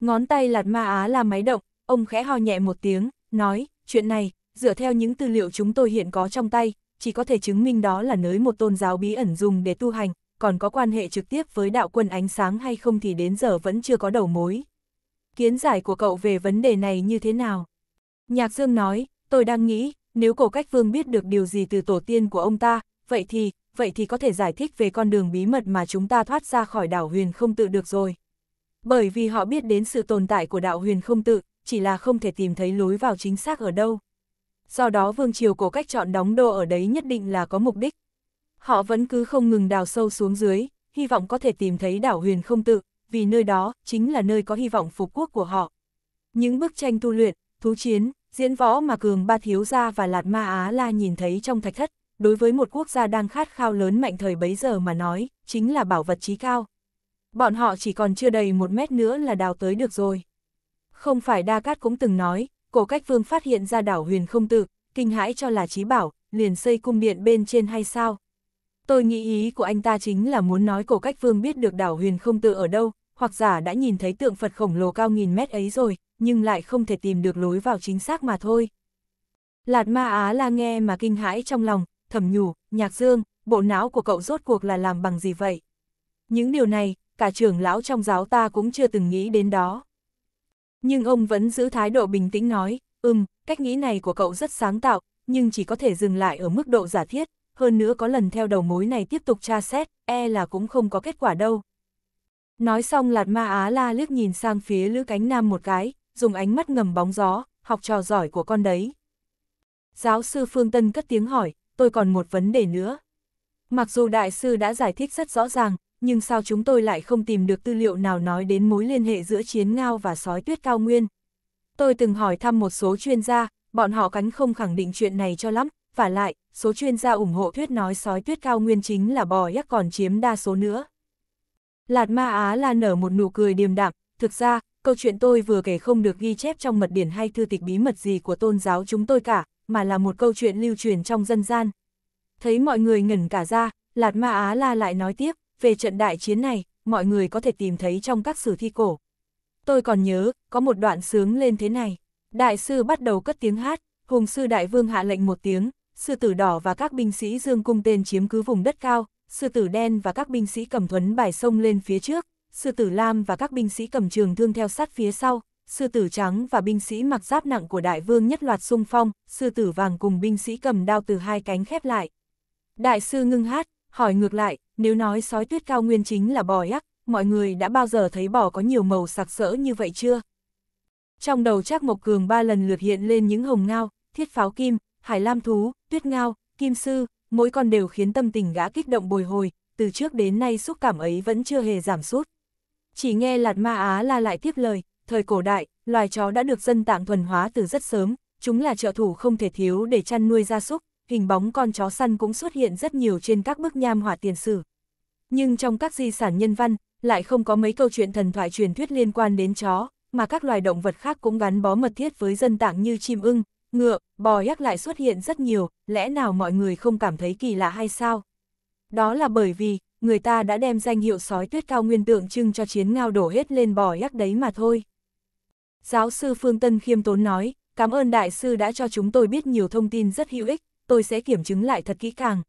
Ngón tay lạt ma á là máy động, ông khẽ ho nhẹ một tiếng, nói, chuyện này, dựa theo những tư liệu chúng tôi hiện có trong tay, chỉ có thể chứng minh đó là nơi một tôn giáo bí ẩn dùng để tu hành, còn có quan hệ trực tiếp với đạo quân ánh sáng hay không thì đến giờ vẫn chưa có đầu mối. Kiến giải của cậu về vấn đề này như thế nào? Nhạc Dương nói, tôi đang nghĩ, nếu cổ cách vương biết được điều gì từ tổ tiên của ông ta, vậy thì, vậy thì có thể giải thích về con đường bí mật mà chúng ta thoát ra khỏi đảo huyền không tự được rồi. Bởi vì họ biết đến sự tồn tại của đạo huyền không tự, chỉ là không thể tìm thấy lối vào chính xác ở đâu. Do đó vương triều cổ cách chọn đóng đô ở đấy nhất định là có mục đích. Họ vẫn cứ không ngừng đào sâu xuống dưới, hy vọng có thể tìm thấy đảo huyền không tự, vì nơi đó chính là nơi có hy vọng phục quốc của họ. Những bức tranh tu luyện, thú chiến, diễn võ mà cường ba thiếu gia và lạt ma á la nhìn thấy trong thạch thất đối với một quốc gia đang khát khao lớn mạnh thời bấy giờ mà nói, chính là bảo vật trí cao. Bọn họ chỉ còn chưa đầy một mét nữa là đào tới được rồi. Không phải Đa Cát cũng từng nói, cổ cách vương phát hiện ra đảo huyền không tự, kinh hãi cho là trí bảo, liền xây cung điện bên trên hay sao. Tôi nghĩ ý của anh ta chính là muốn nói cổ cách vương biết được đảo huyền không tự ở đâu, hoặc giả đã nhìn thấy tượng Phật khổng lồ cao nghìn mét ấy rồi, nhưng lại không thể tìm được lối vào chính xác mà thôi. Lạt ma Á la nghe mà kinh hãi trong lòng, thầm nhủ, nhạc dương, bộ não của cậu rốt cuộc là làm bằng gì vậy? Những điều này, cả trưởng lão trong giáo ta cũng chưa từng nghĩ đến đó. Nhưng ông vẫn giữ thái độ bình tĩnh nói, ừm, cách nghĩ này của cậu rất sáng tạo, nhưng chỉ có thể dừng lại ở mức độ giả thiết, hơn nữa có lần theo đầu mối này tiếp tục tra xét, e là cũng không có kết quả đâu. Nói xong Lạt Ma Á La liếc nhìn sang phía Lữ Cánh Nam một cái, dùng ánh mắt ngầm bóng gió, học trò giỏi của con đấy. Giáo sư Phương Tân cất tiếng hỏi, tôi còn một vấn đề nữa. Mặc dù đại sư đã giải thích rất rõ ràng, nhưng sao chúng tôi lại không tìm được tư liệu nào nói đến mối liên hệ giữa chiến ngao và sói tuyết cao nguyên. Tôi từng hỏi thăm một số chuyên gia, bọn họ cắn không khẳng định chuyện này cho lắm, và lại, số chuyên gia ủng hộ thuyết nói sói tuyết cao nguyên chính là bò yak còn chiếm đa số nữa. Lạt Ma Á là nở một nụ cười điềm đạm, thực ra, câu chuyện tôi vừa kể không được ghi chép trong mật điển hay thư tịch bí mật gì của tôn giáo chúng tôi cả, mà là một câu chuyện lưu truyền trong dân gian. Thấy mọi người ngẩn cả ra, Lạt Ma Á La lại nói tiếp, về trận đại chiến này, mọi người có thể tìm thấy trong các sử thi cổ. Tôi còn nhớ, có một đoạn sướng lên thế này. Đại sư bắt đầu cất tiếng hát, hùng sư đại vương hạ lệnh một tiếng, sư tử đỏ và các binh sĩ dương cung tên chiếm cứ vùng đất cao, sư tử đen và các binh sĩ cầm thuấn bài sông lên phía trước, sư tử lam và các binh sĩ cầm trường thương theo sát phía sau, sư tử trắng và binh sĩ mặc giáp nặng của đại vương nhất loạt xung phong, sư tử vàng cùng binh sĩ cầm đao từ hai cánh khép lại. Đại sư ngưng hát, hỏi ngược lại, nếu nói sói tuyết cao nguyên chính là bò yak, mọi người đã bao giờ thấy bò có nhiều màu sặc sỡ như vậy chưa? Trong đầu Trác Mộc Cường ba lần lượt hiện lên những hồng ngao, thiết pháo kim, hải lam thú, tuyết ngao, kim sư, mỗi con đều khiến tâm tình gã kích động bồi hồi, từ trước đến nay xúc cảm ấy vẫn chưa hề giảm sút. Chỉ nghe Lạt Ma Á la lại tiếp lời, thời cổ đại, loài chó đã được dân tạng thuần hóa từ rất sớm, chúng là trợ thủ không thể thiếu để chăn nuôi gia súc, hình bóng con chó săn cũng xuất hiện rất nhiều trên các bức nham họa tiền sử. Nhưng trong các di sản nhân văn, lại không có mấy câu chuyện thần thoại truyền thuyết liên quan đến chó, mà các loài động vật khác cũng gắn bó mật thiết với dân tạng như chim ưng, ngựa, bò yak lại xuất hiện rất nhiều, lẽ nào mọi người không cảm thấy kỳ lạ hay sao? Đó là bởi vì, người ta đã đem danh hiệu sói tuyết cao nguyên tượng trưng cho chiến ngao đổ hết lên bò yak đấy mà thôi. Giáo sư Phương Tân khiêm tốn nói, cảm ơn đại sư đã cho chúng tôi biết nhiều thông tin rất hữu ích, tôi sẽ kiểm chứng lại thật kỹ càng.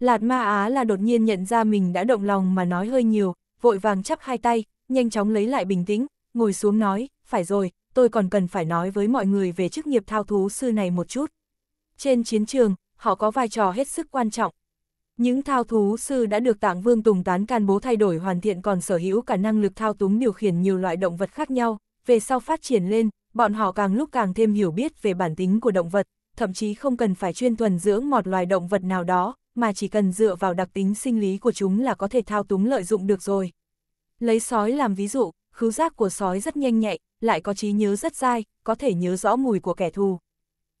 Lạt ma á là đột nhiên nhận ra mình đã động lòng mà nói hơi nhiều, vội vàng chắp hai tay, nhanh chóng lấy lại bình tĩnh, ngồi xuống nói, phải rồi, tôi còn cần phải nói với mọi người về chức nghiệp thao thú sư này một chút. Trên chiến trường, họ có vai trò hết sức quan trọng. Những thao thú sư đã được tạng vương Tùng Tán can bố thay đổi hoàn thiện còn sở hữu cả năng lực thao túng điều khiển nhiều loại động vật khác nhau, về sau phát triển lên, bọn họ càng lúc càng thêm hiểu biết về bản tính của động vật, thậm chí không cần phải chuyên thuần dưỡng một loài động vật nào đó, mà chỉ cần dựa vào đặc tính sinh lý của chúng là có thể thao túng lợi dụng được rồi. Lấy sói làm ví dụ, khứu giác của sói rất nhanh nhạy, lại có trí nhớ rất dai, có thể nhớ rõ mùi của kẻ thù.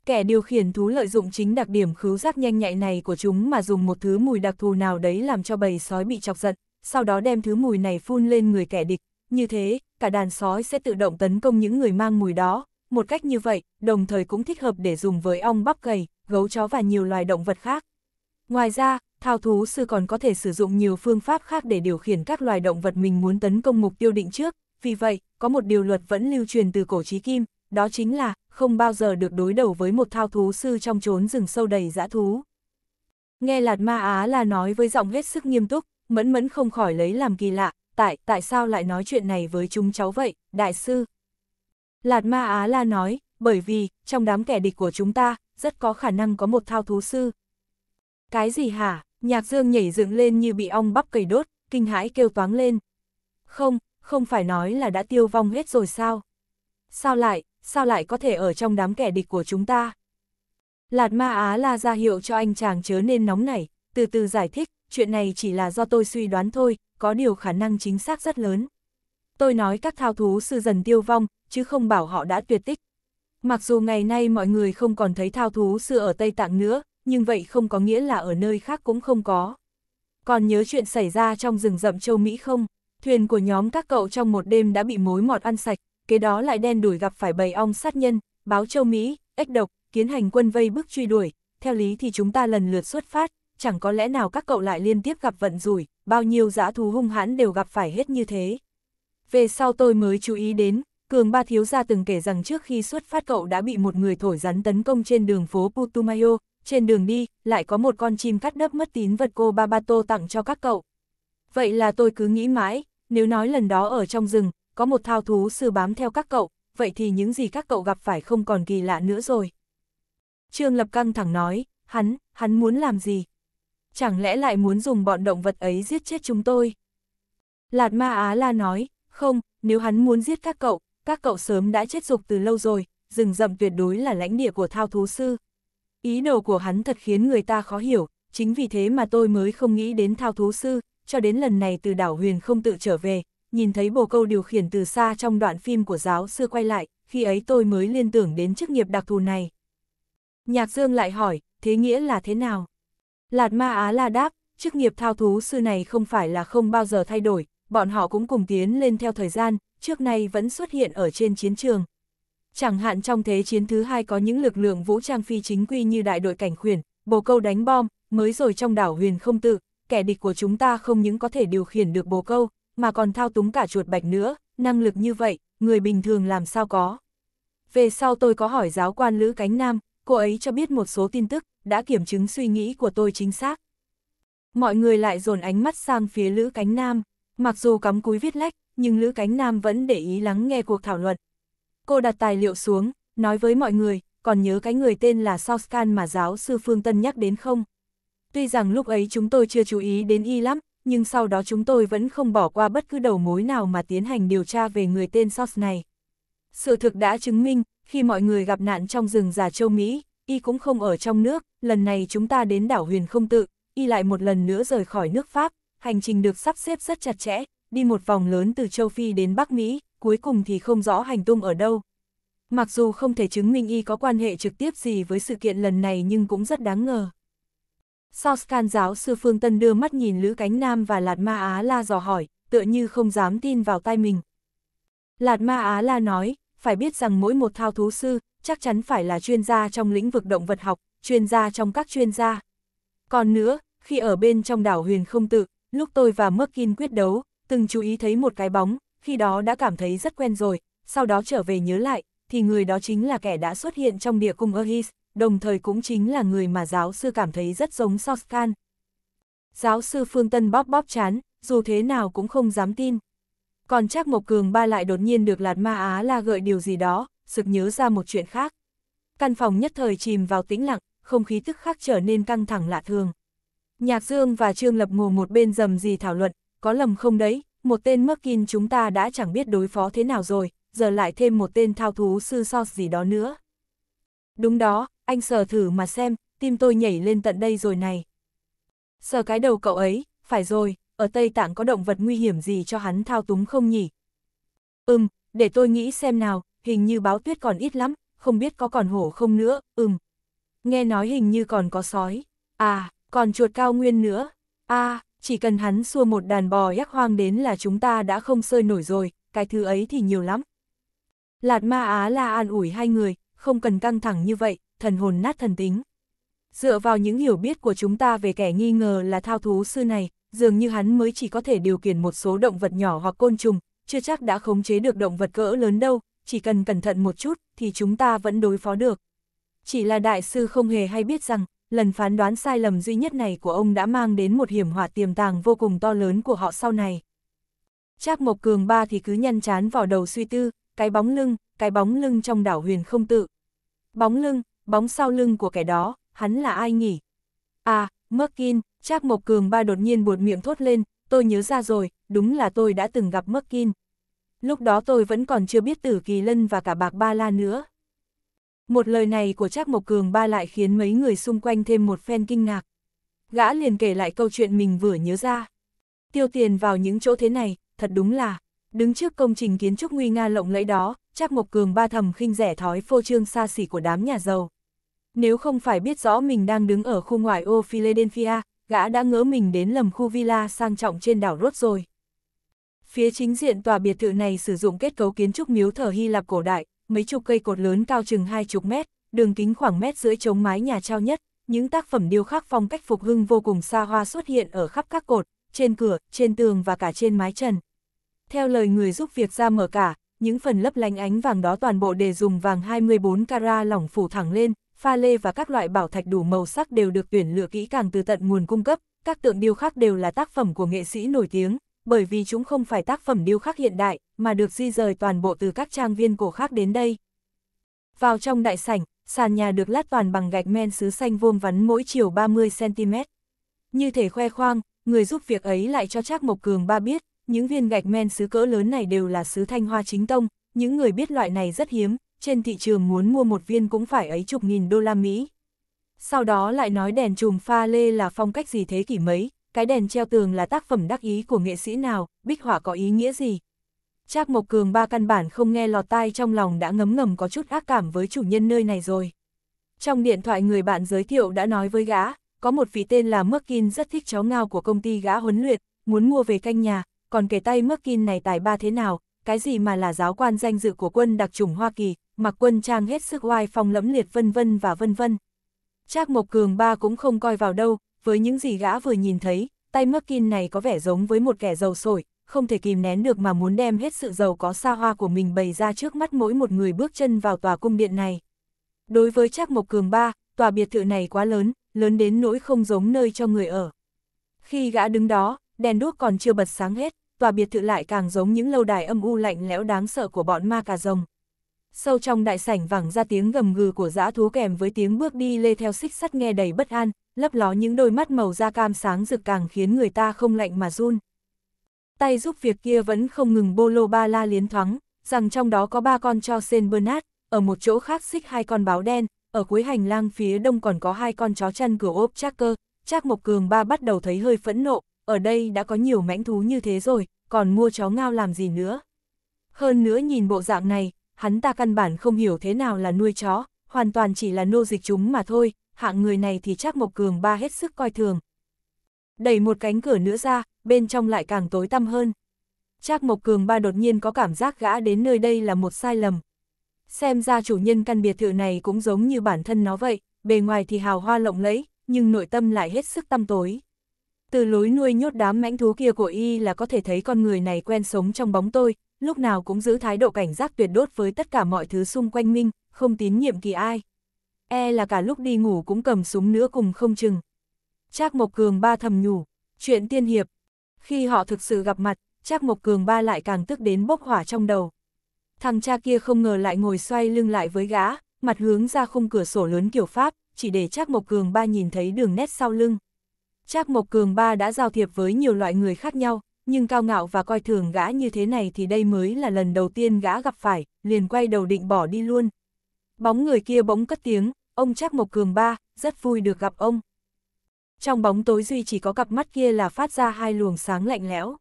Kẻ điều khiển thú lợi dụng chính đặc điểm khứu giác nhanh nhạy này của chúng mà dùng một thứ mùi đặc thù nào đấy làm cho bầy sói bị chọc giận, sau đó đem thứ mùi này phun lên người kẻ địch, như thế, cả đàn sói sẽ tự động tấn công những người mang mùi đó, một cách như vậy, đồng thời cũng thích hợp để dùng với ong bắp gầy, gấu chó và nhiều loài động vật khác. Ngoài ra, thao thú sư còn có thể sử dụng nhiều phương pháp khác để điều khiển các loài động vật mình muốn tấn công mục tiêu định trước, vì vậy, có một điều luật vẫn lưu truyền từ cổ trí kim, đó chính là không bao giờ được đối đầu với một thao thú sư trong chốn rừng sâu đầy dã thú. Nghe Lạt Ma Á là nói với giọng hết sức nghiêm túc, mẫn mẫn không khỏi lấy làm kỳ lạ, tại, tại sao lại nói chuyện này với chúng cháu vậy, đại sư? Lạt Ma Á La nói, bởi vì, trong đám kẻ địch của chúng ta, rất có khả năng có một thao thú sư. Cái gì hả? Nhạc Dương nhảy dựng lên như bị ong bắp cầy đốt, kinh hãi kêu toáng lên. Không, không phải nói là đã tiêu vong hết rồi sao? Sao lại, sao lại có thể ở trong đám kẻ địch của chúng ta? Lạt Ma Á La ra hiệu cho anh chàng chớ nên nóng nảy, từ từ giải thích, chuyện này chỉ là do tôi suy đoán thôi, có điều khả năng chính xác rất lớn. Tôi nói các thao thú sư dần tiêu vong, chứ không bảo họ đã tuyệt tích. Mặc dù ngày nay mọi người không còn thấy thao thú sư ở Tây Tạng nữa, nhưng vậy không có nghĩa là ở nơi khác cũng không có. Còn nhớ chuyện xảy ra trong rừng rậm châu Mỹ không? Thuyền của nhóm các cậu trong một đêm đã bị mối mọt ăn sạch, kế đó lại đen đuổi gặp phải bầy ong sát nhân, báo châu Mỹ, ếch độc, kiến hành quân vây bức truy đuổi. Theo lý thì chúng ta lần lượt xuất phát, chẳng có lẽ nào các cậu lại liên tiếp gặp vận rủi, bao nhiêu dã thú hung hãn đều gặp phải hết như thế. Về sau tôi mới chú ý đến, Cường Ba Thiếu Gia từng kể rằng trước khi xuất phát cậu đã bị một người thổi rắn tấn công trên đường phố Putumayo, trên đường đi, lại có một con chim cắt đớp mất tín vật cô Babato tặng cho các cậu. Vậy là tôi cứ nghĩ mãi, nếu nói lần đó ở trong rừng, có một thao thú sư bám theo các cậu, vậy thì những gì các cậu gặp phải không còn kỳ lạ nữa rồi. Trương Lập căng thẳng nói, hắn, hắn muốn làm gì, chẳng lẽ lại muốn dùng bọn động vật ấy giết chết chúng tôi? Lạt Ma Á La nói, không, nếu hắn muốn giết các cậu, các cậu sớm đã chết dục từ lâu rồi, rừng rậm tuyệt đối là lãnh địa của thao thú sư. Ý đồ của hắn thật khiến người ta khó hiểu, chính vì thế mà tôi mới không nghĩ đến thao thú sư, cho đến lần này từ đảo huyền không tự trở về, nhìn thấy bồ câu điều khiển từ xa trong đoạn phim của giáo sư quay lại, khi ấy tôi mới liên tưởng đến chức nghiệp đặc thù này. Nhạc Dương lại hỏi, thế nghĩa là thế nào? Lạt Ma Á La đáp, chức nghiệp thao thú sư này không phải là không bao giờ thay đổi, bọn họ cũng cùng tiến lên theo thời gian, trước nay vẫn xuất hiện ở trên chiến trường. Chẳng hạn trong Thế chiến thứ hai có những lực lượng vũ trang phi chính quy như đại đội cảnh khuyển, bồ câu đánh bom, mới rồi trong đảo huyền không tự, kẻ địch của chúng ta không những có thể điều khiển được bồ câu, mà còn thao túng cả chuột bạch nữa, năng lực như vậy, người bình thường làm sao có. Về sau tôi có hỏi giáo quan Lữ Cánh Nam, cô ấy cho biết một số tin tức, đã kiểm chứng suy nghĩ của tôi chính xác. Mọi người lại dồn ánh mắt sang phía Lữ Cánh Nam, mặc dù cắm cúi viết lách, nhưng Lữ Cánh Nam vẫn để ý lắng nghe cuộc thảo luận. Cô đặt tài liệu xuống, nói với mọi người, còn nhớ cái người tên là Sauskan mà giáo sư Phương Tân nhắc đến không? Tuy rằng lúc ấy chúng tôi chưa chú ý đến y lắm, nhưng sau đó chúng tôi vẫn không bỏ qua bất cứ đầu mối nào mà tiến hành điều tra về người tên Sos này. Sự thực đã chứng minh, khi mọi người gặp nạn trong rừng già châu Mỹ, y cũng không ở trong nước, lần này chúng ta đến đảo huyền không tự, y lại một lần nữa rời khỏi nước Pháp, hành trình được sắp xếp rất chặt chẽ, đi một vòng lớn từ châu Phi đến Bắc Mỹ, cuối cùng thì không rõ hành tung ở đâu. Mặc dù không thể chứng minh y có quan hệ trực tiếp gì với sự kiện lần này nhưng cũng rất đáng ngờ. Sao can giáo sư Phương Tân đưa mắt nhìn Lữ Cánh Nam và Lạt Ma Á La dò hỏi, tựa như không dám tin vào tai mình. Lạt Ma Á La nói, phải biết rằng mỗi một thao thú sư, chắc chắn phải là chuyên gia trong lĩnh vực động vật học, chuyên gia trong các chuyên gia. Còn nữa, khi ở bên trong đảo huyền không tự, lúc tôi và Merkin quyết đấu, từng chú ý thấy một cái bóng, khi đó đã cảm thấy rất quen rồi, sau đó trở về nhớ lại, thì người đó chính là kẻ đã xuất hiện trong địa cung Erhis, đồng thời cũng chính là người mà giáo sư cảm thấy rất giống Soskan. Giáo sư Phương Tân bóp bóp chán, dù thế nào cũng không dám tin. Còn chắc Mộc Cường Ba lại đột nhiên được Lạt Ma Á la gợi điều gì đó, sực nhớ ra một chuyện khác. Căn phòng nhất thời chìm vào tĩnh lặng, không khí tức khắc trở nên căng thẳng lạ thường. Nhạc Dương và Trương Lập ngồi một bên dầm gì thảo luận, có lầm không đấy, một tên mắc kin chúng ta đã chẳng biết đối phó thế nào rồi, giờ lại thêm một tên thao thú sư sót gì đó nữa. Đúng đó, anh sờ thử mà xem, tim tôi nhảy lên tận đây rồi này. Sờ cái đầu cậu ấy, phải rồi, ở Tây Tạng có động vật nguy hiểm gì cho hắn thao túng không nhỉ? Ừm, để tôi nghĩ xem nào, hình như báo tuyết còn ít lắm, không biết có còn hổ không nữa, ừm. Nghe nói hình như còn có sói, à, còn chuột cao nguyên nữa, à, chỉ cần hắn xua một đàn bò yak hoang đến là chúng ta đã không sơi nổi rồi, cái thứ ấy thì nhiều lắm. Lạt ma á la an ủi hai người, không cần căng thẳng như vậy, thần hồn nát thần tính. Dựa vào những hiểu biết của chúng ta về kẻ nghi ngờ là thao thú sư này, dường như hắn mới chỉ có thể điều khiển một số động vật nhỏ hoặc côn trùng, chưa chắc đã khống chế được động vật cỡ lớn đâu, chỉ cần cẩn thận một chút thì chúng ta vẫn đối phó được. Chỉ là đại sư không hề hay biết rằng, lần phán đoán sai lầm duy nhất này của ông đã mang đến một hiểm họa tiềm tàng vô cùng to lớn của họ sau này. Trác Mộc Cường ba thì cứ nhăn chán vào đầu suy tư, cái bóng lưng, cái bóng lưng trong đảo huyền không tự. Bóng lưng, bóng sau lưng của kẻ đó, hắn là ai nhỉ? À, Merkin, Trác Mộc Cường ba đột nhiên buột miệng thốt lên, tôi nhớ ra rồi, đúng là tôi đã từng gặp Merkin lúc đó tôi vẫn còn chưa biết tử kỳ lân và cả bạc ba la nữa. Một lời này của Trác Mộc Cường ba lại khiến mấy người xung quanh thêm một phen kinh ngạc. Gã liền kể lại câu chuyện mình vừa nhớ ra. Tiêu tiền vào những chỗ thế này, thật đúng là, đứng trước công trình kiến trúc nguy nga lộng lẫy đó, Trác Mộc Cường ba thầm khinh rẻ thói phô trương xa xỉ của đám nhà giàu. Nếu không phải biết rõ mình đang đứng ở khu ngoại ô Philadelphia, gã đã ngỡ mình đến lầm khu villa sang trọng trên đảo Rốt rồi. Phía chính diện tòa biệt thự này sử dụng kết cấu kiến trúc miếu thờ Hy Lạp cổ đại, mấy chục cây cột lớn cao chừng hai chục mét, đường kính khoảng mét dưới chống mái nhà trao nhất, những tác phẩm điêu khắc phong cách phục hưng vô cùng xa hoa xuất hiện ở khắp các cột, trên cửa, trên tường và cả trên mái trần. Theo lời người giúp việc ra mở cả, những phần lấp lánh ánh vàng đó toàn bộ đều dùng vàng 24 cara lỏng phủ thẳng lên, pha lê và các loại bảo thạch đủ màu sắc đều được tuyển lựa kỹ càng từ tận nguồn cung cấp, các tượng điêu khắc đều là tác phẩm của nghệ sĩ nổi tiếng, bởi vì chúng không phải tác phẩm điêu khắc hiện đại, mà được di rời toàn bộ từ các trang viên cổ khác đến đây. Vào trong đại sảnh, sàn nhà được lát toàn bằng gạch men sứ xanh vuông vắn mỗi chiều 30cm. Như thể khoe khoang, người giúp việc ấy lại cho Trác Mộc Cường ba biết, những viên gạch men sứ cỡ lớn này đều là sứ thanh hoa chính tông, những người biết loại này rất hiếm, trên thị trường muốn mua một viên cũng phải ấy chục nghìn đô la Mỹ. Sau đó lại nói đèn chùm pha lê là phong cách gì thế kỷ mấy, cái đèn treo tường là tác phẩm đắc ý của nghệ sĩ nào, bích họa có ý nghĩa gì. Trác Mộc Cường ba căn bản không nghe lọt tai trong lòng đã ngấm ngầm có chút ác cảm với chủ nhân nơi này rồi. Trong điện thoại người bạn giới thiệu đã nói với gã, có một vị tên là Merkin rất thích chó ngao của công ty gã huấn luyện, muốn mua về canh nhà, còn kể tay Merkin này tài ba thế nào, cái gì mà là giáo quan danh dự của quân đặc chủng Hoa Kỳ, mặc quân trang hết sức oai phong lẫm liệt vân vân và vân vân. Trác Mộc Cường ba cũng không coi vào đâu, với những gì gã vừa nhìn thấy, tay Merkin này có vẻ giống với một kẻ giàu sổi, không thể kìm nén được mà muốn đem hết sự giàu có xa hoa của mình bày ra trước mắt mỗi một người bước chân vào tòa cung điện này. Đối với Trác Mộc Cường Ba, tòa biệt thự này quá lớn, lớn đến nỗi không giống nơi cho người ở. Khi gã đứng đó, đèn đuốc còn chưa bật sáng hết, tòa biệt thự lại càng giống những lâu đài âm u lạnh lẽo đáng sợ của bọn ma cà rồng. Sâu trong đại sảnh vẳng ra tiếng gầm gừ của dã thú kèm với tiếng bước đi lê theo xích sắt nghe đầy bất an, lấp ló những đôi mắt màu da cam sáng rực càng khiến người ta không lạnh mà run. Tay giúp việc kia vẫn không ngừng bô lô ba la liến thoáng, rằng trong đó có ba con cho sen Bernard, ở một chỗ khác xích hai con báo đen, ở cuối hành lang phía đông còn có hai con chó chăn cửa ốp Tracker, Trác Mộc Cường ba bắt đầu thấy hơi phẫn nộ, ở đây đã có nhiều mãnh thú như thế rồi, còn mua chó ngao làm gì nữa. Hơn nữa nhìn bộ dạng này, hắn ta căn bản không hiểu thế nào là nuôi chó, hoàn toàn chỉ là nô dịch chúng mà thôi, hạng người này thì chắc Mộc Cường ba hết sức coi thường. Đẩy một cánh cửa nữa ra, bên trong lại càng tối tăm hơn. Trác Mộc Cường ba đột nhiên có cảm giác gã đến nơi đây là một sai lầm. Xem ra chủ nhân căn biệt thự này cũng giống như bản thân nó vậy, bề ngoài thì hào hoa lộng lẫy, nhưng nội tâm lại hết sức tăm tối. Từ lối nuôi nhốt đám mãnh thú kia của y là có thể thấy con người này quen sống trong bóng tôi, lúc nào cũng giữ thái độ cảnh giác tuyệt đốt với tất cả mọi thứ xung quanh minh, không tín nhiệm kỳ ai e là cả lúc đi ngủ cũng cầm súng nữa cùng không chừng. Trác Mộc Cường ba thầm nhủ, chuyện tiên hiệp. Khi họ thực sự gặp mặt, Trác Mộc Cường ba lại càng tức đến bốc hỏa trong đầu. Thằng cha kia không ngờ lại ngồi xoay lưng lại với gã, mặt hướng ra khung cửa sổ lớn kiểu Pháp, chỉ để Trác Mộc Cường ba nhìn thấy đường nét sau lưng. Trác Mộc Cường ba đã giao thiệp với nhiều loại người khác nhau, nhưng cao ngạo và coi thường gã như thế này thì đây mới là lần đầu tiên gã gặp phải, liền quay đầu định bỏ đi luôn. Bóng người kia bỗng cất tiếng, ông Trác Mộc Cường ba, rất vui được gặp ông. Trong bóng tối duy chỉ có cặp mắt kia là phát ra hai luồng sáng lạnh lẽo.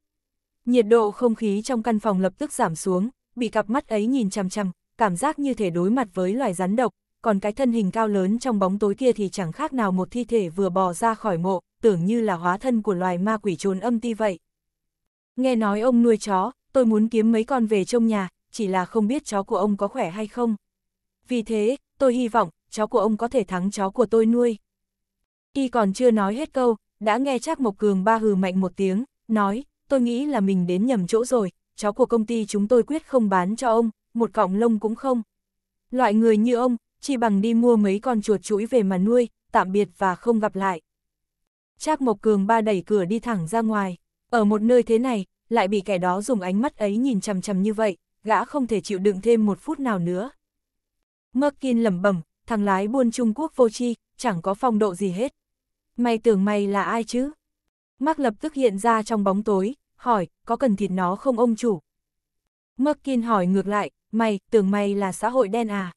Nhiệt độ không khí trong căn phòng lập tức giảm xuống, bị cặp mắt ấy nhìn chằm chằm, cảm giác như thể đối mặt với loài rắn độc, còn cái thân hình cao lớn trong bóng tối kia thì chẳng khác nào một thi thể vừa bò ra khỏi mộ, tưởng như là hóa thân của loài ma quỷ trốn âm ti vậy. Nghe nói ông nuôi chó, tôi muốn kiếm mấy con về trong nhà, chỉ là không biết chó của ông có khỏe hay không. Vì thế, tôi hy vọng, chó của ông có thể thắng chó của tôi nuôi. Y còn chưa nói hết câu, đã nghe Trác Mộc Cường ba hừ mạnh một tiếng, nói, tôi nghĩ là mình đến nhầm chỗ rồi, chó của công ty chúng tôi quyết không bán cho ông, một cọng lông cũng không. Loại người như ông, chỉ bằng đi mua mấy con chuột chuỗi về mà nuôi, tạm biệt và không gặp lại. Trác Mộc Cường ba đẩy cửa đi thẳng ra ngoài, ở một nơi thế này, lại bị kẻ đó dùng ánh mắt ấy nhìn chằm chằm như vậy, gã không thể chịu đựng thêm một phút nào nữa. Merkin lẩm bẩm, thằng lái buôn Trung Quốc vô chi, chẳng có phong độ gì hết. Mày tưởng mày là ai chứ? Mắc lập tức hiện ra trong bóng tối, hỏi, có cần thịt nó không ông chủ? Merkin hỏi ngược lại, mày, tưởng mày là xã hội đen à?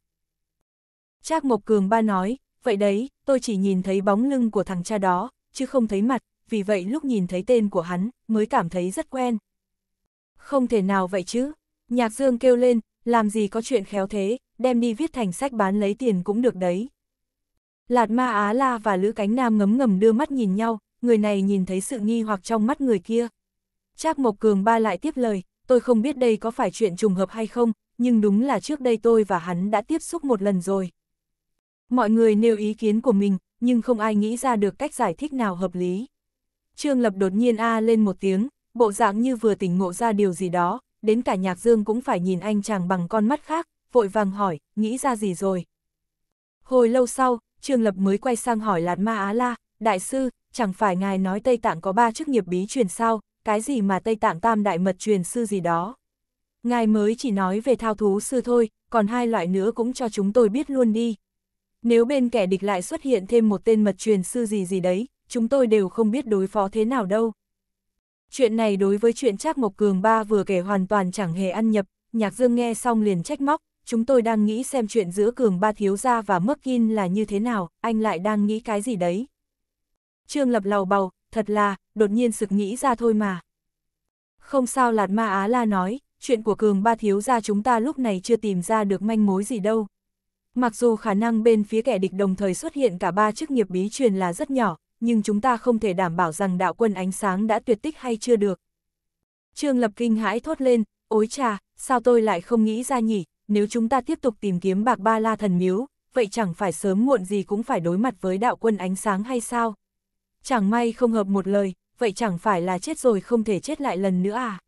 Trác Mộc Cường ba nói, vậy đấy, tôi chỉ nhìn thấy bóng lưng của thằng cha đó, chứ không thấy mặt, vì vậy lúc nhìn thấy tên của hắn, mới cảm thấy rất quen. Không thể nào vậy chứ, nhạc dương kêu lên, làm gì có chuyện khéo thế, đem đi viết thành sách bán lấy tiền cũng được đấy. Lạt Ma Á La và Lữ Cánh Nam ngấm ngầm đưa mắt nhìn nhau, người này nhìn thấy sự nghi hoặc trong mắt người kia. Trác Mộc Cường ba lại tiếp lời, tôi không biết đây có phải chuyện trùng hợp hay không, nhưng đúng là trước đây tôi và hắn đã tiếp xúc một lần rồi. Mọi người nêu ý kiến của mình, nhưng không ai nghĩ ra được cách giải thích nào hợp lý. Trương Lập đột nhiên a lên một tiếng, bộ dạng như vừa tỉnh ngộ ra điều gì đó, đến cả Nhạc Dương cũng phải nhìn anh chàng bằng con mắt khác, vội vàng hỏi, nghĩ ra gì rồi? Hồi lâu sau, Trương Lập mới quay sang hỏi Lạt Ma Á La, Đại sư, chẳng phải ngài nói Tây Tạng có ba chức nghiệp bí truyền sao, cái gì mà Tây Tạng tam đại mật truyền sư gì đó? Ngài mới chỉ nói về thao thú sư thôi, còn hai loại nữa cũng cho chúng tôi biết luôn đi. Nếu bên kẻ địch lại xuất hiện thêm một tên mật truyền sư gì gì đấy, chúng tôi đều không biết đối phó thế nào đâu. Chuyện này đối với chuyện Trác Mộc Cường ba vừa kể hoàn toàn chẳng hề ăn nhập, Nhạc Dương nghe xong liền trách móc, chúng tôi đang nghĩ xem chuyện giữa cường ba thiếu gia và mất kin là như thế nào, anh lại đang nghĩ cái gì đấy. Trương Lập lầu bầu, thật là, đột nhiên sực nghĩ ra thôi mà. Không sao Lạt Ma Á La nói, chuyện của cường ba thiếu gia chúng ta lúc này chưa tìm ra được manh mối gì đâu. Mặc dù khả năng bên phía kẻ địch đồng thời xuất hiện cả ba chức nghiệp bí truyền là rất nhỏ, nhưng chúng ta không thể đảm bảo rằng đạo quân ánh sáng đã tuyệt tích hay chưa được. Trương Lập kinh hãi thốt lên, ối trà, sao tôi lại không nghĩ ra nhỉ, nếu chúng ta tiếp tục tìm kiếm bạc ba la thần miếu, vậy chẳng phải sớm muộn gì cũng phải đối mặt với đạo quân ánh sáng hay sao? Chẳng may không hợp một lời, vậy chẳng phải là chết rồi không thể chết lại lần nữa à?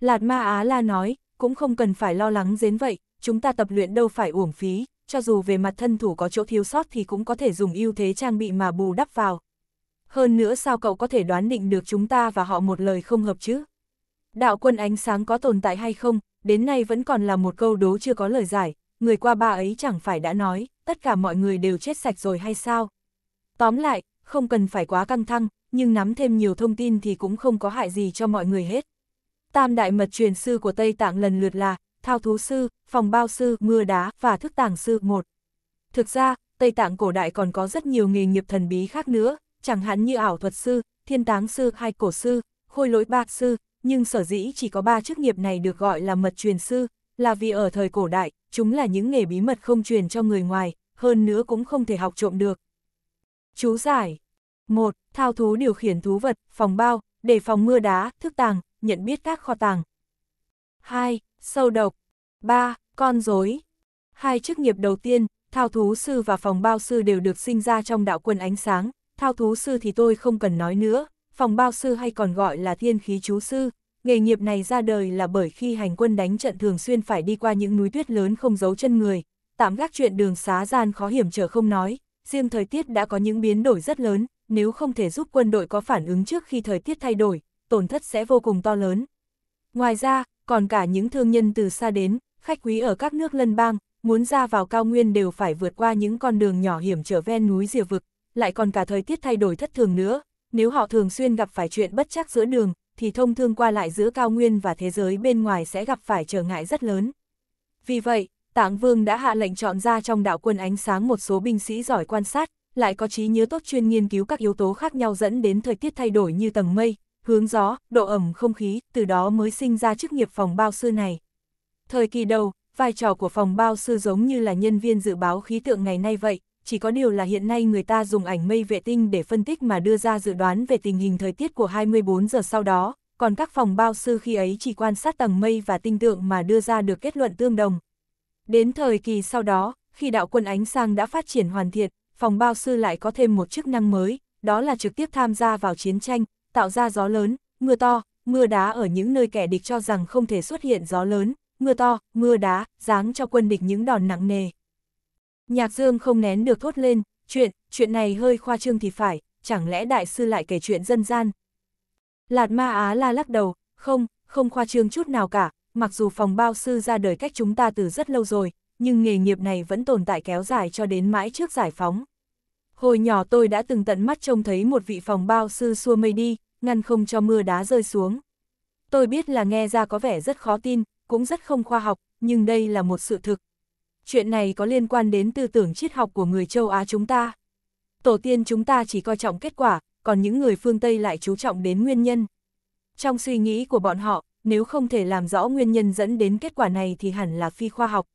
Lạt Ma Á La nói, cũng không cần phải lo lắng đến vậy, chúng ta tập luyện đâu phải uổng phí, cho dù về mặt thân thủ có chỗ thiếu sót thì cũng có thể dùng ưu thế trang bị mà bù đắp vào. Hơn nữa sao cậu có thể đoán định được chúng ta và họ một lời không hợp chứ? Đạo quân ánh sáng có tồn tại hay không, đến nay vẫn còn là một câu đố chưa có lời giải, người qua ba ấy chẳng phải đã nói, tất cả mọi người đều chết sạch rồi hay sao? Tóm lại, không cần phải quá căng thẳng, nhưng nắm thêm nhiều thông tin thì cũng không có hại gì cho mọi người hết. Tam đại mật truyền sư của Tây Tạng lần lượt là Thao Thú Sư, Phòng Bao Sư, Mưa Đá và Thức Tàng Sư một. Thực ra, Tây Tạng cổ đại còn có rất nhiều nghề nghiệp thần bí khác nữa, chẳng hạn như ảo thuật sư, thiên táng sư hay cổ sư, khôi lỗi bạc sư, nhưng sở dĩ chỉ có ba chức nghiệp này được gọi là mật truyền sư, là vì ở thời cổ đại, chúng là những nghề bí mật không truyền cho người ngoài, hơn nữa cũng không thể học trộm được. Chú giải 1. Thao thú điều khiển thú vật, phòng bao, để phòng mưa đá, thức tàng, nhận biết các kho tàng. 2. Sâu độc 3. Con rối Hai chức nghiệp đầu tiên, thao thú sư và phòng bao sư đều được sinh ra trong đạo quân ánh sáng, thao thú sư thì tôi không cần nói nữa, phòng bao sư hay còn gọi là thiên khí chú sư, nghề nghiệp này ra đời là bởi khi hành quân đánh trận thường xuyên phải đi qua những núi tuyết lớn không giấu chân người, tạm gác chuyện đường xá gian khó hiểm trở không nói, riêng thời tiết đã có những biến đổi rất lớn, nếu không thể giúp quân đội có phản ứng trước khi thời tiết thay đổi, tổn thất sẽ vô cùng to lớn. Ngoài ra, còn cả những thương nhân từ xa đến, khách quý ở các nước lân bang, muốn ra vào cao nguyên đều phải vượt qua những con đường nhỏ hiểm trở ven núi rìa vực, lại còn cả thời tiết thay đổi thất thường nữa, nếu họ thường xuyên gặp phải chuyện bất chắc giữa đường, thì thông thương qua lại giữa cao nguyên và thế giới bên ngoài sẽ gặp phải trở ngại rất lớn. Vì vậy, Tạng Vương đã hạ lệnh chọn ra trong đạo quân ánh sáng một số binh sĩ giỏi quan sát, lại có trí nhớ tốt chuyên nghiên cứu các yếu tố khác nhau dẫn đến thời tiết thay đổi như tầng mây, hướng gió, độ ẩm không khí, từ đó mới sinh ra chức nghiệp phòng bao sư này. Thời kỳ đầu, vai trò của phòng bao sư giống như là nhân viên dự báo khí tượng ngày nay vậy, chỉ có điều là hiện nay người ta dùng ảnh mây vệ tinh để phân tích mà đưa ra dự đoán về tình hình thời tiết của 24 giờ sau đó, còn các phòng bao sư khi ấy chỉ quan sát tầng mây và tinh tượng mà đưa ra được kết luận tương đồng. Đến thời kỳ sau đó, khi đạo quân ánh sang đã phát triển hoàn thiện, phòng bao sư lại có thêm một chức năng mới, đó là trực tiếp tham gia vào chiến tranh, tạo ra gió lớn, mưa to, mưa đá ở những nơi kẻ địch cho rằng không thể xuất hiện gió lớn, mưa to, mưa đá, giáng cho quân địch những đòn nặng nề. Nhạc Dương không nén được thốt lên, chuyện, chuyện này hơi khoa trương thì phải, chẳng lẽ đại sư lại kể chuyện dân gian. Lạt ma Á la lắc đầu, không, không khoa trương chút nào cả, mặc dù phòng bao sư ra đời cách chúng ta từ rất lâu rồi, nhưng nghề nghiệp này vẫn tồn tại kéo dài cho đến mãi trước giải phóng. Hồi nhỏ tôi đã từng tận mắt trông thấy một vị phòng bao sư xua mây đi, ngăn không cho mưa đá rơi xuống. Tôi biết là nghe ra có vẻ rất khó tin, cũng rất không khoa học, nhưng đây là một sự thực, chuyện này có liên quan đến tư tưởng triết học của người châu Á chúng ta. Tổ tiên chúng ta chỉ coi trọng kết quả, còn những người phương Tây lại chú trọng đến nguyên nhân. Trong suy nghĩ của bọn họ, nếu không thể làm rõ nguyên nhân dẫn đến kết quả này thì hẳn là phi khoa học.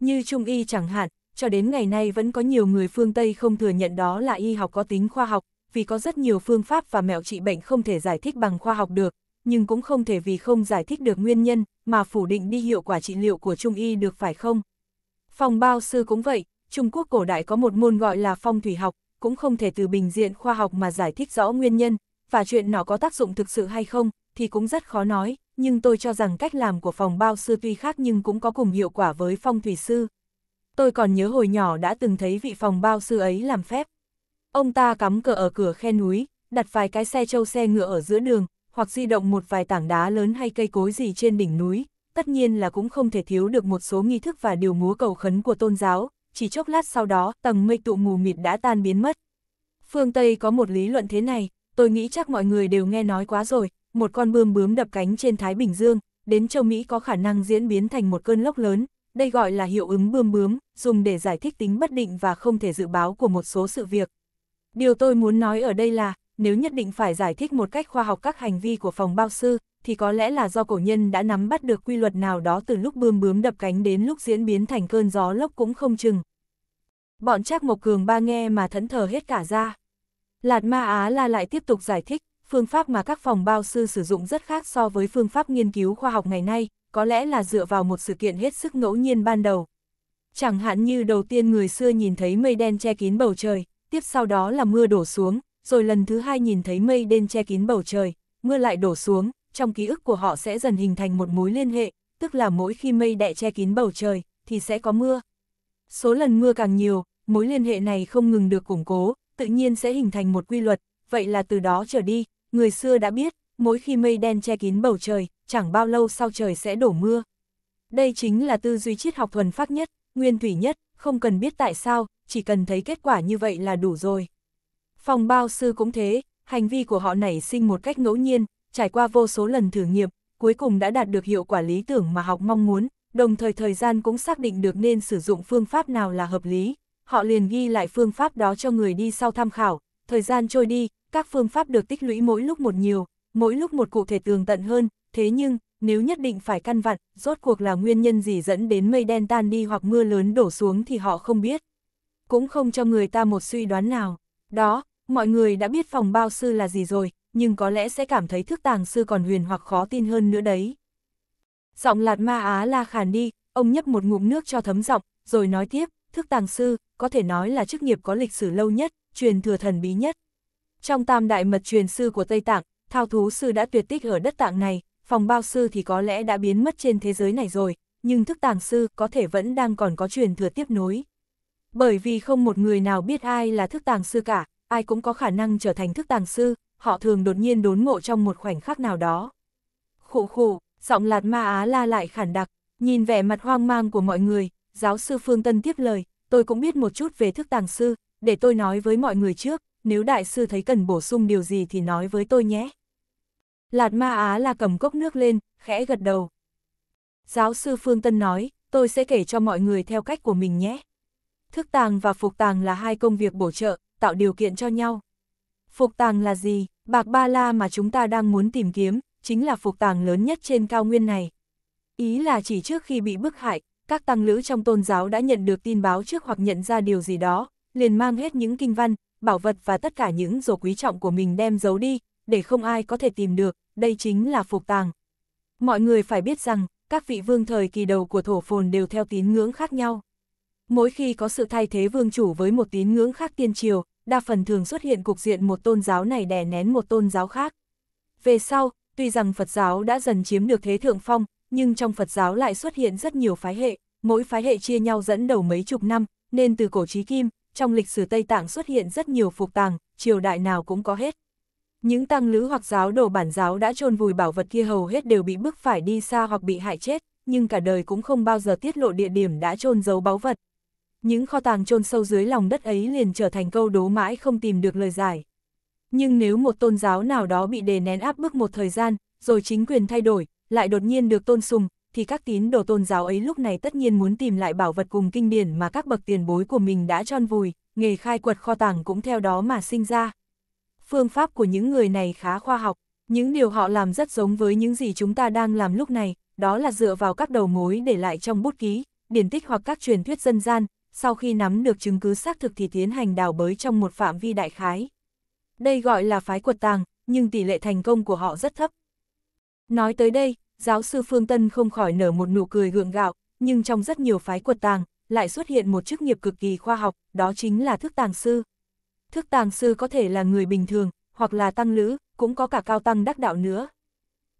Như Trung Y chẳng hạn, cho đến ngày nay vẫn có nhiều người phương Tây không thừa nhận đó là y học có tính khoa học, vì có rất nhiều phương pháp và mẹo trị bệnh không thể giải thích bằng khoa học được, nhưng cũng không thể vì không giải thích được nguyên nhân mà phủ định đi hiệu quả trị liệu của Trung Y được phải không? Phong bao sư cũng vậy, Trung Quốc cổ đại có một môn gọi là phong thủy học, cũng không thể từ bình diện khoa học mà giải thích rõ nguyên nhân, và chuyện nó có tác dụng thực sự hay không, thì cũng rất khó nói, nhưng tôi cho rằng cách làm của phòng bao sư tuy khác nhưng cũng có cùng hiệu quả với phong thủy sư. Tôi còn nhớ hồi nhỏ đã từng thấy vị phòng bao sư ấy làm phép. Ông ta cắm cờ ở cửa khe núi, đặt vài cái xe trâu xe ngựa ở giữa đường, hoặc di động một vài tảng đá lớn hay cây cối gì trên đỉnh núi, tất nhiên là cũng không thể thiếu được một số nghi thức và điều múa cầu khấn của tôn giáo, chỉ chốc lát sau đó tầng mây tụ mù mịt đã tan biến mất. Phương Tây có một lý luận thế này, tôi nghĩ chắc mọi người đều nghe nói quá rồi, một con bươm bướm đập cánh trên Thái Bình Dương, đến châu Mỹ có khả năng diễn biến thành một cơn lốc lớn, đây gọi là hiệu ứng bươm bướm, dùng để giải thích tính bất định và không thể dự báo của một số sự việc. Điều tôi muốn nói ở đây là, nếu nhất định phải giải thích một cách khoa học các hành vi của phòng bao sư, thì có lẽ là do cổ nhân đã nắm bắt được quy luật nào đó từ lúc bươm bướm đập cánh đến lúc diễn biến thành cơn gió lốc cũng không chừng. Bọn Trác Mộc Cường ba nghe mà thẫn thờ hết cả ra. Lạt Ma Á La lại tiếp tục giải thích, phương pháp mà các phòng bao sư sử dụng rất khác so với phương pháp nghiên cứu khoa học ngày nay, có lẽ là dựa vào một sự kiện hết sức ngẫu nhiên ban đầu. Chẳng hạn như đầu tiên người xưa nhìn thấy mây đen che kín bầu trời, tiếp sau đó là mưa đổ xuống, rồi lần thứ hai nhìn thấy mây đen che kín bầu trời, mưa lại đổ xuống, trong ký ức của họ sẽ dần hình thành một mối liên hệ, tức là mỗi khi mây đẹ che kín bầu trời, thì sẽ có mưa. Số lần mưa càng nhiều, mối liên hệ này không ngừng được củng cố, tự nhiên sẽ hình thành một quy luật, vậy là từ đó trở đi, người xưa đã biết, mỗi khi mây đen che kín bầu trời, chẳng bao lâu sau trời sẽ đổ mưa. Đây chính là tư duy triết học thuần phát nhất, nguyên thủy nhất, không cần biết tại sao, chỉ cần thấy kết quả như vậy là đủ rồi. Phòng bao sư cũng thế, hành vi của họ nảy sinh một cách ngẫu nhiên, trải qua vô số lần thử nghiệm, cuối cùng đã đạt được hiệu quả lý tưởng mà học mong muốn, đồng thời thời gian cũng xác định được nên sử dụng phương pháp nào là hợp lý. Họ liền ghi lại phương pháp đó cho người đi sau tham khảo, thời gian trôi đi, các phương pháp được tích lũy mỗi lúc một nhiều, mỗi lúc một cụ thể tường tận hơn, thế nhưng, nếu nhất định phải căn vặn, rốt cuộc là nguyên nhân gì dẫn đến mây đen tan đi hoặc mưa lớn đổ xuống thì họ không biết. Cũng không cho người ta một suy đoán nào. Đó, mọi người đã biết phòng bao sư là gì rồi, nhưng có lẽ sẽ cảm thấy thức tàng sư còn huyền hoặc khó tin hơn nữa đấy. Giọng lạt ma á la khàn đi, ông nhấp một ngụm nước cho thấm giọng, rồi nói tiếp, thức tàng sư, có thể nói là chức nghiệp có lịch sử lâu nhất, truyền thừa thần bí nhất. Trong tam đại mật truyền sư của Tây Tạng, thao thú sư đã tuyệt tích ở đất tạng này, phòng bao sư thì có lẽ đã biến mất trên thế giới này rồi, nhưng thức tàng sư có thể vẫn đang còn có truyền thừa tiếp nối. Bởi vì không một người nào biết ai là thức tàng sư cả, ai cũng có khả năng trở thành thức tàng sư, họ thường đột nhiên đốn ngộ trong một khoảnh khắc nào đó. Khụ khụ, giọng lạt ma á la lại khản đặc, nhìn vẻ mặt hoang mang của mọi người, giáo sư Phương Tân tiếp lời, tôi cũng biết một chút về thức tàng sư, để tôi nói với mọi người trước, nếu đại sư thấy cần bổ sung điều gì thì nói với tôi nhé. Lạt ma á la cầm cốc nước lên, khẽ gật đầu. Giáo sư Phương Tân nói, tôi sẽ kể cho mọi người theo cách của mình nhé. Thức tàng và phục tàng là hai công việc bổ trợ, tạo điều kiện cho nhau. Phục tàng là gì? Bạc ba la mà chúng ta đang muốn tìm kiếm, chính là phục tàng lớn nhất trên cao nguyên này. Ý là chỉ trước khi bị bức hại, các tăng lữ trong tôn giáo đã nhận được tin báo trước hoặc nhận ra điều gì đó, liền mang hết những kinh văn, bảo vật và tất cả những đồ quý trọng của mình đem giấu đi, để không ai có thể tìm được, đây chính là phục tàng. Mọi người phải biết rằng, các vị vương thời kỳ đầu của thổ phồn đều theo tín ngưỡng khác nhau. Mỗi khi có sự thay thế vương chủ với một tín ngưỡng khác tiên triều, đa phần thường xuất hiện cục diện một tôn giáo này đè nén một tôn giáo khác. Về sau, tuy rằng Phật giáo đã dần chiếm được thế thượng phong, nhưng trong Phật giáo lại xuất hiện rất nhiều phái hệ, mỗi phái hệ chia nhau dẫn đầu mấy chục năm, nên từ cổ chí kim, trong lịch sử Tây Tạng xuất hiện rất nhiều phục tàng, triều đại nào cũng có hết. Những tăng lữ hoặc giáo đồ bản giáo đã chôn vùi bảo vật kia hầu hết đều bị bức phải đi xa hoặc bị hại chết, nhưng cả đời cũng không bao giờ tiết lộ địa điểm đã chôn giấu báu vật, những kho tàng chôn sâu dưới lòng đất ấy liền trở thành câu đố mãi không tìm được lời giải. Nhưng nếu một tôn giáo nào đó bị đè nén áp bức một thời gian, rồi chính quyền thay đổi, lại đột nhiên được tôn sùng, thì các tín đồ tôn giáo ấy lúc này tất nhiên muốn tìm lại bảo vật cùng kinh điển mà các bậc tiền bối của mình đã tròn vùi, nghề khai quật kho tàng cũng theo đó mà sinh ra. Phương pháp của những người này khá khoa học, những điều họ làm rất giống với những gì chúng ta đang làm lúc này, đó là dựa vào các đầu mối để lại trong bút ký, điển tích hoặc các truyền thuyết dân gian, sau khi nắm được chứng cứ xác thực thì tiến hành đào bới trong một phạm vi đại khái. Đây gọi là phái quật tàng, nhưng tỷ lệ thành công của họ rất thấp. Nói tới đây, giáo sư Phương Tân không khỏi nở một nụ cười gượng gạo, nhưng trong rất nhiều phái quật tàng, lại xuất hiện một chức nghiệp cực kỳ khoa học, đó chính là thức tàng sư. Thức tàng sư có thể là người bình thường, hoặc là tăng lữ, cũng có cả cao tăng đắc đạo nữa.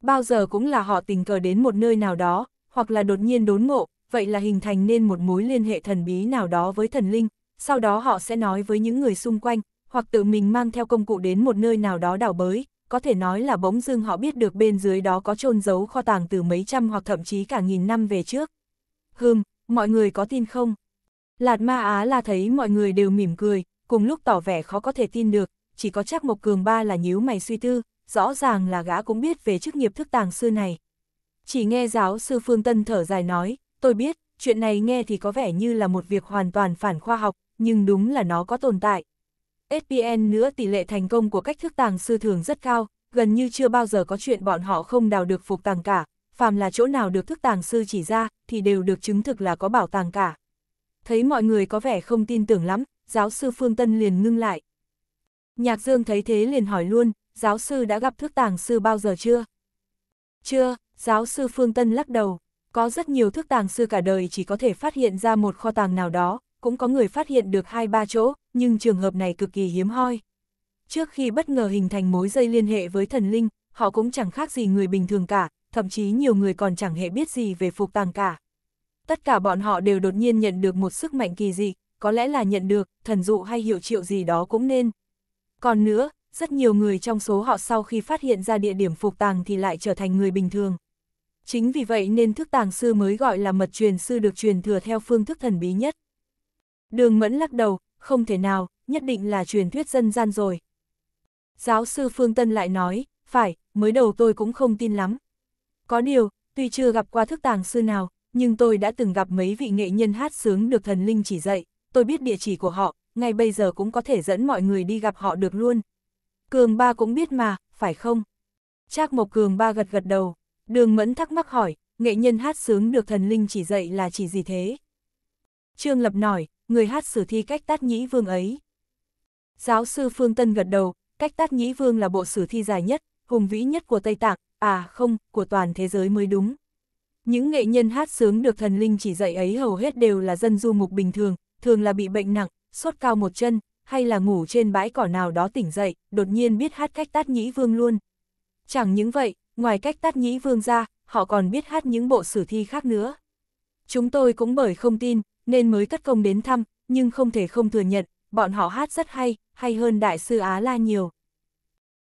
Bao giờ cũng là họ tình cờ đến một nơi nào đó, hoặc là đột nhiên đốn ngộ, vậy là hình thành nên một mối liên hệ thần bí nào đó với thần linh, sau đó họ sẽ nói với những người xung quanh, hoặc tự mình mang theo công cụ đến một nơi nào đó đảo bới, có thể nói là bỗng dưng họ biết được bên dưới đó có trôn giấu kho tàng từ mấy trăm hoặc thậm chí cả nghìn năm về trước. Hừm, mọi người có tin không? Lạt ma Á là thấy mọi người đều mỉm cười, cùng lúc tỏ vẻ khó có thể tin được, chỉ có chắc Mộc Cường Ba là nhíu mày suy tư, rõ ràng là gã cũng biết về chức nghiệp thức tàng xưa này. Chỉ nghe giáo sư Phương Tân thở dài nói, tôi biết, chuyện này nghe thì có vẻ như là một việc hoàn toàn phản khoa học, nhưng đúng là nó có tồn tại. SPN nữa tỷ lệ thành công của cách thức tàng sư thường rất cao, gần như chưa bao giờ có chuyện bọn họ không đào được phục tàng cả, phàm là chỗ nào được thức tàng sư chỉ ra, thì đều được chứng thực là có bảo tàng cả. Thấy mọi người có vẻ không tin tưởng lắm, giáo sư Phương Tân liền ngưng lại. Nhạc Dương thấy thế liền hỏi luôn, giáo sư đã gặp thức tàng sư bao giờ chưa? Chưa, giáo sư Phương Tân lắc đầu. Có rất nhiều thước tàng sư cả đời chỉ có thể phát hiện ra một kho tàng nào đó, cũng có người phát hiện được hai ba chỗ, nhưng trường hợp này cực kỳ hiếm hoi. Trước khi bất ngờ hình thành mối dây liên hệ với thần linh, họ cũng chẳng khác gì người bình thường cả, thậm chí nhiều người còn chẳng hề biết gì về phục tàng cả. Tất cả bọn họ đều đột nhiên nhận được một sức mạnh kỳ dị, có lẽ là nhận được, thần dụ hay hiệu triệu gì đó cũng nên. Còn nữa, rất nhiều người trong số họ sau khi phát hiện ra địa điểm phục tàng thì lại trở thành người bình thường. Chính vì vậy nên thức tàng sư mới gọi là mật truyền sư được truyền thừa theo phương thức thần bí nhất. Đường Mẫn lắc đầu, không thể nào, nhất định là truyền thuyết dân gian rồi. Giáo sư Phương Tân lại nói, phải, mới đầu tôi cũng không tin lắm. Có điều, tuy chưa gặp qua thức tàng sư nào, nhưng tôi đã từng gặp mấy vị nghệ nhân hát sướng được thần linh chỉ dạy, tôi biết địa chỉ của họ, ngay bây giờ cũng có thể dẫn mọi người đi gặp họ được luôn. Cường ba cũng biết mà, phải không? Trác Mộc Cường ba gật gật đầu. Đường Mẫn thắc mắc hỏi, nghệ nhân hát sướng được thần linh chỉ dạy là chỉ gì thế? Trương Lập nói người hát sử thi cách tát nhĩ vương ấy. Giáo sư Phương Tân gật đầu, cách tát nhĩ vương là bộ sử thi dài nhất, hùng vĩ nhất của Tây Tạng, à không, của toàn thế giới mới đúng. Những nghệ nhân hát sướng được thần linh chỉ dạy ấy hầu hết đều là dân du mục bình thường, thường là bị bệnh nặng, sốt cao một chân, hay là ngủ trên bãi cỏ nào đó tỉnh dậy, đột nhiên biết hát cách tát nhĩ vương luôn. Chẳng những vậy, Ngoài cách tát nhĩ vương ra, họ còn biết hát những bộ sử thi khác nữa. Chúng tôi cũng bởi không tin, nên mới cất công đến thăm, nhưng không thể không thừa nhận, bọn họ hát rất hay, hay hơn đại sư Á La nhiều.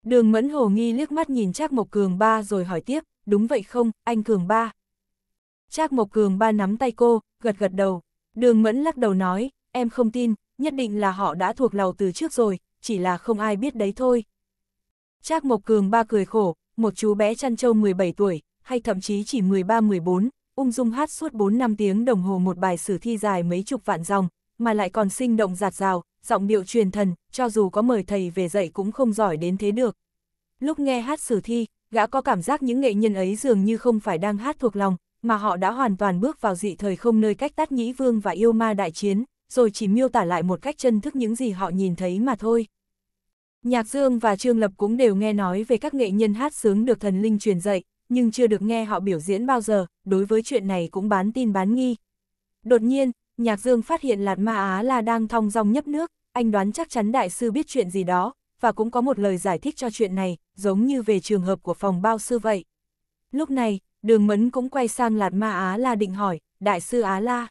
Đường Mẫn Hồ nghi liếc mắt nhìn Trác Mộc Cường Ba rồi hỏi tiếp, đúng vậy không, anh Cường Ba? Trác Mộc Cường Ba nắm tay cô, gật gật đầu. Đường Mẫn lắc đầu nói, em không tin, nhất định là họ đã thuộc lầu từ trước rồi, chỉ là không ai biết đấy thôi. Trác Mộc Cường Ba cười khổ, một chú bé chăn trâu 17 tuổi, hay thậm chí chỉ 13-14, ung dung hát suốt 4 năm tiếng đồng hồ một bài sử thi dài mấy chục vạn dòng, mà lại còn sinh động giạt rào, giọng điệu truyền thần, cho dù có mời thầy về dạy cũng không giỏi đến thế được. Lúc nghe hát sử thi, gã có cảm giác những nghệ nhân ấy dường như không phải đang hát thuộc lòng, mà họ đã hoàn toàn bước vào dị thời không nơi cách tát nhĩ vương và yêu ma đại chiến, rồi chỉ miêu tả lại một cách chân thức những gì họ nhìn thấy mà thôi. Nhạc Dương và Trương Lập cũng đều nghe nói về các nghệ nhân hát sướng được thần linh truyền dạy, nhưng chưa được nghe họ biểu diễn bao giờ, đối với chuyện này cũng bán tin bán nghi. Đột nhiên, Nhạc Dương phát hiện Lạt Ma Á La đang thong dong nhấp nước, anh đoán chắc chắn đại sư biết chuyện gì đó, và cũng có một lời giải thích cho chuyện này, giống như về trường hợp của phòng bao sư vậy. Lúc này, đường mẫn cũng quay sang Lạt Ma Á La định hỏi, đại sư Á La.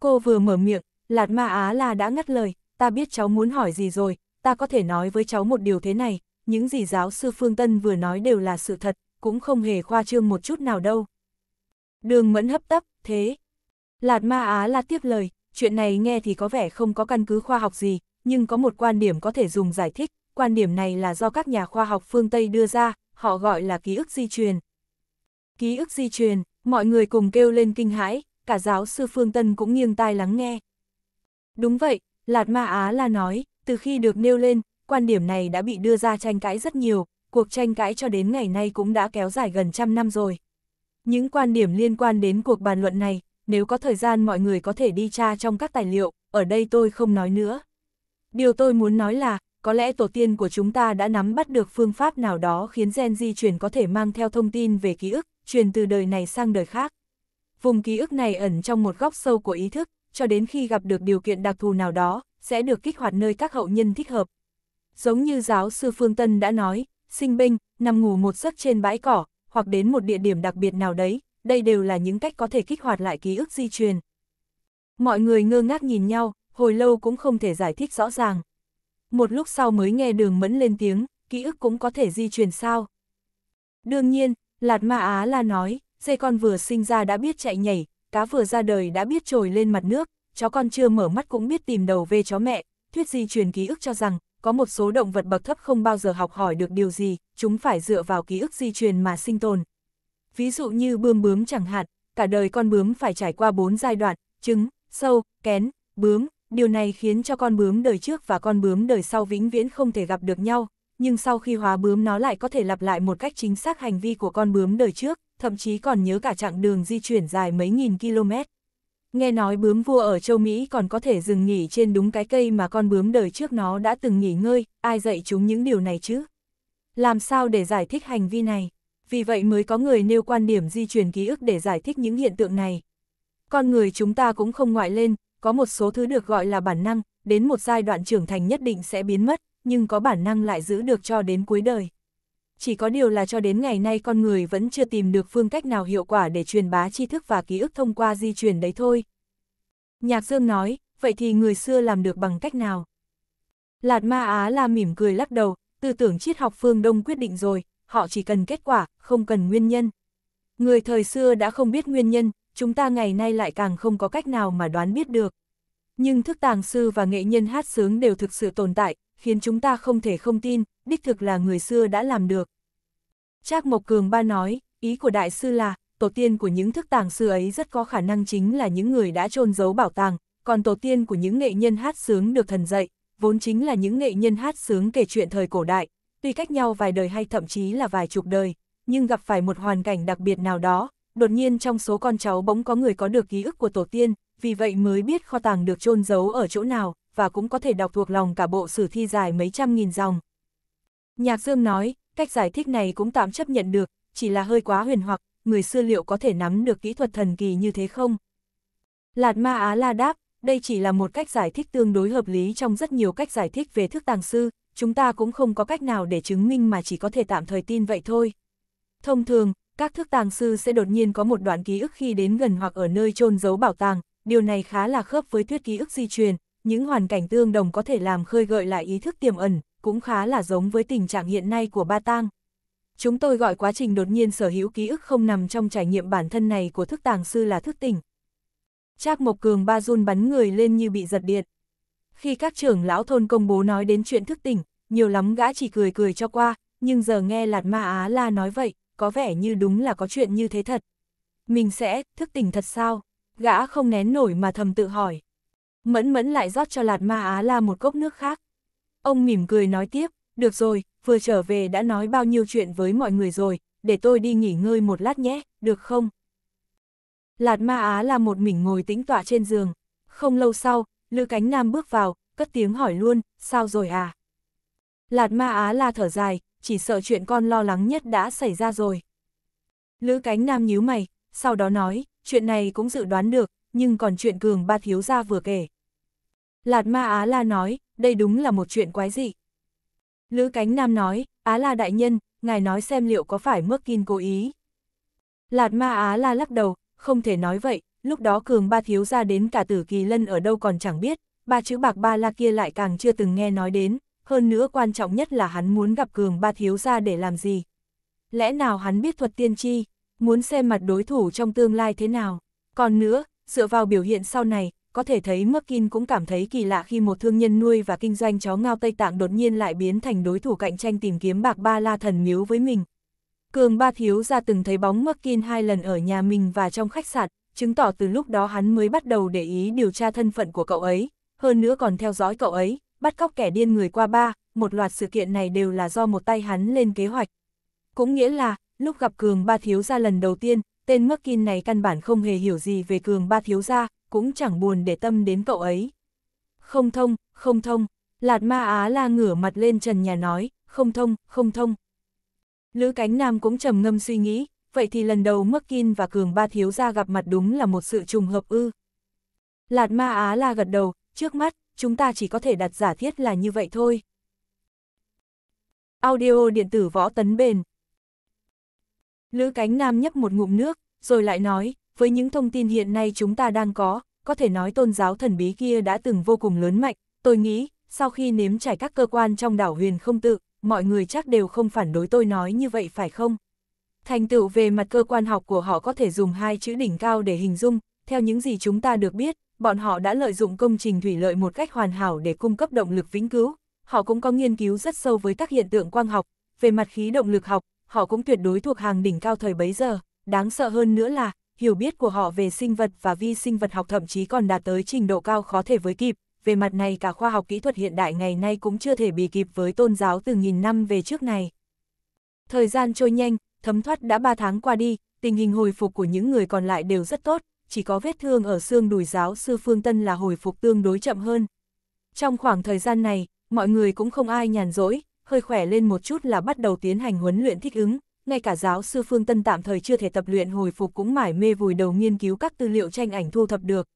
Cô vừa mở miệng, Lạt Ma Á La đã ngắt lời, ta biết cháu muốn hỏi gì rồi, ta có thể nói với cháu một điều thế này, những gì giáo sư Phương Tân vừa nói đều là sự thật, cũng không hề khoa trương một chút nào đâu. Đường mẫn hấp tấp, thế. Lạt ma Á là tiếp lời, chuyện này nghe thì có vẻ không có căn cứ khoa học gì, nhưng có một quan điểm có thể dùng giải thích, quan điểm này là do các nhà khoa học phương Tây đưa ra, họ gọi là ký ức di truyền. Ký ức di truyền, mọi người cùng kêu lên kinh hãi, cả giáo sư Phương Tân cũng nghiêng tai lắng nghe. Đúng vậy, Lạt Ma Á là nói, từ khi được nêu lên, quan điểm này đã bị đưa ra tranh cãi rất nhiều, cuộc tranh cãi cho đến ngày nay cũng đã kéo dài gần trăm năm rồi. Những quan điểm liên quan đến cuộc bàn luận này, nếu có thời gian mọi người có thể đi tra trong các tài liệu, ở đây tôi không nói nữa. Điều tôi muốn nói là, có lẽ tổ tiên của chúng ta đã nắm bắt được phương pháp nào đó khiến gen di truyền có thể mang theo thông tin về ký ức, truyền từ đời này sang đời khác. Vùng ký ức này ẩn trong một góc sâu của ý thức, cho đến khi gặp được điều kiện đặc thù nào đó, sẽ được kích hoạt nơi các hậu nhân thích hợp. Giống như giáo sư Phương Tân đã nói, sinh binh, nằm ngủ một giấc trên bãi cỏ, hoặc đến một địa điểm đặc biệt nào đấy, đây đều là những cách có thể kích hoạt lại ký ức di truyền. Mọi người ngơ ngác nhìn nhau, hồi lâu cũng không thể giải thích rõ ràng. Một lúc sau mới nghe đường mẫn lên tiếng, ký ức cũng có thể di truyền sao. Đương nhiên, Lạt Ma Á La nói, dây con vừa sinh ra đã biết chạy nhảy, cá vừa ra đời đã biết trồi lên mặt nước, chó con chưa mở mắt cũng biết tìm đầu về chó mẹ, thuyết di truyền ký ức cho rằng, có một số động vật bậc thấp không bao giờ học hỏi được điều gì, chúng phải dựa vào ký ức di truyền mà sinh tồn. Ví dụ như bươm bướm chẳng hạn, cả đời con bướm phải trải qua 4 giai đoạn, trứng, sâu, kén, bướm, điều này khiến cho con bướm đời trước và con bướm đời sau vĩnh viễn không thể gặp được nhau, nhưng sau khi hóa bướm nó lại có thể lặp lại một cách chính xác hành vi của con bướm đời trước, thậm chí còn nhớ cả chặng đường di chuyển dài mấy nghìn km. Nghe nói bướm vua ở châu Mỹ còn có thể dừng nghỉ trên đúng cái cây mà con bướm đời trước nó đã từng nghỉ ngơi, ai dạy chúng những điều này chứ? Làm sao để giải thích hành vi này? Vì vậy mới có người nêu quan điểm di truyền ký ức để giải thích những hiện tượng này. Con người chúng ta cũng không ngoại lên, có một số thứ được gọi là bản năng, đến một giai đoạn trưởng thành nhất định sẽ biến mất, nhưng có bản năng lại giữ được cho đến cuối đời chỉ có điều là cho đến ngày nay con người vẫn chưa tìm được phương cách nào hiệu quả để truyền bá tri thức và ký ức thông qua di truyền đấy thôi. Nhạc Dương nói, vậy thì người xưa làm được bằng cách nào? Lạt Ma Á là mỉm cười lắc đầu, tư tưởng triết học phương Đông quyết định rồi, họ chỉ cần kết quả, không cần nguyên nhân. Người thời xưa đã không biết nguyên nhân, chúng ta ngày nay lại càng không có cách nào mà đoán biết được. Nhưng thức tàng sư và nghệ nhân hát sướng đều thực sự tồn tại, khiến chúng ta không thể không tin, đích thực là người xưa đã làm được. Trác Mộc Cường ba nói, ý của đại sư là, tổ tiên của những thức tàng sư ấy rất có khả năng chính là những người đã trôn giấu bảo tàng, còn tổ tiên của những nghệ nhân hát sướng được thần dạy, vốn chính là những nghệ nhân hát sướng kể chuyện thời cổ đại, tuy cách nhau vài đời hay thậm chí là vài chục đời, nhưng gặp phải một hoàn cảnh đặc biệt nào đó, đột nhiên trong số con cháu bỗng có người có được ký ức của tổ tiên, vì vậy mới biết kho tàng được chôn giấu ở chỗ nào, và cũng có thể đọc thuộc lòng cả bộ sử thi dài mấy trăm nghìn dòng. Nhạc Dương nói, cách giải thích này cũng tạm chấp nhận được, chỉ là hơi quá huyền hoặc, người xưa liệu có thể nắm được kỹ thuật thần kỳ như thế không? Lạt Ma Á La đáp, đây chỉ là một cách giải thích tương đối hợp lý trong rất nhiều cách giải thích về thức tàng sư, chúng ta cũng không có cách nào để chứng minh mà chỉ có thể tạm thời tin vậy thôi. Thông thường, các thức tàng sư sẽ đột nhiên có một đoạn ký ức khi đến gần hoặc ở nơi chôn giấu bảo tàng, điều này khá là khớp với thuyết ký ức di truyền, những hoàn cảnh tương đồng có thể làm khơi gợi lại ý thức tiềm ẩn, cũng khá là giống với tình trạng hiện nay của Ba Tang. Chúng tôi gọi quá trình đột nhiên sở hữu ký ức không nằm trong trải nghiệm bản thân này của thức tàng sư là thức tỉnh. Trác Mộc Cường Ba run bắn người lên như bị giật điện. Khi các trưởng lão thôn công bố nói đến chuyện thức tỉnh, nhiều lắm gã chỉ cười cười cho qua, nhưng giờ nghe Lạt Ma Á La nói vậy, có vẻ như đúng là có chuyện như thế thật. Mình sẽ, thức tỉnh thật sao? Gã không nén nổi mà thầm tự hỏi. Mẫn mẫn lại rót cho Lạt Ma Á La một cốc nước khác, Ông mỉm cười nói tiếp, được rồi, vừa trở về đã nói bao nhiêu chuyện với mọi người rồi, để tôi đi nghỉ ngơi một lát nhé, được không? Lạt ma á là một mình ngồi tĩnh tọa trên giường. Không lâu sau, Lữ Cánh Nam bước vào, cất tiếng hỏi luôn, sao rồi à? Lạt ma á là thở dài, chỉ sợ chuyện con lo lắng nhất đã xảy ra rồi. Lữ Cánh Nam nhíu mày, sau đó nói, chuyện này cũng dự đoán được, nhưng còn chuyện cường ba thiếu gia vừa kể. Lạt ma á la nói, đây đúng là một chuyện quái dị. Lữ Cánh Nam nói, Á La đại nhân, ngài nói xem liệu có phải mức Merkin cố ý. Lạt ma Á La lắc đầu, không thể nói vậy, lúc đó cường ba thiếu ra đến cả tử kỳ lân ở đâu còn chẳng biết, ba chữ bạc ba la kia lại càng chưa từng nghe nói đến, hơn nữa quan trọng nhất là hắn muốn gặp cường ba thiếu ra để làm gì. Lẽ nào hắn biết thuật tiên tri, muốn xem mặt đối thủ trong tương lai thế nào, còn nữa, dựa vào biểu hiện sau này, có thể thấy Merkin cũng cảm thấy kỳ lạ khi một thương nhân nuôi và kinh doanh chó ngao Tây Tạng đột nhiên lại biến thành đối thủ cạnh tranh tìm kiếm bạc ba la thần miếu với mình. Cường ba thiếu ra từng thấy bóng Merkin hai lần ở nhà mình và trong khách sạn, chứng tỏ từ lúc đó hắn mới bắt đầu để ý điều tra thân phận của cậu ấy, hơn nữa còn theo dõi cậu ấy, bắt cóc kẻ điên người qua ba, một loạt sự kiện này đều là do một tay hắn lên kế hoạch. Cũng nghĩa là, lúc gặp Cường ba thiếu ra lần đầu tiên, tên Merkin này căn bản không hề hiểu gì về Cường ba thiếu ra, cũng chẳng buồn để tâm đến cậu ấy. Không thông, không thông, Lạt Ma Á la ngửa mặt lên trần nhà nói, không thông, không thông. Lữ Cánh Nam cũng trầm ngâm suy nghĩ, vậy thì lần đầu Mckin và Cường Ba Thiếu Gia gặp mặt đúng là một sự trùng hợp ư. Lạt Ma Á la gật đầu, trước mắt, chúng ta chỉ có thể đặt giả thiết là như vậy thôi. Audio điện tử võ tấn bền. Lữ Cánh Nam nhấp một ngụm nước, rồi lại nói, với những thông tin hiện nay chúng ta đang có, có thể nói tôn giáo thần bí kia đã từng vô cùng lớn mạnh, tôi nghĩ, sau khi nếm trải các cơ quan trong đảo huyền không tự, mọi người chắc đều không phản đối tôi nói như vậy phải không? Thành tựu về mặt cơ quan học của họ có thể dùng hai chữ đỉnh cao để hình dung, theo những gì chúng ta được biết, bọn họ đã lợi dụng công trình thủy lợi một cách hoàn hảo để cung cấp động lực vĩnh cứu. Họ cũng có nghiên cứu rất sâu với các hiện tượng quang học, về mặt khí động lực học, họ cũng tuyệt đối thuộc hàng đỉnh cao thời bấy giờ, đáng sợ hơn nữa là hiểu biết của họ về sinh vật và vi sinh vật học thậm chí còn đạt tới trình độ cao khó thể với kịp, về mặt này cả khoa học kỹ thuật hiện đại ngày nay cũng chưa thể bị kịp với tôn giáo từ nghìn năm về trước này. Thời gian trôi nhanh, thấm thoát đã 3 tháng qua đi, tình hình hồi phục của những người còn lại đều rất tốt, chỉ có vết thương ở xương đùi giáo sư Phương Tân là hồi phục tương đối chậm hơn. Trong khoảng thời gian này, mọi người cũng không ai nhàn rỗi, hơi khỏe lên một chút là bắt đầu tiến hành huấn luyện thích ứng, ngay cả giáo sư Phương Tân tạm thời chưa thể tập luyện hồi phục cũng mải mê vùi đầu nghiên cứu các tư liệu tranh ảnh thu thập được.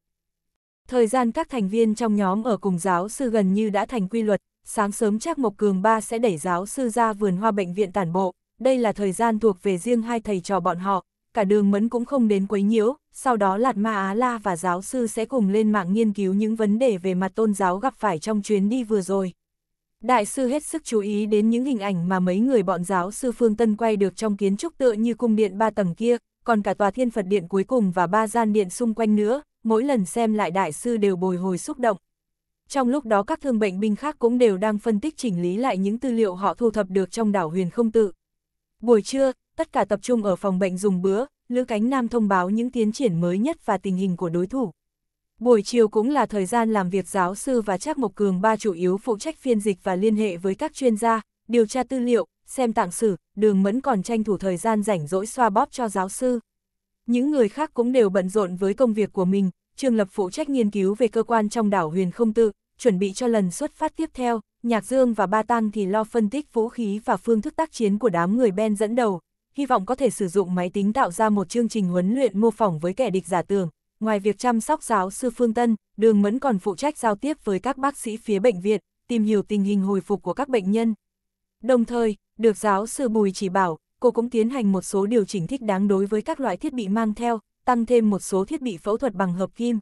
Thời gian các thành viên trong nhóm ở cùng giáo sư gần như đã thành quy luật, sáng sớm chắc Mộc Cường ba sẽ đẩy giáo sư ra vườn hoa bệnh viện tản bộ, đây là thời gian thuộc về riêng hai thầy trò bọn họ, cả đường mẫn cũng không đến quấy nhiễu, sau đó Lạt Ma Á La và giáo sư sẽ cùng lên mạng nghiên cứu những vấn đề về mặt tôn giáo gặp phải trong chuyến đi vừa rồi. Đại sư hết sức chú ý đến những hình ảnh mà mấy người bọn giáo sư Phương Tân quay được trong kiến trúc tựa như cung điện ba tầng kia, còn cả tòa thiên Phật điện cuối cùng và ba gian điện xung quanh nữa, mỗi lần xem lại đại sư đều bồi hồi xúc động. Trong lúc đó các thương bệnh binh khác cũng đều đang phân tích chỉnh lý lại những tư liệu họ thu thập được trong đảo huyền không tự. Buổi trưa, tất cả tập trung ở phòng bệnh dùng bữa, Lữ Cánh Nam thông báo những tiến triển mới nhất và tình hình của đối thủ. Buổi chiều cũng là thời gian làm việc giáo sư và Trác Mộc Cường ba chủ yếu phụ trách phiên dịch và liên hệ với các chuyên gia, điều tra tư liệu, xem tạng sử, đường mẫn còn tranh thủ thời gian rảnh rỗi xoa bóp cho giáo sư. Những người khác cũng đều bận rộn với công việc của mình, Trương Lập phụ trách nghiên cứu về cơ quan trong đảo huyền không tự, chuẩn bị cho lần xuất phát tiếp theo, Nhạc Dương và Ba Tăng thì lo phân tích vũ khí và phương thức tác chiến của đám người Ben dẫn đầu, hy vọng có thể sử dụng máy tính tạo ra một chương trình huấn luyện mô phỏng với kẻ địch giả tưởng, ngoài việc chăm sóc giáo sư Phương Tân, Đường Mẫn còn phụ trách giao tiếp với các bác sĩ phía bệnh viện, tìm hiểu tình hình hồi phục của các bệnh nhân. Đồng thời, được giáo sư Bùi chỉ bảo, cô cũng tiến hành một số điều chỉnh thích đáng đối với các loại thiết bị mang theo, tăng thêm một số thiết bị phẫu thuật bằng hợp kim.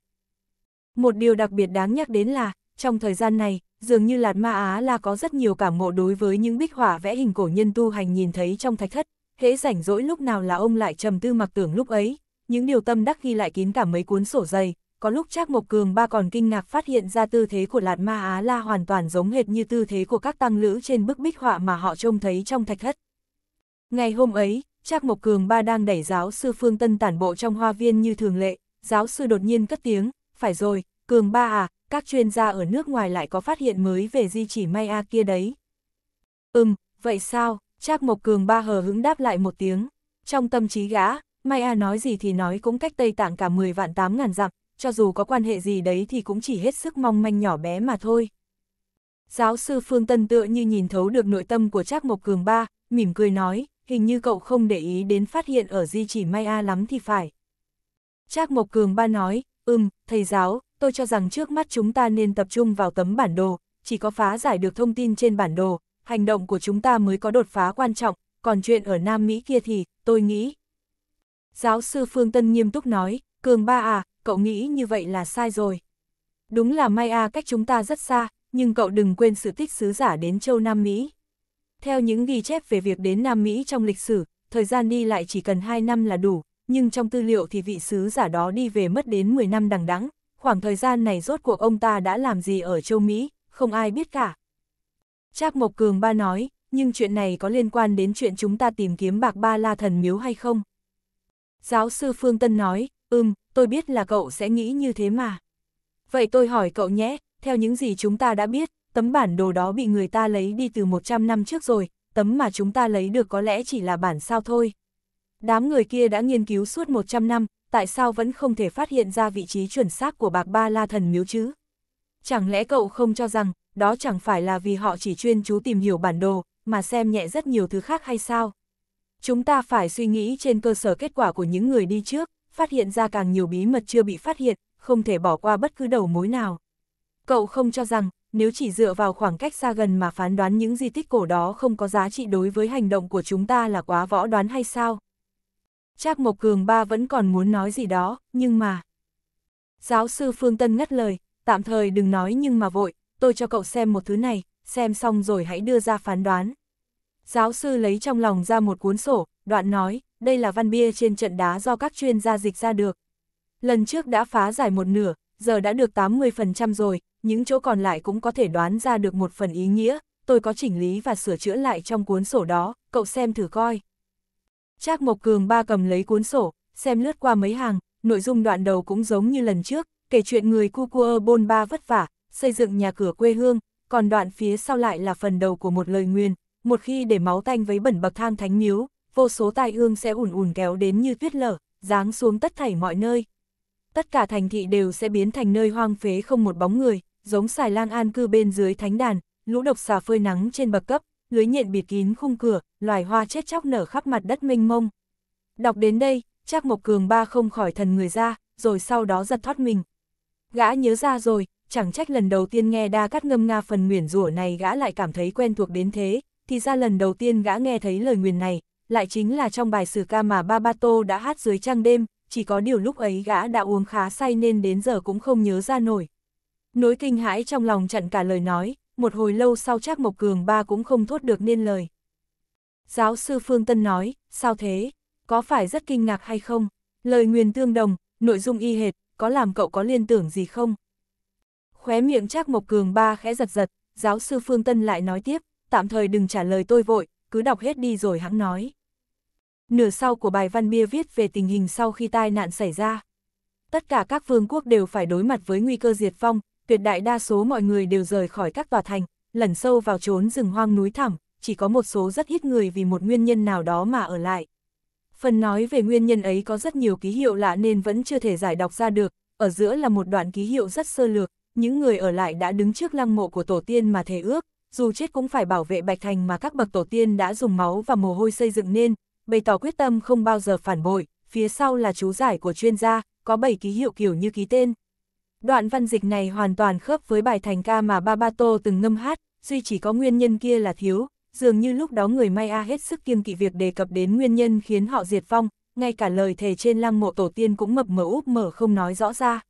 Một điều đặc biệt đáng nhắc đến là, trong thời gian này, dường như Lạt Ma Á là có rất nhiều cảm ngộ đối với những bích họa vẽ hình cổ nhân tu hành nhìn thấy trong thạch thất, hễ rảnh rỗi lúc nào là ông lại trầm tư mặc tưởng lúc ấy, những điều tâm đắc ghi lại kín cả mấy cuốn sổ dày, có lúc Trác Mộc Cường ba còn kinh ngạc phát hiện ra tư thế của Lạt Ma Á La hoàn toàn giống hệt như tư thế của các tăng lữ trên bức bích họa mà họ trông thấy trong thạch thất. Ngày hôm ấy, Trác Mộc Cường ba đang đẩy giáo sư Phương Tân tản bộ trong hoa viên như thường lệ, giáo sư đột nhiên cất tiếng, phải rồi, Cường ba à, các chuyên gia ở nước ngoài lại có phát hiện mới về di chỉ Maya kia đấy. Ừm, vậy sao, Trác Mộc Cường ba hờ hững đáp lại một tiếng, trong tâm trí gã, Maya nói gì thì nói cũng cách Tây Tạng cả 10 vạn 8 ngàn dặm, cho dù có quan hệ gì đấy thì cũng chỉ hết sức mong manh nhỏ bé mà thôi. Giáo sư Phương Tân tựa như nhìn thấu được nội tâm của Trác Mộc Cường Ba, mỉm cười nói, hình như cậu không để ý đến phát hiện ở di chỉ Maya lắm thì phải. Trác Mộc Cường Ba nói, ừm, thầy giáo, tôi cho rằng trước mắt chúng ta nên tập trung vào tấm bản đồ, chỉ có phá giải được thông tin trên bản đồ, hành động của chúng ta mới có đột phá quan trọng, còn chuyện ở Nam Mỹ kia thì, tôi nghĩ, Giáo sư Phương Tân nghiêm túc nói, Cường ba à, cậu nghĩ như vậy là sai rồi. Đúng là may a à cách chúng ta rất xa, nhưng cậu đừng quên sự tích sứ giả đến châu Nam Mỹ. Theo những ghi chép về việc đến Nam Mỹ trong lịch sử, thời gian đi lại chỉ cần 2 năm là đủ, nhưng trong tư liệu thì vị sứ giả đó đi về mất đến 10 năm đằng đẵng. khoảng thời gian này rốt cuộc ông ta đã làm gì ở châu Mỹ, không ai biết cả. Trác Mộc Cường ba nói, nhưng chuyện này có liên quan đến chuyện chúng ta tìm kiếm bạc ba la thần miếu hay không? Giáo sư Phương Tân nói, ừm, tôi biết là cậu sẽ nghĩ như thế mà. Vậy tôi hỏi cậu nhé, theo những gì chúng ta đã biết, tấm bản đồ đó bị người ta lấy đi từ 100 năm trước rồi, tấm mà chúng ta lấy được có lẽ chỉ là bản sao thôi. Đám người kia đã nghiên cứu suốt 100 năm, tại sao vẫn không thể phát hiện ra vị trí chuẩn xác của bạc ba la thần miếu chứ? Chẳng lẽ cậu không cho rằng, đó chẳng phải là vì họ chỉ chuyên chú tìm hiểu bản đồ, mà xem nhẹ rất nhiều thứ khác hay sao? Chúng ta phải suy nghĩ trên cơ sở kết quả của những người đi trước, phát hiện ra càng nhiều bí mật chưa bị phát hiện, không thể bỏ qua bất cứ đầu mối nào. Cậu không cho rằng, nếu chỉ dựa vào khoảng cách xa gần mà phán đoán những di tích cổ đó không có giá trị đối với hành động của chúng ta là quá võ đoán hay sao? Trác Mộc Cường ba vẫn còn muốn nói gì đó, nhưng mà... Giáo sư Phương Tân ngắt lời, tạm thời đừng nói nhưng mà vội, tôi cho cậu xem một thứ này, xem xong rồi hãy đưa ra phán đoán. Giáo sư lấy trong lòng ra một cuốn sổ, đoạn nói, đây là văn bia trên trận đá do các chuyên gia dịch ra được. Lần trước đã phá giải một nửa, giờ đã được 80% rồi, những chỗ còn lại cũng có thể đoán ra được một phần ý nghĩa, tôi có chỉnh lý và sửa chữa lại trong cuốn sổ đó, cậu xem thử coi. Trác Mộc Cường ba cầm lấy cuốn sổ, xem lướt qua mấy hàng, nội dung đoạn đầu cũng giống như lần trước, kể chuyện người cu cua bôn ba vất vả, xây dựng nhà cửa quê hương, còn đoạn phía sau lại là phần đầu của một lời nguyên một khi để máu tanh với bẩn bậc thang thánh miếu, vô số tai ương sẽ ùn ùn kéo đến như tuyết lở, giáng xuống tất thảy mọi nơi. Tất cả thành thị đều sẽ biến thành nơi hoang phế không một bóng người, giống xài lang an cư bên dưới thánh đàn, lũ độc xà phơi nắng trên bậc cấp, lưới nhện bịt kín khung cửa, loài hoa chết chóc nở khắp mặt đất mênh mông. Đọc đến đây, Trác Mộc Cường ba không khỏi thần người ra, rồi sau đó giật thoát mình. Gã nhớ ra rồi, chẳng trách lần đầu tiên nghe đa cắt ngâm nga phần nguyền rủa này gã lại cảm thấy quen thuộc đến thế, thì ra lần đầu tiên gã nghe thấy lời nguyền này, lại chính là trong bài sử ca mà Babato đã hát dưới trăng đêm, chỉ có điều lúc ấy gã đã uống khá say nên đến giờ cũng không nhớ ra nổi. Nỗi kinh hãi trong lòng chặn cả lời nói, một hồi lâu sau chắc Mộc Cường ba cũng không thốt được nên lời. Giáo sư Phương Tân nói, sao thế, có phải rất kinh ngạc hay không? Lời nguyền tương đồng, nội dung y hệt, có làm cậu có liên tưởng gì không? Khóe miệng chắc Mộc Cường ba khẽ giật giật, giáo sư Phương Tân lại nói tiếp, tạm thời đừng trả lời tôi vội, cứ đọc hết đi rồi hãng nói. Nửa sau của bài văn bia viết về tình hình sau khi tai nạn xảy ra. Tất cả các vương quốc đều phải đối mặt với nguy cơ diệt vong, tuyệt đại đa số mọi người đều rời khỏi các tòa thành, lẩn sâu vào trốn rừng hoang núi thẳm, chỉ có một số rất ít người vì một nguyên nhân nào đó mà ở lại. Phần nói về nguyên nhân ấy có rất nhiều ký hiệu lạ nên vẫn chưa thể giải đọc ra được, ở giữa là một đoạn ký hiệu rất sơ lược, những người ở lại đã đứng trước lăng mộ của tổ tiên mà thề ước, dù chết cũng phải bảo vệ Bạch Thành mà các bậc tổ tiên đã dùng máu và mồ hôi xây dựng nên, bày tỏ quyết tâm không bao giờ phản bội, phía sau là chú giải của chuyên gia, có 7 ký hiệu kiểu như ký tên. Đoạn văn dịch này hoàn toàn khớp với bài thành ca mà Babato từng ngâm hát, duy chỉ có nguyên nhân kia là thiếu, dường như lúc đó người Maya hết sức kiêng kỵ việc đề cập đến nguyên nhân khiến họ diệt vong, ngay cả lời thề trên lăng mộ tổ tiên cũng mập mờ úp mở không nói rõ ra.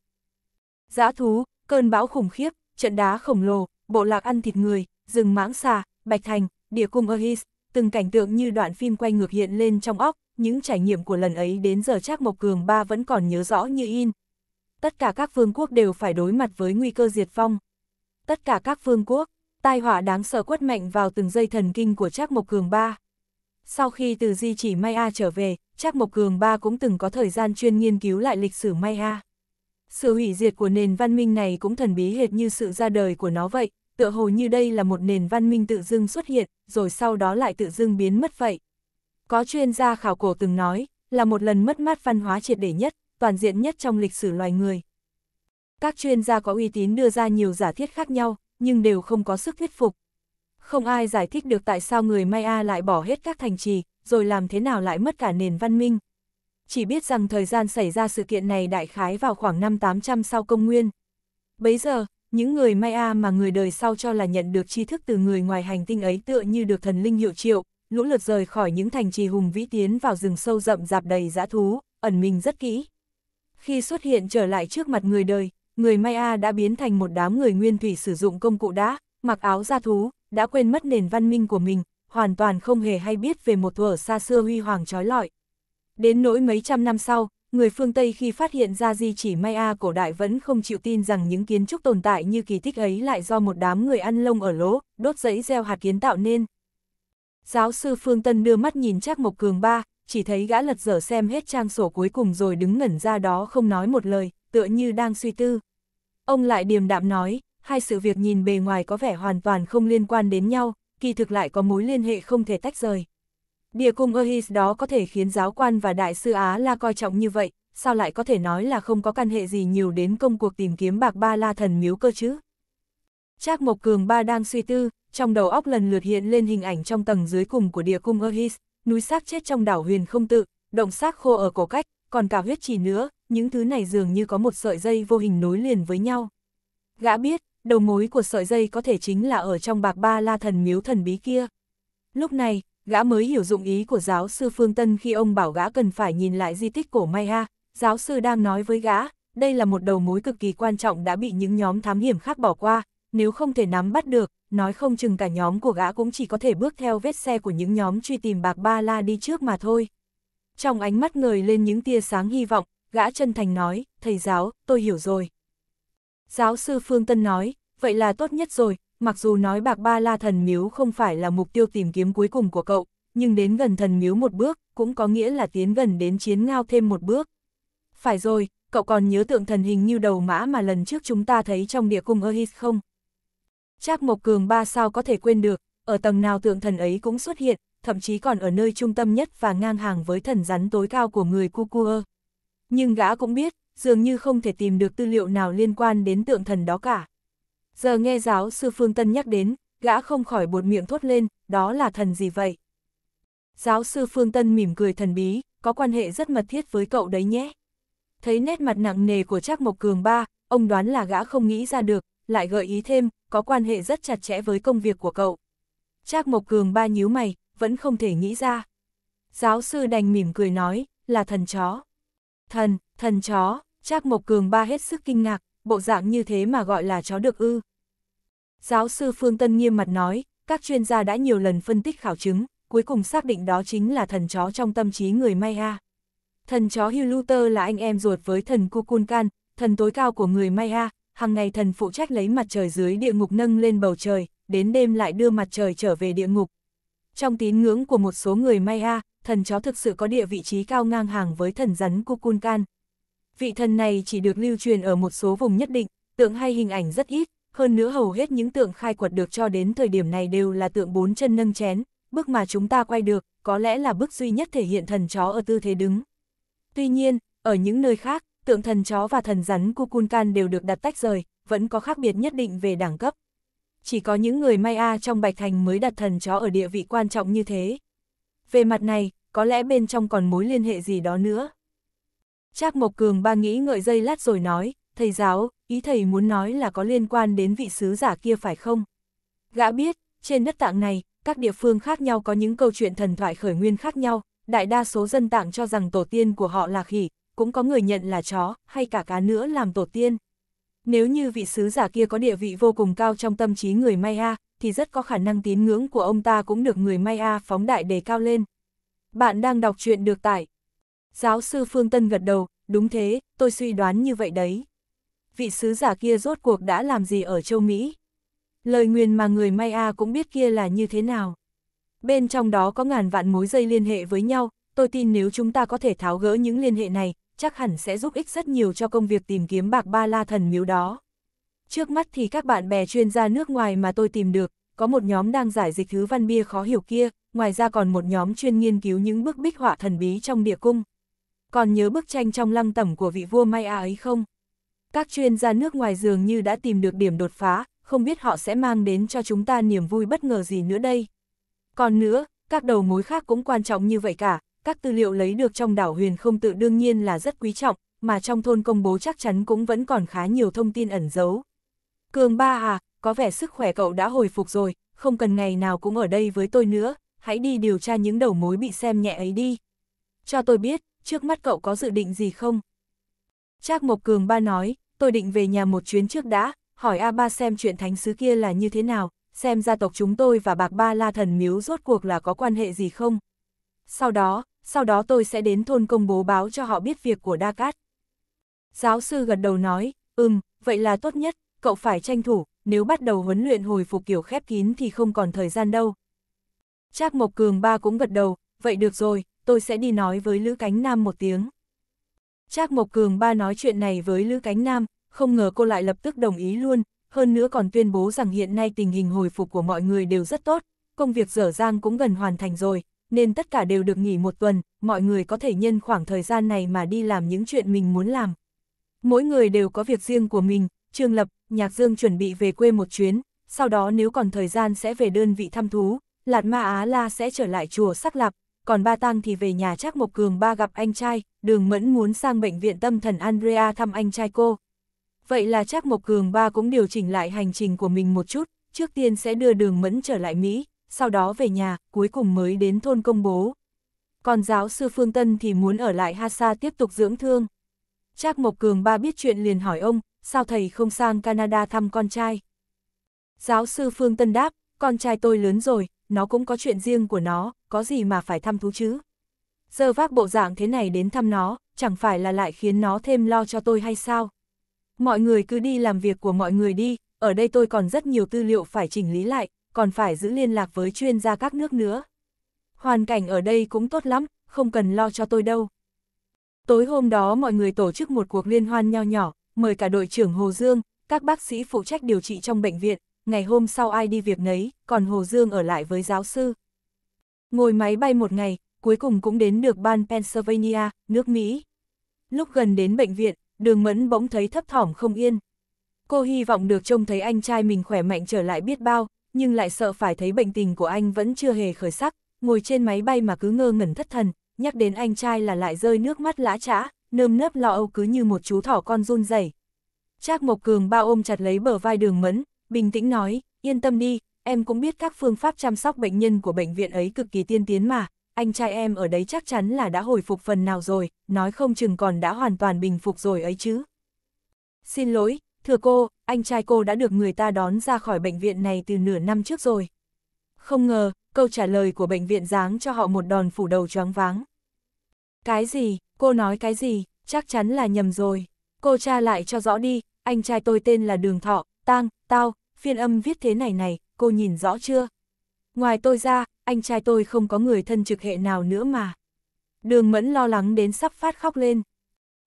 Giã thú, cơn bão khủng khiếp, trận đá khổng lồ, bộ lạc ăn thịt người, rừng mãng xà, bạch thành, địa cung Ahis, từng cảnh tượng như đoạn phim quay ngược hiện lên trong óc, những trải nghiệm của lần ấy đến giờ Trác Mộc Cường ba vẫn còn nhớ rõ như in. Tất cả các vương quốc đều phải đối mặt với nguy cơ diệt vong. Tất cả các vương quốc, tai họa đáng sợ quất mạnh vào từng dây thần kinh của Trác Mộc Cường ba. Sau khi từ di chỉ Maya trở về, Trác Mộc Cường ba cũng từng có thời gian chuyên nghiên cứu lại lịch sử Maya. Sự hủy diệt của nền văn minh này cũng thần bí hệt như sự ra đời của nó vậy, tựa hồ như đây là một nền văn minh tự dưng xuất hiện, rồi sau đó lại tự dưng biến mất vậy. Có chuyên gia khảo cổ từng nói, là một lần mất mát văn hóa triệt để nhất, toàn diện nhất trong lịch sử loài người. Các chuyên gia có uy tín đưa ra nhiều giả thiết khác nhau, nhưng đều không có sức thuyết phục. Không ai giải thích được tại sao người Maya lại bỏ hết các thành trì, rồi làm thế nào lại mất cả nền văn minh. Chỉ biết rằng thời gian xảy ra sự kiện này đại khái vào khoảng năm 800 sau công nguyên. Bấy giờ, những người Maya mà người đời sau cho là nhận được tri thức từ người ngoài hành tinh ấy tựa như được thần linh hiệu triệu, lũ lượt rời khỏi những thành trì hùng vĩ tiến vào rừng sâu rậm rạp đầy dã thú, ẩn mình rất kỹ. Khi xuất hiện trở lại trước mặt người đời, người Maya đã biến thành một đám người nguyên thủy sử dụng công cụ đá, mặc áo da thú, đã quên mất nền văn minh của mình, hoàn toàn không hề hay biết về một thuở xa xưa huy hoàng trói lọi. Đến nỗi mấy trăm năm sau, người phương Tây khi phát hiện ra di chỉ Maya cổ đại vẫn không chịu tin rằng những kiến trúc tồn tại như kỳ tích ấy lại do một đám người ăn lông ở lỗ, đốt giấy gieo hạt kiến tạo nên. Giáo sư Phương Tân đưa mắt nhìn Trác Mộc Cường ba, chỉ thấy gã lật dở xem hết trang sổ cuối cùng rồi đứng ngẩn ra đó không nói một lời, tựa như đang suy tư. Ông lại điềm đạm nói, hai sự việc nhìn bề ngoài có vẻ hoàn toàn không liên quan đến nhau, kỳ thực lại có mối liên hệ không thể tách rời. Địa cung Ahis đó có thể khiến giáo quan và đại sư Á La coi trọng như vậy, sao lại có thể nói là không có căn hệ gì nhiều đến công cuộc tìm kiếm bạc ba la thần miếu cơ chứ? Trác Mộc Cường Ba đang suy tư, trong đầu óc lần lượt hiện lên hình ảnh trong tầng dưới cùng của địa cung Ahis, núi xác chết trong đảo huyền không tự, động xác khô ở cổ cách, còn cả huyết trì nữa, những thứ này dường như có một sợi dây vô hình nối liền với nhau. Gã biết, đầu mối của sợi dây có thể chính là ở trong bạc ba la thần miếu thần bí kia. Lúc này, gã mới hiểu dụng ý của giáo sư Phương Tân khi ông bảo gã cần phải nhìn lại di tích cổ Maya, giáo sư đang nói với gã, đây là một đầu mối cực kỳ quan trọng đã bị những nhóm thám hiểm khác bỏ qua, nếu không thể nắm bắt được, nói không chừng cả nhóm của gã cũng chỉ có thể bước theo vết xe của những nhóm truy tìm bạc ba la đi trước mà thôi. Trong ánh mắt người lên những tia sáng hy vọng, gã chân thành nói, thầy giáo, tôi hiểu rồi. Giáo sư Phương Tân nói, vậy là tốt nhất rồi, mặc dù nói bạc ba la thần miếu không phải là mục tiêu tìm kiếm cuối cùng của cậu, nhưng đến gần thần miếu một bước, cũng có nghĩa là tiến gần đến chiến ngao thêm một bước. Phải rồi, cậu còn nhớ tượng thần hình như đầu mã mà lần trước chúng ta thấy trong địa cung Erhis không? chắc Mộc Cường ba sao có thể quên được, ở tầng nào tượng thần ấy cũng xuất hiện, thậm chí còn ở nơi trung tâm nhất và ngang hàng với thần rắn tối cao của người Kukua. Nhưng gã cũng biết, dường như không thể tìm được tư liệu nào liên quan đến tượng thần đó cả. Giờ nghe giáo sư Phương Tân nhắc đến, gã không khỏi buột miệng thốt lên, đó là thần gì vậy? Giáo sư Phương Tân mỉm cười thần bí, có quan hệ rất mật thiết với cậu đấy nhé. Thấy nét mặt nặng nề của Trác Mộc Cường ba, ông đoán là gã không nghĩ ra được, lại gợi ý thêm, có quan hệ rất chặt chẽ với công việc của cậu. Trác Mộc Cường ba nhíu mày, vẫn không thể nghĩ ra. Giáo sư đành mỉm cười nói, là thần chó. Thần, thần chó, Trác Mộc Cường ba hết sức kinh ngạc, bộ dạng như thế mà gọi là chó được ư. Giáo sư Phương Tân nghiêm mặt nói, các chuyên gia đã nhiều lần phân tích khảo chứng, cuối cùng xác định đó chính là thần chó trong tâm trí người Maya. Thần chó Huluter là anh em ruột với thần Kukulkan, thần tối cao của người Maya, hàng ngày thần phụ trách lấy mặt trời dưới địa ngục nâng lên bầu trời, đến đêm lại đưa mặt trời trở về địa ngục. Trong tín ngưỡng của một số người Maya, thần chó thực sự có địa vị trí cao ngang hàng với thần rắn Kukulkan vị thần này chỉ được lưu truyền ở một số vùng nhất định, tượng hay hình ảnh rất ít, hơn nữa hầu hết những tượng khai quật được cho đến thời điểm này đều là tượng bốn chân nâng chén, bức mà chúng ta quay được, có lẽ là bức duy nhất thể hiện thần chó ở tư thế đứng. Tuy nhiên, ở những nơi khác, tượng thần chó và thần rắn Kukulkan đều được đặt tách rời, vẫn có khác biệt nhất định về đẳng cấp. Chỉ có những người Maya trong Bạch Thành mới đặt thần chó ở địa vị quan trọng như thế. Về mặt này, có lẽ bên trong còn mối liên hệ gì đó nữa. Trác Mộc Cường ba nghĩ ngợi dây lát rồi nói, thầy giáo, ý thầy muốn nói là có liên quan đến vị sứ giả kia phải không? Gã biết, trên đất tạng này, các địa phương khác nhau có những câu chuyện thần thoại khởi nguyên khác nhau, đại đa số dân tạng cho rằng tổ tiên của họ là khỉ, cũng có người nhận là chó, hay cả cá nữa làm tổ tiên. Nếu như vị sứ giả kia có địa vị vô cùng cao trong tâm trí người Maya, thì rất có khả năng tín ngưỡng của ông ta cũng được người Maya phóng đại đề cao lên. Bạn đang đọc truyện được tải Giáo sư Phương Tân gật đầu, đúng thế, tôi suy đoán như vậy đấy. Vị sứ giả kia rốt cuộc đã làm gì ở châu Mỹ? Lời nguyền mà người Maya cũng biết kia là như thế nào. Bên trong đó có ngàn vạn mối dây liên hệ với nhau, tôi tin nếu chúng ta có thể tháo gỡ những liên hệ này, chắc hẳn sẽ giúp ích rất nhiều cho công việc tìm kiếm bạc ba la thần miếu đó. Trước mắt thì các bạn bè chuyên gia nước ngoài mà tôi tìm được, có một nhóm đang giải dịch thứ văn bia khó hiểu kia, ngoài ra còn một nhóm chuyên nghiên cứu những bức bích họa thần bí trong địa cung còn nhớ bức tranh trong lăng tẩm của vị vua Maya ấy không? Các chuyên gia nước ngoài dường như đã tìm được điểm đột phá, không biết họ sẽ mang đến cho chúng ta niềm vui bất ngờ gì nữa đây. Còn nữa, các đầu mối khác cũng quan trọng như vậy cả, các tư liệu lấy được trong đảo huyền không tự đương nhiên là rất quý trọng, mà trong thôn công bố chắc chắn cũng vẫn còn khá nhiều thông tin ẩn giấu. Cường ba à, có vẻ sức khỏe cậu đã hồi phục rồi, không cần ngày nào cũng ở đây với tôi nữa, hãy đi điều tra những đầu mối bị xem nhẹ ấy đi. Cho tôi biết, trước mắt cậu có dự định gì không? Trác Mộc Cường ba nói, tôi định về nhà một chuyến trước đã, hỏi A ba xem chuyện thánh sứ kia là như thế nào, xem gia tộc chúng tôi và bạc ba la thần miếu rốt cuộc là có quan hệ gì không. Sau đó, sau đó tôi sẽ đến thôn công bố báo cho họ biết việc của Đa Cát. Giáo sư gật đầu nói, ừm, vậy là tốt nhất, cậu phải tranh thủ, nếu bắt đầu huấn luyện hồi phục kiểu khép kín thì không còn thời gian đâu. Trác Mộc Cường ba cũng gật đầu, vậy được rồi, tôi sẽ đi nói với Lữ Cánh Nam một tiếng. Trác Mộc Cường ba nói chuyện này với Lữ Cánh Nam, không ngờ cô lại lập tức đồng ý luôn, hơn nữa còn tuyên bố rằng hiện nay tình hình hồi phục của mọi người đều rất tốt, công việc dở dang cũng gần hoàn thành rồi, nên tất cả đều được nghỉ một tuần, mọi người có thể nhân khoảng thời gian này mà đi làm những chuyện mình muốn làm. Mỗi người đều có việc riêng của mình, Trương Lập, Nhạc Dương chuẩn bị về quê một chuyến, sau đó nếu còn thời gian sẽ về đơn vị thăm thú, Lạt Ma Á La sẽ trở lại chùa Sắc Lạp, còn ba tang thì về nhà chắc Mộc Cường ba gặp anh trai, đường mẫn muốn sang bệnh viện tâm thần Andrea thăm anh trai cô. Vậy là chắc Mộc Cường ba cũng điều chỉnh lại hành trình của mình một chút, trước tiên sẽ đưa đường mẫn trở lại Mỹ, sau đó về nhà, cuối cùng mới đến thôn công bố. Còn giáo sư Phương Tân thì muốn ở lại Hasa tiếp tục dưỡng thương. chắc Mộc Cường ba biết chuyện liền hỏi ông, sao thầy không sang Canada thăm con trai? Giáo sư Phương Tân đáp, con trai tôi lớn rồi, nó cũng có chuyện riêng của nó, có gì mà phải thăm thú chứ. Giờ vác bộ dạng thế này đến thăm nó, chẳng phải là lại khiến nó thêm lo cho tôi hay sao? Mọi người cứ đi làm việc của mọi người đi, ở đây tôi còn rất nhiều tư liệu phải chỉnh lý lại, còn phải giữ liên lạc với chuyên gia các nước nữa. Hoàn cảnh ở đây cũng tốt lắm, không cần lo cho tôi đâu. Tối hôm đó mọi người tổ chức một cuộc liên hoan nho nhỏ, mời cả đội trưởng Hồ Dương, các bác sĩ phụ trách điều trị trong bệnh viện, ngày hôm sau ai đi việc nấy, còn Hồ Dương ở lại với giáo sư. Ngồi máy bay một ngày, cuối cùng cũng đến được bang Pennsylvania, nước Mỹ. Lúc gần đến bệnh viện, đường mẫn bỗng thấy thấp thỏm không yên. Cô hy vọng được trông thấy anh trai mình khỏe mạnh trở lại biết bao, nhưng lại sợ phải thấy bệnh tình của anh vẫn chưa hề khởi sắc, ngồi trên máy bay mà cứ ngơ ngẩn thất thần, nhắc đến anh trai là lại rơi nước mắt lã trã, nơm nớp lo âu cứ như một chú thỏ con run rẩy. Trác Mộc Cường bao ôm chặt lấy bờ vai đường mẫn, bình tĩnh nói, yên tâm đi, em cũng biết các phương pháp chăm sóc bệnh nhân của bệnh viện ấy cực kỳ tiên tiến mà, anh trai em ở đấy chắc chắn là đã hồi phục phần nào rồi, nói không chừng còn đã hoàn toàn bình phục rồi ấy chứ. Xin lỗi, thưa cô, anh trai cô đã được người ta đón ra khỏi bệnh viện này từ nửa năm trước rồi. Không ngờ, câu trả lời của bệnh viện giáng cho họ một đòn phủ đầu choáng váng. Cái gì, cô nói cái gì, chắc chắn là nhầm rồi. Cô tra lại cho rõ đi, anh trai tôi tên là Đường Thọ, tang, tao, phiên âm viết thế này này, cô nhìn rõ chưa? Ngoài tôi ra, anh trai tôi không có người thân trực hệ nào nữa mà. Đường mẫn lo lắng đến sắp phát khóc lên.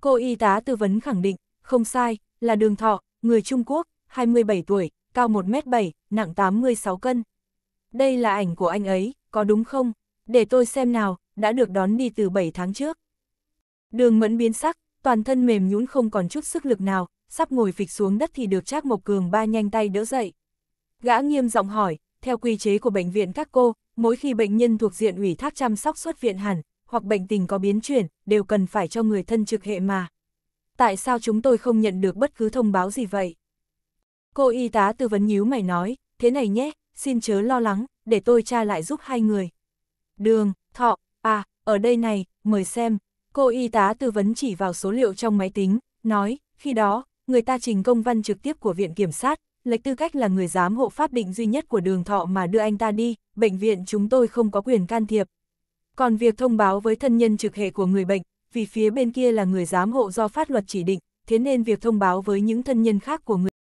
Cô y tá tư vấn khẳng định, không sai, là đường thọ, người Trung Quốc, 27 tuổi, cao 1m7, nặng 86 cân. Đây là ảnh của anh ấy, có đúng không? Để tôi xem nào, đã được đón đi từ 7 tháng trước. Đường mẫn biến sắc, toàn thân mềm nhũn không còn chút sức lực nào, sắp ngồi phịch xuống đất thì được Trác Mộc Cường ba nhanh tay đỡ dậy. Gã nghiêm giọng hỏi, theo quy chế của bệnh viện các cô, mỗi khi bệnh nhân thuộc diện ủy thác chăm sóc xuất viện hẳn, hoặc bệnh tình có biến chuyển, đều cần phải cho người thân trực hệ mà. Tại sao chúng tôi không nhận được bất cứ thông báo gì vậy? Cô y tá tư vấn nhíu mày nói, thế này nhé, xin chớ lo lắng, để tôi tra lại giúp hai người. Đường, thọ, à, ở đây này, mời xem. Cô y tá tư vấn chỉ vào số liệu trong máy tính, nói, khi đó, người ta trình công văn trực tiếp của Viện Kiểm sát, lệch tư cách là người giám hộ pháp định duy nhất của đường thọ mà đưa anh ta đi, bệnh viện chúng tôi không có quyền can thiệp. Còn việc thông báo với thân nhân trực hệ của người bệnh, vì phía bên kia là người giám hộ do pháp luật chỉ định, thế nên việc thông báo với những thân nhân khác của người